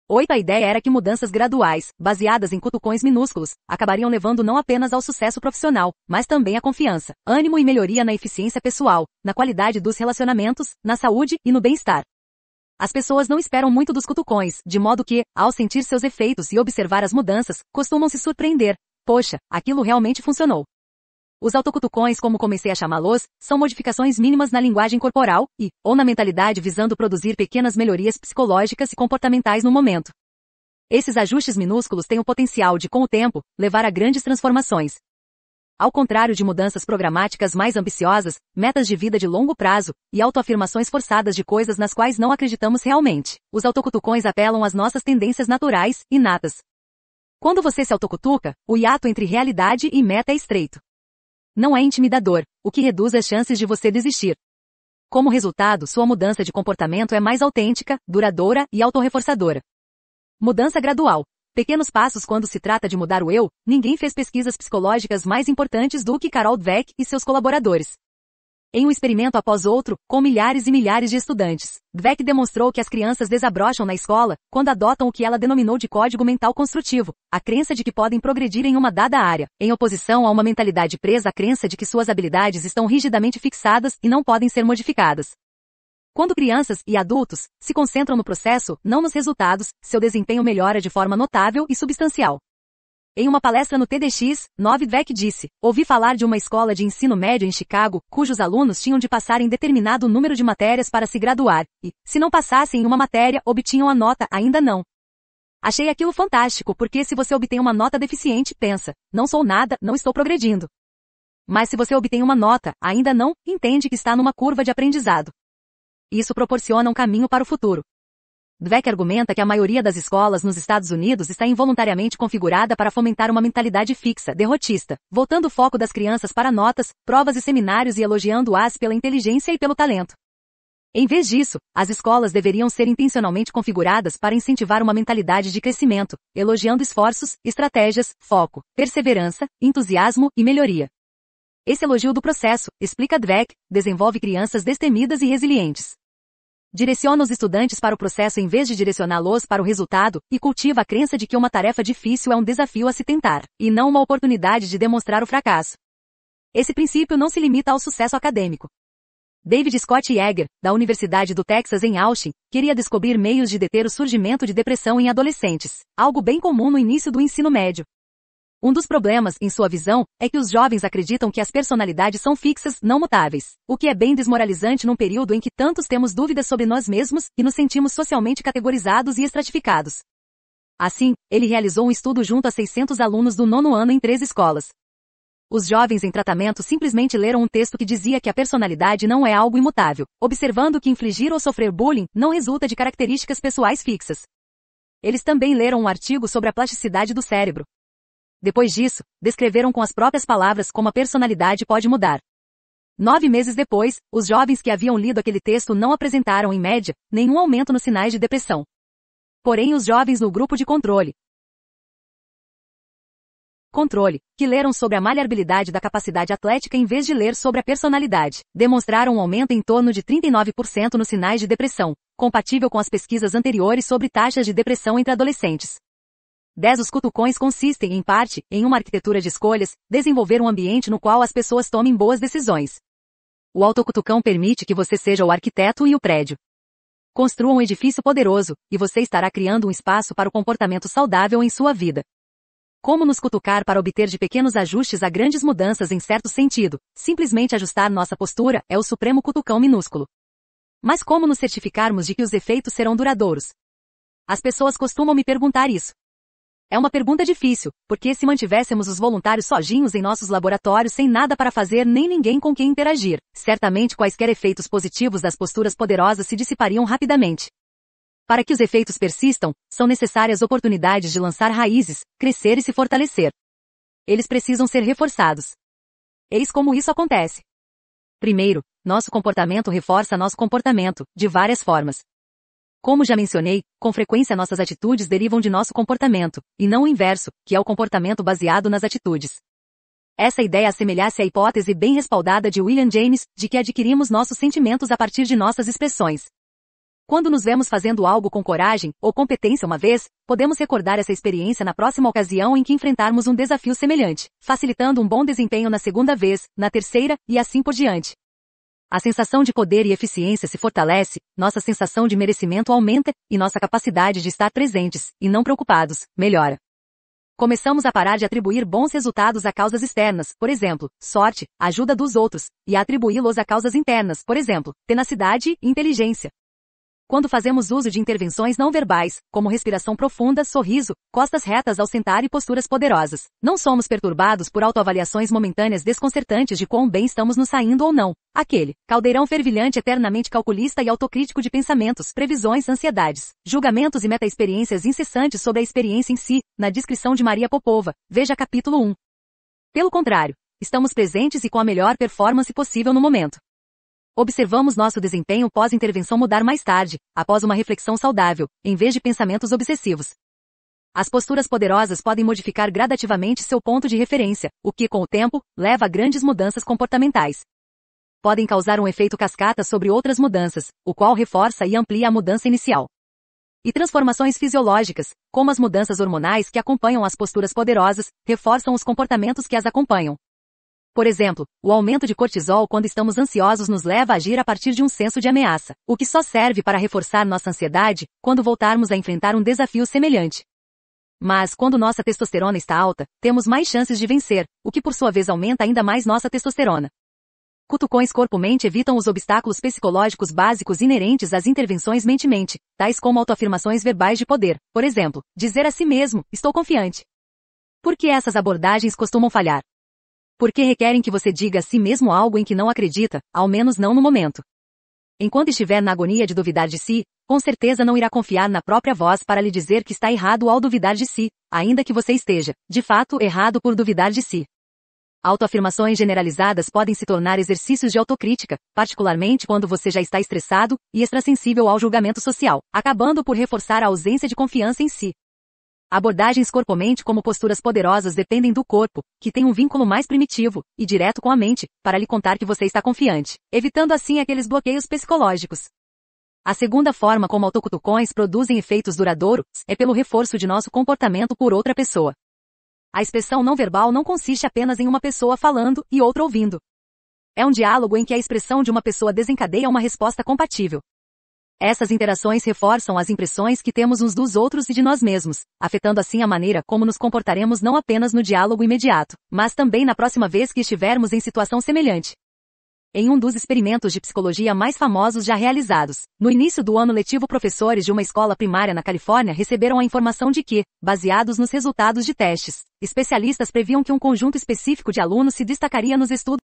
Oito a ideia era que mudanças graduais, baseadas em cutucões minúsculos, acabariam levando não apenas ao sucesso profissional, mas também à confiança, ânimo e melhoria na eficiência pessoal, na qualidade dos relacionamentos, na saúde e no bem-estar. As pessoas não esperam muito dos cutucões, de modo que, ao sentir seus efeitos e observar as mudanças, costumam se surpreender. Poxa, aquilo realmente funcionou. Os autocutucões, como comecei a chamá-los, são modificações mínimas na linguagem corporal e, ou na mentalidade visando produzir pequenas melhorias psicológicas e comportamentais no momento. Esses ajustes minúsculos têm o potencial de, com o tempo, levar a grandes transformações. Ao contrário de mudanças programáticas mais ambiciosas, metas de vida de longo prazo e autoafirmações forçadas de coisas nas quais não acreditamos realmente, os autocutucões apelam às nossas tendências naturais, inatas. Quando você se autocutuca, o hiato entre realidade e meta é estreito. Não é intimidador, o que reduz as chances de você desistir. Como resultado, sua mudança de comportamento é mais autêntica, duradoura e autorreforçadora. Mudança gradual. Pequenos passos quando se trata de mudar o eu, ninguém fez pesquisas psicológicas mais importantes do que Carol Dweck e seus colaboradores. Em um experimento após outro, com milhares e milhares de estudantes, Dweck demonstrou que as crianças desabrocham na escola quando adotam o que ela denominou de código mental construtivo, a crença de que podem progredir em uma dada área, em oposição a uma mentalidade presa à crença de que suas habilidades estão rigidamente fixadas e não podem ser modificadas. Quando crianças e adultos se concentram no processo, não nos resultados, seu desempenho melhora de forma notável e substancial. Em uma palestra no TDX, Novidvek disse, ouvi falar de uma escola de ensino médio em Chicago, cujos alunos tinham de passar em determinado número de matérias para se graduar, e, se não passassem em uma matéria, obtinham a nota, ainda não. Achei aquilo fantástico porque se você obtém uma nota deficiente, pensa, não sou nada, não estou progredindo. Mas se você obtém uma nota, ainda não, entende que está numa curva de aprendizado. Isso proporciona um caminho para o futuro, Dweck argumenta que a maioria das escolas nos Estados Unidos está involuntariamente configurada para fomentar uma mentalidade fixa, derrotista, voltando o foco das crianças para notas, provas e seminários e elogiando-as pela inteligência e pelo talento. Em vez disso, as escolas deveriam ser intencionalmente configuradas para incentivar uma mentalidade de crescimento, elogiando esforços, estratégias, foco, perseverança, entusiasmo e melhoria. Esse elogio do processo, explica Dweck, desenvolve crianças destemidas e resilientes. Direciona os estudantes para o processo em vez de direcioná-los para o resultado, e cultiva a crença de que uma tarefa difícil é um desafio a se tentar, e não uma oportunidade de demonstrar o fracasso. Esse princípio não se limita ao sucesso acadêmico. David Scott Yeager, da Universidade do Texas em Austin, queria descobrir meios de deter o surgimento de depressão em adolescentes, algo bem comum no início do ensino médio. Um dos problemas, em sua visão, é que os jovens acreditam que as personalidades são fixas, não mutáveis, o que é bem desmoralizante num período em que tantos temos dúvidas sobre nós mesmos e nos sentimos socialmente categorizados e estratificados. Assim, ele realizou um estudo junto a 600 alunos do nono ano em três escolas. Os jovens em tratamento simplesmente leram um texto que dizia que a personalidade não é algo imutável, observando que infligir ou sofrer bullying não resulta de características pessoais fixas. Eles também leram um artigo sobre a plasticidade do cérebro, depois disso, descreveram com as próprias palavras como a personalidade pode mudar. Nove meses depois, os jovens que haviam lido aquele texto não apresentaram, em média, nenhum aumento nos sinais de depressão. Porém, os jovens no grupo de controle, controle, que leram sobre a maleabilidade da capacidade atlética em vez de ler sobre a personalidade, demonstraram um aumento em torno de 39% nos sinais de depressão, compatível com as pesquisas anteriores sobre taxas de depressão entre adolescentes. 10. Os cutucões consistem, em parte, em uma arquitetura de escolhas, desenvolver um ambiente no qual as pessoas tomem boas decisões. O autocutucão permite que você seja o arquiteto e o prédio. Construa um edifício poderoso, e você estará criando um espaço para o comportamento saudável em sua vida. Como nos cutucar para obter de pequenos ajustes a grandes mudanças em certo sentido, simplesmente ajustar nossa postura é o supremo cutucão minúsculo. Mas como nos certificarmos de que os efeitos serão duradouros? As pessoas costumam me perguntar isso. É uma pergunta difícil, porque se mantivéssemos os voluntários sozinhos em nossos laboratórios sem nada para fazer nem ninguém com quem interagir, certamente quaisquer efeitos positivos das posturas poderosas se dissipariam rapidamente. Para que os efeitos persistam, são necessárias oportunidades de lançar raízes, crescer e se fortalecer. Eles precisam ser reforçados. Eis como isso acontece. Primeiro, nosso comportamento reforça nosso comportamento, de várias formas. Como já mencionei, com frequência nossas atitudes derivam de nosso comportamento, e não o inverso, que é o comportamento baseado nas atitudes. Essa ideia assemelha-se à hipótese bem respaldada de William James, de que adquirimos nossos sentimentos a partir de nossas expressões. Quando nos vemos fazendo algo com coragem ou competência uma vez, podemos recordar essa experiência na próxima ocasião em que enfrentarmos um desafio semelhante, facilitando um bom desempenho na segunda vez, na terceira e assim por diante. A sensação de poder e eficiência se fortalece, nossa sensação de merecimento aumenta, e nossa capacidade de estar presentes, e não preocupados, melhora. Começamos a parar de atribuir bons resultados a causas externas, por exemplo, sorte, ajuda dos outros, e a atribuí-los a causas internas, por exemplo, tenacidade inteligência quando fazemos uso de intervenções não verbais, como respiração profunda, sorriso, costas retas ao sentar e posturas poderosas. Não somos perturbados por autoavaliações momentâneas desconcertantes de quão bem estamos nos saindo ou não. Aquele caldeirão fervilhante eternamente calculista e autocrítico de pensamentos, previsões, ansiedades, julgamentos e meta-experiências incessantes sobre a experiência em si, na descrição de Maria Popova, veja capítulo 1. Pelo contrário, estamos presentes e com a melhor performance possível no momento. Observamos nosso desempenho pós-intervenção mudar mais tarde, após uma reflexão saudável, em vez de pensamentos obsessivos. As posturas poderosas podem modificar gradativamente seu ponto de referência, o que, com o tempo, leva a grandes mudanças comportamentais. Podem causar um efeito cascata sobre outras mudanças, o qual reforça e amplia a mudança inicial. E transformações fisiológicas, como as mudanças hormonais que acompanham as posturas poderosas, reforçam os comportamentos que as acompanham. Por exemplo, o aumento de cortisol quando estamos ansiosos nos leva a agir a partir de um senso de ameaça, o que só serve para reforçar nossa ansiedade quando voltarmos a enfrentar um desafio semelhante. Mas quando nossa testosterona está alta, temos mais chances de vencer, o que por sua vez aumenta ainda mais nossa testosterona. Cutucões corpo-mente evitam os obstáculos psicológicos básicos inerentes às intervenções mente-mente, tais como autoafirmações verbais de poder. Por exemplo, dizer a si mesmo, estou confiante. Por que essas abordagens costumam falhar? Porque requerem que você diga a si mesmo algo em que não acredita, ao menos não no momento. Enquanto estiver na agonia de duvidar de si, com certeza não irá confiar na própria voz para lhe dizer que está errado ao duvidar de si, ainda que você esteja, de fato, errado por duvidar de si. Autoafirmações generalizadas podem se tornar exercícios de autocrítica, particularmente quando você já está estressado e extrasensível ao julgamento social, acabando por reforçar a ausência de confiança em si. Abordagens corpomente como posturas poderosas dependem do corpo, que tem um vínculo mais primitivo e direto com a mente, para lhe contar que você está confiante, evitando assim aqueles bloqueios psicológicos. A segunda forma como autocutucões produzem efeitos duradouros é pelo reforço de nosso comportamento por outra pessoa. A expressão não verbal não consiste apenas em uma pessoa falando e outra ouvindo. É um diálogo em que a expressão de uma pessoa desencadeia uma resposta compatível, essas interações reforçam as impressões que temos uns dos outros e de nós mesmos, afetando assim a maneira como nos comportaremos não apenas no diálogo imediato, mas também na próxima vez que estivermos em situação semelhante em um dos experimentos de psicologia mais famosos já realizados. No início do ano letivo, professores de uma escola primária na Califórnia receberam a informação de que, baseados nos resultados de testes, especialistas previam que um conjunto específico de alunos se destacaria nos estudos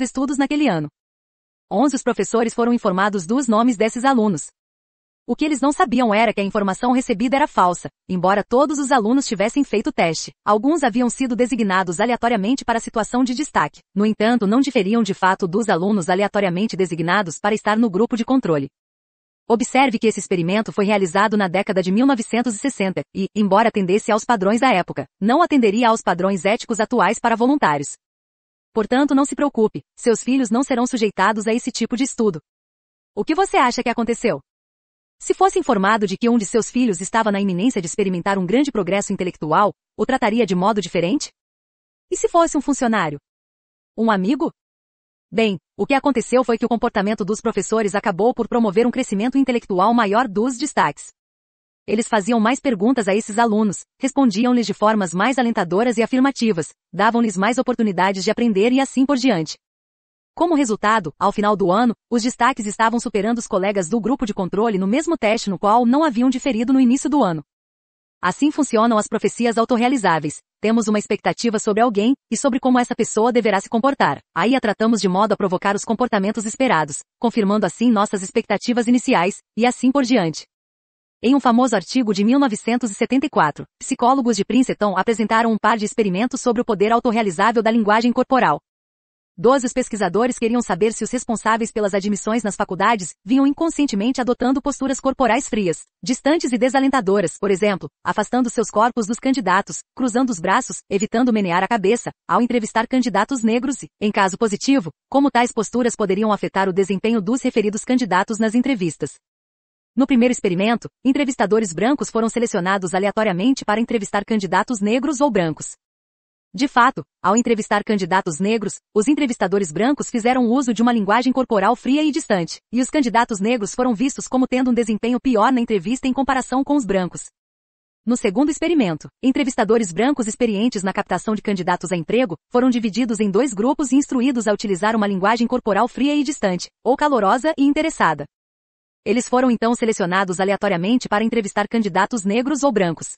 estudos naquele ano. 11 os professores foram informados dos nomes desses alunos. O que eles não sabiam era que a informação recebida era falsa, embora todos os alunos tivessem feito o teste. Alguns haviam sido designados aleatoriamente para a situação de destaque, no entanto não diferiam de fato dos alunos aleatoriamente designados para estar no grupo de controle. Observe que esse experimento foi realizado na década de 1960 e, embora atendesse aos padrões da época, não atenderia aos padrões éticos atuais para voluntários. Portanto, não se preocupe, seus filhos não serão sujeitados a esse tipo de estudo. O que você acha que aconteceu? Se fosse informado de que um de seus filhos estava na iminência de experimentar um grande progresso intelectual, o trataria de modo diferente? E se fosse um funcionário? Um amigo? Bem, o que aconteceu foi que o comportamento dos professores acabou por promover um crescimento intelectual maior dos destaques. Eles faziam mais perguntas a esses alunos, respondiam-lhes de formas mais alentadoras e afirmativas, davam-lhes mais oportunidades de aprender e assim por diante. Como resultado, ao final do ano, os destaques estavam superando os colegas do grupo de controle no mesmo teste no qual não haviam diferido no início do ano. Assim funcionam as profecias autorrealizáveis. Temos uma expectativa sobre alguém e sobre como essa pessoa deverá se comportar. Aí a tratamos de modo a provocar os comportamentos esperados, confirmando assim nossas expectativas iniciais e assim por diante. Em um famoso artigo de 1974, psicólogos de Princeton apresentaram um par de experimentos sobre o poder autorrealizável da linguagem corporal. Doze pesquisadores queriam saber se os responsáveis pelas admissões nas faculdades vinham inconscientemente adotando posturas corporais frias, distantes e desalentadoras, por exemplo, afastando seus corpos dos candidatos, cruzando os braços, evitando menear a cabeça, ao entrevistar candidatos negros e, em caso positivo, como tais posturas poderiam afetar o desempenho dos referidos candidatos nas entrevistas. No primeiro experimento, entrevistadores brancos foram selecionados aleatoriamente para entrevistar candidatos negros ou brancos. De fato, ao entrevistar candidatos negros, os entrevistadores brancos fizeram uso de uma linguagem corporal fria e distante, e os candidatos negros foram vistos como tendo um desempenho pior na entrevista em comparação com os brancos. No segundo experimento, entrevistadores brancos experientes na captação de candidatos a emprego foram divididos em dois grupos e instruídos a utilizar uma linguagem corporal fria e distante, ou calorosa e interessada. Eles foram então selecionados aleatoriamente para entrevistar candidatos negros ou brancos.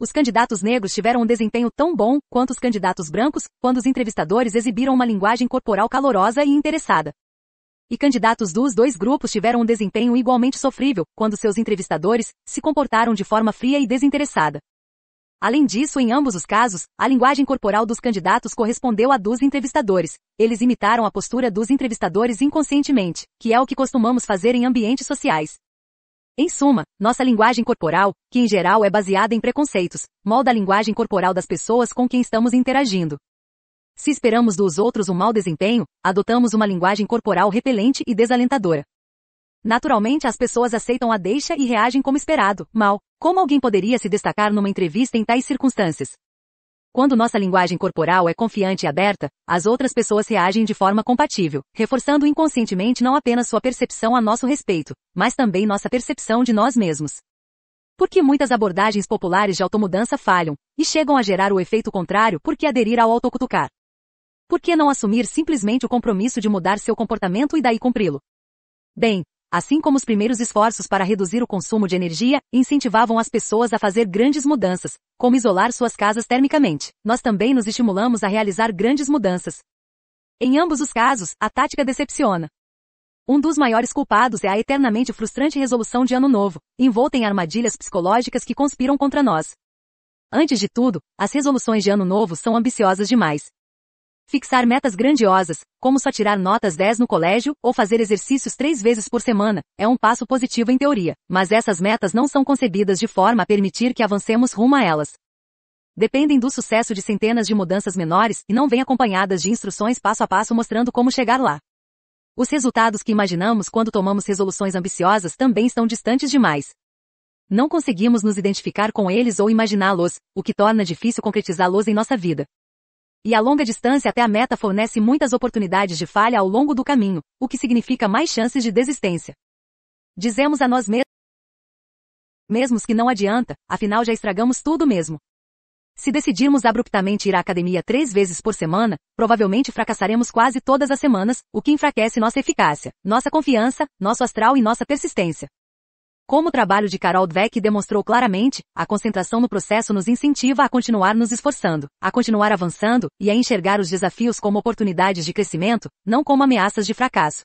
Os candidatos negros tiveram um desempenho tão bom quanto os candidatos brancos, quando os entrevistadores exibiram uma linguagem corporal calorosa e interessada. E candidatos dos dois grupos tiveram um desempenho igualmente sofrível, quando seus entrevistadores se comportaram de forma fria e desinteressada. Além disso, em ambos os casos, a linguagem corporal dos candidatos correspondeu à dos entrevistadores. Eles imitaram a postura dos entrevistadores inconscientemente, que é o que costumamos fazer em ambientes sociais. Em suma, nossa linguagem corporal, que em geral é baseada em preconceitos, molda a linguagem corporal das pessoas com quem estamos interagindo. Se esperamos dos outros um mau desempenho, adotamos uma linguagem corporal repelente e desalentadora. Naturalmente as pessoas aceitam a deixa e reagem como esperado, mal. Como alguém poderia se destacar numa entrevista em tais circunstâncias? Quando nossa linguagem corporal é confiante e aberta, as outras pessoas reagem de forma compatível, reforçando inconscientemente não apenas sua percepção a nosso respeito, mas também nossa percepção de nós mesmos. Por que muitas abordagens populares de automudança falham, e chegam a gerar o efeito contrário porque aderir ao autocutucar. Por que não assumir simplesmente o compromisso de mudar seu comportamento e daí cumpri-lo? Bem, Assim como os primeiros esforços para reduzir o consumo de energia, incentivavam as pessoas a fazer grandes mudanças, como isolar suas casas termicamente, nós também nos estimulamos a realizar grandes mudanças. Em ambos os casos, a tática decepciona. Um dos maiores culpados é a eternamente frustrante resolução de ano novo, envolta em armadilhas psicológicas que conspiram contra nós. Antes de tudo, as resoluções de ano novo são ambiciosas demais, Fixar metas grandiosas, como só tirar notas 10 no colégio ou fazer exercícios três vezes por semana, é um passo positivo em teoria, mas essas metas não são concebidas de forma a permitir que avancemos rumo a elas. Dependem do sucesso de centenas de mudanças menores e não vêm acompanhadas de instruções passo a passo mostrando como chegar lá. Os resultados que imaginamos quando tomamos resoluções ambiciosas também estão distantes demais. Não conseguimos nos identificar com eles ou imaginá-los, o que torna difícil concretizá-los em nossa vida e a longa distância até a meta fornece muitas oportunidades de falha ao longo do caminho, o que significa mais chances de desistência. Dizemos a nós mesmos que não adianta, afinal já estragamos tudo mesmo. Se decidirmos abruptamente ir à academia três vezes por semana, provavelmente fracassaremos quase todas as semanas, o que enfraquece nossa eficácia, nossa confiança, nosso astral e nossa persistência. Como o trabalho de Carol Dweck demonstrou claramente, a concentração no processo nos incentiva a continuar nos esforçando, a continuar avançando e a enxergar os desafios como oportunidades de crescimento, não como ameaças de fracasso.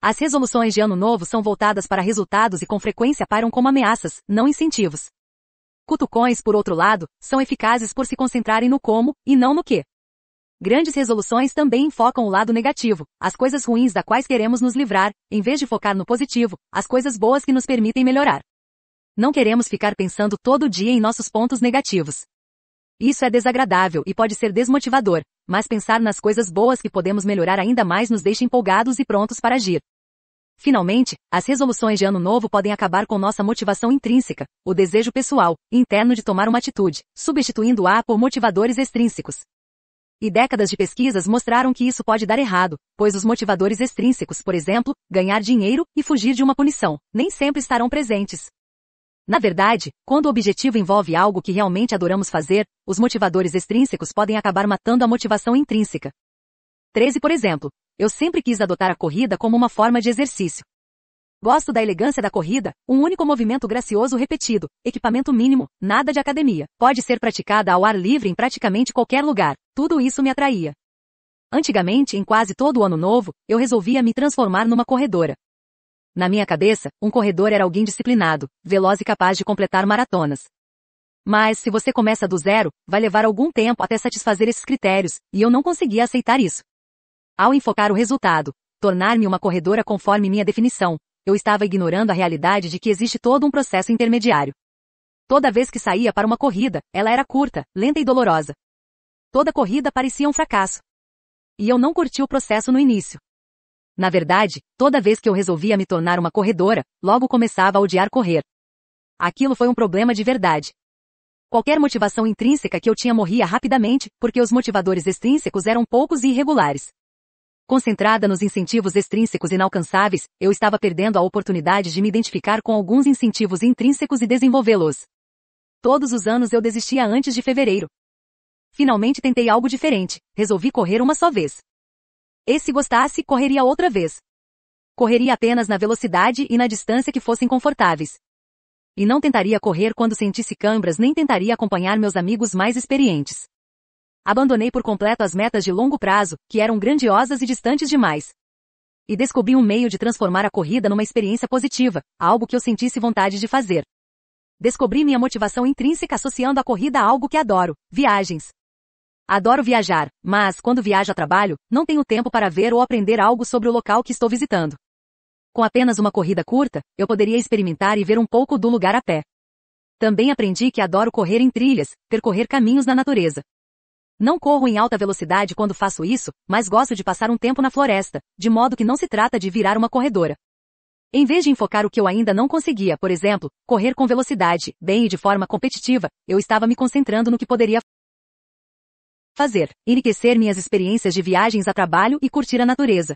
As resoluções de ano novo são voltadas para resultados e com frequência param como ameaças, não incentivos. Cutucões, por outro lado, são eficazes por se concentrarem no como e não no que. Grandes resoluções também enfocam o lado negativo, as coisas ruins da quais queremos nos livrar, em vez de focar no positivo, as coisas boas que nos permitem melhorar. Não queremos ficar pensando todo dia em nossos pontos negativos. Isso é desagradável e pode ser desmotivador, mas pensar nas coisas boas que podemos melhorar ainda mais nos deixa empolgados e prontos para agir. Finalmente, as resoluções de ano novo podem acabar com nossa motivação intrínseca, o desejo pessoal, interno de tomar uma atitude, substituindo-a por motivadores extrínsecos, e décadas de pesquisas mostraram que isso pode dar errado, pois os motivadores extrínsecos, por exemplo, ganhar dinheiro e fugir de uma punição, nem sempre estarão presentes. Na verdade, quando o objetivo envolve algo que realmente adoramos fazer, os motivadores extrínsecos podem acabar matando a motivação intrínseca. 13 Por exemplo, eu sempre quis adotar a corrida como uma forma de exercício, Gosto da elegância da corrida, um único movimento gracioso repetido, equipamento mínimo, nada de academia. Pode ser praticada ao ar livre em praticamente qualquer lugar. Tudo isso me atraía. Antigamente, em quase todo o ano novo, eu resolvia me transformar numa corredora. Na minha cabeça, um corredor era alguém disciplinado, veloz e capaz de completar maratonas. Mas se você começa do zero, vai levar algum tempo até satisfazer esses critérios, e eu não conseguia aceitar isso. Ao enfocar o resultado, tornar-me uma corredora conforme minha definição, eu estava ignorando a realidade de que existe todo um processo intermediário. Toda vez que saía para uma corrida, ela era curta, lenta e dolorosa. Toda corrida parecia um fracasso. E eu não curti o processo no início. Na verdade, toda vez que eu resolvia me tornar uma corredora, logo começava a odiar correr. Aquilo foi um problema de verdade. Qualquer motivação intrínseca que eu tinha morria rapidamente, porque os motivadores extrínsecos eram poucos e irregulares. Concentrada nos incentivos extrínsecos inalcançáveis, eu estava perdendo a oportunidade de me identificar com alguns incentivos intrínsecos e desenvolvê-los. Todos os anos eu desistia antes de fevereiro. Finalmente tentei algo diferente, resolvi correr uma só vez. E se gostasse, correria outra vez. Correria apenas na velocidade e na distância que fossem confortáveis. E não tentaria correr quando sentisse câimbras nem tentaria acompanhar meus amigos mais experientes abandonei por completo as metas de longo prazo, que eram grandiosas e distantes demais. E descobri um meio de transformar a corrida numa experiência positiva, algo que eu sentisse vontade de fazer. Descobri minha motivação intrínseca associando a corrida a algo que adoro, viagens. Adoro viajar, mas quando viajo a trabalho, não tenho tempo para ver ou aprender algo sobre o local que estou visitando. Com apenas uma corrida curta, eu poderia experimentar e ver um pouco do lugar a pé. Também aprendi que adoro correr em trilhas, percorrer caminhos na natureza, não corro em alta velocidade quando faço isso, mas gosto de passar um tempo na floresta, de modo que não se trata de virar uma corredora. Em vez de enfocar o que eu ainda não conseguia, por exemplo, correr com velocidade, bem e de forma competitiva, eu estava me concentrando no que poderia fazer, enriquecer minhas experiências de viagens a trabalho e curtir a natureza.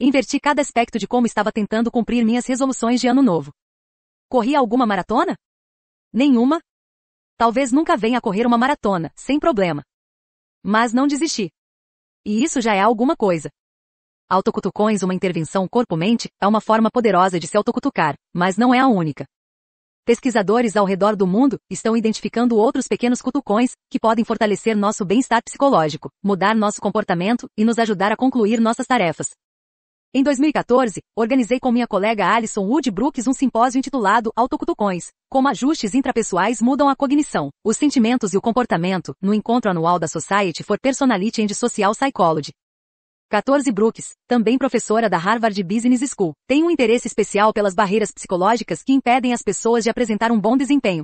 Inverti cada aspecto de como estava tentando cumprir minhas resoluções de ano novo. Corri alguma maratona? Nenhuma? Talvez nunca venha a correr uma maratona, sem problema. Mas não desisti. E isso já é alguma coisa. Autocutucões uma intervenção corpo-mente, é uma forma poderosa de se autocutucar, mas não é a única. Pesquisadores ao redor do mundo estão identificando outros pequenos cutucões que podem fortalecer nosso bem-estar psicológico, mudar nosso comportamento e nos ajudar a concluir nossas tarefas, em 2014, organizei com minha colega Alison Wood Brooks um simpósio intitulado Autocutucões, como ajustes intrapessoais mudam a cognição, os sentimentos e o comportamento, no encontro anual da Society for Personality and Social Psychology. 14 Brooks, também professora da Harvard Business School, tem um interesse especial pelas barreiras psicológicas que impedem as pessoas de apresentar um bom desempenho.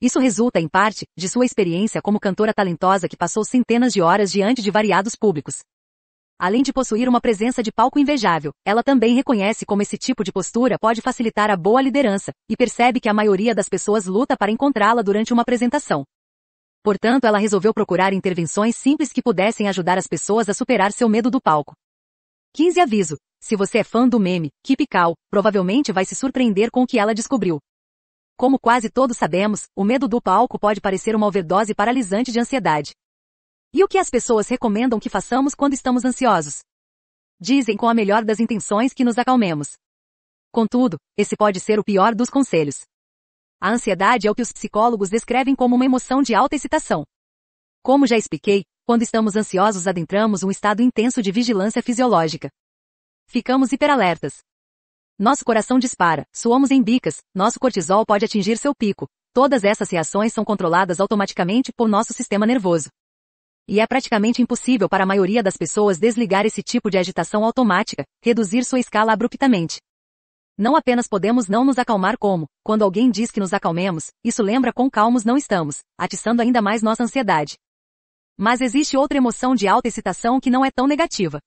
Isso resulta, em parte, de sua experiência como cantora talentosa que passou centenas de horas diante de variados públicos. Além de possuir uma presença de palco invejável, ela também reconhece como esse tipo de postura pode facilitar a boa liderança, e percebe que a maioria das pessoas luta para encontrá-la durante uma apresentação. Portanto, ela resolveu procurar intervenções simples que pudessem ajudar as pessoas a superar seu medo do palco. 15 Aviso: Se você é fã do meme, Keep Cal, provavelmente vai se surpreender com o que ela descobriu. Como quase todos sabemos, o medo do palco pode parecer uma overdose paralisante de ansiedade. E o que as pessoas recomendam que façamos quando estamos ansiosos? Dizem com a melhor das intenções que nos acalmemos. Contudo, esse pode ser o pior dos conselhos. A ansiedade é o que os psicólogos descrevem como uma emoção de alta excitação. Como já expliquei, quando estamos ansiosos adentramos um estado intenso de vigilância fisiológica. Ficamos hiperalertas. Nosso coração dispara, suamos em bicas, nosso cortisol pode atingir seu pico. Todas essas reações são controladas automaticamente por nosso sistema nervoso. E é praticamente impossível para a maioria das pessoas desligar esse tipo de agitação automática, reduzir sua escala abruptamente. Não apenas podemos não nos acalmar como, quando alguém diz que nos acalmemos, isso lembra quão calmos não estamos, atiçando ainda mais nossa ansiedade. Mas existe outra emoção de alta excitação que não é tão negativa.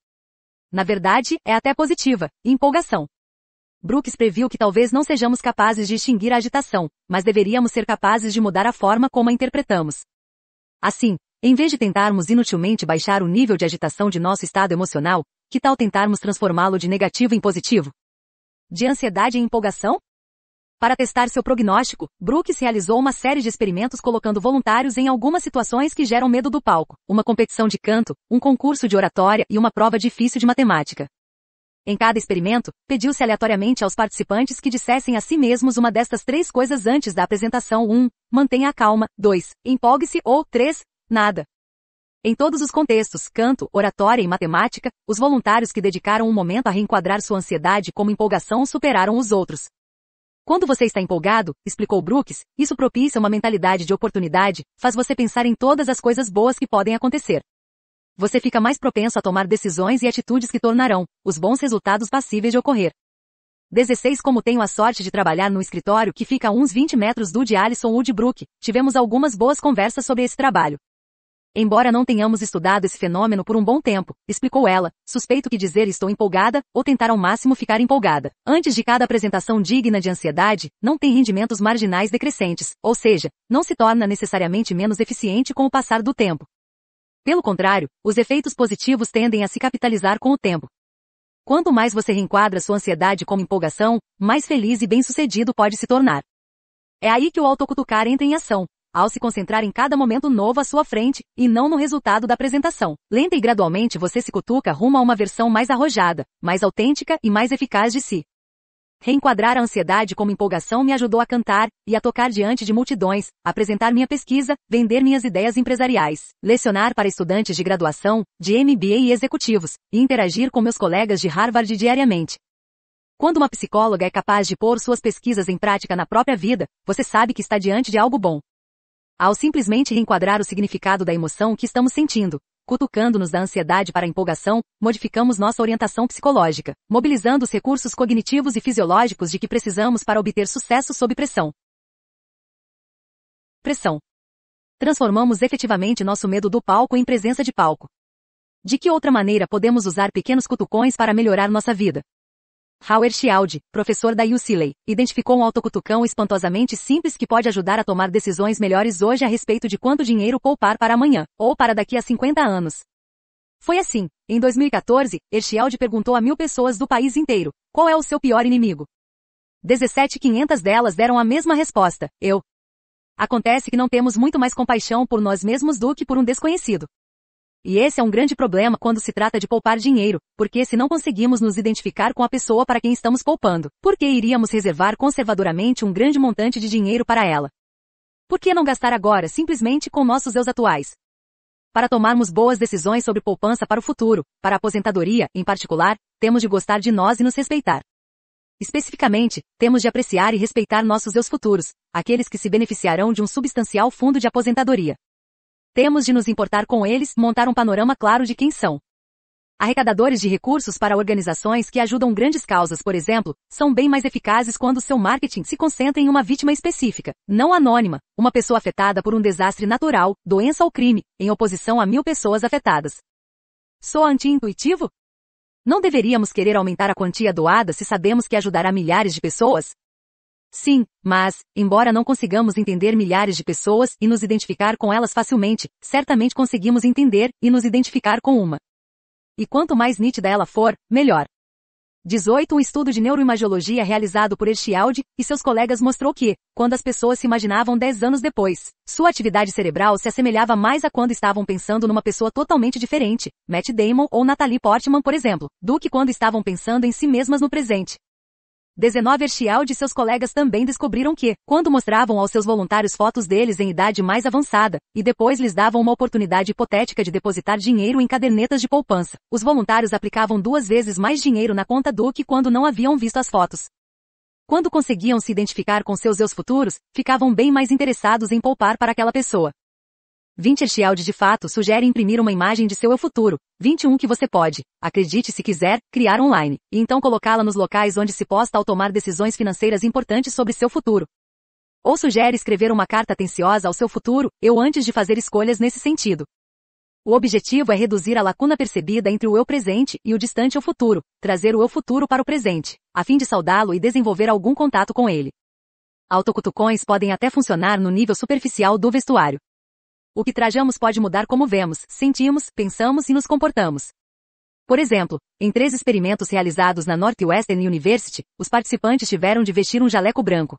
Na verdade, é até positiva, empolgação. Brooks previu que talvez não sejamos capazes de extinguir a agitação, mas deveríamos ser capazes de mudar a forma como a interpretamos. Assim, em vez de tentarmos inutilmente baixar o nível de agitação de nosso estado emocional, que tal tentarmos transformá-lo de negativo em positivo? De ansiedade em empolgação? Para testar seu prognóstico, Brooks realizou uma série de experimentos colocando voluntários em algumas situações que geram medo do palco, uma competição de canto, um concurso de oratória e uma prova difícil de matemática. Em cada experimento, pediu-se aleatoriamente aos participantes que dissessem a si mesmos uma destas três coisas antes da apresentação: 1. Mantenha a calma. 2. Empolgue-se. Ou 3. Nada. Em todos os contextos, canto, oratória e matemática, os voluntários que dedicaram um momento a reenquadrar sua ansiedade como empolgação superaram os outros. Quando você está empolgado, explicou Brooks, isso propicia uma mentalidade de oportunidade, faz você pensar em todas as coisas boas que podem acontecer. Você fica mais propenso a tomar decisões e atitudes que tornarão os bons resultados passíveis de ocorrer. 16 Como tenho a sorte de trabalhar no escritório que fica a uns 20 metros do de Alison Woodbrook, tivemos algumas boas conversas sobre esse trabalho. Embora não tenhamos estudado esse fenômeno por um bom tempo, explicou ela, suspeito que dizer estou empolgada, ou tentar ao máximo ficar empolgada, antes de cada apresentação digna de ansiedade, não tem rendimentos marginais decrescentes, ou seja, não se torna necessariamente menos eficiente com o passar do tempo. Pelo contrário, os efeitos positivos tendem a se capitalizar com o tempo. Quanto mais você reenquadra sua ansiedade como empolgação, mais feliz e bem-sucedido pode se tornar. É aí que o autocutucar entra em ação, ao se concentrar em cada momento novo à sua frente, e não no resultado da apresentação. Lenta e gradualmente você se cutuca rumo a uma versão mais arrojada, mais autêntica e mais eficaz de si. Reenquadrar a ansiedade como empolgação me ajudou a cantar e a tocar diante de multidões, apresentar minha pesquisa, vender minhas ideias empresariais, lecionar para estudantes de graduação, de MBA e executivos, e interagir com meus colegas de Harvard diariamente. Quando uma psicóloga é capaz de pôr suas pesquisas em prática na própria vida, você sabe que está diante de algo bom. Ao simplesmente reenquadrar o significado da emoção que estamos sentindo, cutucando-nos da ansiedade para a empolgação, modificamos nossa orientação psicológica, mobilizando os recursos cognitivos e fisiológicos de que precisamos para obter sucesso sob pressão. Pressão. Transformamos efetivamente nosso medo do palco em presença de palco. De que outra maneira podemos usar pequenos cutucões para melhorar nossa vida? Howard Schild, professor da UCLA, identificou um autocutucão espantosamente simples que pode ajudar a tomar decisões melhores hoje a respeito de quanto dinheiro poupar para amanhã, ou para daqui a 50 anos. Foi assim, em 2014, Erchialdi perguntou a mil pessoas do país inteiro, qual é o seu pior inimigo? 17.500 delas deram a mesma resposta, eu. Acontece que não temos muito mais compaixão por nós mesmos do que por um desconhecido. E esse é um grande problema quando se trata de poupar dinheiro, porque se não conseguimos nos identificar com a pessoa para quem estamos poupando, por que iríamos reservar conservadoramente um grande montante de dinheiro para ela? Por que não gastar agora simplesmente com nossos eus atuais? Para tomarmos boas decisões sobre poupança para o futuro, para a aposentadoria, em particular, temos de gostar de nós e nos respeitar. Especificamente, temos de apreciar e respeitar nossos eus futuros, aqueles que se beneficiarão de um substancial fundo de aposentadoria. Temos de nos importar com eles, montar um panorama claro de quem são. Arrecadadores de recursos para organizações que ajudam grandes causas, por exemplo, são bem mais eficazes quando seu marketing se concentra em uma vítima específica, não anônima, uma pessoa afetada por um desastre natural, doença ou crime, em oposição a mil pessoas afetadas. Sou anti-intuitivo? Não deveríamos querer aumentar a quantia doada se sabemos que ajudará milhares de pessoas? Sim, mas, embora não consigamos entender milhares de pessoas e nos identificar com elas facilmente, certamente conseguimos entender e nos identificar com uma. E quanto mais nítida ela for, melhor. 18 Um estudo de neuroimagiologia realizado por Erchialdi e seus colegas mostrou que, quando as pessoas se imaginavam 10 anos depois, sua atividade cerebral se assemelhava mais a quando estavam pensando numa pessoa totalmente diferente, Matt Damon ou Natalie Portman, por exemplo, do que quando estavam pensando em si mesmas no presente. 19 Herschel e seus colegas também descobriram que, quando mostravam aos seus voluntários fotos deles em idade mais avançada, e depois lhes davam uma oportunidade hipotética de depositar dinheiro em cadernetas de poupança, os voluntários aplicavam duas vezes mais dinheiro na conta do que quando não haviam visto as fotos. Quando conseguiam se identificar com seus eus futuros, ficavam bem mais interessados em poupar para aquela pessoa. 20 Shield de fato sugere imprimir uma imagem de seu eu futuro. 21 que você pode, acredite se quiser, criar online, e então colocá-la nos locais onde se posta ao tomar decisões financeiras importantes sobre seu futuro. Ou sugere escrever uma carta atenciosa ao seu futuro, eu antes de fazer escolhas nesse sentido. O objetivo é reduzir a lacuna percebida entre o eu presente e o distante eu futuro, trazer o eu futuro para o presente, a fim de saudá-lo e desenvolver algum contato com ele. Autocutucões podem até funcionar no nível superficial do vestuário, o que trajamos pode mudar como vemos, sentimos, pensamos e nos comportamos. Por exemplo, em três experimentos realizados na Northwestern University, os participantes tiveram de vestir um jaleco branco.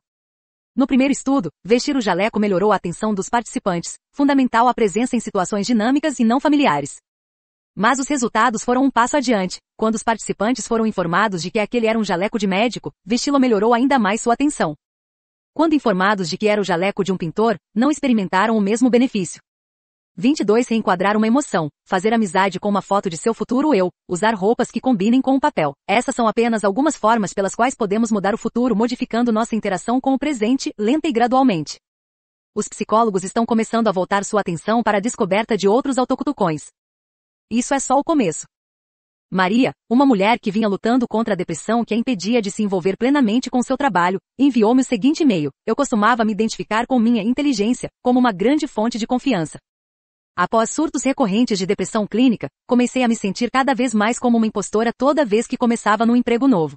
No primeiro estudo, vestir o jaleco melhorou a atenção dos participantes, fundamental a presença em situações dinâmicas e não familiares. Mas os resultados foram um passo adiante. Quando os participantes foram informados de que aquele era um jaleco de médico, vesti-lo melhorou ainda mais sua atenção. Quando informados de que era o jaleco de um pintor, não experimentaram o mesmo benefício. 22 Reenquadrar uma emoção, fazer amizade com uma foto de seu futuro eu, usar roupas que combinem com o papel. Essas são apenas algumas formas pelas quais podemos mudar o futuro modificando nossa interação com o presente, lenta e gradualmente. Os psicólogos estão começando a voltar sua atenção para a descoberta de outros autocutucões. Isso é só o começo. Maria, uma mulher que vinha lutando contra a depressão que a impedia de se envolver plenamente com seu trabalho, enviou-me o seguinte e-mail: Eu costumava me identificar com minha inteligência como uma grande fonte de confiança. Após surtos recorrentes de depressão clínica, comecei a me sentir cada vez mais como uma impostora toda vez que começava no emprego novo.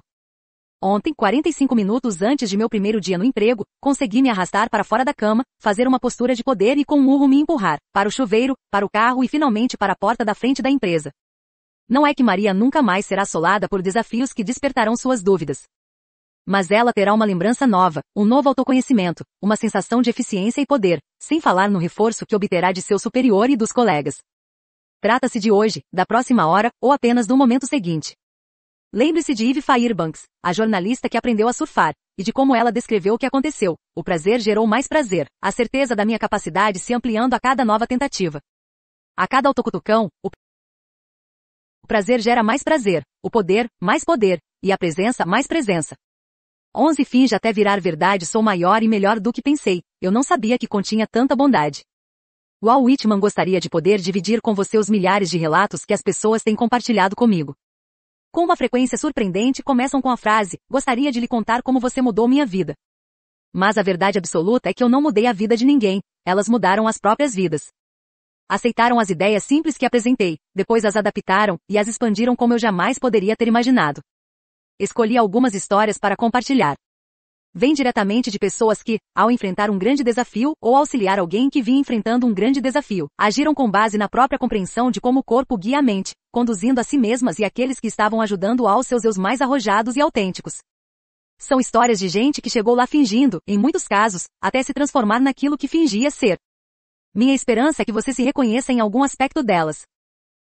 Ontem, 45 minutos antes de meu primeiro dia no emprego, consegui me arrastar para fora da cama, fazer uma postura de poder e com um urro me empurrar, para o chuveiro, para o carro e finalmente para a porta da frente da empresa. Não é que Maria nunca mais será assolada por desafios que despertarão suas dúvidas, mas ela terá uma lembrança nova, um novo autoconhecimento, uma sensação de eficiência e poder, sem falar no reforço que obterá de seu superior e dos colegas. Trata-se de hoje, da próxima hora, ou apenas do momento seguinte. Lembre-se de Eve Firebanks, a jornalista que aprendeu a surfar, e de como ela descreveu o que aconteceu. O prazer gerou mais prazer, a certeza da minha capacidade se ampliando a cada nova tentativa. A cada autocutucão, o prazer gera mais prazer, o poder, mais poder, e a presença, mais presença. 11 finge até virar verdade sou maior e melhor do que pensei, eu não sabia que continha tanta bondade. Walt Whitman gostaria de poder dividir com você os milhares de relatos que as pessoas têm compartilhado comigo. Com uma frequência surpreendente começam com a frase, gostaria de lhe contar como você mudou minha vida. Mas a verdade absoluta é que eu não mudei a vida de ninguém, elas mudaram as próprias vidas. Aceitaram as ideias simples que apresentei, depois as adaptaram e as expandiram como eu jamais poderia ter imaginado escolhi algumas histórias para compartilhar. Vem diretamente de pessoas que, ao enfrentar um grande desafio ou auxiliar alguém que vinha enfrentando um grande desafio, agiram com base na própria compreensão de como o corpo guia a mente, conduzindo a si mesmas e aqueles que estavam ajudando aos seus eus mais arrojados e autênticos. São histórias de gente que chegou lá fingindo, em muitos casos, até se transformar naquilo que fingia ser. Minha esperança é que você se reconheça em algum aspecto delas.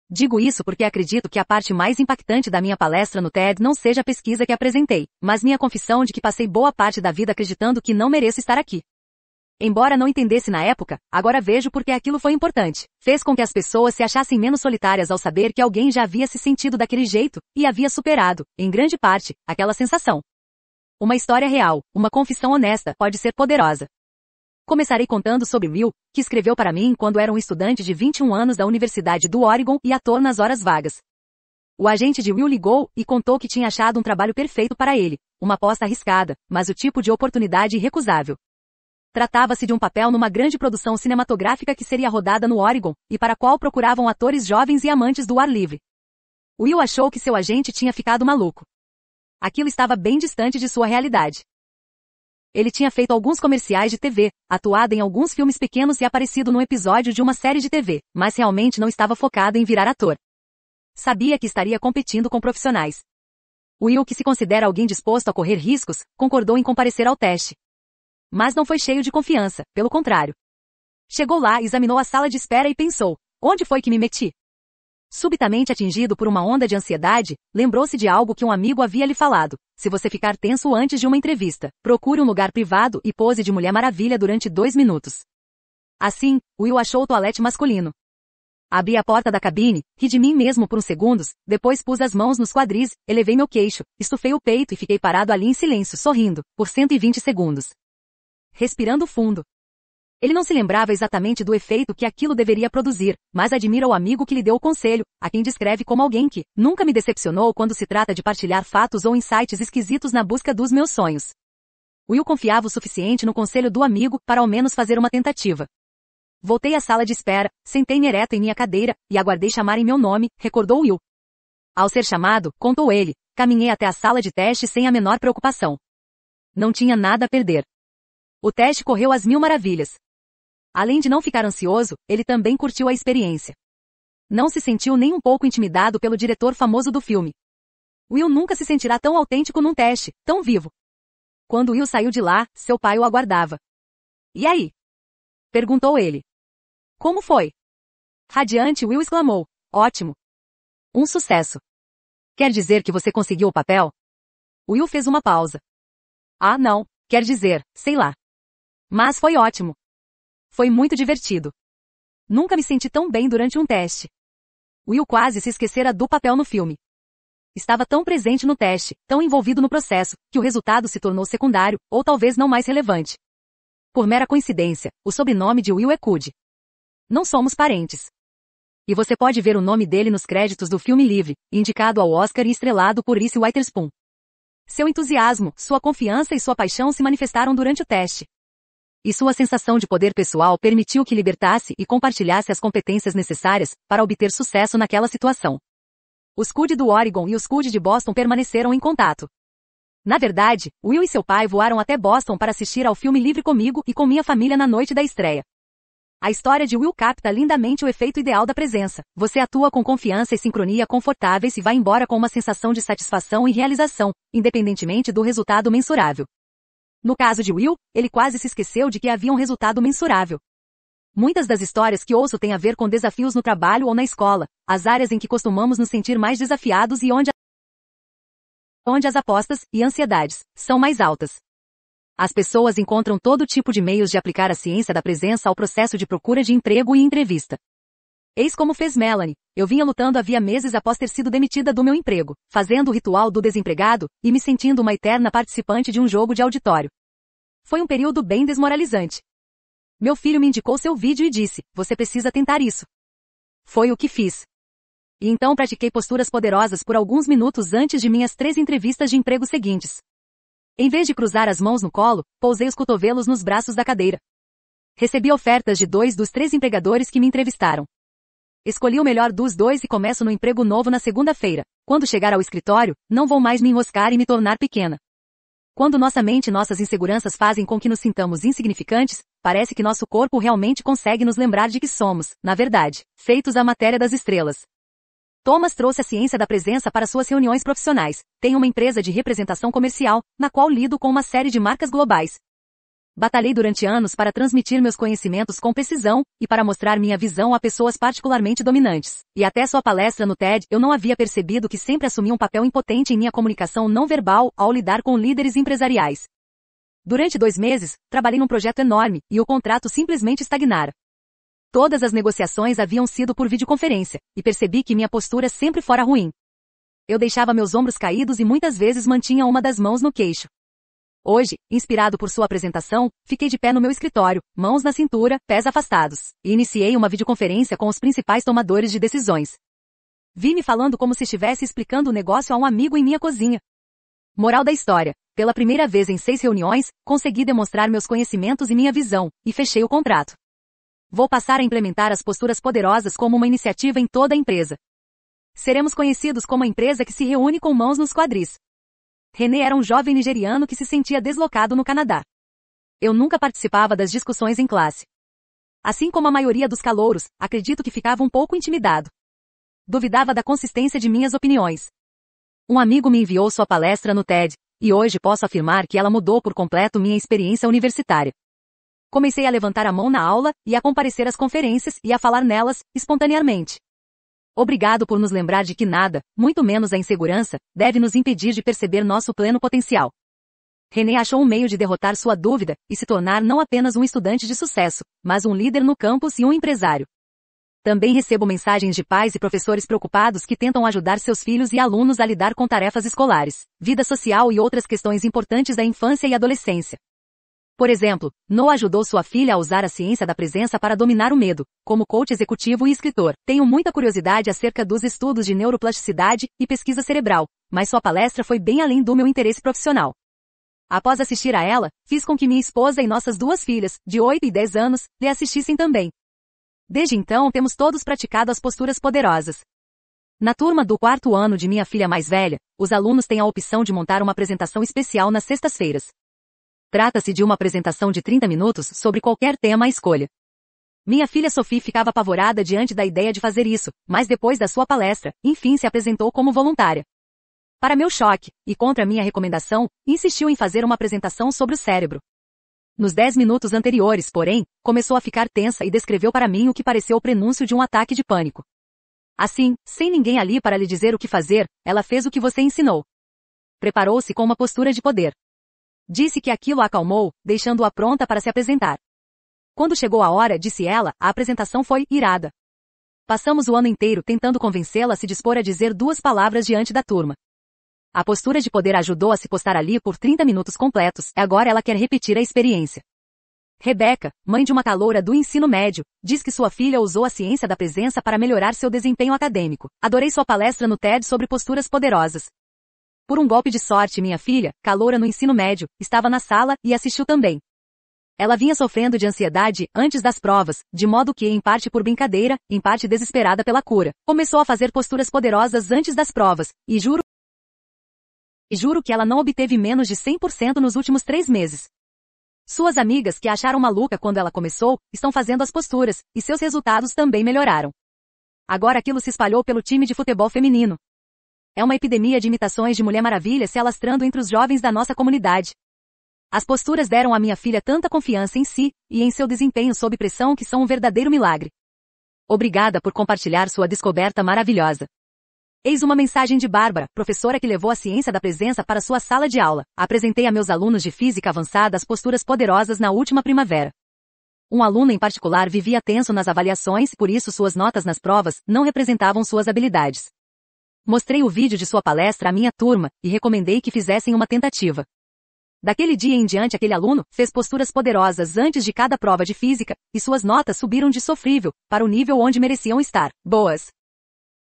Digo isso porque acredito que a parte mais impactante da minha palestra no TED não seja a pesquisa que apresentei, mas minha confissão de que passei boa parte da vida acreditando que não mereço estar aqui. Embora não entendesse na época, agora vejo porque aquilo foi importante. Fez com que as pessoas se achassem menos solitárias ao saber que alguém já havia se sentido daquele jeito e havia superado, em grande parte, aquela sensação. Uma história real, uma confissão honesta, pode ser poderosa. Começarei contando sobre Will, que escreveu para mim quando era um estudante de 21 anos da Universidade do Oregon e ator nas horas vagas. O agente de Will ligou e contou que tinha achado um trabalho perfeito para ele, uma aposta arriscada, mas o tipo de oportunidade irrecusável. Tratava-se de um papel numa grande produção cinematográfica que seria rodada no Oregon, e para a qual procuravam atores jovens e amantes do ar livre. Will achou que seu agente tinha ficado maluco. Aquilo estava bem distante de sua realidade. Ele tinha feito alguns comerciais de TV, atuado em alguns filmes pequenos e aparecido num episódio de uma série de TV, mas realmente não estava focado em virar ator. Sabia que estaria competindo com profissionais. Will, que se considera alguém disposto a correr riscos, concordou em comparecer ao teste. Mas não foi cheio de confiança, pelo contrário. Chegou lá, examinou a sala de espera e pensou: onde foi que me meti? Subitamente atingido por uma onda de ansiedade, lembrou-se de algo que um amigo havia lhe falado. Se você ficar tenso antes de uma entrevista, procure um lugar privado e pose de Mulher Maravilha durante dois minutos. Assim, Will achou o toalete masculino. Abri a porta da cabine, ri de mim mesmo por uns segundos, depois pus as mãos nos quadris, elevei meu queixo, estufei o peito e fiquei parado ali em silêncio, sorrindo, por 120 segundos. Respirando fundo. Ele não se lembrava exatamente do efeito que aquilo deveria produzir, mas admira o amigo que lhe deu o conselho, a quem descreve como alguém que nunca me decepcionou quando se trata de partilhar fatos ou insights esquisitos na busca dos meus sonhos. Will confiava o suficiente no conselho do amigo para ao menos fazer uma tentativa. Voltei à sala de espera, sentei-me ereta em minha cadeira e aguardei chamarem meu nome, recordou Will. Ao ser chamado, contou ele, caminhei até a sala de teste sem a menor preocupação. Não tinha nada a perder. O teste correu às mil maravilhas, Além de não ficar ansioso, ele também curtiu a experiência. Não se sentiu nem um pouco intimidado pelo diretor famoso do filme. Will nunca se sentirá tão autêntico num teste, tão vivo. Quando Will saiu de lá, seu pai o aguardava. E aí? Perguntou ele. Como foi? Radiante, Will exclamou. Ótimo. Um sucesso. Quer dizer que você conseguiu o papel? Will fez uma pausa. Ah, não. Quer dizer, sei lá. Mas foi ótimo. Foi muito divertido. Nunca me senti tão bem durante um teste. Will quase se esquecera do papel no filme. Estava tão presente no teste, tão envolvido no processo, que o resultado se tornou secundário, ou talvez não mais relevante. Por mera coincidência, o sobrenome de Will é Cude. Não somos parentes. E você pode ver o nome dele nos créditos do filme livre, indicado ao Oscar e estrelado por Reese Witherspoon. Seu entusiasmo, sua confiança e sua paixão se manifestaram durante o teste. E sua sensação de poder pessoal permitiu que libertasse e compartilhasse as competências necessárias para obter sucesso naquela situação. O Scud do Oregon e o Scud de Boston permaneceram em contato. Na verdade, Will e seu pai voaram até Boston para assistir ao filme Livre comigo e com minha família na noite da estreia. A história de Will capta lindamente o efeito ideal da presença. Você atua com confiança e sincronia confortáveis e vai embora com uma sensação de satisfação e realização, independentemente do resultado mensurável. No caso de Will, ele quase se esqueceu de que havia um resultado mensurável. Muitas das histórias que ouço têm a ver com desafios no trabalho ou na escola, as áreas em que costumamos nos sentir mais desafiados e onde, a... onde as apostas e ansiedades são mais altas. As pessoas encontram todo tipo de meios de aplicar a ciência da presença ao processo de procura de emprego e entrevista. Eis como fez Melanie. Eu vinha lutando havia meses após ter sido demitida do meu emprego, fazendo o ritual do desempregado e me sentindo uma eterna participante de um jogo de auditório. Foi um período bem desmoralizante. Meu filho me indicou seu vídeo e disse: Você precisa tentar isso. Foi o que fiz. E então pratiquei posturas poderosas por alguns minutos antes de minhas três entrevistas de emprego seguintes. Em vez de cruzar as mãos no colo, pousei os cotovelos nos braços da cadeira. Recebi ofertas de dois dos três empregadores que me entrevistaram. Escolhi o melhor dos dois e começo no emprego novo na segunda-feira. Quando chegar ao escritório, não vou mais me enroscar e me tornar pequena. Quando nossa mente e nossas inseguranças fazem com que nos sintamos insignificantes, parece que nosso corpo realmente consegue nos lembrar de que somos, na verdade, feitos à matéria das estrelas. Thomas trouxe a ciência da presença para suas reuniões profissionais. Tem uma empresa de representação comercial, na qual lido com uma série de marcas globais, Batalhei durante anos para transmitir meus conhecimentos com precisão e para mostrar minha visão a pessoas particularmente dominantes. E até sua palestra no TED, eu não havia percebido que sempre assumi um papel impotente em minha comunicação não verbal ao lidar com líderes empresariais. Durante dois meses, trabalhei num projeto enorme e o contrato simplesmente estagnara. Todas as negociações haviam sido por videoconferência, e percebi que minha postura sempre fora ruim. Eu deixava meus ombros caídos e muitas vezes mantinha uma das mãos no queixo. Hoje, inspirado por sua apresentação, fiquei de pé no meu escritório, mãos na cintura, pés afastados, e iniciei uma videoconferência com os principais tomadores de decisões. Vi-me falando como se estivesse explicando o negócio a um amigo em minha cozinha. Moral da história: pela primeira vez em seis reuniões, consegui demonstrar meus conhecimentos e minha visão, e fechei o contrato. Vou passar a implementar as posturas poderosas como uma iniciativa em toda a empresa. Seremos conhecidos como a empresa que se reúne com mãos nos quadris, René era um jovem nigeriano que se sentia deslocado no Canadá. Eu nunca participava das discussões em classe. Assim como a maioria dos calouros, acredito que ficava um pouco intimidado. Duvidava da consistência de minhas opiniões. Um amigo me enviou sua palestra no TED, e hoje posso afirmar que ela mudou por completo minha experiência universitária. Comecei a levantar a mão na aula, e a comparecer às conferências, e a falar nelas, espontaneamente. Obrigado por nos lembrar de que nada, muito menos a insegurança, deve nos impedir de perceber nosso pleno potencial. René achou um meio de derrotar sua dúvida e se tornar não apenas um estudante de sucesso, mas um líder no campus e um empresário. Também recebo mensagens de pais e professores preocupados que tentam ajudar seus filhos e alunos a lidar com tarefas escolares, vida social e outras questões importantes da infância e adolescência. Por exemplo, Noah ajudou sua filha a usar a ciência da presença para dominar o medo, como coach executivo e escritor. Tenho muita curiosidade acerca dos estudos de neuroplasticidade e pesquisa cerebral, mas sua palestra foi bem além do meu interesse profissional. Após assistir a ela, fiz com que minha esposa e nossas duas filhas, de 8 e 10 anos, lhe assistissem também. Desde então temos todos praticado as posturas poderosas. Na turma do quarto ano de minha filha mais velha, os alunos têm a opção de montar uma apresentação especial nas sextas-feiras, Trata-se de uma apresentação de 30 minutos sobre qualquer tema à escolha. Minha filha Sophie ficava apavorada diante da ideia de fazer isso, mas depois da sua palestra, enfim se apresentou como voluntária. Para meu choque, e contra minha recomendação, insistiu em fazer uma apresentação sobre o cérebro. Nos 10 minutos anteriores, porém, começou a ficar tensa e descreveu para mim o que pareceu o prenúncio de um ataque de pânico. Assim, sem ninguém ali para lhe dizer o que fazer, ela fez o que você ensinou. Preparou-se com uma postura de poder. Disse que aquilo a acalmou, deixando-a pronta para se apresentar. Quando chegou a hora, disse ela, a apresentação foi irada. Passamos o ano inteiro tentando convencê-la a se dispor a dizer duas palavras diante da turma. A postura de poder ajudou a se postar ali por 30 minutos completos, e agora ela quer repetir a experiência. Rebeca, mãe de uma caloura do ensino médio, diz que sua filha usou a ciência da presença para melhorar seu desempenho acadêmico. Adorei sua palestra no TED sobre posturas poderosas. Por um golpe de sorte, minha filha, caloura no ensino médio, estava na sala e assistiu também. Ela vinha sofrendo de ansiedade antes das provas, de modo que, em parte por brincadeira, em parte desesperada pela cura, começou a fazer posturas poderosas antes das provas, e juro, e juro que ela não obteve menos de 100% nos últimos três meses. Suas amigas que a acharam maluca quando ela começou, estão fazendo as posturas, e seus resultados também melhoraram. Agora aquilo se espalhou pelo time de futebol feminino, é uma epidemia de imitações de Mulher Maravilha se alastrando entre os jovens da nossa comunidade. As posturas deram à minha filha tanta confiança em si e em seu desempenho sob pressão que são um verdadeiro milagre. Obrigada por compartilhar sua descoberta maravilhosa. Eis uma mensagem de Bárbara, professora que levou a ciência da presença para sua sala de aula. Apresentei a meus alunos de física avançada as posturas poderosas na última primavera. Um aluno em particular vivia tenso nas avaliações, por isso suas notas nas provas não representavam suas habilidades. Mostrei o vídeo de sua palestra à minha turma e recomendei que fizessem uma tentativa. Daquele dia em diante, aquele aluno fez posturas poderosas antes de cada prova de física e suas notas subiram de sofrível para o nível onde mereciam estar. Boas.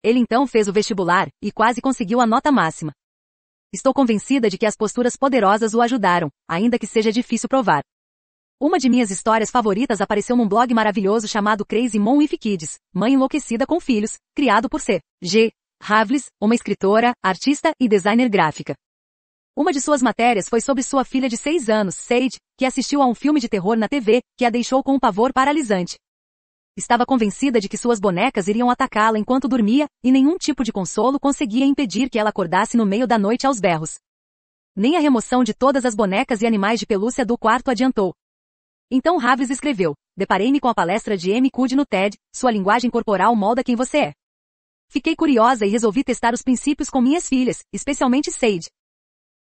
Ele então fez o vestibular e quase conseguiu a nota máxima. Estou convencida de que as posturas poderosas o ajudaram, ainda que seja difícil provar. Uma de minhas histórias favoritas apareceu num blog maravilhoso chamado Crazy Mom If Kids, Mãe Enlouquecida com Filhos, criado por C. G. Havlis, uma escritora, artista e designer gráfica. Uma de suas matérias foi sobre sua filha de 6 anos, Sage, que assistiu a um filme de terror na TV, que a deixou com um pavor paralisante. Estava convencida de que suas bonecas iriam atacá-la enquanto dormia, e nenhum tipo de consolo conseguia impedir que ela acordasse no meio da noite aos berros. Nem a remoção de todas as bonecas e animais de pelúcia do quarto adiantou. Então Raves escreveu: Deparei-me com a palestra de M. Cud no TED, sua linguagem corporal molda quem você é. Fiquei curiosa e resolvi testar os princípios com minhas filhas, especialmente Sage.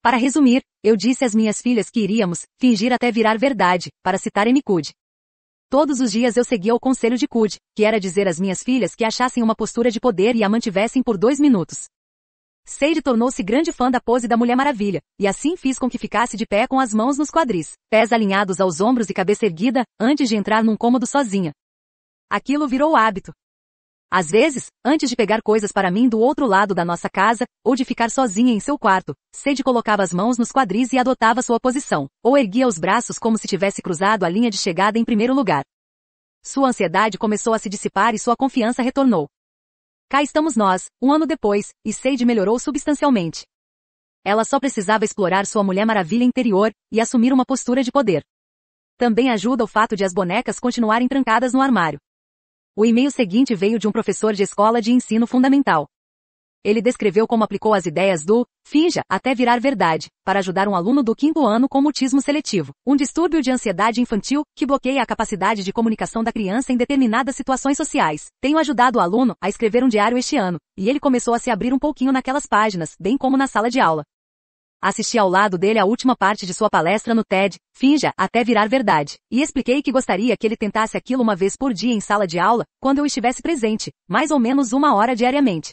Para resumir, eu disse às minhas filhas que iríamos fingir até virar verdade, para citar M. Kud. Todos os dias eu seguia o conselho de Kud, que era dizer às minhas filhas que achassem uma postura de poder e a mantivessem por dois minutos. Sage tornou-se grande fã da pose da Mulher Maravilha, e assim fiz com que ficasse de pé com as mãos nos quadris, pés alinhados aos ombros e cabeça erguida, antes de entrar num cômodo sozinha. Aquilo virou hábito, às vezes, antes de pegar coisas para mim do outro lado da nossa casa, ou de ficar sozinha em seu quarto, Sede colocava as mãos nos quadris e adotava sua posição, ou erguia os braços como se tivesse cruzado a linha de chegada em primeiro lugar. Sua ansiedade começou a se dissipar e sua confiança retornou. Cá estamos nós, um ano depois, e Sade melhorou substancialmente. Ela só precisava explorar sua Mulher Maravilha interior e assumir uma postura de poder. Também ajuda o fato de as bonecas continuarem trancadas no armário. O e-mail seguinte veio de um professor de escola de ensino fundamental. Ele descreveu como aplicou as ideias do finja até virar verdade para ajudar um aluno do quinto ano com mutismo seletivo, um distúrbio de ansiedade infantil que bloqueia a capacidade de comunicação da criança em determinadas situações sociais. Tenho ajudado o aluno a escrever um diário este ano, e ele começou a se abrir um pouquinho naquelas páginas, bem como na sala de aula. Assisti ao lado dele a última parte de sua palestra no TED, Finja, até virar verdade, e expliquei que gostaria que ele tentasse aquilo uma vez por dia em sala de aula, quando eu estivesse presente, mais ou menos uma hora diariamente.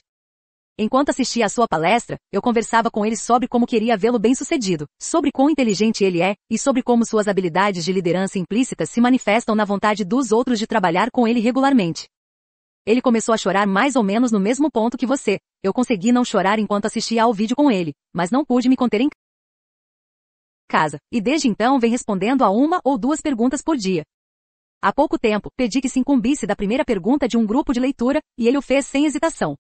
Enquanto assistia à sua palestra, eu conversava com ele sobre como queria vê-lo bem-sucedido, sobre quão inteligente ele é, e sobre como suas habilidades de liderança implícitas se manifestam na vontade dos outros de trabalhar com ele regularmente. Ele começou a chorar mais ou menos no mesmo ponto que você. Eu consegui não chorar enquanto assistia ao vídeo com ele, mas não pude me conter em casa, e desde então vem respondendo a uma ou duas perguntas por dia. Há pouco tempo, pedi que se incumbisse da primeira pergunta de um grupo de leitura, e ele o fez sem hesitação.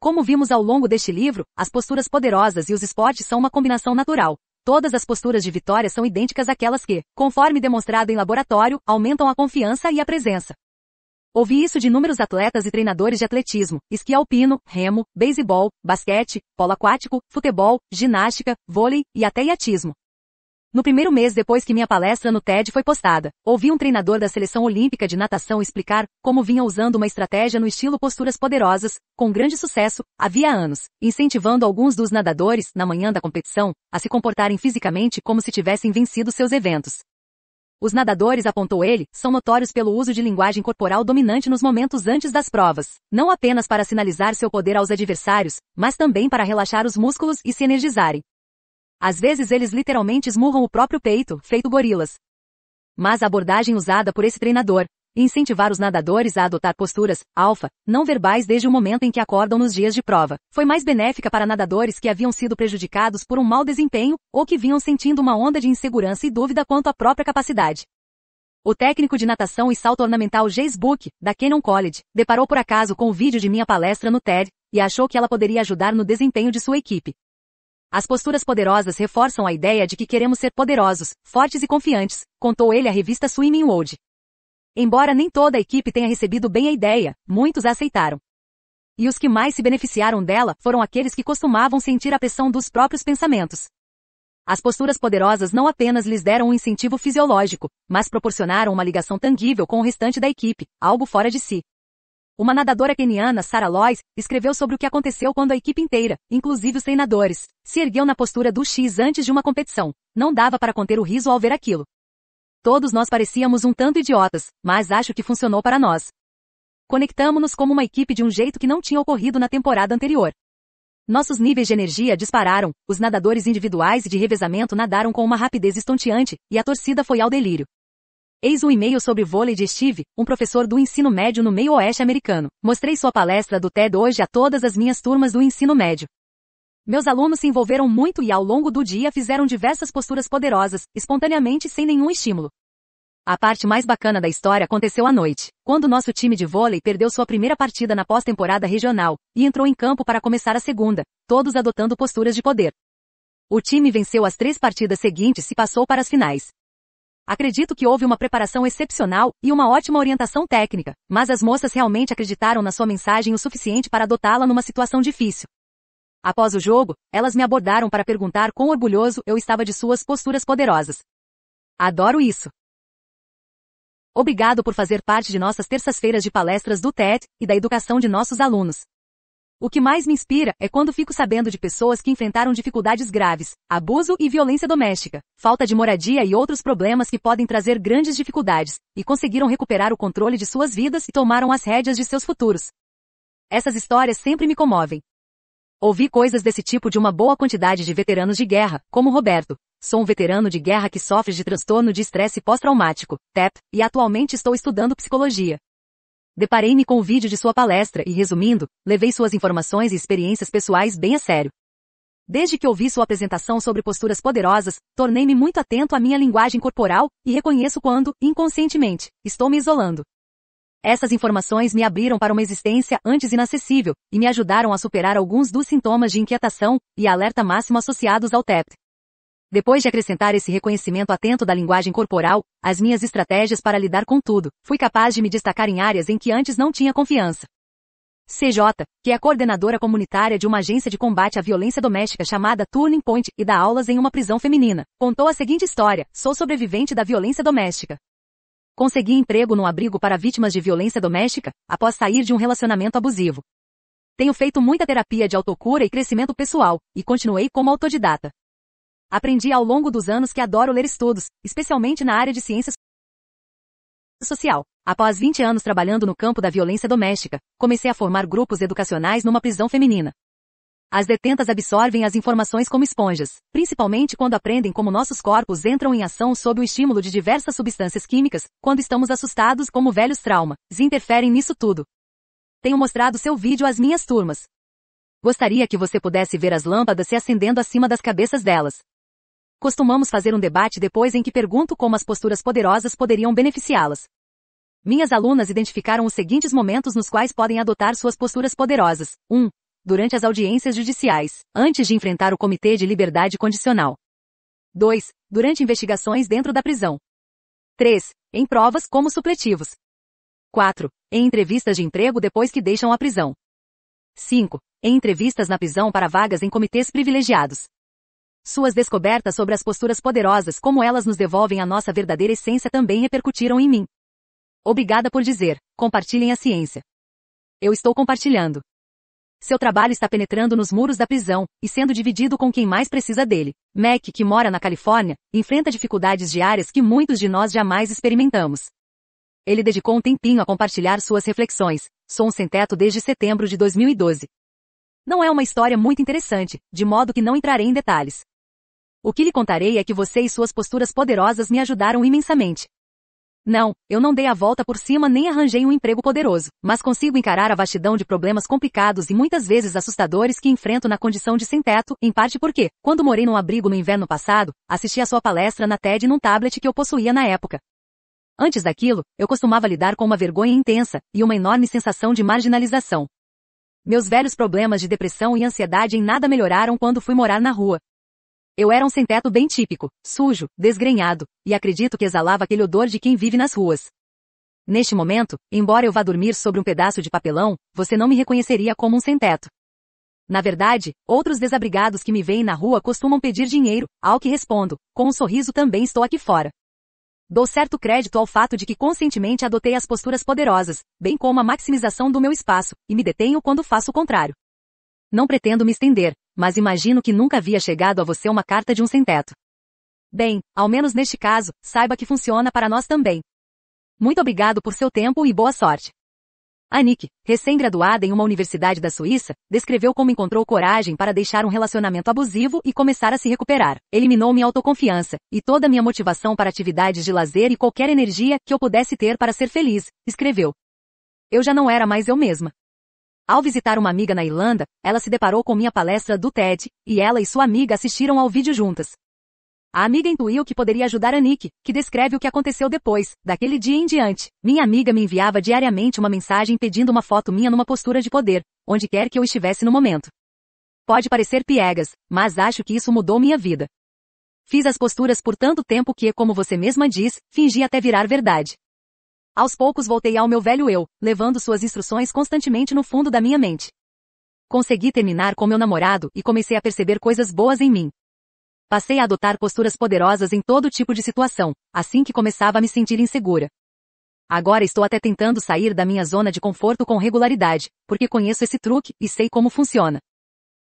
Como vimos ao longo deste livro, as posturas poderosas e os esportes são uma combinação natural. Todas as posturas de vitória são idênticas àquelas que, conforme demonstrado em laboratório, aumentam a confiança e a presença. Ouvi isso de inúmeros atletas e treinadores de atletismo, esqui alpino, remo, beisebol, basquete, polo aquático, futebol, ginástica, vôlei e até iatismo. No primeiro mês depois que minha palestra no TED foi postada, ouvi um treinador da seleção olímpica de natação explicar como vinha usando uma estratégia no estilo posturas poderosas, com grande sucesso, havia anos, incentivando alguns dos nadadores, na manhã da competição, a se comportarem fisicamente como se tivessem vencido seus eventos. Os nadadores, apontou ele, são notórios pelo uso de linguagem corporal dominante nos momentos antes das provas, não apenas para sinalizar seu poder aos adversários, mas também para relaxar os músculos e se energizarem. Às vezes eles literalmente esmurram o próprio peito, feito gorilas. Mas a abordagem usada por esse treinador, Incentivar os nadadores a adotar posturas, alfa, não verbais desde o momento em que acordam nos dias de prova, foi mais benéfica para nadadores que haviam sido prejudicados por um mau desempenho ou que vinham sentindo uma onda de insegurança e dúvida quanto à própria capacidade. O técnico de natação e salto ornamental Jace Book, da Canyon College, deparou por acaso com o vídeo de minha palestra no TED e achou que ela poderia ajudar no desempenho de sua equipe. As posturas poderosas reforçam a ideia de que queremos ser poderosos, fortes e confiantes, contou ele à revista Swimming World. Embora nem toda a equipe tenha recebido bem a ideia, muitos a aceitaram. E os que mais se beneficiaram dela foram aqueles que costumavam sentir a pressão dos próprios pensamentos. As posturas poderosas não apenas lhes deram um incentivo fisiológico, mas proporcionaram uma ligação tangível com o restante da equipe, algo fora de si. Uma nadadora keniana, Sarah Lois, escreveu sobre o que aconteceu quando a equipe inteira, inclusive os treinadores, se ergueu na postura do X antes de uma competição. Não dava para conter o riso ao ver aquilo. Todos nós parecíamos um tanto idiotas, mas acho que funcionou para nós. Conectamos-nos como uma equipe de um jeito que não tinha ocorrido na temporada anterior. Nossos níveis de energia dispararam, os nadadores individuais e de revezamento nadaram com uma rapidez estonteante, e a torcida foi ao delírio. Eis um e-mail sobre vôlei de Steve, um professor do ensino médio no meio oeste americano. Mostrei sua palestra do TED hoje a todas as minhas turmas do ensino médio. Meus alunos se envolveram muito e ao longo do dia fizeram diversas posturas poderosas, espontaneamente sem nenhum estímulo. A parte mais bacana da história aconteceu à noite, quando nosso time de vôlei perdeu sua primeira partida na pós-temporada regional e entrou em campo para começar a segunda, todos adotando posturas de poder. O time venceu as três partidas seguintes e passou para as finais. Acredito que houve uma preparação excepcional e uma ótima orientação técnica, mas as moças realmente acreditaram na sua mensagem o suficiente para adotá-la numa situação difícil. Após o jogo, elas me abordaram para perguntar quão orgulhoso eu estava de suas posturas poderosas. Adoro isso. Obrigado por fazer parte de nossas terças-feiras de palestras do TED e da educação de nossos alunos. O que mais me inspira é quando fico sabendo de pessoas que enfrentaram dificuldades graves, abuso e violência doméstica, falta de moradia e outros problemas que podem trazer grandes dificuldades, e conseguiram recuperar o controle de suas vidas e tomaram as rédeas de seus futuros. Essas histórias sempre me comovem, Ouvi coisas desse tipo de uma boa quantidade de veteranos de guerra, como Roberto. Sou um veterano de guerra que sofre de transtorno de estresse pós-traumático, TEP, e atualmente estou estudando psicologia. Deparei-me com o vídeo de sua palestra e, resumindo, levei suas informações e experiências pessoais bem a sério. Desde que ouvi sua apresentação sobre posturas poderosas, tornei-me muito atento à minha linguagem corporal e reconheço quando, inconscientemente, estou me isolando. Essas informações me abriram para uma existência antes inacessível e me ajudaram a superar alguns dos sintomas de inquietação e alerta máximo associados ao TEPT. Depois de acrescentar esse reconhecimento atento da linguagem corporal, as minhas estratégias para lidar com tudo, fui capaz de me destacar em áreas em que antes não tinha confiança. CJ, que é coordenadora comunitária de uma agência de combate à violência doméstica chamada Turning Point e dá aulas em uma prisão feminina, contou a seguinte história: Sou sobrevivente da violência doméstica. Consegui emprego no abrigo para vítimas de violência doméstica, após sair de um relacionamento abusivo. Tenho feito muita terapia de autocura e crescimento pessoal, e continuei como autodidata. Aprendi ao longo dos anos que adoro ler estudos, especialmente na área de ciências social. Após 20 anos trabalhando no campo da violência doméstica, comecei a formar grupos educacionais numa prisão feminina. As detentas absorvem as informações como esponjas, principalmente quando aprendem como nossos corpos entram em ação sob o estímulo de diversas substâncias químicas, quando estamos assustados como velhos traumas, interferem nisso tudo. Tenho mostrado seu vídeo às minhas turmas. Gostaria que você pudesse ver as lâmpadas se acendendo acima das cabeças delas. Costumamos fazer um debate depois em que pergunto como as posturas poderosas poderiam beneficiá-las. Minhas alunas identificaram os seguintes momentos nos quais podem adotar suas posturas poderosas. 1. Um, durante as audiências judiciais, antes de enfrentar o Comitê de Liberdade Condicional. 2. Durante investigações dentro da prisão. 3. Em provas como supletivos. 4. Em entrevistas de emprego depois que deixam a prisão. 5. Em entrevistas na prisão para vagas em comitês privilegiados. Suas descobertas sobre as posturas poderosas como elas nos devolvem a nossa verdadeira essência também repercutiram em mim. Obrigada por dizer, compartilhem a ciência. Eu estou compartilhando. Seu trabalho está penetrando nos muros da prisão e sendo dividido com quem mais precisa dele. Mac, que mora na Califórnia, enfrenta dificuldades diárias que muitos de nós jamais experimentamos. Ele dedicou um tempinho a compartilhar suas reflexões. Sou um sem-teto desde setembro de 2012. Não é uma história muito interessante, de modo que não entrarei em detalhes. O que lhe contarei é que você e suas posturas poderosas me ajudaram imensamente. Não, eu não dei a volta por cima nem arranjei um emprego poderoso, mas consigo encarar a vastidão de problemas complicados e muitas vezes assustadores que enfrento na condição de sem teto, em parte porque, quando morei num abrigo no inverno passado, assisti a sua palestra na TED num tablet que eu possuía na época. Antes daquilo, eu costumava lidar com uma vergonha intensa e uma enorme sensação de marginalização. Meus velhos problemas de depressão e ansiedade em nada melhoraram quando fui morar na rua. Eu era um sem-teto bem típico, sujo, desgrenhado, e acredito que exalava aquele odor de quem vive nas ruas. Neste momento, embora eu vá dormir sobre um pedaço de papelão, você não me reconheceria como um sem-teto. Na verdade, outros desabrigados que me veem na rua costumam pedir dinheiro, ao que respondo, com um sorriso também estou aqui fora. Dou certo crédito ao fato de que conscientemente adotei as posturas poderosas, bem como a maximização do meu espaço, e me detenho quando faço o contrário. Não pretendo me estender, mas imagino que nunca havia chegado a você uma carta de um sem-teto. Bem, ao menos neste caso, saiba que funciona para nós também. Muito obrigado por seu tempo e boa sorte. Anik, recém-graduada em uma universidade da Suíça, descreveu como encontrou coragem para deixar um relacionamento abusivo e começar a se recuperar. Eliminou minha autoconfiança e toda minha motivação para atividades de lazer e qualquer energia que eu pudesse ter para ser feliz, escreveu. Eu já não era mais eu mesma. Ao visitar uma amiga na Irlanda, ela se deparou com minha palestra do TED, e ela e sua amiga assistiram ao vídeo juntas. A amiga intuiu que poderia ajudar a Nick, que descreve o que aconteceu depois, daquele dia em diante. Minha amiga me enviava diariamente uma mensagem pedindo uma foto minha numa postura de poder, onde quer que eu estivesse no momento. Pode parecer piegas, mas acho que isso mudou minha vida. Fiz as posturas por tanto tempo que, como você mesma diz, fingi até virar verdade. Aos poucos voltei ao meu velho eu, levando suas instruções constantemente no fundo da minha mente. Consegui terminar com meu namorado e comecei a perceber coisas boas em mim. Passei a adotar posturas poderosas em todo tipo de situação, assim que começava a me sentir insegura. Agora estou até tentando sair da minha zona de conforto com regularidade, porque conheço esse truque e sei como funciona.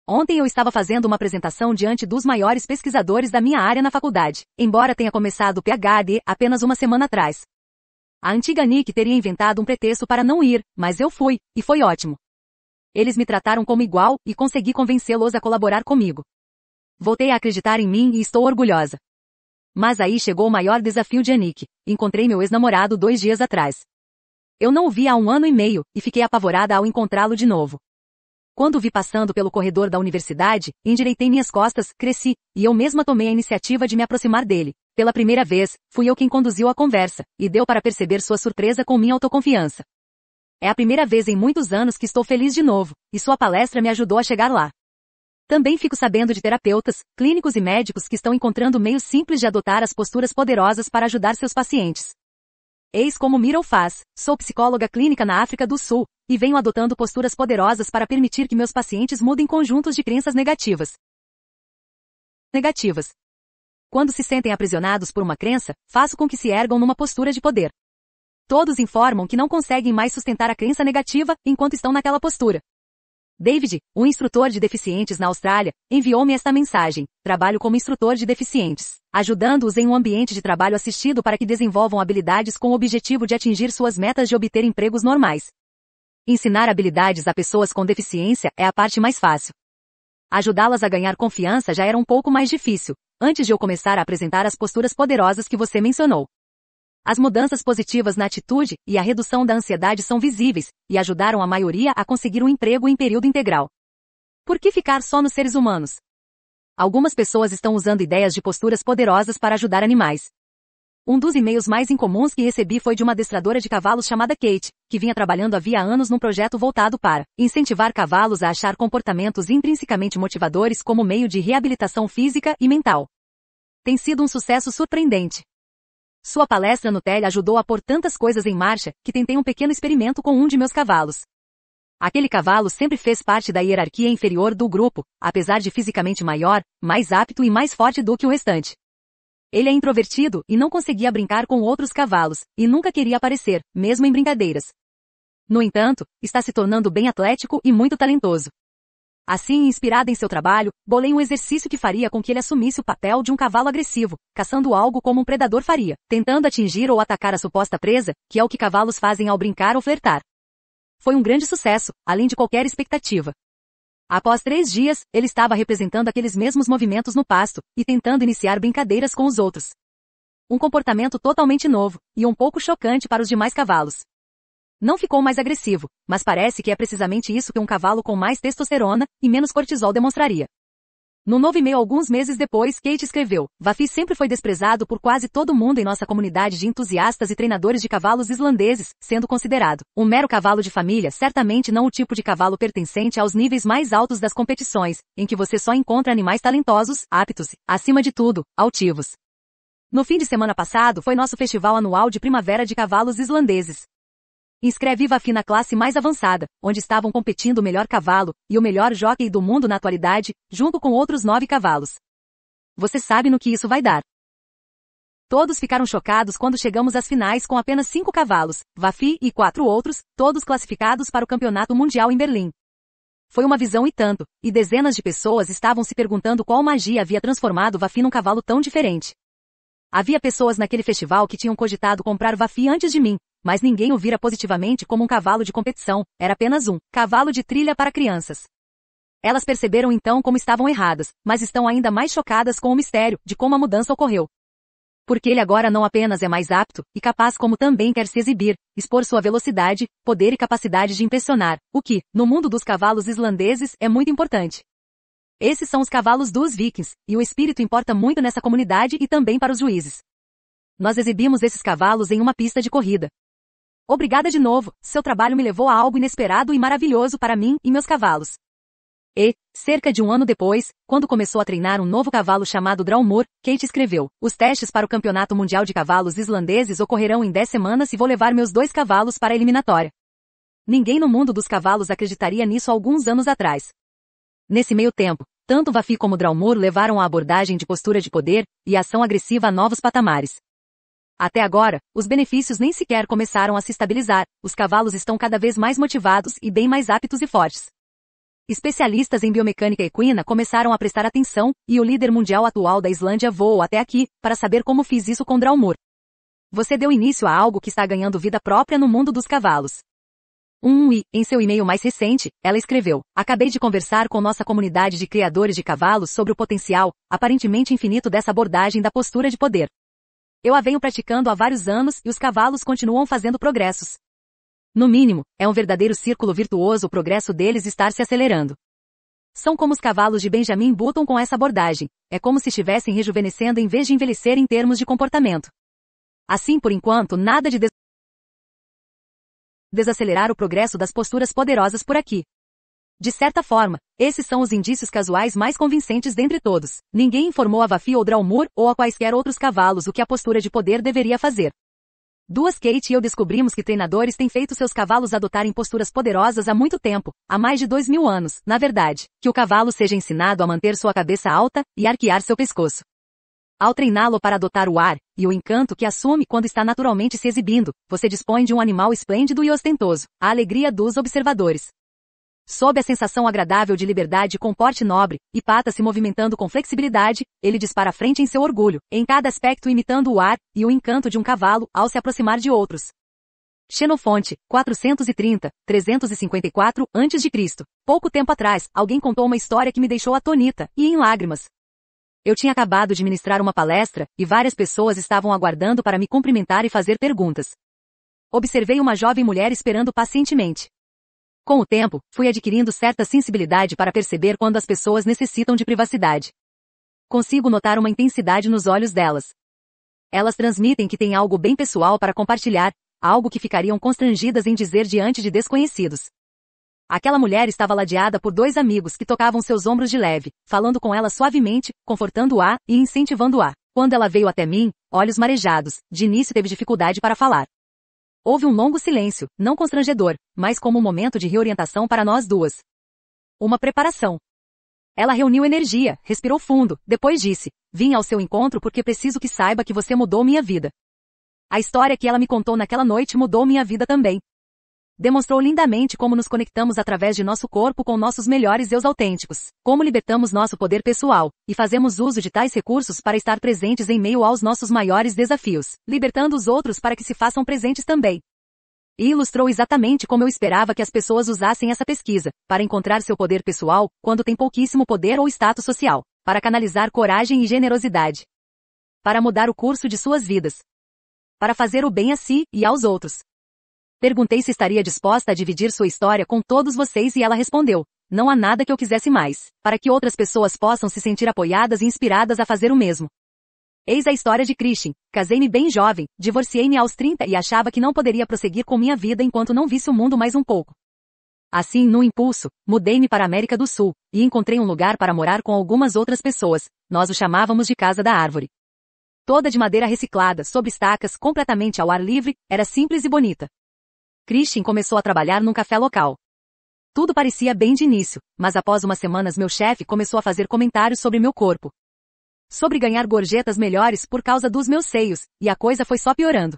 Ontem eu estava fazendo uma apresentação diante dos maiores pesquisadores da minha área na faculdade, embora tenha começado o PhD apenas uma semana atrás. A antiga Nick teria inventado um pretexto para não ir, mas eu fui, e foi ótimo. Eles me trataram como igual e consegui convencê-los a colaborar comigo. Voltei a acreditar em mim e estou orgulhosa. Mas aí chegou o maior desafio de Anik. Encontrei meu ex-namorado dois dias atrás. Eu não o vi há um ano e meio e fiquei apavorada ao encontrá-lo de novo. Quando vi passando pelo corredor da universidade, endireitei minhas costas, cresci, e eu mesma tomei a iniciativa de me aproximar dele. Pela primeira vez, fui eu quem conduziu a conversa, e deu para perceber sua surpresa com minha autoconfiança. É a primeira vez em muitos anos que estou feliz de novo, e sua palestra me ajudou a chegar lá. Também fico sabendo de terapeutas, clínicos e médicos que estão encontrando meios simples de adotar as posturas poderosas para ajudar seus pacientes. Eis como Miro faz. Sou psicóloga clínica na África do Sul e venho adotando posturas poderosas para permitir que meus pacientes mudem conjuntos de crenças negativas. Negativas, quando se sentem aprisionados por uma crença, faço com que se ergam numa postura de poder. Todos informam que não conseguem mais sustentar a crença negativa enquanto estão naquela postura. David, um instrutor de deficientes na Austrália, enviou-me esta mensagem: Trabalho como instrutor de deficientes, ajudando-os em um ambiente de trabalho assistido para que desenvolvam habilidades com o objetivo de atingir suas metas de obter empregos normais. Ensinar habilidades a pessoas com deficiência é a parte mais fácil. Ajudá-las a ganhar confiança já era um pouco mais difícil, antes de eu começar a apresentar as posturas poderosas que você mencionou. As mudanças positivas na atitude e a redução da ansiedade são visíveis e ajudaram a maioria a conseguir um emprego em período integral. Por que ficar só nos seres humanos? Algumas pessoas estão usando ideias de posturas poderosas para ajudar animais, um dos e-mails mais incomuns que recebi foi de uma adestradora de cavalos chamada Kate, que vinha trabalhando havia anos num projeto voltado para incentivar cavalos a achar comportamentos intrinsecamente motivadores como meio de reabilitação física e mental. Tem sido um sucesso surpreendente. Sua palestra no TED ajudou a pôr tantas coisas em marcha que tentei um pequeno experimento com um de meus cavalos. Aquele cavalo sempre fez parte da hierarquia inferior do grupo, apesar de fisicamente maior, mais apto e mais forte do que o restante. Ele é introvertido e não conseguia brincar com outros cavalos, e nunca queria aparecer, mesmo em brincadeiras. No entanto, está se tornando bem atlético e muito talentoso. Assim, inspirada em seu trabalho, bolei um exercício que faria com que ele assumisse o papel de um cavalo agressivo, caçando algo como um predador faria, tentando atingir ou atacar a suposta presa, que é o que cavalos fazem ao brincar ou flertar. Foi um grande sucesso, além de qualquer expectativa. Após três dias, ele estava representando aqueles mesmos movimentos no pasto, e tentando iniciar brincadeiras com os outros. Um comportamento totalmente novo, e um pouco chocante para os demais cavalos. Não ficou mais agressivo, mas parece que é precisamente isso que um cavalo com mais testosterona e menos cortisol demonstraria. No novo e-mail alguns meses depois, Kate escreveu, Vafi sempre foi desprezado por quase todo mundo em nossa comunidade de entusiastas e treinadores de cavalos islandeses, sendo considerado um mero cavalo de família, certamente não o tipo de cavalo pertencente aos níveis mais altos das competições, em que você só encontra animais talentosos, aptos, e, acima de tudo, altivos. No fim de semana passado foi nosso festival anual de primavera de cavalos islandeses. Inscreve Vafi na classe mais avançada, onde estavam competindo o melhor cavalo e o melhor jockey do mundo na atualidade, junto com outros nove cavalos. Você sabe no que isso vai dar. Todos ficaram chocados quando chegamos às finais com apenas cinco cavalos, Vafi e quatro outros, todos classificados para o Campeonato Mundial em Berlim. Foi uma visão e tanto, e dezenas de pessoas estavam se perguntando qual magia havia transformado Vafi num cavalo tão diferente. Havia pessoas naquele festival que tinham cogitado comprar Vafi antes de mim, mas ninguém o vira positivamente como um cavalo de competição, era apenas um cavalo de trilha para crianças. Elas perceberam então como estavam erradas, mas estão ainda mais chocadas com o mistério de como a mudança ocorreu. Porque ele agora não apenas é mais apto e capaz como também quer se exibir, expor sua velocidade, poder e capacidade de impressionar, o que, no mundo dos cavalos islandeses, é muito importante. Esses são os cavalos dos vikings, e o espírito importa muito nessa comunidade e também para os juízes. Nós exibimos esses cavalos em uma pista de corrida, Obrigada de novo, seu trabalho me levou a algo inesperado e maravilhoso para mim e meus cavalos. E, cerca de um ano depois, quando começou a treinar um novo cavalo chamado Draumur, Kate escreveu: Os testes para o Campeonato Mundial de Cavalos Islandeses ocorrerão em 10 semanas e vou levar meus dois cavalos para a eliminatória. Ninguém no mundo dos cavalos acreditaria nisso alguns anos atrás. Nesse meio tempo, tanto Vafi como Draumur levaram a abordagem de postura de poder e ação agressiva a novos patamares. Até agora, os benefícios nem sequer começaram a se estabilizar, os cavalos estão cada vez mais motivados e bem mais aptos e fortes. Especialistas em biomecânica equina começaram a prestar atenção, e o líder mundial atual da Islândia voou até aqui, para saber como fiz isso com Draumur. Você deu início a algo que está ganhando vida própria no mundo dos cavalos. Um e, em seu e-mail mais recente, ela escreveu: Acabei de conversar com nossa comunidade de criadores de cavalos sobre o potencial, aparentemente infinito dessa abordagem da postura de poder. Eu a venho praticando há vários anos e os cavalos continuam fazendo progressos. No mínimo, é um verdadeiro círculo virtuoso o progresso deles estar se acelerando. São como os cavalos de Benjamin Button com essa abordagem, é como se estivessem rejuvenescendo em vez de envelhecer em termos de comportamento. Assim por enquanto nada de des desacelerar o progresso das posturas poderosas por aqui. De certa forma, esses são os indícios casuais mais convincentes dentre todos. Ninguém informou a Vafi ou Draumur ou a quaisquer outros cavalos o que a postura de poder deveria fazer. Duas Kate e eu descobrimos que treinadores têm feito seus cavalos adotarem posturas poderosas há muito tempo, há mais de dois mil anos, na verdade, que o cavalo seja ensinado a manter sua cabeça alta e arquear seu pescoço. Ao treiná-lo para adotar o ar e o encanto que assume quando está naturalmente se exibindo, você dispõe de um animal esplêndido e ostentoso, a alegria dos observadores. Sob a sensação agradável de liberdade com porte nobre, e patas se movimentando com flexibilidade, ele dispara à frente em seu orgulho, em cada aspecto imitando o ar, e o encanto de um cavalo, ao se aproximar de outros. Xenofonte, 430, 354 a.C. Pouco tempo atrás, alguém contou uma história que me deixou atonita, e em lágrimas. Eu tinha acabado de ministrar uma palestra, e várias pessoas estavam aguardando para me cumprimentar e fazer perguntas. Observei uma jovem mulher esperando pacientemente. Com o tempo, fui adquirindo certa sensibilidade para perceber quando as pessoas necessitam de privacidade. Consigo notar uma intensidade nos olhos delas. Elas transmitem que têm algo bem pessoal para compartilhar, algo que ficariam constrangidas em dizer diante de desconhecidos. Aquela mulher estava ladeada por dois amigos que tocavam seus ombros de leve, falando com ela suavemente, confortando-a e incentivando-a. Quando ela veio até mim, olhos marejados, de início teve dificuldade para falar. Houve um longo silêncio, não constrangedor, mas como um momento de reorientação para nós duas. Uma preparação. Ela reuniu energia, respirou fundo, depois disse: Vim ao seu encontro porque preciso que saiba que você mudou minha vida. A história que ela me contou naquela noite mudou minha vida também. Demonstrou lindamente como nos conectamos através de nosso corpo com nossos melhores eus autênticos, como libertamos nosso poder pessoal, e fazemos uso de tais recursos para estar presentes em meio aos nossos maiores desafios, libertando os outros para que se façam presentes também e ilustrou exatamente como eu esperava que as pessoas usassem essa pesquisa, para encontrar seu poder pessoal, quando tem pouquíssimo poder ou status social, para canalizar coragem e generosidade, para mudar o curso de suas vidas, para fazer o bem a si e aos outros, Perguntei se estaria disposta a dividir sua história com todos vocês e ela respondeu: Não há nada que eu quisesse mais, para que outras pessoas possam se sentir apoiadas e inspiradas a fazer o mesmo. Eis a história de Christian. Casei-me bem jovem, divorciei-me aos 30 e achava que não poderia prosseguir com minha vida enquanto não visse o mundo mais um pouco. Assim, no impulso, mudei-me para a América do Sul, e encontrei um lugar para morar com algumas outras pessoas, nós o chamávamos de Casa da Árvore. Toda de madeira reciclada, sob estacas, completamente ao ar livre, era simples e bonita. Christian começou a trabalhar num café local. Tudo parecia bem de início, mas após umas semanas meu chefe começou a fazer comentários sobre meu corpo. Sobre ganhar gorjetas melhores por causa dos meus seios, e a coisa foi só piorando.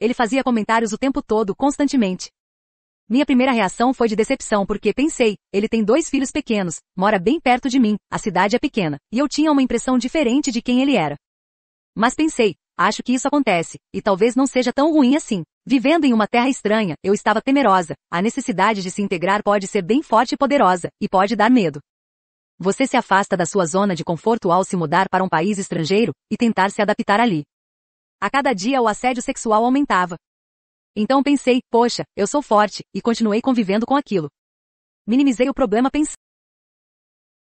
Ele fazia comentários o tempo todo, constantemente. Minha primeira reação foi de decepção porque pensei, ele tem dois filhos pequenos, mora bem perto de mim, a cidade é pequena, e eu tinha uma impressão diferente de quem ele era. Mas pensei, acho que isso acontece, e talvez não seja tão ruim assim, Vivendo em uma terra estranha, eu estava temerosa. A necessidade de se integrar pode ser bem forte e poderosa, e pode dar medo. Você se afasta da sua zona de conforto ao se mudar para um país estrangeiro e tentar se adaptar ali. A cada dia o assédio sexual aumentava. Então pensei, poxa, eu sou forte, e continuei convivendo com aquilo. Minimizei o problema pens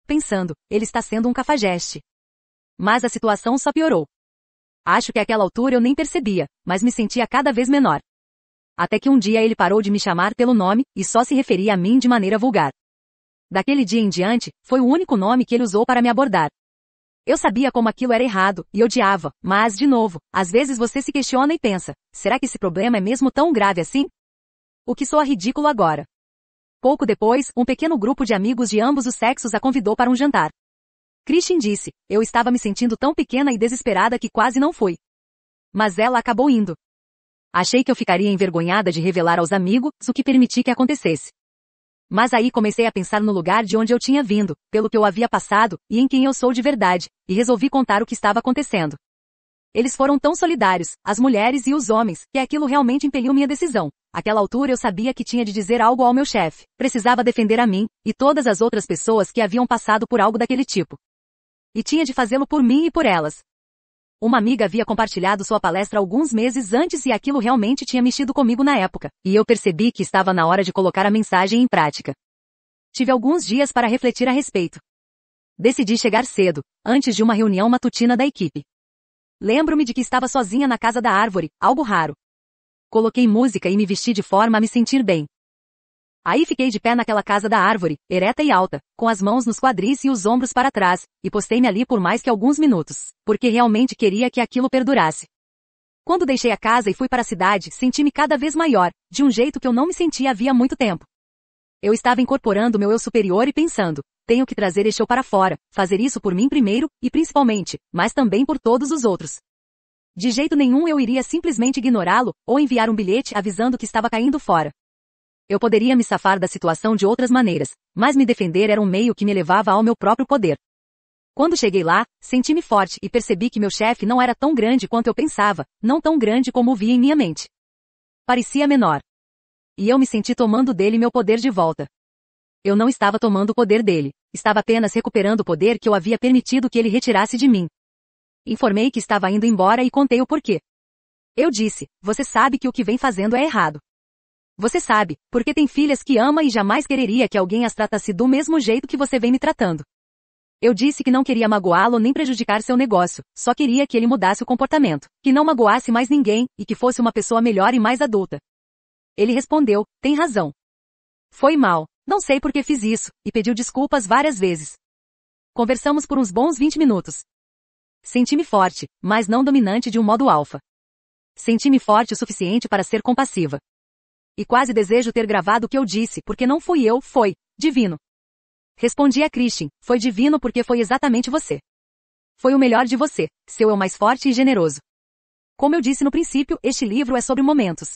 pensando, ele está sendo um cafajeste. Mas a situação só piorou. Acho que àquela altura eu nem percebia, mas me sentia cada vez menor. Até que um dia ele parou de me chamar pelo nome, e só se referia a mim de maneira vulgar. Daquele dia em diante, foi o único nome que ele usou para me abordar. Eu sabia como aquilo era errado, e odiava, mas, de novo, às vezes você se questiona e pensa, será que esse problema é mesmo tão grave assim? O que soa ridículo agora. Pouco depois, um pequeno grupo de amigos de ambos os sexos a convidou para um jantar. Christian disse, eu estava me sentindo tão pequena e desesperada que quase não fui. Mas ela acabou indo. Achei que eu ficaria envergonhada de revelar aos amigos o que permiti que acontecesse. Mas aí comecei a pensar no lugar de onde eu tinha vindo, pelo que eu havia passado, e em quem eu sou de verdade, e resolvi contar o que estava acontecendo. Eles foram tão solidários, as mulheres e os homens, que aquilo realmente impeliu minha decisão. Aquela altura eu sabia que tinha de dizer algo ao meu chefe, precisava defender a mim, e todas as outras pessoas que haviam passado por algo daquele tipo e tinha de fazê-lo por mim e por elas. Uma amiga havia compartilhado sua palestra alguns meses antes e aquilo realmente tinha mexido comigo na época, e eu percebi que estava na hora de colocar a mensagem em prática. Tive alguns dias para refletir a respeito. Decidi chegar cedo, antes de uma reunião matutina da equipe. Lembro-me de que estava sozinha na casa da árvore, algo raro. Coloquei música e me vesti de forma a me sentir bem. Aí fiquei de pé naquela casa da árvore, ereta e alta, com as mãos nos quadris e os ombros para trás, e postei-me ali por mais que alguns minutos, porque realmente queria que aquilo perdurasse. Quando deixei a casa e fui para a cidade, senti-me cada vez maior, de um jeito que eu não me sentia havia muito tempo. Eu estava incorporando meu eu superior e pensando, tenho que trazer este eu para fora, fazer isso por mim primeiro, e principalmente, mas também por todos os outros. De jeito nenhum eu iria simplesmente ignorá-lo, ou enviar um bilhete avisando que estava caindo fora. Eu poderia me safar da situação de outras maneiras, mas me defender era um meio que me levava ao meu próprio poder. Quando cheguei lá, senti-me forte e percebi que meu chefe não era tão grande quanto eu pensava, não tão grande como vi via em minha mente. Parecia menor. E eu me senti tomando dele meu poder de volta. Eu não estava tomando o poder dele, estava apenas recuperando o poder que eu havia permitido que ele retirasse de mim. Informei que estava indo embora e contei o porquê. Eu disse, você sabe que o que vem fazendo é errado. Você sabe, porque tem filhas que ama e jamais quereria que alguém as tratasse do mesmo jeito que você vem me tratando. Eu disse que não queria magoá-lo nem prejudicar seu negócio, só queria que ele mudasse o comportamento, que não magoasse mais ninguém, e que fosse uma pessoa melhor e mais adulta. Ele respondeu, tem razão. Foi mal, não sei por que fiz isso, e pediu desculpas várias vezes. Conversamos por uns bons 20 minutos. Senti-me forte, mas não dominante de um modo alfa. Senti-me forte o suficiente para ser compassiva, e quase desejo ter gravado o que eu disse, porque não fui eu, foi divino. Respondi a Christian, foi divino porque foi exatamente você. Foi o melhor de você, seu eu mais forte e generoso. Como eu disse no princípio, este livro é sobre momentos.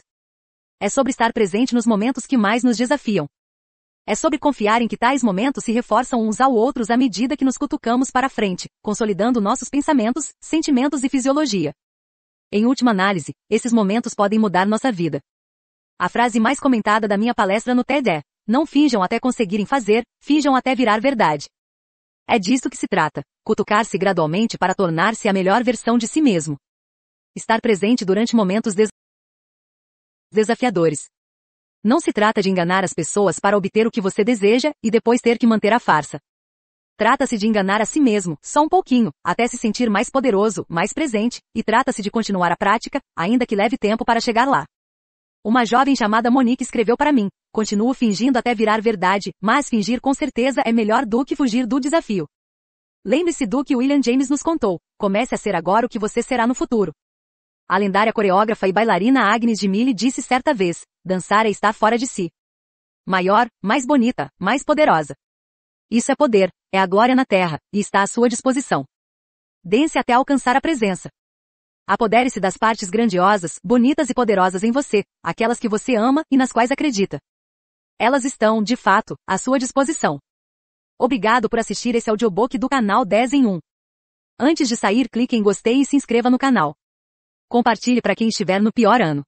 É sobre estar presente nos momentos que mais nos desafiam. É sobre confiar em que tais momentos se reforçam uns aos outros à medida que nos cutucamos para frente, consolidando nossos pensamentos, sentimentos e fisiologia. Em última análise, esses momentos podem mudar nossa vida. A frase mais comentada da minha palestra no TED é: Não finjam até conseguirem fazer, finjam até virar verdade. É disso que se trata: cutucar-se gradualmente para tornar-se a melhor versão de si mesmo. Estar presente durante momentos des desafiadores. Não se trata de enganar as pessoas para obter o que você deseja e depois ter que manter a farsa. Trata-se de enganar a si mesmo, só um pouquinho, até se sentir mais poderoso, mais presente, e trata-se de continuar a prática, ainda que leve tempo para chegar lá. Uma jovem chamada Monique escreveu para mim. Continuo fingindo até virar verdade, mas fingir com certeza é melhor do que fugir do desafio. Lembre-se do que William James nos contou. Comece a ser agora o que você será no futuro. A lendária coreógrafa e bailarina Agnes de Mille disse certa vez: dançar é estar fora de si. Maior, mais bonita, mais poderosa. Isso é poder, é a glória na terra, e está à sua disposição. Dense até alcançar a presença. Apodere-se das partes grandiosas, bonitas e poderosas em você, aquelas que você ama e nas quais acredita. Elas estão, de fato, à sua disposição. Obrigado por assistir esse audiobook do canal 10 em 1. Antes de sair, clique em gostei e se inscreva no canal. Compartilhe para quem estiver no pior ano.